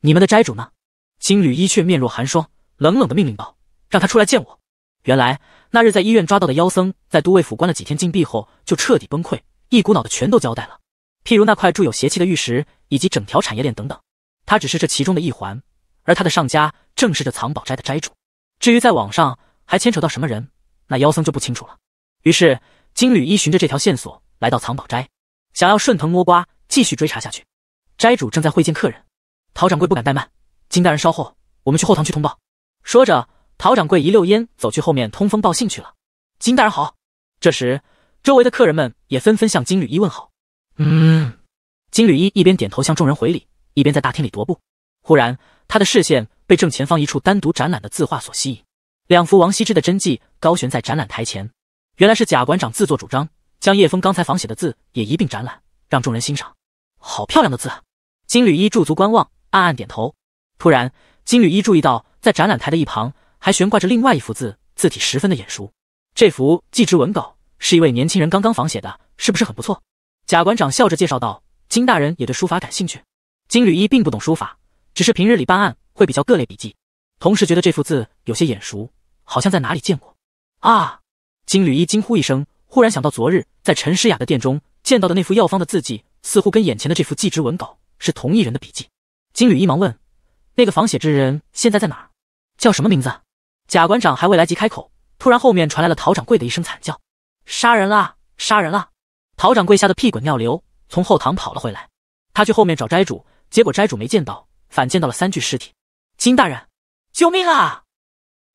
S2: 你们的斋主呢？金缕衣却面若寒霜，冷冷的命令道：“让他出来见我。”原来那日在医院抓到的妖僧，在都尉府关了几天禁闭后，就彻底崩溃，一股脑的全都交代了。譬如那块铸有邪气的玉石，以及整条产业链等等。他只是这其中的一环，而他的上家正是这藏宝斋的斋主。至于在网上还牵扯到什么人，那妖僧就不清楚了。于是金缕衣循着这条线索来到藏宝斋，想要顺藤摸瓜继续追查下去。斋主正在会见客人，陶掌柜不敢怠慢。金大人稍后，我们去后堂去通报。”说着，陶掌柜一溜烟走去后面通风报信去了。金大人好。这时，周围的客人们也纷纷向金缕衣问好。嗯。金缕衣一边点头向众人回礼，一边在大厅里踱步。忽然，他的视线被正前方一处单独展览的字画所吸引。两幅王羲之的真迹高悬在展览台前。原来是贾馆长自作主张，将叶枫刚才仿写的字也一并展览，让众人欣赏。好漂亮的字！啊！金缕衣驻足观望，暗暗点头。突然，金缕衣注意到，在展览台的一旁还悬挂着另外一幅字，字体十分的眼熟。这幅祭侄文稿是一位年轻人刚刚仿写的，是不是很不错？贾馆长笑着介绍道：“金大人也对书法感兴趣。”金缕衣并不懂书法，只是平日里办案会比较各类笔记，同时觉得这幅字有些眼熟，好像在哪里见过。啊！金缕衣惊呼一声，忽然想到昨日在陈诗雅的店中见到的那幅药方的字迹，似乎跟眼前的这幅祭侄文稿是同一人的笔迹。金缕衣忙问。那个仿写之人现在在哪？叫什么名字？贾馆长还未来及开口，突然后面传来了陶掌柜的一声惨叫：“杀人啦！杀人啦！”陶掌柜吓得屁滚尿流，从后堂跑了回来。他去后面找斋主，结果斋主没见到，反见到了三具尸体。金大人，救命啊！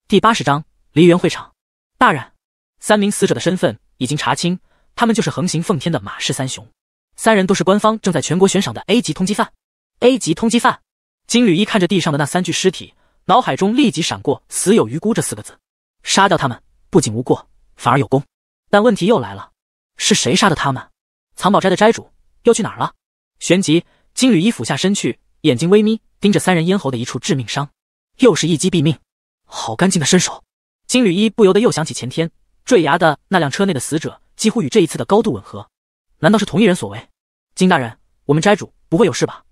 S2: 第八十章梨园会场。大人，三名死者的身份已经查清，他们就是横行奉天的马氏三雄，三人都是官方正在全国悬赏的 A 级通缉犯。A 级通缉犯。金缕衣看着地上的那三具尸体，脑海中立即闪过“死有余辜”这四个字。杀掉他们不仅无过，反而有功。但问题又来了：是谁杀的他们？藏宝斋的斋主又去哪儿了？旋即，金缕衣俯下身去，眼睛微眯，盯着三人咽喉的一处致命伤，又是一击毙命。好干净的身手！金缕衣不由得又想起前天坠崖的那辆车内的死者，几乎与这一次的高度吻合。难道是同一人所为？金大人，我们斋主不会有事吧？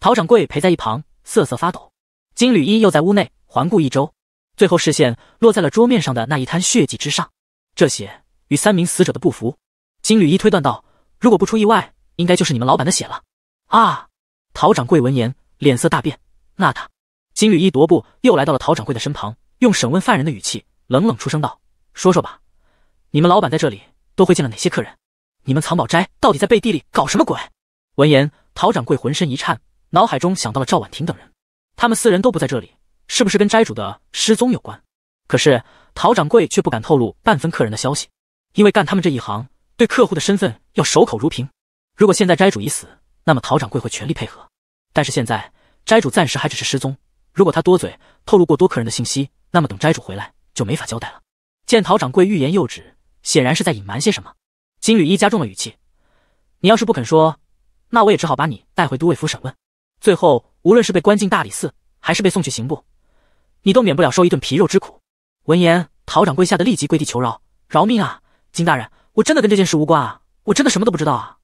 S2: 陶掌柜陪在一旁。瑟瑟发抖，金缕衣又在屋内环顾一周，最后视线落在了桌面上的那一滩血迹之上。这血与三名死者的不符，金缕衣推断道：“如果不出意外，应该就是你们老板的血了。”啊！陶掌柜闻言脸色大变。那他……金缕衣踱步又来到了陶掌柜的身旁，用审问犯人的语气冷冷出声道：“说说吧，你们老板在这里都会见了哪些客人？你们藏宝斋到底在背地里搞什么鬼？”闻言，陶掌柜浑身一颤。脑海中想到了赵婉婷等人，他们四人都不在这里，是不是跟斋主的失踪有关？可是陶掌柜却不敢透露半分客人的消息，因为干他们这一行，对客户的身份要守口如瓶。如果现在斋主已死，那么陶掌柜会全力配合。但是现在斋主暂时还只是失踪，如果他多嘴透露过多客人的信息，那么等斋主回来就没法交代了。见陶掌柜欲言又止，显然是在隐瞒些什么。金缕衣加重了语气：“你要是不肯说，那我也只好把你带回都尉府审问。”最后，无论是被关进大理寺，还是被送去刑部，你都免不了受一顿皮肉之苦。闻言，陶掌柜吓得立即跪地求饶：“饶命啊，金大人，我真的跟这件事无关啊，我真的什么都不知道啊！”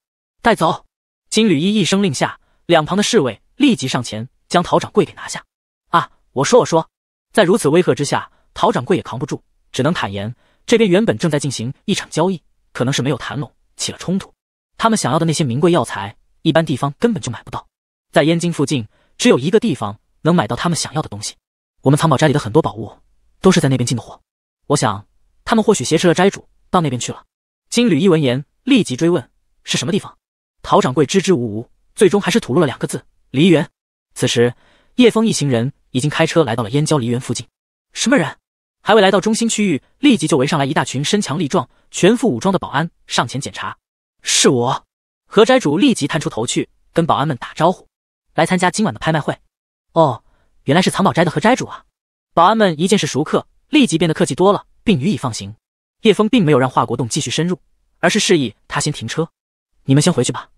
S2: 带走。金缕衣一声令下，两旁的侍卫立即上前将陶掌柜给拿下。啊，我说我说，在如此威吓之下，陶掌柜也扛不住，只能坦言，这边原本正在进行一场交易，可能是没有谈拢，起了冲突。他们想要的那些名贵药材，一般地方根本就买不到。在燕京附近，只有一个地方能买到他们想要的东西。我们藏宝斋里的很多宝物，都是在那边进的货。我想，他们或许挟持了斋主到那边去了。金缕一闻言，立即追问是什么地方。陶掌柜支支吾吾，最终还是吐露了两个字：梨园。此时，叶枫一行人已经开车来到了燕郊梨园附近。什么人？还未来到中心区域，立即就围上来一大群身强力壮、全副武装的保安，上前检查。是我何斋主立即探出头去，跟保安们打招呼。来参加今晚的拍卖会，哦，原来是藏宝斋的何斋主啊！保安们一见是熟客，立即变得客气多了，并予以放行。叶峰并没有让华国栋继续深入，而是示意他先停车。你们先回去吧。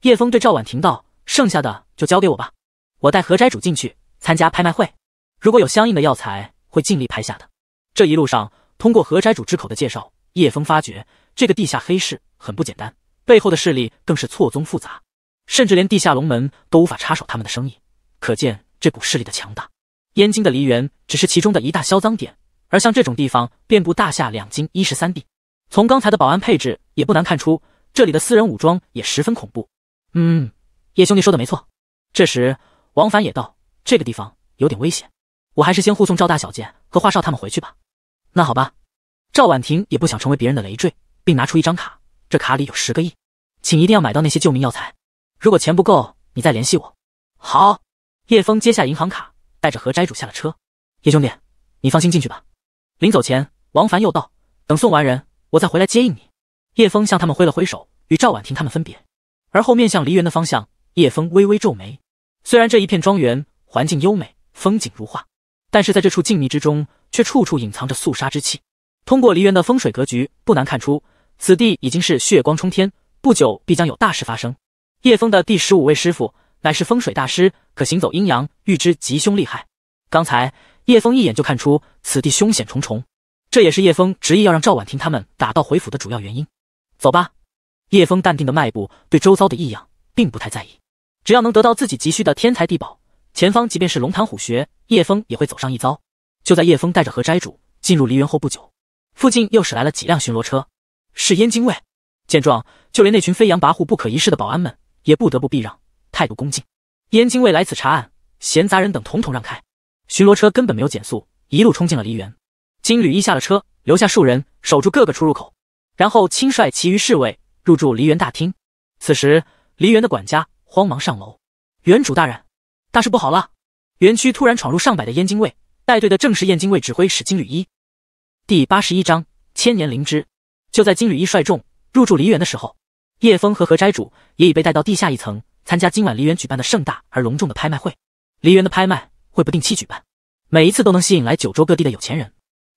S2: 叶峰对赵婉婷道：“剩下的就交给我吧，我带何斋主进去参加拍卖会。如果有相应的药材，会尽力拍下的。”这一路上，通过何斋主之口的介绍，叶峰发觉这个地下黑市很不简单，背后的势力更是错综复杂。甚至连地下龙门都无法插手他们的生意，可见这股势力的强大。燕京的梨园只是其中的一大销赃点，而像这种地方遍布大夏两京一十三地。从刚才的保安配置也不难看出，这里的私人武装也十分恐怖。嗯，叶兄弟说的没错。这时，王凡也道：“这个地方有点危险，我还是先护送赵大小姐和华少他们回去吧。”那好吧。赵婉婷也不想成为别人的累赘，并拿出一张卡，这卡里有十个亿，请一定要买到那些救命药材。如果钱不够，你再联系我。好，叶峰接下银行卡，带着何斋主下了车。叶兄弟，你放心进去吧。临走前，王凡又道：“等送完人，我再回来接应你。”叶峰向他们挥了挥手，与赵婉婷他们分别。而后面向梨园的方向，叶峰微微皱眉。虽然这一片庄园环境优美，风景如画，但是在这处静谧之中，却处处隐藏着肃杀之气。通过梨园的风水格局，不难看出，此地已经是血光冲天，不久必将有大事发生。叶枫的第十五位师傅乃是风水大师，可行走阴阳，预知吉凶利害。刚才叶枫一眼就看出此地凶险重重，这也是叶枫执意要让赵婉婷他们打道回府的主要原因。走吧，叶枫淡定的迈步，对周遭的异样并不太在意。只要能得到自己急需的天材地宝，前方即便是龙潭虎穴，叶枫也会走上一遭。就在叶枫带着何斋主进入梨园后不久，附近又驶来了几辆巡逻车，是燕京卫。见状，就连那群飞扬跋扈、不可一世的保安们。也不得不避让，态度恭敬。燕京卫来此查案，闲杂人等统统让开。巡逻车根本没有减速，一路冲进了梨园。金缕衣下了车，留下数人守住各个出入口，然后亲率其余侍卫入住梨园大厅。此时，梨园的管家慌忙上楼：“园主大人，大事不好了！园区突然闯入上百的燕京卫，带队的正是燕京卫指挥使金缕衣。”第八十一章千年灵芝。就在金缕衣率众入住梨园的时候。叶枫和何斋主也已被带到地下一层，参加今晚梨园举办的盛大而隆重的拍卖会。梨园的拍卖会不定期举办，每一次都能吸引来九州各地的有钱人。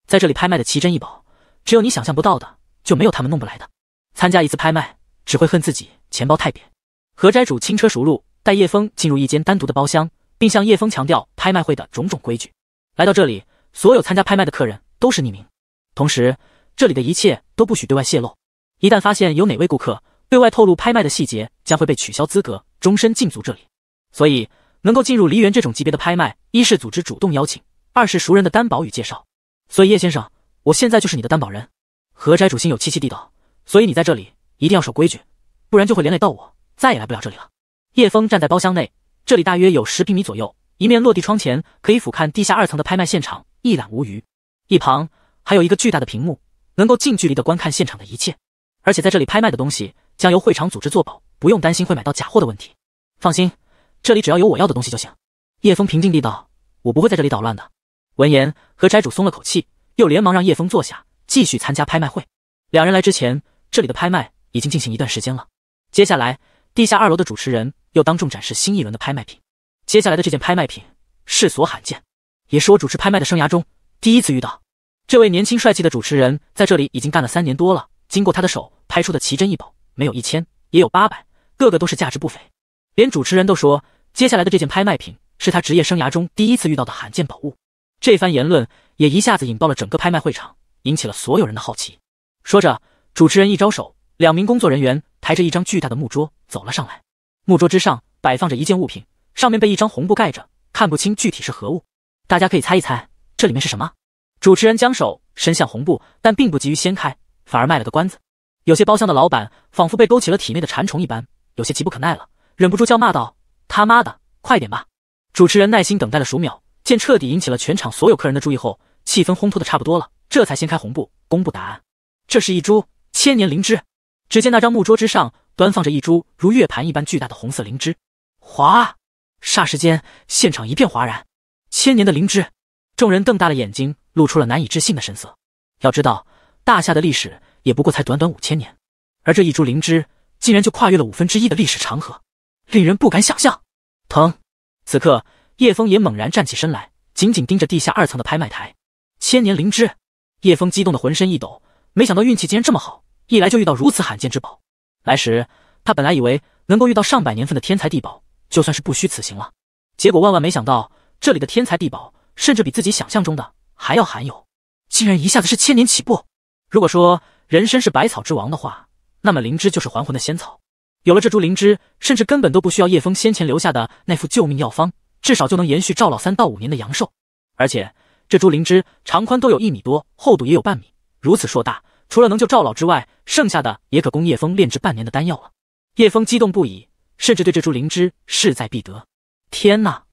S2: 在这里拍卖的奇珍异宝，只有你想象不到的，就没有他们弄不来的。参加一次拍卖，只会恨自己钱包太瘪。何斋主轻车熟路，带叶枫进入一间单独的包厢，并向叶枫强调拍卖会的种种规矩。来到这里，所有参加拍卖的客人都是匿名，同时这里的一切都不许对外泄露。一旦发现有哪位顾客，对外透露拍卖的细节将会被取消资格，终身禁足这里。所以，能够进入梨园这种级别的拍卖，一是组织主动邀请，二是熟人的担保与介绍。所以，叶先生，我现在就是你的担保人。何斋主心有戚戚地道。所以你在这里一定要守规矩，不然就会连累到我，再也来不了这里了。叶枫站在包厢内，这里大约有十平米左右，一面落地窗前可以俯瞰地下二层的拍卖现场，一览无余。一旁还有一个巨大的屏幕，能够近距离的观看现场的一切，而且在这里拍卖的东西。将由会场组织做保，不用担心会买到假货的问题。放心，这里只要有我要的东西就行。叶枫平静地道：“我不会在这里捣乱的。”闻言，和斋主松了口气，又连忙让叶枫坐下，继续参加拍卖会。两人来之前，这里的拍卖已经进行一段时间了。接下来，地下二楼的主持人又当众展示新一轮的拍卖品。接下来的这件拍卖品世所罕见，也是我主持拍卖的生涯中第一次遇到。这位年轻帅气的主持人在这里已经干了三年多了，经过他的手拍出的奇珍异宝。没有一千，也有八百，个个都是价值不菲。连主持人都说，接下来的这件拍卖品是他职业生涯中第一次遇到的罕见宝物。这番言论也一下子引爆了整个拍卖会场，引起了所有人的好奇。说着，主持人一招手，两名工作人员抬着一张巨大的木桌走了上来。木桌之上摆放着一件物品，上面被一张红布盖着，看不清具体是何物。大家可以猜一猜，这里面是什么？主持人将手伸向红布，但并不急于掀开，反而卖了个关子。有些包厢的老板仿佛被勾起了体内的馋虫一般，有些急不可耐了，忍不住叫骂道：“他妈的，快点吧！”主持人耐心等待了数秒，见彻底引起了全场所有客人的注意后，气氛烘托的差不多了，这才掀开红布公布答案。这是一株千年灵芝。只见那张木桌之上端放着一株如月盘一般巨大的红色灵芝。哗！霎时间，现场一片哗然。千年的灵芝，众人瞪大了眼睛，露出了难以置信的神色。要知道，大夏的历史。也不过才短短五千年，而这一株灵芝竟然就跨越了五分之一的历史长河，令人不敢想象。疼！此刻，叶峰也猛然站起身来，紧紧盯着地下二层的拍卖台。千年灵芝！叶峰激动的浑身一抖，没想到运气竟然这么好，一来就遇到如此罕见之宝。来时，他本来以为能够遇到上百年份的天才地宝，就算是不虚此行了。结果万万没想到，这里的天才地宝甚至比自己想象中的还要罕有，竟然一下子是千年起步。如果说……人参是百草之王的话，那么灵芝就是还魂的仙草。有了这株灵芝，甚至根本都不需要叶峰先前留下的那副救命药方，至少就能延续赵老三到五年的阳寿。而且这株灵芝长宽都有一米多，厚度也有半米，如此硕大，除了能救赵老之外，剩下的也可供叶峰炼制半年的丹药了。叶峰激动不已，甚至对这株灵芝势在必得。天哪，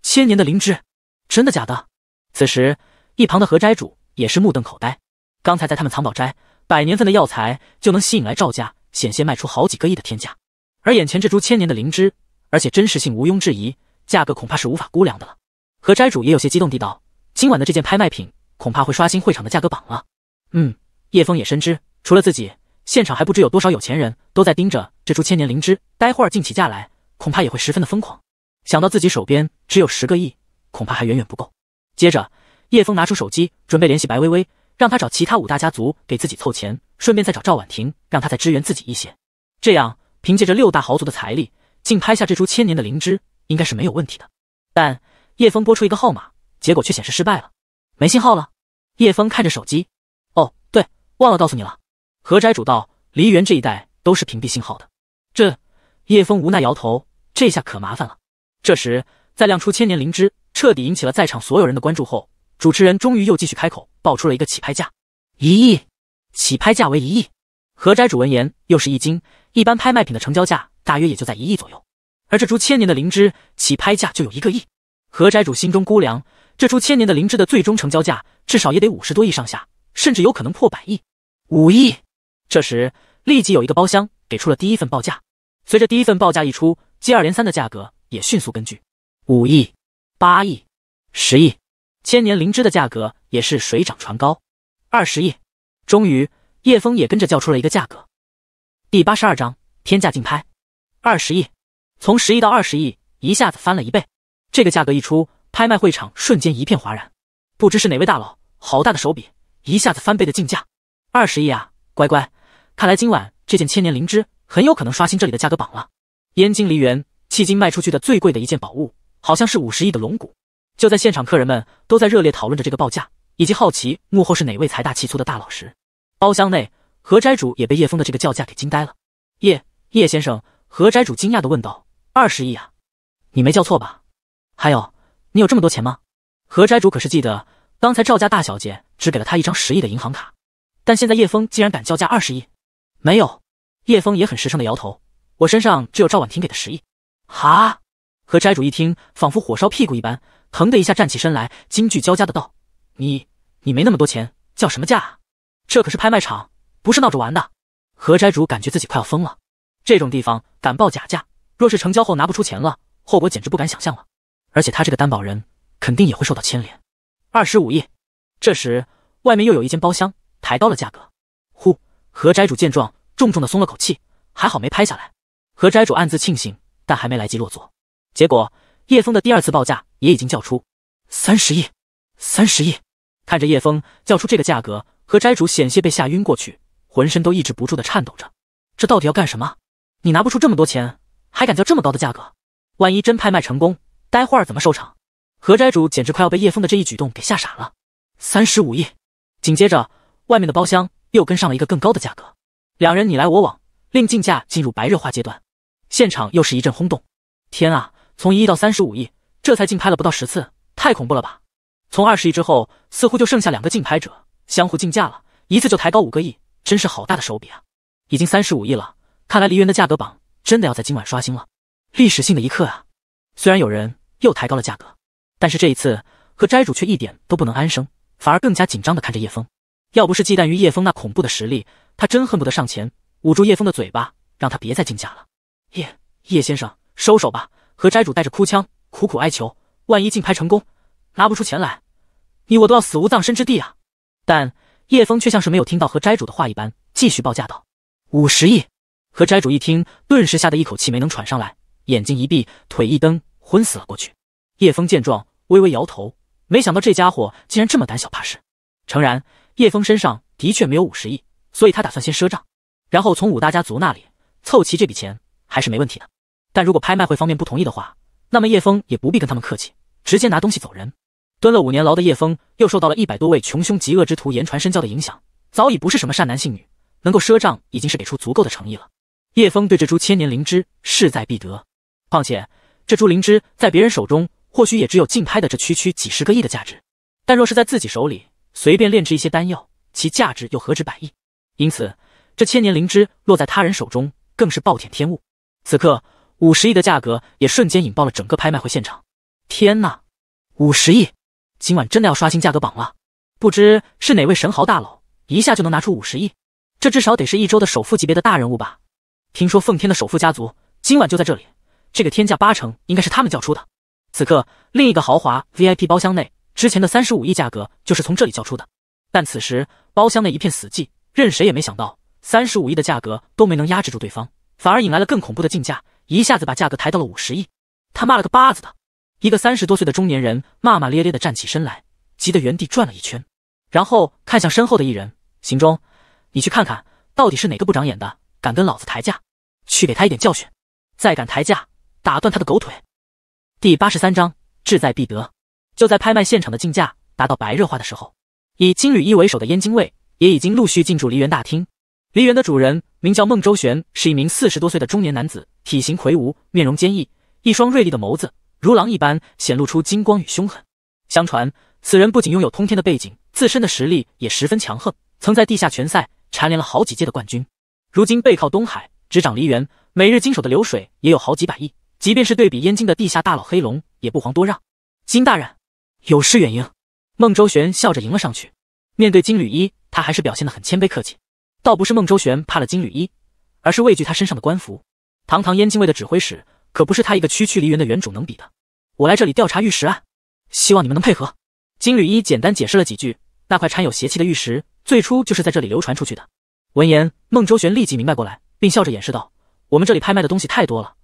S2: 千年的灵芝，真的假的？此时一旁的何斋主也是目瞪口呆。刚才在他们藏宝斋。百年份的药材就能吸引来赵家，险些卖出好几个亿的天价。而眼前这株千年的灵芝，而且真实性毋庸置疑，价格恐怕是无法估量的了。何斋主也有些激动地道：“今晚的这件拍卖品，恐怕会刷新会场的价格榜了。”嗯，叶峰也深知，除了自己，现场还不知有多少有钱人都在盯着这株千年灵芝，待会儿竞起价来，恐怕也会十分的疯狂。想到自己手边只有十个亿，恐怕还远远不够。接着，叶峰拿出手机，准备联系白薇薇。让他找其他五大家族给自己凑钱，顺便再找赵婉婷，让他再支援自己一些。这样凭借着六大豪族的财力，竟拍下这株千年的灵芝，应该是没有问题的。但叶峰拨出一个号码，结果却显示失败了，没信号了。叶峰看着手机，哦，对，忘了告诉你了。何斋主道：“梨园这一带都是屏蔽信号的。”这叶峰无奈摇头，这下可麻烦了。这时，在亮出千年灵芝，彻底引起了在场所有人的关注后。主持人终于又继续开口，报出了一个起拍价，一亿。起拍价为一亿。何斋主闻言又是一惊，一般拍卖品的成交价大约也就在一亿左右，而这株千年的灵芝起拍价就有一个亿。何斋主心中估量，这株千年的灵芝的最终成交价至少也得五十多亿上下，甚至有可能破百亿。五亿。这时，立即有一个包厢给出了第一份报价。随着第一份报价一出，接二连三的价格也迅速根据，五亿、八亿、十亿。千年灵芝的价格也是水涨船高，二十亿。终于，叶峰也跟着叫出了一个价格。第八十二章天价竞拍，二十亿，从十亿到二十亿，一下子翻了一倍。这个价格一出，拍卖会场瞬间一片哗然。不知是哪位大佬，好大的手笔，一下子翻倍的竞价，二十亿啊！乖乖，看来今晚这件千年灵芝很有可能刷新这里的价格榜了。燕京梨园迄今卖出去的最贵的一件宝物，好像是五十亿的龙骨。就在现场，客人们都在热烈讨论着这个报价，以及好奇幕后是哪位财大气粗的大佬时，包厢内何斋主也被叶枫的这个叫价给惊呆了。叶叶先生，何斋主惊讶的问道：“二十亿啊，你没叫错吧？还有，你有这么多钱吗？”何斋主可是记得，刚才赵家大小姐只给了他一张十亿的银行卡，但现在叶枫竟然敢叫价二十亿？没有，叶枫也很实诚的摇头：“我身上只有赵婉婷给的十亿。”哈，何斋主一听，仿佛火烧屁股一般。腾的一下站起身来，惊惧交加的道：“你你没那么多钱，叫什么价啊？这可是拍卖场，不是闹着玩的。”何斋主感觉自己快要疯了。这种地方敢报假价，若是成交后拿不出钱了，后果简直不敢想象了。而且他这个担保人肯定也会受到牵连。二十五亿。这时，外面又有一间包厢抬高了价格。呼！何斋主见状，重重的松了口气，还好没拍下来。何斋主暗自庆幸，但还没来及落座，结果叶枫的第二次报价。也已经叫出三十亿，三十亿！看着叶枫叫出这个价格，何斋主险些被吓晕过去，浑身都抑制不住的颤抖着。这到底要干什么？你拿不出这么多钱，还敢叫这么高的价格？万一真拍卖成功，待会儿怎么收场？何斋主简直快要被叶枫的这一举动给吓傻了。三十五亿！紧接着，外面的包厢又跟上了一个更高的价格，两人你来我往，令竞价进入白热化阶段，现场又是一阵轰动。天啊！从一亿到三十五亿！这才竞拍了不到十次，太恐怖了吧！从二十亿之后，似乎就剩下两个竞拍者相互竞价了，一次就抬高五个亿，真是好大的手笔啊！已经三十五亿了，看来梨园的价格榜真的要在今晚刷新了，历史性的一刻啊！虽然有人又抬高了价格，但是这一次何斋主却一点都不能安生，反而更加紧张的看着叶枫。要不是忌惮于叶枫那恐怖的实力，他真恨不得上前捂住叶枫的嘴巴，让他别再竞价了。叶叶先生，收手吧！何斋主带着哭腔。苦苦哀求，万一竞拍成功，拿不出钱来，你我都要死无葬身之地啊！但叶枫却像是没有听到和斋主的话一般，继续报价道：“五十亿。”和斋主一听，顿时吓得一口气没能喘上来，眼睛一闭，腿一蹬，昏死了过去。叶枫见状，微微摇头，没想到这家伙竟然这么胆小怕事。诚然，叶枫身上的确没有五十亿，所以他打算先赊账，然后从五大家族那里凑齐这笔钱，还是没问题的。但如果拍卖会方面不同意的话，那么叶枫也不必跟他们客气，直接拿东西走人。蹲了五年牢的叶枫，又受到了一百多位穷凶极恶之徒言传身教的影响，早已不是什么善男信女。能够赊账已经是给出足够的诚意了。叶枫对这株千年灵芝势在必得。况且这株灵芝在别人手中或许也只有竞拍的这区区几十个亿的价值，但若是在自己手里，随便炼制一些丹药，其价值又何止百亿？因此，这千年灵芝落在他人手中，更是暴殄天物。此刻。五十亿的价格也瞬间引爆了整个拍卖会现场。天呐，五十亿！今晚真的要刷新价格榜了。不知是哪位神豪大佬一下就能拿出五十亿？这至少得是一周的首富级别的大人物吧？听说奉天的首富家族今晚就在这里，这个天价八成应该是他们叫出的。此刻，另一个豪华 VIP 包厢内，之前的三十五亿价格就是从这里叫出的。但此时包厢内一片死寂，任谁也没想到，三十五亿的价格都没能压制住对方，反而引来了更恐怖的竞价。一下子把价格抬到了五十亿，他骂了个巴子的！一个三十多岁的中年人骂骂咧咧的站起身来，急得原地转了一圈，然后看向身后的一人，行中，你去看看到底是哪个不长眼的敢跟老子抬价，去给他一点教训，再敢抬价，打断他的狗腿。第八十三章志在必得。就在拍卖现场的竞价达到白热化的时候，以金缕衣为首的燕京卫也已经陆续进驻梨园大厅。梨园的主人名叫孟周玄，是一名四十多岁的中年男子，体型魁梧，面容坚毅，一双锐利的眸子如狼一般，显露出金光与凶狠。相传此人不仅拥有通天的背景，自身的实力也十分强横，曾在地下拳赛蝉联了好几届的冠军。如今背靠东海，执掌梨园，每日经手的流水也有好几百亿，即便是对比燕京的地下大佬黑龙，也不遑多让。金大人，有失远迎。孟周玄笑着迎了上去，面对金缕衣，他还是表现得很谦卑客气。倒不是孟周旋怕了金缕衣，而是畏惧他身上的官服。堂堂燕京卫的指挥使，可不是他一个区区梨园的园主能比的。我来这里调查玉石案，希望你们能配合。金缕衣简单解释了几句，那块掺有邪气的玉石最初就是在这里流传出去的。闻言，孟周旋立即明白过来，并笑着掩饰道：“我们这里拍卖的东西太多了，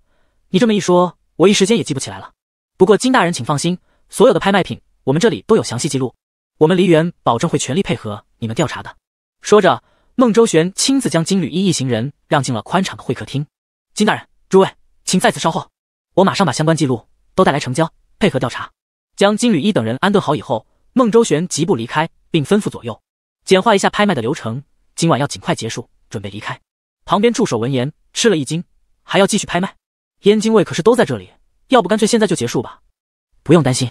S2: 你这么一说，我一时间也记不起来了。不过金大人请放心，所有的拍卖品我们这里都有详细记录，我们梨园保证会全力配合你们调查的。”说着。孟周旋亲自将金缕衣一行人让进了宽敞的会客厅。金大人，诸位，请在此稍候，我马上把相关记录都带来成交，配合调查。将金缕衣等人安顿好以后，孟周旋疾步离开，并吩咐左右简化一下拍卖的流程，今晚要尽快结束，准备离开。旁边助手闻言吃了一惊，还要继续拍卖？燕京卫可是都在这里，要不干脆现在就结束吧？不用担心。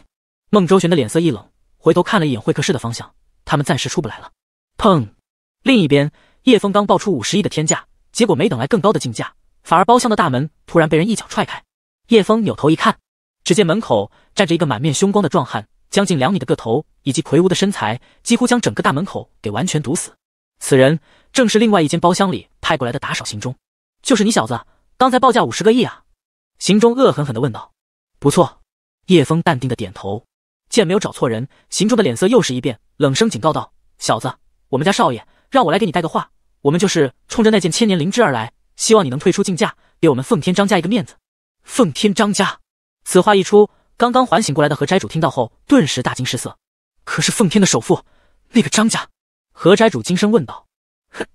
S2: 孟周旋的脸色一冷，回头看了一眼会客室的方向，他们暂时出不来了。砰。另一边，叶峰刚报出五十亿的天价，结果没等来更高的竞价，反而包厢的大门突然被人一脚踹开。叶峰扭头一看，只见门口站着一个满面凶光的壮汉，将近两米的个头以及魁梧的身材，几乎将整个大门口给完全堵死。此人正是另外一间包厢里派过来的打手行中，就是你小子，刚才报价五十个亿啊！行中恶狠狠地问道。不错，叶峰淡定地点头，见没有找错人，行中的脸色又是一变，冷声警告道：“小子，我们家少爷。”让我来给你带个话，我们就是冲着那件千年灵芝而来，希望你能退出竞价，给我们奉天张家一个面子。奉天张家，此话一出，刚刚缓醒过来的何斋主听到后，顿时大惊失色。可是奉天的首富，那个张家，何斋主惊声问道：“哼！”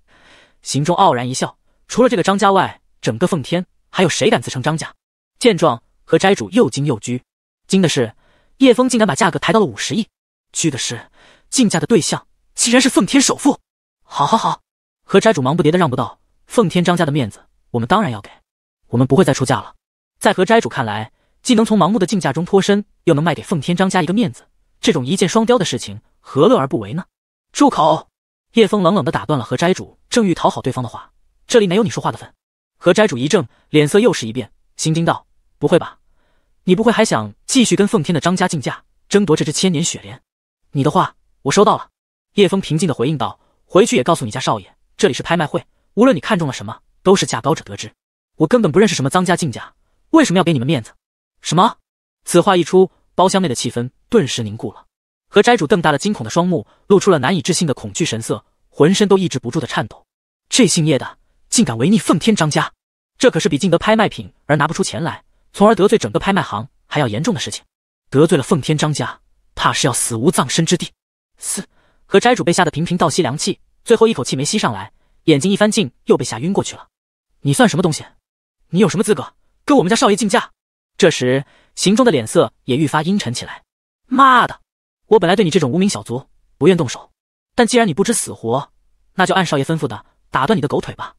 S2: 行中傲然一笑，除了这个张家外，整个奉天还有谁敢自称张家？见状，何斋主又惊又惧。惊的是，叶枫竟敢把价格抬到了五十亿；惧的是，竞价的对象竟然是奉天首富。好好好，和斋主忙不迭的让步道，奉天张家的面子，我们当然要给，我们不会再出价了。在和斋主看来，既能从盲目的竞价中脱身，又能卖给奉天张家一个面子，这种一箭双雕的事情，何乐而不为呢？住口！叶枫冷冷的打断了和斋主正欲讨好对方的话，这里哪有你说话的份？和斋主一怔，脸色又是一变，心惊道：“不会吧？你不会还想继续跟奉天的张家竞价，争夺这只千年雪莲？”你的话我收到了。叶枫平静的回应道。回去也告诉你家少爷，这里是拍卖会，无论你看中了什么，都是价高者得之。我根本不认识什么脏家、敬家，为什么要给你们面子？什么？此话一出，包厢内的气氛顿时凝固了。和斋主瞪大了惊恐的双目，露出了难以置信的恐惧神色，浑身都抑制不住的颤抖。这姓叶的竟敢违逆奉天张家，这可是比竞得拍卖品而拿不出钱来，从而得罪整个拍卖行还要严重的事情。得罪了奉天张家，怕是要死无葬身之地。四。和斋主被吓得频频倒吸凉气，最后一口气没吸上来，眼睛一翻镜，又被吓晕过去了。你算什么东西？你有什么资格跟我们家少爷竞价？这时，行中的脸色也愈发阴沉起来。妈的，我本来对你这种无名小卒不愿动手，但既然你不知死活，那就按少爷吩咐的，打断你的狗腿吧。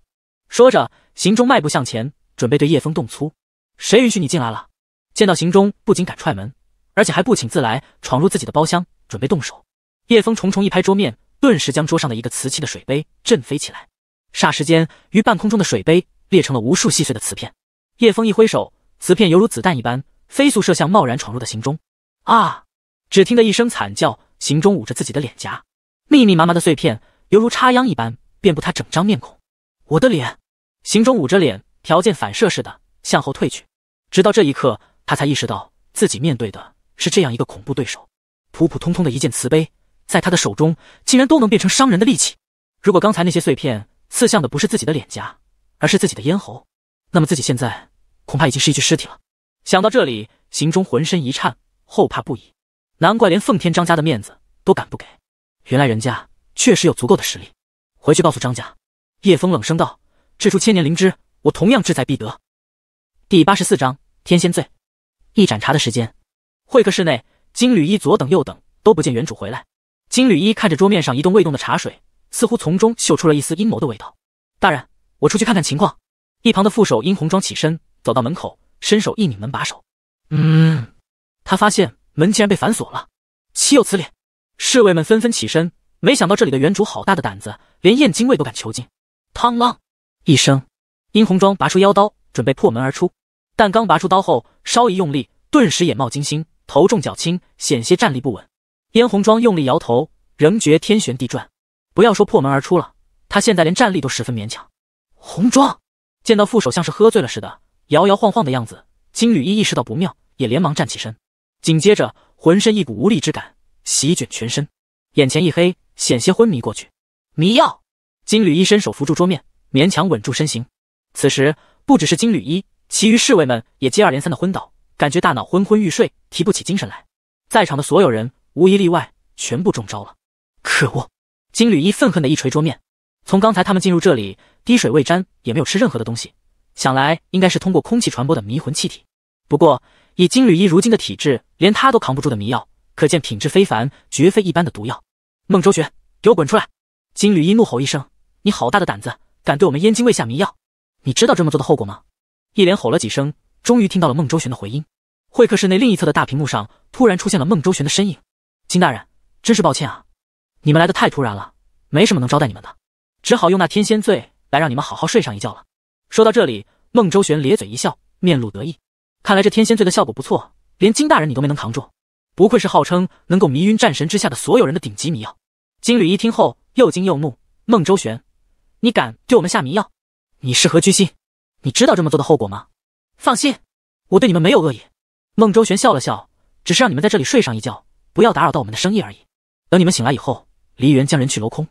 S2: 说着，行中迈步向前，准备对叶风动粗。谁允许你进来了？见到行中不仅敢踹门，而且还不请自来，闯入自己的包厢，准备动手。叶枫重重一拍桌面，顿时将桌上的一个瓷器的水杯震飞起来。霎时间，于半空中的水杯裂成了无数细碎的瓷片。叶枫一挥手，瓷片犹如子弹一般飞速射向贸然闯入的行中。啊！只听得一声惨叫，行中捂着自己的脸颊，密密麻麻的碎片犹如插秧一般遍布他整张面孔。我的脸！行中捂着脸，条件反射似的向后退去。直到这一刻，他才意识到自己面对的是这样一个恐怖对手。普普通通的一件瓷杯。在他的手中，竟然都能变成伤人的利器。如果刚才那些碎片刺向的不是自己的脸颊，而是自己的咽喉，那么自己现在恐怕已经是一具尸体了。想到这里，心中浑身一颤，后怕不已。难怪连奉天张家的面子都敢不给，原来人家确实有足够的实力。回去告诉张家，叶峰冷声道：“这出千年灵芝，我同样志在必得。”第八十四章天仙醉。一盏茶的时间，会客室内，金缕衣左等右等都不见原主回来。金缕衣看着桌面上一动未动的茶水，似乎从中嗅出了一丝阴谋的味道。大人，我出去看看情况。一旁的副手殷红妆起身，走到门口，伸手一拧门把手，嗯，他发现门竟然被反锁了，岂有此理！侍卫们纷纷起身，没想到这里的原主好大的胆子，连燕京卫都敢囚禁。嘡啷一声，殷红妆拔出腰刀，准备破门而出，但刚拔出刀后，稍一用力，顿时眼冒金星，头重脚轻，险些站立不稳。燕红妆用力摇头，仍觉天旋地转。不要说破门而出了，他现在连站立都十分勉强。红妆见到副手像是喝醉了似的，摇摇晃晃的样子，金缕衣意识到不妙，也连忙站起身。紧接着，浑身一股无力之感席卷全身，眼前一黑，险些昏迷过去。迷药！金缕衣伸手扶住桌面，勉强稳住身形。此时，不只是金缕衣，其余侍卫们也接二连三的昏倒，感觉大脑昏昏欲睡，提不起精神来。在场的所有人。无一例外，全部中招了。可恶！金缕衣愤恨的一锤桌面。从刚才他们进入这里，滴水未沾，也没有吃任何的东西，想来应该是通过空气传播的迷魂气体。不过，以金缕衣如今的体质，连他都扛不住的迷药，可见品质非凡，绝非一般的毒药。孟周玄，给我滚出来！金缕衣怒吼一声：“你好大的胆子，敢对我们燕京卫下迷药？你知道这么做的后果吗？”一连吼了几声，终于听到了孟周玄的回音。会客室内另一侧的大屏幕上，突然出现了孟周玄的身影。金大人，真是抱歉啊，你们来的太突然了，没什么能招待你们的，只好用那天仙醉来让你们好好睡上一觉了。说到这里，孟周旋咧嘴一笑，面露得意，看来这天仙醉的效果不错，连金大人你都没能扛住，不愧是号称能够迷晕战神之下的所有人的顶级迷药。金缕一听后，又惊又怒，孟周旋，你敢对我们下迷药，你是何居心？你知道这么做的后果吗？放心，我对你们没有恶意。孟周旋笑了笑，只是让你们在这里睡上一觉。不要打扰到我们的生意而已。等你们醒来以后，梨园将人去楼空，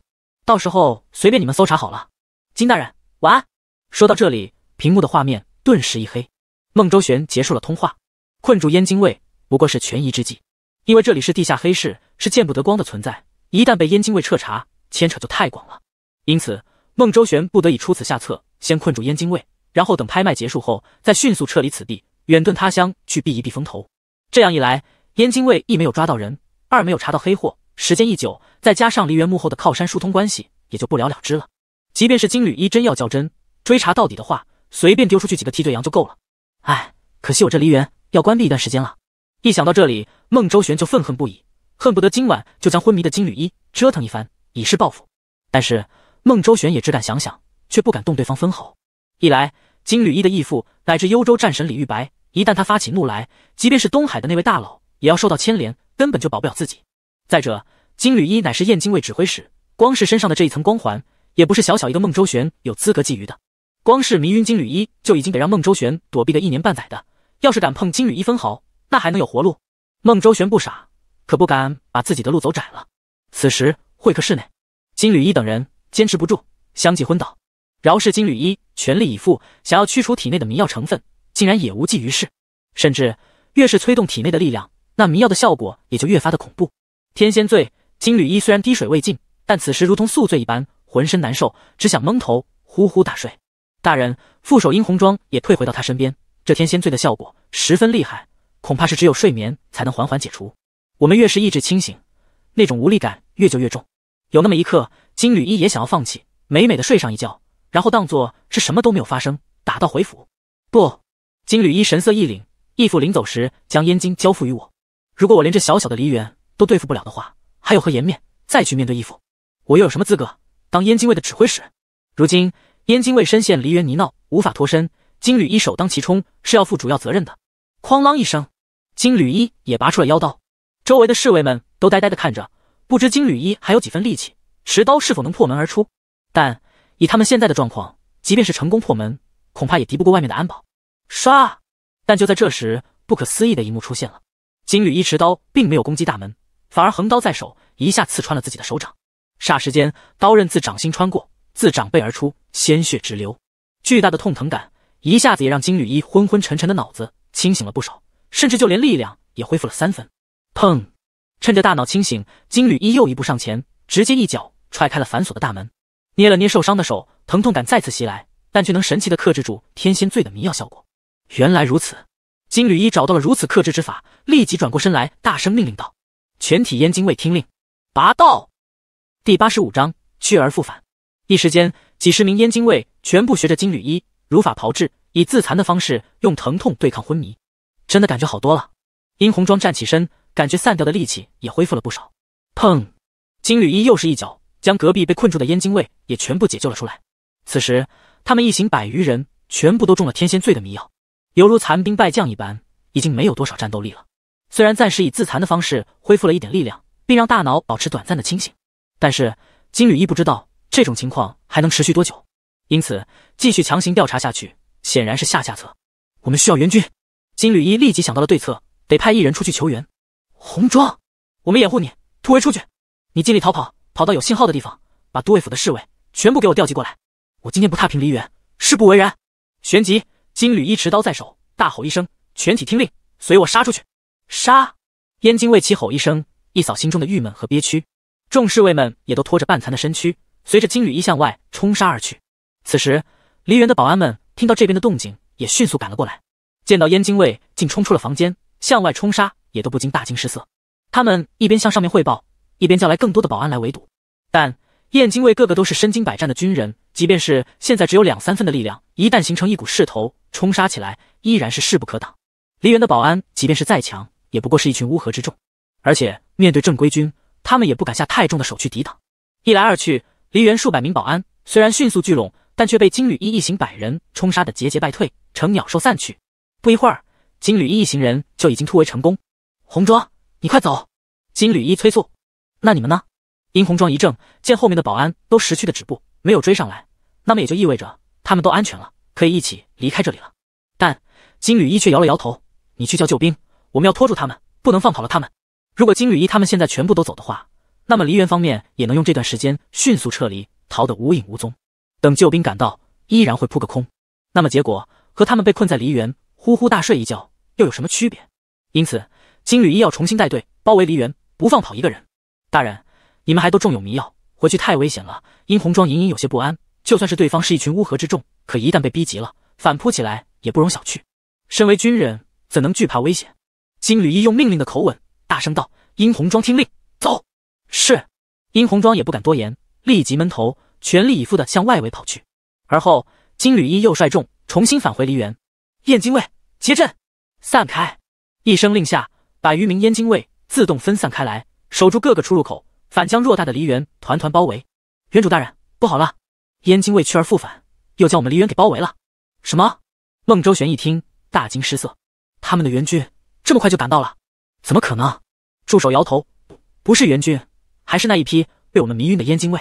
S2: 到时候随便你们搜查好了。金大人晚安。说到这里，屏幕的画面顿时一黑。孟周旋结束了通话，困住燕京卫不过是权宜之计，因为这里是地下黑市，是见不得光的存在，一旦被燕京卫彻查，牵扯就太广了。因此，孟周旋不得已出此下策，先困住燕京卫，然后等拍卖结束后，再迅速撤离此地，远遁他乡去避一避风头。这样一来。燕京卫一没有抓到人，二没有查到黑货，时间一久，再加上梨园幕后的靠山疏通关系，也就不了了之了。即便是金缕衣真要较真追查到底的话，随便丢出去几个替罪羊就够了。哎，可惜我这梨园要关闭一段时间了。一想到这里，孟周旋就愤恨不已，恨不得今晚就将昏迷的金缕衣折腾一番，以示报复。但是孟周旋也只敢想想，却不敢动对方分毫。一来，金缕衣的义父乃至幽州战神李玉白，一旦他发起怒来，即便是东海的那位大佬。也要受到牵连，根本就保不了自己。再者，金缕衣乃是燕京卫指挥使，光是身上的这一层光环，也不是小小一个孟周旋有资格觊觎的。光是迷晕金缕衣，就已经得让孟周旋躲避个一年半载的。要是敢碰金缕衣分毫，那还能有活路？孟周旋不傻，可不敢把自己的路走窄了。此时会客室内，金缕衣等人坚持不住，相继昏倒。饶是金缕衣全力以赴，想要驱除体内的迷药成分，竟然也无济于事。甚至越是催动体内的力量，那迷药的效果也就越发的恐怖。天仙醉，金缕衣虽然滴水未进，但此时如同宿醉一般，浑身难受，只想蒙头呼呼大睡。大人，副手殷红妆也退回到他身边。这天仙醉的效果十分厉害，恐怕是只有睡眠才能缓缓解除。我们越是意志清醒，那种无力感越就越重。有那么一刻，金缕衣也想要放弃，美美的睡上一觉，然后当作是什么都没有发生，打道回府。不，金缕衣神色一凛，义父临走时将燕京交付于我。如果我连这小小的梨园都对付不了的话，还有何颜面再去面对义父？我又有什么资格当燕京卫的指挥使？如今燕京卫深陷梨园泥淖，无法脱身，金缕衣首当其冲，是要负主要责任的。哐啷一声，金缕衣也拔出了腰刀，周围的侍卫们都呆呆地看着，不知金缕衣还有几分力气，持刀是否能破门而出。但以他们现在的状况，即便是成功破门，恐怕也敌不过外面的安保。唰！但就在这时，不可思议的一幕出现了。金缕一持刀，并没有攻击大门，反而横刀在手，一下刺穿了自己的手掌。霎时间，刀刃自掌心穿过，自掌背而出，鲜血直流。巨大的痛疼感一下子也让金缕衣昏昏沉沉的脑子清醒了不少，甚至就连力量也恢复了三分。砰！趁着大脑清醒，金缕衣又一步上前，直接一脚踹开了反锁的大门。捏了捏受伤的手，疼痛感再次袭来，但却能神奇的克制住天仙醉的迷药效果。原来如此。金缕衣找到了如此克制之法，立即转过身来，大声命令道：“全体燕京卫听令，拔刀！”第八十五章去而复返。一时间，几十名燕京卫全部学着金缕衣如法炮制，以自残的方式用疼痛对抗昏迷，真的感觉好多了。殷红妆站起身，感觉散掉的力气也恢复了不少。砰！金缕衣又是一脚，将隔壁被困住的燕京卫也全部解救了出来。此时，他们一行百余人全部都中了天仙醉的迷药。犹如残兵败将一般，已经没有多少战斗力了。虽然暂时以自残的方式恢复了一点力量，并让大脑保持短暂的清醒，但是金缕衣不知道这种情况还能持续多久，因此继续强行调查下去显然是下下策。我们需要援军，金缕衣立即想到了对策，得派一人出去求援。红装，我们掩护你突围出去，你尽力逃跑，跑到有信号的地方，把都尉府的侍卫全部给我调集过来。我今天不踏平梨园，誓不为人。旋即。金缕衣持刀在手，大吼一声：“全体听令，随我杀出去！”杀！燕京卫齐吼一声，一扫心中的郁闷和憋屈。众侍卫们也都拖着半残的身躯，随着金缕衣向外冲杀而去。此时，梨园的保安们听到这边的动静，也迅速赶了过来。见到燕京卫竟冲出了房间，向外冲杀，也都不禁大惊失色。他们一边向上面汇报，一边叫来更多的保安来围堵。但燕京卫个个都是身经百战的军人，即便是现在只有两三分的力量，一旦形成一股势头。冲杀起来依然是势不可挡。梨园的保安即便是再强，也不过是一群乌合之众，而且面对正规军，他们也不敢下太重的手去抵挡。一来二去，梨园数百名保安虽然迅速聚拢，但却被金缕衣一行百人冲杀的节节败退，成鸟兽散去。不一会儿，金缕衣一行人就已经突围成功。红装，你快走！金缕衣催促。那你们呢？殷红装一怔，见后面的保安都识趣的止步，没有追上来，那么也就意味着他们都安全了。可以一起离开这里了，但金缕衣却摇了摇头。你去叫救兵，我们要拖住他们，不能放跑了他们。如果金缕衣他们现在全部都走的话，那么梨园方面也能用这段时间迅速撤离，逃得无影无踪。等救兵赶到，依然会扑个空。那么结果和他们被困在梨园呼呼大睡一觉又有什么区别？因此，金缕衣要重新带队包围梨园，不放跑一个人。大人，你们还都中了迷药，回去太危险了。殷红妆隐隐有些不安，就算是对方是一群乌合之众。可一旦被逼急了，反扑起来也不容小觑。身为军人，怎能惧怕危险？金缕衣用命令的口吻大声道：“殷红庄，听令，走！”是。殷红庄也不敢多言，立即闷头全力以赴的向外围跑去。而后，金缕衣又率众重新返回梨园。燕京卫接阵，散开！一声令下，百余名燕京卫自动分散开来，守住各个出入口，反将偌大的梨园团团包围。园主大人，不好了！燕京卫去而复返。又将我们梨园给包围了。什么？孟周旋一听，大惊失色。他们的援军这么快就赶到了？怎么可能？助手摇头，不，不是援军，还是那一批被我们迷晕的燕京卫。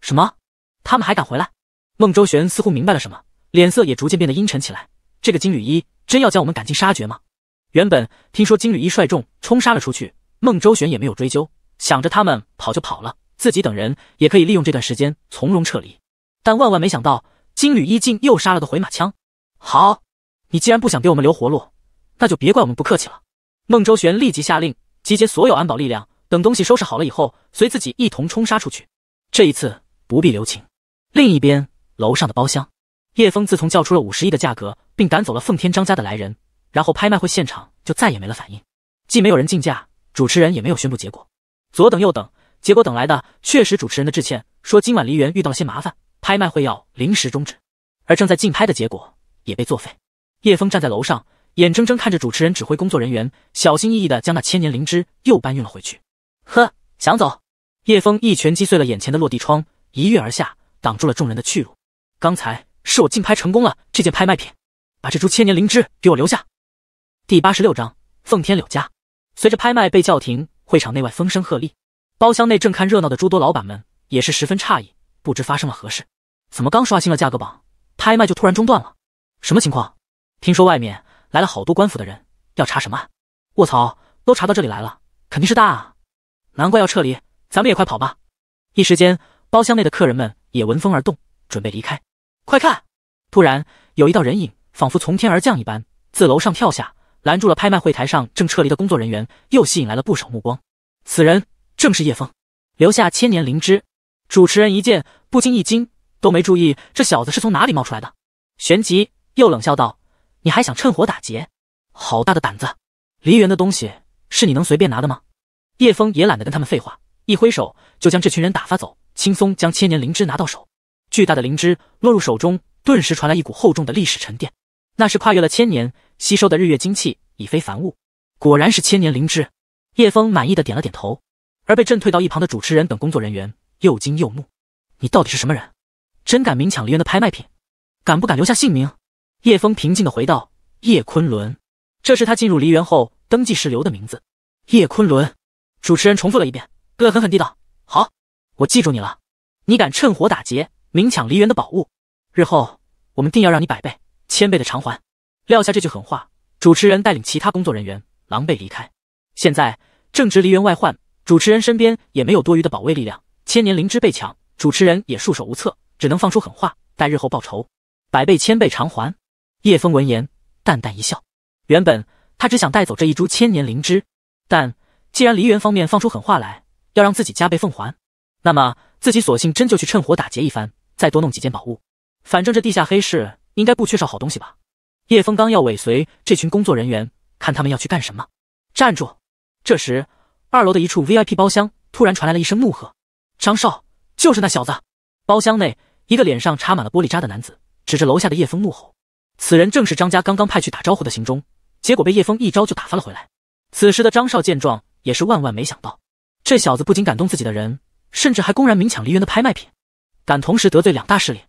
S2: 什么？他们还敢回来？孟周旋似乎明白了什么，脸色也逐渐变得阴沉起来。这个金缕衣真要将我们赶尽杀绝吗？原本听说金缕衣率众冲杀了出去，孟周旋也没有追究，想着他们跑就跑了，自己等人也可以利用这段时间从容撤离。但万万没想到。金缕衣竟又杀了个回马枪，好，你既然不想给我们留活路，那就别怪我们不客气了。孟周旋立即下令集结所有安保力量，等东西收拾好了以后，随自己一同冲杀出去。这一次不必留情。另一边楼上的包厢，叶峰自从叫出了五十亿的价格，并赶走了奉天张家的来人，然后拍卖会现场就再也没了反应，既没有人竞价，主持人也没有宣布结果。左等右等，结果等来的确实主持人的致歉，说今晚梨园遇到了些麻烦。拍卖会要临时终止，而正在竞拍的结果也被作废。叶峰站在楼上，眼睁睁看着主持人指挥工作人员小心翼翼地将那千年灵芝又搬运了回去。呵，想走？叶峰一拳击碎了眼前的落地窗，一跃而下，挡住了众人的去路。刚才是我竞拍成功了这件拍卖品，把这株千年灵芝给我留下。第八十六章奉天柳家。随着拍卖被叫停，会场内外风声鹤唳，包厢内正看热闹的诸多老板们也是十分诧异，不知发生了何事。怎么刚刷新了价格榜，拍卖就突然中断了？什么情况？听说外面来了好多官府的人，要查什么案？卧槽，都查到这里来了，肯定是大案，难怪要撤离，咱们也快跑吧！一时间，包厢内的客人们也闻风而动，准备离开。快看！突然有一道人影，仿佛从天而降一般，自楼上跳下，拦住了拍卖会台上正撤离的工作人员，又吸引来了不少目光。此人正是叶枫，留下千年灵芝。主持人一见，不禁一惊。都没注意这小子是从哪里冒出来的，旋即又冷笑道：“你还想趁火打劫？好大的胆子！梨园的东西是你能随便拿的吗？”叶峰也懒得跟他们废话，一挥手就将这群人打发走，轻松将千年灵芝拿到手。巨大的灵芝落入手中，顿时传来一股厚重的历史沉淀，那是跨越了千年吸收的日月精气，已非凡物。果然是千年灵芝，叶峰满意的点了点头。而被震退到一旁的主持人等工作人员又惊又怒：“你到底是什么人？”真敢明抢梨园的拍卖品，敢不敢留下姓名？叶枫平静地回道：“叶昆仑，这是他进入梨园后登记时留的名字。”叶昆仑，主持人重复了一遍，恶狠狠地道：“好，我记住你了。你敢趁火打劫，明抢梨园的宝物，日后我们定要让你百倍、千倍的偿还。”撂下这句狠话，主持人带领其他工作人员狼狈离开。现在正值梨园外患，主持人身边也没有多余的保卫力量。千年灵芝被抢，主持人也束手无策。只能放出狠话，待日后报仇，百倍千倍偿还。叶风闻言淡淡一笑。原本他只想带走这一株千年灵芝，但既然梨园方面放出狠话来，要让自己加倍奉还，那么自己索性真就去趁火打劫一番，再多弄几件宝物。反正这地下黑市应该不缺少好东西吧？叶枫刚要尾随这群工作人员，看他们要去干什么，站住！这时，二楼的一处 VIP 包厢突然传来了一声怒喝：“张少，就是那小子！”包厢内。一个脸上插满了玻璃渣的男子指着楼下的叶枫怒吼：“此人正是张家刚刚派去打招呼的行中，结果被叶枫一招就打发了回来。”此时的张少见状也是万万没想到，这小子不仅感动自己的人，甚至还公然明抢梨园的拍卖品，敢同时得罪两大势力，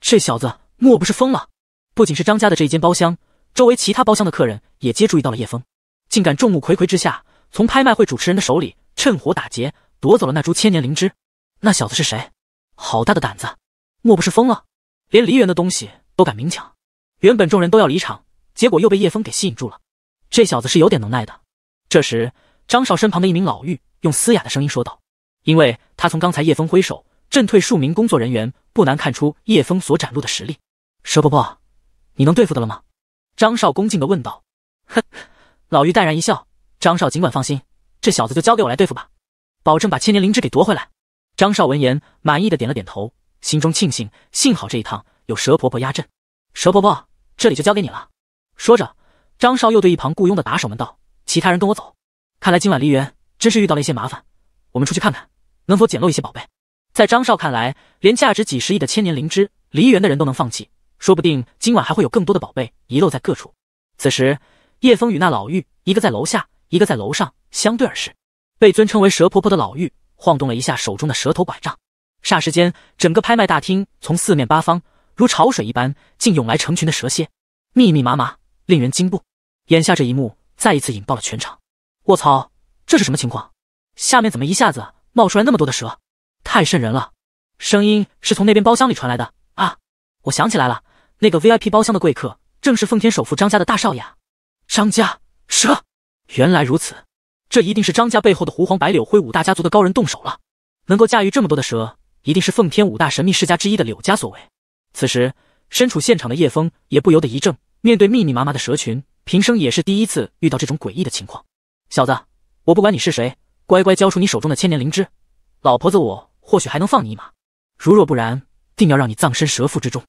S2: 这小子莫不是疯了？不仅是张家的这一间包厢，周围其他包厢的客人也皆注意到了叶枫，竟敢众目睽睽之下从拍卖会主持人的手里趁火打劫，夺走了那株千年灵芝。那小子是谁？好大的胆子！莫不是疯了？连梨园的东西都敢明抢？原本众人都要离场，结果又被叶枫给吸引住了。这小子是有点能耐的。这时，张少身旁的一名老妪用嘶哑的声音说道：“因为他从刚才叶枫挥手震退数名工作人员，不难看出叶枫所展露的实力。”蛇婆婆，你能对付的了吗？张少恭敬的问道。呵，老妪淡然一笑：“张少尽管放心，这小子就交给我来对付吧，保证把千年灵芝给夺回来。”张少闻言，满意的点了点头。心中庆幸，幸好这一趟有蛇婆婆压阵。蛇婆婆，这里就交给你了。说着，张少又对一旁雇佣的打手们道：“其他人跟我走。”看来今晚梨园真是遇到了一些麻烦，我们出去看看，能否捡漏一些宝贝。在张少看来，连价值几十亿的千年灵芝，梨园的人都能放弃，说不定今晚还会有更多的宝贝遗漏在各处。此时，叶枫与那老妪一个在楼下，一个在楼上相对而视。被尊称为蛇婆婆的老妪晃动了一下手中的蛇头拐杖。霎时间，整个拍卖大厅从四面八方如潮水一般，竟涌来成群的蛇蝎，密密麻麻，令人惊怖。眼下这一幕再一次引爆了全场。卧槽，这是什么情况？下面怎么一下子冒出来那么多的蛇？太瘆人了！声音是从那边包厢里传来的啊！我想起来了，那个 VIP 包厢的贵客，正是奉天首富张家的大少爷张家蛇，原来如此，这一定是张家背后的狐黄白柳灰五大家族的高人动手了，能够驾驭这么多的蛇。一定是奉天五大神秘世家之一的柳家所为。此时身处现场的叶枫也不由得一怔，面对密密麻麻的蛇群，平生也是第一次遇到这种诡异的情况。小子，我不管你是谁，乖乖交出你手中的千年灵芝，老婆子我或许还能放你一马；如若不然，定要让你葬身蛇腹之中。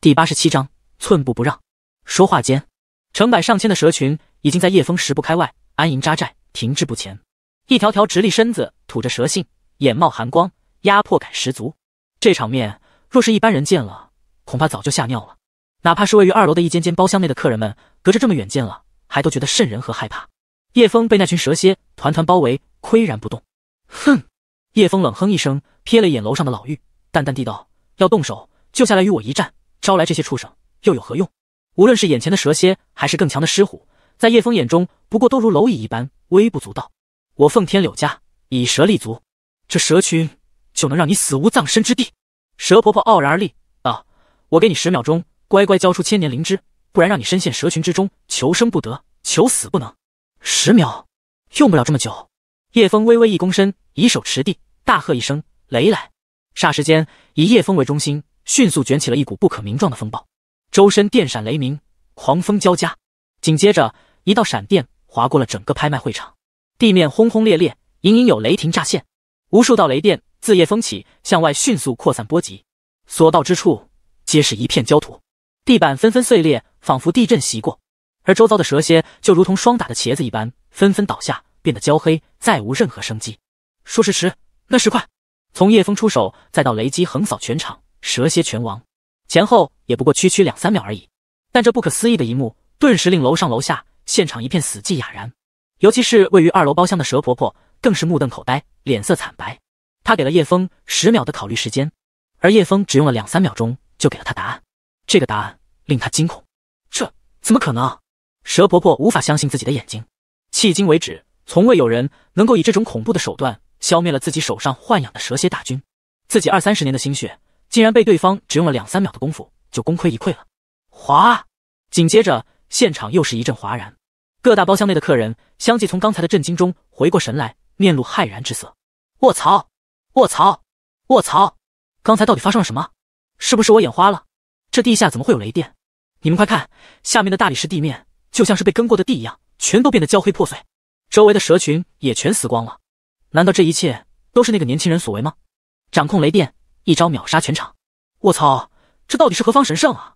S2: 第八十七章，寸步不让。说话间，成百上千的蛇群已经在叶枫十步开外安营扎寨，停滞不前，一条条直立身子，吐着蛇信，眼冒寒光。压迫感十足，这场面若是一般人见了，恐怕早就吓尿了。哪怕是位于二楼的一间间包厢内的客人们，隔着这么远见了，还都觉得瘆人和害怕。叶枫被那群蛇蝎团团包围，岿然不动。哼！叶风冷哼一声，瞥了一眼楼上的老妪，淡淡地道：“要动手救下来与我一战，招来这些畜生又有何用？无论是眼前的蛇蝎，还是更强的狮虎，在叶风眼中，不过都如蝼蚁一般，微不足道。我奉天柳家以蛇立足，这蛇群……”就能让你死无葬身之地。蛇婆婆傲然而立道：“我给你十秒钟，乖乖交出千年灵芝，不然让你身陷蛇群之中，求生不得，求死不能。”十秒，用不了这么久。叶风微微一躬身，以手持地，大喝一声：“雷来！”霎时间，以叶风为中心，迅速卷起了一股不可名状的风暴，周身电闪雷鸣，狂风交加。紧接着，一道闪电划过了整个拍卖会场，地面轰轰烈烈，隐隐有雷霆乍现，无数道雷电。自叶风起，向外迅速扩散波及，所到之处皆是一片焦土，地板纷纷碎裂，仿佛地震袭过。而周遭的蛇蝎就如同霜打的茄子一般，纷纷倒下，变得焦黑，再无任何生机。说时迟，那石快从叶风出手，再到雷击横扫全场，蛇蝎全亡，前后也不过区区两三秒而已。但这不可思议的一幕，顿时令楼上楼下现场一片死寂哑然。尤其是位于二楼包厢的蛇婆婆，更是目瞪口呆，脸色惨白。他给了叶峰十秒的考虑时间，而叶峰只用了两三秒钟就给了他答案。这个答案令他惊恐，这怎么可能？蛇婆婆无法相信自己的眼睛，迄今为止，从未有人能够以这种恐怖的手段消灭了自己手上豢养的蛇蝎大军。自己二三十年的心血，竟然被对方只用了两三秒的功夫就功亏一篑了！哗，紧接着现场又是一阵哗然，各大包厢内的客人相继从刚才的震惊中回过神来，面露骇然之色。我操！我操！我操！刚才到底发生了什么？是不是我眼花了？这地下怎么会有雷电？你们快看，下面的大理石地面就像是被耕过的地一样，全都变得焦黑破碎。周围的蛇群也全死光了。难道这一切都是那个年轻人所为吗？掌控雷电，一招秒杀全场！我操！这到底是何方神圣啊？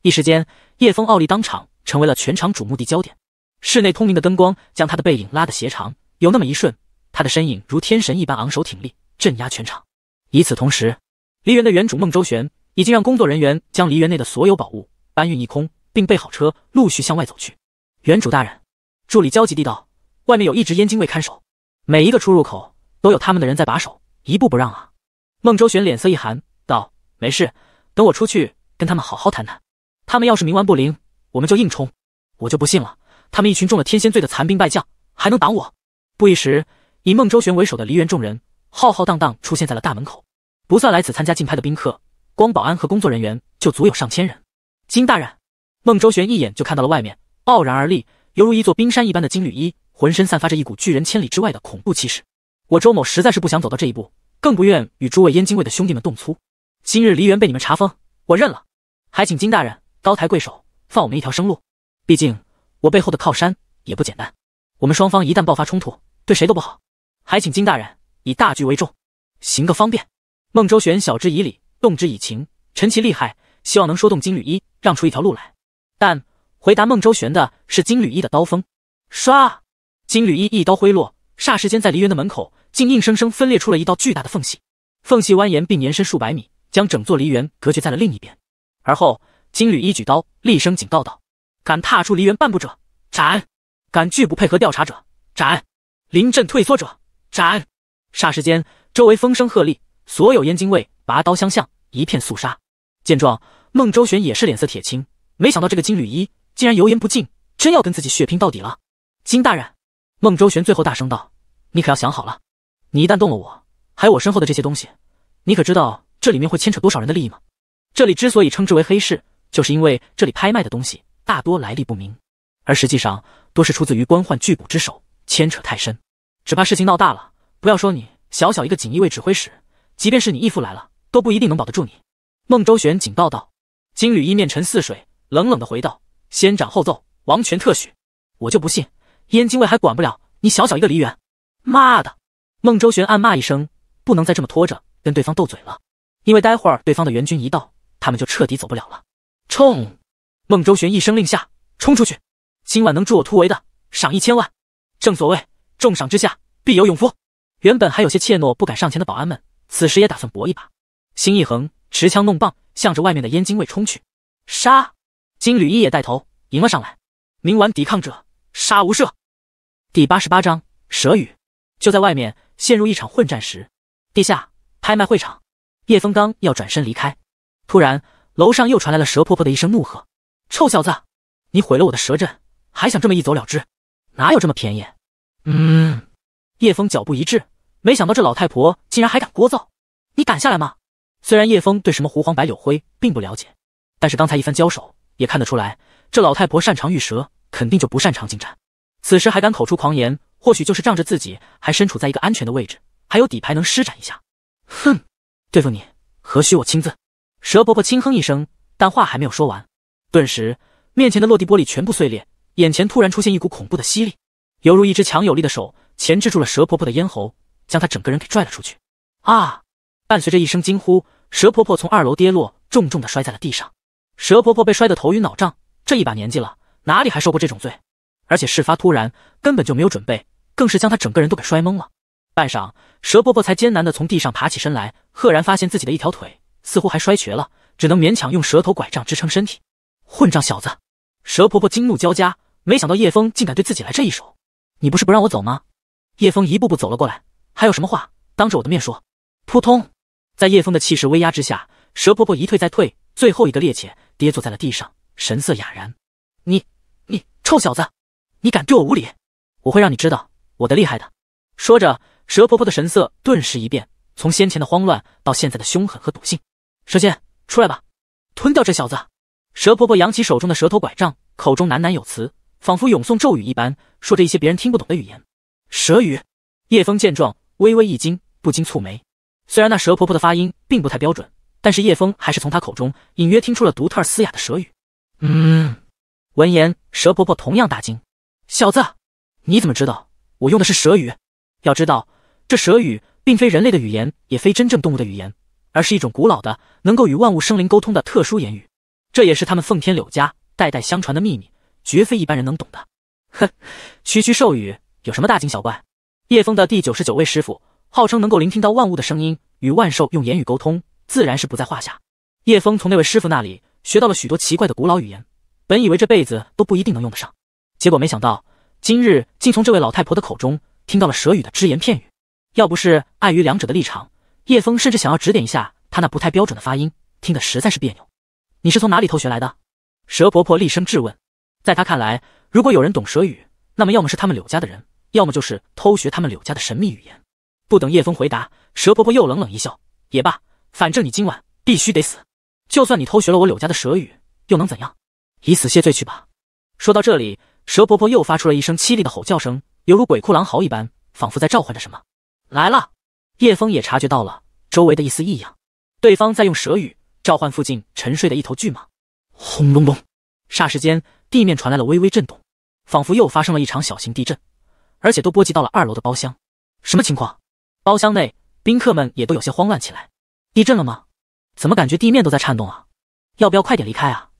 S2: 一时间，叶枫奥利当场，成为了全场瞩目的焦点。室内通明的灯光将他的背影拉得斜长，有那么一瞬，他的身影如天神一般昂首挺立。镇压全场。与此同时，梨园的原主孟周旋已经让工作人员将梨园内的所有宝物搬运一空，并备好车，陆续向外走去。原主大人，助理焦急地道：“外面有一直燕京卫看守，每一个出入口都有他们的人在把守，一步不让啊！”孟周旋脸色一寒，道：“没事，等我出去跟他们好好谈谈。他们要是冥顽不灵，我们就硬冲。我就不信了，他们一群中了天仙罪的残兵败将还能挡我！”不一时，以孟周旋为首的梨园众人。浩浩荡荡出现在了大门口，不算来此参加竞拍的宾客，光保安和工作人员就足有上千人。金大人，孟周旋一眼就看到了外面傲然而立，犹如一座冰山一般的金缕衣，浑身散发着一股拒人千里之外的恐怖气势。我周某实在是不想走到这一步，更不愿与诸位燕京卫的兄弟们动粗。今日梨园被你们查封，我认了，还请金大人高抬贵手，放我们一条生路。毕竟我背后的靠山也不简单，我们双方一旦爆发冲突，对谁都不好。还请金大人。以大局为重，行个方便。孟周旋晓之以理，动之以情，陈其厉害，希望能说动金缕衣让出一条路来。但回答孟周旋的是金缕衣的刀锋，唰！金缕衣一刀挥落，霎时间在梨园的门口竟硬生生分裂出了一道巨大的缝隙，缝隙蜿蜒并延伸数百米，将整座梨园隔绝在了另一边。而后，金缕衣举刀，厉声警告道：“敢踏出梨园半步者，斩！敢拒不配合调查者，斩！临阵退缩者，斩！”霎时间，周围风声鹤唳，所有燕京卫拔刀相向，一片肃杀。见状，孟周旋也是脸色铁青。没想到这个金缕衣竟然油盐不进，真要跟自己血拼到底了。金大人，孟周旋最后大声道：“你可要想好了，你一旦动了我，还有我身后的这些东西，你可知道这里面会牵扯多少人的利益吗？这里之所以称之为黑市，就是因为这里拍卖的东西大多来历不明，而实际上多是出自于官宦巨贾之手，牵扯太深，只怕事情闹大了。”不要说你小小一个锦衣卫指挥使，即便是你义父来了，都不一定能保得住你。孟周旋警告道。金缕衣面沉似水，冷冷的回道：“先斩后奏，王权特许，我就不信燕京卫还管不了你小小一个梨园。”妈的！孟周旋暗骂一声，不能再这么拖着跟对方斗嘴了，因为待会儿对方的援军一到，他们就彻底走不了了。冲！孟周旋一声令下，冲出去。今晚能助我突围的，赏一千万。正所谓重赏之下，必有勇夫。原本还有些怯懦、不敢上前的保安们，此时也打算搏一把，心一横，持枪弄棒，向着外面的燕京卫冲去。杀！金缕衣也带头迎了上来，明晚抵抗者杀无赦。第八十八章蛇语。就在外面陷入一场混战时，地下拍卖会场，叶风刚要转身离开，突然楼上又传来了蛇婆婆的一声怒喝：“臭小子，你毁了我的蛇阵，还想这么一走了之？哪有这么便宜？”嗯。叶风脚步一滞。没想到这老太婆竟然还敢聒噪，你敢下来吗？虽然叶枫对什么狐黄白柳灰并不了解，但是刚才一番交手也看得出来，这老太婆擅长御蛇，肯定就不擅长近战。此时还敢口出狂言，或许就是仗着自己还身处在一个安全的位置，还有底牌能施展一下。哼，对付你何须我亲自？蛇婆婆轻哼一声，但话还没有说完，顿时面前的落地玻璃全部碎裂，眼前突然出现一股恐怖的吸力，犹如一只强有力的手钳制住了蛇婆婆的咽喉。将她整个人给拽了出去，啊！伴随着一声惊呼，蛇婆婆从二楼跌落，重重的摔在了地上。蛇婆婆被摔得头晕脑胀，这一把年纪了，哪里还受过这种罪？而且事发突然，根本就没有准备，更是将她整个人都给摔懵了。半晌，蛇婆婆才艰难的从地上爬起身来，赫然发现自己的一条腿似乎还摔瘸了，只能勉强用蛇头拐杖支撑身体。混账小子！蛇婆婆惊怒交加，没想到叶峰竟敢对自己来这一手。你不是不让我走吗？叶峰一步步走了过来。还有什么话当着我的面说？扑通！在叶枫的气势威压之下，蛇婆婆一退再退，最后一个趔趄跌坐在了地上，神色哑然。你、你臭小子，你敢对我无礼，我会让你知道我的厉害的！说着，蛇婆婆的神色顿时一变，从先前的慌乱到现在的凶狠和笃信。蛇仙，出来吧，吞掉这小子！蛇婆婆扬起手中的蛇头拐杖，口中喃喃有词，仿佛咏诵咒语一般，说着一些别人听不懂的语言——蛇语。叶枫见状。微微一惊，不禁蹙眉。虽然那蛇婆婆的发音并不太标准，但是叶枫还是从她口中隐约听出了独特嘶哑的蛇语。嗯。闻言，蛇婆婆同样大惊：“小子，你怎么知道我用的是蛇语？要知道，这蛇语并非人类的语言，也非真正动物的语言，而是一种古老的、能够与万物生灵沟通的特殊言语。这也是他们奉天柳家代代相传的秘密，绝非一般人能懂的。”哼，区区兽语，有什么大惊小怪？叶峰的第九十九位师傅，号称能够聆听到万物的声音，与万兽用言语沟通，自然是不在话下。叶峰从那位师傅那里学到了许多奇怪的古老语言，本以为这辈子都不一定能用得上，结果没想到今日竟从这位老太婆的口中听到了蛇语的只言片语。要不是碍于两者的立场，叶峰甚至想要指点一下他那不太标准的发音，听得实在是别扭。你是从哪里偷学来的？蛇婆婆厉声质问。在她看来，如果有人懂蛇语，那么要么是他们柳家的人。要么就是偷学他们柳家的神秘语言。不等叶枫回答，蛇婆婆又冷冷一笑：“也罢，反正你今晚必须得死。就算你偷学了我柳家的蛇语，又能怎样？以死谢罪去吧。”说到这里，蛇婆婆又发出了一声凄厉的吼叫声，犹如鬼哭狼嚎一般，仿佛在召唤着什么来了。叶枫也察觉到了周围的一丝异样，对方在用蛇语召唤附近沉睡的一头巨蟒。轰隆隆！霎时间，地面传来了微微震动，仿佛又发生了一场小型地震。而且都波及到了二楼的包厢，什么情况？包厢内宾客们也都有些慌乱起来。地震了吗？怎么感觉地面都在颤动啊？要不要快点离开啊？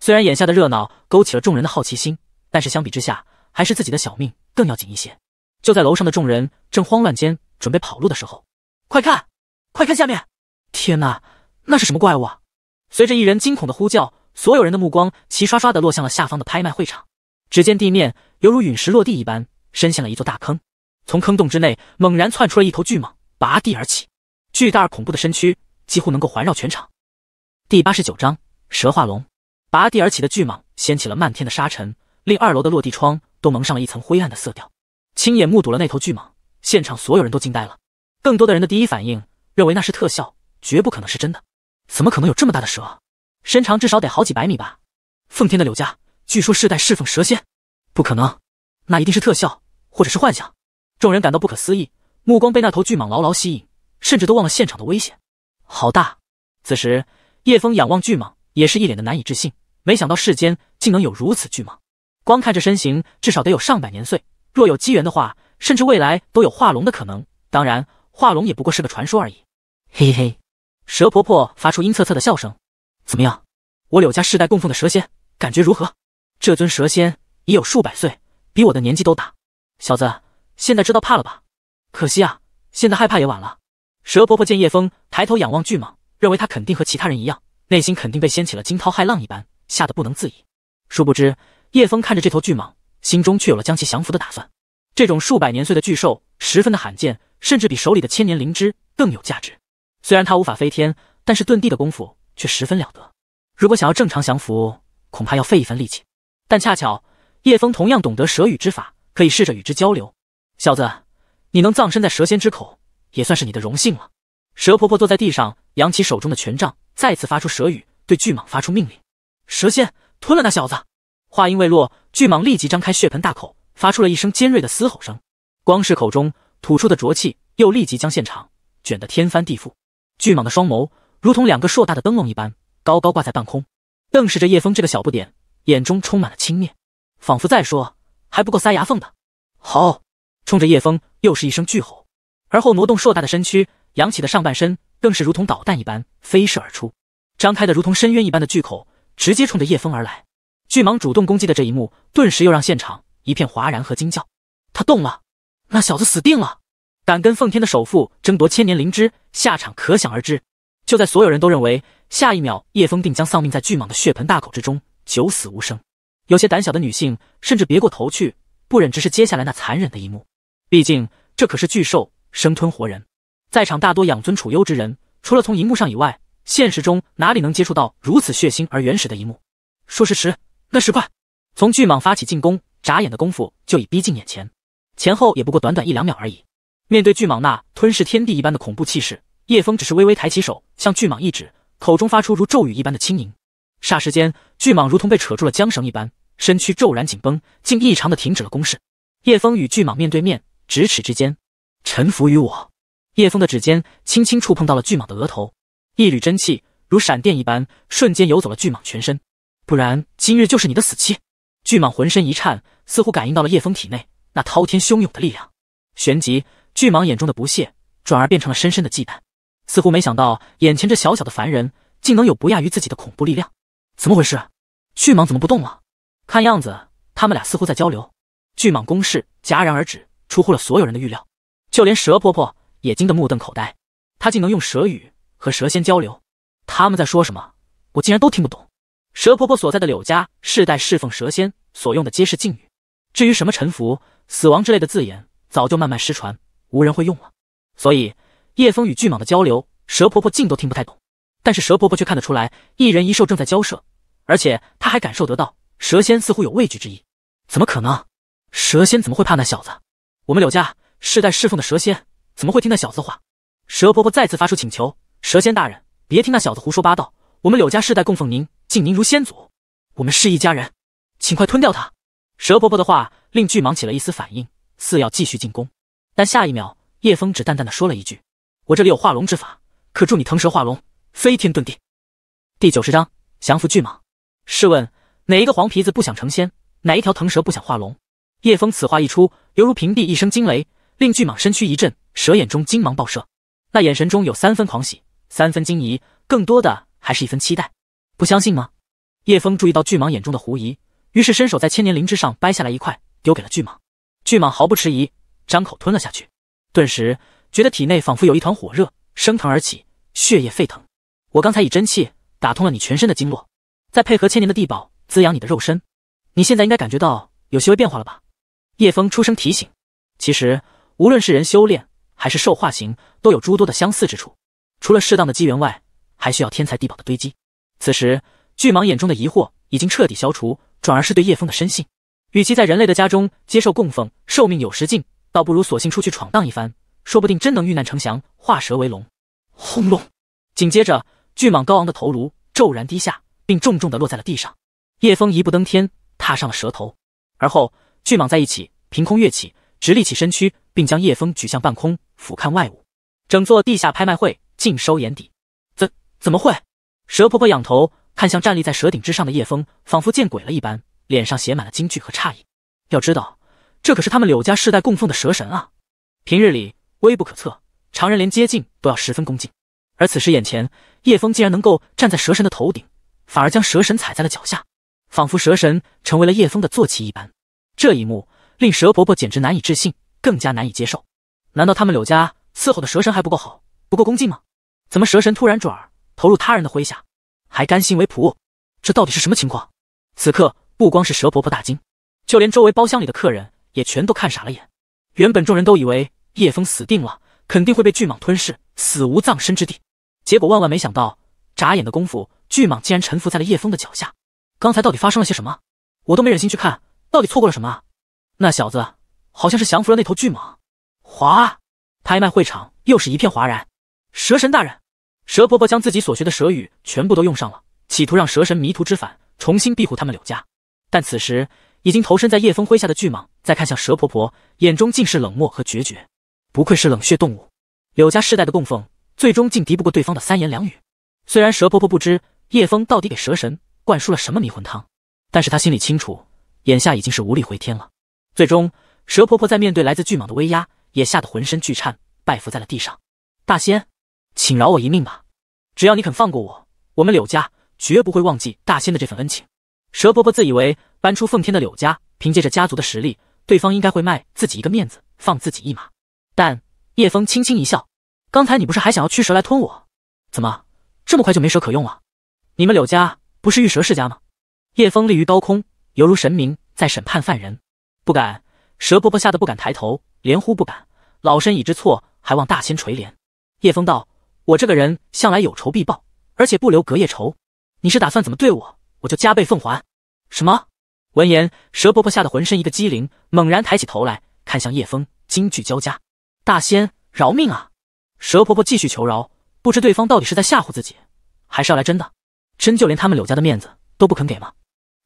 S2: 虽然眼下的热闹勾起了众人的好奇心，但是相比之下，还是自己的小命更要紧一些。就在楼上的众人正慌乱间准备跑路的时候，快看，快看下面！天哪，那是什么怪物啊？随着一人惊恐的呼叫，所有人的目光齐刷刷的落向了下方的拍卖会场。只见地面犹如陨石落地一般。深陷了一座大坑，从坑洞之内猛然窜出了一头巨蟒，拔地而起，巨大而恐怖的身躯几乎能够环绕全场。第八十九章蛇化龙。拔地而起的巨蟒掀起了漫天的沙尘，令二楼的落地窗都蒙上了一层灰暗的色调。亲眼目睹了那头巨蟒，现场所有人都惊呆了。更多的人的第一反应认为那是特效，绝不可能是真的。怎么可能有这么大的蛇？身长至少得好几百米吧？奉天的柳家据说世代侍奉蛇仙，不可能。那一定是特效或者是幻想，众人感到不可思议，目光被那头巨蟒牢牢吸引，甚至都忘了现场的危险。好大！此时，叶枫仰望巨蟒，也是一脸的难以置信。没想到世间竟能有如此巨蟒，光看这身形，至少得有上百年岁。若有机缘的话，甚至未来都有化龙的可能。当然，化龙也不过是个传说而已。嘿嘿，蛇婆婆发出阴恻恻的笑声。怎么样，我柳家世代供奉的蛇仙，感觉如何？这尊蛇仙已有数百岁。比我的年纪都大，小子，现在知道怕了吧？可惜啊，现在害怕也晚了。蛇婆婆见叶枫抬头仰望巨蟒，认为他肯定和其他人一样，内心肯定被掀起了惊涛骇浪一般，吓得不能自已。殊不知，叶枫看着这头巨蟒，心中却有了将其降服的打算。这种数百年岁的巨兽十分的罕见，甚至比手里的千年灵芝更有价值。虽然它无法飞天，但是遁地的功夫却十分了得。如果想要正常降服，恐怕要费一番力气。但恰巧。叶峰同样懂得蛇语之法，可以试着与之交流。小子，你能葬身在蛇仙之口，也算是你的荣幸了。蛇婆婆坐在地上，扬起手中的权杖，再次发出蛇语，对巨蟒发出命令：蛇仙吞了那小子。话音未落，巨蟒立即张开血盆大口，发出了一声尖锐的嘶吼声。光是口中吐出的浊气，又立即将现场卷得天翻地覆。巨蟒的双眸如同两个硕大的灯笼一般，高高挂在半空，瞪视着叶峰这个小不点，眼中充满了轻蔑。仿佛在说还不够塞牙缝的，好！冲着叶风又是一声巨吼，而后挪动硕大的身躯，扬起的上半身更是如同导弹一般飞射而出，张开的如同深渊一般的巨口直接冲着叶风而来。巨蟒主动攻击的这一幕，顿时又让现场一片哗然和惊叫。他动了，那小子死定了！敢跟奉天的首富争夺千年灵芝，下场可想而知。就在所有人都认为下一秒叶枫定将丧命在巨蟒的血盆大口之中，九死无生。有些胆小的女性甚至别过头去，不忍直视接下来那残忍的一幕。毕竟这可是巨兽生吞活人，在场大多养尊处优之人，除了从荧幕上以外，现实中哪里能接触到如此血腥而原始的一幕？说时迟，那时快，从巨蟒发起进攻，眨眼的功夫就已逼近眼前，前后也不过短短一两秒而已。面对巨蟒那吞噬天地一般的恐怖气势，叶枫只是微微抬起手，向巨蟒一指，口中发出如咒语一般的轻吟，霎时间，巨蟒如同被扯住了缰绳一般。身躯骤然紧绷，竟异常的停止了攻势。叶风与巨蟒面对面，咫尺之间，臣服于我。叶风的指尖轻轻触碰到了巨蟒的额头，一缕真气如闪电一般，瞬间游走了巨蟒全身。不然，今日就是你的死期。巨蟒浑身一颤，似乎感应到了叶风体内那滔天汹涌的力量。旋即，巨蟒眼中的不屑转而变成了深深的忌惮，似乎没想到眼前这小小的凡人竟能有不亚于自己的恐怖力量。怎么回事？巨蟒怎么不动了？看样子，他们俩似乎在交流。巨蟒攻势戛然而止，出乎了所有人的预料，就连蛇婆婆也惊得目瞪口呆。她竟能用蛇语和蛇仙交流，他们在说什么，我竟然都听不懂。蛇婆婆所在的柳家世代侍奉蛇仙，所用的皆是禁语，至于什么臣服、死亡之类的字眼，早就慢慢失传，无人会用了。所以，叶枫与巨蟒的交流，蛇婆婆竟都听不太懂。但是蛇婆婆却看得出来，一人一兽正在交涉，而且她还感受得到。蛇仙似乎有畏惧之意，怎么可能？蛇仙怎么会怕那小子？我们柳家世代侍奉的蛇仙，怎么会听那小子话？蛇婆婆再次发出请求：蛇仙大人，别听那小子胡说八道，我们柳家世代供奉您，敬您如先祖，我们是一家人，请快吞掉他！蛇婆婆的话令巨蟒起了一丝反应，似要继续进攻，但下一秒，叶枫只淡淡的说了一句：“我这里有化龙之法，可助你腾蛇化龙，飞天遁地。”第九十章降服巨蟒。试问？哪一个黄皮子不想成仙？哪一条藤蛇不想化龙？叶峰此话一出，犹如平地一声惊雷，令巨蟒身躯一震，蛇眼中金芒爆射，那眼神中有三分狂喜，三分惊疑，更多的还是一分期待。不相信吗？叶峰注意到巨蟒眼中的狐疑，于是伸手在千年灵芝上掰下来一块，丢给了巨蟒。巨蟒毫不迟疑，张口吞了下去，顿时觉得体内仿佛有一团火热升腾而起，血液沸腾。我刚才以真气打通了你全身的经络，再配合千年的地宝。滋养你的肉身，你现在应该感觉到有些微变化了吧？叶峰出声提醒。其实无论是人修炼还是兽化形，都有诸多的相似之处。除了适当的机缘外，还需要天才地宝的堆积。此时，巨蟒眼中的疑惑已经彻底消除，转而是对叶峰的深信。与其在人类的家中接受供奉，寿命有时尽，倒不如索性出去闯荡一番，说不定真能遇难成祥，化蛇为龙。轰隆！紧接着，巨蟒高昂的头颅骤然低下，并重重的落在了地上。叶枫一步登天，踏上了蛇头，而后巨蟒在一起凭空跃起，直立起身躯，并将叶枫举向半空，俯瞰外物，整座地下拍卖会尽收眼底。怎怎么会？蛇婆婆仰头看向站立在蛇顶之上的叶枫，仿佛见鬼了一般，脸上写满了惊惧和诧异。要知道，这可是他们柳家世代供奉的蛇神啊，平日里微不可测，常人连接近都要十分恭敬，而此时眼前叶枫竟然能够站在蛇神的头顶，反而将蛇神踩在了脚下。仿佛蛇神成为了叶枫的坐骑一般，这一幕令蛇婆婆简直难以置信，更加难以接受。难道他们柳家伺候的蛇神还不够好，不够恭敬吗？怎么蛇神突然转而投入他人的麾下，还甘心为仆？这到底是什么情况？此刻不光是蛇婆婆大惊，就连周围包厢里的客人也全都看傻了眼。原本众人都以为叶枫死定了，肯定会被巨蟒吞噬，死无葬身之地。结果万万没想到，眨眼的功夫，巨蟒竟然臣服在了叶枫的脚下。刚才到底发生了些什么？我都没忍心去看，到底错过了什么？那小子好像是降服了那头巨蟒。哗！拍卖会场又是一片哗然。蛇神大人，蛇婆婆将自己所学的蛇语全部都用上了，企图让蛇神迷途知返，重新庇护他们柳家。但此时已经投身在叶风麾下的巨蟒，再看向蛇婆婆，眼中尽是冷漠和决绝。不愧是冷血动物，柳家世代的供奉，最终竟敌不过对方的三言两语。虽然蛇婆婆不知叶风到底给蛇神。灌输了什么迷魂汤？但是他心里清楚，眼下已经是无力回天了。最终，蛇婆婆在面对来自巨蟒的威压，也吓得浑身剧颤，拜伏在了地上。大仙，请饶我一命吧！只要你肯放过我，我们柳家绝不会忘记大仙的这份恩情。蛇婆婆自以为搬出奉天的柳家，凭借着家族的实力，对方应该会卖自己一个面子，放自己一马。但叶风轻轻一笑：“刚才你不是还想要驱蛇来吞我？怎么这么快就没蛇可用了？你们柳家……”不是玉蛇世家吗？叶枫立于高空，犹如神明在审判犯人。不敢，蛇婆婆吓得不敢抬头，连呼不敢。老身已知错，还望大仙垂怜。叶枫道：“我这个人向来有仇必报，而且不留隔夜仇。你是打算怎么对我，我就加倍奉还。”什么？闻言，蛇婆婆吓得浑身一个机灵，猛然抬起头来看向叶枫，惊惧交加。大仙饶命啊！蛇婆婆继续求饶，不知对方到底是在吓唬自己，还是要来真的。真就连他们柳家的面子都不肯给吗？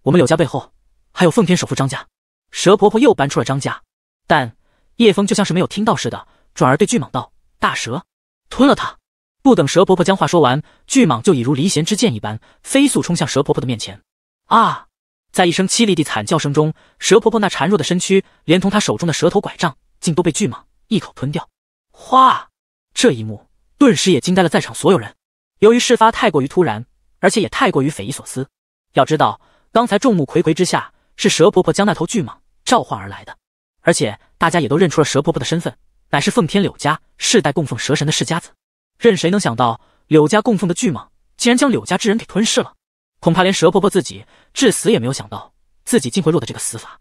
S2: 我们柳家背后还有奉天首富张家，蛇婆婆又搬出了张家。但叶枫就像是没有听到似的，转而对巨蟒道：“大蛇，吞了它！”不等蛇婆婆将话说完，巨蟒就已如离弦之箭一般，飞速冲向蛇婆婆的面前。啊！在一声凄厉的惨叫声中，蛇婆婆那孱弱的身躯，连同她手中的蛇头拐杖，竟都被巨蟒一口吞掉。哗！这一幕顿时也惊呆了在场所有人。由于事发太过于突然。而且也太过于匪夷所思。要知道，刚才众目睽睽之下，是蛇婆婆将那头巨蟒召唤而来的，而且大家也都认出了蛇婆婆的身份，乃是奉天柳家世代供奉蛇神的世家子。任谁能想到，柳家供奉的巨蟒竟然将柳家之人给吞噬了？恐怕连蛇婆婆自己至死也没有想到，自己竟会落得这个死法。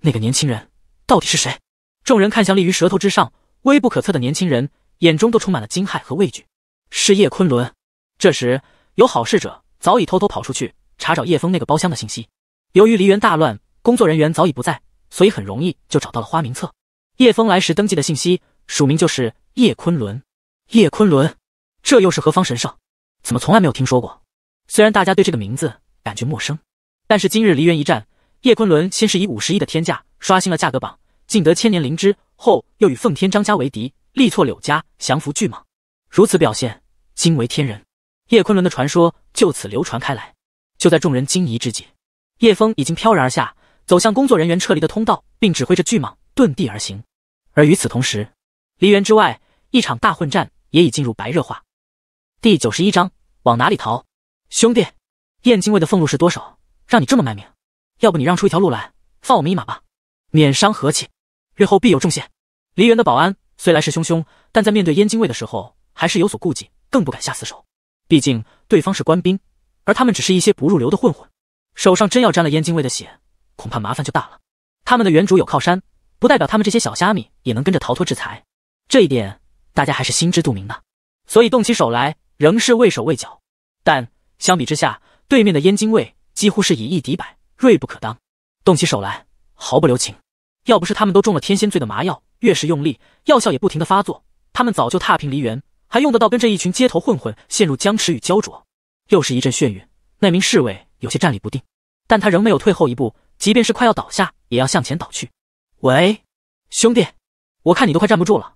S2: 那个年轻人到底是谁？众人看向立于蛇头之上、微不可测的年轻人，眼中都充满了惊骇和畏惧。是叶昆仑。这时，有好事者。早已偷偷跑出去查找叶枫那个包厢的信息。由于梨园大乱，工作人员早已不在，所以很容易就找到了花名册。叶枫来时登记的信息，署名就是叶昆仑。叶昆仑，这又是何方神圣？怎么从来没有听说过？虽然大家对这个名字感觉陌生，但是今日梨园一战，叶昆仑先是以五十亿的天价刷新了价格榜，竞得千年灵芝后，又与奉天张家为敌，力挫柳家，降服巨蟒，如此表现，惊为天人。叶昆仑的传说就此流传开来。就在众人惊疑之际，叶峰已经飘然而下，走向工作人员撤离的通道，并指挥着巨蟒遁地而行。而与此同时，梨园之外，一场大混战也已进入白热化。第九十一章，往哪里逃？兄弟，燕京卫的俸禄是多少？让你这么卖命？要不你让出一条路来，放我们一马吧，免伤和气，日后必有重谢。梨园的保安虽来势汹汹，但在面对燕京卫的时候，还是有所顾忌，更不敢下死手。毕竟对方是官兵，而他们只是一些不入流的混混，手上真要沾了燕京卫的血，恐怕麻烦就大了。他们的原主有靠山，不代表他们这些小虾米也能跟着逃脱制裁，这一点大家还是心知肚明的，所以动起手来仍是畏手畏脚。但相比之下，对面的燕京卫几乎是以一敌百，锐不可当，动起手来毫不留情。要不是他们都中了天仙醉的麻药，越是用力，药效也不停的发作，他们早就踏平梨园。还用得到跟这一群街头混混陷入僵持与焦灼？又是一阵眩晕，那名侍卫有些站立不定，但他仍没有退后一步，即便是快要倒下，也要向前倒去。喂，兄弟，我看你都快站不住了，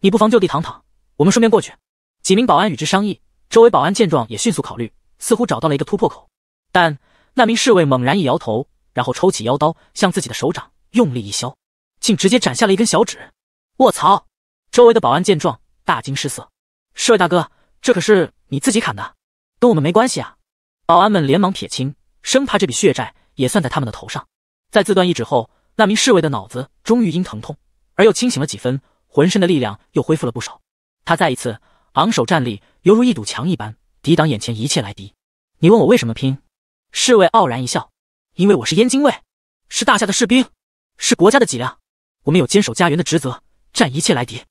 S2: 你不妨就地躺躺，我们顺便过去。几名保安与之商议，周围保安见状也迅速考虑，似乎找到了一个突破口。但那名侍卫猛然一摇头，然后抽起腰刀，向自己的手掌用力一削，竟直接斩下了一根小指。卧槽！周围的保安见状大惊失色。侍卫大哥，这可是你自己砍的，跟我们没关系啊！保安们连忙撇清，生怕这笔血债也算在他们的头上。在自断一指后，那名侍卫的脑子终于因疼痛而又清醒了几分，浑身的力量又恢复了不少。他再一次昂首站立，犹如一堵墙一般抵挡眼前一切来敌。你问我为什么拼？侍卫傲然一笑：“因为我是燕京卫，是大夏的士兵，是国家的脊梁。我们有坚守家园的职责，战一切来敌。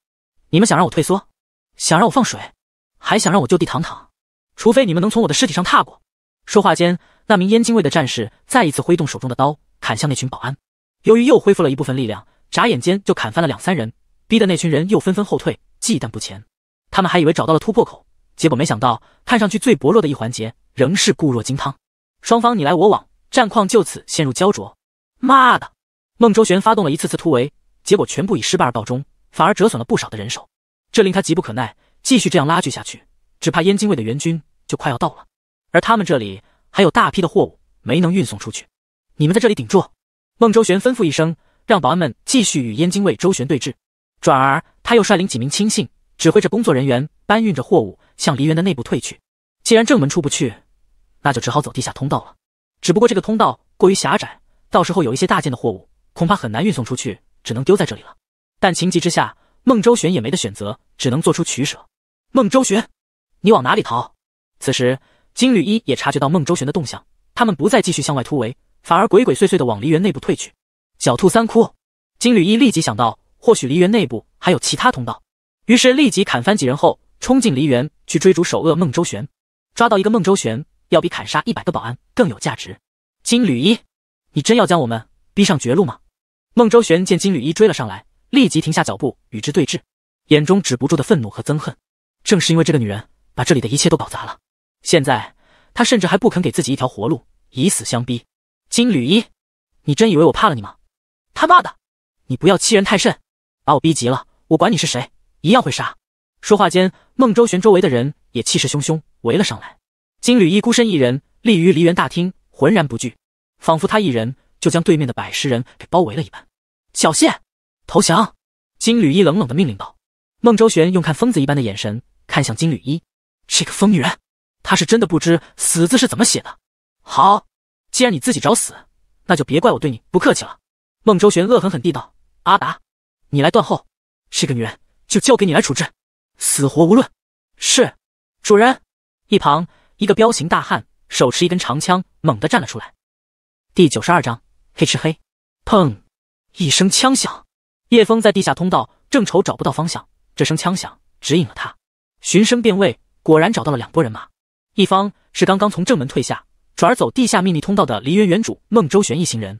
S2: 你们想让我退缩？”想让我放水，还想让我就地躺躺，除非你们能从我的尸体上踏过。说话间，那名燕京卫的战士再一次挥动手中的刀，砍向那群保安。由于又恢复了一部分力量，眨眼间就砍翻了两三人，逼得那群人又纷纷后退，忌惮不前。他们还以为找到了突破口，结果没想到，看上去最薄弱的一环节仍是固若金汤。双方你来我往，战况就此陷入焦灼。妈的！孟周旋发动了一次次突围，结果全部以失败而告终，反而折损了不少的人手。这令他急不可耐，继续这样拉锯下去，只怕燕京卫的援军就快要到了。而他们这里还有大批的货物没能运送出去，你们在这里顶住。”孟周旋吩咐一声，让保安们继续与燕京卫周旋对峙，转而他又率领几名亲信，指挥着工作人员搬运着货物向梨园的内部退去。既然正门出不去，那就只好走地下通道了。只不过这个通道过于狭窄，到时候有一些大件的货物恐怕很难运送出去，只能丢在这里了。但情急之下，孟周旋也没得选择，只能做出取舍。孟周旋，你往哪里逃？此时，金缕衣也察觉到孟周旋的动向，他们不再继续向外突围，反而鬼鬼祟祟的往梨园内部退去。狡兔三窟，金缕衣立即想到，或许梨园内部还有其他通道，于是立即砍翻几人后，冲进梨园去追逐首恶孟周旋。抓到一个孟周旋，要比砍杀一百个保安更有价值。金缕衣，你真要将我们逼上绝路吗？孟周旋见金缕衣追了上来。立即停下脚步，与之对峙，眼中止不住的愤怒和憎恨。正是因为这个女人把这里的一切都搞砸了，现在她甚至还不肯给自己一条活路，以死相逼。金缕衣，你真以为我怕了你吗？他妈的，你不要欺人太甚，把我逼急了，我管你是谁，一样会杀。说话间，孟周旋周围的人也气势汹汹围了上来。金缕衣孤身一人立于梨园大厅，浑然不惧，仿佛他一人就将对面的百十人给包围了一般。小谢。投降！金缕衣冷冷的命令道。孟周旋用看疯子一般的眼神看向金缕衣，这个疯女人，她是真的不知死字是怎么写的。好，既然你自己找死，那就别怪我对你不客气了。孟周旋恶狠狠地道：“阿达，你来断后，这个女人就交给你来处置，死活无论。”是，主人。一旁一个彪形大汉手持一根长枪，猛地站了出来。第九十二章黑吃黑。砰！一声枪响。叶峰在地下通道正愁找不到方向，这声枪响指引了他，循声辨位，果然找到了两拨人马。一方是刚刚从正门退下，转而走地下秘密通道的梨园园主孟周旋一行人；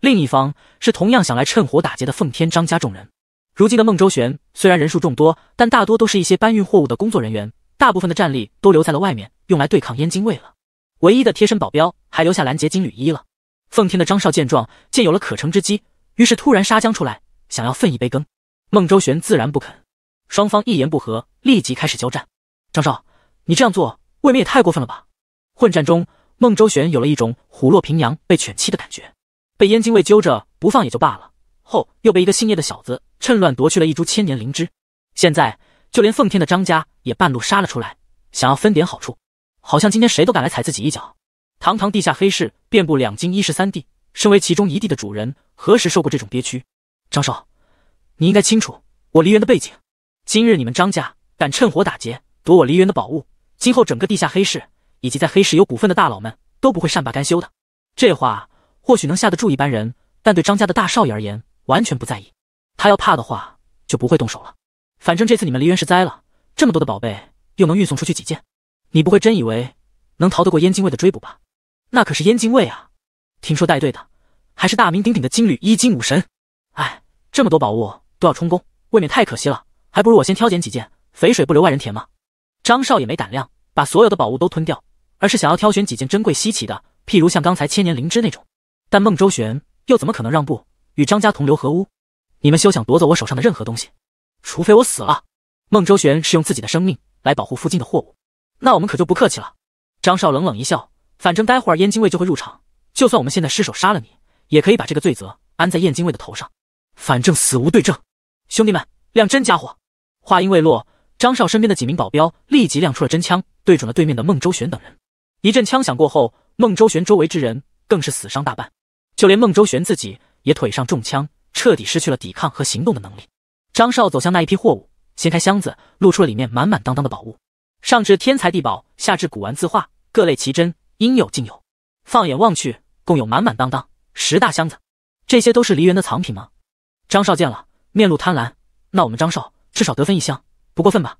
S2: 另一方是同样想来趁火打劫的奉天张家众人。如今的孟周旋虽然人数众多，但大多都是一些搬运货物的工作人员，大部分的战力都留在了外面，用来对抗燕京卫了。唯一的贴身保镖还留下拦截金缕衣了。奉天的张少见状，见有了可乘之机，于是突然杀将出来。想要分一杯羹，孟周旋自然不肯。双方一言不合，立即开始交战。张少，你这样做未免也太过分了吧！混战中，孟周旋有了一种虎落平阳被犬欺的感觉。被燕京卫揪着不放也就罢了，后又被一个姓叶的小子趁乱夺去了一株千年灵芝。现在就连奉天的张家也半路杀了出来，想要分点好处。好像今天谁都敢来踩自己一脚。堂堂地下黑市遍布两京一十三地，身为其中一地的主人，何时受过这种憋屈？张少，你应该清楚我梨园的背景。今日你们张家敢趁火打劫，夺我梨园的宝物，今后整个地下黑市以及在黑市有股份的大佬们都不会善罢甘休的。这话或许能吓得住一般人，但对张家的大少爷而言，完全不在意。他要怕的话，就不会动手了。反正这次你们梨园是栽了，这么多的宝贝又能运送出去几件？你不会真以为能逃得过燕京卫的追捕吧？那可是燕京卫啊！听说带队的还是大名鼎鼎的金缕一金武神。哎。这么多宝物都要充公，未免太可惜了。还不如我先挑拣几件，肥水不流外人田嘛。张少也没胆量把所有的宝物都吞掉，而是想要挑选几件珍贵稀奇的，譬如像刚才千年灵芝那种。但孟周旋又怎么可能让步，与张家同流合污？你们休想夺走我手上的任何东西，除非我死了。孟周旋是用自己的生命来保护附近的货物，那我们可就不客气了。张少冷冷一笑，反正待会儿燕京卫就会入场，就算我们现在失手杀了你，也可以把这个罪责安在燕京卫的头上。反正死无对证，兄弟们亮真家伙！话音未落，张少身边的几名保镖立即亮出了真枪，对准了对面的孟周旋等人。一阵枪响过后，孟周旋周围之人更是死伤大半，就连孟周旋自己也腿上中枪，彻底失去了抵抗和行动的能力。张少走向那一批货物，掀开箱子，露出了里面满满当当的宝物，上至天才地宝，下至古玩字画，各类奇珍应有尽有。放眼望去，共有满满当当十大箱子，这些都是梨园的藏品吗？张少见了，面露贪婪。那我们张少至少得分一箱，不过分吧？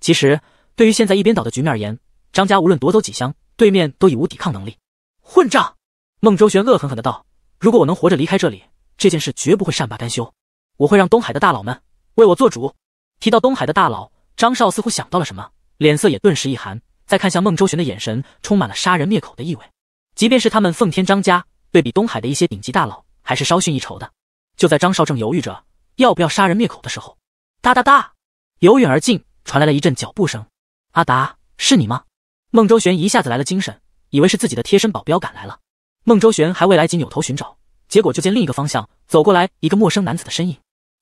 S2: 其实，对于现在一边倒的局面而言，张家无论夺走几箱，对面都已无抵抗能力。混账！孟周旋恶狠狠的道：“如果我能活着离开这里，这件事绝不会善罢甘休。我会让东海的大佬们为我做主。”提到东海的大佬，张少似乎想到了什么，脸色也顿时一寒。再看向孟周旋的眼神，充满了杀人灭口的意味。即便是他们奉天张家，对比东海的一些顶级大佬，还是稍逊一筹的。就在张少正犹豫着要不要杀人灭口的时候，哒哒哒，由远而近传来了一阵脚步声。阿达，是你吗？孟周旋一下子来了精神，以为是自己的贴身保镖赶来了。孟周旋还未来及扭头寻找，结果就见另一个方向走过来一个陌生男子的身影。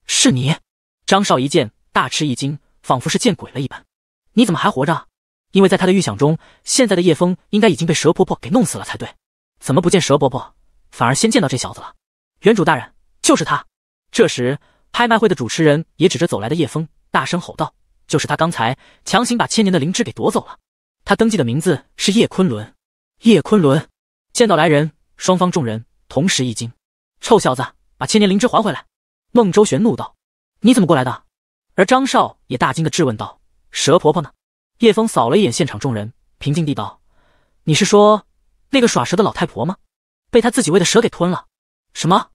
S2: 是你？张少一见大吃一惊，仿佛是见鬼了一般。你怎么还活着？因为在他的预想中，现在的叶枫应该已经被蛇婆婆给弄死了才对。怎么不见蛇婆婆，反而先见到这小子了？原主大人。就是他！这时，拍卖会的主持人也指着走来的叶枫，大声吼道：“就是他！刚才强行把千年的灵芝给夺走了。”他登记的名字是叶昆仑。叶昆仑见到来人，双方众人同时一惊：“臭小子，把千年灵芝还回来！”孟周旋怒道：“你怎么过来的？”而张少也大惊的质问道：“蛇婆婆呢？”叶枫扫了一眼现场众人，平静地道：“你是说那个耍蛇的老太婆吗？被他自己喂的蛇给吞了？”什么？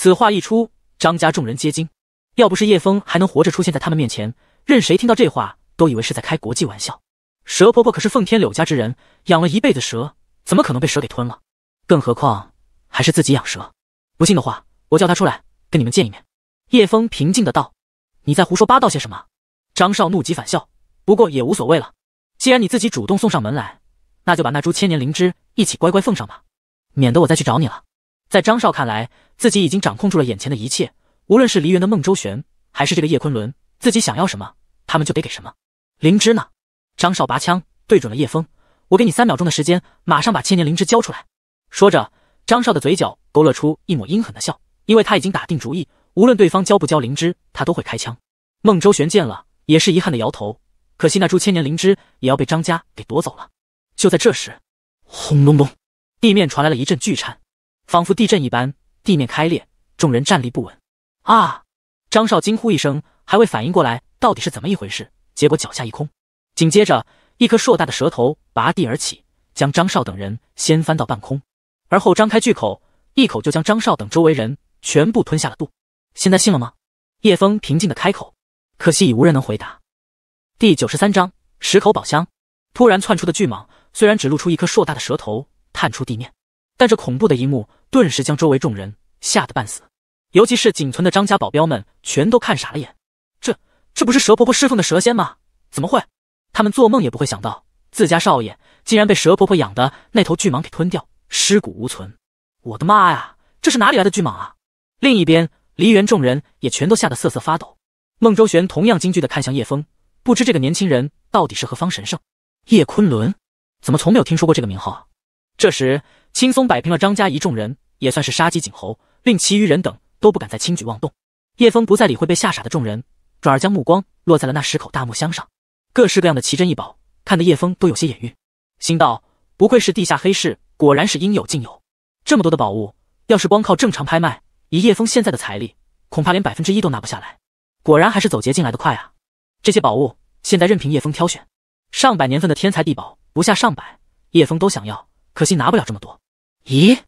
S2: 此话一出，张家众人皆惊。要不是叶枫还能活着出现在他们面前，任谁听到这话都以为是在开国际玩笑。蛇婆婆可是奉天柳家之人，养了一辈子蛇，怎么可能被蛇给吞了？更何况还是自己养蛇。不信的话，我叫她出来跟你们见一面。叶枫平静的道：“你在胡说八道些什么？”张少怒极反笑，不过也无所谓了。既然你自己主动送上门来，那就把那株千年灵芝一起乖乖奉上吧，免得我再去找你了。在张少看来。自己已经掌控住了眼前的一切，无论是梨园的孟周旋，还是这个叶昆仑，自己想要什么，他们就得给什么。灵芝呢？张少拔枪对准了叶枫，我给你三秒钟的时间，马上把千年灵芝交出来。说着，张少的嘴角勾勒出一抹阴狠的笑，因为他已经打定主意，无论对方交不交灵芝，他都会开枪。孟周旋见了，也是遗憾的摇头，可惜那株千年灵芝也要被张家给夺走了。就在这时，
S1: 轰隆隆，
S2: 地面传来了一阵巨颤，仿佛地震一般。地面开裂，众人站立不稳。啊！张少惊呼一声，还未反应过来到底是怎么一回事，结果脚下一空，紧接着一颗硕大的蛇头拔地而起，将张少等人掀翻到半空，而后张开巨口，一口就将张少等周围人全部吞下了肚。现在信了吗？叶枫平静的开口，可惜已无人能回答。第九十三章十口宝箱。突然窜出的巨蟒虽然只露出一颗硕大的蛇头探出地面，但这恐怖的一幕顿时将周围众人。吓得半死，尤其是仅存的张家保镖们全都看傻了眼，这这不是蛇婆婆侍奉的蛇仙吗？怎么会？他们做梦也不会想到自家少爷竟然被蛇婆婆养的那头巨蟒给吞掉，尸骨无存！我的妈呀，这是哪里来的巨蟒啊？另一边，梨园众人也全都吓得瑟瑟发抖。孟周旋同样惊惧地看向叶枫，不知这个年轻人到底是何方神圣？叶昆仑？怎么从没有听说过这个名号？这时，轻松摆平了张家一众人，也算是杀鸡儆猴。令其余人等都不敢再轻举妄动。叶枫不再理会被吓傻的众人，转而将目光落在了那十口大木箱上。各式各样的奇珍异宝，看得叶枫都有些眼晕，心道：不愧是地下黑市，果然是应有尽有。这么多的宝物，要是光靠正常拍卖，以叶枫现在的财力，恐怕连百分之一都拿不下来。果然还是走捷径来的快啊！这些宝物现在任凭叶枫挑选，上百年份的天才地宝不下上百，叶枫都想要，可惜拿不了这么多。咦，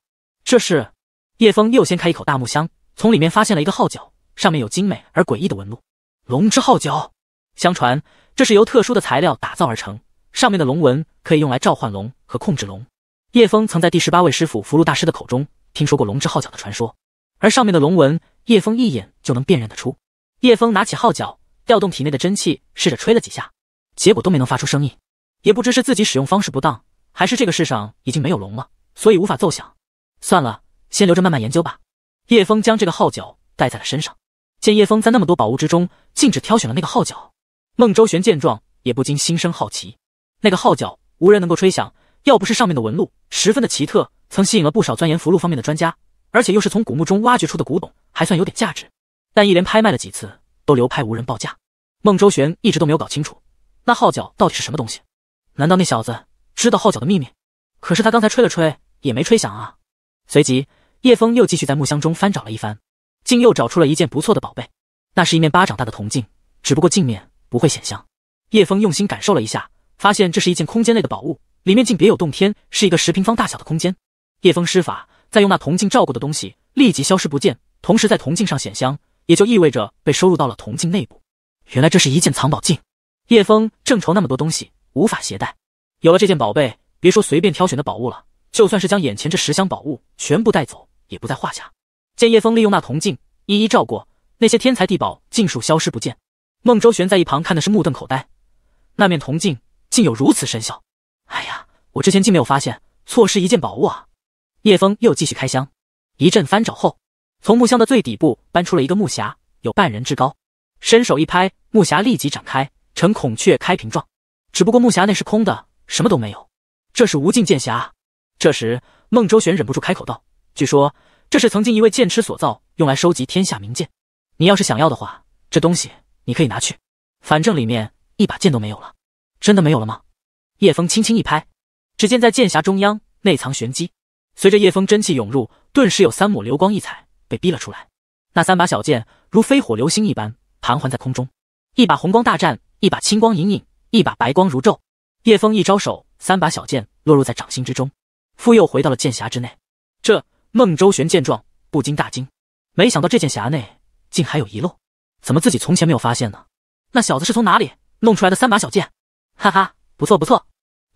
S2: 这是？叶峰又掀开一口大木箱，从里面发现了一个号角，上面有精美而诡异的纹路。龙之号角，相传这是由特殊的材料打造而成，上面的龙纹可以用来召唤龙和控制龙。叶峰曾在第十八位师傅福禄大师的口中听说过龙之号角的传说，而上面的龙纹，叶峰一眼就能辨认得出。叶峰拿起号角，调动体内的真气，试着吹了几下，结果都没能发出声音。也不知是自己使用方式不当，还是这个世上已经没有龙了，所以无法奏响。算了。先留着慢慢研究吧。叶峰将这个号角带在了身上。见叶峰在那么多宝物之中，竟只挑选了那个号角。孟周旋见状，也不禁心生好奇。那个号角无人能够吹响，要不是上面的纹路十分的奇特，曾吸引了不少钻研符箓方面的专家，而且又是从古墓中挖掘出的古董，还算有点价值。但一连拍卖了几次，都流拍，无人报价。孟周旋一直都没有搞清楚，那号角到底是什么东西？难道那小子知道号角的秘密？可是他刚才吹了吹，也没吹响啊。随即。叶峰又继续在木箱中翻找了一番，竟又找出了一件不错的宝贝。那是一面巴掌大的铜镜，只不过镜面不会显像。叶峰用心感受了一下，发现这是一件空间类的宝物，里面竟别有洞天，是一个十平方大小的空间。叶峰施法，再用那铜镜照过的东西立即消失不见，同时在铜镜上显香，也就意味着被收入到了铜镜内部。原来这是一件藏宝镜。叶峰正愁那么多东西无法携带，有了这件宝贝，别说随便挑选的宝物了，就算是将眼前这十箱宝物全部带走。也不在话下。见叶峰利用那铜镜一一照过，那些天才地宝尽数消失不见。孟周旋在一旁看的是目瞪口呆，那面铜镜竟有如此神效！哎呀，我之前竟没有发现，错失一件宝物啊！叶峰又继续开箱，一阵翻找后，从木箱的最底部搬出了一个木匣，有半人之高。伸手一拍，木匣立即展开呈孔雀开屏状，只不过木匣内是空的，什么都没有。这是无尽剑匣。这时，孟周旋忍不住开口道。据说这是曾经一位剑痴所造，用来收集天下名剑。你要是想要的话，这东西你可以拿去，反正里面一把剑都没有了。真的没有了吗？叶枫轻轻一拍，只见在剑匣中央内藏玄机，随着叶风真气涌入，顿时有三抹流光溢彩被逼了出来。那三把小剑如飞火流星一般盘桓在空中，一把红光大战，一把青光隐隐，一把白光如昼。叶风一招手，三把小剑落入在掌心之中，复又回到了剑匣之内。这。孟周旋见状不禁大惊，没想到这剑匣内竟还有遗漏，怎么自己从前没有发现呢？那小子是从哪里弄出来的三把小剑？哈哈，不错不错。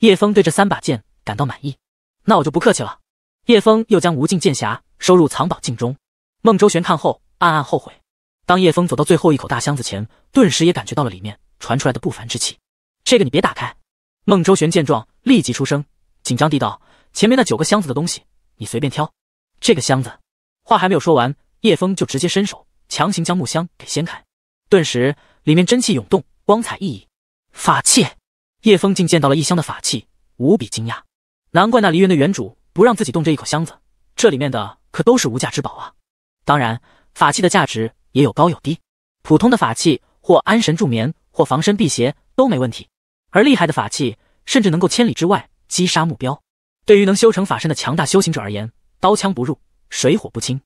S2: 叶峰对这三把剑感到满意，那我就不客气了。叶峰又将无尽剑匣收入藏宝镜中。孟周旋看后暗暗后悔。当叶峰走到最后一口大箱子前，顿时也感觉到了里面传出来的不凡之气。这个你别打开。孟周旋见状立即出声，紧张地道：“前面那九个箱子的东西，你随便挑。”这个箱子，话还没有说完，叶峰就直接伸手强行将木箱给掀开，顿时里面真气涌动，光彩熠熠。法器，叶峰竟见到了异乡的法器，无比惊讶。难怪那梨园的园主不让自己动这一口箱子，这里面的可都是无价之宝啊！当然，法器的价值也有高有低，普通的法器或安神助眠，或防身辟邪都没问题，而厉害的法器甚至能够千里之外击杀目标。对于能修成法身的强大修行者而言，刀枪不入，水火不侵，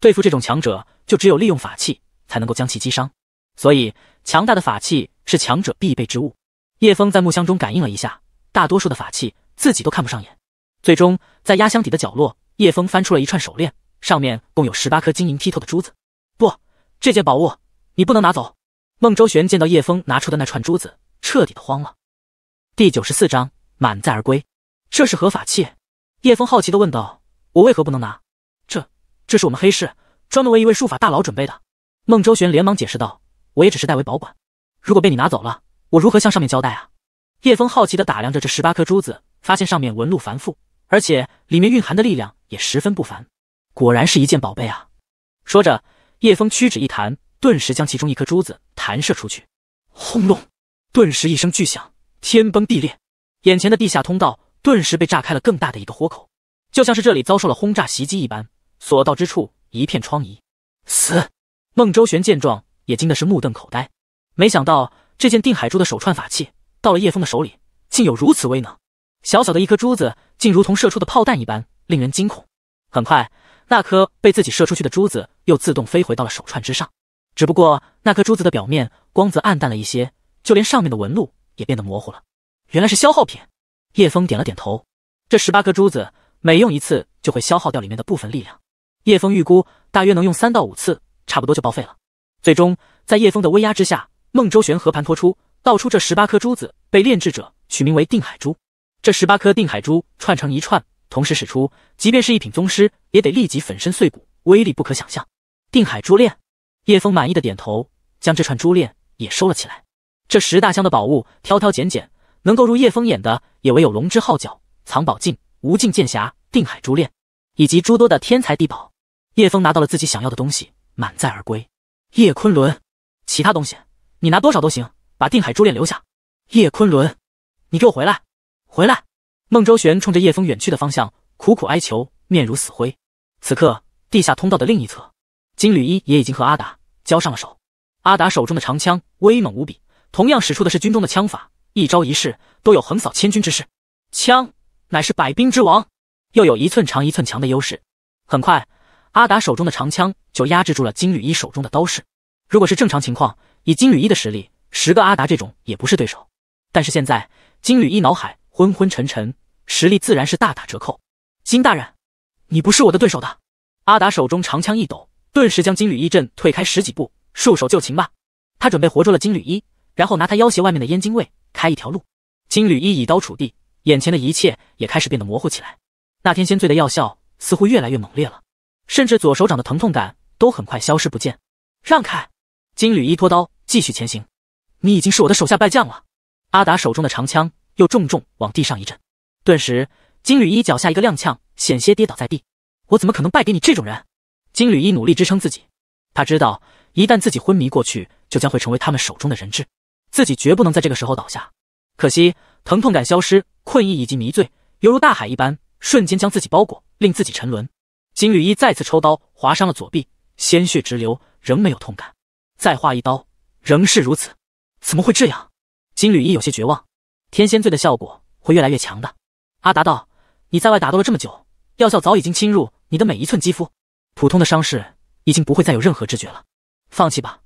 S2: 对付这种强者，就只有利用法器才能够将其击伤。所以，强大的法器是强者必备之物。叶枫在木箱中感应了一下，大多数的法器自己都看不上眼。最终，在压箱底的角落，叶枫翻出了一串手链，上面共有十八颗晶莹剔透的珠子。不，这件宝物你不能拿走。孟周旋见到叶峰拿出的那串珠子，彻底的慌了。第九十四章满载而归。这是何法器？叶峰好奇的问道。我为何不能拿？这，这是我们黑市专门为一位术法大佬准备的。孟周旋连忙解释道：“我也只是代为保管，如果被你拿走了，我如何向上面交代啊？”叶峰好奇地打量着这十八颗珠子，发现上面纹路繁复，而且里面蕴含的力量也十分不凡。果然是一件宝贝啊！说着，叶峰屈指一弹，顿时将其中一颗珠子弹射出去。轰隆！顿时一声巨响，天崩地裂，眼前的地下通道顿时被炸开了更大的一个豁口。就像是这里遭受了轰炸袭击一般，所到之处一片疮痍。死孟周旋见状也惊的是目瞪口呆，没想到这件定海珠的手串法器到了叶枫的手里，竟有如此威能。小小的一颗珠子，竟如同射出的炮弹一般，令人惊恐。很快，那颗被自己射出去的珠子又自动飞回到了手串之上，只不过那颗珠子的表面光泽暗淡了一些，就连上面的纹路也变得模糊了。原来是消耗品。叶枫点了点头，这十八颗珠子。每用一次就会消耗掉里面的部分力量，叶枫预估大约能用三到五次，差不多就报废了。最终，在叶枫的威压之下，孟周旋和盘托出，道出这十八颗珠子被炼制者取名为定海珠。这十八颗定海珠串成一串，同时使出，即便是一品宗师也得立即粉身碎骨，威力不可想象。定海珠链，叶枫满意的点头，将这串珠链也收了起来。这十大箱的宝物挑挑拣拣，能够入叶枫眼的也唯有龙之号角、藏宝镜、无尽剑匣。定海珠链，以及诸多的天才地宝，叶枫拿到了自己想要的东西，满载而归。叶昆仑，其他东西你拿多少都行，把定海珠链留下。叶昆仑，你给我回来！回来！孟周旋冲着叶枫远去的方向苦苦哀求，面如死灰。此刻，地下通道的另一侧，金缕衣也已经和阿达交上了手。阿达手中的长枪威猛无比，同样使出的是军中的枪法，一招一式都有横扫千军之势。枪乃是百兵之王。又有一寸长一寸强的优势，很快，阿达手中的长枪就压制住了金缕衣手中的刀势。如果是正常情况，以金缕衣的实力，十个阿达这种也不是对手。但是现在，金缕衣脑海昏昏沉沉，实力自然是大打折扣。金大人，你不是我的对手的！阿达手中长枪一抖，顿时将金缕衣震退开十几步，束手就擒吧。他准备活捉了金缕衣，然后拿他要挟外面的燕京卫，开一条路。金缕衣以刀杵地，眼前的一切也开始变得模糊起来。那天仙醉的药效似乎越来越猛烈了，甚至左手掌的疼痛感都很快消失不见。让开！金缕衣拖刀继续前行。你已经是我的手下败将了。阿达手中的长枪又重重往地上一震，顿时金缕衣脚下一个踉跄，险些跌倒在地。我怎么可能败给你这种人？金缕衣努力支撑自己，他知道一旦自己昏迷过去，就将会成为他们手中的人质，自己绝不能在这个时候倒下。可惜，疼痛感消失，困意以及迷醉犹如大海一般。瞬间将自己包裹，令自己沉沦。金缕衣再次抽刀划伤了左臂，鲜血直流，仍没有痛感。再划一刀，仍是如此。怎么会这样？金缕衣有些绝望。天仙醉的效果会越来越强的。阿达道：“你在外打斗了这么久，药效早已经侵入你的每一寸肌肤，普通的伤势已经不会再有任何知觉了。放弃吧。”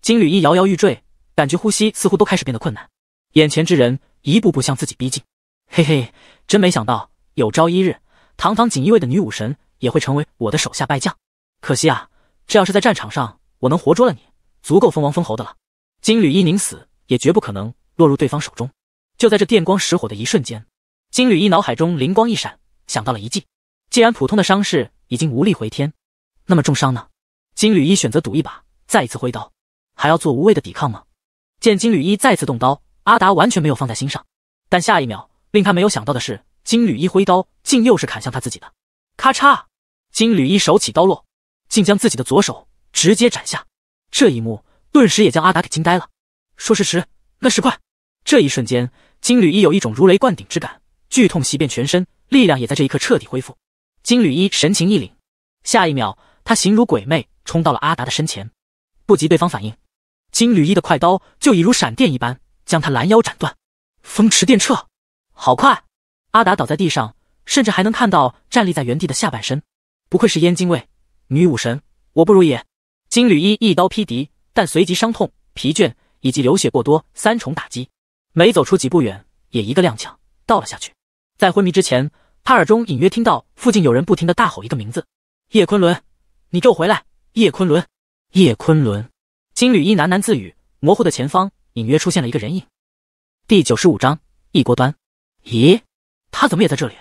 S2: 金缕衣摇摇欲坠，感觉呼吸似乎都开始变得困难。眼前之人一步步向自己逼近。嘿嘿，真没想到。有朝一日，堂堂锦衣卫的女武神也会成为我的手下败将。可惜啊，这要是在战场上，我能活捉了你，足够封王封侯的了。金缕衣宁死也绝不可能落入对方手中。就在这电光石火的一瞬间，金缕衣脑海中灵光一闪，想到了一计。既然普通的伤势已经无力回天，那么重伤呢？金缕衣选择赌一把，再一次挥刀，还要做无谓的抵抗吗？见金缕衣再次动刀，阿达完全没有放在心上。但下一秒，令他没有想到的是。金缕衣挥刀，竟又是砍向他自己的。咔嚓！金缕衣手起刀落，竟将自己的左手直接斩下。这一幕顿时也将阿达给惊呆了。说时迟，那时快。这一瞬间，金缕衣有一种如雷贯顶之感，剧痛袭遍全身，力量也在这一刻彻底恢复。金缕衣神情一凛，下一秒，他形如鬼魅冲到了阿达的身前，不及对方反应，金缕衣的快刀就已如闪电一般将他拦腰斩断。风驰电掣，好快！阿达倒在地上，甚至还能看到站立在原地的下半身。不愧是燕京卫女武神，我不如也。金缕衣一刀劈敌，但随即伤痛、疲倦以及流血过多三重打击，没走出几步远，也一个踉跄倒了下去。在昏迷之前，他耳中隐约听到附近有人不停的大吼一个名字：“叶昆仑，你给我回来！”叶昆仑，叶昆仑。金缕衣喃喃自语，模糊的前方隐约出现了一个人影。第九十五章一锅端。咦？他怎么也在这里？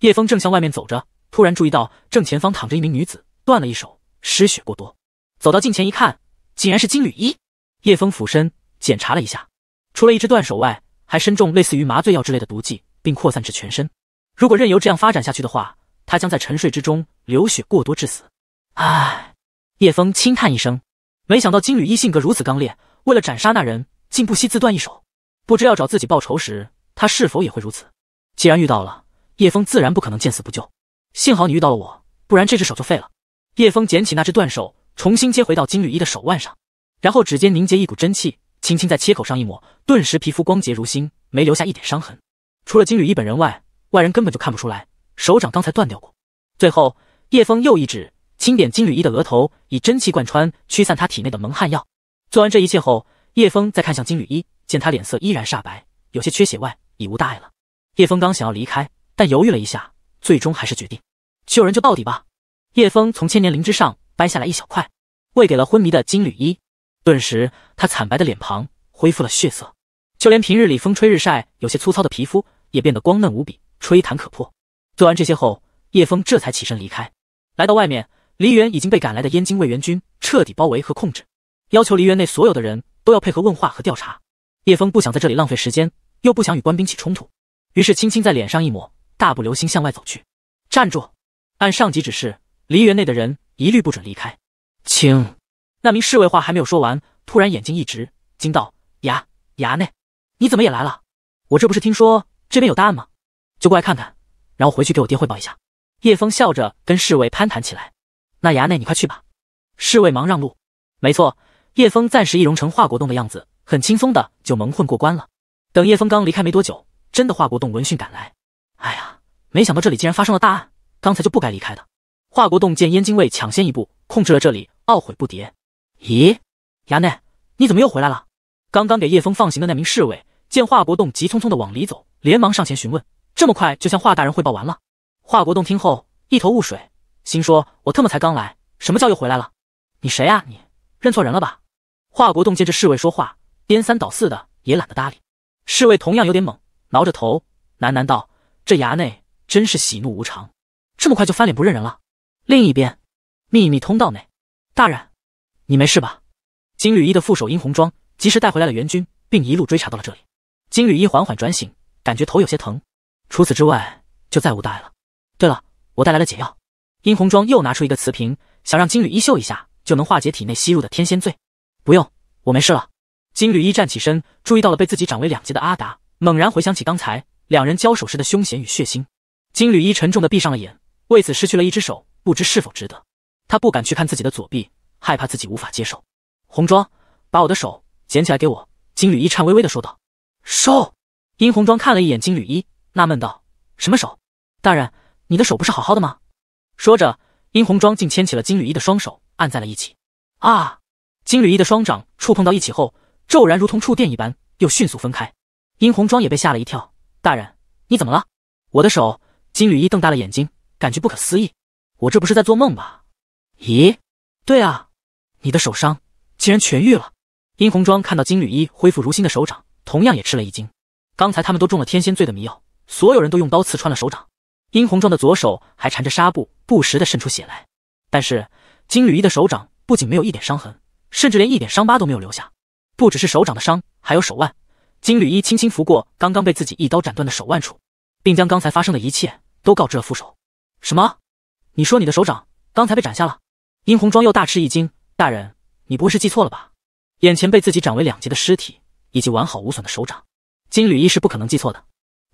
S2: 叶枫正向外面走着，突然注意到正前方躺着一名女子，断了一手，失血过多。走到近前一看，竟然是金缕衣。叶枫俯身检查了一下，除了一只断手外，还身中类似于麻醉药之类的毒剂，并扩散至全身。如果任由这样发展下去的话，他将在沉睡之中流血过多致死。唉，叶枫轻叹一声，没想到金缕衣性格如此刚烈，为了斩杀那人，竟不惜自断一手。不知要找自己报仇时，他是否也会如此？既然遇到了，叶枫自然不可能见死不救。幸好你遇到了我，不然这只手就废了。叶枫捡起那只断手，重新接回到金缕衣的手腕上，然后指尖凝结一股真气，轻轻在切口上一抹，顿时皮肤光洁如新，没留下一点伤痕。除了金缕衣本人外，外人根本就看不出来手掌刚才断掉过。最后，叶枫又一指，轻点金缕衣的额头，以真气贯穿驱散他体内的蒙汗药。做完这一切后，叶枫再看向金缕衣，见他脸色依然煞白，有些缺血外，已无大碍了。叶峰刚想要离开，但犹豫了一下，最终还是决定救人就到底吧。叶峰从千年灵芝上掰下来一小块，喂给了昏迷的金缕衣。顿时，他惨白的脸庞恢复了血色，就连平日里风吹日晒有些粗糙的皮肤也变得光嫩无比，吹弹可破。做完这些后，叶峰这才起身离开。来到外面，梨园已经被赶来的燕京卫援军彻底包围和控制，要求梨园内所有的人都要配合问话和调查。叶峰不想在这里浪费时间，又不想与官兵起冲突。于是轻轻在脸上一抹，大步流星向外走去。站住！按上级指示，梨园内的人一律不准离开。请那名侍卫话还没有说完，突然眼睛一直，惊道：“衙衙内，你怎么也来了？我这不是听说这边有大案吗？就过来看看，然后回去给我爹汇报一下。”叶峰笑着跟侍卫攀谈起来。那衙内，你快去吧。侍卫忙让路。没错，叶峰暂时易容成华国栋的样子，很轻松的就蒙混过关了。等叶峰刚离开没多久。真的，华国栋闻讯赶来。哎呀，没想到这里竟然发生了大案，刚才就不该离开的。华国栋见燕京卫抢先一步控制了这里，懊悔不迭。咦，衙内，你怎么又回来了？刚刚给叶枫放行的那名侍卫见华国栋急匆匆的往里走，连忙上前询问：“这么快就向华大人汇报完了？”华国栋听后一头雾水，心说：“我特么才刚来，什么叫又回来了？你谁啊？你认错人了吧？”华国栋见这侍卫说话颠三倒四的，也懒得搭理。侍卫同样有点懵。挠着头喃喃道：“这衙内真是喜怒无常，这么快就翻脸不认人了。”另一边，秘密通道内，大人，你没事吧？金缕衣的副手殷红妆及时带回来了援军，并一路追查到了这里。金缕衣缓缓转醒，感觉头有些疼，除此之外就再无大碍了。对了，我带来了解药。殷红妆又拿出一个瓷瓶，想让金缕衣嗅一下，就能化解体内吸入的天仙醉。不用，我没事了。金缕衣站起身，注意到了被自己斩为两截的阿达。猛然回想起刚才两人交手时的凶险与血腥，金缕衣沉重的闭上了眼，为此失去了一只手，不知是否值得。他不敢去看自己的左臂，害怕自己无法接受。红妆，把我的手捡起来给我。金缕衣颤巍巍的说道。收。殷红妆看了一眼金缕衣，纳闷道：“什么手？大人，你的手不是好好的吗？”说着，殷红妆竟牵起了金缕衣的双手，按在了一起。啊！金缕衣的双掌触碰到一起后，骤然如同触电一般，又迅速分开。殷红妆也被吓了一跳，大人，你怎么了？我的手！金缕衣瞪大了眼睛，感觉不可思议，我这不是在做梦吧？咦，对啊，你的手伤竟然痊愈了！殷红妆看到金缕衣恢复如新的手掌，同样也吃了一惊。刚才他们都中了天仙醉的迷药，所有人都用刀刺穿了手掌。殷红妆的左手还缠着纱布，不时的渗出血来。但是金缕衣的手掌不仅没有一点伤痕，甚至连一点伤疤都没有留下。不只是手掌的伤，还有手腕。金缕衣轻轻拂过刚刚被自己一刀斩断的手腕处，并将刚才发生的一切都告知了副手。什么？你说你的手掌刚才被斩下了？殷红妆又大吃一惊。大人，你不会是记错了吧？眼前被自己斩为两截的尸体，以及完好无损的手掌，金缕衣是不可能记错的。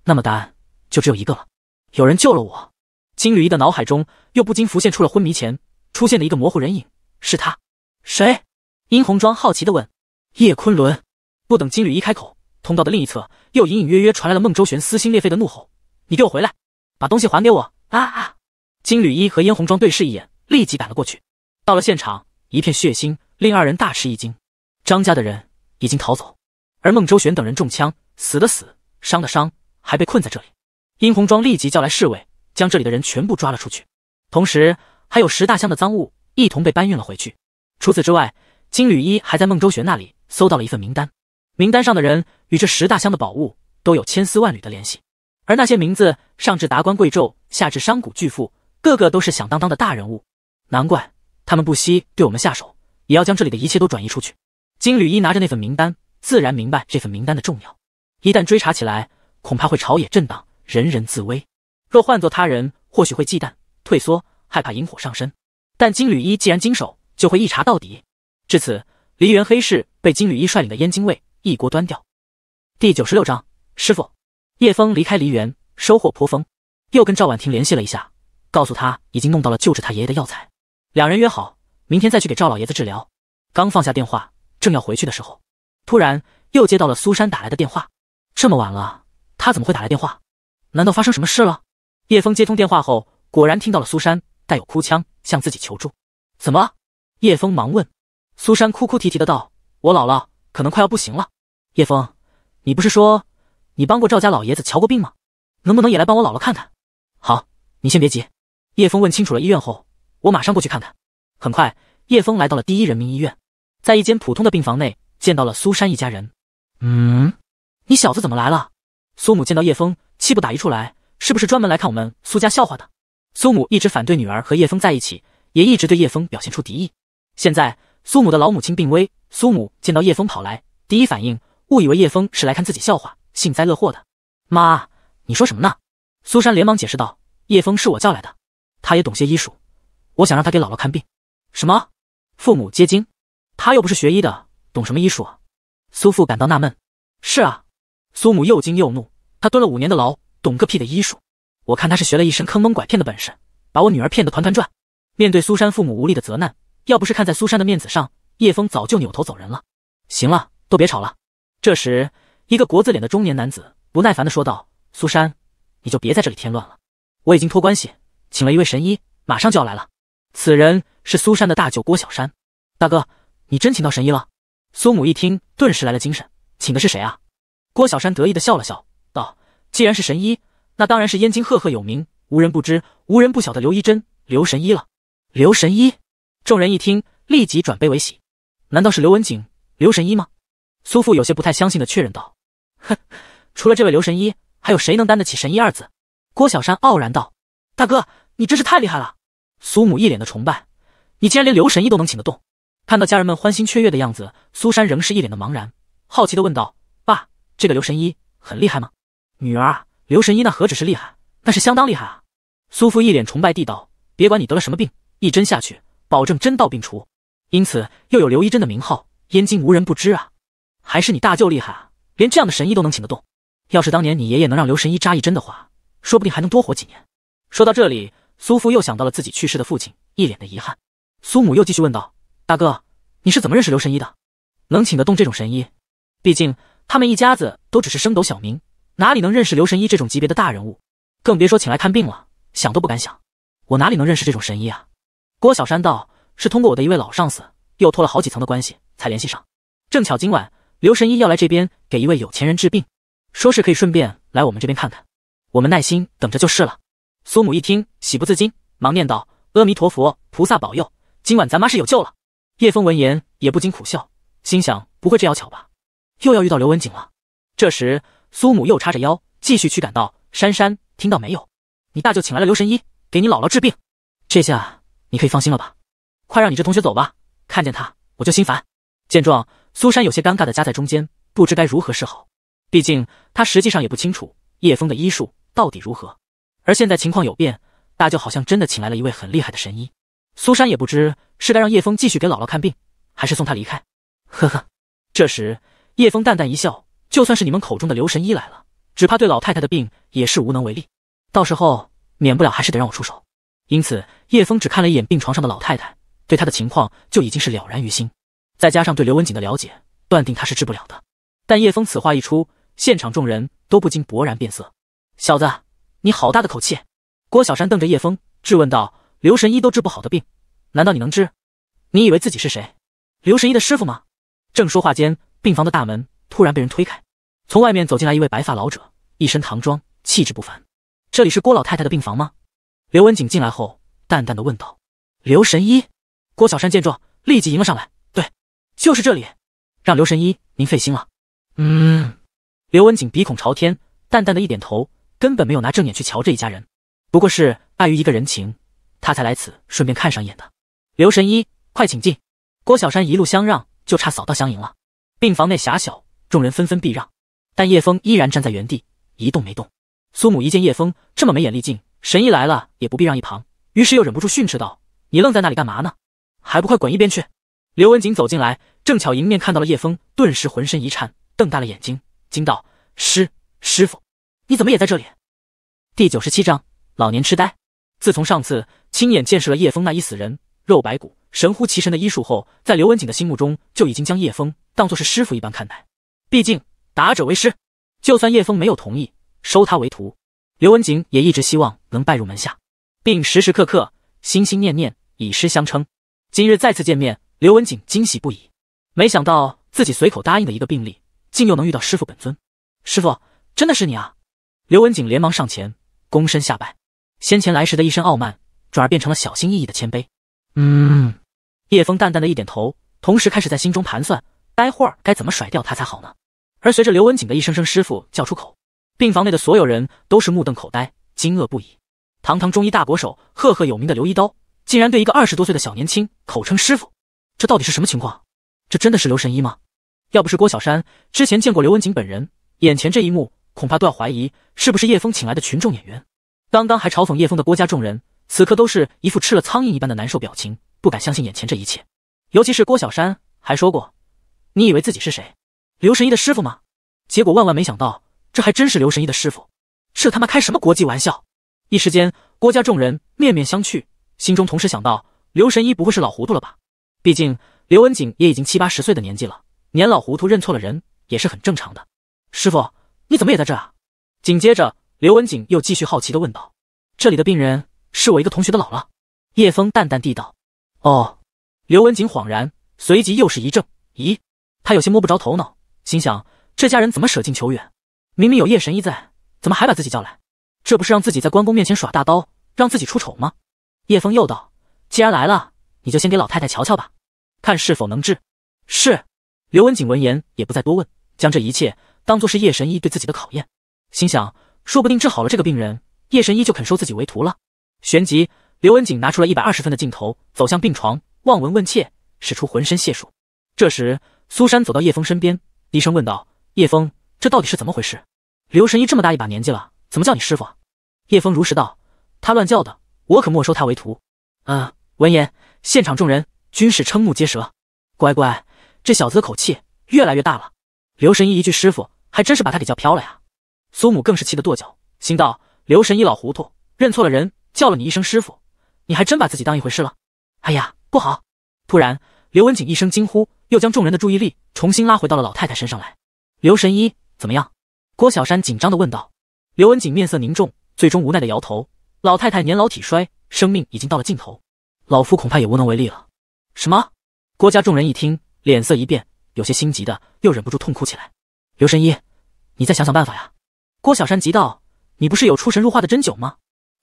S2: 那么答案就只有一个了。有人救了我。金缕衣的脑海中又不禁浮现出了昏迷前出现的一个模糊人影，是他。谁？殷红妆好奇地问。叶昆仑。不等金缕衣开口。通道的另一侧，又隐隐约约传来了孟周旋撕心裂肺的怒吼：“你给我回来，把东西还给我！”啊啊！金缕衣和燕红妆对视一眼，立即赶了过去。到了现场，一片血腥，令二人大吃一惊。张家的人已经逃走，而孟周旋等人中枪，死的死，伤的伤，还被困在这里。殷红妆立即叫来侍卫，将这里的人全部抓了出去，同时还有十大箱的赃物一同被搬运了回去。除此之外，金缕衣还在孟周旋那里搜到了一份名单。名单上的人与这十大乡的宝物都有千丝万缕的联系，而那些名字上至达官贵胄，下至商贾巨富，个个都是响当当的大人物，难怪他们不惜对我们下手，也要将这里的一切都转移出去。金缕衣拿着那份名单，自然明白这份名单的重要，一旦追查起来，恐怕会朝野震荡，人人自危。若换做他人，或许会忌惮、退缩，害怕引火上身。但金缕衣既然经手，就会一查到底。至此，梨园黑市被金缕衣率领的燕京卫。一锅端掉。第九十六章，师傅叶峰离开梨园，收获颇丰，又跟赵婉婷联系了一下，告诉她已经弄到了救治他爷爷的药材，两人约好明天再去给赵老爷子治疗。刚放下电话，正要回去的时候，突然又接到了苏珊打来的电话。这么晚了，她怎么会打来电话？难道发生什么事了？叶峰接通电话后，果然听到了苏珊带有哭腔向自己求助。怎么？叶峰忙问。苏珊哭哭啼啼的道：“我姥姥。”可能快要不行了，叶峰，你不是说你帮过赵家老爷子瞧过病吗？能不能也来帮我姥姥看看？好，你先别急。叶峰问清楚了医院后，我马上过去看看。很快，叶峰来到了第一人民医院，在一间普通的病房内见到了苏珊一家人。嗯，你小子怎么来了？苏母见到叶峰，气不打一处来，是不是专门来看我们苏家笑话的？苏母一直反对女儿和叶峰在一起，也一直对叶峰表现出敌意。现在。苏母的老母亲病危，苏母见到叶枫跑来，第一反应误以为叶枫是来看自己笑话、幸灾乐祸的。妈，你说什么呢？苏珊连忙解释道：“叶枫是我叫来的，他也懂些医术，我想让他给姥姥看病。”什么？父母皆惊，他又不是学医的，懂什么医术啊？苏父感到纳闷。是啊，苏母又惊又怒，他蹲了五年的牢，懂个屁的医术？我看他是学了一身坑蒙拐骗的本事，把我女儿骗得团团转。面对苏珊父母无力的责难。要不是看在苏珊的面子上，叶峰早就扭头走人了。行了，都别吵了。这时，一个国字脸的中年男子不耐烦地说道：“苏珊，你就别在这里添乱了。我已经托关系请了一位神医，马上就要来了。此人是苏珊的大舅郭小山。大哥，你真请到神医了？”苏母一听，顿时来了精神：“请的是谁啊？”郭小山得意地笑了笑，道：“既然是神医，那当然是燕京赫赫有名、无人不知、无人不晓的刘一真、刘神医了。”刘神医。众人一听，立即转悲为喜。难道是刘文景、刘神医吗？苏父有些不太相信的确认道：“哼，除了这位刘神医，还有谁能担得起‘神医’二字？”郭小山傲然道：“大哥，你真是太厉害了！”苏母一脸的崇拜：“你竟然连刘神医都能请得动！”看到家人们欢欣雀跃的样子，苏珊仍是一脸的茫然，好奇的问道：“爸，这个刘神医很厉害吗？”“女儿，啊，刘神医那何止是厉害，那是相当厉害啊！”苏父一脸崇拜地道：“别管你得了什么病，一针下去……”保证真到病除，因此又有刘一针的名号，燕京无人不知啊！还是你大舅厉害啊，连这样的神医都能请得动。要是当年你爷爷能让刘神医扎一针的话，说不定还能多活几年。说到这里，苏父又想到了自己去世的父亲，一脸的遗憾。苏母又继续问道：“大哥，你是怎么认识刘神医的？能请得动这种神医？毕竟他们一家子都只是升斗小民，哪里能认识刘神医这种级别的大人物？更别说请来看病了，想都不敢想。我哪里能认识这种神医啊？”郭小山道：“是通过我的一位老上司，又托了好几层的关系才联系上。正巧今晚刘神医要来这边给一位有钱人治病，说是可以顺便来我们这边看看，我们耐心等着就是了。”苏母一听，喜不自禁，忙念道：“阿弥陀佛，菩萨保佑，今晚咱妈是有救了。”叶枫闻言也不禁苦笑，心想：“不会这要巧吧？又要遇到刘文景了。”这时，苏母又叉着腰继续驱赶到：“珊珊，听到没有？你大舅请来了刘神医，给你姥姥治病，这下……”你可以放心了吧，快让你这同学走吧，看见他我就心烦。见状，苏珊有些尴尬的夹在中间，不知该如何是好。毕竟她实际上也不清楚叶枫的医术到底如何，而现在情况有变，大舅好像真的请来了一位很厉害的神医。苏珊也不知是该让叶枫继续给姥姥看病，还是送他离开。呵呵，这时叶枫淡淡一笑，就算是你们口中的刘神医来了，只怕对老太太的病也是无能为力，到时候免不了还是得让我出手。因此，叶峰只看了一眼病床上的老太太，对她的情况就已经是了然于心。再加上对刘文锦的了解，断定他是治不了的。但叶峰此话一出，现场众人都不禁勃然变色：“小子，你好大的口气！”郭小山瞪着叶峰质问道：“刘神医都治不好的病，难道你能治？你以为自己是谁？刘神医的师傅吗？”正说话间，病房的大门突然被人推开，从外面走进来一位白发老者，一身唐装，气质不凡。“这里是郭老太太的病房吗？”刘文景进来后，淡淡的问道：“刘神医。”郭小山见状，立即迎了上来：“对，就是这里，让刘神医您费心了。”嗯。刘文景鼻孔朝天，淡淡的一点头，根本没有拿正眼去瞧这一家人，不过是碍于一个人情，他才来此顺便看上一眼的。刘神医，快请进。郭小山一路相让，就差扫到相迎了。病房内狭小，众人纷纷避让，但叶枫依然站在原地，一动没动。苏母一见叶枫这么没眼力劲，神医来了也不必让一旁，于是又忍不住训斥道：“你愣在那里干嘛呢？还不快滚一边去！”刘文景走进来，正巧迎面看到了叶枫，顿时浑身一颤，瞪大了眼睛，惊道：“师师傅，你怎么也在这里？”第九十七章老年痴呆。自从上次亲眼见识了叶枫那一死人肉白骨、神乎其神的医术后，在刘文景的心目中就已经将叶枫当作是师傅一般看待。毕竟打者为师，就算叶枫没有同意。收他为徒，刘文景也一直希望能拜入门下，并时时刻刻心心念念以师相称。今日再次见面，刘文景惊喜不已，没想到自己随口答应的一个病例，竟又能遇到师傅本尊。师傅真的是你啊！刘文景连忙上前，躬身下拜，先前来时的一身傲慢，转而变成了小心翼翼的谦卑。嗯，叶峰淡淡的一点头，同时开始在心中盘算，待会儿该怎么甩掉他才好呢。而随着刘文景的一声声“师傅”叫出口。病房内的所有人都是目瞪口呆，惊愕不已。堂堂中医大国手、赫赫有名的刘一刀，竟然对一个二十多岁的小年轻口称师傅，这到底是什么情况？这真的是刘神医吗？要不是郭小山之前见过刘文景本人，眼前这一幕恐怕都要怀疑是不是叶枫请来的群众演员。刚刚还嘲讽叶枫的郭家众人，此刻都是一副吃了苍蝇一般的难受表情，不敢相信眼前这一切。尤其是郭小山，还说过：“你以为自己是谁？刘神医的师傅吗？”结果万万没想到。这还真是刘神医的师傅，这他妈开什么国际玩笑！一时间，郭家众人面面相觑，心中同时想到：刘神医不会是老糊涂了吧？毕竟刘文景也已经七八十岁的年纪了，年老糊涂认错了人也是很正常的。师傅，你怎么也在这？啊？紧接着，刘文景又继续好奇地问道：“这里的病人是我一个同学的姥姥。”叶枫淡淡地道：“哦。”刘文景恍然，随即又是一怔：“咦？”他有些摸不着头脑，心想：这家人怎么舍近求远？明明有叶神医在，怎么还把自己叫来？这不是让自己在关公面前耍大刀，让自己出丑吗？叶峰又道：“既然来了，你就先给老太太瞧瞧吧，看是否能治。”是刘文景闻言也不再多问，将这一切当做是叶神医对自己的考验，心想说不定治好了这个病人，叶神医就肯收自己为徒了。旋即，刘文景拿出了一百二十分的镜头，走向病床，望闻问切，使出浑身解数。这时，苏珊走到叶峰身边，低声问道：“叶峰。”这到底是怎么回事？刘神医这么大一把年纪了，怎么叫你师傅叶峰如实道：“他乱叫的，我可没收他为徒。”啊！闻言，现场众人均是瞠目结舌。乖乖，这小子的口气越来越大了。刘神医一句师傅，还真是把他给叫飘了呀！苏母更是气得跺脚，心道：“刘神医老糊涂，认错了人，叫了你一声师傅，你还真把自己当一回事了。”哎呀，不好！突然，刘文景一声惊呼，又将众人的注意力重新拉回到了老太太身上来。刘神医。怎么样？郭小山紧张的问道。刘文景面色凝重，最终无奈的摇头。老太太年老体衰，生命已经到了尽头，老夫恐怕也无能为力了。什么？郭家众人一听，脸色一变，有些心急的又忍不住痛哭起来。刘神医，你再想想办法呀！郭小山急道。你不是有出神入化的针灸吗？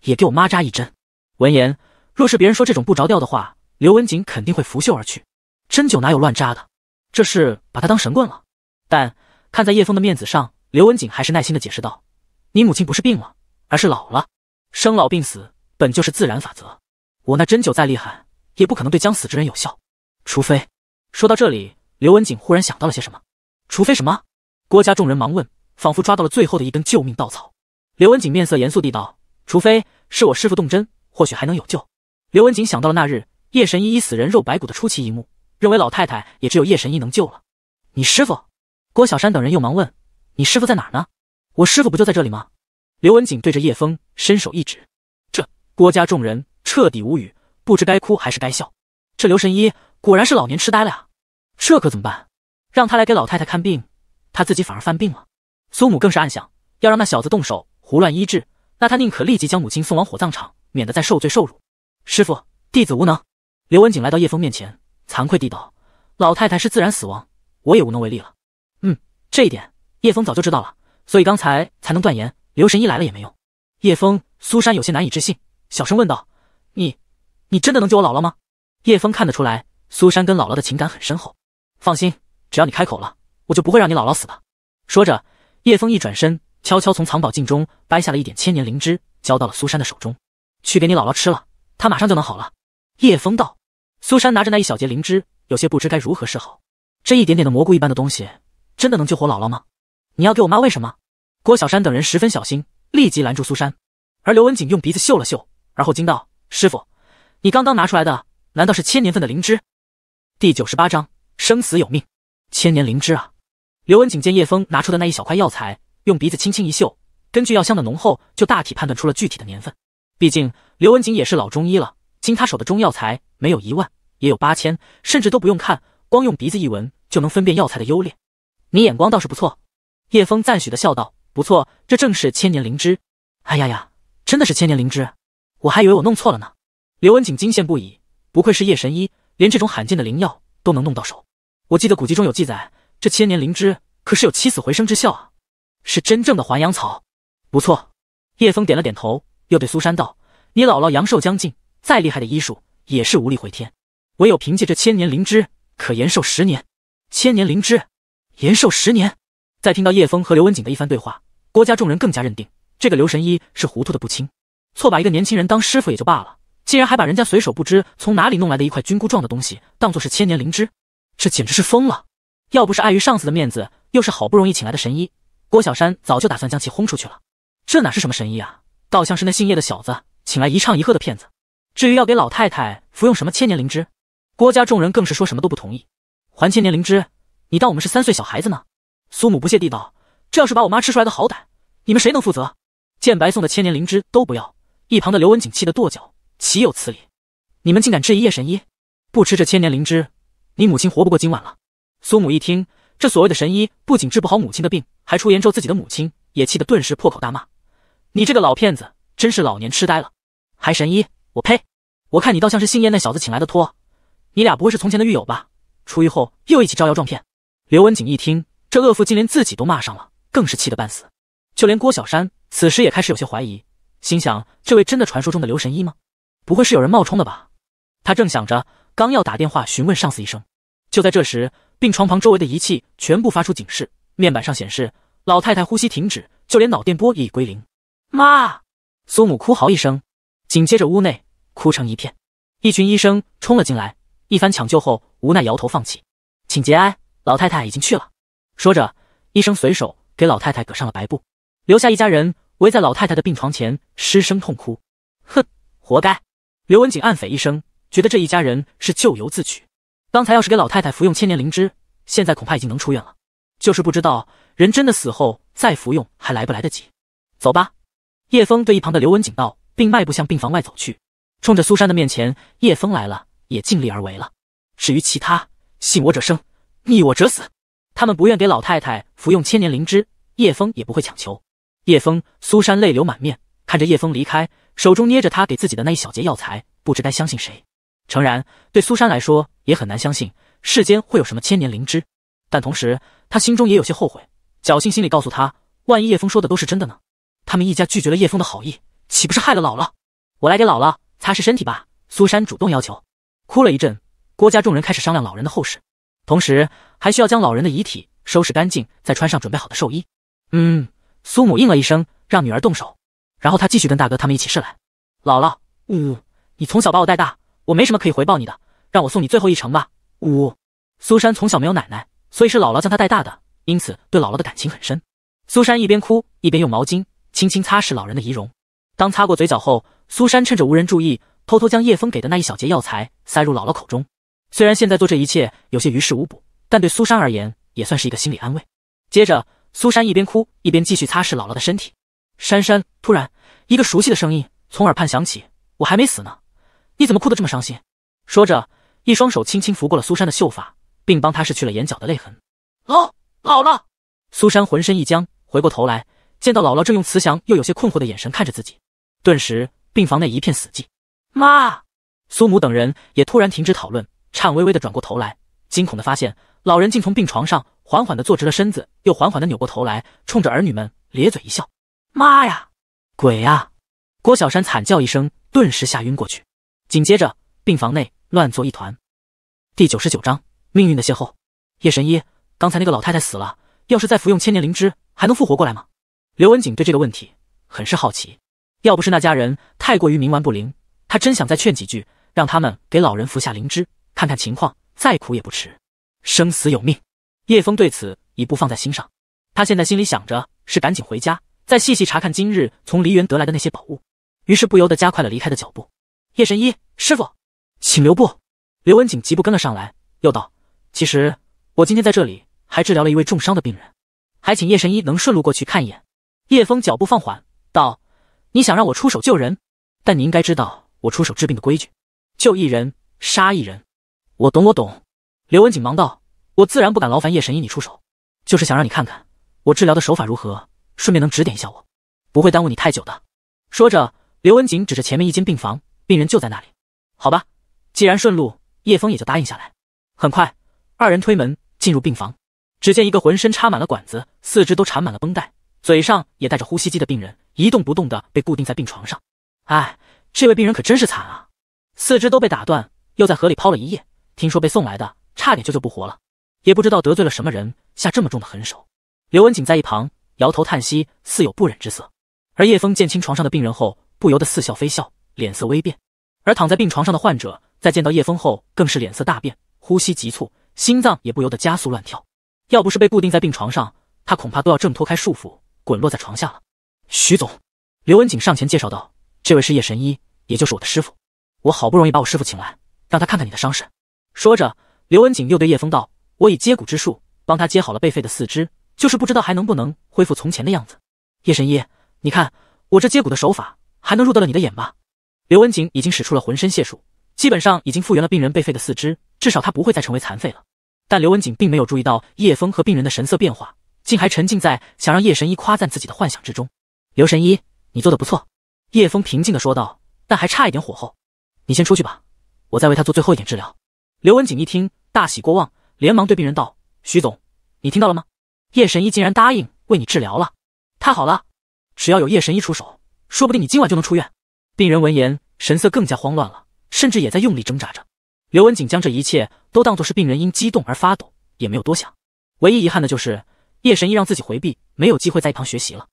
S2: 也给我妈扎一针。闻言，若是别人说这种不着调的话，刘文景肯定会拂袖而去。针灸哪有乱扎的？这是把他当神棍了。但。看在叶枫的面子上，刘文景还是耐心的解释道：“你母亲不是病了，而是老了。生老病死本就是自然法则。我那针灸再厉害，也不可能对将死之人有效，除非……”说到这里，刘文景忽然想到了些什么，“除非什么？”郭家众人忙问，仿佛抓到了最后的一根救命稻草。刘文景面色严肃地道：“除非是我师傅动针，或许还能有救。”刘文景想到了那日叶神医医死人肉白骨的出奇一幕，认为老太太也只有叶神医能救了。你师傅？郭小山等人又忙问：“你师傅在哪呢？”“我师傅不就在这里吗？”刘文景对着叶峰伸手一指。这郭家众人彻底无语，不知该哭还是该笑。这刘神医果然是老年痴呆了呀！这可怎么办？让他来给老太太看病，他自己反而犯病了。苏母更是暗想，要让那小子动手胡乱医治，那他宁可立即将母亲送往火葬场，免得再受罪受辱。师傅，弟子无能。刘文景来到叶峰面前，惭愧地道：“老太太是自然死亡，我也无能为力了。”这一点叶峰早就知道了，所以刚才才能断言刘神医来了也没用。叶峰，苏珊有些难以置信，小声问道：“你，你真的能救我姥姥吗？”叶峰看得出来，苏珊跟姥姥的情感很深厚。放心，只要你开口了，我就不会让你姥姥死的。说着，叶峰一转身，悄悄从藏宝镜中掰下了一点千年灵芝，交到了苏珊的手中，去给你姥姥吃了，她马上就能好了。叶峰道。苏珊拿着那一小节灵芝，有些不知该如何是好。这一点点的蘑菇一般的东西。真的能救活姥姥吗？你要给我妈为什么？郭小山等人十分小心，立即拦住苏珊。而刘文景用鼻子嗅了嗅，而后惊道：“师傅，你刚刚拿出来的难道是千年份的灵芝？”第九十八章生死有命，千年灵芝啊！刘文景见叶峰拿出的那一小块药材，用鼻子轻轻一嗅，根据药香的浓厚，就大体判断出了具体的年份。毕竟刘文景也是老中医了，经他手的中药材没有一万也有八千，甚至都不用看，光用鼻子一闻就能分辨药材的优劣。你眼光倒是不错，叶峰赞许的笑道：“不错，这正是千年灵芝。”哎呀呀，真的是千年灵芝，我还以为我弄错了呢。刘文景惊羡不已，不愧是叶神医，连这种罕见的灵药都能弄到手。我记得古籍中有记载，这千年灵芝可是有起死回生之效啊，是真正的还阳草。不错，叶峰点了点头，又对苏珊道：“你姥姥阳寿将尽，再厉害的医术也是无力回天，唯有凭借这千年灵芝可延寿十年。”千年灵芝。延寿十年。在听到叶峰和刘文景的一番对话，郭家众人更加认定这个刘神医是糊涂的不轻，错把一个年轻人当师傅也就罢了，竟然还把人家随手不知从哪里弄来的一块菌菇状的东西当做是千年灵芝，这简直是疯了！要不是碍于上司的面子，又是好不容易请来的神医，郭小山早就打算将其轰出去了。这哪是什么神医啊，倒像是那姓叶的小子请来一唱一和的骗子。至于要给老太太服用什么千年灵芝，郭家众人更是说什么都不同意。还千年灵芝？你当我们是三岁小孩子呢？苏母不屑地道：“这要是把我妈吃出来个好歹，你们谁能负责？”见白送的千年灵芝都不要，一旁的刘文景气得跺脚：“岂有此理！你们竟敢质疑叶神医？不吃这千年灵芝，你母亲活不过今晚了。”苏母一听，这所谓的神医不仅治不好母亲的病，还出言咒自己的母亲，也气得顿时破口大骂：“你这个老骗子，真是老年痴呆了！还神医，我呸！我看你倒像是姓叶那小子请来的托。你俩不会是从前的狱友吧？出狱后又一起招摇撞骗？”刘文景一听，这恶妇竟连自己都骂上了，更是气得半死。就连郭小山此时也开始有些怀疑，心想：这位真的传说中的刘神医吗？不会是有人冒充的吧？他正想着，刚要打电话询问上司一声，就在这时，病床旁周围的仪器全部发出警示，面板上显示老太太呼吸停止，就连脑电波也已归零。妈，苏母哭嚎一声，紧接着屋内哭成一片。一群医生冲了进来，一番抢救后，无奈摇头放弃，请节哀。老太太已经去了，说着，医生随手给老太太搁上了白布，留下一家人围在老太太的病床前失声痛哭。哼，活该！刘文景暗诽一声，觉得这一家人是咎由自取。刚才要是给老太太服用千年灵芝，现在恐怕已经能出院了。就是不知道人真的死后再服用还来不来得及。走吧，叶枫对一旁的刘文景道，并迈步向病房外走去。冲着苏珊的面前，叶枫来了，也尽力而为了。至于其他，信我者生。逆我者死，他们不愿给老太太服用千年灵芝，叶枫也不会强求。叶枫，苏珊泪流满面，看着叶枫离开，手中捏着他给自己的那一小节药材，不知该相信谁。诚然，对苏珊来说也很难相信世间会有什么千年灵芝，但同时她心中也有些后悔。侥幸心理告诉她，万一叶枫说的都是真的呢？他们一家拒绝了叶枫的好意，岂不是害了姥姥？我来给姥姥擦拭身体吧，苏珊主动要求。哭了一阵，郭家众人开始商量老人的后事。同时还需要将老人的遗体收拾干净，再穿上准备好的寿衣。嗯，苏母应了一声，让女儿动手。然后她继续跟大哥他们一起试来。姥姥，呜，你从小把我带大，我没什么可以回报你的，让我送你最后一程吧。呜，苏珊从小没有奶奶，所以是姥姥将她带大的，因此对姥姥的感情很深。苏珊一边哭一边用毛巾轻轻擦拭老人的仪容。当擦过嘴角后，苏珊趁着无人注意，偷偷将叶枫给的那一小节药材塞入姥姥口中。虽然现在做这一切有些于事无补，但对苏珊而言也算是一个心理安慰。接着，苏珊一边哭一边继续擦拭姥姥的身体。珊珊突然，一个熟悉的声音从耳畔响起：“我还没死呢，你怎么哭得这么伤心？”说着，一双手轻轻拂过了苏珊的秀发，并帮她拭去了眼角的泪痕。哦、姥姥，苏珊浑身一僵，回过头来，见到姥姥正用慈祥又有些困惑的眼神看着自己，顿时病房内一片死寂。妈，苏母等人也突然停止讨论。颤巍巍的转过头来，惊恐的发现，老人竟从病床上缓缓的坐直了身子，又缓缓的扭过头来，冲着儿女们咧嘴一笑。妈呀，鬼呀！郭小山惨叫一声，顿时吓晕过去。紧接着，病房内乱作一团。第九十九章命运的邂逅。叶神医，刚才那个老太太死了，要是再服用千年灵芝，还能复活过来吗？刘文景对这个问题很是好奇。要不是那家人太过于冥顽不灵，他真想再劝几句，让他们给老人服下灵芝。看看情况，再苦也不迟。生死有命，叶峰对此已不放在心上。他现在心里想着是赶紧回家，再细细查看今日从梨园得来的那些宝物，于是不由得加快了离开的脚步。叶神医，师傅，请留步。刘文景急步跟了上来，又道：“其实我今天在这里还治疗了一位重伤的病人，还请叶神医能顺路过去看一眼。”叶峰脚步放缓，道：“你想让我出手救人，但你应该知道我出手治病的规矩，救一人，杀一人。”我懂，我懂。刘文景忙道：“我自然不敢劳烦叶神医你出手，就是想让你看看我治疗的手法如何，顺便能指点一下我，不会耽误你太久的。”说着，刘文景指着前面一间病房，病人就在那里。好吧，既然顺路，叶枫也就答应下来。很快，二人推门进入病房，只见一个浑身插满了管子、四肢都缠满了绷带、嘴上也带着呼吸机的病人，一动不动的被固定在病床上。哎，这位病人可真是惨啊，四肢都被打断，又在河里泡了一夜。听说被送来的，差点就救不活了，也不知道得罪了什么人，下这么重的狠手。刘文景在一旁摇头叹息，似有不忍之色。而叶枫见清床上的病人后，不由得似笑非笑，脸色微变。而躺在病床上的患者，在见到叶峰后，更是脸色大变，呼吸急促，心脏也不由得加速乱跳。要不是被固定在病床上，他恐怕都要挣脱开束缚，滚落在床下了。徐总，刘文景上前介绍道：“这位是叶神医，也就是我的师傅。我好不容易把我师傅请来，让他看看你的伤势。”说着，刘文景又对叶枫道：“我以接骨之术帮他接好了被废的四肢，就是不知道还能不能恢复从前的样子。叶神医，你看我这接骨的手法还能入得了你的眼吧？”刘文景已经使出了浑身解数，基本上已经复原了病人被废的四肢，至少他不会再成为残废了。但刘文景并没有注意到叶枫和病人的神色变化，竟还沉浸在想让叶神医夸赞自己的幻想之中。刘神医，你做的不错。”叶枫平静地说道，“但还差一点火候，你先出去吧，我再为他做最后一点治疗。”刘文景一听，大喜过望，连忙对病人道：“徐总，你听到了吗？叶神医竟然答应为你治疗了，太好了！只要有叶神医出手，说不定你今晚就能出院。”病人闻言，神色更加慌乱了，甚至也在用力挣扎着。刘文景将这一切都当作是病人因激动而发抖，也没有多想。唯一遗憾的就是叶神医让自己回避，没有机会在一旁学习了。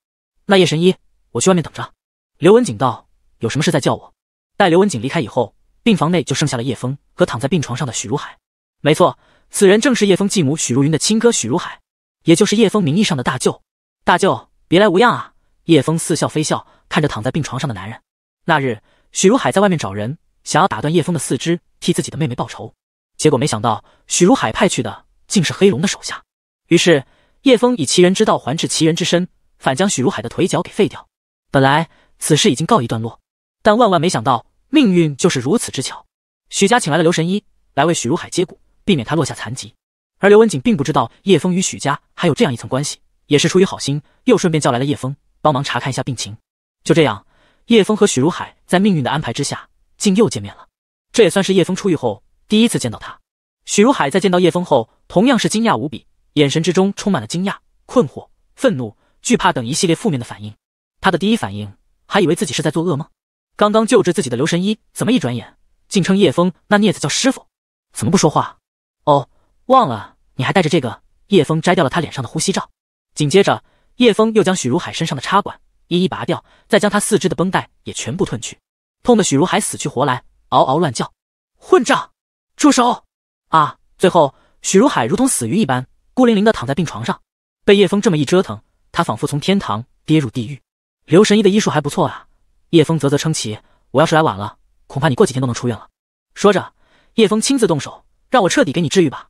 S2: 那叶神医，我去外面等着。”刘文景道：“有什么事再叫我。”待刘文景离开以后。病房内就剩下了叶枫和躺在病床上的许如海。没错，此人正是叶枫继母许如云的亲哥许如海，也就是叶枫名义上的大舅。大舅，别来无恙啊！叶枫似笑非笑看着躺在病床上的男人。那日，许如海在外面找人，想要打断叶枫的四肢，替自己的妹妹报仇。结果没想到，许如海派去的竟是黑龙的手下。于是，叶枫以其人之道还治其人之身，反将许如海的腿脚给废掉。本来此事已经告一段落，但万万没想到。命运就是如此之巧，许家请来了刘神医来为许如海接骨，避免他落下残疾。而刘文景并不知道叶峰与许家还有这样一层关系，也是出于好心，又顺便叫来了叶峰帮忙查看一下病情。就这样，叶峰和许如海在命运的安排之下竟又见面了。这也算是叶峰出狱后第一次见到他。许如海在见到叶峰后，同样是惊讶无比，眼神之中充满了惊讶、困惑、愤怒、惧怕等一系列负面的反应。他的第一反应还以为自己是在做噩梦。刚刚救治自己的刘神医，怎么一转眼竟称叶枫那孽子叫师傅？怎么不说话？哦，忘了，你还带着这个。叶枫摘掉了他脸上的呼吸罩，紧接着，叶枫又将许如海身上的插管一一拔掉，再将他四肢的绷带也全部褪去，痛得许如海死去活来，嗷嗷乱叫。混账，住手！啊！最后，许如海如同死鱼一般，孤零零的躺在病床上，被叶枫这么一折腾，他仿佛从天堂跌入地狱。刘神医的医术还不错啊。叶峰啧啧称奇，我要是来晚了，恐怕你过几天都能出院了。说着，叶峰亲自动手，让我彻底给你治愈吧。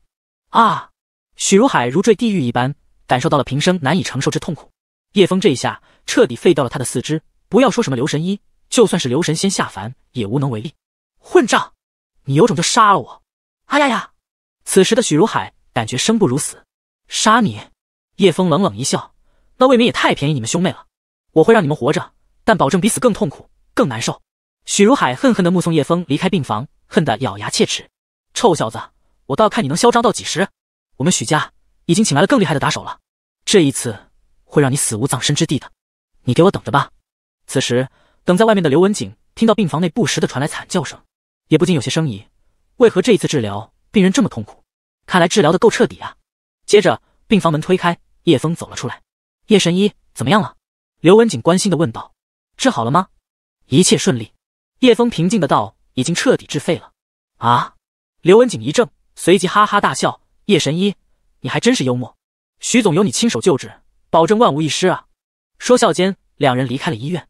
S2: 啊！许如海如坠地狱一般，感受到了平生难以承受之痛苦。叶峰这一下彻底废掉了他的四肢，不要说什么刘神医，就算是刘神仙下凡也无能为力。混账，你有种就杀了我！哎呀呀！此时的许如海感觉生不如死。杀你？叶峰冷冷一笑，那未免也太便宜你们兄妹了。我会让你们活着。但保证比死更痛苦、更难受。许如海恨恨地目送叶枫离开病房，恨得咬牙切齿：“臭小子，我倒要看你能嚣张到几时！我们许家已经请来了更厉害的打手了，这一次会让你死无葬身之地的！你给我等着吧！”此时，等在外面的刘文景听到病房内不时的传来惨叫声，也不禁有些生疑：为何这一次治疗病人这么痛苦？看来治疗的够彻底啊！接着，病房门推开，叶枫走了出来。“叶神医怎么样了？”刘文景关心的问道。治好了吗？一切顺利。叶峰平静的道：“已经彻底治废了。”啊！刘文景一怔，随即哈哈大笑：“叶神医，你还真是幽默。徐总由你亲手救治，保证万无一失啊！”说笑间，两人离开了医院。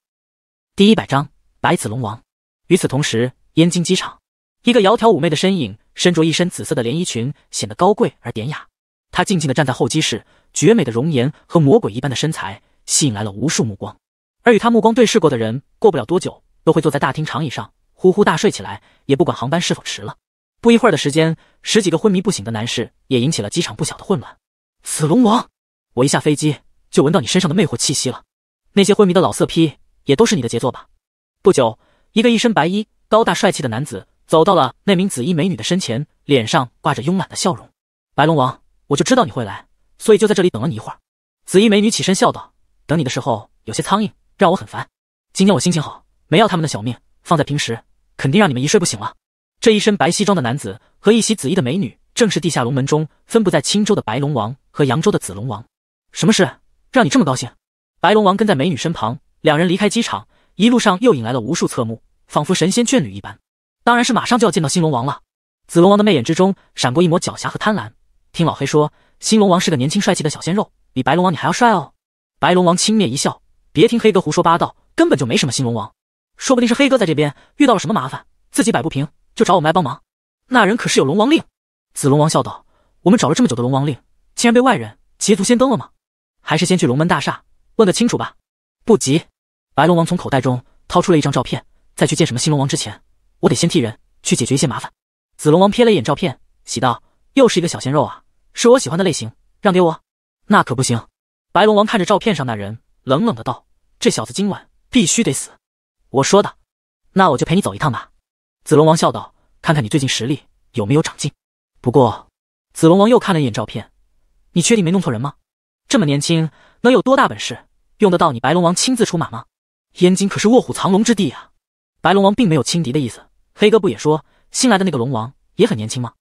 S2: 第一百章白子龙王。与此同时，燕京机场，一个窈窕妩媚的身影，身着一身紫色的连衣裙，显得高贵而典雅。他静静的站在候机室，绝美的容颜和魔鬼一般的身材，吸引来了无数目光。而与他目光对视过的人，过不了多久都会坐在大厅长椅上呼呼大睡起来，也不管航班是否迟了。不一会儿的时间，十几个昏迷不醒的男士也引起了机场不小的混乱。紫龙王，我一下飞机就闻到你身上的魅惑气息了。那些昏迷的老色批也都是你的杰作吧？不久，一个一身白衣、高大帅气的男子走到了那名紫衣美女的身前，脸上挂着慵懒的笑容。白龙王，我就知道你会来，所以就在这里等了你一会儿。紫衣美女起身笑道：“等你的时候有些苍蝇。”让我很烦。今天我心情好，没要他们的小命。放在平时，肯定让你们一睡不醒了。这一身白西装的男子和一袭紫衣的美女，正是地下龙门中分布在青州的白龙王和扬州的紫龙王。什么事让你这么高兴？白龙王跟在美女身旁，两人离开机场，一路上又引来了无数侧目，仿佛神仙眷侣一般。当然是马上就要见到新龙王了。紫龙王的媚眼之中闪过一抹狡黠和贪婪。听老黑说，新龙王是个年轻帅气的小鲜肉，比白龙王你还要帅哦。白龙王轻蔑一笑。别听黑哥胡说八道，根本就没什么新龙王，说不定是黑哥在这边遇到了什么麻烦，自己摆不平，就找我们来帮忙。那人可是有龙王令。紫龙王笑道：“我们找了这么久的龙王令，竟然被外人捷足先登了吗？还是先去龙门大厦问个清楚吧。”不急。白龙王从口袋中掏出了一张照片，在去见什么新龙王之前，我得先替人去解决一些麻烦。紫龙王瞥了一眼照片，喜道：“又是一个小鲜肉啊，是我喜欢的类型，让给我。”那可不行。白龙王看着照片上那人，冷冷的道。这小子今晚必须得死！我说的，那我就陪你走一趟吧。”子龙王笑道，“看看你最近实力有没有长进。不过，子龙王又看了一眼照片，你确定没弄错人吗？这么年轻，能有多大本事？用得到你白龙王亲自出马吗？燕京可是卧虎藏龙之地啊！白龙王并没有轻敌的意思。黑哥不也说新来的那个龙王也很年轻吗？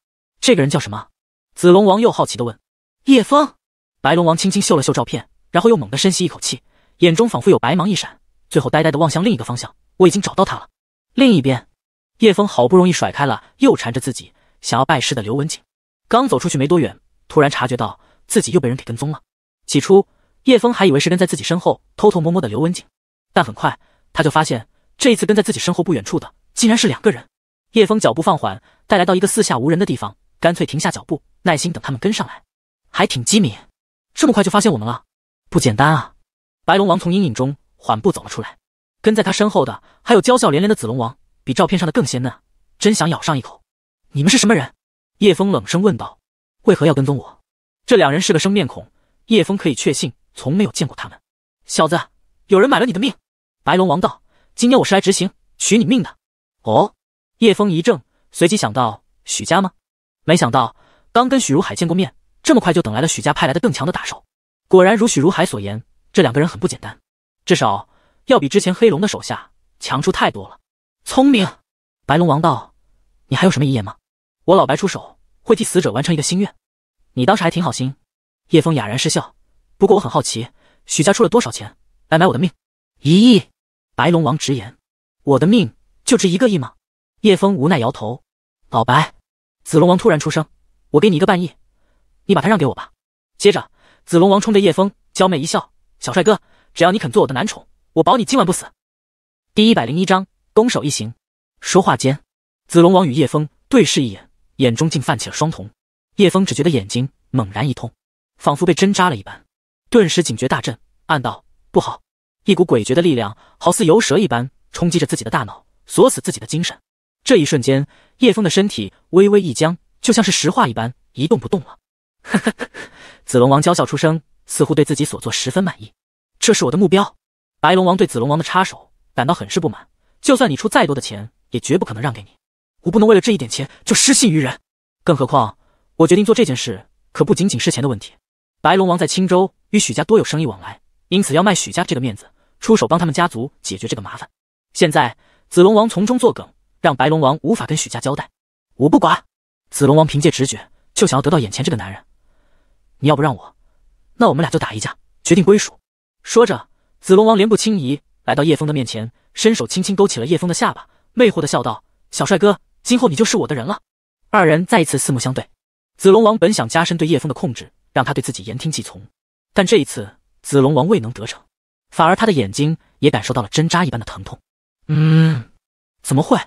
S2: 这个人叫什么？”子龙王又好奇的问。叶枫。白龙王轻轻嗅了嗅照片，然后又猛地深吸一口气。眼中仿佛有白芒一闪，最后呆呆地望向另一个方向。我已经找到他了。另一边，叶峰好不容易甩开了又缠着自己想要拜师的刘文景，刚走出去没多远，突然察觉到自己又被人给跟踪了。起初，叶峰还以为是跟在自己身后偷偷摸摸的刘文景，但很快他就发现，这一次跟在自己身后不远处的竟然是两个人。叶峰脚步放缓，带来到一个四下无人的地方，干脆停下脚步，耐心等他们跟上来。还挺机敏，这么快就发现我们了，不简单啊！白龙王从阴影中缓步走了出来，跟在他身后的还有娇笑连连的紫龙王，比照片上的更鲜嫩，真想咬上一口。你们是什么人？叶枫冷声问道。为何要跟踪我？这两人是个生面孔，叶枫可以确信，从没有见过他们。小子，有人买了你的命！白龙王道。今天我是来执行取你命的。哦。叶枫一怔，随即想到许家吗？没想到刚跟许如海见过面，这么快就等来了许家派来的更强的打手。果然如许如海所言。这两个人很不简单，至少要比之前黑龙的手下强出太多了。聪明，白龙王道：“你还有什么遗言吗？”我老白出手会替死者完成一个心愿。你当时还挺好心。叶枫哑然失笑。不过我很好奇，许家出了多少钱来买我的命？一亿。白龙王直言：“我的命就值一个亿吗？”叶枫无奈摇头。老白，紫龙王突然出声：“我给你一个半亿，你把它让给我吧。”接着，紫龙王冲着叶枫娇媚一笑。小帅哥，只要你肯做我的男宠，我保你今晚不死。第一百零一章攻守一形。说话间，紫龙王与叶枫对视一眼，眼中竟泛起了双瞳。叶枫只觉得眼睛猛然一痛，仿佛被针扎了一般，顿时警觉大震，暗道不好！一股诡谲的力量好似游蛇一般冲击着自己的大脑，锁死自己的精神。这一瞬间，叶枫的身体微微一僵，就像是石化一般，一动不动了。哈哈！紫龙王娇笑出声。似乎对自己所做十分满意，这是我的目标。白龙王对紫龙王的插手感到很是不满，就算你出再多的钱，也绝不可能让给你。我不能为了这一点钱就失信于人，更何况我决定做这件事，可不仅仅是钱的问题。白龙王在青州与许家多有生意往来，因此要卖许家这个面子，出手帮他们家族解决这个麻烦。现在紫龙王从中作梗，让白龙王无法跟许家交代。我不管，紫龙王凭借直觉就想要得到眼前这个男人，你要不让我？那我们俩就打一架，决定归属。说着，紫龙王连步轻移，来到叶枫的面前，伸手轻轻勾起了叶枫的下巴，魅惑的笑道：“小帅哥，今后你就是我的人了。”二人再一次四目相对。紫龙王本想加深对叶枫的控制，让他对自己言听计从，但这一次紫龙王未能得逞，反而他的眼睛也感受到了针扎一般的疼痛。
S3: 嗯？
S2: 怎么会？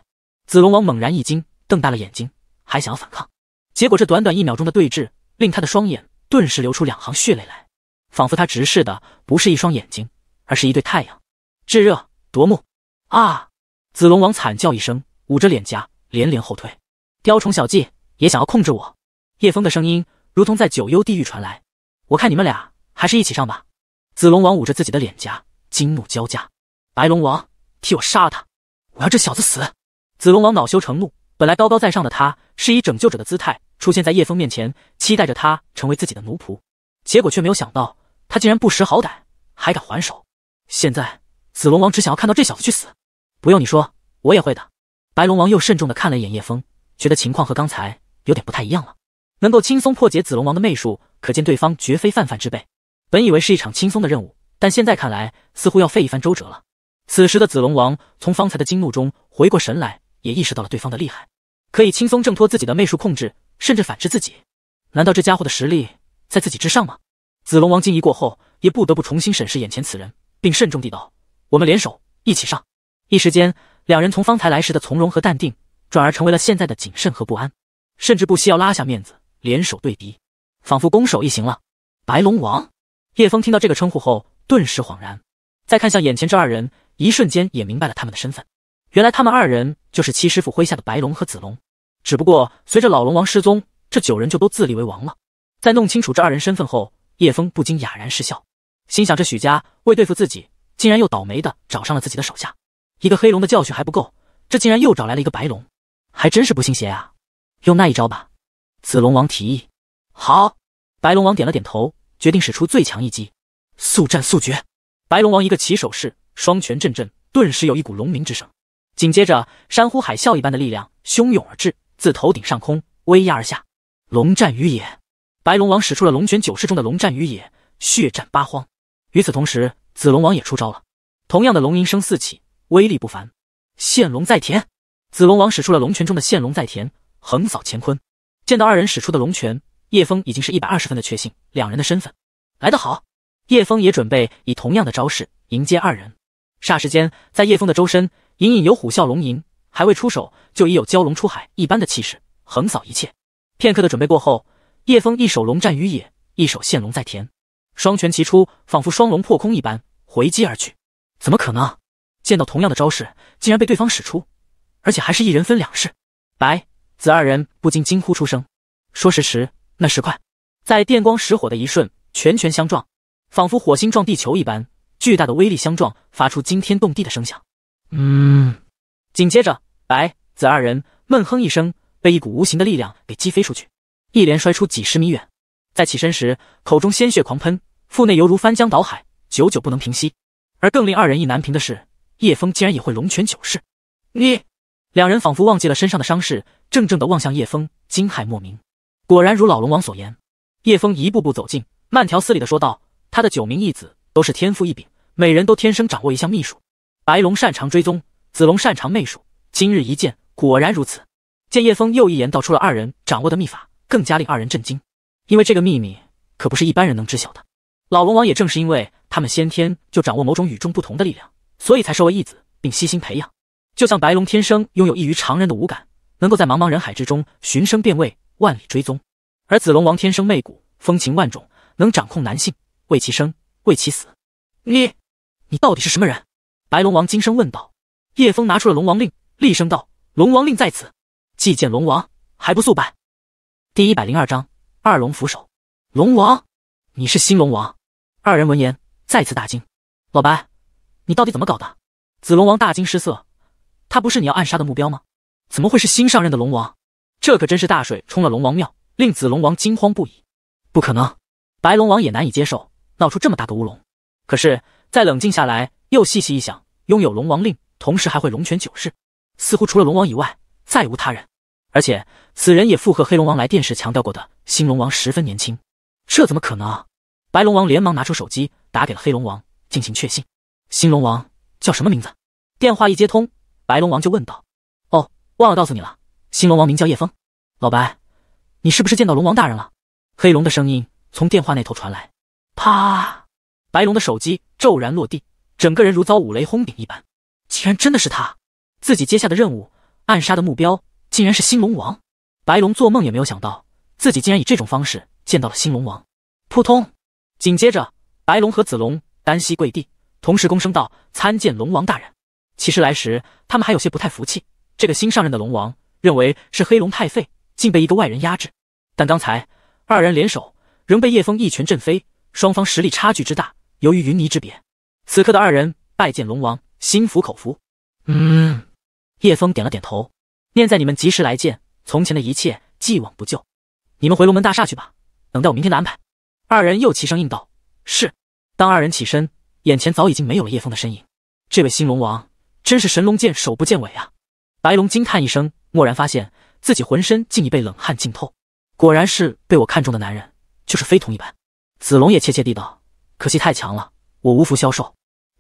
S2: 紫龙王猛然一惊，瞪大了眼睛，还想要反抗，结果这短短一秒钟的对峙，令他的双眼。顿时流出两行血泪来，仿佛他直视的不是一双眼睛，而是一对太阳，炙热夺目。啊！紫龙王惨叫一声，捂着脸颊连连后退。雕虫小技也想要控制我？叶枫的声音如同在九幽地狱传来。我看你们俩还是一起上吧。紫龙王捂着自己的脸颊，惊怒交加。白龙王，替我杀了他！我要这小子死！紫龙王恼羞成怒，本来高高在上的他是以拯救者的姿态。出现在叶枫面前，期待着他成为自己的奴仆，结果却没有想到他竟然不识好歹，还敢还手。现在，紫龙王只想要看到这小子去死。不用你说，我也会的。白龙王又慎重的看了一眼叶枫，觉得情况和刚才有点不太一样了。能够轻松破解紫龙王的媚术，可见对方绝非泛泛之辈。本以为是一场轻松的任务，但现在看来，似乎要费一番周折了。此时的紫龙王从方才的惊怒中回过神来，也意识到了对方的厉害，可以轻松挣脱自己的媚术控制。甚至反制自己？难道这家伙的实力在自己之上吗？子龙王惊疑过后，也不得不重新审视眼前此人，并慎重地道：“我们联手一起上。”一时间，两人从方才来时的从容和淡定，转而成为了现在的谨慎和不安，甚至不惜要拉下面子联手对敌，仿佛攻守异形了。白龙王叶峰听到这个称呼后，顿时恍然，再看向眼前这二人，一瞬间也明白了他们的身份。原来他们二人就是七师傅麾下的白龙和子龙。只不过随着老龙王失踪，这九人就都自立为王了。在弄清楚这二人身份后，叶峰不禁哑然失笑，心想：这许家为对付自己，竟然又倒霉的找上了自己的手下。一个黑龙的教训还不够，这竟然又找来了一个白龙，还真是不信邪啊！用那一招吧，紫龙王提议。好，白龙王点了点头，决定使出最强一击，速战速决。白龙王一个起手式，双拳阵阵，顿时有一股龙鸣之声，紧接着山呼海啸一般的力量汹涌而至。自头顶上空威压而下，龙战于野。白龙王使出了龙泉九式中的龙战于野，血战八荒。与此同时，紫龙王也出招了，同样的龙吟声四起，威力不凡。现龙在田，紫龙王使出了龙泉中的现龙在田，横扫乾坤。见到二人使出的龙拳，叶枫已经是一百二十分的确信，两人的身份。来得好，叶枫也准备以同样的招式迎接二人。霎时间，在叶枫的周身隐隐有虎啸龙吟。还未出手，就已有蛟龙出海一般的气势，横扫一切。片刻的准备过后，叶枫一手龙战于野，一手现龙在田，双拳齐出，仿佛双龙破空一般回击而去。怎么可能？见到同样的招式，竟然被对方使出，而且还是一人分两式。白子二人不禁惊呼出声。说时迟，那时快，在电光石火的一瞬，拳拳相撞，仿佛火星撞地球一般，巨大的威力相撞，发出惊天动地的声响。嗯，紧接着。白、紫二人闷哼一声，被一股无形的力量给击飞出去，一连摔出几十米远。在起身时，口中鲜血狂喷，腹内犹如翻江倒海，久久不能平息。而更令二人意难平的是，叶枫竟然也会龙泉九式！你……两人仿佛忘记了身上的伤势，怔怔地望向叶枫，惊骇莫名。果然如老龙王所言，叶枫一步步走近，慢条斯理地说道：“他的九名义子都是天赋异禀，每人都天生掌握一项秘术。白龙擅长追踪，紫龙擅长媚术。”今日一见，果然如此。见叶峰又一言道出了二人掌握的秘法，更加令二人震惊。因为这个秘密可不是一般人能知晓的。老龙王也正是因为他们先天就掌握某种与众不同的力量，所以才收为义子，并悉心培养。就像白龙天生拥有异于常人的五感，能够在茫茫人海之中寻声辨位，万里追踪；而子龙王天生媚骨，风情万种，能掌控男性，为其生，为其死。你，你到底是什么人？白龙王惊声问道。叶峰拿出了龙王令。厉声道：“龙王令在此，祭见龙王，还不速拜！”第一百零二章二龙扶手。龙王，你是新龙王？二人闻言再次大惊。老白，你到底怎么搞的？子龙王大惊失色，他不是你要暗杀的目标吗？怎么会是新上任的龙王？这可真是大水冲了龙王庙，令子龙王惊慌不已。不可能，白龙王也难以接受，闹出这么大个乌龙。可是再冷静下来，又细细一想，拥有龙王令，同时还会龙泉九式。似乎除了龙王以外，再无他人。而且此人也附和黑龙王来电时强调过的，新龙王十分年轻。这怎么可能？白龙王连忙拿出手机打给了黑龙王，进行确信。新龙王叫什么名字？电话一接通，白龙王就问道：“哦，忘了告诉你了，新龙王名叫叶风。老白，你是不是见到龙王大人了？”黑龙的声音从电话那头传来。
S4: 啪！
S2: 白龙的手机骤然落地，整个人如遭五雷轰顶一般。竟然真的是他！自己接下的任务，暗杀的目标竟然是新龙王白龙，做梦也没有想到自己竟然以这种方式见到了新龙王。扑通！紧接着，白龙和子龙单膝跪地，同时躬声道：“参见龙王大人。”其实来时，他们还有些不太服气，这个新上任的龙王认为是黑龙太废，竟被一个外人压制。但刚才二人联手，仍被叶枫一拳震飞，双方实力差距之大，由于云泥之别。此刻的二人拜见龙王，心服口服。
S3: 嗯。
S2: 叶峰点了点头，念在你们及时来见，从前的一切既往不咎，你们回龙门大厦去吧，等待我明天的安排。二人又齐声应道：“是。”当二人起身，眼前早已经没有了叶峰的身影。这位新龙王真是神龙见首不见尾啊！白龙惊叹一声，蓦然发现自己浑身竟已被冷汗浸透。果然是被我看中的男人，就是非同一般。子龙也怯怯地道：“可惜太强了，我无福消受。”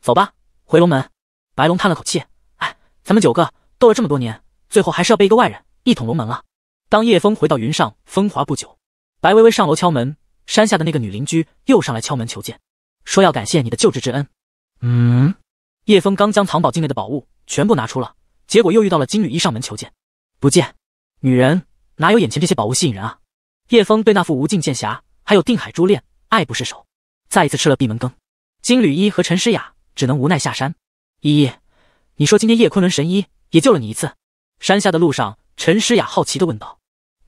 S2: 走吧，回龙门。白龙叹了口气：“哎，咱们九个。”斗了这么多年，最后还是要被一个外人一统龙门了。当叶枫回到云上风华不久，白薇薇上楼敲门，山下的那个女邻居又上来敲门求见，说要感谢你的救治之恩。嗯，叶枫刚将藏宝境内的宝物全部拿出了，结果又遇到了金缕衣上门求见，不见。女人哪有眼前这些宝物吸引人啊？叶枫对那副无尽剑匣还有定海珠链爱不释手，再一次吃了闭门羹。金缕衣和陈诗雅只能无奈下山。依依，你说今天叶昆仑神医。也救了你一次。山下的路上，陈诗雅好奇地问道：“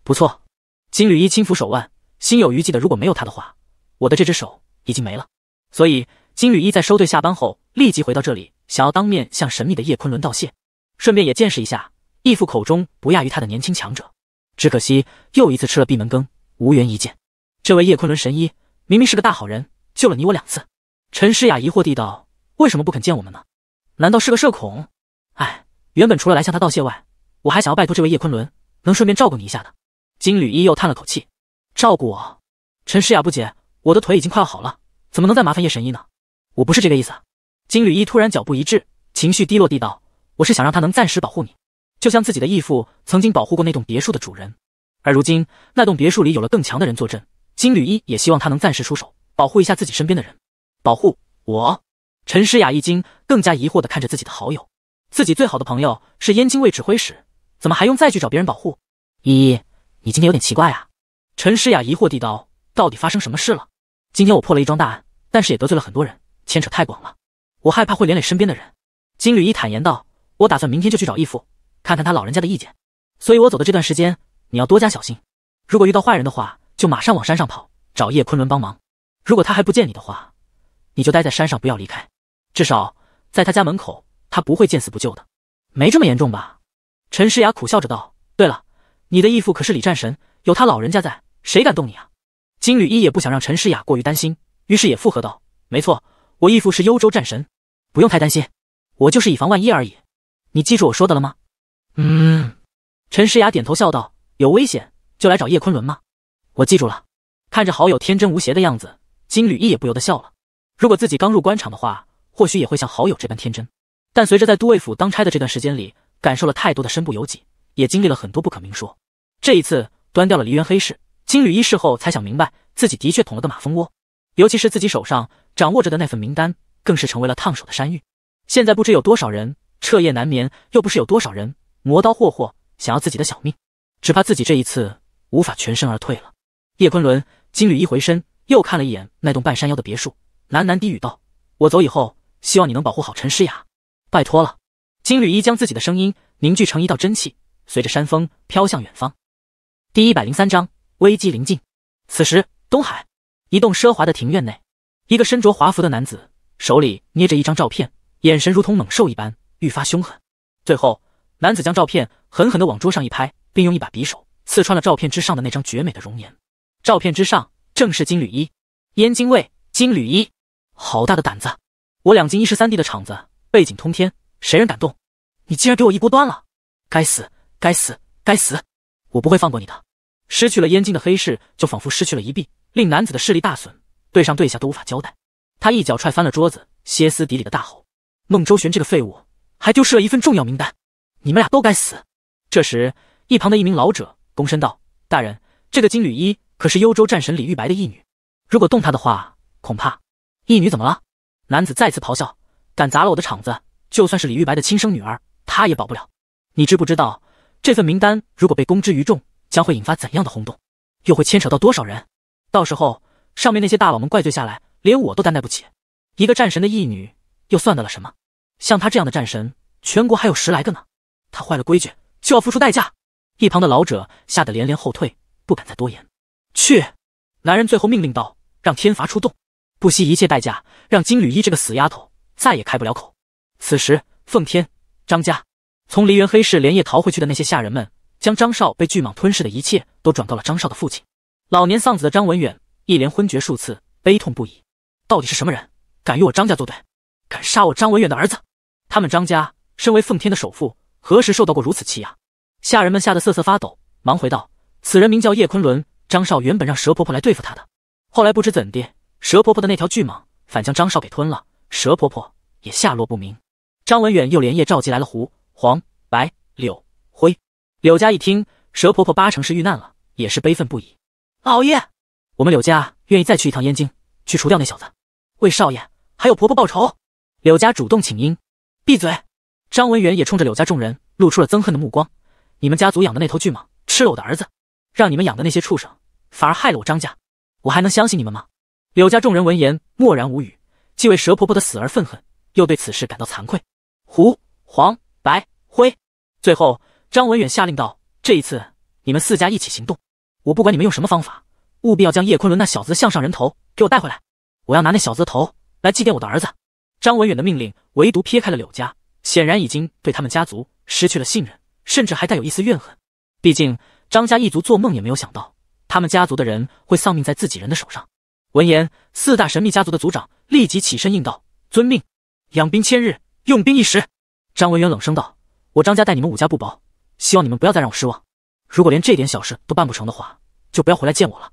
S2: 不错。”金缕衣轻抚手腕，心有余悸的：“如果没有他的话，我的这只手已经没了。”所以金缕衣在收队下班后，立即回到这里，想要当面向神秘的叶昆仑道谢，顺便也见识一下义父口中不亚于他的年轻强者。只可惜又一次吃了闭门羹，无缘一见。这位叶昆仑神医明明是个大好人，救了你我两次。陈诗雅疑惑地道：“为什么不肯见我们呢？难道是个社恐？”哎。原本除了来向他道谢外，我还想要拜托这位叶昆仑能顺便照顾你一下的。金缕衣又叹了口气：“照顾我？”陈诗雅不解：“我的腿已经快要好了，怎么能再麻烦叶神医呢？”“我不是这个意思。”金缕衣突然脚步一滞，情绪低落地道：“我是想让他能暂时保护你，就像自己的义父曾经保护过那栋别墅的主人。而如今那栋别墅里有了更强的人坐镇，金缕衣也希望他能暂时出手，保护一下自己身边的人。保护我？”陈诗雅一惊，更加疑惑地看着自己的好友。自己最好的朋友是燕京卫指挥使，怎么还用再去找别人保护？依依，你今天有点奇怪啊。陈诗雅疑惑地道：“到底发生什么事了？”今天我破了一桩大案，但是也得罪了很多人，牵扯太广了，我害怕会连累身边的人。金缕衣坦言道：“我打算明天就去找义父，看看他老人家的意见。所以我走的这段时间，你要多加小心。如果遇到坏人的话，就马上往山上跑，找叶昆仑帮忙。如果他还不见你的话，你就待在山上，不要离开，至少在他家门口。”他不会见死不救的，没这么严重吧？陈诗雅苦笑着道：“对了，你的义父可是李战神，有他老人家在，谁敢动你啊？”金缕衣也不想让陈诗雅过于担心，于是也附和道：“没错，我义父是幽州战神，不用太担心，我就是以防万一而已。你记住我说的了吗？”“嗯。”陈诗雅点头笑道：“有危险就来找叶昆仑吗？”“我记住了。”看着好友天真无邪的样子，金缕衣也不由得笑了。如果自己刚入官场的话，或许也会像好友这般天真。但随着在都尉府当差的这段时间里，感受了太多的身不由己，也经历了很多不可明说。这一次端掉了梨园黑市、金缕衣事后，才想明白自己的确捅了个马蜂窝。尤其是自己手上掌握着的那份名单，更是成为了烫手的山芋。现在不知有多少人彻夜难眠，又不是有多少人磨刀霍霍，想要自己的小命。只怕自己这一次无法全身而退了。叶昆仑金缕衣回身，又看了一眼那栋半山腰的别墅，喃喃低语道：“我走以后，希望你能保护好陈诗雅。”拜托了，金缕衣将自己的声音凝聚成一道真气，随着山风飘向远方。第一百零三章危机临近。此时，东海一栋奢华的庭院内，一个身着华服的男子手里捏着一张照片，眼神如同猛兽一般，愈发凶狠。最后，男子将照片狠狠的往桌上一拍，并用一把匕首刺穿了照片之上的那张绝美的容颜。照片之上正是金缕衣，燕京卫金缕衣，好大的胆子！我两斤一十三弟的场子。背景通天，谁人敢动？你竟然给我一锅端了！该死，该死，该死！我不会放过你的！失去了燕京的黑市，就仿佛失去了一臂，令男子的势力大损，对上对下都无法交代。他一脚踹翻了桌子，歇斯底里的大吼：“孟周旋这个废物，还丢失了一份重要名单！你们俩都该死！”这时，一旁的一名老者躬身道：“大人，这个金缕衣可是幽州战神李玉白的义女，如果动她的话，恐怕……”“义女怎么了？”男子再次咆哮。敢砸了我的场子，就算是李玉白的亲生女儿，他也保不了。你知不知道，这份名单如果被公之于众，将会引发怎样的轰动？又会牵扯到多少人？到时候上面那些大佬们怪罪下来，连我都担待不起。一个战神的义女，又算得了什么？像他这样的战神，全国还有十来个呢。他坏了规矩，就要付出代价。一旁的老者吓得连连后退，不敢再多言。去！男人最后命令道：“让天罚出动，不惜一切代价，让金缕衣这个死丫头！”再也开不了口。此时，奉天张家从梨园黑市连夜逃回去的那些下人们，将张少被巨蟒吞噬的一切都转告了张少的父亲。老年丧子的张文远一连昏厥数次，悲痛不已。到底是什么人敢与我张家作对？敢杀我张文远的儿子？他们张家身为奉天的首富，何时受到过如此欺压？下人们吓得瑟瑟发抖，忙回道：“此人名叫叶昆仑。张少原本让蛇婆婆来对付他的，后来不知怎地，蛇婆婆的那条巨蟒反将张少给吞了。”蛇婆婆也下落不明，张文远又连夜召集来了胡黄白柳灰。柳家一听蛇婆婆八成是遇难了，也是悲愤不已。老爷，我们柳家愿意再去一趟燕京，去除掉那小子，为少爷还有婆婆报仇。柳家主动请缨。闭嘴！张文远也冲着柳家众人露出了憎恨的目光。你们家族养的那头巨蟒吃了我的儿子，让你们养的那些畜生反而害了我张家，我还能相信你们吗？柳家众人闻言默然无语。既为蛇婆婆的死而愤恨，又对此事感到惭愧。胡黄白灰，最后张文远下令道：“这一次，你们四家一起行动，我不管你们用什么方法，务必要将叶昆仑那小子的项上人头给我带回来。我要拿那小子的头来祭奠我的儿子。”张文远的命令，唯独撇开了柳家，显然已经对他们家族失去了信任，甚至还带有一丝怨恨。毕竟张家一族做梦也没有想到，他们家族的人会丧命在自己人的手上。闻言，四大神秘家族的族长。立即起身应道：“遵命。”养兵千日，用兵一时。张文远冷声道：“我张家待你们武家不薄，希望你们不要再让我失望。如果连这点小事都办不成的话，就不要回来见我了。”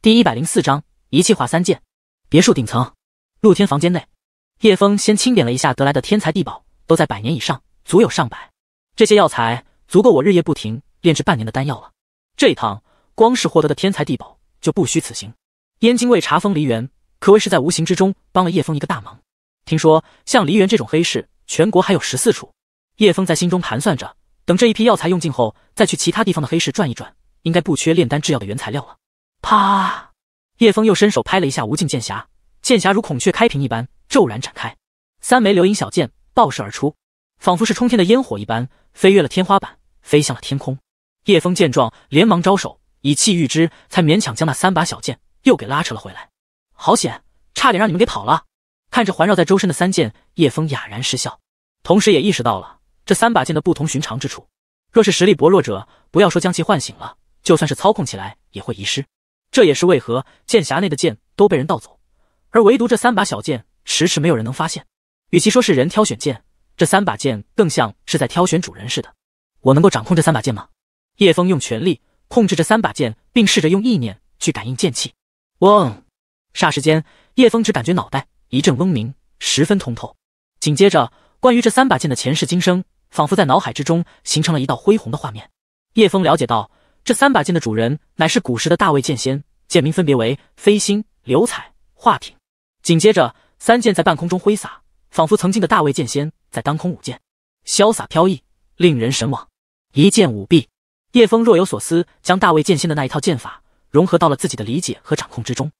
S2: 第一百零四章一气化三剑。别墅顶层露天房间内，叶枫先清点了一下得来的天才地宝，都在百年以上，足有上百。这些药材足够我日夜不停炼制半年的丹药了。这一趟光是获得的天才地宝就不虚此行。燕京卫查封梨园。可谓是在无形之中帮了叶峰一个大忙。听说像梨园这种黑市，全国还有十四处。叶峰在心中盘算着，等这一批药材用尽后，再去其他地方的黑市转一转，应该不缺炼丹制药的原材料了。啪！叶峰又伸手拍了一下无尽剑匣，剑匣如孔雀开屏一般骤然展开，三枚流萤小剑爆射而出，仿佛是冲天的烟火一般，飞越了天花板，飞向了天空。叶峰见状，连忙招手，以气御之，才勉强将那三把小剑又给拉扯了回来。好险，差点让你们给跑了！看着环绕在周身的三剑，叶枫哑然失笑，同时也意识到了这三把剑的不同寻常之处。若是实力薄弱者，不要说将其唤醒了，就算是操控起来也会遗失。这也是为何剑匣内的剑都被人盗走，而唯独这三把小剑迟迟没有人能发现。与其说是人挑选剑，这三把剑更像是在挑选主人似的。我能够掌控这三把剑吗？叶枫用全力控制这三把剑，并试着用意念去感应剑气。嗡。霎时间，叶峰只感觉脑袋一阵嗡鸣，十分通透。紧接着，关于这三把剑的前世今生，仿佛在脑海之中形成了一道恢宏的画面。叶峰了解到，这三把剑的主人乃是古时的大卫剑仙，剑名分别为飞星、流彩、化品。紧接着，三剑在半空中挥洒，仿佛曾经的大卫剑仙在当空舞剑，潇洒飘逸，令人神往。一剑舞毕，叶峰若有所思，将大卫剑仙的那一套剑法融合到了自己的理解和掌控之中。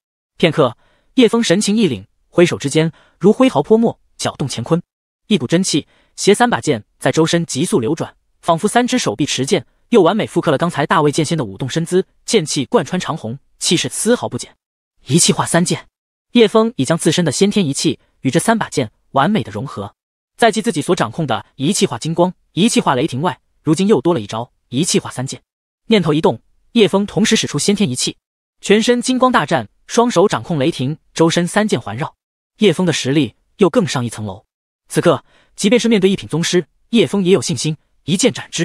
S2: 片刻，叶枫神情一凛，挥手之间如挥毫泼墨，搅动乾坤。一股真气携三把剑在周身急速流转，仿佛三只手臂持剑，又完美复刻了刚才大魏剑仙的舞动身姿。剑气贯穿长虹，气势丝毫不减。一气化三剑，叶枫已将自身的先天一气与这三把剑完美的融合。在继自己所掌控的一气化金光、一气化雷霆外，如今又多了一招一气化三剑。念头一动，叶枫同时使出先天一气，全身金光大绽。双手掌控雷霆，周身三剑环绕，叶枫的实力又更上一层楼。此刻，即便是面对一品宗师，叶枫也有信心一剑斩之。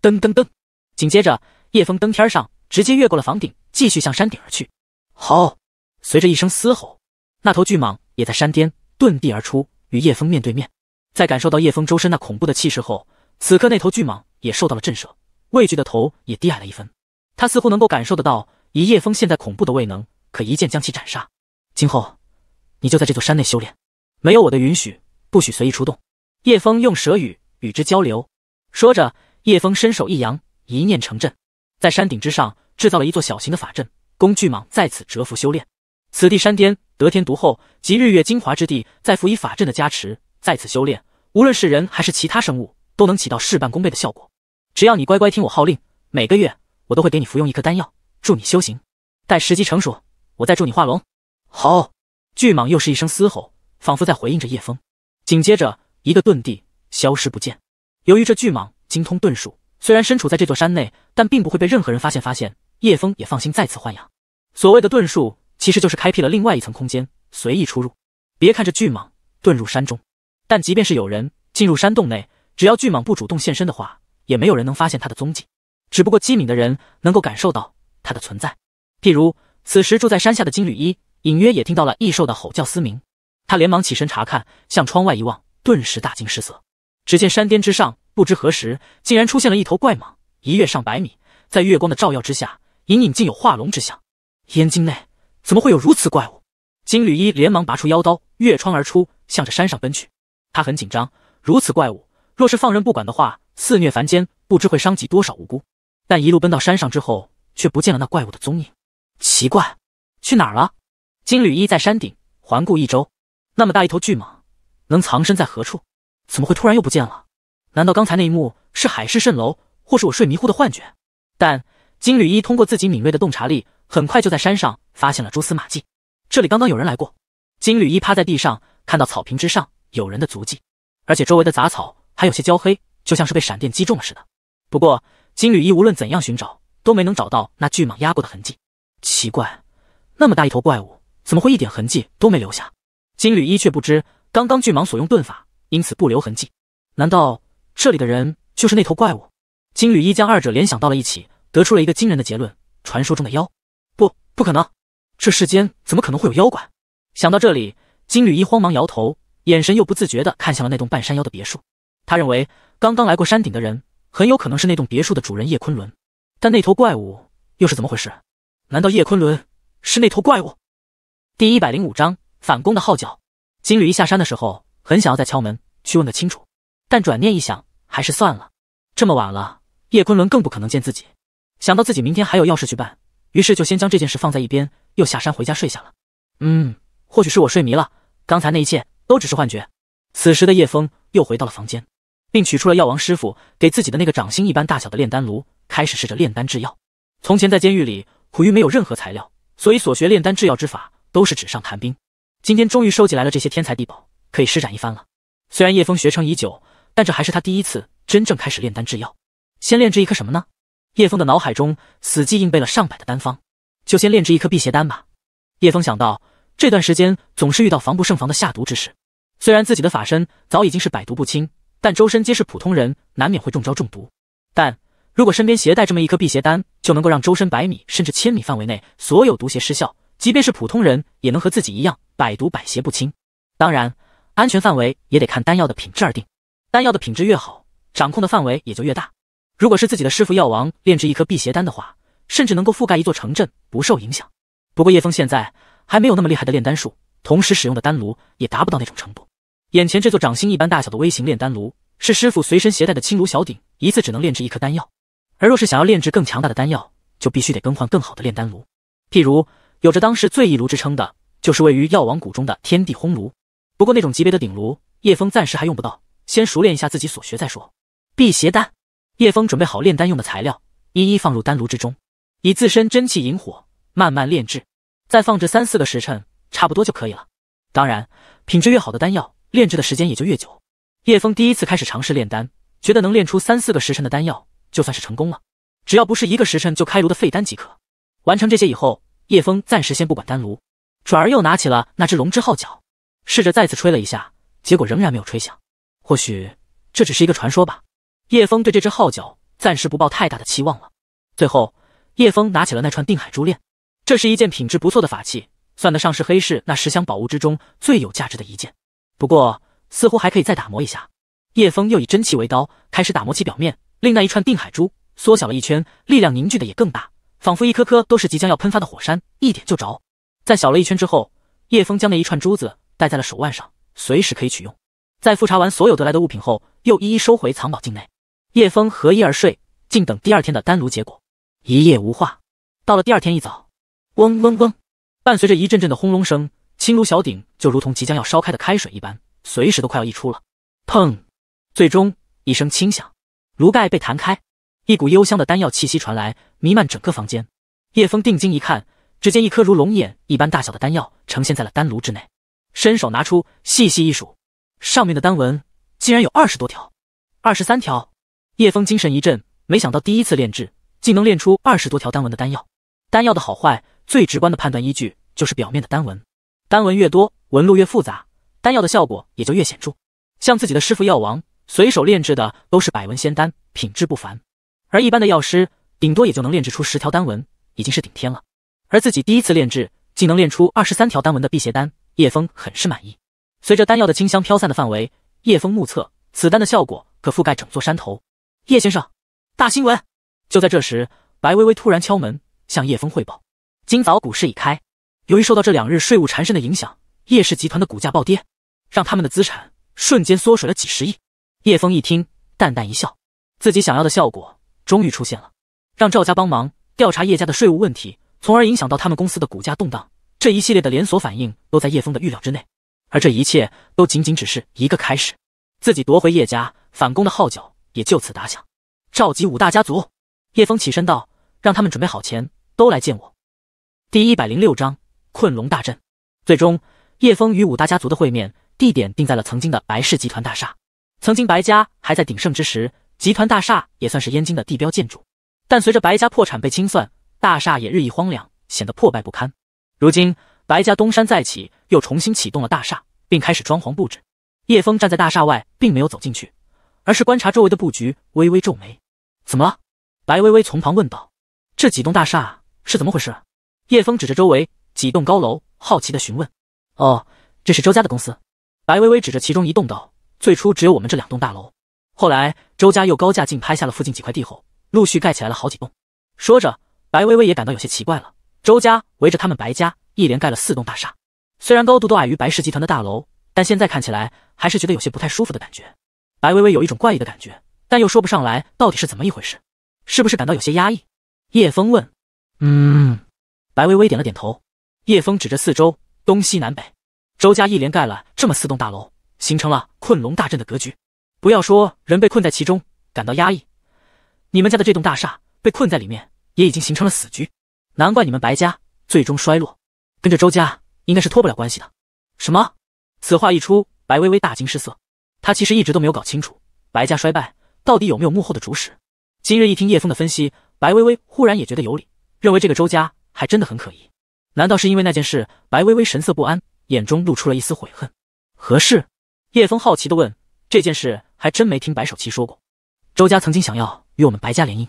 S2: 噔噔噔！紧接着，叶枫登天上，直接越过了房顶，继续向山顶而去。好，随着一声嘶吼，那头巨蟒也在山巅遁地而出，与叶枫面对面。在感受到叶枫周身那恐怖的气势后，此刻那头巨蟒也受到了震慑，畏惧的头也低矮了一分。他似乎能够感受得到，以叶枫现在恐怖的未能。可一剑将其斩杀。今后，你就在这座山内修炼，没有我的允许，不许随意出动。叶枫用蛇语与之交流，说着，叶枫伸手一扬，一念成阵，在山顶之上制造了一座小型的法阵，供巨蟒在此蛰伏修炼。此地山巅得天独厚，集日月精华之地，再辅以法阵的加持，在此修炼，无论是人还是其他生物，都能起到事半功倍的效果。只要你乖乖听我号令，每个月我都会给你服用一颗丹药，助你修行。待时机成熟。我再助你化龙，好！巨蟒又是一声嘶吼，仿佛在回应着叶枫。紧接着，一个遁地，消失不见。由于这巨蟒精通遁术，虽然身处在这座山内，但并不会被任何人发现。发现叶枫也放心再次豢养。所谓的遁术，其实就是开辟了另外一层空间，随意出入。别看这巨蟒遁入山中，但即便是有人进入山洞内，只要巨蟒不主动现身的话，也没有人能发现它的踪迹。只不过机敏的人能够感受到它的存在，譬如。此时住在山下的金缕衣隐约也听到了异兽的吼叫嘶鸣，他连忙起身查看，向窗外一望，顿时大惊失色。只见山巅之上，不知何时竟然出现了一头怪蟒，一跃上百米，在月光的照耀之下，隐隐竟有化龙之象。燕京内怎么会有如此怪物？金缕衣连忙拔出腰刀，越窗而出，向着山上奔去。他很紧张，如此怪物若是放任不管的话，肆虐凡间，不知会伤及多少无辜。但一路奔到山上之后，却不见了那怪物的踪影。奇怪，去哪儿了？金缕衣在山顶环顾一周，那么大一头巨蟒，能藏身在何处？怎么会突然又不见了？难道刚才那一幕是海市蜃楼，或是我睡迷糊的幻觉？但金缕衣通过自己敏锐的洞察力，很快就在山上发现了蛛丝马迹。这里刚刚有人来过。金缕衣趴在地上，看到草坪之上有人的足迹，而且周围的杂草还有些焦黑，就像是被闪电击中了似的。不过，金缕衣无论怎样寻找，都没能找到那巨蟒压过的痕迹。奇怪，那么大一头怪物怎么会一点痕迹都没留下？金缕衣却不知，刚刚巨蟒所用遁法，因此不留痕迹。难道这里的人就是那头怪物？金缕衣将二者联想到了一起，得出了一个惊人的结论：传说中的妖，不，不可能，这世间怎么可能会有妖怪？想到这里，金缕衣慌忙摇头，眼神又不自觉的看向了那栋半山腰的别墅。他认为，刚刚来过山顶的人，很有可能是那栋别墅的主人叶昆仑。但那头怪物又是怎么回事？难道叶昆仑是那头怪物？第一百零五章反攻的号角。金缕衣下山的时候，很想要再敲门去问个清楚，但转念一想，还是算了。这么晚了，叶昆仑更不可能见自己。想到自己明天还有要事去办，于是就先将这件事放在一边，又下山回家睡下了。嗯，或许是我睡迷了，刚才那一切都只是幻觉。此时的叶枫又回到了房间，并取出了药王师傅给自己的那个掌心一般大小的炼丹炉，开始试着炼丹制药。从前在监狱里。苦于没有任何材料，所以所学炼丹制药之法都是纸上谈兵。今天终于收集来了这些天才地宝，可以施展一番了。虽然叶峰学成已久，但这还是他第一次真正开始炼丹制药。先炼制一颗什么呢？叶峰的脑海中死记硬背了上百的丹方，就先炼制一颗辟邪丹吧。叶峰想到这段时间总是遇到防不胜防的下毒之事，虽然自己的法身早已经是百毒不侵，但周身皆是普通人，难免会中招中毒。但如果身边携带这么一颗辟邪丹，就能够让周身百米甚至千米范围内所有毒邪失效，即便是普通人也能和自己一样百毒百邪不侵。当然，安全范围也得看丹药的品质而定，丹药的品质越好，掌控的范围也就越大。如果是自己的师傅药王炼制一颗辟邪丹的话，甚至能够覆盖一座城镇不受影响。不过叶峰现在还没有那么厉害的炼丹术，同时使用的丹炉也达不到那种程度。眼前这座掌心一般大小的微型炼丹炉，是师傅随身携带的青炉小鼎，一次只能炼制一颗丹药。而若是想要炼制更强大的丹药，就必须得更换更好的炼丹炉。譬如有着当时最一炉之称的，就是位于药王谷中的天地轰炉。不过那种级别的鼎炉，叶峰暂时还用不到，先熟练一下自己所学再说。辟邪丹，叶峰准备好炼丹用的材料，一一放入丹炉之中，以自身真气引火，慢慢炼制，再放置三四个时辰，差不多就可以了。当然，品质越好的丹药，炼制的时间也就越久。叶峰第一次开始尝试炼丹，觉得能炼出三四个时辰的丹药。就算是成功了，只要不是一个时辰就开炉的废丹即可。完成这些以后，叶枫暂时先不管丹炉，转而又拿起了那只龙之号角，试着再次吹了一下，结果仍然没有吹响。或许这只是一个传说吧。叶枫对这只号角暂时不抱太大的期望了。最后，叶枫拿起了那串定海珠链，这是一件品质不错的法器，算得上是黑市那十箱宝物之中最有价值的一件。不过，似乎还可以再打磨一下。叶枫又以真气为刀，开始打磨其表面。令那一串定海珠缩小了一圈，力量凝聚的也更大，仿佛一颗颗都是即将要喷发的火山，一点就着。在小了一圈之后，叶风将那一串珠子戴在了手腕上，随时可以取用。在复查完所有得来的物品后，又一一收回藏宝境内。叶风合衣而睡，静等第二天的丹炉结果。一夜无话，到了第二天一早，嗡嗡嗡，伴随着一阵阵的轰隆声，青炉小鼎就如同即将要烧开的开水一般，随时都快要溢出了。砰，最终一声轻响。炉盖被弹开，一股幽香的丹药气息传来，弥漫整个房间。叶峰定睛一看，只见一颗如龙眼一般大小的丹药呈现在了丹炉之内，伸手拿出，细细一数，上面的丹纹竟然有二十多条，二十三条。叶峰精神一振，没想到第一次炼制竟能炼出二十多条丹纹的丹药。丹药的好坏，最直观的判断依据就是表面的丹纹，丹纹越多，纹路越复杂，丹药的效果也就越显著。像自己的师傅药王。随手炼制的都是百文仙丹，品质不凡。而一般的药师，顶多也就能炼制出十条丹纹，已经是顶天了。而自己第一次炼制，竟能炼出二十三条丹纹的辟邪丹，叶枫很是满意。随着丹药的清香飘散的范围，叶枫目测此丹的效果可覆盖整座山头。叶先生，大新闻！就在这时，白薇薇突然敲门，向叶枫汇报：今早股市已开，由于受到这两日税务缠身的影响，叶氏集团的股价暴跌，让他们的资产瞬间缩水了几十亿。叶峰一听，淡淡一笑，自己想要的效果终于出现了。让赵家帮忙调查叶家的税务问题，从而影响到他们公司的股价动荡，这一系列的连锁反应都在叶峰的预料之内。而这一切都仅仅只是一个开始，自己夺回叶家、反攻的号角也就此打响。召集五大家族，叶峰起身道：“让他们准备好钱，都来见我。”第一百零六章困龙大阵。最终，叶峰与五大家族的会面地点定在了曾经的白氏集团大厦。曾经白家还在鼎盛之时，集团大厦也算是燕京的地标建筑。但随着白家破产被清算，大厦也日益荒凉，显得破败不堪。如今白家东山再起，又重新启动了大厦，并开始装潢布置。叶峰站在大厦外，并没有走进去，而是观察周围的布局，微微皱眉：“怎么了？”白微微从旁问道：“这几栋大厦是怎么回事？”叶峰指着周围几栋高楼，好奇的询问：“哦，这是周家的公司。”白微微指着其中一栋道。最初只有我们这两栋大楼，后来周家又高价竞拍下了附近几块地后，陆续盖起来了好几栋。说着，白薇薇也感到有些奇怪了。周家围着他们白家，一连盖了四栋大厦，虽然高度都矮于白氏集团的大楼，但现在看起来还是觉得有些不太舒服的感觉。白薇薇有一种怪异的感觉，但又说不上来到底是怎么一回事，是不是感到有些压抑？叶枫问。嗯，白薇薇点了点头。叶枫指着四周，东西南北，周家一连盖了这么四栋大楼。形成了困龙大阵的格局，不要说人被困在其中感到压抑，你们家的这栋大厦被困在里面也已经形成了死局，难怪你们白家最终衰落，跟着周家应该是脱不了关系的。什么？此话一出，白薇薇大惊失色，她其实一直都没有搞清楚白家衰败到底有没有幕后的主使。今日一听叶枫的分析，白薇薇忽然也觉得有理，认为这个周家还真的很可疑。难道是因为那件事？白薇薇神色不安，眼中露出了一丝悔恨。何事？叶枫好奇的问：“这件事还真没听白守奇说过。周家曾经想要与我们白家联姻，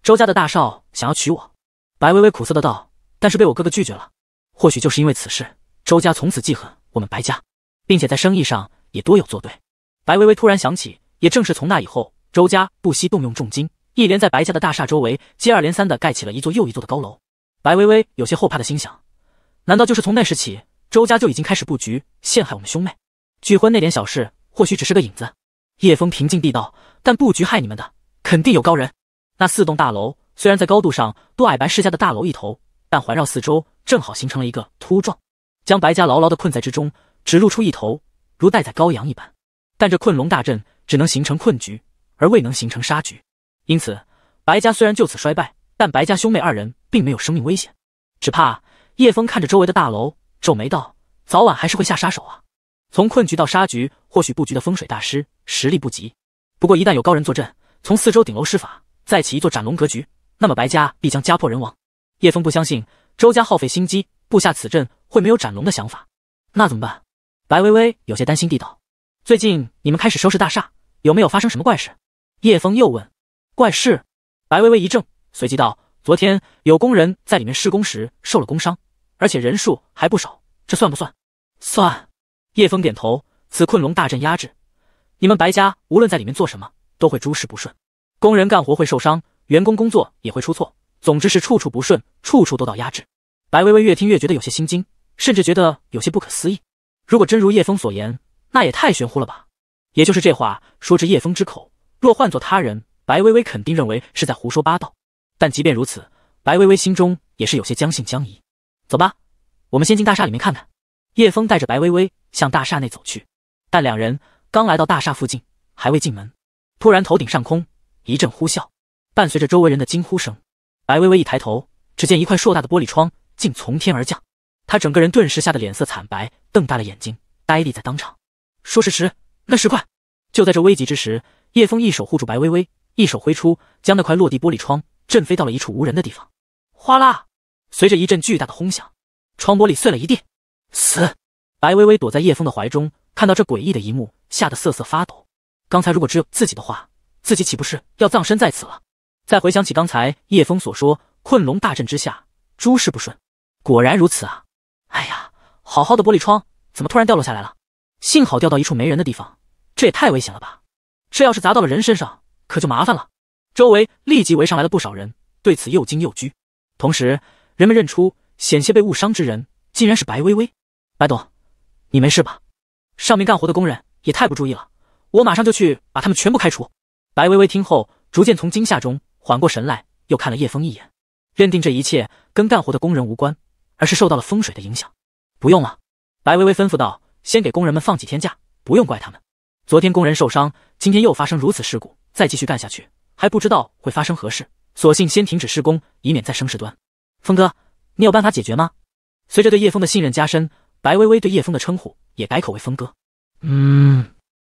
S2: 周家的大少想要娶我。”白微微苦涩的道：“但是被我哥哥拒绝了。或许就是因为此事，周家从此记恨我们白家，并且在生意上也多有作对。”白微微突然想起，也正是从那以后，周家不惜动用重金，一连在白家的大厦周围接二连三的盖起了一座又一座的高楼。白微微有些后怕的心想：“难道就是从那时起，周家就已经开始布局陷害我们兄妹？”聚婚那点小事，或许只是个影子。叶风平静地道：“但布局害你们的，肯定有高人。那四栋大楼虽然在高度上多矮，白世家的大楼一头，但环绕四周正好形成了一个凸状，将白家牢牢的困在之中，只露出一头，如待宰羔羊一般。但这困龙大阵只能形成困局，而未能形成杀局。因此，白家虽然就此衰败，但白家兄妹二人并没有生命危险。只怕……”叶风看着周围的大楼，皱眉道：“早晚还是会下杀手啊。”从困局到杀局，或许布局的风水大师实力不及，不过一旦有高人坐镇，从四周顶楼施法，再起一座斩龙格局，那么白家必将家破人亡。叶峰不相信周家耗费心机布下此阵会没有斩龙的想法，那怎么办？白薇薇有些担心地道：“最近你们开始收拾大厦，有没有发生什么怪事？”叶峰又问：“怪事？”白薇薇一怔，随即道：“昨天有工人在里面施工时受了工伤，而且人数还不少，这算不算？”“算。”叶峰点头，此困龙大阵压制你们白家，无论在里面做什么，都会诸事不顺。工人干活会受伤，员工工作也会出错，总之是处处不顺，处处都到压制。白薇薇越听越觉得有些心惊，甚至觉得有些不可思议。如果真如叶峰所言，那也太玄乎了吧？也就是这话说至叶峰之口，若换做他人，白薇薇肯定认为是在胡说八道。但即便如此，白薇薇心中也是有些将信将疑。走吧，我们先进大厦里面看看。叶峰带着白薇薇向大厦内走去，但两人刚来到大厦附近，还未进门，突然头顶上空一阵呼啸，伴随着周围人的惊呼声，白薇薇一抬头，只见一块硕大的玻璃窗竟从天而降，她整个人顿时吓得脸色惨白，瞪大了眼睛，呆立在当场。说时迟，那时块就在这危急之时，叶峰一手护住白薇薇，一手挥出，将那块落地玻璃窗震飞到了一处无人的地方。哗啦，随着一阵巨大的轰响，窗玻璃碎了一地。死！白薇薇躲在叶枫的怀中，看到这诡异的一幕，吓得瑟瑟发抖。刚才如果只有自己的话，自己岂不是要葬身在此了？再回想起刚才叶枫所说“困龙大阵之下，诸事不顺”，果然如此啊！哎呀，好好的玻璃窗怎么突然掉落下来了？幸好掉到一处没人的地方，这也太危险了吧！这要是砸到了人身上，可就麻烦了。周围立即围上来了不少人，对此又惊又惧。同时，人们认出险些被误伤之人，竟然是白薇薇。白董，你没事吧？上面干活的工人也太不注意了，我马上就去把他们全部开除。白薇薇听后，逐渐从惊吓中缓过神来，又看了叶枫一眼，认定这一切跟干活的工人无关，而是受到了风水的影响。不用了，白薇薇吩咐道：“先给工人们放几天假，不用怪他们。昨天工人受伤，今天又发生如此事故，再继续干下去，还不知道会发生何事。索性先停止施工，以免再生事端。”峰哥，你有办法解决吗？随着对叶枫的信任加深。白薇薇对叶枫的称呼也改口为枫哥。
S3: 嗯，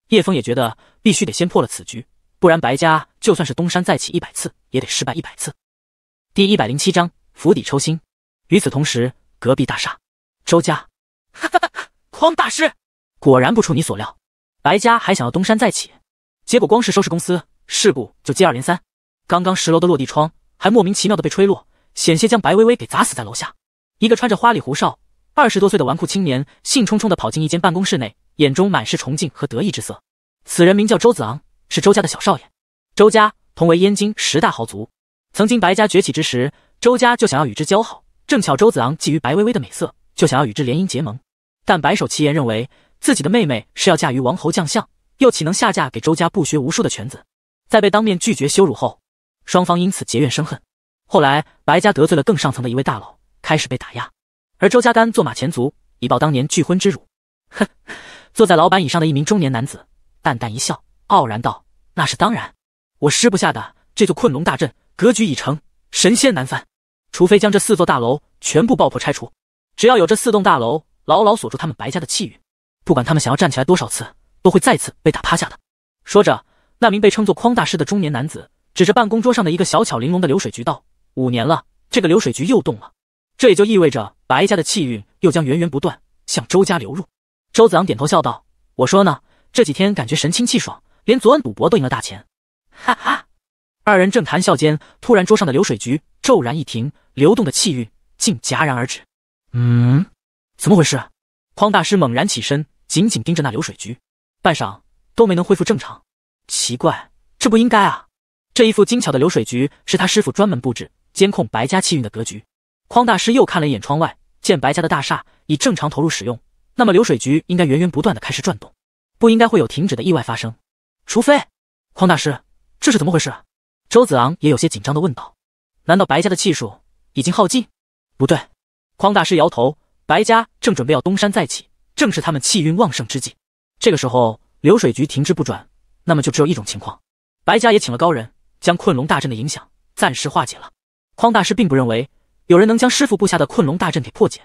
S2: 叶枫也觉得必须得先破了此局，不然白家就算是东山再起一百次，也得失败一百次。第一百零七章釜底抽薪。与此同时，隔壁大厦，周家，哈哈哈，匡大师，果然不出你所料，白家还想要东山再起，结果光是收拾公司，事故就接二连三。刚刚十楼的落地窗还莫名其妙的被吹落，险些将白薇薇给砸死在楼下。一个穿着花里胡哨。二十多岁的纨绔青年兴冲冲地跑进一间办公室内，眼中满是崇敬和得意之色。此人名叫周子昂，是周家的小少爷。周家同为燕京十大豪族。曾经白家崛起之时，周家就想要与之交好。正巧周子昂觊觎白薇薇的美色，就想要与之联姻结盟。但白首奇言认为自己的妹妹是要嫁于王侯将相，又岂能下嫁给周家不学无术的犬子？在被当面拒绝羞辱后，双方因此结怨生恨。后来白家得罪了更上层的一位大佬，开始被打压。而周家干坐马前卒，以报当年拒婚之辱。哼！坐在老板椅上的一名中年男子淡淡一笑，傲然道：“那是当然，我施不下的这座困龙大阵，格局已成，神仙难翻。除非将这四座大楼全部爆破拆除。只要有这四栋大楼牢牢锁住他们白家的气运，不管他们想要站起来多少次，都会再次被打趴下的。”说着，那名被称作匡大师的中年男子指着办公桌上的一个小巧玲珑的流水局道：“五年了，这个流水局又动了。”这也就意味着白家的气运又将源源不断向周家流入。周子昂点头笑道：“我说呢，这几天感觉神清气爽，连昨晚赌博都赢了大钱。”哈哈。二人正谈笑间，突然桌上的流水局骤然一停，流动的气运竟戛然而止。嗯？怎么回事？匡大师猛然起身，紧紧盯着那流水局，半晌都没能恢复正常。奇怪，这不应该啊！这一副精巧的流水局是他师傅专门布置监控白家气运的格局。匡大师又看了一眼窗外，见白家的大厦已正常投入使用，那么流水局应该源源不断的开始转动，不应该会有停止的意外发生。除非，匡大师，这是怎么回事？周子昂也有些紧张的问道：“难道白家的气数已经耗尽？”不对，匡大师摇头。白家正准备要东山再起，正是他们气运旺盛之际。这个时候流水局停滞不转，那么就只有一种情况：白家也请了高人，将困龙大阵的影响暂时化解了。匡大师并不认为。有人能将师傅布下的困龙大阵给破解，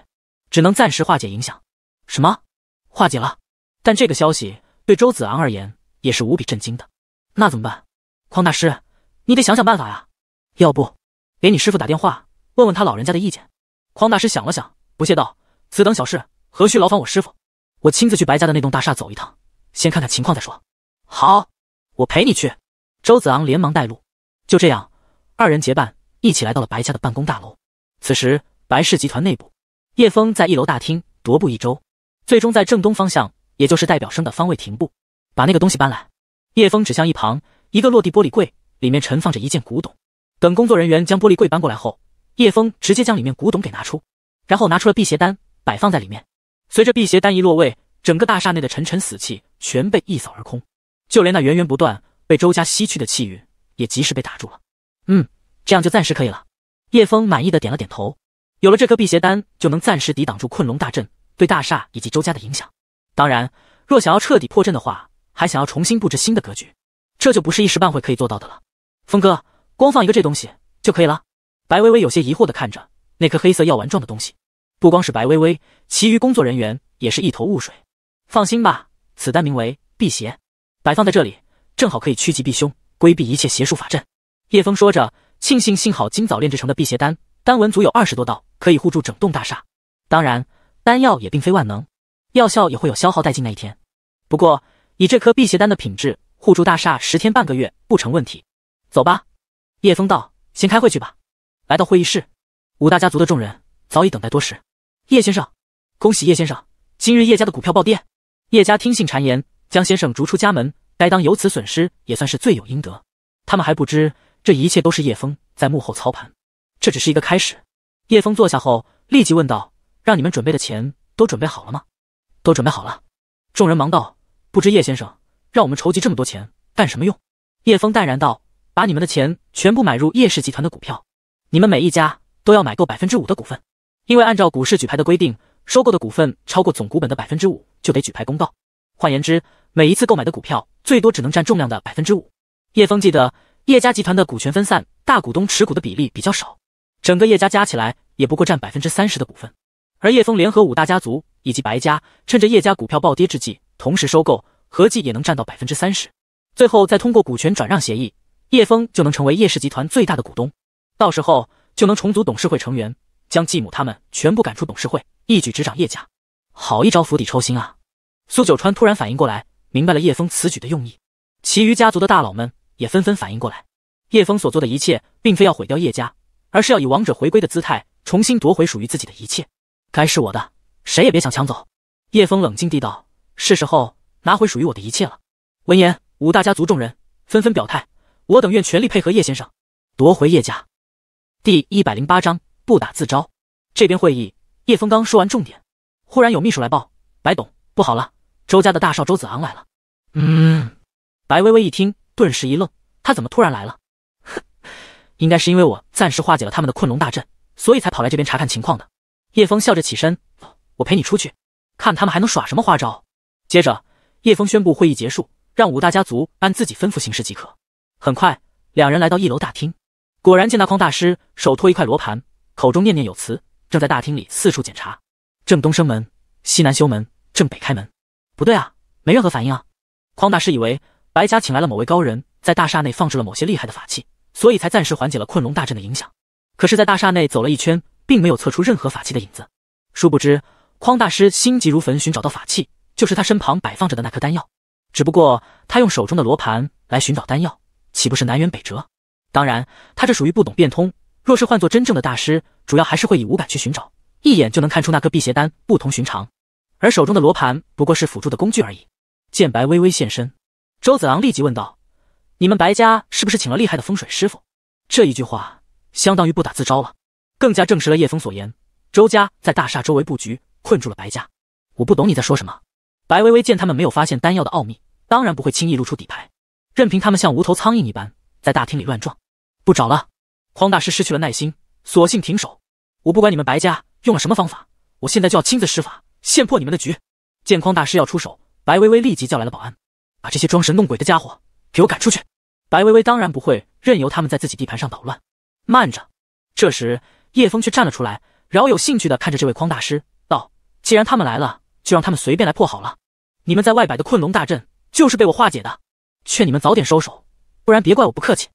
S2: 只能暂时化解影响。什么？化解了？但这个消息对周子昂而言也是无比震惊的。那怎么办？匡大师，你得想想办法呀！要不给你师傅打电话，问问他老人家的意见。匡大师想了想，不屑道：“此等小事，何须劳烦我师傅？我亲自去白家的那栋大厦走一趟，先看看情况再说。”好，我陪你去。周子昂连忙带路。就这样，二人结伴一起来到了白家的办公大楼。此时，白氏集团内部，叶枫在一楼大厅踱步一周，最终在正东方向，也就是代表生的方位停步，把那个东西搬来。叶枫指向一旁一个落地玻璃柜，里面盛放着一件古董。等工作人员将玻璃柜搬过来后，叶枫直接将里面古董给拿出，然后拿出了辟邪丹，摆放在里面。随着辟邪丹一落位，整个大厦内的沉沉死气全被一扫而空，就连那源源不断被周家吸去的气运也及时被打住了。嗯，这样就暂时可以了。叶峰满意的点了点头，有了这颗辟邪丹，就能暂时抵挡住困龙大阵对大厦以及周家的影响。当然，若想要彻底破阵的话，还想要重新布置新的格局，这就不是一时半会可以做到的了。峰哥，光放一个这东西就可以了？白薇薇有些疑惑的看着那颗黑色药丸状的东西。不光是白薇薇，其余工作人员也是一头雾水。放心吧，此丹名为辟邪，摆放在这里，正好可以趋吉避凶，规避一切邪术法阵。叶峰说着。庆幸，幸好今早炼制成的辟邪丹，丹纹足有二十多道，可以护住整栋大厦。当然，丹药也并非万能，药效也会有消耗殆尽那一天。不过，以这颗辟邪丹的品质，护住大厦十天半个月不成问题。走吧，叶枫道，先开会去吧。来到会议室，五大家族的众人早已等待多时。叶先生，恭喜叶先生，今日叶家的股票暴跌，叶家听信谗言，将先生逐出家门，该当由此损失，也算是罪有应得。他们还不知。这一切都是叶枫在幕后操盘，这只是一个开始。叶枫坐下后立即问道：“让你们准备的钱都准备好了吗？”“都准备好了。”众人忙道。“不知叶先生让我们筹集这么多钱干什么用？”叶枫淡然道：“把你们的钱全部买入叶氏集团的股票，你们每一家都要买够百分之五的股份。因为按照股市举牌的规定，收购的股份超过总股本的百分之五就得举牌公告。换言之，每一次购买的股票最多只能占重量的百分之五。”叶枫记得。叶家集团的股权分散，大股东持股的比例比较少，整个叶家加起来也不过占百分之三十的股份。而叶峰联合五大家族以及白家，趁着叶家股票暴跌之际，同时收购，合计也能占到百分之三十。最后再通过股权转让协议，叶峰就能成为叶氏集团最大的股东，到时候就能重组董事会成员，将继母他们全部赶出董事会，一举执掌叶家。好一招釜底抽薪啊！苏九川突然反应过来，明白了叶峰此举的用意。其余家族的大佬们。也纷纷反应过来，叶峰所做的一切并非要毁掉叶家，而是要以王者回归的姿态重新夺回属于自己的一切。该是我的，谁也别想抢走。叶峰冷静地道：“是时候拿回属于我的一切了。”闻言，五大家族众人纷纷表态：“我等愿全力配合叶先生夺回叶家。”第一百零八章不打自招。这边会议，叶峰刚说完重点，忽然有秘书来报：“白董，不好了，周家的大少周子昂来了。”嗯。白微微一听。顿时一愣，他怎么突然来了？哼，应该是因为我暂时化解了他们的困龙大阵，所以才跑来这边查看情况的。叶峰笑着起身，我陪你出去，看他们还能耍什么花招。接着，叶峰宣布会议结束，让五大家族按自己吩咐行事即可。很快，两人来到一楼大厅，果然见那匡大师手托一块罗盘，口中念念有词，正在大厅里四处检查。正东升门，西南修门，正北开门。不对啊，没任何反应啊！匡大师以为。白家请来了某位高人，在大厦内放置了某些厉害的法器，所以才暂时缓解了困龙大阵的影响。可是，在大厦内走了一圈，并没有测出任何法器的影子。殊不知，匡大师心急如焚，寻找到法器就是他身旁摆放着的那颗丹药。只不过，他用手中的罗盘来寻找丹药，岂不是南辕北辙？当然，他这属于不懂变通。若是换做真正的大师，主要还是会以五感去寻找，一眼就能看出那颗辟邪丹不同寻常。而手中的罗盘不过是辅助的工具而已。剑白微微现身。周子昂立即问道：“你们白家是不是请了厉害的风水师傅？”这一句话相当于不打自招了，更加证实了叶枫所言，周家在大厦周围布局，困住了白家。我不懂你在说什么。白薇薇见他们没有发现丹药的奥秘，当然不会轻易露出底牌，任凭他们像无头苍蝇一般在大厅里乱撞。不找了，匡大师失去了耐心，索性停手。我不管你们白家用了什么方法，我现在就要亲自施法，破你们的局。见匡大师要出手，白薇薇立即叫来了保安。把这些装神弄鬼的家伙给我赶出去！白薇薇当然不会任由他们在自己地盘上捣乱。慢着，这时叶峰却站了出来，饶有兴趣的看着这位匡大师道：“既然他们来了，就让他们随便来破好了。你们在外摆的困龙大阵就是被我化解的，劝你们早点收手，不然别怪我不客气。”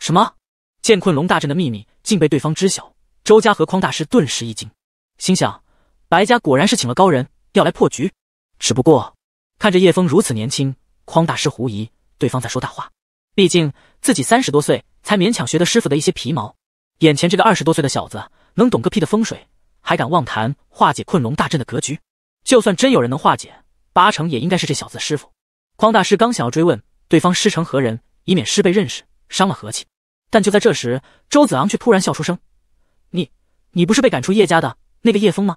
S2: 什么？见困龙大阵的秘密竟被对方知晓？周家和匡大师顿时一惊，心想：白家果然是请了高人要来破局。只不过看着叶峰如此年轻。匡大师狐疑，对方在说大话。毕竟自己三十多岁，才勉强学得师傅的一些皮毛。眼前这个二十多岁的小子，能懂个屁的风水，还敢妄谈化解困龙大阵的格局？就算真有人能化解，八成也应该是这小子的师傅。匡大师刚想要追问对方师承何人，以免师辈认识伤了和气，但就在这时，周子昂却突然笑出声：“你，你不是被赶出叶家的那个叶峰吗？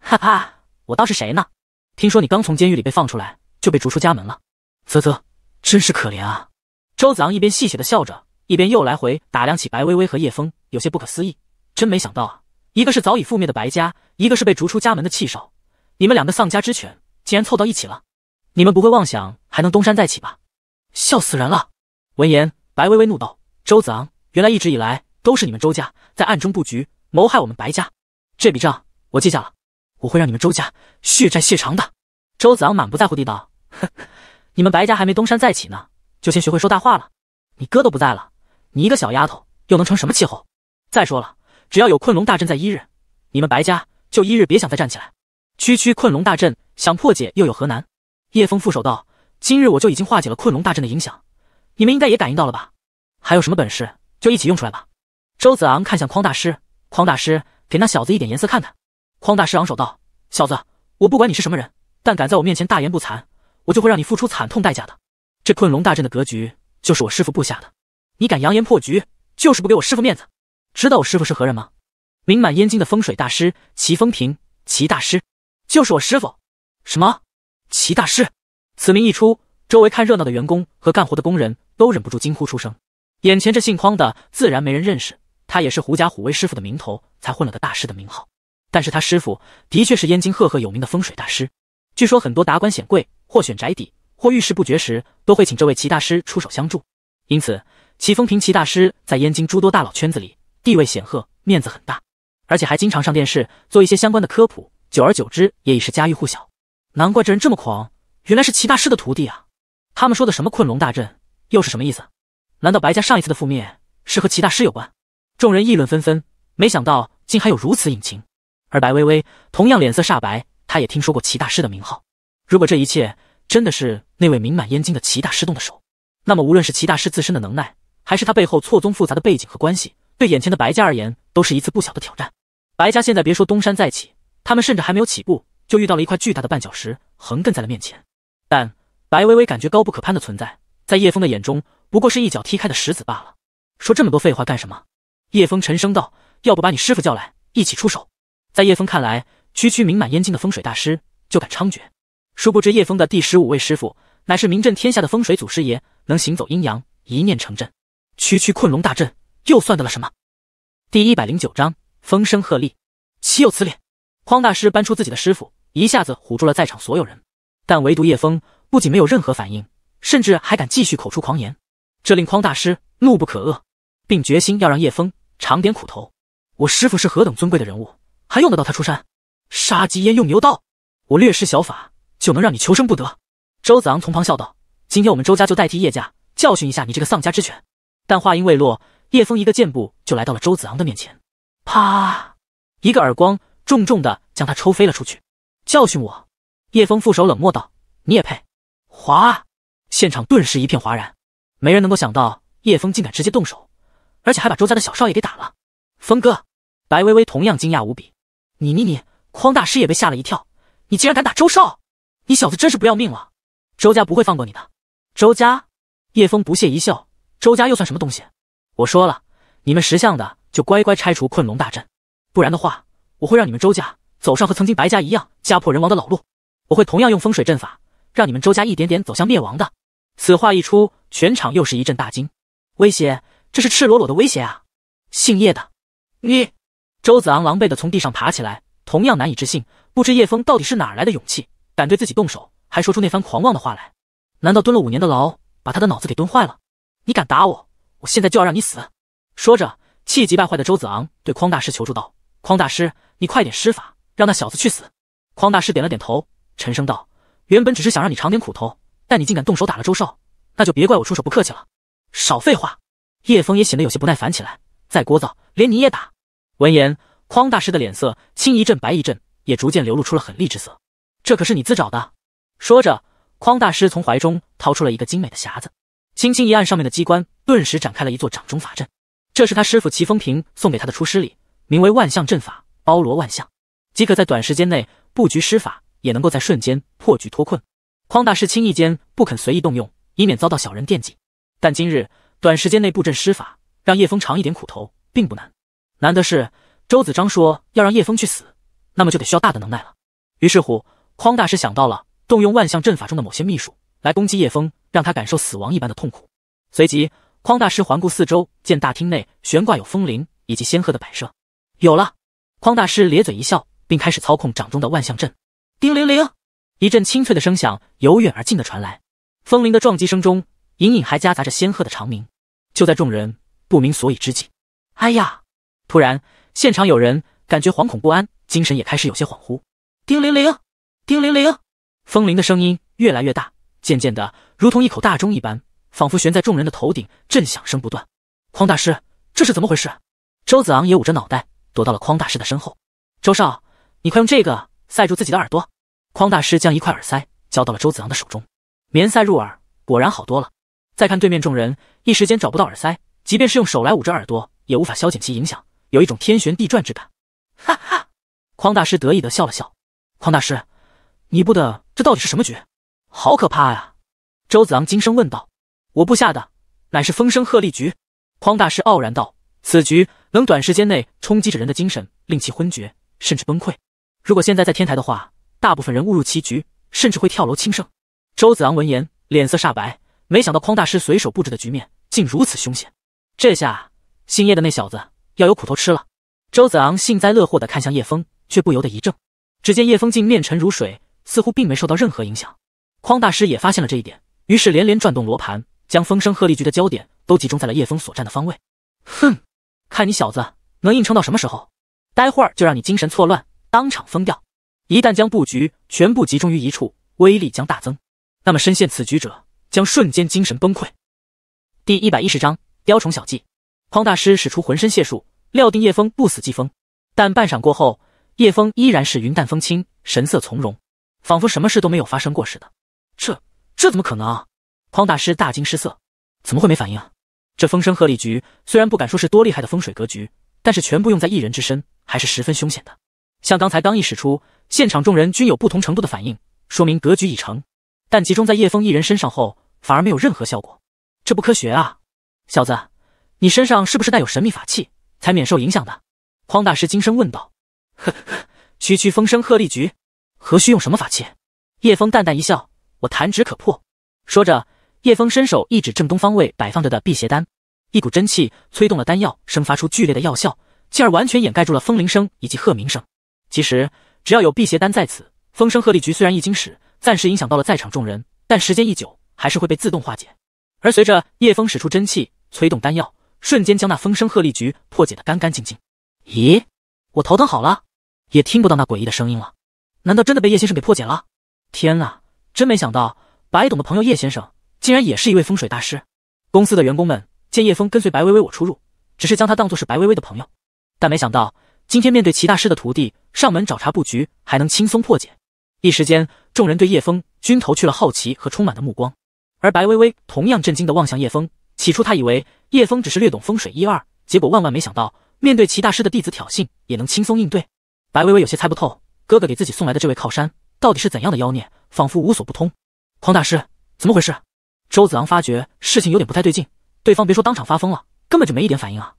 S2: 哈哈，我倒是谁呢？听说你刚从监狱里被放出来，就被逐出家门了。”啧啧，真是可怜啊！周子昂一边戏谑的笑着，一边又来回打量起白薇薇和叶枫，有些不可思议。真没想到啊，一个是早已覆灭的白家，一个是被逐出家门的弃少，你们两个丧家之犬竟然凑到一起了！你们不会妄想还能东山再起吧？笑死人了！闻言，白薇薇怒道：“周子昂，原来一直以来都是你们周家在暗中布局谋害我们白家，这笔账我记下了，我会让你们周家血债血偿的。”周子昂满不在乎地道：“哼。”你们白家还没东山再起呢，就先学会说大话了。你哥都不在了，你一个小丫头又能成什么气候？再说了，只要有困龙大阵在一日，你们白家就一日别想再站起来。区区困龙大阵，想破解又有何难？叶峰负手道：“今日我就已经化解了困龙大阵的影响，你们应该也感应到了吧？还有什么本事，就一起用出来吧。”周子昂看向匡大师，匡大师给那小子一点颜色看看。匡大师昂首道：“小子，我不管你是什么人，但敢在我面前大言不惭！”我就会让你付出惨痛代价的。这困龙大阵的格局就是我师傅布下的，你敢扬言破局，就是不给我师傅面子。知道我师傅是何人吗？名满燕京的风水大师齐风平，齐大师就是我师傅。什么？齐大师？此名一出，周围看热闹的员工和干活的工人都忍不住惊呼出声。眼前这姓匡的自然没人认识，他也是狐假虎威师傅的名头才混了个大师的名号。但是他师傅的确是燕京赫赫有名的风水大师，据说很多达官显贵。或选宅邸，或遇事不决时，都会请这位齐大师出手相助。因此，齐风平齐大师在燕京诸多大佬圈子里地位显赫，面子很大，而且还经常上电视做一些相关的科普，久而久之也已是家喻户晓。难怪这人这么狂，原来是齐大师的徒弟啊！他们说的什么困龙大阵，又是什么意思？难道白家上一次的覆灭是和齐大师有关？众人议论纷纷，没想到竟还有如此隐情。而白薇薇同样脸色煞白，她也听说过齐大师的名号。如果这一切真的是那位名满燕京的齐大师动的手，那么无论是齐大师自身的能耐，还是他背后错综复杂的背景和关系，对眼前的白家而言，都是一次不小的挑战。白家现在别说东山再起，他们甚至还没有起步，就遇到了一块巨大的绊脚石，横亘在了面前。但白微微感觉高不可攀的存在，在叶枫的眼中，不过是一脚踢开的石子罢了。说这么多废话干什么？叶枫沉声道：“要不把你师傅叫来，一起出手。”在叶枫看来，区区名满燕京的风水大师就敢猖獗。殊不知，叶峰的第十五位师傅乃是名震天下的风水祖师爷，能行走阴阳，一念成阵。区区困龙大阵又算得了什么？第一百零九章风声鹤唳，岂有此理！匡大师搬出自己的师傅，一下子唬住了在场所有人。但唯独叶峰不仅没有任何反应，甚至还敢继续口出狂言，这令匡大师怒不可遏，并决心要让叶峰尝点苦头。我师傅是何等尊贵的人物，还用得到他出山？杀鸡焉用牛刀？我略施小法。就能让你求生不得。周子昂从旁笑道：“今天我们周家就代替叶家教训一下你这个丧家之犬。”但话音未落，叶枫一个箭步就来到了周子昂的面前，啪，一个耳光，重重的将他抽飞了出去。教训我？叶枫负手冷漠道：“你也配？”哗，现场顿时一片哗然，没人能够想到叶枫竟敢直接动手，而且还把周家的小少爷给打了。峰哥，白薇薇同样惊讶无比。你你你，匡大师也被吓了一跳，你竟然敢打周少！你小子真是不要命了！周家不会放过你的。周家，叶枫不屑一笑，周家又算什么东西？我说了，你们识相的就乖乖拆除困龙大阵，不然的话，我会让你们周家走上和曾经白家一样家破人亡的老路。我会同样用风水阵法让你们周家一点点走向灭亡的。此话一出，全场又是一阵大惊，威胁，这是赤裸裸的威胁啊！姓叶的，你，周子昂狼狈的从地上爬起来，同样难以置信，不知叶枫到底是哪来的勇气。敢对自己动手，还说出那番狂妄的话来？难道蹲了五年的牢，把他的脑子给蹲坏了？你敢打我，我现在就要让你死！说着，气急败坏的周子昂对匡大师求助道：“匡大师，你快点施法，让那小子去死！”匡大师点了点头，沉声道：“原本只是想让你尝点苦头，但你竟敢动手打了周少，那就别怪我出手不客气了。”少废话！叶枫也显得有些不耐烦起来：“再聒噪，连你也打！”闻言，匡大师的脸色青一阵白一阵，也逐渐流露出了狠厉之色。这可是你自找的！说着，匡大师从怀中掏出了一个精美的匣子，轻轻一按上面的机关，顿时展开了一座掌中法阵。这是他师傅齐风平送给他的出师礼，名为“万象阵法”，包罗万象，即可在短时间内布局施法，也能够在瞬间破局脱困。匡大师轻易间不肯随意动用，以免遭到小人惦记。但今日短时间内布阵施法，让叶枫尝一点苦头，并不难。难的是周子章说要让叶枫去死，那么就得需要大的能耐了。于是乎。匡大师想到了动用万象阵法中的某些秘术来攻击叶枫，让他感受死亡一般的痛苦。随即，匡大师环顾四周，见大厅内悬挂有风铃以及仙鹤的摆设，有了。匡大师咧嘴一笑，并开始操控掌中的万象阵。叮铃铃，一阵清脆的声响由远而近的传来，风铃的撞击声中隐隐还夹杂着仙鹤的长鸣。就在众人不明所以之际，哎呀！突然，现场有人感觉惶恐不安，精神也开始有些恍惚。叮铃铃。叮铃铃，风铃的声音越来越大，渐渐的如同一口大钟一般，仿佛悬在众人的头顶，震响声不断。匡大师，这是怎么回事？周子昂也捂着脑袋，躲到了匡大师的身后。周少，你快用这个塞住自己的耳朵。匡大师将一块耳塞交到了周子昂的手中，棉塞入耳，果然好多了。再看对面众人，一时间找不到耳塞，即便是用手来捂着耳朵，也无法消减其影响，有一种天旋地转之感。哈哈，匡大师得意的笑了笑。匡大师。你布的这到底是什么局？好可怕呀！周子昂惊声问道：“我布下的乃是风声鹤唳局。”匡大师傲然道：“此局能短时间内冲击着人的精神，令其昏厥，甚至崩溃。如果现在在天台的话，大部分人误入棋局，甚至会跳楼轻生。”周子昂闻言，脸色煞白。没想到匡大师随手布置的局面竟如此凶险。这下，姓叶的那小子要有苦头吃了。周子昂幸灾乐祸地看向叶枫，却不由得一怔。只见叶枫竟面沉如水。似乎并没受到任何影响，匡大师也发现了这一点，于是连连转动罗盘，将风声鹤唳局的焦点都集中在了叶枫所站的方位。哼，看你小子能硬撑到什么时候？待会儿就让你精神错乱，当场疯掉。一旦将布局全部集中于一处，威力将大增，那么深陷此局者将瞬间精神崩溃。第一百一十章雕虫小技，匡大师使出浑身解数，料定叶枫不死即疯，但半晌过后，叶枫依然是云淡风轻，神色从容。仿佛什么事都没有发生过似的，这这怎么可能？匡大师大惊失色，怎么会没反应？这风声鹤唳局虽然不敢说是多厉害的风水格局，但是全部用在一人之身，还是十分凶险的。像刚才刚一使出，现场众人均有不同程度的反应，说明格局已成。但集中在叶枫一人身上后，反而没有任何效果，这不科学啊！小子，你身上是不是带有神秘法器，才免受影响的？匡大师惊声问道。呵呵，区区风声鹤唳局。何须用什么法器？叶枫淡淡一笑，我弹指可破。说着，叶枫伸手一指正东方位摆放着的辟邪丹，一股真气催动了丹药，生发出剧烈的药效，进而完全掩盖住了风铃声以及鹤鸣声。其实，只要有辟邪丹在此，风声鹤唳局虽然一经使，暂时影响到了在场众人，但时间一久，还是会被自动化解。而随着叶峰使出真气催动丹药，瞬间将那风声鹤唳局破解得干干净净。咦，我头疼好了，也听不到那诡异的声音了。难道真的被叶先生给破解了？天哪，真没想到白董的朋友叶先生竟然也是一位风水大师。公司的员工们见叶枫跟随白薇薇我出入，只是将他当作是白薇薇的朋友，但没想到今天面对齐大师的徒弟上门找茬布局，还能轻松破解。一时间，众人对叶枫均投去了好奇和充满的目光，而白薇薇同样震惊地望向叶枫。起初他以为叶枫只是略懂风水一二，结果万万没想到，面对齐大师的弟子挑衅，也能轻松应对。白薇薇有些猜不透。哥哥给自己送来的这位靠山到底是怎样的妖孽？仿佛无所不通。匡大师，怎么回事？周子昂发觉事情有点不太对劲，对方别说当场发疯了，根本就没一点反应啊！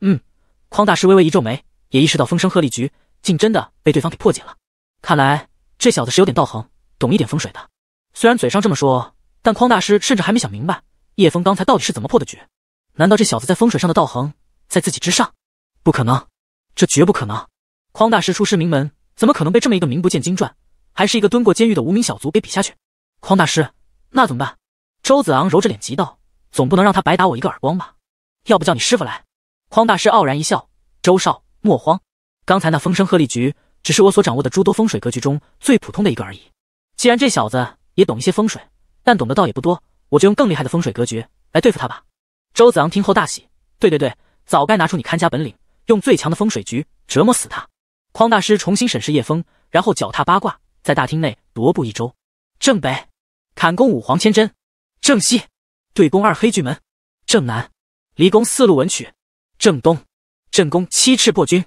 S2: 嗯，匡大师微微一皱眉，也意识到风声鹤唳局竟真的被对方给破解了。看来这小子是有点道行，懂一点风水的。虽然嘴上这么说，但匡大师甚至还没想明白叶枫刚才到底是怎么破的局。难道这小子在风水上的道行在自己之上？不可能，这绝不可能！匡大师出师名门。怎么可能被这么一个名不见经传，还是一个蹲过监狱的无名小卒给比下去？匡大师，那怎么办？周子昂揉着脸急道：“总不能让他白打我一个耳光吧？要不叫你师傅来。”匡大师傲然一笑：“周少莫慌，刚才那风声鹤唳局只是我所掌握的诸多风水格局中最普通的一个而已。既然这小子也懂一些风水，但懂得倒也不多，我就用更厉害的风水格局来对付他吧。”周子昂听后大喜：“对对对，早该拿出你看家本领，用最强的风水局折磨死他！”匡大师重新审视叶风，然后脚踏八卦，在大厅内踱步一周。正北，坎宫五黄千针；正西，对宫二黑巨门；正南，离宫四路文曲；正东，震宫七赤破军；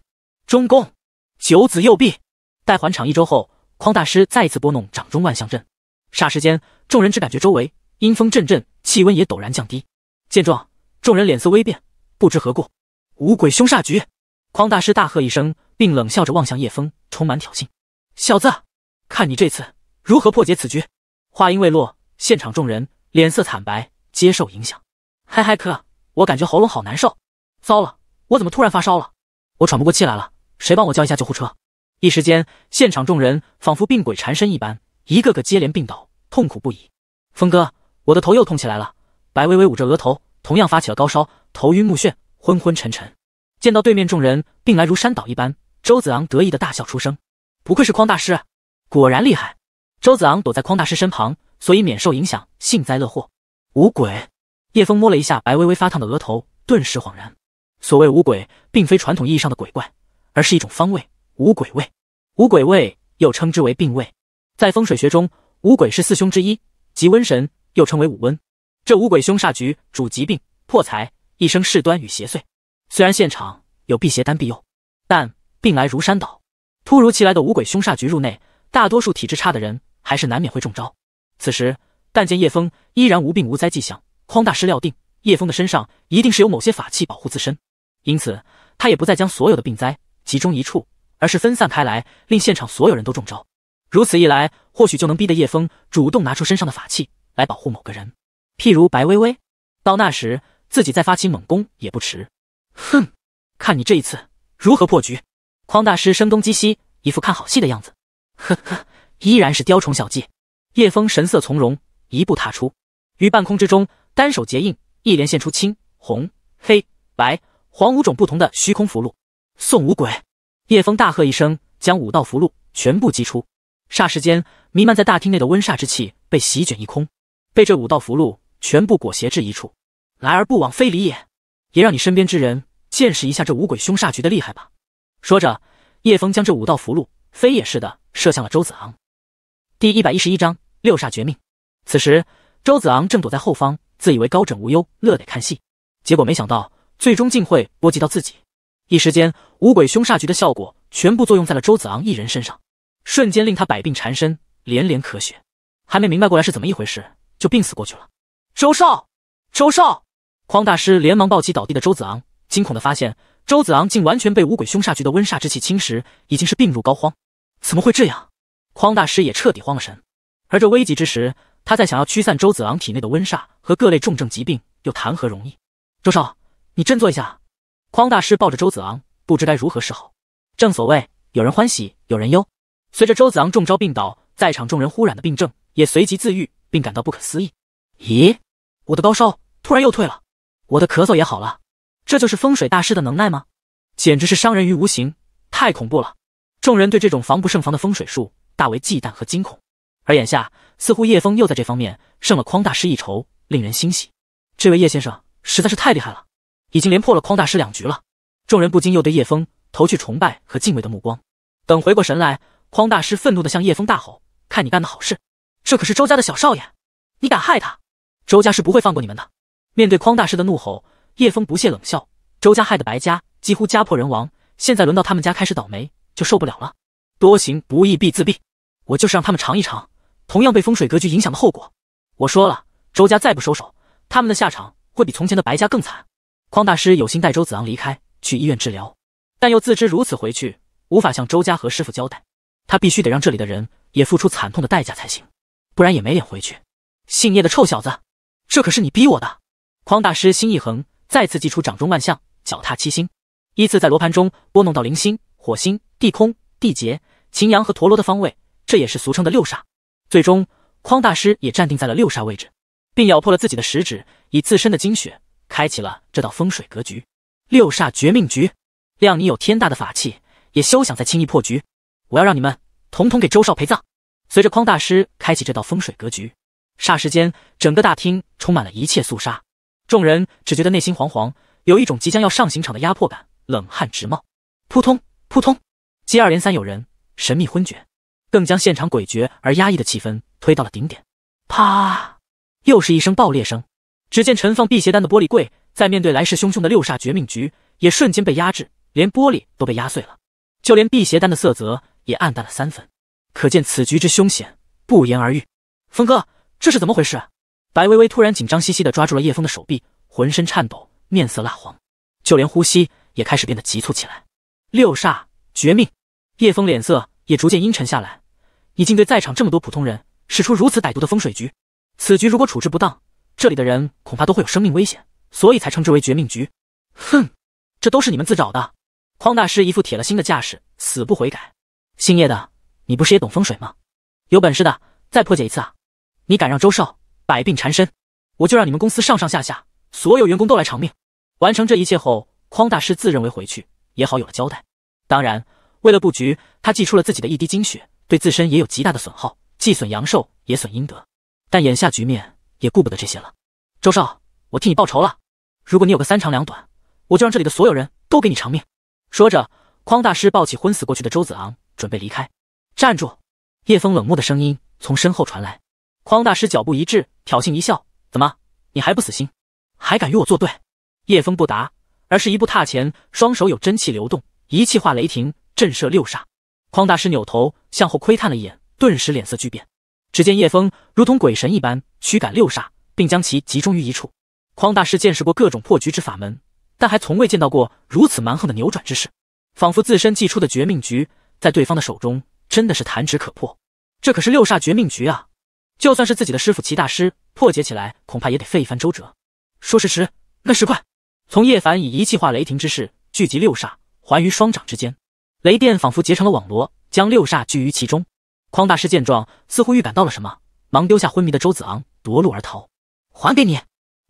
S2: 中宫九子右臂。待还场一周后，匡大师再一次拨弄掌中万象阵，霎时间，众人只感觉周围阴风阵阵，气温也陡然降低。见状，众人脸色微变，不知何故，五鬼凶煞局。匡大师大喝一声，并冷笑着望向叶枫，充满挑衅：“小子，看你这次如何破解此局！”话音未落，现场众人脸色惨白，接受影响。嗨嗨哥，我感觉喉咙好难受。糟了，我怎么突然发烧了？我喘不过气来了，谁帮我叫一下救护车？一时间，现场众人仿佛病鬼缠身一般，一个个接连病倒，痛苦不已。峰哥，我的头又痛起来了。白微微捂着额头，同样发起了高烧，头晕目眩，昏昏沉沉。见到对面众人病来如山倒一般，周子昂得意的大笑出声：“不愧是匡大师，果然厉害。”周子昂躲在匡大师身旁，所以免受影响，幸灾乐祸。五鬼，叶枫摸了一下白微微发烫的额头，顿时恍然：所谓五鬼，并非传统意义上的鬼怪，而是一种方位——五鬼位。五鬼位又称之为病位，在风水学中，五鬼是四凶之一，即瘟神，又称为五瘟。这五鬼凶煞局主疾病、破财、一生事端与邪祟。虽然现场有辟邪丹庇佑，但病来如山倒。突如其来的五鬼凶煞局入内，大多数体质差的人还是难免会中招。此时，但见叶枫依然无病无灾迹象，匡大师料定叶枫的身上一定是有某些法器保护自身，因此他也不再将所有的病灾集中一处，而是分散开来，令现场所有人都中招。如此一来，或许就能逼得叶枫主动拿出身上的法器来保护某个人，譬如白薇薇。到那时，自己再发起猛攻也不迟。哼，看你这一次如何破局！匡大师声东击西，一副看好戏的样子。呵呵，依然是雕虫小技。叶枫神色从容，一步踏出，于半空之中单手结印，一连现出青、红、黑、白、黄五种不同的虚空符箓。送五鬼！叶枫大喝一声，将五道符箓全部击出。霎时间，弥漫在大厅内的温煞之气被席卷一空，被这五道符箓全部裹挟至一处。来而不往非礼也。也让你身边之人见识一下这五鬼凶煞局的厉害吧。说着，叶峰将这五道符箓飞也似的射向了周子昂。第一百一十一章六煞绝命。此时，周子昂正躲在后方，自以为高枕无忧，乐得看戏。结果没想到，最终竟会波及到自己。一时间，五鬼凶煞局的效果全部作用在了周子昂一人身上，瞬间令他百病缠身，连连咳血。还没明白过来是怎么一回事，就病死过去了。周少，周少。匡大师连忙抱起倒地的周子昂，惊恐的发现周子昂竟完全被五鬼凶煞局的温煞之气侵蚀，已经是病入膏肓。怎么会这样？匡大师也彻底慌了神。而这危急之时，他在想要驱散周子昂体内的温煞和各类重症疾病，又谈何容易？周少，你振作一下！匡大师抱着周子昂，不知该如何是好。正所谓有人欢喜有人忧。随着周子昂中招病倒，在场众人忽然的病症也随即自愈，并感到不可思议。咦，我的高烧突然又退了。我的咳嗽也好了，这就是风水大师的能耐吗？简直是伤人于无形，太恐怖了！众人对这种防不胜防的风水术大为忌惮和惊恐，而眼下似乎叶峰又在这方面胜了匡大师一筹，令人欣喜。这位叶先生实在是太厉害了，已经连破了匡大师两局了。众人不禁又对叶峰投去崇拜和敬畏的目光。等回过神来，匡大师愤怒的向叶峰大吼：“看你干的好事！这可是周家的小少爷，你敢害他？周家是不会放过你们的！”面对匡大师的怒吼，叶枫不屑冷笑。周家害的白家几乎家破人亡，现在轮到他们家开始倒霉，就受不了了。多行不义必自毙，我就是让他们尝一尝同样被风水格局影响的后果。我说了，周家再不收手，他们的下场会比从前的白家更惨。匡大师有心带周子昂离开，去医院治疗，但又自知如此回去无法向周家和师傅交代，他必须得让这里的人也付出惨痛的代价才行，不然也没脸回去。姓叶的臭小子，这可是你逼我的！匡大师心一横，再次祭出掌中万象，脚踏七星，依次在罗盘中拨弄到零星、火星、地空、地劫、擎阳和陀螺的方位，这也是俗称的六煞。最终，匡大师也站定在了六煞位置，并咬破了自己的食指，以自身的精血开启了这道风水格局——六煞绝命局。量你有天大的法器，也休想再轻易破局！我要让你们统统给周少陪葬！随着匡大师开启这道风水格局，霎时间，整个大厅充满了一切肃杀。众人只觉得内心惶惶，有一种即将要上刑场的压迫感，冷汗直冒。扑通扑通，接二连三有人神秘昏厥，更将现场诡谲而压抑的气氛推到了顶点。啪，又是一声爆裂声。只见陈放辟邪丹的玻璃柜，在面对来势汹汹的六煞绝命局，也瞬间被压制，连玻璃都被压碎了，就连辟邪丹的色泽也暗淡了三分，可见此局之凶险，不言而喻。峰哥，这是怎么回事？白薇薇突然紧张兮兮的抓住了叶枫的手臂，浑身颤抖，面色蜡黄，就连呼吸也开始变得急促起来。六煞绝命，叶枫脸色也逐渐阴沉下来。你竟对在场这么多普通人使出如此歹毒的风水局，此局如果处置不当，这里的人恐怕都会有生命危险，所以才称之为绝命局。哼，这都是你们自找的。匡大师一副铁了心的架势，死不悔改。姓叶的，你不是也懂风水吗？有本事的再破解一次啊！你敢让周少？百病缠身，我就让你们公司上上下下所有员工都来偿命。完成这一切后，匡大师自认为回去也好有了交代。当然，为了布局，他祭出了自己的一滴精血，对自身也有极大的损耗，既损阳寿也损阴德。但眼下局面也顾不得这些了。周少，我替你报仇了。如果你有个三长两短，我就让这里的所有人都给你偿命。说着，匡大师抱起昏死过去的周子昂，准备离开。站住！叶枫冷漠的声音从身后传来。匡大师脚步一滞，挑衅一笑：“怎么，你还不死心？还敢与我作对？”叶枫不答，而是一步踏前，双手有真气流动，一气化雷霆，震慑六煞。匡大师扭头向后窥探了一眼，顿时脸色巨变。只见叶枫如同鬼神一般驱赶六煞，并将其集中于一处。匡大师见识过各种破局之法门，但还从未见到过如此蛮横的扭转之势，仿佛自身祭出的绝命局，在对方的手中真的是弹指可破。这可是六煞绝命局啊！就算是自己的师傅齐大师破解起来，恐怕也得费一番周折。说时迟，那时块从叶凡以一气化雷霆之势聚集六煞，环于双掌之间，雷电仿佛结成了网罗，将六煞聚于其中。匡大师见状，似乎预感到了什么，忙丢下昏迷的周子昂，夺路而逃。还给你！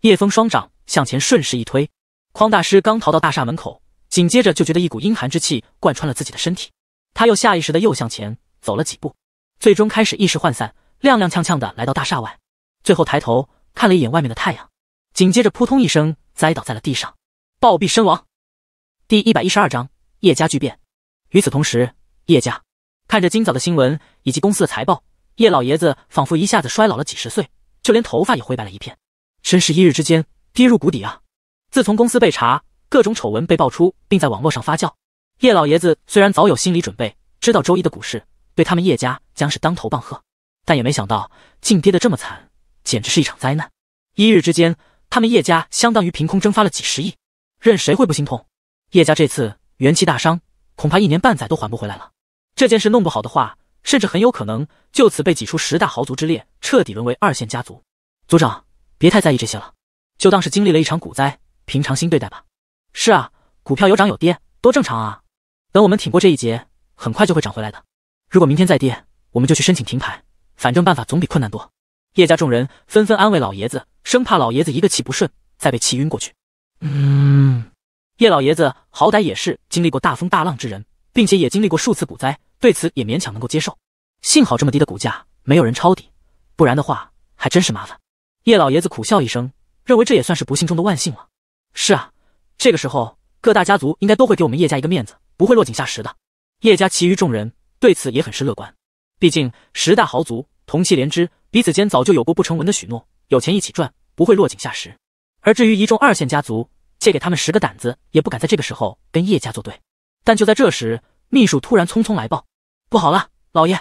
S2: 叶枫双掌向前顺势一推，匡大师刚逃到大厦门口，紧接着就觉得一股阴寒之气贯穿了自己的身体，他又下意识的又向前走了几步，最终开始意识涣散。踉踉跄跄的来到大厦外，最后抬头看了一眼外面的太阳，紧接着扑通一声栽倒在了地上，暴毙身亡。第一百一十二章叶家巨变。与此同时，叶家看着今早的新闻以及公司的财报，叶老爷子仿佛一下子衰老了几十岁，就连头发也灰白了一片，真是一日之间跌入谷底啊！自从公司被查，各种丑闻被爆出，并在网络上发酵，叶老爷子虽然早有心理准备，知道周一的股市对他们叶家将是当头棒喝。但也没想到，竟跌得这么惨，简直是一场灾难。一日之间，他们叶家相当于凭空蒸发了几十亿，任谁会不心痛？叶家这次元气大伤，恐怕一年半载都还不回来了。这件事弄不好的话，甚至很有可能就此被挤出十大豪族之列，彻底沦为二线家族。族长，别太在意这些了，就当是经历了一场股灾，平常心对待吧。是啊，股票有涨有跌，多正常啊。等我们挺过这一劫，很快就会涨回来的。如果明天再跌，我们就去申请停牌。反正办法总比困难多。叶家众人纷纷安慰老爷子，生怕老爷子一个气不顺再被气晕过去。
S3: 嗯，
S2: 叶老爷子好歹也是经历过大风大浪之人，并且也经历过数次股灾，对此也勉强能够接受。幸好这么低的股价没有人抄底，不然的话还真是麻烦。叶老爷子苦笑一声，认为这也算是不幸中的万幸了。是啊，这个时候各大家族应该都会给我们叶家一个面子，不会落井下石的。叶家其余众人对此也很是乐观。毕竟十大豪族同气连枝，彼此间早就有过不成文的许诺，有钱一起赚，不会落井下石。而至于一众二线家族，借给他们十个胆子也不敢在这个时候跟叶家作对。但就在这时，秘书突然匆匆来报：“不好了，老爷！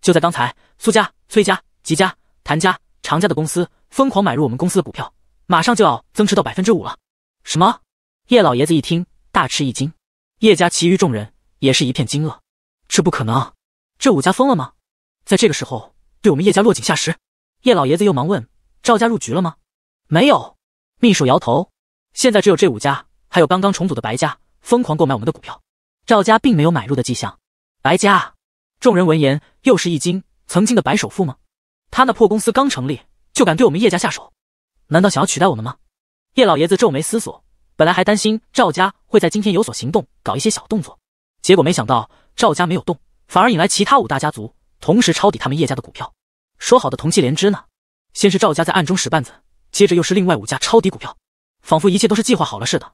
S2: 就在刚才，苏家、崔家、吉家、谭家、常家的公司疯狂买入我们公司的股票，马上就要增持到百分之五了。”什么？叶老爷子一听，大吃一惊。叶家其余众人也是一片惊愕：“这不可能！这五家疯了吗？”在这个时候对我们叶家落井下石，叶老爷子又忙问：“赵家入局了吗？”“没有。”秘书摇头。现在只有这五家，还有刚刚重组的白家疯狂购买我们的股票，赵家并没有买入的迹象。白家，众人闻言又是一惊：“曾经的白首富吗？他那破公司刚成立就敢对我们叶家下手，难道想要取代我们吗？”叶老爷子皱眉思索，本来还担心赵家会在今天有所行动，搞一些小动作，结果没想到赵家没有动，反而引来其他五大家族。同时抄底他们叶家的股票，说好的同气连枝呢？先是赵家在暗中使绊子，接着又是另外五家抄底股票，仿佛一切都是计划好了似的。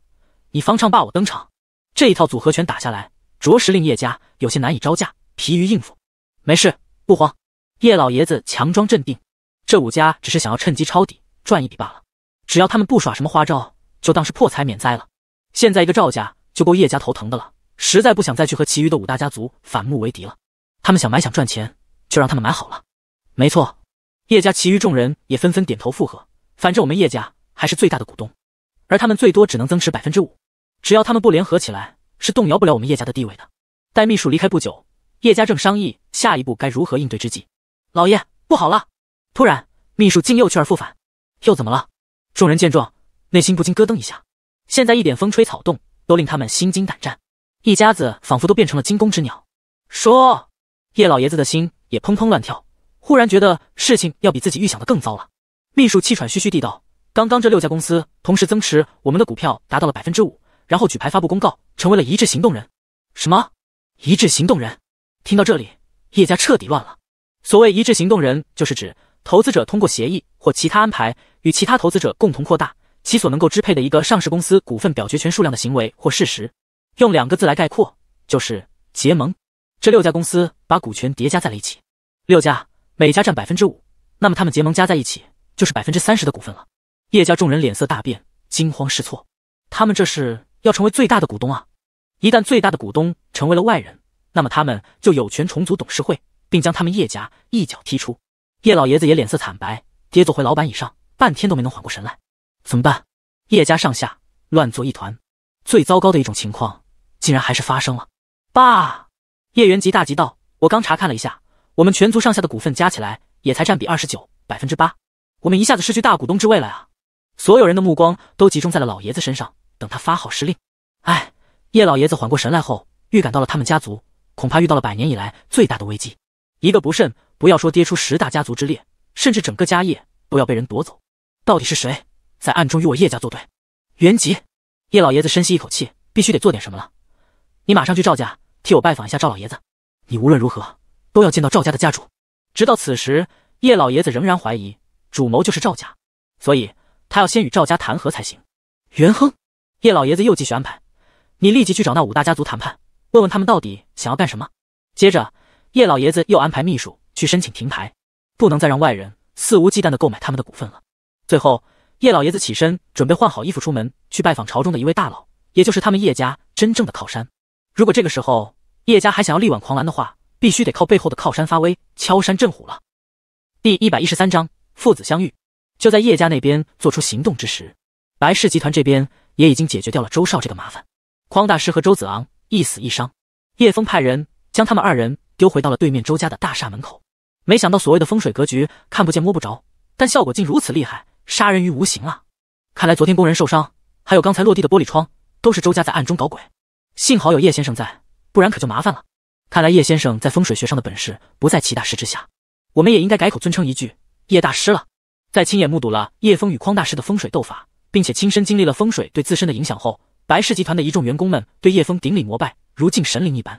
S2: 你方唱罢我登场，这一套组合拳打下来，着实令叶家有些难以招架，疲于应付。没事，不慌。叶老爷子强装镇定，这五家只是想要趁机抄底赚一笔罢了。只要他们不耍什么花招，就当是破财免灾了。现在一个赵家就够叶家头疼的了，实在不想再去和其余的五大家族反目为敌了。他们想买想赚钱。就让他们买好了，没错。叶家其余众人也纷纷点头附和。反正我们叶家还是最大的股东，而他们最多只能增持百分之五。只要他们不联合起来，是动摇不了我们叶家的地位的。待秘书离开不久，叶家正商议下一步该如何应对之际，老爷不好了！突然，秘书竟又去而复返，又怎么了？众人见状，内心不禁咯噔一下。现在一点风吹草动都令他们心惊胆战，一家子仿佛都变成了惊弓之鸟。说，叶老爷子的心。也砰砰乱跳，忽然觉得事情要比自己预想的更糟了。秘书气喘吁吁地道：“刚刚这六家公司同时增持我们的股票，达到了百分之五，然后举牌发布公告，成为了一致行动人。”什么？一致行动人？听到这里，叶家彻底乱了。所谓一致行动人，就是指投资者通过协议或其他安排，与其他投资者共同扩大其所能够支配的一个上市公司股份表决权数量的行为或事实。用两个字来概括，就是结盟。这六家公司把股权叠加在了一起，六家每家占百分之五，那么他们结盟加在一起就是百分之三十的股份了。叶家众人脸色大变，惊慌失措，他们这是要成为最大的股东啊！一旦最大的股东成为了外人，那么他们就有权重组董事会，并将他们叶家一脚踢出。叶老爷子也脸色惨白，跌坐回老板椅上，半天都没能缓过神来。怎么办？叶家上下乱作一团。最糟糕的一种情况竟然还是发生了，爸。叶元吉大急道：“我刚查看了一下，我们全族上下的股份加起来也才占比二十九百分之八，我们一下子失去大股东之位了啊！”所有人的目光都集中在了老爷子身上，等他发号施令。哎，叶老爷子缓过神来后，预感到了他们家族恐怕遇到了百年以来最大的危机。一个不慎，不要说跌出十大家族之列，甚至整个家业都要被人夺走。到底是谁在暗中与我叶家作对？元吉，叶老爷子深吸一口气，必须得做点什么了。你马上去赵家。替我拜访一下赵老爷子，你无论如何都要见到赵家的家主。直到此时，叶老爷子仍然怀疑主谋就是赵家，所以他要先与赵家谈和才行。元亨，叶老爷子又继续安排，你立即去找那五大家族谈判，问问他们到底想要干什么。接着，叶老爷子又安排秘书去申请停牌，不能再让外人肆无忌惮地购买他们的股份了。最后，叶老爷子起身准备换好衣服出门，去拜访朝中的一位大佬，也就是他们叶家真正的靠山。如果这个时候。叶家还想要力挽狂澜的话，必须得靠背后的靠山发威，敲山震虎了。第一百一十三章，父子相遇。就在叶家那边做出行动之时，白氏集团这边也已经解决掉了周少这个麻烦。匡大师和周子昂一死一伤，叶峰派人将他们二人丢回到了对面周家的大厦门口。没想到，所谓的风水格局看不见摸不着，但效果竟如此厉害，杀人于无形啊！看来昨天工人受伤，还有刚才落地的玻璃窗，都是周家在暗中搞鬼。幸好有叶先生在。不然可就麻烦了。看来叶先生在风水学上的本事不在齐大师之下，我们也应该改口尊称一句叶大师了。在亲眼目睹了叶枫与匡大师的风水斗法，并且亲身经历了风水对自身的影响后，白氏集团的一众员工们对叶枫顶礼膜拜，如敬神灵一般。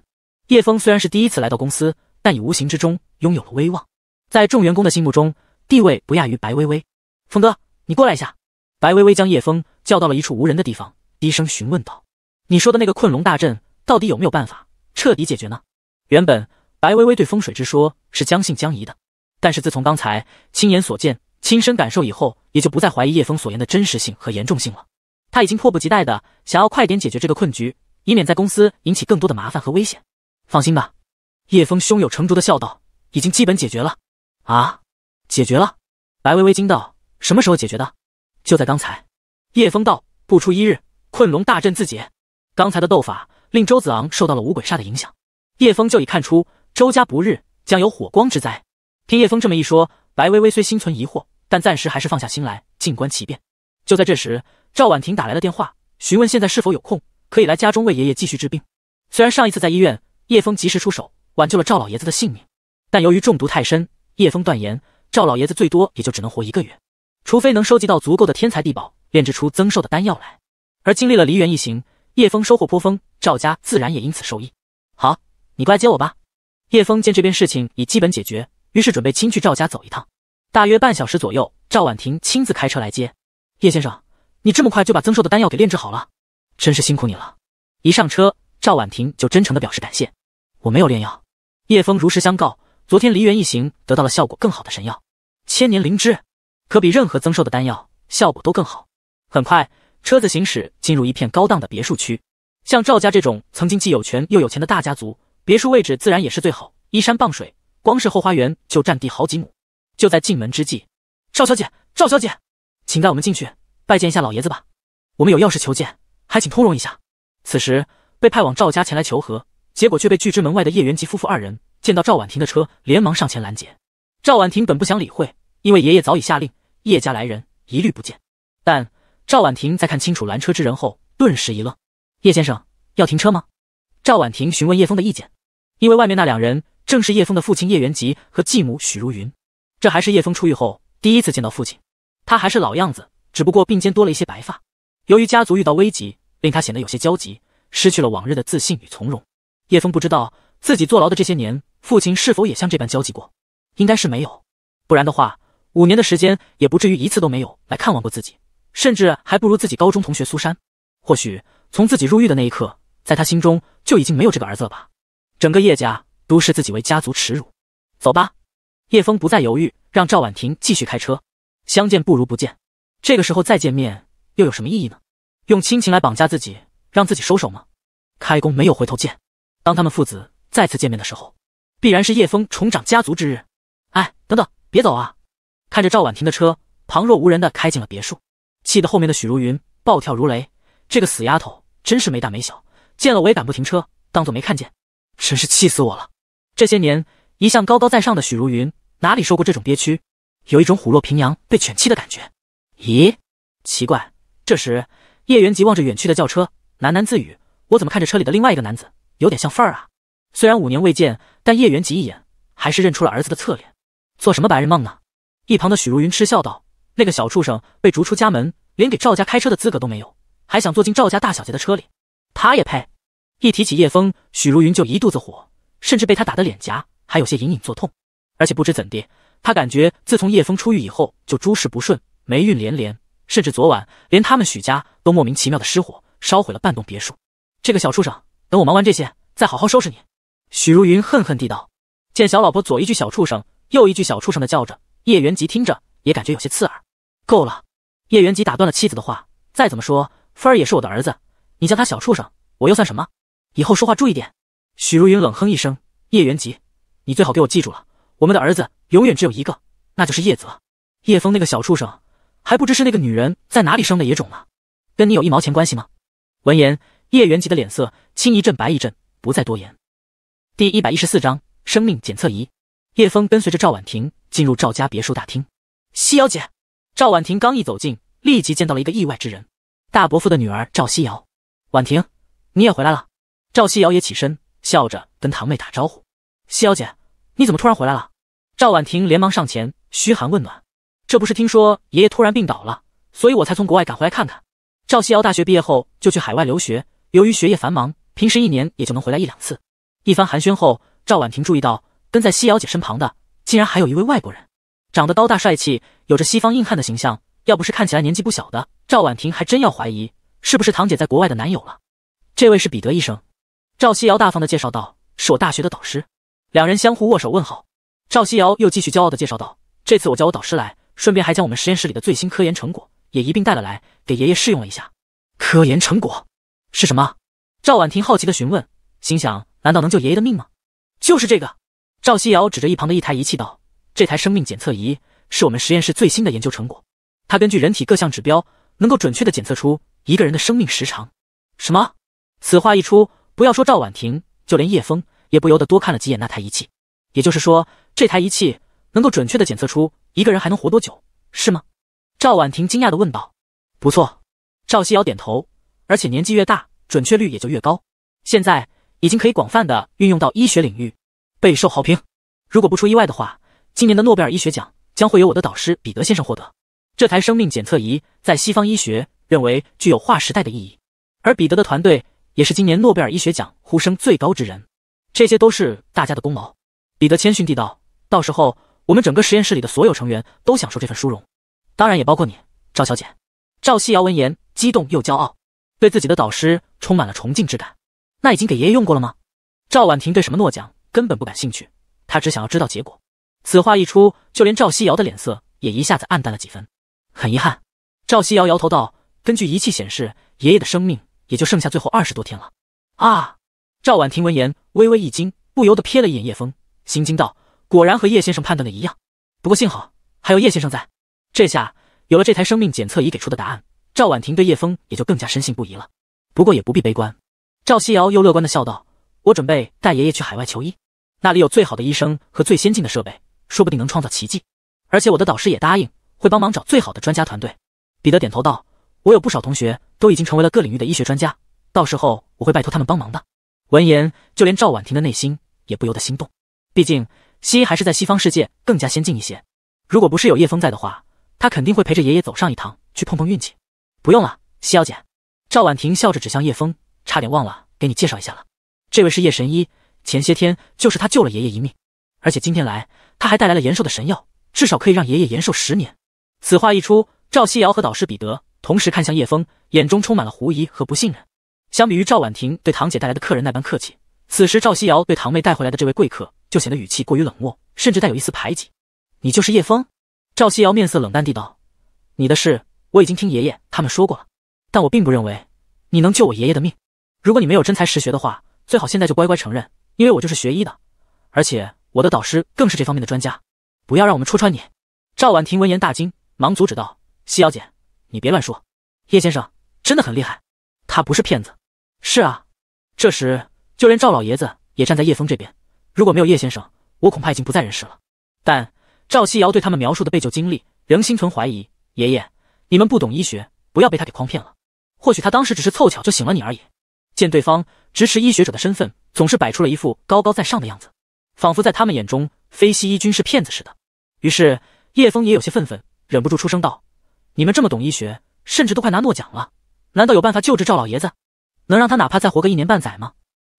S2: 叶枫虽然是第一次来到公司，但已无形之中拥有了威望，在众员工的心目中地位不亚于白薇薇。峰哥，你过来一下。白微微将叶枫叫到了一处无人的地方，低声询问道：“你说的那个困龙大阵，到底有没有办法？”彻底解决呢？原本白薇薇对风水之说是将信将疑的，但是自从刚才亲眼所见、亲身感受以后，也就不再怀疑叶枫所言的真实性和严重性了。他已经迫不及待的想要快点解决这个困局，以免在公司引起更多的麻烦和危险。放心吧，叶枫胸有成竹的笑道：“已经基本解决了。”啊，解决了！白薇薇惊道：“什么时候解决的？”就在刚才。叶枫道：“不出一日，困龙大阵自解。刚才的斗法。”令周子昂受到了五鬼煞的影响，叶峰就已看出周家不日将有火光之灾。听叶峰这么一说，白薇薇虽心存疑惑，但暂时还是放下心来，静观其变。就在这时，赵婉婷打来了电话，询问现在是否有空，可以来家中为爷爷继续治病。虽然上一次在医院，叶峰及时出手挽救了赵老爷子的性命，但由于中毒太深，叶峰断言赵老爷子最多也就只能活一个月，除非能收集到足够的天材地宝，炼制出增寿的丹药来。而经历了梨园一行，叶峰收获颇丰。赵家自然也因此受益。好，你过来接我吧。叶峰见这边事情已基本解决，于是准备亲去赵家走一趟。大约半小时左右，赵婉婷亲自开车来接叶先生。你这么快就把增寿的丹药给炼制好了，真是辛苦你了。一上车，赵婉婷就真诚地表示感谢。我没有炼药。叶峰如实相告，昨天梨园一行得到了效果更好的神药千年灵芝，可比任何增寿的丹药效果都更好。很快，车子行驶进入一片高档的别墅区。像赵家这种曾经既有权又有钱的大家族，别墅位置自然也是最好，依山傍水，光是后花园就占地好几亩。就在进门之际，赵小姐，赵小姐，请带我们进去拜见一下老爷子吧，我们有要事求见，还请通融一下。此时被派往赵家前来求和，结果却被拒之门外的叶元吉夫妇二人，见到赵婉婷的车，连忙上前拦截。赵婉婷本不想理会，因为爷爷早已下令，叶家来人一律不见。但赵婉婷在看清楚拦车之人后，顿时一愣。叶先生要停车吗？赵婉婷询问叶枫的意见，因为外面那两人正是叶枫的父亲叶元吉和继母许如云。这还是叶枫出狱后第一次见到父亲，他还是老样子，只不过鬓间多了一些白发。由于家族遇到危急，令他显得有些焦急，失去了往日的自信与从容。叶枫不知道自己坐牢的这些年，父亲是否也像这般焦急过？应该是没有，不然的话，五年的时间也不至于一次都没有来看望过自己，甚至还不如自己高中同学苏珊。或许。从自己入狱的那一刻，在他心中就已经没有这个儿子了吧？整个叶家都视自己为家族耻辱。走吧，叶峰不再犹豫，让赵婉婷继续开车。相见不如不见，这个时候再见面又有什么意义呢？用亲情来绑架自己，让自己收手吗？开弓没有回头箭。当他们父子再次见面的时候，必然是叶峰重掌家族之日。哎，等等，别走啊！看着赵婉婷的车旁若无人的开进了别墅，气得后面的许如云暴跳如雷。这个死丫头真是没大没小，见了我也敢不停车，当做没看见，真是气死我了！这些年一向高高在上的许如云哪里受过这种憋屈，有一种虎落平阳被犬欺的感觉。咦，奇怪！这时叶元吉望着远去的轿车，喃喃自语：“我怎么看着车里的另外一个男子有点像范儿啊？”虽然五年未见，但叶元吉一眼还是认出了儿子的侧脸。做什么白日梦呢？一旁的许如云嗤笑道：“那个小畜生被逐出家门，连给赵家开车的资格都没有。”还想坐进赵家大小姐的车里，他也配！一提起叶枫，许如云就一肚子火，甚至被他打的脸颊还有些隐隐作痛。而且不知怎地，他感觉自从叶枫出狱以后，就诸事不顺，霉运连连。甚至昨晚，连他们许家都莫名其妙的失火，烧毁了半栋别墅。这个小畜生，等我忙完这些，再好好收拾你。”许如云恨恨地道。见小老婆左一句小畜生，右一句小畜生的叫着，叶元吉听着也感觉有些刺耳。够了！叶元吉打断了妻子的话，再怎么说。芬儿也是我的儿子，你叫他小畜生，我又算什么？以后说话注意点。许如云冷哼一声：“叶元吉，你最好给我记住了，我们的儿子永远只有一个，那就是叶泽。叶枫那个小畜生还不知是那个女人在哪里生的野种呢，跟你有一毛钱关系吗？”闻言，叶元吉的脸色青一阵白一阵，不再多言。第一百一十四章生命检测仪。叶枫跟随着赵婉婷进入赵家别墅大厅。西瑶姐，赵婉婷刚一走进，立即见到了一个意外之人。大伯父的女儿赵西瑶，婉婷，你也回来了。赵西瑶也起身，笑着跟堂妹打招呼。西瑶姐，你怎么突然回来了？赵婉婷连忙上前，嘘寒问暖。这不是听说爷爷突然病倒了，所以我才从国外赶回来看看。赵西瑶大学毕业后就去海外留学，由于学业繁忙，平时一年也就能回来一两次。一番寒暄后，赵婉婷注意到跟在西瑶姐身旁的竟然还有一位外国人，长得高大帅气，有着西方硬汉的形象。要不是看起来年纪不小的赵婉婷，还真要怀疑是不是堂姐在国外的男友了。这位是彼得医生，赵西瑶大方的介绍道：“是我大学的导师。”两人相互握手问好。赵西瑶又继续骄傲的介绍道：“这次我叫我导师来，顺便还将我们实验室里的最新科研成果也一并带了来，给爷爷试用了一下。”科研成果是什么？赵婉婷好奇的询问，心想：难道能救爷爷的命吗？就是这个，赵西瑶指着一旁的一台仪器道：“这台生命检测仪是我们实验室最新的研究成果。”它根据人体各项指标，能够准确的检测出一个人的生命时长。什么？此话一出，不要说赵婉婷，就连叶枫也不由得多看了几眼那台仪器。也就是说，这台仪器能够准确的检测出一个人还能活多久，是吗？赵婉婷惊讶的问道。不错，赵西瑶点头。而且年纪越大，准确率也就越高。现在已经可以广泛的运用到医学领域，备受好评。如果不出意外的话，今年的诺贝尔医学奖将会由我的导师彼得先生获得。这台生命检测仪在西方医学认为具有划时代的意义，而彼得的团队也是今年诺贝尔医学奖呼声最高之人，这些都是大家的功劳。彼得谦逊地道：“到时候我们整个实验室里的所有成员都享受这份殊荣，当然也包括你，赵小姐。”赵西瑶闻言激动又骄傲，对自己的导师充满了崇敬之感。那已经给爷爷用过了吗？赵婉婷对什么诺奖根本不感兴趣，她只想要知道结果。此话一出，就连赵西瑶的脸色也一下子暗淡了几分。很遗憾，赵西瑶摇头道：“根据仪器显示，爷爷的生命也就剩下最后二十多天了。”啊！赵婉婷闻言微微一惊，不由得瞥了一眼叶枫，心惊道：“果然和叶先生判断的一样。不过幸好还有叶先生在，这下有了这台生命检测仪给出的答案，赵婉婷对叶枫也就更加深信不疑了。不过也不必悲观。”赵西瑶又乐观的笑道：“我准备带爷爷去海外求医，那里有最好的医生和最先进的设备，说不定能创造奇迹。而且我的导师也答应。”会帮忙找最好的专家团队，彼得点头道：“我有不少同学都已经成为了各领域的医学专家，到时候我会拜托他们帮忙的。”闻言，就连赵婉婷的内心也不由得心动。毕竟，西医还是在西方世界更加先进一些。如果不是有叶枫在的话，他肯定会陪着爷爷走上一趟，去碰碰运气。不用了，西瑶姐。赵婉婷笑着指向叶枫，差点忘了给你介绍一下了。这位是叶神医，前些天就是他救了爷爷一命，而且今天来，他还带来了延寿的神药，至少可以让爷爷延寿十年。此话一出，赵西瑶和导师彼得同时看向叶枫，眼中充满了狐疑和不信任。相比于赵婉婷对堂姐带来的客人那般客气，此时赵西瑶对堂妹带回来的这位贵客就显得语气过于冷漠，甚至带有一丝排挤。你就是叶枫？赵西瑶面色冷淡地道：“你的事我已经听爷爷他们说过了，但我并不认为你能救我爷爷的命。如果你没有真才实学的话，最好现在就乖乖承认，因为我就是学医的，而且我的导师更是这方面的专家。不要让我们戳穿你。”赵婉婷闻言大惊。忙阻止道：“西瑶姐，你别乱说，叶先生真的很厉害，他不是骗子。”“是啊。”这时，就连赵老爷子也站在叶枫这边。如果没有叶先生，我恐怕已经不在人世了。但赵西瑶对他们描述的被救经历仍心存怀疑。“爷爷，你们不懂医学，不要被他给诓骗了。或许他当时只是凑巧就醒了你而已。”见对方直持医学者的身份，总是摆出了一副高高在上的样子，仿佛在他们眼中非西医军是骗子似的。于是叶枫也有些愤愤。忍不住出声道：“你们这么懂医学，甚至都快拿诺奖了，难道有办法救治赵老爷子，能让他哪怕再活个一年半载吗？”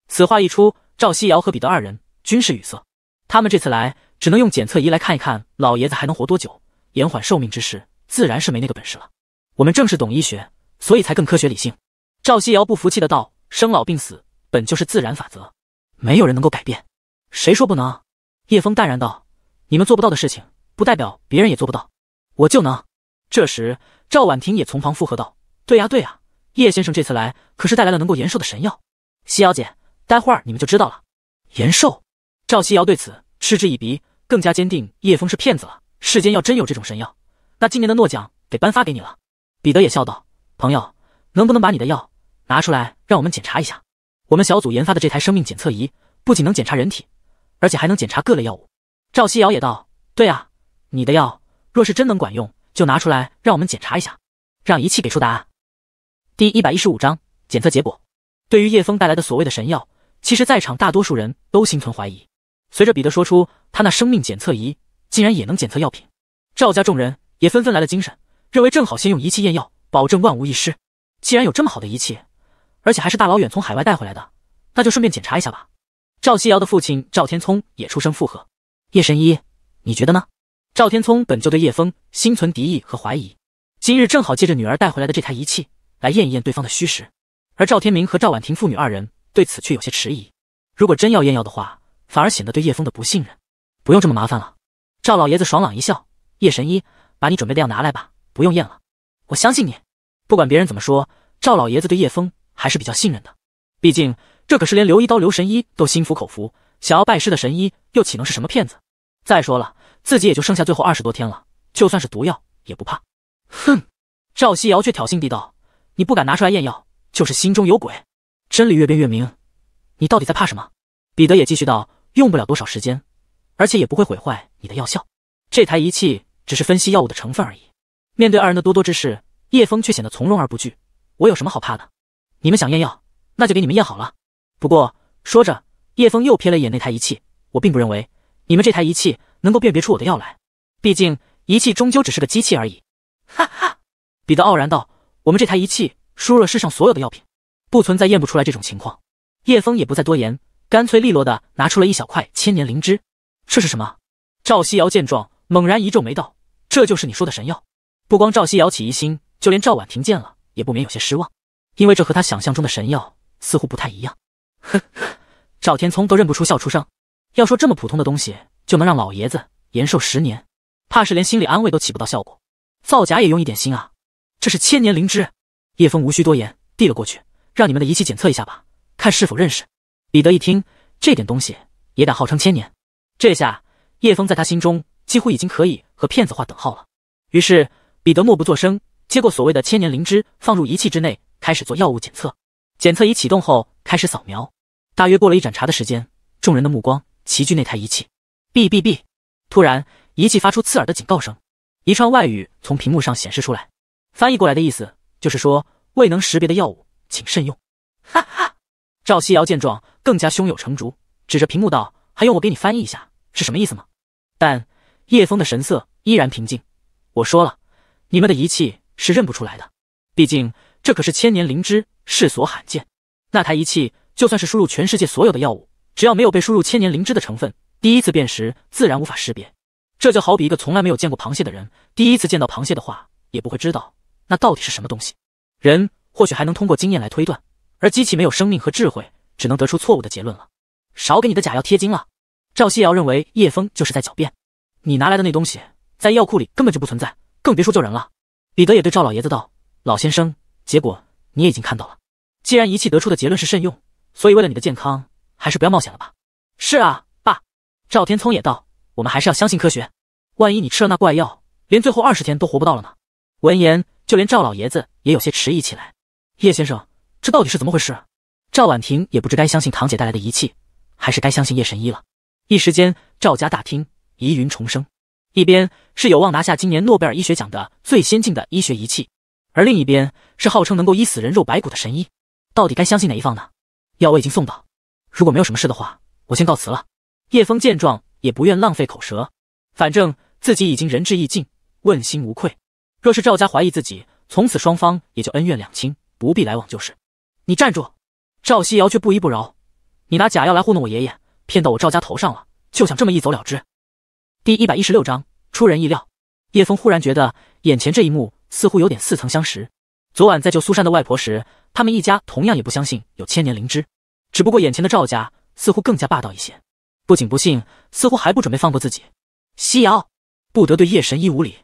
S2: 此话一出，赵西瑶和彼得二人均是语塞。他们这次来，只能用检测仪来看一看老爷子还能活多久，延缓寿命之事，自然是没那个本事了。我们正是懂医学，所以才更科学理性。”赵西瑶不服气的道：“生老病死本就是自然法则，没有人能够改变。谁说不能？”叶枫淡然道：“你们做不到的事情，不代表别人也做不到。”我就能。这时，赵婉婷也从旁附和道：“对呀，对呀，叶先生这次来可是带来了能够延寿的神药。”西瑶姐，待会儿你们就知道了。延寿？赵西瑶对此嗤之以鼻，更加坚定叶峰是骗子了。世间要真有这种神药，那今年的诺奖得颁发给你了。彼得也笑道：“朋友，能不能把你的药拿出来，让我们检查一下？我们小组研发的这台生命检测仪，不仅能检查人体，而且还能检查各类药物。”赵西瑶也道：“对呀，你的药。”若是真能管用，就拿出来让我们检查一下，让仪器给出答案。第一百一十五章检测结果。对于叶峰带来的所谓的神药，其实，在场大多数人都心存怀疑。随着彼得说出他那生命检测仪竟然也能检测药品，赵家众人也纷纷来了精神，认为正好先用仪器验药，保证万无一失。既然有这么好的仪器，而且还是大老远从海外带回来的，那就顺便检查一下吧。赵西瑶的父亲赵天聪也出声附和：“叶神医，你觉得呢？”赵天聪本就对叶枫心存敌意和怀疑，今日正好借着女儿带回来的这台仪器来验一验对方的虚实。而赵天明和赵婉婷父女二人对此却有些迟疑。如果真要验药的话，反而显得对叶枫的不信任。不用这么麻烦了，赵老爷子爽朗一笑：“叶神医，把你准备的药拿来吧，不用验了，我相信你。不管别人怎么说，赵老爷子对叶枫还是比较信任的。毕竟这可是连刘一刀、刘神医都心服口服，想要拜师的神医，又岂能是什么骗子？再说了。”自己也就剩下最后二十多天了，就算是毒药也不怕。哼，赵西瑶却挑衅地道：“你不敢拿出来验药，就是心中有鬼。真理越辩越明，你到底在怕什么？”彼得也继续道：“用不了多少时间，而且也不会毁坏你的药效。这台仪器只是分析药物的成分而已。”面对二人的咄咄之势，叶枫却显得从容而不惧：“我有什么好怕的？你们想验药，那就给你们验好了。不过，说着，叶枫又瞥了一眼那台仪器。我并不认为你们这台仪器。”能够辨别出我的药来，毕竟仪器终究只是个机器而已。哈哈，彼得傲然道：“我们这台仪器输入了世上所有的药品，不存在验不出来这种情况。”叶峰也不再多言，干脆利落的拿出了一小块千年灵芝。这是什么？赵西瑶见状，猛然一皱眉道：“这就是你说的神药？”不光赵西瑶起疑心，就连赵婉婷见了也不免有些失望，因为这和他想象中的神药似乎不太一样。呵呵，赵天聪都认不出，笑出声。要说这么普通的东西。就能让老爷子延寿十年，怕是连心理安慰都起不到效果。造假也用一点心啊！这是千年灵芝，叶枫无需多言，递了过去，让你们的仪器检测一下吧，看是否认识。彼得一听，这点东西也敢号称千年，这下叶枫在他心中几乎已经可以和骗子划等号了。于是彼得默不作声，接过所谓的千年灵芝，放入仪器之内，开始做药物检测。检测仪启动后，开始扫描。大约过了一盏茶的时间，众人的目光齐聚那台仪器。哔哔哔！突然，仪器发出刺耳的警告声，一串外语从屏幕上显示出来，翻译过来的意思就是说，未能识别的药物，请慎用。哈哈，赵西瑶见状更加胸有成竹，指着屏幕道：“还用我给你翻译一下是什么意思吗？”但叶枫的神色依然平静。我说了，你们的仪器是认不出来的，毕竟这可是千年灵芝，世所罕见。那台仪器就算是输入全世界所有的药物，只要没有被输入千年灵芝的成分。第一次辨识自然无法识别，这就好比一个从来没有见过螃蟹的人，第一次见到螃蟹的话，也不会知道那到底是什么东西。人或许还能通过经验来推断，而机器没有生命和智慧，只能得出错误的结论了。少给你的假药贴金了。赵西瑶认为叶枫就是在狡辩，你拿来的那东西在药库里根本就不存在，更别说救人了。彼得也对赵老爷子道：“老先生，结果你也已经看到了，既然仪器得出的结论是慎用，所以为了你的健康，还是不要冒险了吧。”是啊。赵天聪也道：“我们还是要相信科学。万一你吃了那怪药，连最后二十天都活不到了呢？”闻言，就连赵老爷子也有些迟疑起来：“叶先生，这到底是怎么回事？”赵婉婷也不知该相信堂姐带来的仪器，还是该相信叶神医了。一时间，赵家大厅疑云重生。一边是有望拿下今年诺贝尔医学奖的最先进的医学仪器，而另一边是号称能够医死人肉白骨的神医，到底该相信哪一方呢？药我已经送到，如果没有什么事的话，我先告辞了。叶峰见状，也不愿浪费口舌，反正自己已经仁至义尽，问心无愧。若是赵家怀疑自己，从此双方也就恩怨两清，不必来往就是。你站住！赵西瑶却不依不饶，你拿假药来糊弄我爷爷，骗到我赵家头上了，就想这么一走了之？第一百一十六章出人意料。叶峰忽然觉得眼前这一幕似乎有点似曾相识。昨晚在救苏珊的外婆时，他们一家同样也不相信有千年灵芝，只不过眼前的赵家似乎更加霸道一些。不仅不信，似乎还不准备放过自己。夕瑶，不得对叶神医无礼。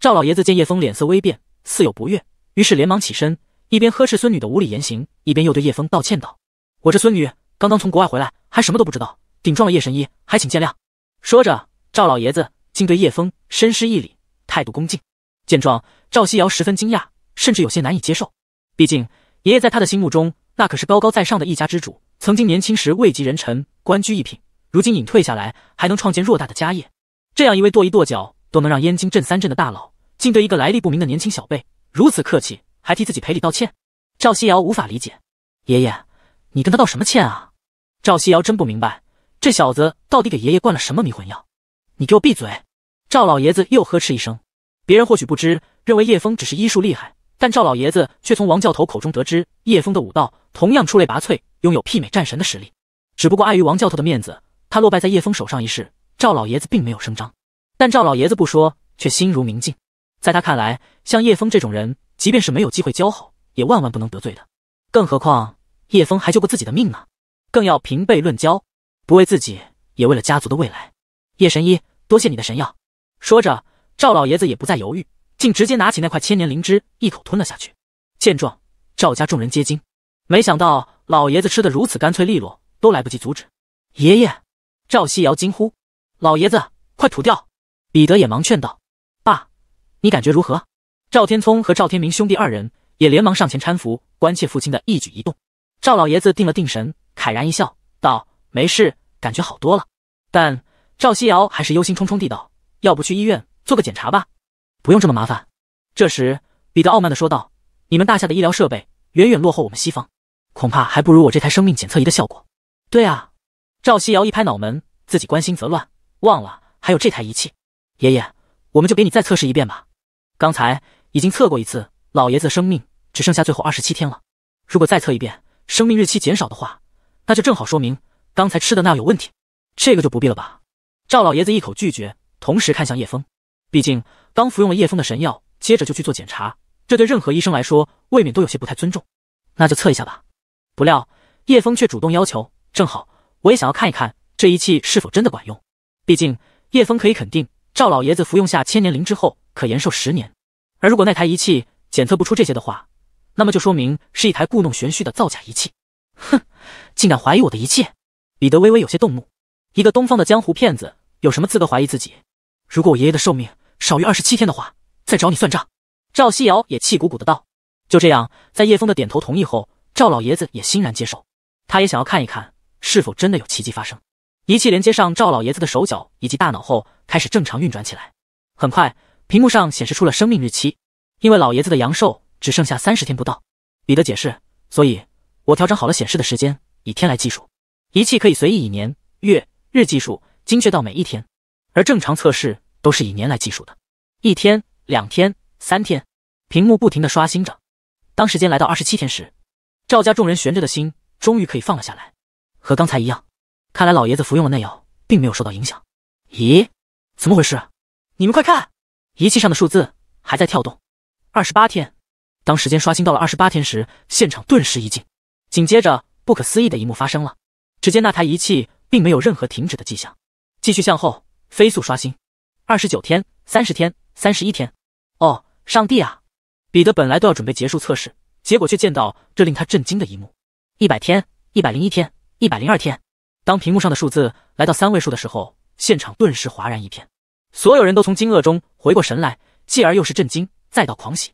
S2: 赵老爷子见叶峰脸色微变，似有不悦，于是连忙起身，一边呵斥孙女的无礼言行，一边又对叶峰道歉道：“我这孙女刚刚从国外回来，还什么都不知道，顶撞了叶神医，还请见谅。”说着，赵老爷子竟对叶峰深施一礼，态度恭敬。见状，赵夕瑶十分惊讶，甚至有些难以接受。毕竟，爷爷在他的心目中那可是高高在上的一家之主，曾经年轻时位极人臣，官居一品。如今隐退下来，还能创建偌大的家业，这样一位跺一跺脚都能让燕京镇三镇的大佬，竟对一个来历不明的年轻小辈如此客气，还替自己赔礼道歉，赵西瑶无法理解。爷爷，你跟他道什么歉啊？赵西瑶真不明白，这小子到底给爷爷灌了什么迷魂药？你给我闭嘴！赵老爷子又呵斥一声。别人或许不知，认为叶枫只是医术厉害，但赵老爷子却从王教头口中得知，叶枫的武道同样出类拔萃，拥有媲美战神的实力。只不过碍于王教头的面子。他落败在叶峰手上一事，赵老爷子并没有声张，但赵老爷子不说，却心如明镜。在他看来，像叶峰这种人，即便是没有机会交好，也万万不能得罪的。更何况叶峰还救过自己的命呢，更要平辈论交，不为自己，也为了家族的未来。叶神医，多谢你的神药。说着，赵老爷子也不再犹豫，竟直接拿起那块千年灵芝，一口吞了下去。见状，赵家众人皆惊，没想到老爷子吃得如此干脆利落，都来不及阻止。爷爷。赵西瑶惊呼：“老爷子，快吐掉！”彼得也忙劝道：“爸，你感觉如何？”赵天聪和赵天明兄弟二人也连忙上前搀扶，关切父亲的一举一动。赵老爷子定了定神，慨然一笑，道：“没事，感觉好多了。”但赵西瑶还是忧心忡忡地道：“要不去医院做个检查吧？不用这么麻烦。”这时，彼得傲慢地说道：“你们大夏的医疗设备远远落后我们西方，恐怕还不如我这台生命检测仪的效果。”“对啊。”赵西瑶一拍脑门，自己关心则乱，忘了还有这台仪器。爷爷，我们就给你再测试一遍吧。刚才已经测过一次，老爷子生命只剩下最后二十七天了。如果再测一遍，生命日期减少的话，那就正好说明刚才吃的那药有问题。这个就不必了吧？赵老爷子一口拒绝，同时看向叶枫。毕竟刚服用了叶枫的神药，接着就去做检查，这对任何医生来说，未免都有些不太尊重。那就测一下吧。不料叶枫却主动要求，正好。我也想要看一看这仪器是否真的管用。毕竟叶枫可以肯定，赵老爷子服用下千年灵之后可延寿十年。而如果那台仪器检测不出这些的话，那么就说明是一台故弄玄虚的造假仪器。哼，竟敢怀疑我的一切！彼得微微有些动怒。一个东方的江湖骗子有什么资格怀疑自己？如果我爷爷的寿命少于二十七天的话，再找你算账。赵西瑶也气鼓鼓的道。就这样，在叶枫的点头同意后，赵老爷子也欣然接受。他也想要看一看。是否真的有奇迹发生？仪器连接上赵老爷子的手脚以及大脑后，开始正常运转起来。很快，屏幕上显示出了生命日期，因为老爷子的阳寿只剩下三十天不到。彼得解释，所以我调整好了显示的时间，以天来计数。仪器可以随意以年、月、日计数，精确到每一天。而正常测试都是以年来计数的。一天、两天、三天，屏幕不停的刷新着。当时间来到二十七天时，赵家众人悬着的心终于可以放了下来。和刚才一样，看来老爷子服用了那药，并没有受到影响。咦，怎么回事？你们快看，仪器上的数字还在跳动。二十八天，当时间刷新到了二十八天时，现场顿时一静。紧接着，不可思议的一幕发生了。只见那台仪器并没有任何停止的迹象，继续向后飞速刷新。二十九天，三十天，三十一天。哦，上帝啊！彼得本来都要准备结束测试，结果却见到这令他震惊的一幕。一百天，一百零一天。一百零二天，当屏幕上的数字来到三位数的时候，现场顿时哗然一片。所有人都从惊愕中回过神来，继而又是震惊，再到狂喜。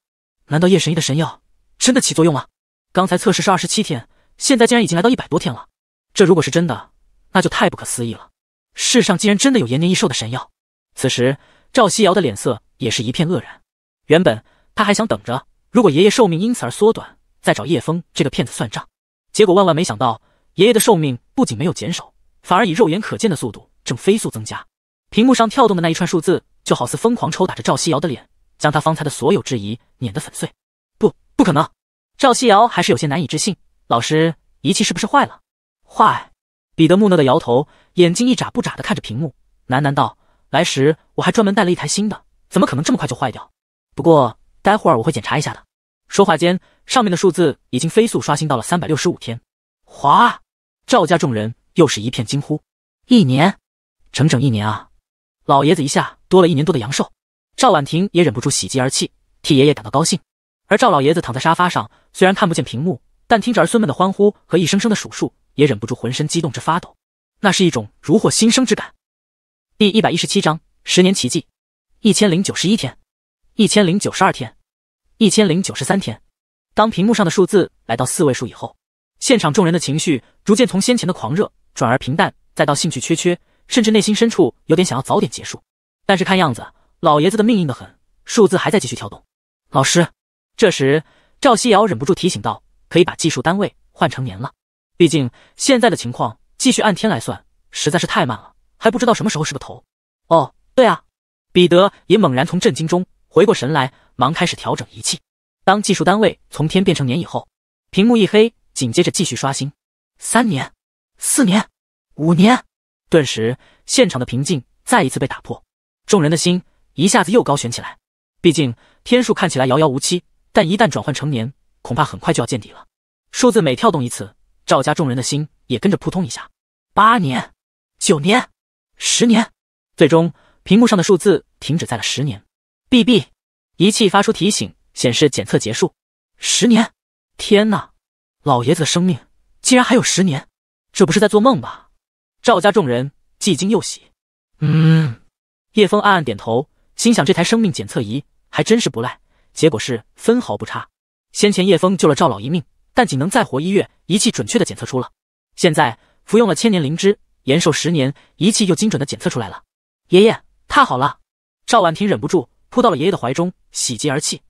S2: 难道叶神医的神药真的起作用了？刚才测试是二十七天，现在竟然已经来到一百多天了。这如果是真的，那就太不可思议了。世上竟然真的有延年益寿的神药。此时，赵西瑶的脸色也是一片愕然。原本他还想等着，如果爷爷寿命因此而缩短，再找叶峰这个骗子算账。结果万万没想到。爷爷的寿命不仅没有减少，反而以肉眼可见的速度正飞速增加。屏幕上跳动的那一串数字，就好似疯狂抽打着赵西瑶的脸，将他方才的所有质疑碾得粉碎。不，不可能！赵西瑶还是有些难以置信。老师，仪器是不是坏了？坏？彼得木讷的摇头，眼睛一眨不眨的看着屏幕，喃喃道：“来时我还专门带了一台新的，怎么可能这么快就坏掉？不过待会儿我会检查一下的。”说话间，上面的数字已经飞速刷新到了三百六十五天。哗！赵家众人又是一片惊呼。一年，整整一年啊！老爷子一下多了一年多的阳寿。赵婉婷也忍不住喜极而泣，替爷爷感到高兴。而赵老爷子躺在沙发上，虽然看不见屏幕，但听着儿孙们的欢呼和一声声的数数，也忍不住浑身激动至发抖。那是一种如获新生之感。第一百一十七章十年奇迹。一千零九十一天，一千零九十二天，一千零九十三天。当屏幕上的数字来到四位数以后。现场众人的情绪逐渐从先前的狂热转而平淡，再到兴趣缺缺，甚至内心深处有点想要早点结束。但是看样子老爷子的命硬得很，数字还在继续跳动。老师，这时赵西瑶忍不住提醒道：“可以把计数单位换成年了，毕竟现在的情况继续按天来算实在是太慢了，还不知道什么时候是个头。”哦，对啊，彼得也猛然从震惊中回过神来，忙开始调整仪器。当计数单位从天变成年以后，屏幕一黑。紧接着继续刷新，三年、四年、五年，顿时现场的平静再一次被打破，众人的心一下子又高悬起来。毕竟天数看起来遥遥无期，但一旦转换成年，恐怕很快就要见底了。数字每跳动一次，赵家众人的心也跟着扑通一下。八年、九年、十年，最终屏幕上的数字停止在了十年。哔哔，仪器发出提醒，显示检测结束。十年，天哪！老爷子的生命竟然还有十年，这不是在做梦吧？赵家众人既惊又喜。
S3: 嗯，
S2: 叶枫暗暗点头，心想这台生命检测仪还真是不赖。结果是分毫不差。先前叶枫救了赵老一命，但仅能再活一月，仪器准确的检测出了。现在服用了千年灵芝，延寿十年，仪器又精准的检测出来了。爷爷太好了！赵婉婷忍不住扑到了爷爷的怀中，喜极而泣：“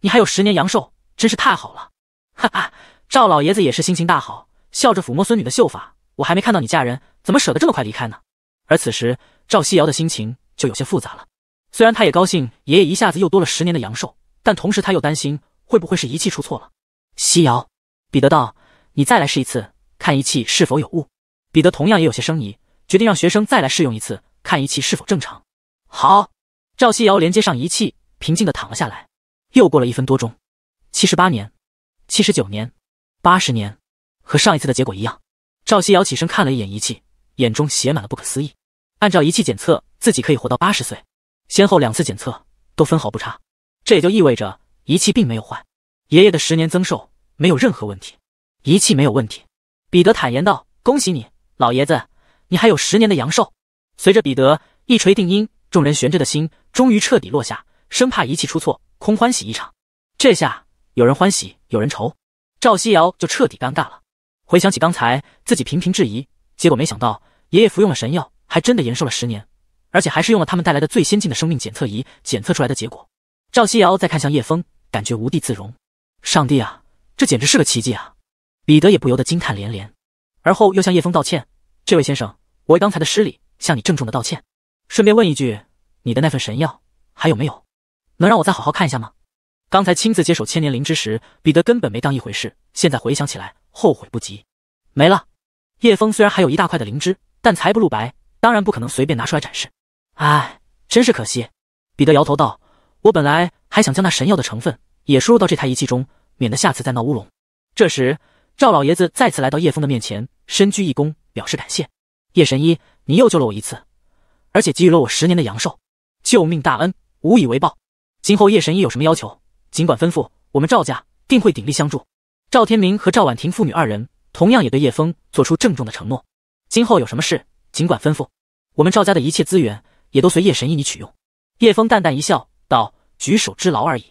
S2: 你还有十年阳寿，真是太好了！”哈哈。赵老爷子也是心情大好，笑着抚摸孙女的秀发。我还没看到你嫁人，怎么舍得这么快离开呢？而此时，赵西瑶的心情就有些复杂了。虽然她也高兴，爷爷一下子又多了十年的阳寿，但同时她又担心会不会是仪器出错了。西瑶，彼得道，你再来试一次，看仪器是否有误。彼得同样也有些生疑，决定让学生再来试用一次，看仪器是否正常。好，赵西瑶连接上仪器，平静的躺了下来。又过了一分多钟，七十八年，七十九年。八十年，和上一次的结果一样。赵西瑶起身看了一眼仪器，眼中写满了不可思议。按照仪器检测，自己可以活到八十岁，先后两次检测都分毫不差，这也就意味着仪器并没有坏，爷爷的十年增寿没有任何问题，仪器没有问题。彼得坦言道：“恭喜你，老爷子，你还有十年的阳寿。”随着彼得一锤定音，众人悬着的心终于彻底落下，生怕仪器出错，空欢喜一场。这下有人欢喜，有人愁。赵西瑶就彻底尴尬了，回想起刚才自己频频质疑，结果没想到爷爷服用了神药，还真的延寿了十年，而且还是用了他们带来的最先进的生命检测仪检测出来的结果。赵西瑶再看向叶枫，感觉无地自容。上帝啊，这简直是个奇迹啊！彼得也不由得惊叹连连，而后又向叶枫道歉：“这位先生，我为刚才的失礼向你郑重的道歉。顺便问一句，你的那份神药还有没有？能让我再好好看一下吗？”刚才亲自接手千年灵芝时，彼得根本没当一回事。现在回想起来，后悔不及。没了，叶枫虽然还有一大块的灵芝，但财不露白，当然不可能随便拿出来展示。唉，真是可惜。彼得摇头道：“我本来还想将那神药的成分也输入到这台仪器中，免得下次再闹乌龙。”这时，赵老爷子再次来到叶枫的面前，深鞠一躬，表示感谢：“叶神医，你又救了我一次，而且给予了我十年的阳寿，救命大恩，无以为报。今后叶神医有什么要求？”尽管吩咐，我们赵家定会鼎力相助。赵天明和赵婉婷父女二人同样也对叶枫做出郑重的承诺：今后有什么事，尽管吩咐，我们赵家的一切资源也都随叶神医你取用。叶枫淡淡一笑，道：“举手之劳而已。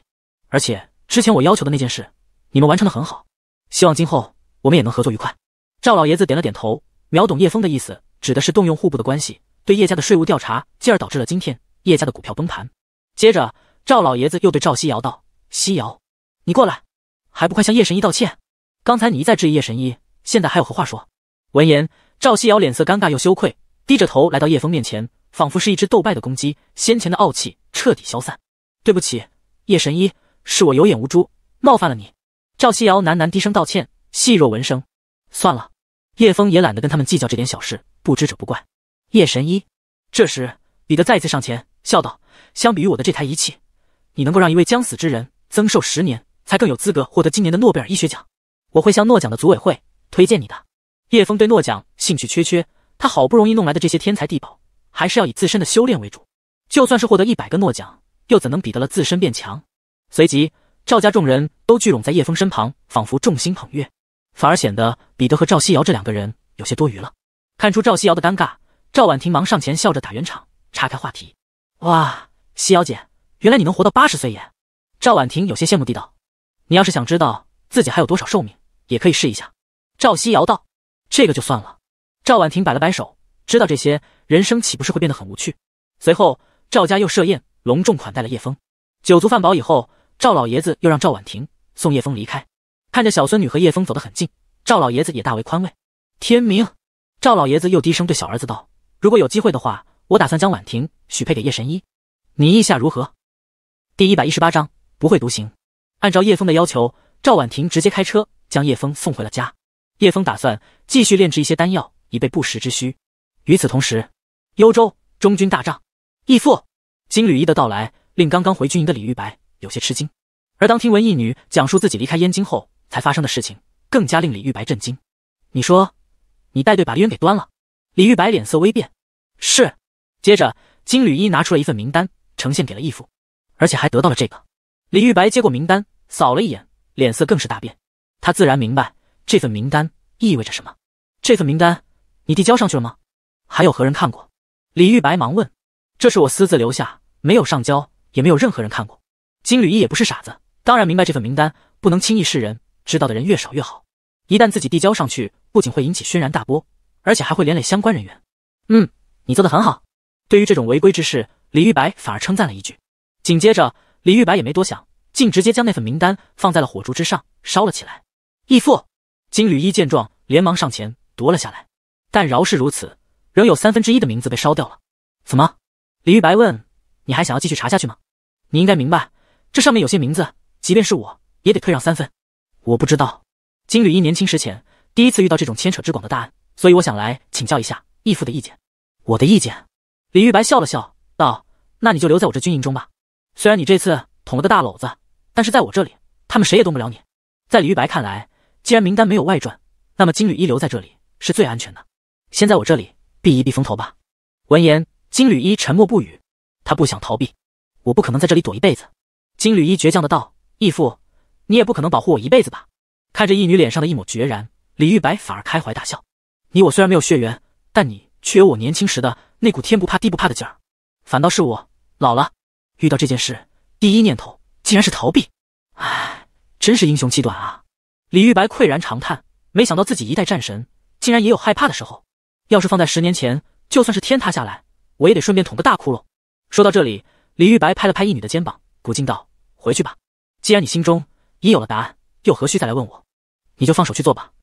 S2: 而且之前我要求的那件事，你们完成的很好，希望今后我们也能合作愉快。”赵老爷子点了点头，秒懂叶枫的意思，指的是动用户部的关系对叶家的税务调查，进而导致了今天叶家的股票崩盘。接着，赵老爷子又对赵熙瑶道。西瑶，你过来，还不快向叶神医道歉！刚才你一再质疑叶神医，现在还有何话说？闻言，赵西瑶脸色尴尬又羞愧，低着头来到叶枫面前，仿佛是一只斗败的公鸡，先前的傲气彻底消散。对不起，叶神医，是我有眼无珠，冒犯了你。赵西瑶喃喃低声道歉，细若闻声。算了，叶枫也懒得跟他们计较这点小事，不知者不怪。叶神医，这时彼得再一次上前，笑道：“相比于我的这台仪器，你能够让一位将死之人。”增寿十年，才更有资格获得今年的诺贝尔医学奖。我会向诺奖的组委会推荐你的。叶峰对诺奖兴趣缺缺，他好不容易弄来的这些天才地宝，还是要以自身的修炼为主。就算是获得一百个诺奖，又怎能比得了自身变强？随即，赵家众人都聚拢在叶峰身旁，仿佛众星捧月，反而显得彼得和赵西瑶这两个人有些多余了。看出赵西瑶的尴尬，赵婉婷忙上前笑着打圆场，岔开话题。哇，西瑶姐，原来你能活到八十岁耶！赵婉婷有些羡慕地道：“你要是想知道自己还有多少寿命，也可以试一下。”赵希瑶道：“这个就算了。”赵婉婷摆了摆手，知道这些，人生岂不是会变得很无趣？随后，赵家又设宴，隆重款待了叶峰。酒足饭饱以后，赵老爷子又让赵婉婷送叶峰离开。看着小孙女和叶峰走得很近，赵老爷子也大为宽慰。天明，赵老爷子又低声对小儿子道：“如果有机会的话，我打算将婉婷许配给叶神医，你意下如何？”第一百一十八章。不会独行。按照叶枫的要求，赵婉婷直接开车将叶枫送回了家。叶枫打算继续炼制一些丹药，以备不时之需。与此同时，幽州中军大帐，义父金缕衣的到来令刚刚回军营的李玉白有些吃惊。而当听闻义女讲述自己离开燕京后才发生的事情，更加令李玉白震惊。你说，你带队把李渊给端了？李玉白脸色微变。是。接着，金缕衣拿出了一份名单，呈现给了义父，而且还得到了这个。李玉白接过名单，扫了一眼，脸色更是大变。他自然明白这份名单意味着什么。这份名单你递交上去了吗？还有何人看过？李玉白忙问：“这是我私自留下，没有上交，也没有任何人看过。”金缕衣也不是傻子，当然明白这份名单不能轻易示人，知道的人越少越好。一旦自己递交上去，不仅会引起轩然大波，而且还会连累相关人员。嗯，你做的很好。对于这种违规之事，李玉白反而称赞了一句，紧接着。李玉白也没多想，竟直接将那份名单放在了火烛之上，烧了起来。义父金缕衣见状，连忙上前夺了下来。但饶是如此，仍有三分之一的名字被烧掉了。怎么？李玉白问。你还想要继续查下去吗？你应该明白，这上面有些名字，即便是我也得退让三分。我不知道。金缕衣年轻时浅，第一次遇到这种牵扯之广的大案，所以我想来请教一下义父的意见。我的意见？李玉白笑了笑道：“那你就留在我这军营中吧。”虽然你这次捅了个大篓子，但是在我这里，他们谁也动不了你。在李玉白看来，既然名单没有外传，那么金缕衣留在这里是最安全的，先在我这里避一避风头吧。闻言，金缕衣沉默不语，他不想逃避，我不可能在这里躲一辈子。金缕衣倔强的道：“义父，你也不可能保护我一辈子吧？”看着义女脸上的一抹决然，李玉白反而开怀大笑：“你我虽然没有血缘，但你却有我年轻时的那股天不怕地不怕的劲儿，反倒是我老了。”遇到这件事，第一念头竟然是逃避，唉，真是英雄气短啊！李玉白喟然长叹，没想到自己一代战神，竟然也有害怕的时候。要是放在十年前，就算是天塌下来，我也得顺便捅个大窟窿。说到这里，李玉白拍了拍义女的肩膀，古静道：“回去吧，既然你心中已有了答案，又何须再来问我？你就放手去做吧，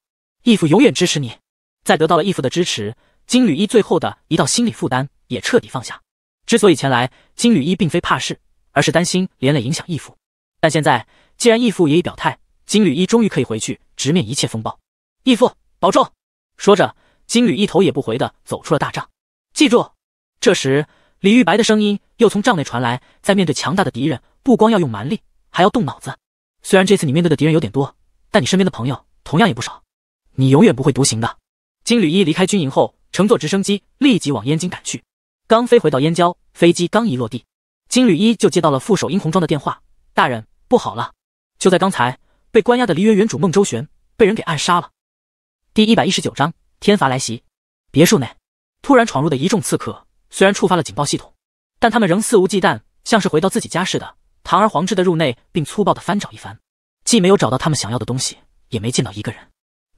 S2: 义父永远支持你。”在得到了义父的支持，金缕衣最后的一道心理负担也彻底放下。之所以前来，金缕衣并非怕事，而是担心连累影响义父。但现在既然义父也已表态，金缕衣终于可以回去直面一切风暴。义父保重！说着，金缕一头也不回的走出了大帐。记住，这时李玉白的声音又从帐内传来：在面对强大的敌人，不光要用蛮力，还要动脑子。虽然这次你面对的敌人有点多，但你身边的朋友同样也不少。你永远不会独行的。金缕衣离开军营后，乘坐直升机立即往燕京赶去。刚飞回到燕郊，飞机刚一落地，金缕衣就接到了副手殷红妆的电话：“大人不好了！就在刚才，被关押的梨园园主孟周旋被人给暗杀了。”第一百一十九章天罚来袭。别墅内，突然闯入的一众刺客虽然触发了警报系统，但他们仍肆无忌惮，像是回到自己家似的，堂而皇之的入内，并粗暴的翻找一番，既没有找到他们想要的东西，也没见到一个人，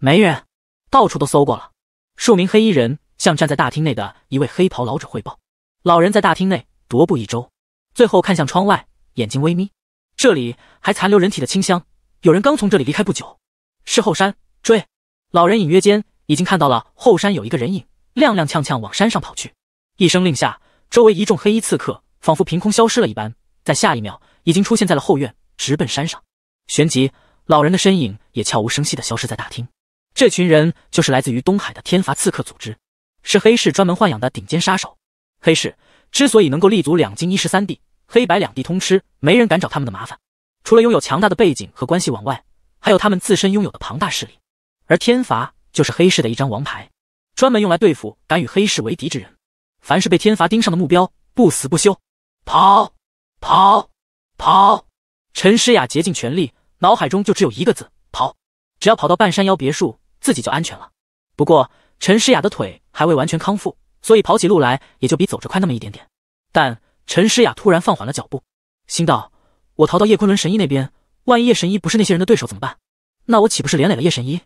S2: 没人，到处都搜过了。数名黑衣人向站在大厅内的一位黑袍老者汇报。老人在大厅内踱步一周，最后看向窗外，眼睛微眯。这里还残留人体的清香，有人刚从这里离开不久。是后山追老人，隐约间已经看到了后山有一个人影，踉踉跄跄往山上跑去。一声令下，周围一众黑衣刺客仿佛凭空消失了一般，在下一秒已经出现在了后院，直奔山上。旋即，老人的身影也悄无声息地消失在大厅。这群人就是来自于东海的天罚刺客组织，是黑市专门豢养的顶尖杀手。黑市之所以能够立足两京一市三地，黑白两地通吃，没人敢找他们的麻烦。除了拥有强大的背景和关系网外，还有他们自身拥有的庞大势力。而天罚就是黑市的一张王牌，专门用来对付敢与黑市为敌之人。凡是被天罚盯上的目标，不死不休。跑，跑，跑！陈诗雅竭尽全力，脑海中就只有一个字：跑。只要跑到半山腰别墅，自己就安全了。不过，陈诗雅的腿还未完全康复。所以跑起路来也就比走着快那么一点点，但陈诗雅突然放缓了脚步，心道：我逃到叶昆仑神医那边，万一叶神医不是那些人的对手怎么办？那我岂不是连累了叶神医？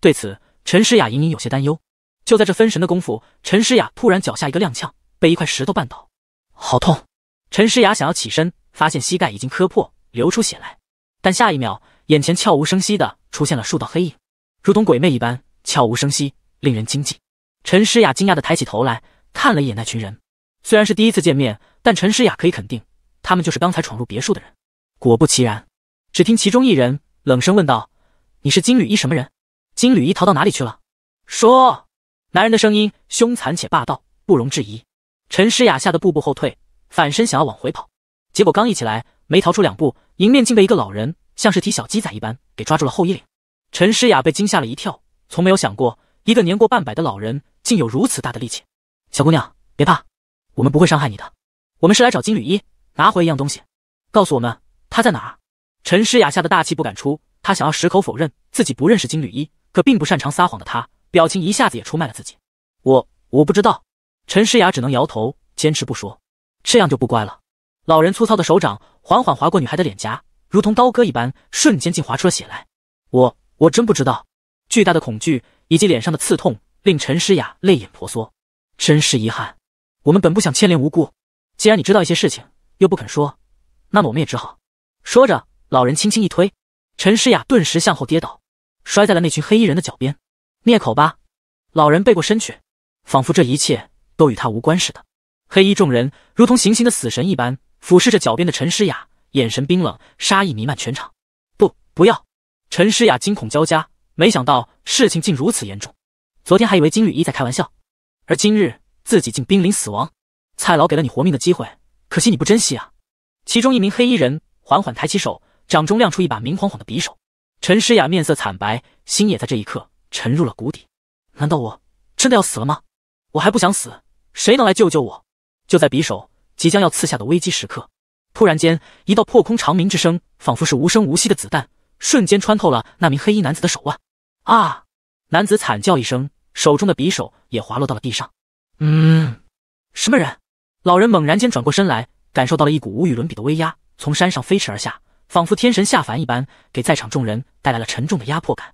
S2: 对此，陈诗雅隐隐有些担忧。就在这分神的功夫，陈诗雅突然脚下一个踉跄，被一块石头绊倒，好痛！陈诗雅想要起身，发现膝盖已经磕破，流出血来。但下一秒，眼前悄无声息的出现了数道黑影，如同鬼魅一般，悄无声息，令人惊悸。陈诗雅惊讶地抬起头来看了一眼那群人，虽然是第一次见面，但陈诗雅可以肯定，他们就是刚才闯入别墅的人。果不其然，只听其中一人冷声问道：“你是金缕衣什么人？金缕衣逃到哪里去了？”说，男人的声音凶残且霸道，不容置疑。陈诗雅吓得步步后退，反身想要往回跑，结果刚一起来，没逃出两步，迎面竟被一个老人像是提小鸡仔一般给抓住了后衣领。陈诗雅被惊吓了一跳，从没有想过。一个年过半百的老人，竟有如此大的力气。小姑娘，别怕，我们不会伤害你的。我们是来找金缕衣拿回一样东西。告诉我们，他在哪？陈诗雅吓得大气不敢出，她想要矢口否认自己不认识金缕衣，可并不擅长撒谎的她，表情一下子也出卖了自己。我我不知道。陈诗雅只能摇头，坚持不说。这样就不乖了。老人粗糙的手掌缓缓划过女孩的脸颊，如同刀割一般，瞬间竟划出了血来。我我真不知道。巨大的恐惧以及脸上的刺痛令陈诗雅泪眼婆娑，真是遗憾，我们本不想牵连无辜。既然你知道一些事情，又不肯说，那么我们也只好。说着，老人轻轻一推，陈诗雅顿时向后跌倒，摔在了那群黑衣人的脚边。灭口吧！老人背过身去，仿佛这一切都与他无关似的。黑衣众人如同行刑的死神一般俯视着脚边的陈诗雅，眼神冰冷，杀意弥漫全场。不，不要！陈诗雅惊恐交加。没想到事情竟如此严重，昨天还以为金缕衣在开玩笑，而今日自己竟濒临死亡。蔡老给了你活命的机会，可惜你不珍惜啊！其中一名黑衣人缓缓抬起手，掌中亮出一把明晃晃的匕首。陈诗雅面色惨白，心也在这一刻沉入了谷底。难道我真的要死了吗？我还不想死，谁能来救救我？就在匕首即将要刺下的危机时刻，突然间一道破空长鸣之声，仿佛是无声无息的子弹，瞬间穿透了那名黑衣男子的手腕。啊！男子惨叫一声，手中的匕首也滑落到了地上。
S4: 嗯，
S2: 什么人？老人猛然间转过身来，感受到了一股无与伦比的威压从山上飞驰而下，仿佛天神下凡一般，给在场众人带来了沉重的压迫感。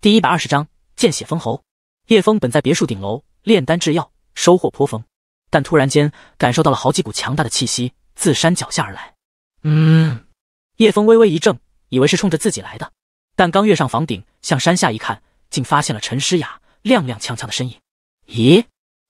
S2: 第一百二十章见血封喉。叶枫本在别墅顶楼炼丹制药，收获颇丰，但突然间感受到了好几股强大的气息自山脚下而来。嗯，叶枫微微一怔，以为是冲着自己来的。但刚跃上房顶，向山下一看，竟发现了陈诗雅踉踉跄跄的身影。咦，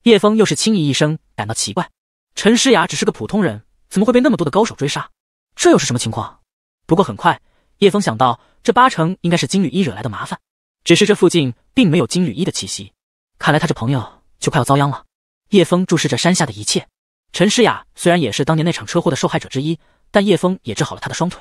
S2: 叶枫又是轻咦一声，感到奇怪。陈诗雅只是个普通人，怎么会被那么多的高手追杀？这又是什么情况？不过很快，叶枫想到这八成应该是金缕衣惹来的麻烦。只是这附近并没有金缕衣的气息，看来他这朋友就快要遭殃了。叶枫注视着山下的一切。陈诗雅虽然也是当年那场车祸的受害者之一，但叶枫也治好了她的双腿，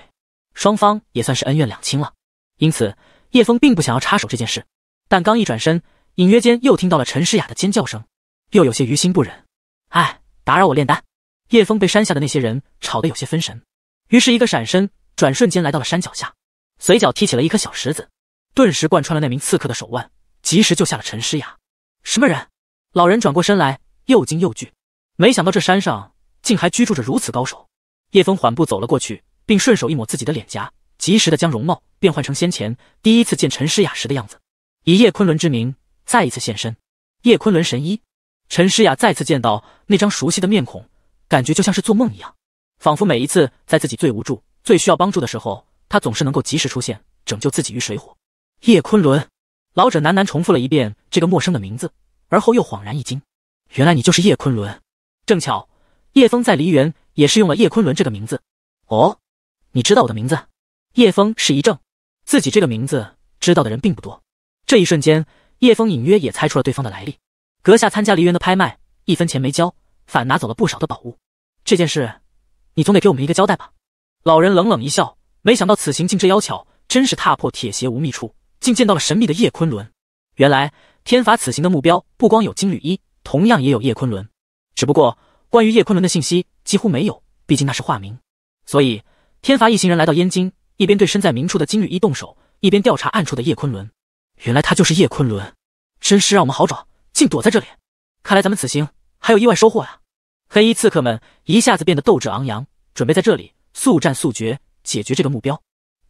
S2: 双方也算是恩怨两清了。因此，叶峰并不想要插手这件事，但刚一转身，隐约间又听到了陈诗雅的尖叫声，又有些于心不忍。哎，打扰我炼丹。叶峰被山下的那些人吵得有些分神，于是，一个闪身，转瞬间来到了山脚下，随脚踢起了一颗小石子，顿时贯穿了那名刺客的手腕，及时救下了陈诗雅。什么人？老人转过身来，又惊又惧，没想到这山上竟还居住着如此高手。叶峰缓步走了过去，并顺手一抹自己的脸颊。及时的将容貌变换成先前第一次见陈诗雅时的样子，以叶昆仑之名再一次现身。叶昆仑神医，陈诗雅再次见到那张熟悉的面孔，感觉就像是做梦一样，仿佛每一次在自己最无助、最需要帮助的时候，他总是能够及时出现，拯救自己于水火。叶昆仑，老者喃喃重复了一遍这个陌生的名字，而后又恍然一惊：“原来你就是叶昆仑。”正巧，叶峰在梨园也是用了叶昆仑这个名字。哦，你知道我的名字？叶峰是一怔，自己这个名字知道的人并不多。这一瞬间，叶峰隐约也猜出了对方的来历。阁下参加梨园的拍卖，一分钱没交，反拿走了不少的宝物。这件事，你总得给我们一个交代吧？老人冷冷一笑，没想到此行竟这妖巧，真是踏破铁鞋无觅处，竟见到了神秘的叶昆仑。原来天罚此行的目标不光有金缕衣，同样也有叶昆仑。只不过关于叶昆仑的信息几乎没有，毕竟那是化名。所以天罚一行人来到燕京。一边对身在明处的金缕衣动手，一边调查暗处的叶昆仑。原来他就是叶昆仑，真是让我们好找，竟躲在这里。看来咱们此行还有意外收获呀！黑衣刺客们一下子变得斗志昂扬，准备在这里速战速决，解决这个目标。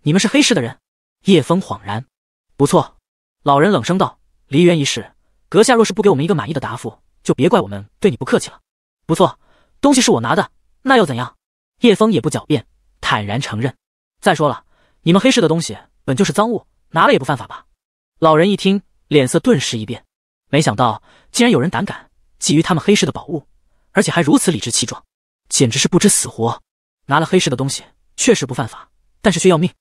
S2: 你们是黑市的人？叶枫恍然。不错，老人冷声道：“梨园一事，阁下若是不给我们一个满意的答复，就别怪我们对你不客气了。”不错，东西是我拿的，那又怎样？叶枫也不狡辩，坦然承认。再说了，你们黑市的东西本就是赃物，拿了也不犯法吧？老人一听，脸色顿时一变，没想到竟然有人胆敢觊觎他们黑市的宝物，而且还如此理直气壮，简直是不知死活。拿了黑市的东西确实不犯法，但是却要命。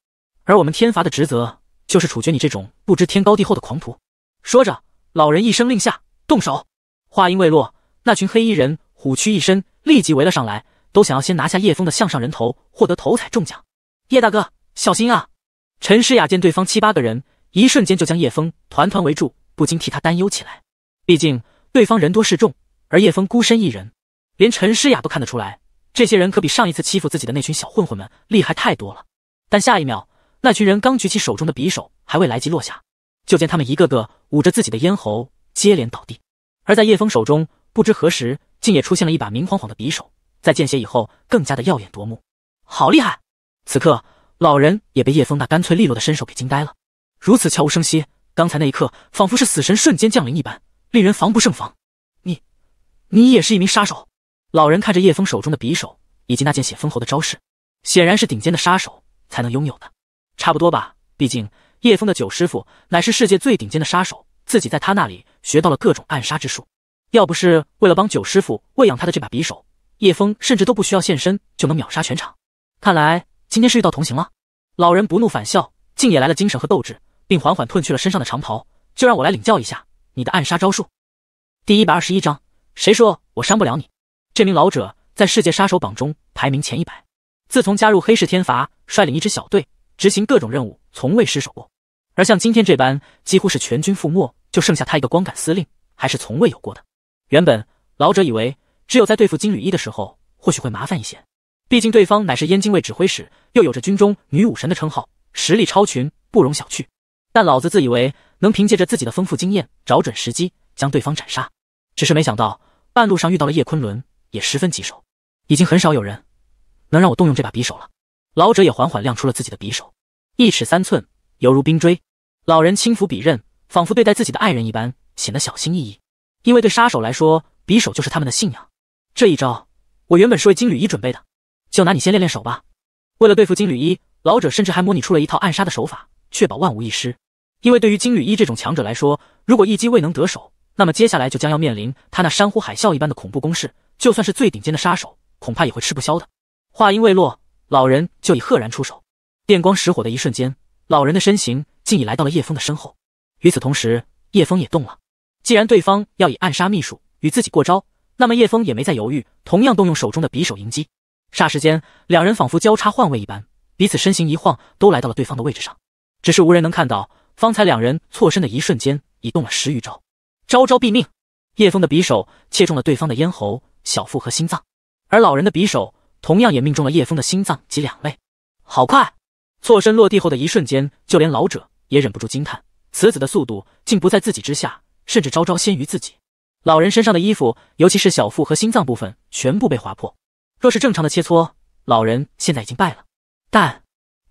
S2: 而我们天罚的职责就是处决你这种不知天高地厚的狂徒。说着，老人一声令下，动手。话音未落，那群黑衣人虎躯一伸，立即围了上来，都想要先拿下叶枫的项上人头，获得头彩中奖。叶大哥，小心啊！陈诗雅见对方七八个人，一瞬间就将叶枫团团围住，不禁替他担忧起来。毕竟对方人多势众，而叶枫孤身一人，连陈诗雅都看得出来，这些人可比上一次欺负自己的那群小混混们厉害太多了。但下一秒，那群人刚举起手中的匕首，还未来及落下，就见他们一个个捂着自己的咽喉，接连倒地。而在叶枫手中，不知何时竟也出现了一把明晃晃的匕首，在见血以后，更加的耀眼夺目。好厉害！此刻，老人也被叶峰那干脆利落的身手给惊呆了。如此悄无声息，刚才那一刻仿佛是死神瞬间降临一般，令人防不胜防。你，你也是一名杀手？老人看着叶峰手中的匕首以及那件血封喉的招式，显然是顶尖的杀手才能拥有的。差不多吧，毕竟叶峰的九师傅乃是世界最顶尖的杀手，自己在他那里学到了各种暗杀之术。要不是为了帮九师傅喂养他的这把匕首，叶峰甚至都不需要现身就能秒杀全场。看来。今天是遇到同行了。老人不怒反笑，竟也来了精神和斗志，并缓缓褪去了身上的长袍，就让我来领教一下你的暗杀招数。第一百二十一章，谁说我伤不了你？这名老者在世界杀手榜中排名前一百，自从加入黑市天罚，率领一支小队执行各种任务，从未失手过。而像今天这般，几乎是全军覆没，就剩下他一个光杆司令，还是从未有过的。原本老者以为，只有在对付金缕衣的时候，或许会麻烦一些。毕竟对方乃是燕京卫指挥使，又有着军中女武神的称号，实力超群，不容小觑。但老子自以为能凭借着自己的丰富经验，找准时机将对方斩杀。只是没想到半路上遇到了叶昆仑，也十分棘手。已经很少有人能让我动用这把匕首了。老者也缓缓亮出了自己的匕首，一尺三寸，犹如冰锥。老人轻抚笔刃，仿佛对待自己的爱人一般，显得小心翼翼。因为对杀手来说，匕首就是他们的信仰。这一招我原本是为金缕衣准备的。就拿你先练练手吧。为了对付金缕衣，老者甚至还模拟出了一套暗杀的手法，确保万无一失。因为对于金缕衣这种强者来说，如果一击未能得手，那么接下来就将要面临他那山呼海啸一般的恐怖攻势。就算是最顶尖的杀手，恐怕也会吃不消的。话音未落，老人就已赫然出手。电光石火的一瞬间，老人的身形竟已来到了叶枫的身后。与此同时，叶枫也动了。既然对方要以暗杀秘术与自己过招，那么叶枫也没再犹豫，同样动用手中的匕首迎击。霎时间，两人仿佛交叉换位一般，彼此身形一晃，都来到了对方的位置上。只是无人能看到，方才两人错身的一瞬间，已动了十余招，招招毙命。叶枫的匕首切中了对方的咽喉、小腹和心脏，而老人的匕首同样也命中了叶枫的心脏及两肋。好快！错身落地后的一瞬间，就连老者也忍不住惊叹：此子的速度竟不在自己之下，甚至招招先于自己。老人身上的衣服，尤其是小腹和心脏部分，全部被划破。若是正常的切磋，老人现在已经败了。但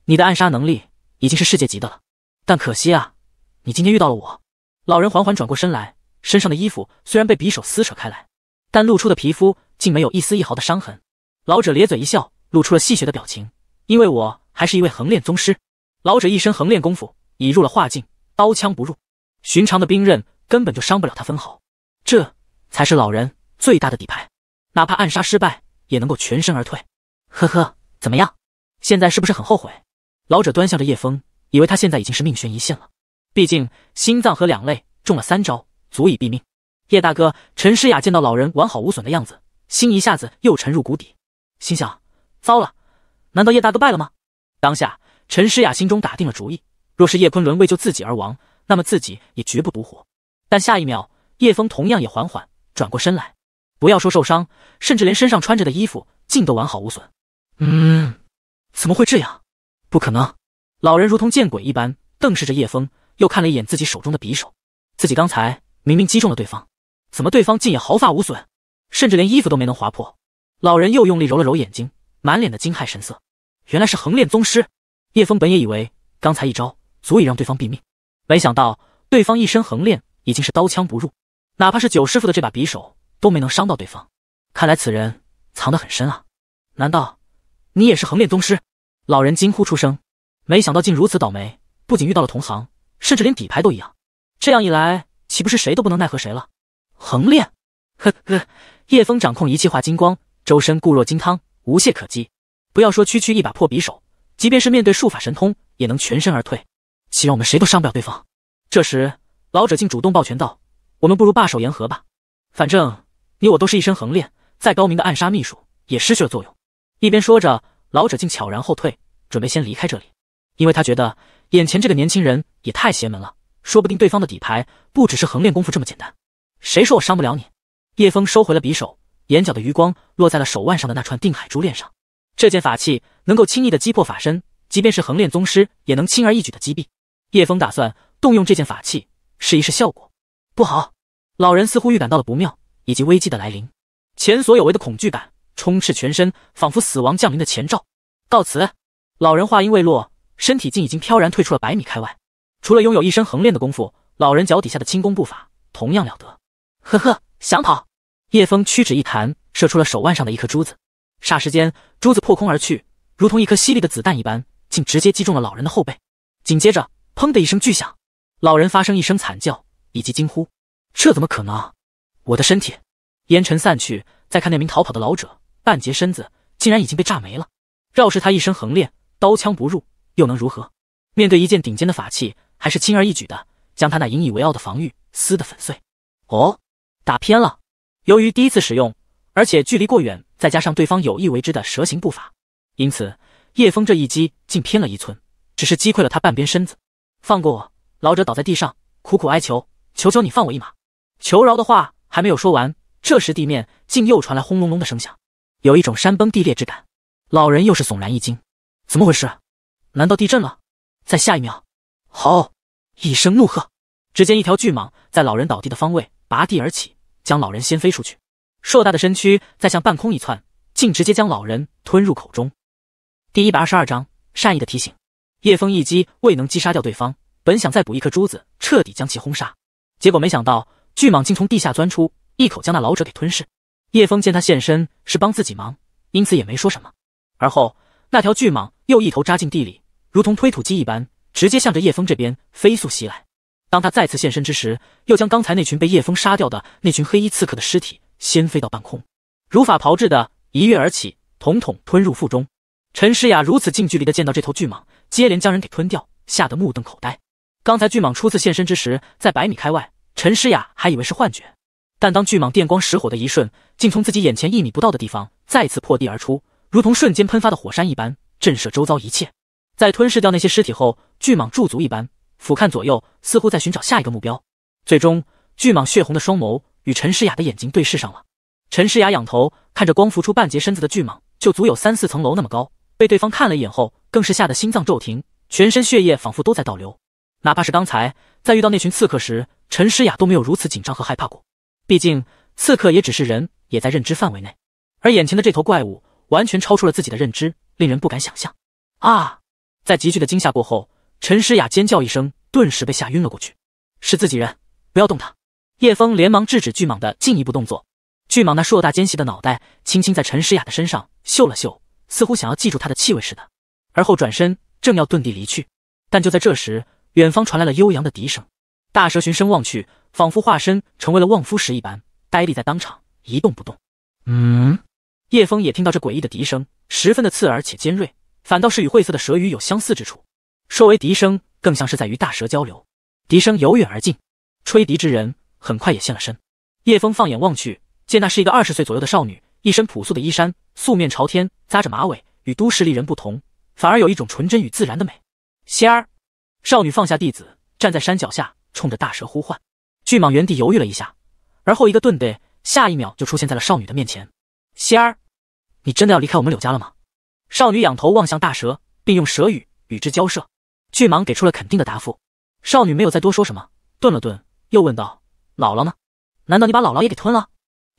S2: 你的暗杀能力已经是世界级的了。但可惜啊，你今天遇到了我。老人缓缓转过身来，身上的衣服虽然被匕首撕扯开来，但露出的皮肤竟没有一丝一毫的伤痕。老者咧嘴一笑，露出了戏谑的表情。因为我还是一位横练宗师。老者一身横练功夫已入了化境，刀枪不入，寻常的兵刃根本就伤不了他分毫。这才是老人最大的底牌，哪怕暗杀失败。也能够全身而退，呵呵，怎么样？现在是不是很后悔？老者端向着叶枫，以为他现在已经是命悬一线了，毕竟心脏和两肋中了三招，足以毙命。叶大哥，陈诗雅见到老人完好无损的样子，心一下子又沉入谷底，心想：糟了，难道叶大哥败了吗？当下，陈诗雅心中打定了主意，若是叶昆仑为救自己而亡，那么自己也绝不独活。但下一秒，叶枫同样也缓缓转过身来。不要说受伤，甚至连身上穿着的衣服竟都完好无损。嗯，怎么会这样？不可能！老人如同见鬼一般瞪视着叶枫，又看了一眼自己手中的匕首。自己刚才明明击中了对方，怎么对方竟也毫发无损，甚至连衣服都没能划破？老人又用力揉了揉眼睛，满脸的惊骇神色。原来是横练宗师。叶枫本也以为刚才一招足以让对方毙命，没想到对方一身横练已经是刀枪不入，哪怕是九师傅的这把匕首。都没能伤到对方，看来此人藏得很深啊！难道你也是横练宗师？老人惊呼出声，没想到竟如此倒霉，不仅遇到了同行，甚至连底牌都一样。这样一来，岂不是谁都不能奈何谁了？横练，呵呵！叶枫掌控一气化金光，周身固若金汤，无懈可击。不要说区区一把破匕首，即便是面对术法神通，也能全身而退。岂让我们谁都伤不了对方，这时老者竟主动抱拳道：“我们不如罢手言和吧，反正……”你我都是一身横练，再高明的暗杀秘术也失去了作用。一边说着，老者竟悄然后退，准备先离开这里，因为他觉得眼前这个年轻人也太邪门了，说不定对方的底牌不只是横练功夫这么简单。谁说我伤不了你？叶枫收回了匕首，眼角的余光落在了手腕上的那串定海珠链上。这件法器能够轻易的击破法身，即便是横练宗师也能轻而易举的击毙。叶枫打算动用这件法器试一试效果。不好，老人似乎预感到了不妙。以及危机的来临，前所有为的恐惧感充斥全身，仿佛死亡降临的前兆。告辞。老人话音未落，身体竟已经飘然退出了百米开外。除了拥有一身横练的功夫，老人脚底下的轻功步伐同样了得。呵呵，想跑？叶枫屈指一弹，射出了手腕上的一颗珠子。霎时间，珠子破空而去，如同一颗犀利的子弹一般，竟直接击中了老人的后背。紧接着，砰的一声巨响，老人发生一声惨叫以及惊呼：“这怎么可能？”我的身体，烟尘散去，再看那名逃跑的老者，半截身子竟然已经被炸没了。饶是他一身横练，刀枪不入，又能如何？面对一件顶尖的法器，还是轻而易举的将他那引以为傲的防御撕得粉碎。哦，打偏了。由于第一次使用，而且距离过远，再加上对方有意为之的蛇形步伐，因此叶枫这一击竟偏了一寸，只是击溃了他半边身子。放过我！老者倒在地上，苦苦哀求：“求求你放我一马，求饶的话。”还没有说完，这时地面竟又传来轰隆隆的声响，有一种山崩地裂之感。老人又是悚然一惊，怎么回事？难道地震了？在下一秒，好一声怒喝，只见一条巨蟒在老人倒地的方位拔地而起，将老人掀飞出去。硕大的身躯在向半空一窜，竟直接将老人吞入口中。第一百二十二章善意的提醒。叶风一击未能击杀掉对方，本想再补一颗珠子彻底将其轰杀，结果没想到。巨蟒竟从地下钻出，一口将那老者给吞噬。叶峰见他现身是帮自己忙，因此也没说什么。而后，那条巨蟒又一头扎进地里，如同推土机一般，直接向着叶峰这边飞速袭来。当他再次现身之时，又将刚才那群被叶峰杀掉的那群黑衣刺客的尸体掀飞到半空，如法炮制的一跃而起，统统吞入腹中。陈诗雅如此近距离的见到这头巨蟒接连将人给吞掉，吓得目瞪口呆。刚才巨蟒初次现身之时，在百米开外。陈诗雅还以为是幻觉，但当巨蟒电光石火的一瞬，竟从自己眼前一米不到的地方再次破地而出，如同瞬间喷发的火山一般，震慑周遭一切。在吞噬掉那些尸体后，巨蟒驻足一般，俯瞰左右，似乎在寻找下一个目标。最终，巨蟒血红的双眸与陈诗雅的眼睛对视上了。陈诗雅仰头看着光浮出半截身子的巨蟒，就足有三四层楼那么高，被对方看了一眼后，更是吓得心脏骤停，全身血液仿佛都在倒流。哪怕是刚才在遇到那群刺客时，陈诗雅都没有如此紧张和害怕过。毕竟刺客也只是人，也在认知范围内。而眼前的这头怪物完全超出了自己的认知，令人不敢想象。啊！在急剧的惊吓过后，陈诗雅尖叫一声，顿时被吓晕了过去。是自己人，不要动他！叶枫连忙制止巨蟒的进一步动作。巨蟒那硕大尖细的脑袋轻轻在陈诗雅的身上嗅了嗅，似乎想要记住她的气味似的。而后转身，正要遁地离去，但就在这时。远方传来了悠扬的笛声，大蛇循声望去，仿佛化身成为了望夫石一般，呆立在当场，一动不动。嗯，叶枫也听到这诡异的笛声，十分的刺耳且尖锐，反倒是与晦涩的蛇语有相似之处。说为笛声，更像是在与大蛇交流。笛声由远而近，吹笛之人很快也现了身。叶枫放眼望去，见那是一个二十岁左右的少女，一身朴素的衣衫，素面朝天，扎着马尾，与都市丽人不同，反而有一种纯真与自然的美。仙儿。少女放下弟子，站在山脚下，冲着大蛇呼唤。巨蟒原地犹豫了一下，而后一个顿的，下一秒就出现在了少女的面前。仙儿，你真的要离开我们柳家了吗？少女仰头望向大蛇，并用蛇语与之交涉。巨蟒给出了肯定的答复。少女没有再多说什么，顿了顿，又问道：“姥姥呢？难道你把姥姥也给吞了？”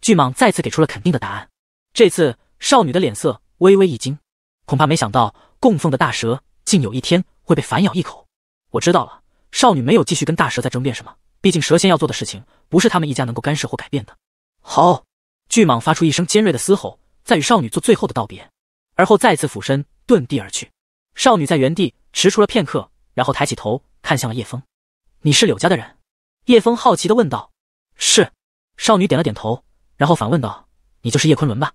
S2: 巨蟒再次给出了肯定的答案。这次，少女的脸色微微一惊，恐怕没想到供奉的大蛇，竟有一天会被反咬一口。我知道了。少女没有继续跟大蛇在争辩什么，毕竟蛇仙要做的事情不是他们一家能够干涉或改变的。好，巨蟒发出一声尖锐的嘶吼，在与少女做最后的道别，而后再次俯身遁地而去。少女在原地迟蹰了片刻，然后抬起头看向了叶枫：“你是柳家的人？”叶枫好奇的问道。“是。”少女点了点头，然后反问道：“你就是叶昆仑吧？”“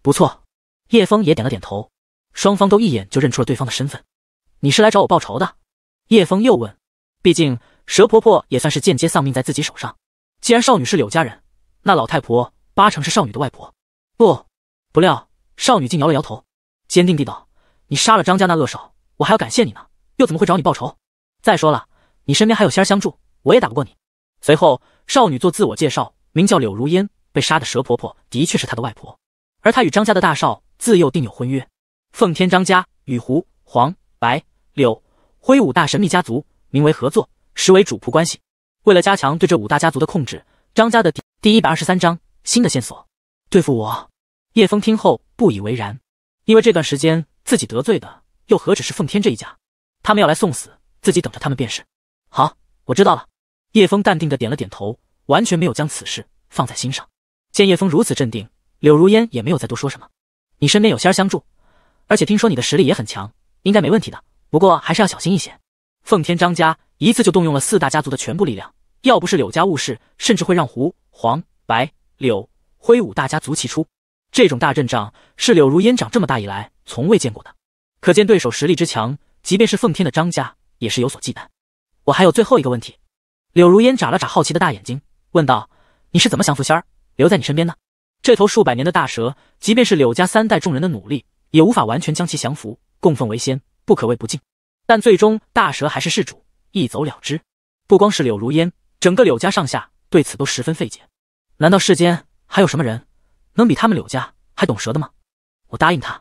S2: 不错。”叶枫也点了点头。双方都一眼就认出了对方的身份。“你是来找我报仇的？”叶枫又问：“毕竟蛇婆婆也算是间接丧命在自己手上。既然少女是柳家人，那老太婆八成是少女的外婆。”不，不料少女竟摇了摇头，坚定地道：“你杀了张家那恶少，我还要感谢你呢，又怎么会找你报仇？再说了，你身边还有仙儿相助，我也打不过你。”随后，少女做自我介绍，名叫柳如烟。被杀的蛇婆婆的确是她的外婆，而她与张家的大少自幼定有婚约。奉天张家与胡、黄、白、柳。挥五大神秘家族名为合作，实为主仆关系。为了加强对这五大家族的控制，张家的第第一百二十三章新的线索对付我。叶枫听后不以为然，因为这段时间自己得罪的又何止是奉天这一家，他们要来送死，自己等着他们便是。好，我知道了。叶枫淡定的点了点头，完全没有将此事放在心上。见叶枫如此镇定，柳如烟也没有再多说什么。你身边有仙儿相助，而且听说你的实力也很强，应该没问题的。不过还是要小心一些。奉天张家一次就动用了四大家族的全部力量，要不是柳家误事，甚至会让胡、黄、白、柳挥舞大家族齐出。这种大阵仗是柳如烟长这么大以来从未见过的，可见对手实力之强。即便是奉天的张家也是有所忌惮。我还有最后一个问题。柳如烟眨了眨好奇的大眼睛，问道：“你是怎么降服仙儿，留在你身边的？这头数百年的大蛇，即便是柳家三代众人的努力，也无法完全将其降服，供奉为仙。”不可谓不敬，但最终大蛇还是事主一走了之。不光是柳如烟，整个柳家上下对此都十分费解。难道世间还有什么人能比他们柳家还懂蛇的吗？我答应他，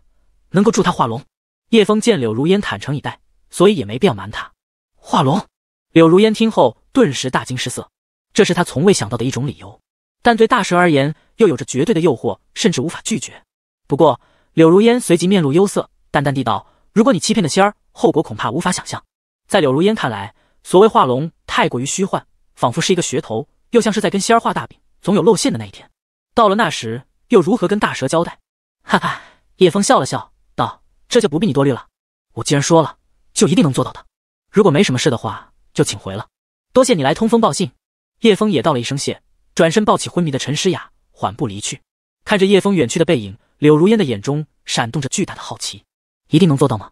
S2: 能够助他化龙。叶枫见柳如烟坦诚以待，所以也没必要瞒他。化龙！柳如烟听后顿时大惊失色，这是他从未想到的一种理由，但对大蛇而言又有着绝对的诱惑，甚至无法拒绝。不过柳如烟随即面露忧色，淡淡地道。如果你欺骗的仙儿，后果恐怕无法想象。在柳如烟看来，所谓画龙太过于虚幻，仿佛是一个噱头，又像是在跟仙儿画大饼，总有露馅的那一天。到了那时，又如何跟大蛇交代？哈哈，叶枫笑了笑，道：“这就不必你多虑了。我既然说了，就一定能做到的。如果没什么事的话，就请回了。多谢你来通风报信。”叶枫也道了一声谢，转身抱起昏迷的陈诗雅，缓步离去。看着叶枫远去的背影，柳如烟的眼中闪动着巨大的好奇。一定能做到吗？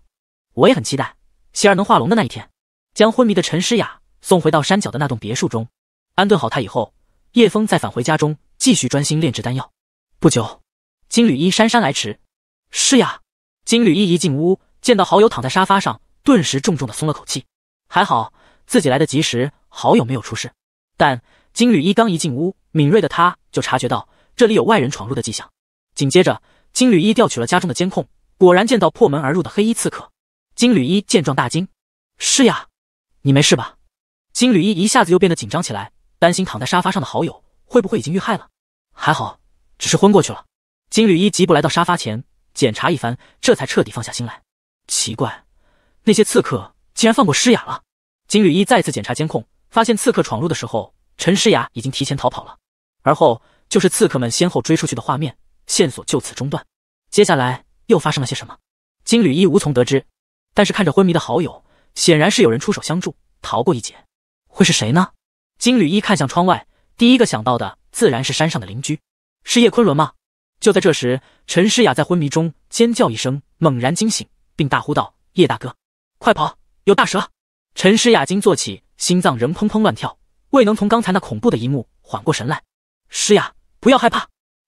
S2: 我也很期待希儿能化龙的那一天。将昏迷的陈诗雅送回到山脚的那栋别墅中，安顿好她以后，叶峰再返回家中，继续专心炼制丹药。不久，金缕衣姗姗来迟。诗雅，金缕衣一进屋，见到好友躺在沙发上，顿时重重的松了口气，还好自己来得及时，好友没有出事。但金缕衣刚一进屋，敏锐的他就察觉到这里有外人闯入的迹象。紧接着，金缕衣调取了家中的监控。果然见到破门而入的黑衣刺客，金缕衣见状大惊：“诗雅，你没事吧？”金缕衣一下子又变得紧张起来，担心躺在沙发上的好友会不会已经遇害了。还好，只是昏过去了。金缕衣急步来到沙发前检查一番，这才彻底放下心来。奇怪，那些刺客竟然放过诗雅了？金缕衣再次检查监控，发现刺客闯入的时候，陈诗雅已经提前逃跑了，而后就是刺客们先后追出去的画面，线索就此中断。接下来。又发生了些什么？金缕衣无从得知，但是看着昏迷的好友，显然是有人出手相助，逃过一劫。会是谁呢？金缕衣看向窗外，第一个想到的自然是山上的邻居，是叶昆仑吗？就在这时，陈诗雅在昏迷中尖叫一声，猛然惊醒，并大呼道：“叶大哥，快跑，有大蛇！”陈诗雅惊坐起，心脏仍砰砰乱跳，未能从刚才那恐怖的一幕缓过神来。诗雅，不要害怕，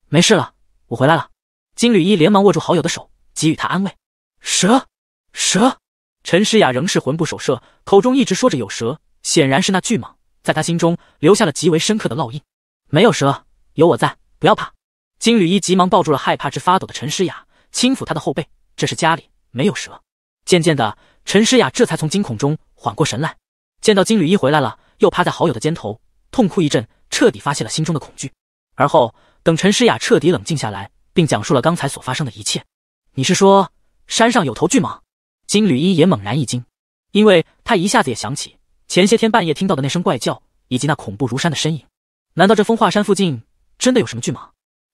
S2: 没事了，我回来了。金缕衣连忙握住好友的手，给予他安慰。蛇，蛇！陈诗雅仍是魂不守舍，口中一直说着有蛇，显然是那巨蟒在他心中留下了极为深刻的烙印。没有蛇，有我在，不要怕！金缕衣急忙抱住了害怕至发抖的陈诗雅，轻抚她的后背。这是家里没有蛇。渐渐的，陈诗雅这才从惊恐中缓过神来，见到金缕衣回来了，又趴在好友的肩头，痛哭一阵，彻底发泄了心中的恐惧。而后，等陈诗雅彻底冷静下来。并讲述了刚才所发生的一切。你是说山上有头巨蟒？金缕衣也猛然一惊，因为他一下子也想起前些天半夜听到的那声怪叫，以及那恐怖如山的身影。难道这风化山附近真的有什么巨蟒？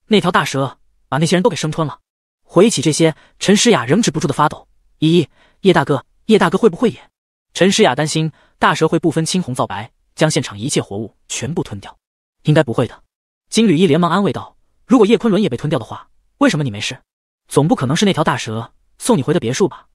S2: 那条大蛇把那些人都给生吞了。回忆起这些，陈诗雅仍止不住的发抖。依依，叶大哥，叶大哥会不会也……陈诗雅担心大蛇会不分青红皂白将现场一切活物全部吞掉。应该不会的，金缕衣连忙安慰道：“如果叶昆仑也被吞掉的话。”为什么你没事？总不可能是那条大蛇送你回的别墅吧？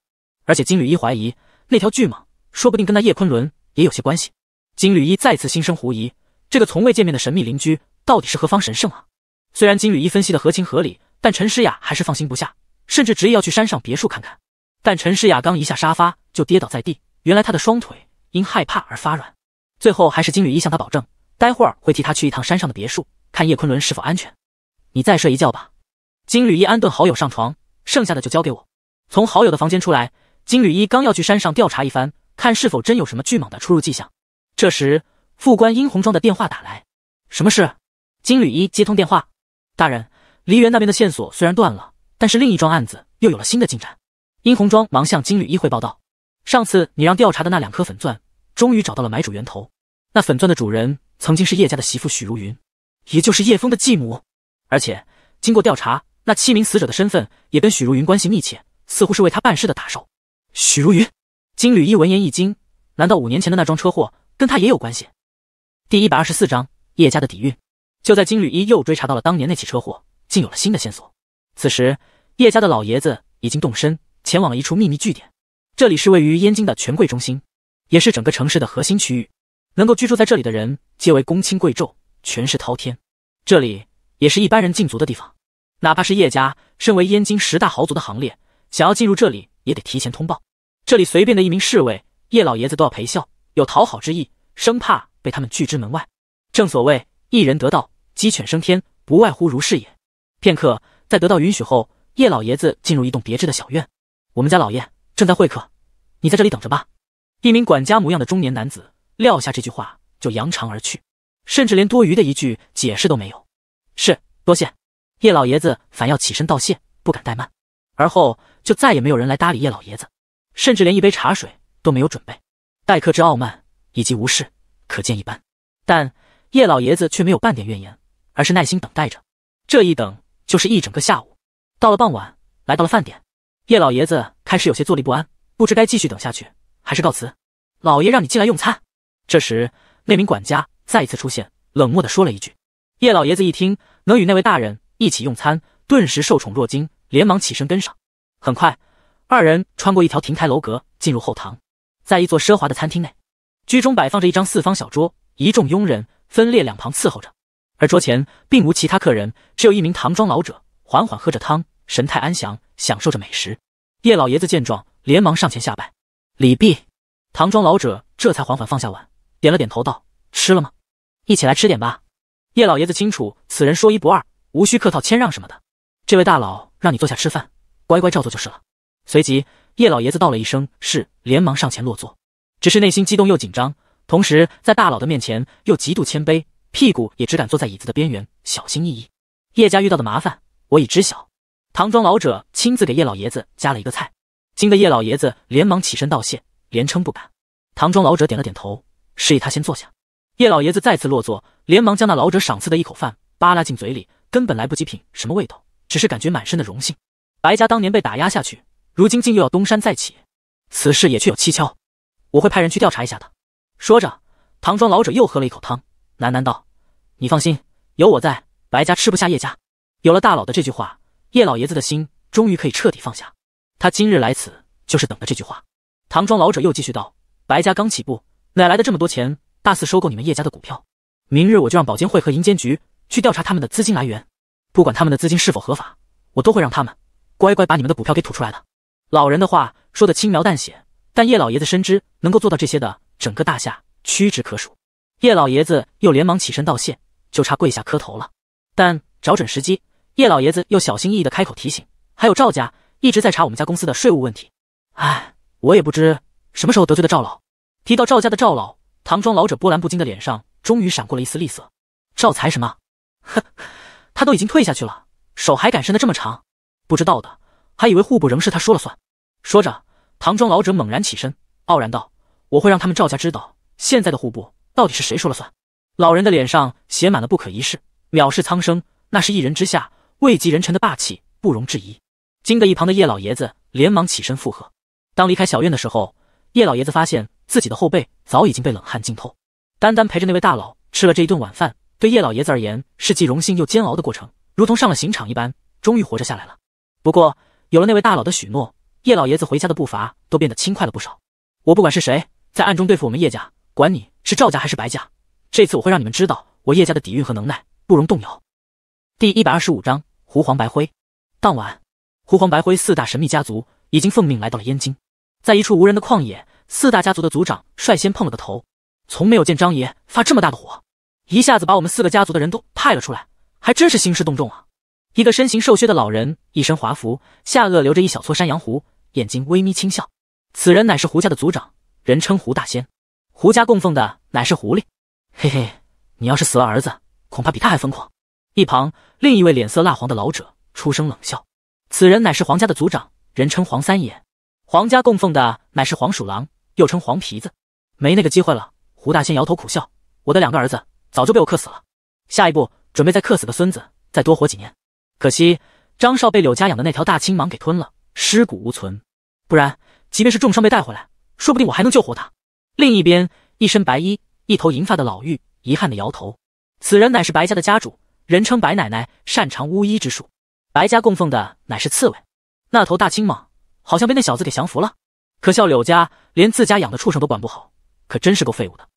S2: 而且金缕衣怀疑那条巨蟒说不定跟那叶昆仑也有些关系。金缕衣再次心生狐疑，这个从未见面的神秘邻居到底是何方神圣啊？虽然金缕衣分析的合情合理，但陈诗雅还是放心不下，甚至执意要去山上别墅看看。但陈诗雅刚一下沙发就跌倒在地，原来她的双腿因害怕而发软。最后还是金缕衣向她保证，待会儿会替她去一趟山上的别墅，看叶昆仑是否安全。你再睡一觉吧。金缕衣安顿好友上床，剩下的就交给我。从好友的房间出来，金缕衣刚要去山上调查一番，看是否真有什么巨蟒的出入迹象。这时，副官殷红庄的电话打来：“什么事？”金缕衣接通电话：“大人，梨园那边的线索虽然断了，但是另一桩案子又有了新的进展。”殷红庄忙向金缕衣汇报道：“上次你让调查的那两颗粉钻，终于找到了买主源头。那粉钻的主人曾经是叶家的媳妇许如云，也就是叶枫的继母。而且经过调查。”那七名死者的身份也跟许如云关系密切，似乎是为他办事的打手。许如云，金缕衣闻言一惊，难道五年前的那桩车祸跟他也有关系？第一百二十四章叶家的底蕴。就在金缕衣又追查到了当年那起车祸，竟有了新的线索。此时，叶家的老爷子已经动身，前往了一处秘密据点。这里是位于燕京的权贵中心，也是整个城市的核心区域。能够居住在这里的人，皆为公卿贵胄，权势滔天。这里也是一般人禁足的地方。哪怕是叶家，身为燕京十大豪族的行列，想要进入这里也得提前通报。这里随便的一名侍卫，叶老爷子都要陪笑有讨好之意，生怕被他们拒之门外。正所谓一人得道，鸡犬升天，不外乎如是也。片刻，在得到允许后，叶老爷子进入一栋别致的小院。我们家老爷正在会客，你在这里等着吧。一名管家模样的中年男子撂下这句话，就扬长而去，甚至连多余的一句解释都没有。是多谢。叶老爷子反要起身道谢，不敢怠慢，而后就再也没有人来搭理叶老爷子，甚至连一杯茶水都没有准备。待客之傲慢以及无视，可见一斑。但叶老爷子却没有半点怨言，而是耐心等待着。这一等就是一整个下午。到了傍晚，来到了饭点，叶老爷子开始有些坐立不安，不知该继续等下去，还是告辞。老爷让你进来用餐。这时，那名管家再一次出现，冷漠的说了一句。叶老爷子一听，能与那位大人。一起用餐，顿时受宠若惊，连忙起身跟上。很快，二人穿过一条亭台楼阁，进入后堂，在一座奢华的餐厅内，居中摆放着一张四方小桌，一众佣人分列两旁伺候着，而桌前并无其他客人，只有一名唐装老者缓缓喝着汤，神态安详，享受着美食。叶老爷子见状，连忙上前下拜。李毕，唐装老者这才缓缓放下碗，点了点头道：“吃了吗？一起来吃点吧。”叶老爷子清楚此人说一不二。无需客套谦让什么的，这位大佬让你坐下吃饭，乖乖照做就是了。随即，叶老爷子道了一声“是”，连忙上前落座，只是内心激动又紧张，同时在大佬的面前又极度谦卑，屁股也只敢坐在椅子的边缘，小心翼翼。叶家遇到的麻烦，我已知晓。唐庄老者亲自给叶老爷子加了一个菜，惊得叶老爷子连忙起身道谢，连称不敢。唐庄老者点了点头，示意他先坐下。叶老爷子再次落座，连忙将那老者赏赐的一口饭扒拉进嘴里。根本来不及品什么味道，只是感觉满身的荣幸。白家当年被打压下去，如今竟又要东山再起，此事也确有蹊跷。我会派人去调查一下的。说着，唐庄老者又喝了一口汤，喃喃道：“你放心，有我在，白家吃不下叶家。”有了大佬的这句话，叶老爷子的心终于可以彻底放下。他今日来此就是等的这句话。唐庄老者又继续道：“白家刚起步，哪来的这么多钱大肆收购你们叶家的股票？明日我就让保监会和银监局……”去调查他们的资金来源，不管他们的资金是否合法，我都会让他们乖乖把你们的股票给吐出来的。老人的话说的轻描淡写，但叶老爷子深知能够做到这些的整个大夏屈指可数。叶老爷子又连忙起身道谢，就差跪下磕头了。但找准时机，叶老爷子又小心翼翼的开口提醒：“还有赵家一直在查我们家公司的税务问题。哎，我也不知什么时候得罪的赵老。”提到赵家的赵老，唐庄老者波澜不惊的脸上终于闪过了一丝厉色。赵财什么？呵，他都已经退下去了，手还敢伸得这么长？不知道的还以为户部仍是他说了算。说着，唐庄老者猛然起身，傲然道：“我会让他们赵家知道，现在的户部到底是谁说了算。”老人的脸上写满了不可一世、藐视苍生，那是一人之下、位极人臣的霸气，不容置疑。惊得一旁的叶老爷子连忙起身附和。当离开小院的时候，叶老爷子发现自己的后背早已经被冷汗浸透。单单陪着那位大佬吃了这一顿晚饭。对叶老爷子而言，是既荣幸又煎熬的过程，如同上了刑场一般。终于活着下来了。不过，有了那位大佬的许诺，叶老爷子回家的步伐都变得轻快了不少。我不管是谁在暗中对付我们叶家，管你是赵家还是白家，这次我会让你们知道我叶家的底蕴和能耐不容动摇。第一百二十五章：胡黄白灰。当晚，胡黄白灰四大神秘家族已经奉命来到了燕京，在一处无人的旷野，四大家族的族长率先碰了个头。从没有见张爷发这么大的火。一下子把我们四个家族的人都派了出来，还真是兴师动众啊！一个身形瘦削的老人，一身华服，下颚留着一小撮山羊胡，眼睛微眯轻笑。此人乃是胡家的族长，人称胡大仙。胡家供奉的乃是狐狸。嘿嘿，你要是死了儿子，恐怕比他还疯狂。一旁另一位脸色蜡黄的老者出声冷笑，此人乃是黄家的族长，人称黄三爷。黄家供奉的乃是黄鼠狼，又称黄皮子。没那个机会了。胡大仙摇头苦笑，我的两个儿子。早就被我克死了，下一步准备再克死个孙子再多活几年。可惜张少被柳家养的那条大青蟒给吞了，尸骨无存。不然，即便是重伤被带回来，说不定我还能救活他。另一边，一身白衣、一头银发的老妪遗憾的摇头。此人乃是白家的家主，人称白奶奶，擅长巫医之术。白家供奉的乃是刺猬，那头大青蟒好像被那小子给降服了。可笑柳家连自家养的畜生都管不好，可真是够废物的。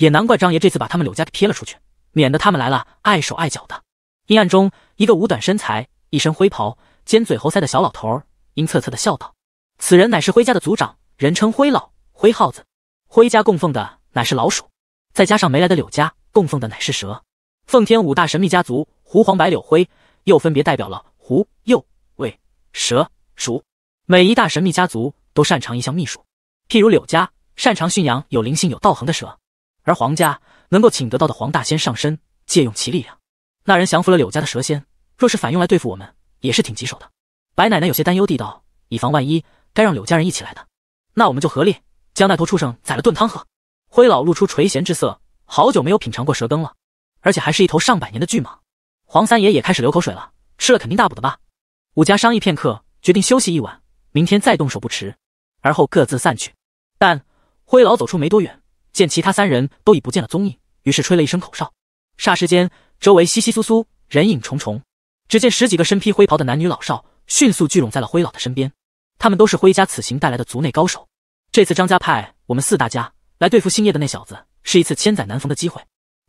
S2: 也难怪张爷这次把他们柳家给撇了出去，免得他们来了碍手碍脚的。阴暗中，一个五短身材、一身灰袍、尖嘴猴腮的小老头儿阴恻恻的笑道：“此人乃是灰家的族长，人称灰老、灰耗子。灰家供奉的乃是老鼠，再加上没来的柳家供奉的乃是蛇。奉天五大神秘家族：狐、黄、白、柳、灰，又分别代表了狐、鼬、猬、蛇、鼠。每一大神秘家族都擅长一项秘术，譬如柳家擅长驯养有灵性、有道行的蛇。”而黄家能够请得到的黄大仙上身，借用其力量，那人降服了柳家的蛇仙，若是反用来对付我们，也是挺棘手的。白奶奶有些担忧地道：“以防万一，该让柳家人一起来的，那我们就合力将那头畜生宰了炖汤喝。”灰老露出垂涎之色，好久没有品尝过蛇羹了，而且还是一头上百年的巨蟒。黄三爷也开始流口水了，吃了肯定大补的吧。五家商议片刻，决定休息一晚，明天再动手不迟。而后各自散去。但灰老走出没多远。见其他三人都已不见了踪影，于是吹了一声口哨，霎时间，周围稀稀疏疏，人影重重。只见十几个身披灰袍的男女老少迅速聚拢在了灰老的身边。他们都是灰家此行带来的族内高手。这次张家派我们四大家来对付星夜的那小子，是一次千载难逢的机会。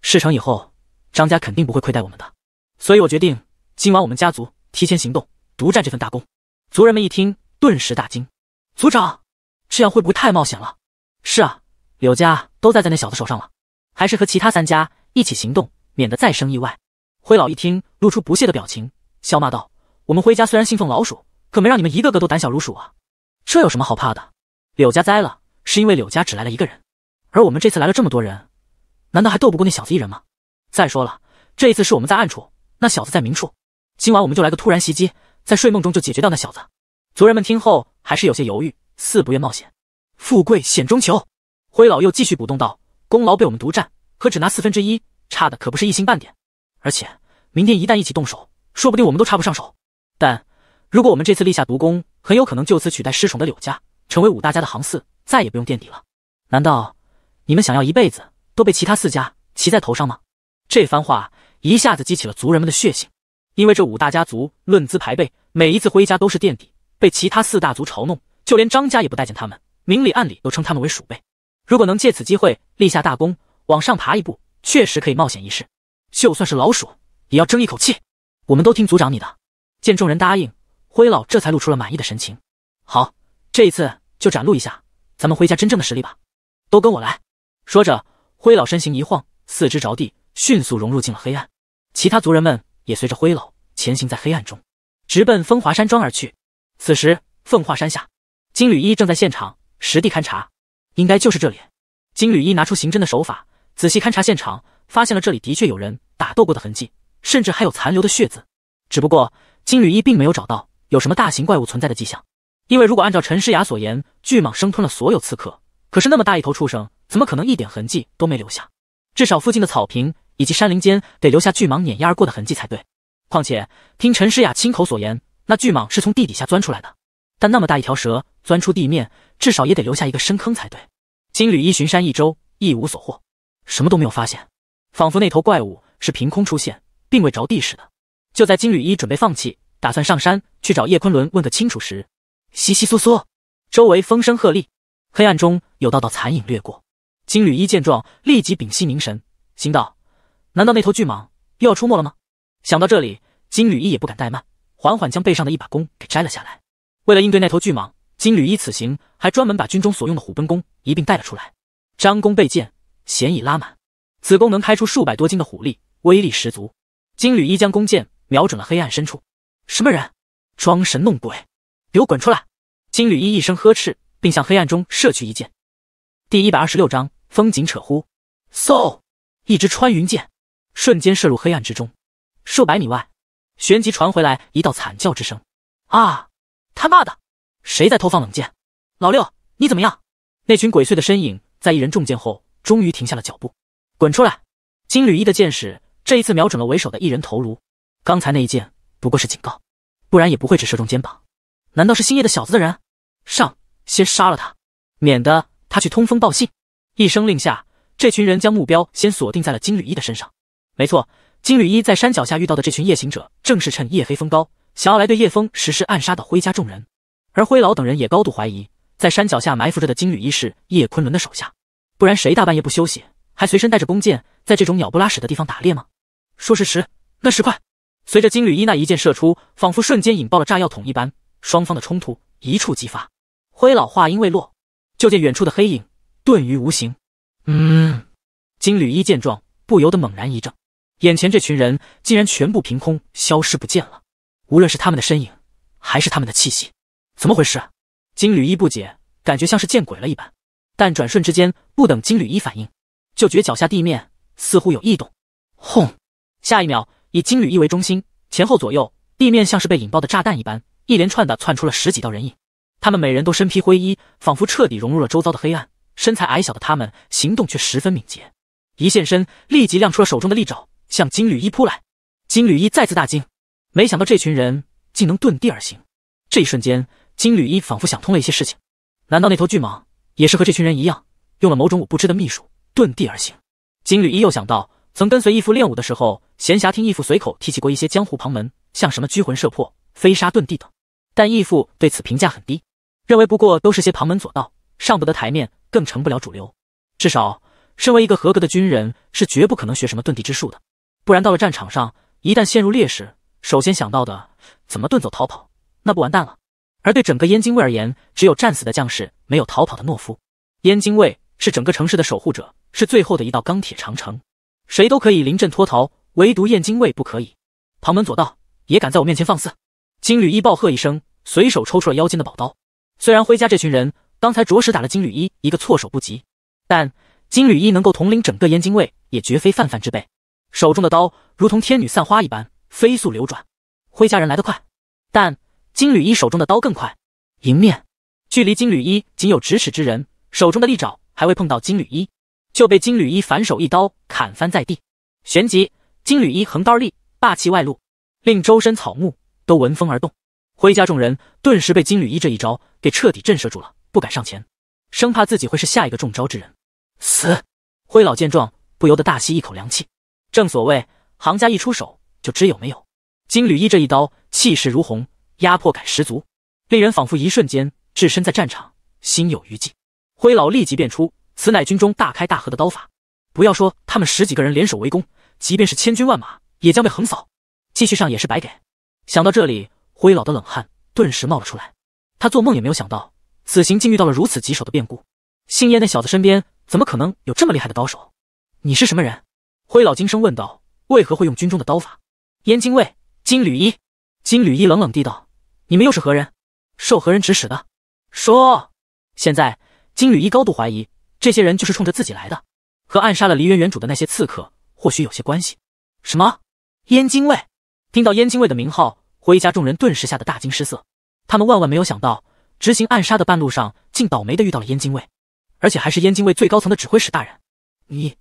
S2: 事成以后，张家肯定不会亏待我们的，所以我决定今晚我们家族提前行动，独占这份大功。族人们一听，顿时大惊：“族长，这样会不会太冒险了？”“是啊。”柳家都栽在那小子手上了，还是和其他三家一起行动，免得再生意外。灰老一听，露出不屑的表情，笑骂道：“我们灰家虽然信奉老鼠，可没让你们一个个都胆小如鼠啊！这有什么好怕的？柳家栽了，是因为柳家只来了一个人，而我们这次来了这么多人，难道还斗不过那小子一人吗？再说了，这一次是我们在暗处，那小子在明处，今晚我们就来个突然袭击，在睡梦中就解决掉那小子。”族人们听后还是有些犹豫，四不愿冒险。富贵险中求。灰老又继续鼓动道：“功劳被我们独占，可只拿四分之一，差的可不是一星半点。而且明天一旦一起动手，说不定我们都插不上手。但如果我们这次立下毒功，很有可能就此取代失宠的柳家，成为五大家的行四，再也不用垫底了。难道你们想要一辈子都被其他四家骑在头上吗？”这番话一下子激起了族人们的血性，因为这五大家族论资排辈，每一次灰家都是垫底，被其他四大族嘲弄，就连张家也不待见他们，明里暗里都称他们为鼠辈。如果能借此机会立下大功，往上爬一步，确实可以冒险一试。就算是老鼠，也要争一口气。我们都听族长你的。见众人答应，灰老这才露出了满意的神情。好，这一次就展露一下咱们灰家真正的实力吧。都跟我来。说着，灰老身形一晃，四肢着地，迅速融入进了黑暗。其他族人们也随着灰老前行在黑暗中，直奔风华山庄而去。此时，凤华山下，金缕衣正在现场实地勘察。应该就是这里。金缕衣拿出刑侦的手法，仔细勘察现场，发现了这里的确有人打斗过的痕迹，甚至还有残留的血渍。只不过，金缕衣并没有找到有什么大型怪物存在的迹象。因为如果按照陈诗雅所言，巨蟒生吞了所有刺客，可是那么大一头畜生，怎么可能一点痕迹都没留下？至少附近的草坪以及山林间得留下巨蟒碾压而过的痕迹才对。况且，听陈诗雅亲口所言，那巨蟒是从地底下钻出来的，但那么大一条蛇。钻出地面，至少也得留下一个深坑才对。金缕衣巡山一周，一无所获，什么都没有发现，仿佛那头怪物是凭空出现，并未着地似的。就在金缕衣准备放弃，打算上山去找叶昆仑问个清楚时，窸窸窣窣，周围风声鹤唳，黑暗中有道道残影掠过。金缕衣见状，立即屏息凝神，心道：难道那头巨蟒又要出没了吗？想到这里，金缕衣也不敢怠慢，缓缓将背上的一把弓给摘了下来，为了应对那头巨蟒。金缕衣此行还专门把军中所用的虎贲弓一并带了出来，张弓备箭，弦已拉满。此弓能开出数百多斤的虎力，威力十足。金缕衣将弓箭瞄准了黑暗深处，什么人？装神弄鬼，给我滚出来！金缕衣一声呵斥，并向黑暗中射去一箭。第一百二十六章风景扯呼。嗖！一支穿云箭瞬间射入黑暗之中，数百米外，旋即传回来一道惨叫之声：“啊！他妈的！”谁在偷放冷箭？老六，你怎么样？那群鬼祟的身影在一人中箭后，终于停下了脚步。滚出来！金缕衣的箭矢这一次瞄准了为首的一人头颅。刚才那一箭不过是警告，不然也不会只射中肩膀。难道是星夜的小子的人？上，先杀了他，免得他去通风报信。一声令下，这群人将目标先锁定在了金缕衣的身上。没错，金缕衣在山脚下遇到的这群夜行者，正是趁夜黑风高，想要来对叶风实施暗杀的灰家众人。而灰老等人也高度怀疑，在山脚下埋伏着的金缕衣是叶昆仑的手下，不然谁大半夜不休息，还随身带着弓箭，在这种鸟不拉屎的地方打猎吗？说时迟，那石快，随着金缕衣那一箭射出，仿佛瞬间引爆了炸药桶一般，双方的冲突一触即发。灰老话音未落，就见远处的黑影顿于无形。
S3: 嗯，
S2: 金缕衣见状不由得猛然一怔，眼前这群人竟然全部凭空消失不见了，无论是他们的身影，还是他们的气息。怎么回事？金缕衣不解，感觉像是见鬼了一般。但转瞬之间，不等金缕衣反应，就觉脚下地面似乎有异动。轰！下一秒，以金缕衣为中心，前后左右地面像是被引爆的炸弹一般，一连串的窜出了十几道人影。他们每人都身披灰衣，仿佛彻底融入了周遭的黑暗。身材矮小的他们行动却十分敏捷，一现身立即亮出了手中的利爪，向金缕衣扑来。金缕衣再次大惊，没想到这群人竟能遁地而行。这一瞬间。金缕衣仿佛想通了一些事情，难道那头巨蟒也是和这群人一样，用了某种我不知的秘术遁地而行？金缕衣又想到，曾跟随义父练武的时候，闲暇听义父随口提起过一些江湖旁门，像什么拘魂摄魄、飞沙遁地等，但义父对此评价很低，认为不过都是些旁门左道，上不得台面，更成不了主流。至少，身为一个合格的军人，是绝不可能学什么遁地之术的，不然到了战场上，一旦陷入劣势，首先想到的怎么遁走逃跑，那不完蛋了？而对整个燕京卫而言，只有战死的将士，没有逃跑的懦夫。燕京卫是整个城市的守护者，是最后的一道钢铁长城。谁都可以临阵脱逃，唯独燕京卫不可以。旁门左道也敢在我面前放肆？金缕衣暴喝一声，随手抽出了腰间的宝刀。虽然辉家这群人刚才着实打了金缕衣一个措手不及，但金缕衣能够统领整个燕京卫，也绝非泛泛之辈。手中的刀如同天女散花一般飞速流转。辉家人来得快，但。金缕衣手中的刀更快，迎面，距离金缕衣仅有咫尺之人，手中的利爪还未碰到金缕衣，就被金缕衣反手一刀砍翻在地。旋即，金缕衣横刀立，霸气外露，令周身草木都闻风而动。灰家众人顿时被金缕衣这一招给彻底震慑住了，不敢上前，生怕自己会是下一个中招之人。死！灰老见状，不由得大吸一口凉气。正所谓，行家一出手，就知有没有。金缕衣这一刀，气势如虹。压迫感十足，令人仿佛一瞬间置身在战场，心有余悸。灰老立即变出，此乃军中大开大合的刀法。不要说他们十几个人联手围攻，即便是千军万马，也将被横扫。继续上也是白给。想到这里，灰老的冷汗顿时冒了出来。他做梦也没有想到，此行竟遇到了如此棘手的变故。姓叶那小子身边，怎么可能有这么厉害的高手？你是什么人？灰老惊声问道：“为何会用军中的刀法？”燕京卫金缕衣，金缕衣冷冷地道。你们又是何人？受何人指使的？说！现在金缕衣高度怀疑，这些人就是冲着自己来的，和暗杀了梨园园主的那些刺客或许有些关系。什么？燕京卫？听到燕京卫的名号，回家众人顿时吓得大惊失色。他们万万没有想到，执行暗杀的半路上竟倒霉的遇到了燕京卫，而且还是燕京卫最高层的指挥使大人。你，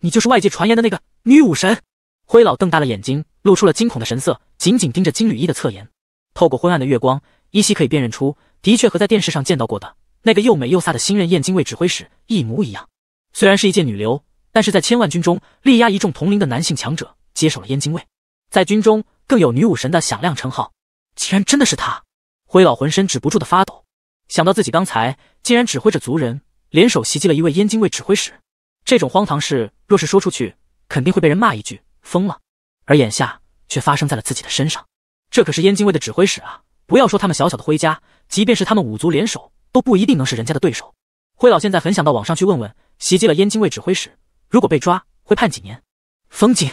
S2: 你就是外界传言的那个女武神？灰老瞪大了眼睛，露出了惊恐的神色，紧紧盯着金缕衣的侧颜。透过昏暗的月光，依稀可以辨认出，的确和在电视上见到过的那个又美又飒的新任燕京卫指挥使一模一样。虽然是一介女流，但是在千万军中力压一众同龄的男性强者，接手了燕京卫，在军中更有女武神的响亮称号。竟然真的是她！灰老浑身止不住的发抖，想到自己刚才竟然指挥着族人联手袭击了一位燕京卫指挥使，这种荒唐事若是说出去，肯定会被人骂一句疯了。而眼下却发生在了自己的身上。这可是燕京卫的指挥使啊！不要说他们小小的灰家，即便是他们五族联手，都不一定能是人家的对手。灰老现在很想到网上去问问，袭击了燕京卫指挥使，如果被抓，会判几年？风景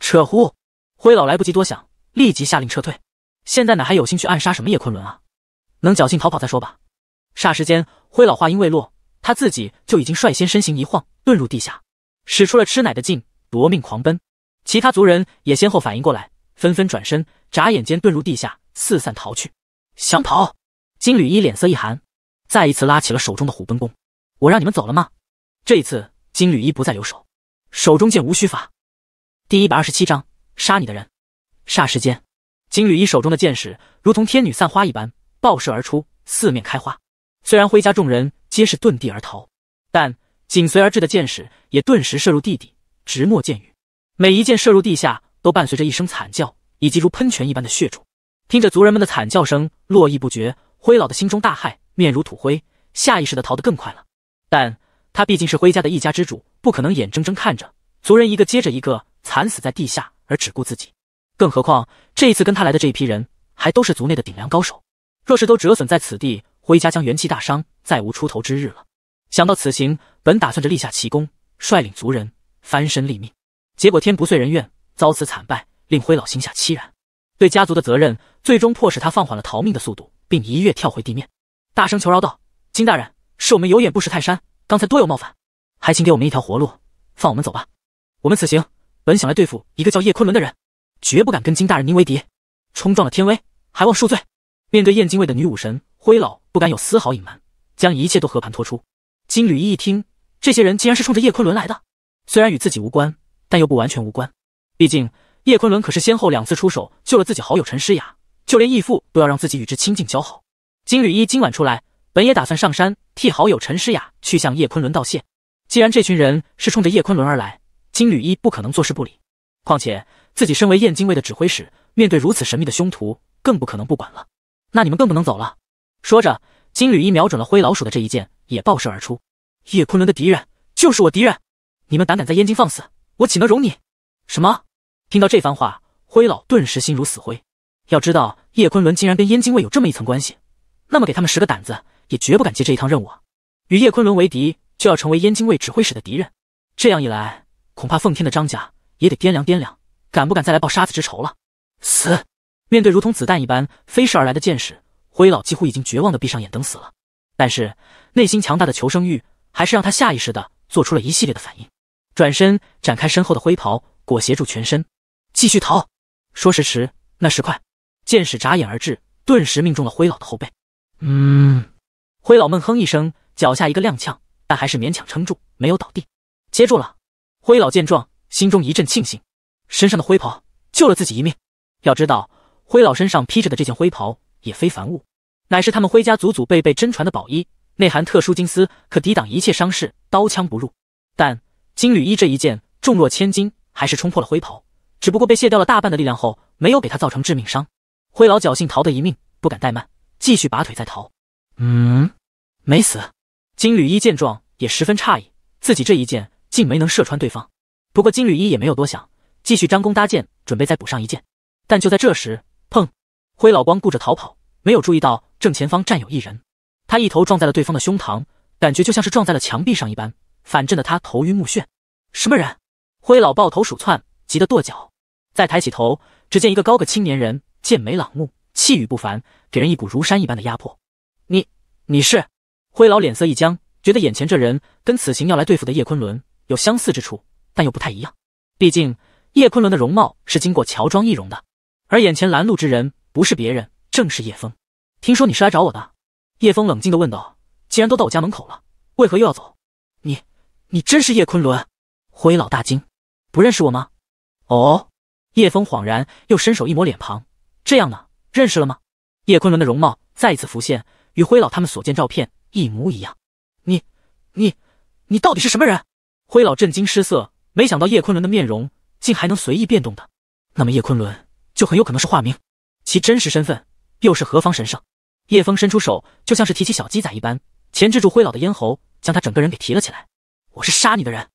S2: 扯乎！灰老来不及多想，立即下令撤退。现在哪还有心去暗杀什么叶昆仑啊？能侥幸逃跑再说吧。霎时间，灰老话音未落，他自己就已经率先身形一晃，遁入地下，使出了吃奶的劲，夺命狂奔。其他族人也先后反应过来。纷纷转身，眨眼间遁入地下，四散逃去。想跑？金缕衣脸色一寒，再一次拉起了手中的虎贲弓。我让你们走了吗？这一次，金缕衣不再留手，手中剑无虚发。第一百二十七章，杀你的人。霎时间，金缕衣手中的箭矢如同天女散花一般爆射而出，四面开花。虽然徽家众人皆是遁地而逃，但紧随而至的箭矢也顿时射入地底，直没箭雨。每一箭射入地下。都伴随着一声惨叫，以及如喷泉一般的血柱。听着族人们的惨叫声络绎不绝，灰老的心中大骇，面如土灰，下意识的逃得更快了。但他毕竟是灰家的一家之主，不可能眼睁睁看着族人一个接着一个惨死在地下，而只顾自己。更何况这一次跟他来的这一批人，还都是族内的顶梁高手。若是都折损在此地，灰家将元气大伤，再无出头之日了。想到此行本打算着立下奇功，率领族人翻身立命，结果天不遂人愿。遭此惨败，令灰老心下凄然。对家族的责任，最终迫使他放缓了逃命的速度，并一跃跳回地面，大声求饶道：“金大人，是我们有眼不识泰山，刚才多有冒犯，还请给我们一条活路，放我们走吧。我们此行本想来对付一个叫叶昆仑的人，绝不敢跟金大人您为敌，冲撞了天威，还望恕罪。”面对燕京卫的女武神，灰老不敢有丝毫隐瞒，将一切都和盘托出。金缕衣一听，这些人竟然是冲着叶昆仑来的，虽然与自己无关，但又不完全无关。毕竟叶昆仑可是先后两次出手救了自己好友陈诗雅，就连义父都要让自己与之亲近交好。金缕衣今晚出来，本也打算上山替好友陈诗雅去向叶昆仑道谢。既然这群人是冲着叶昆仑而来，金缕衣不可能坐视不理。况且自己身为燕京卫的指挥使，面对如此神秘的凶徒，更不可能不管了。那你们更不能走了。说着，金缕衣瞄准了灰老鼠的这一箭，也爆射而出。叶昆仑的敌人就是我敌人，你们胆敢在燕京放肆，我岂能容你？什么？听到这番话，灰老顿时心如死灰。要知道叶昆仑竟然跟燕京卫有这么一层关系，那么给他们十个胆子也绝不敢接这一趟任务啊！与叶昆仑为敌，就要成为燕京卫指挥使的敌人。这样一来，恐怕奉天的张家也得掂量掂量，敢不敢再来报杀子之仇了。死！面对如同子弹一般飞射而来的箭矢，灰老几乎已经绝望的闭上眼等死了。但是内心强大的求生欲，还是让他下意识的做出了一系列的反应，转身展开身后的灰袍，裹挟住全身。继续逃，说时迟，那时快，箭矢眨眼而至，顿时命中了灰老的后背。
S3: 嗯，
S2: 灰老闷哼一声，脚下一个踉跄，但还是勉强撑住，没有倒地。接住了，灰老见状，心中一阵庆幸，身上的灰袍救了自己一命。要知道，灰老身上披着的这件灰袍也非凡物，乃是他们灰家祖祖辈辈真传的宝衣，内含特殊金丝，可抵挡一切伤势，刀枪不入。但金缕衣这一剑重若千斤，还是冲破了灰袍。只不过被卸掉了大半的力量后，没有给他造成致命伤，灰老侥幸逃得一命，不敢怠慢，继续拔腿再逃。嗯，没死。金缕衣见状也十分诧异，自己这一箭竟没能射穿对方。不过金缕衣也没有多想，继续张弓搭箭，准备再补上一箭。但就在这时，砰！灰老光顾着逃跑，没有注意到正前方站有一人，他一头撞在了对方的胸膛，感觉就像是撞在了墙壁上一般，反震的他头晕目眩。什么人？灰老抱头鼠窜，急得跺脚。再抬起头，只见一个高个青年人，剑眉朗目，气宇不凡，给人一股如山一般的压迫。你你是灰老脸色一僵，觉得眼前这人跟此行要来对付的叶昆仑有相似之处，但又不太一样。毕竟叶昆仑的容貌是经过乔装易容的，而眼前拦路之人不是别人，正是叶枫。听说你是来找我的，叶枫冷静地问道：“既然都到我家门口了，为何又要走？”你你真是叶昆仑？灰老大惊，不认识我吗？哦。叶枫恍然，又伸手一抹脸庞，这样呢？认识了吗？叶昆仑的容貌再一次浮现，与灰老他们所见照片一模一样。你、你、你到底是什么人？灰老震惊失色，没想到叶昆仑的面容竟还能随意变动的。那么叶昆仑就很有可能是化名，其真实身份又是何方神圣？叶枫伸出手，就像是提起小鸡仔一般，钳制住灰老的咽喉，将他整个人给提了起来。我是杀你的人。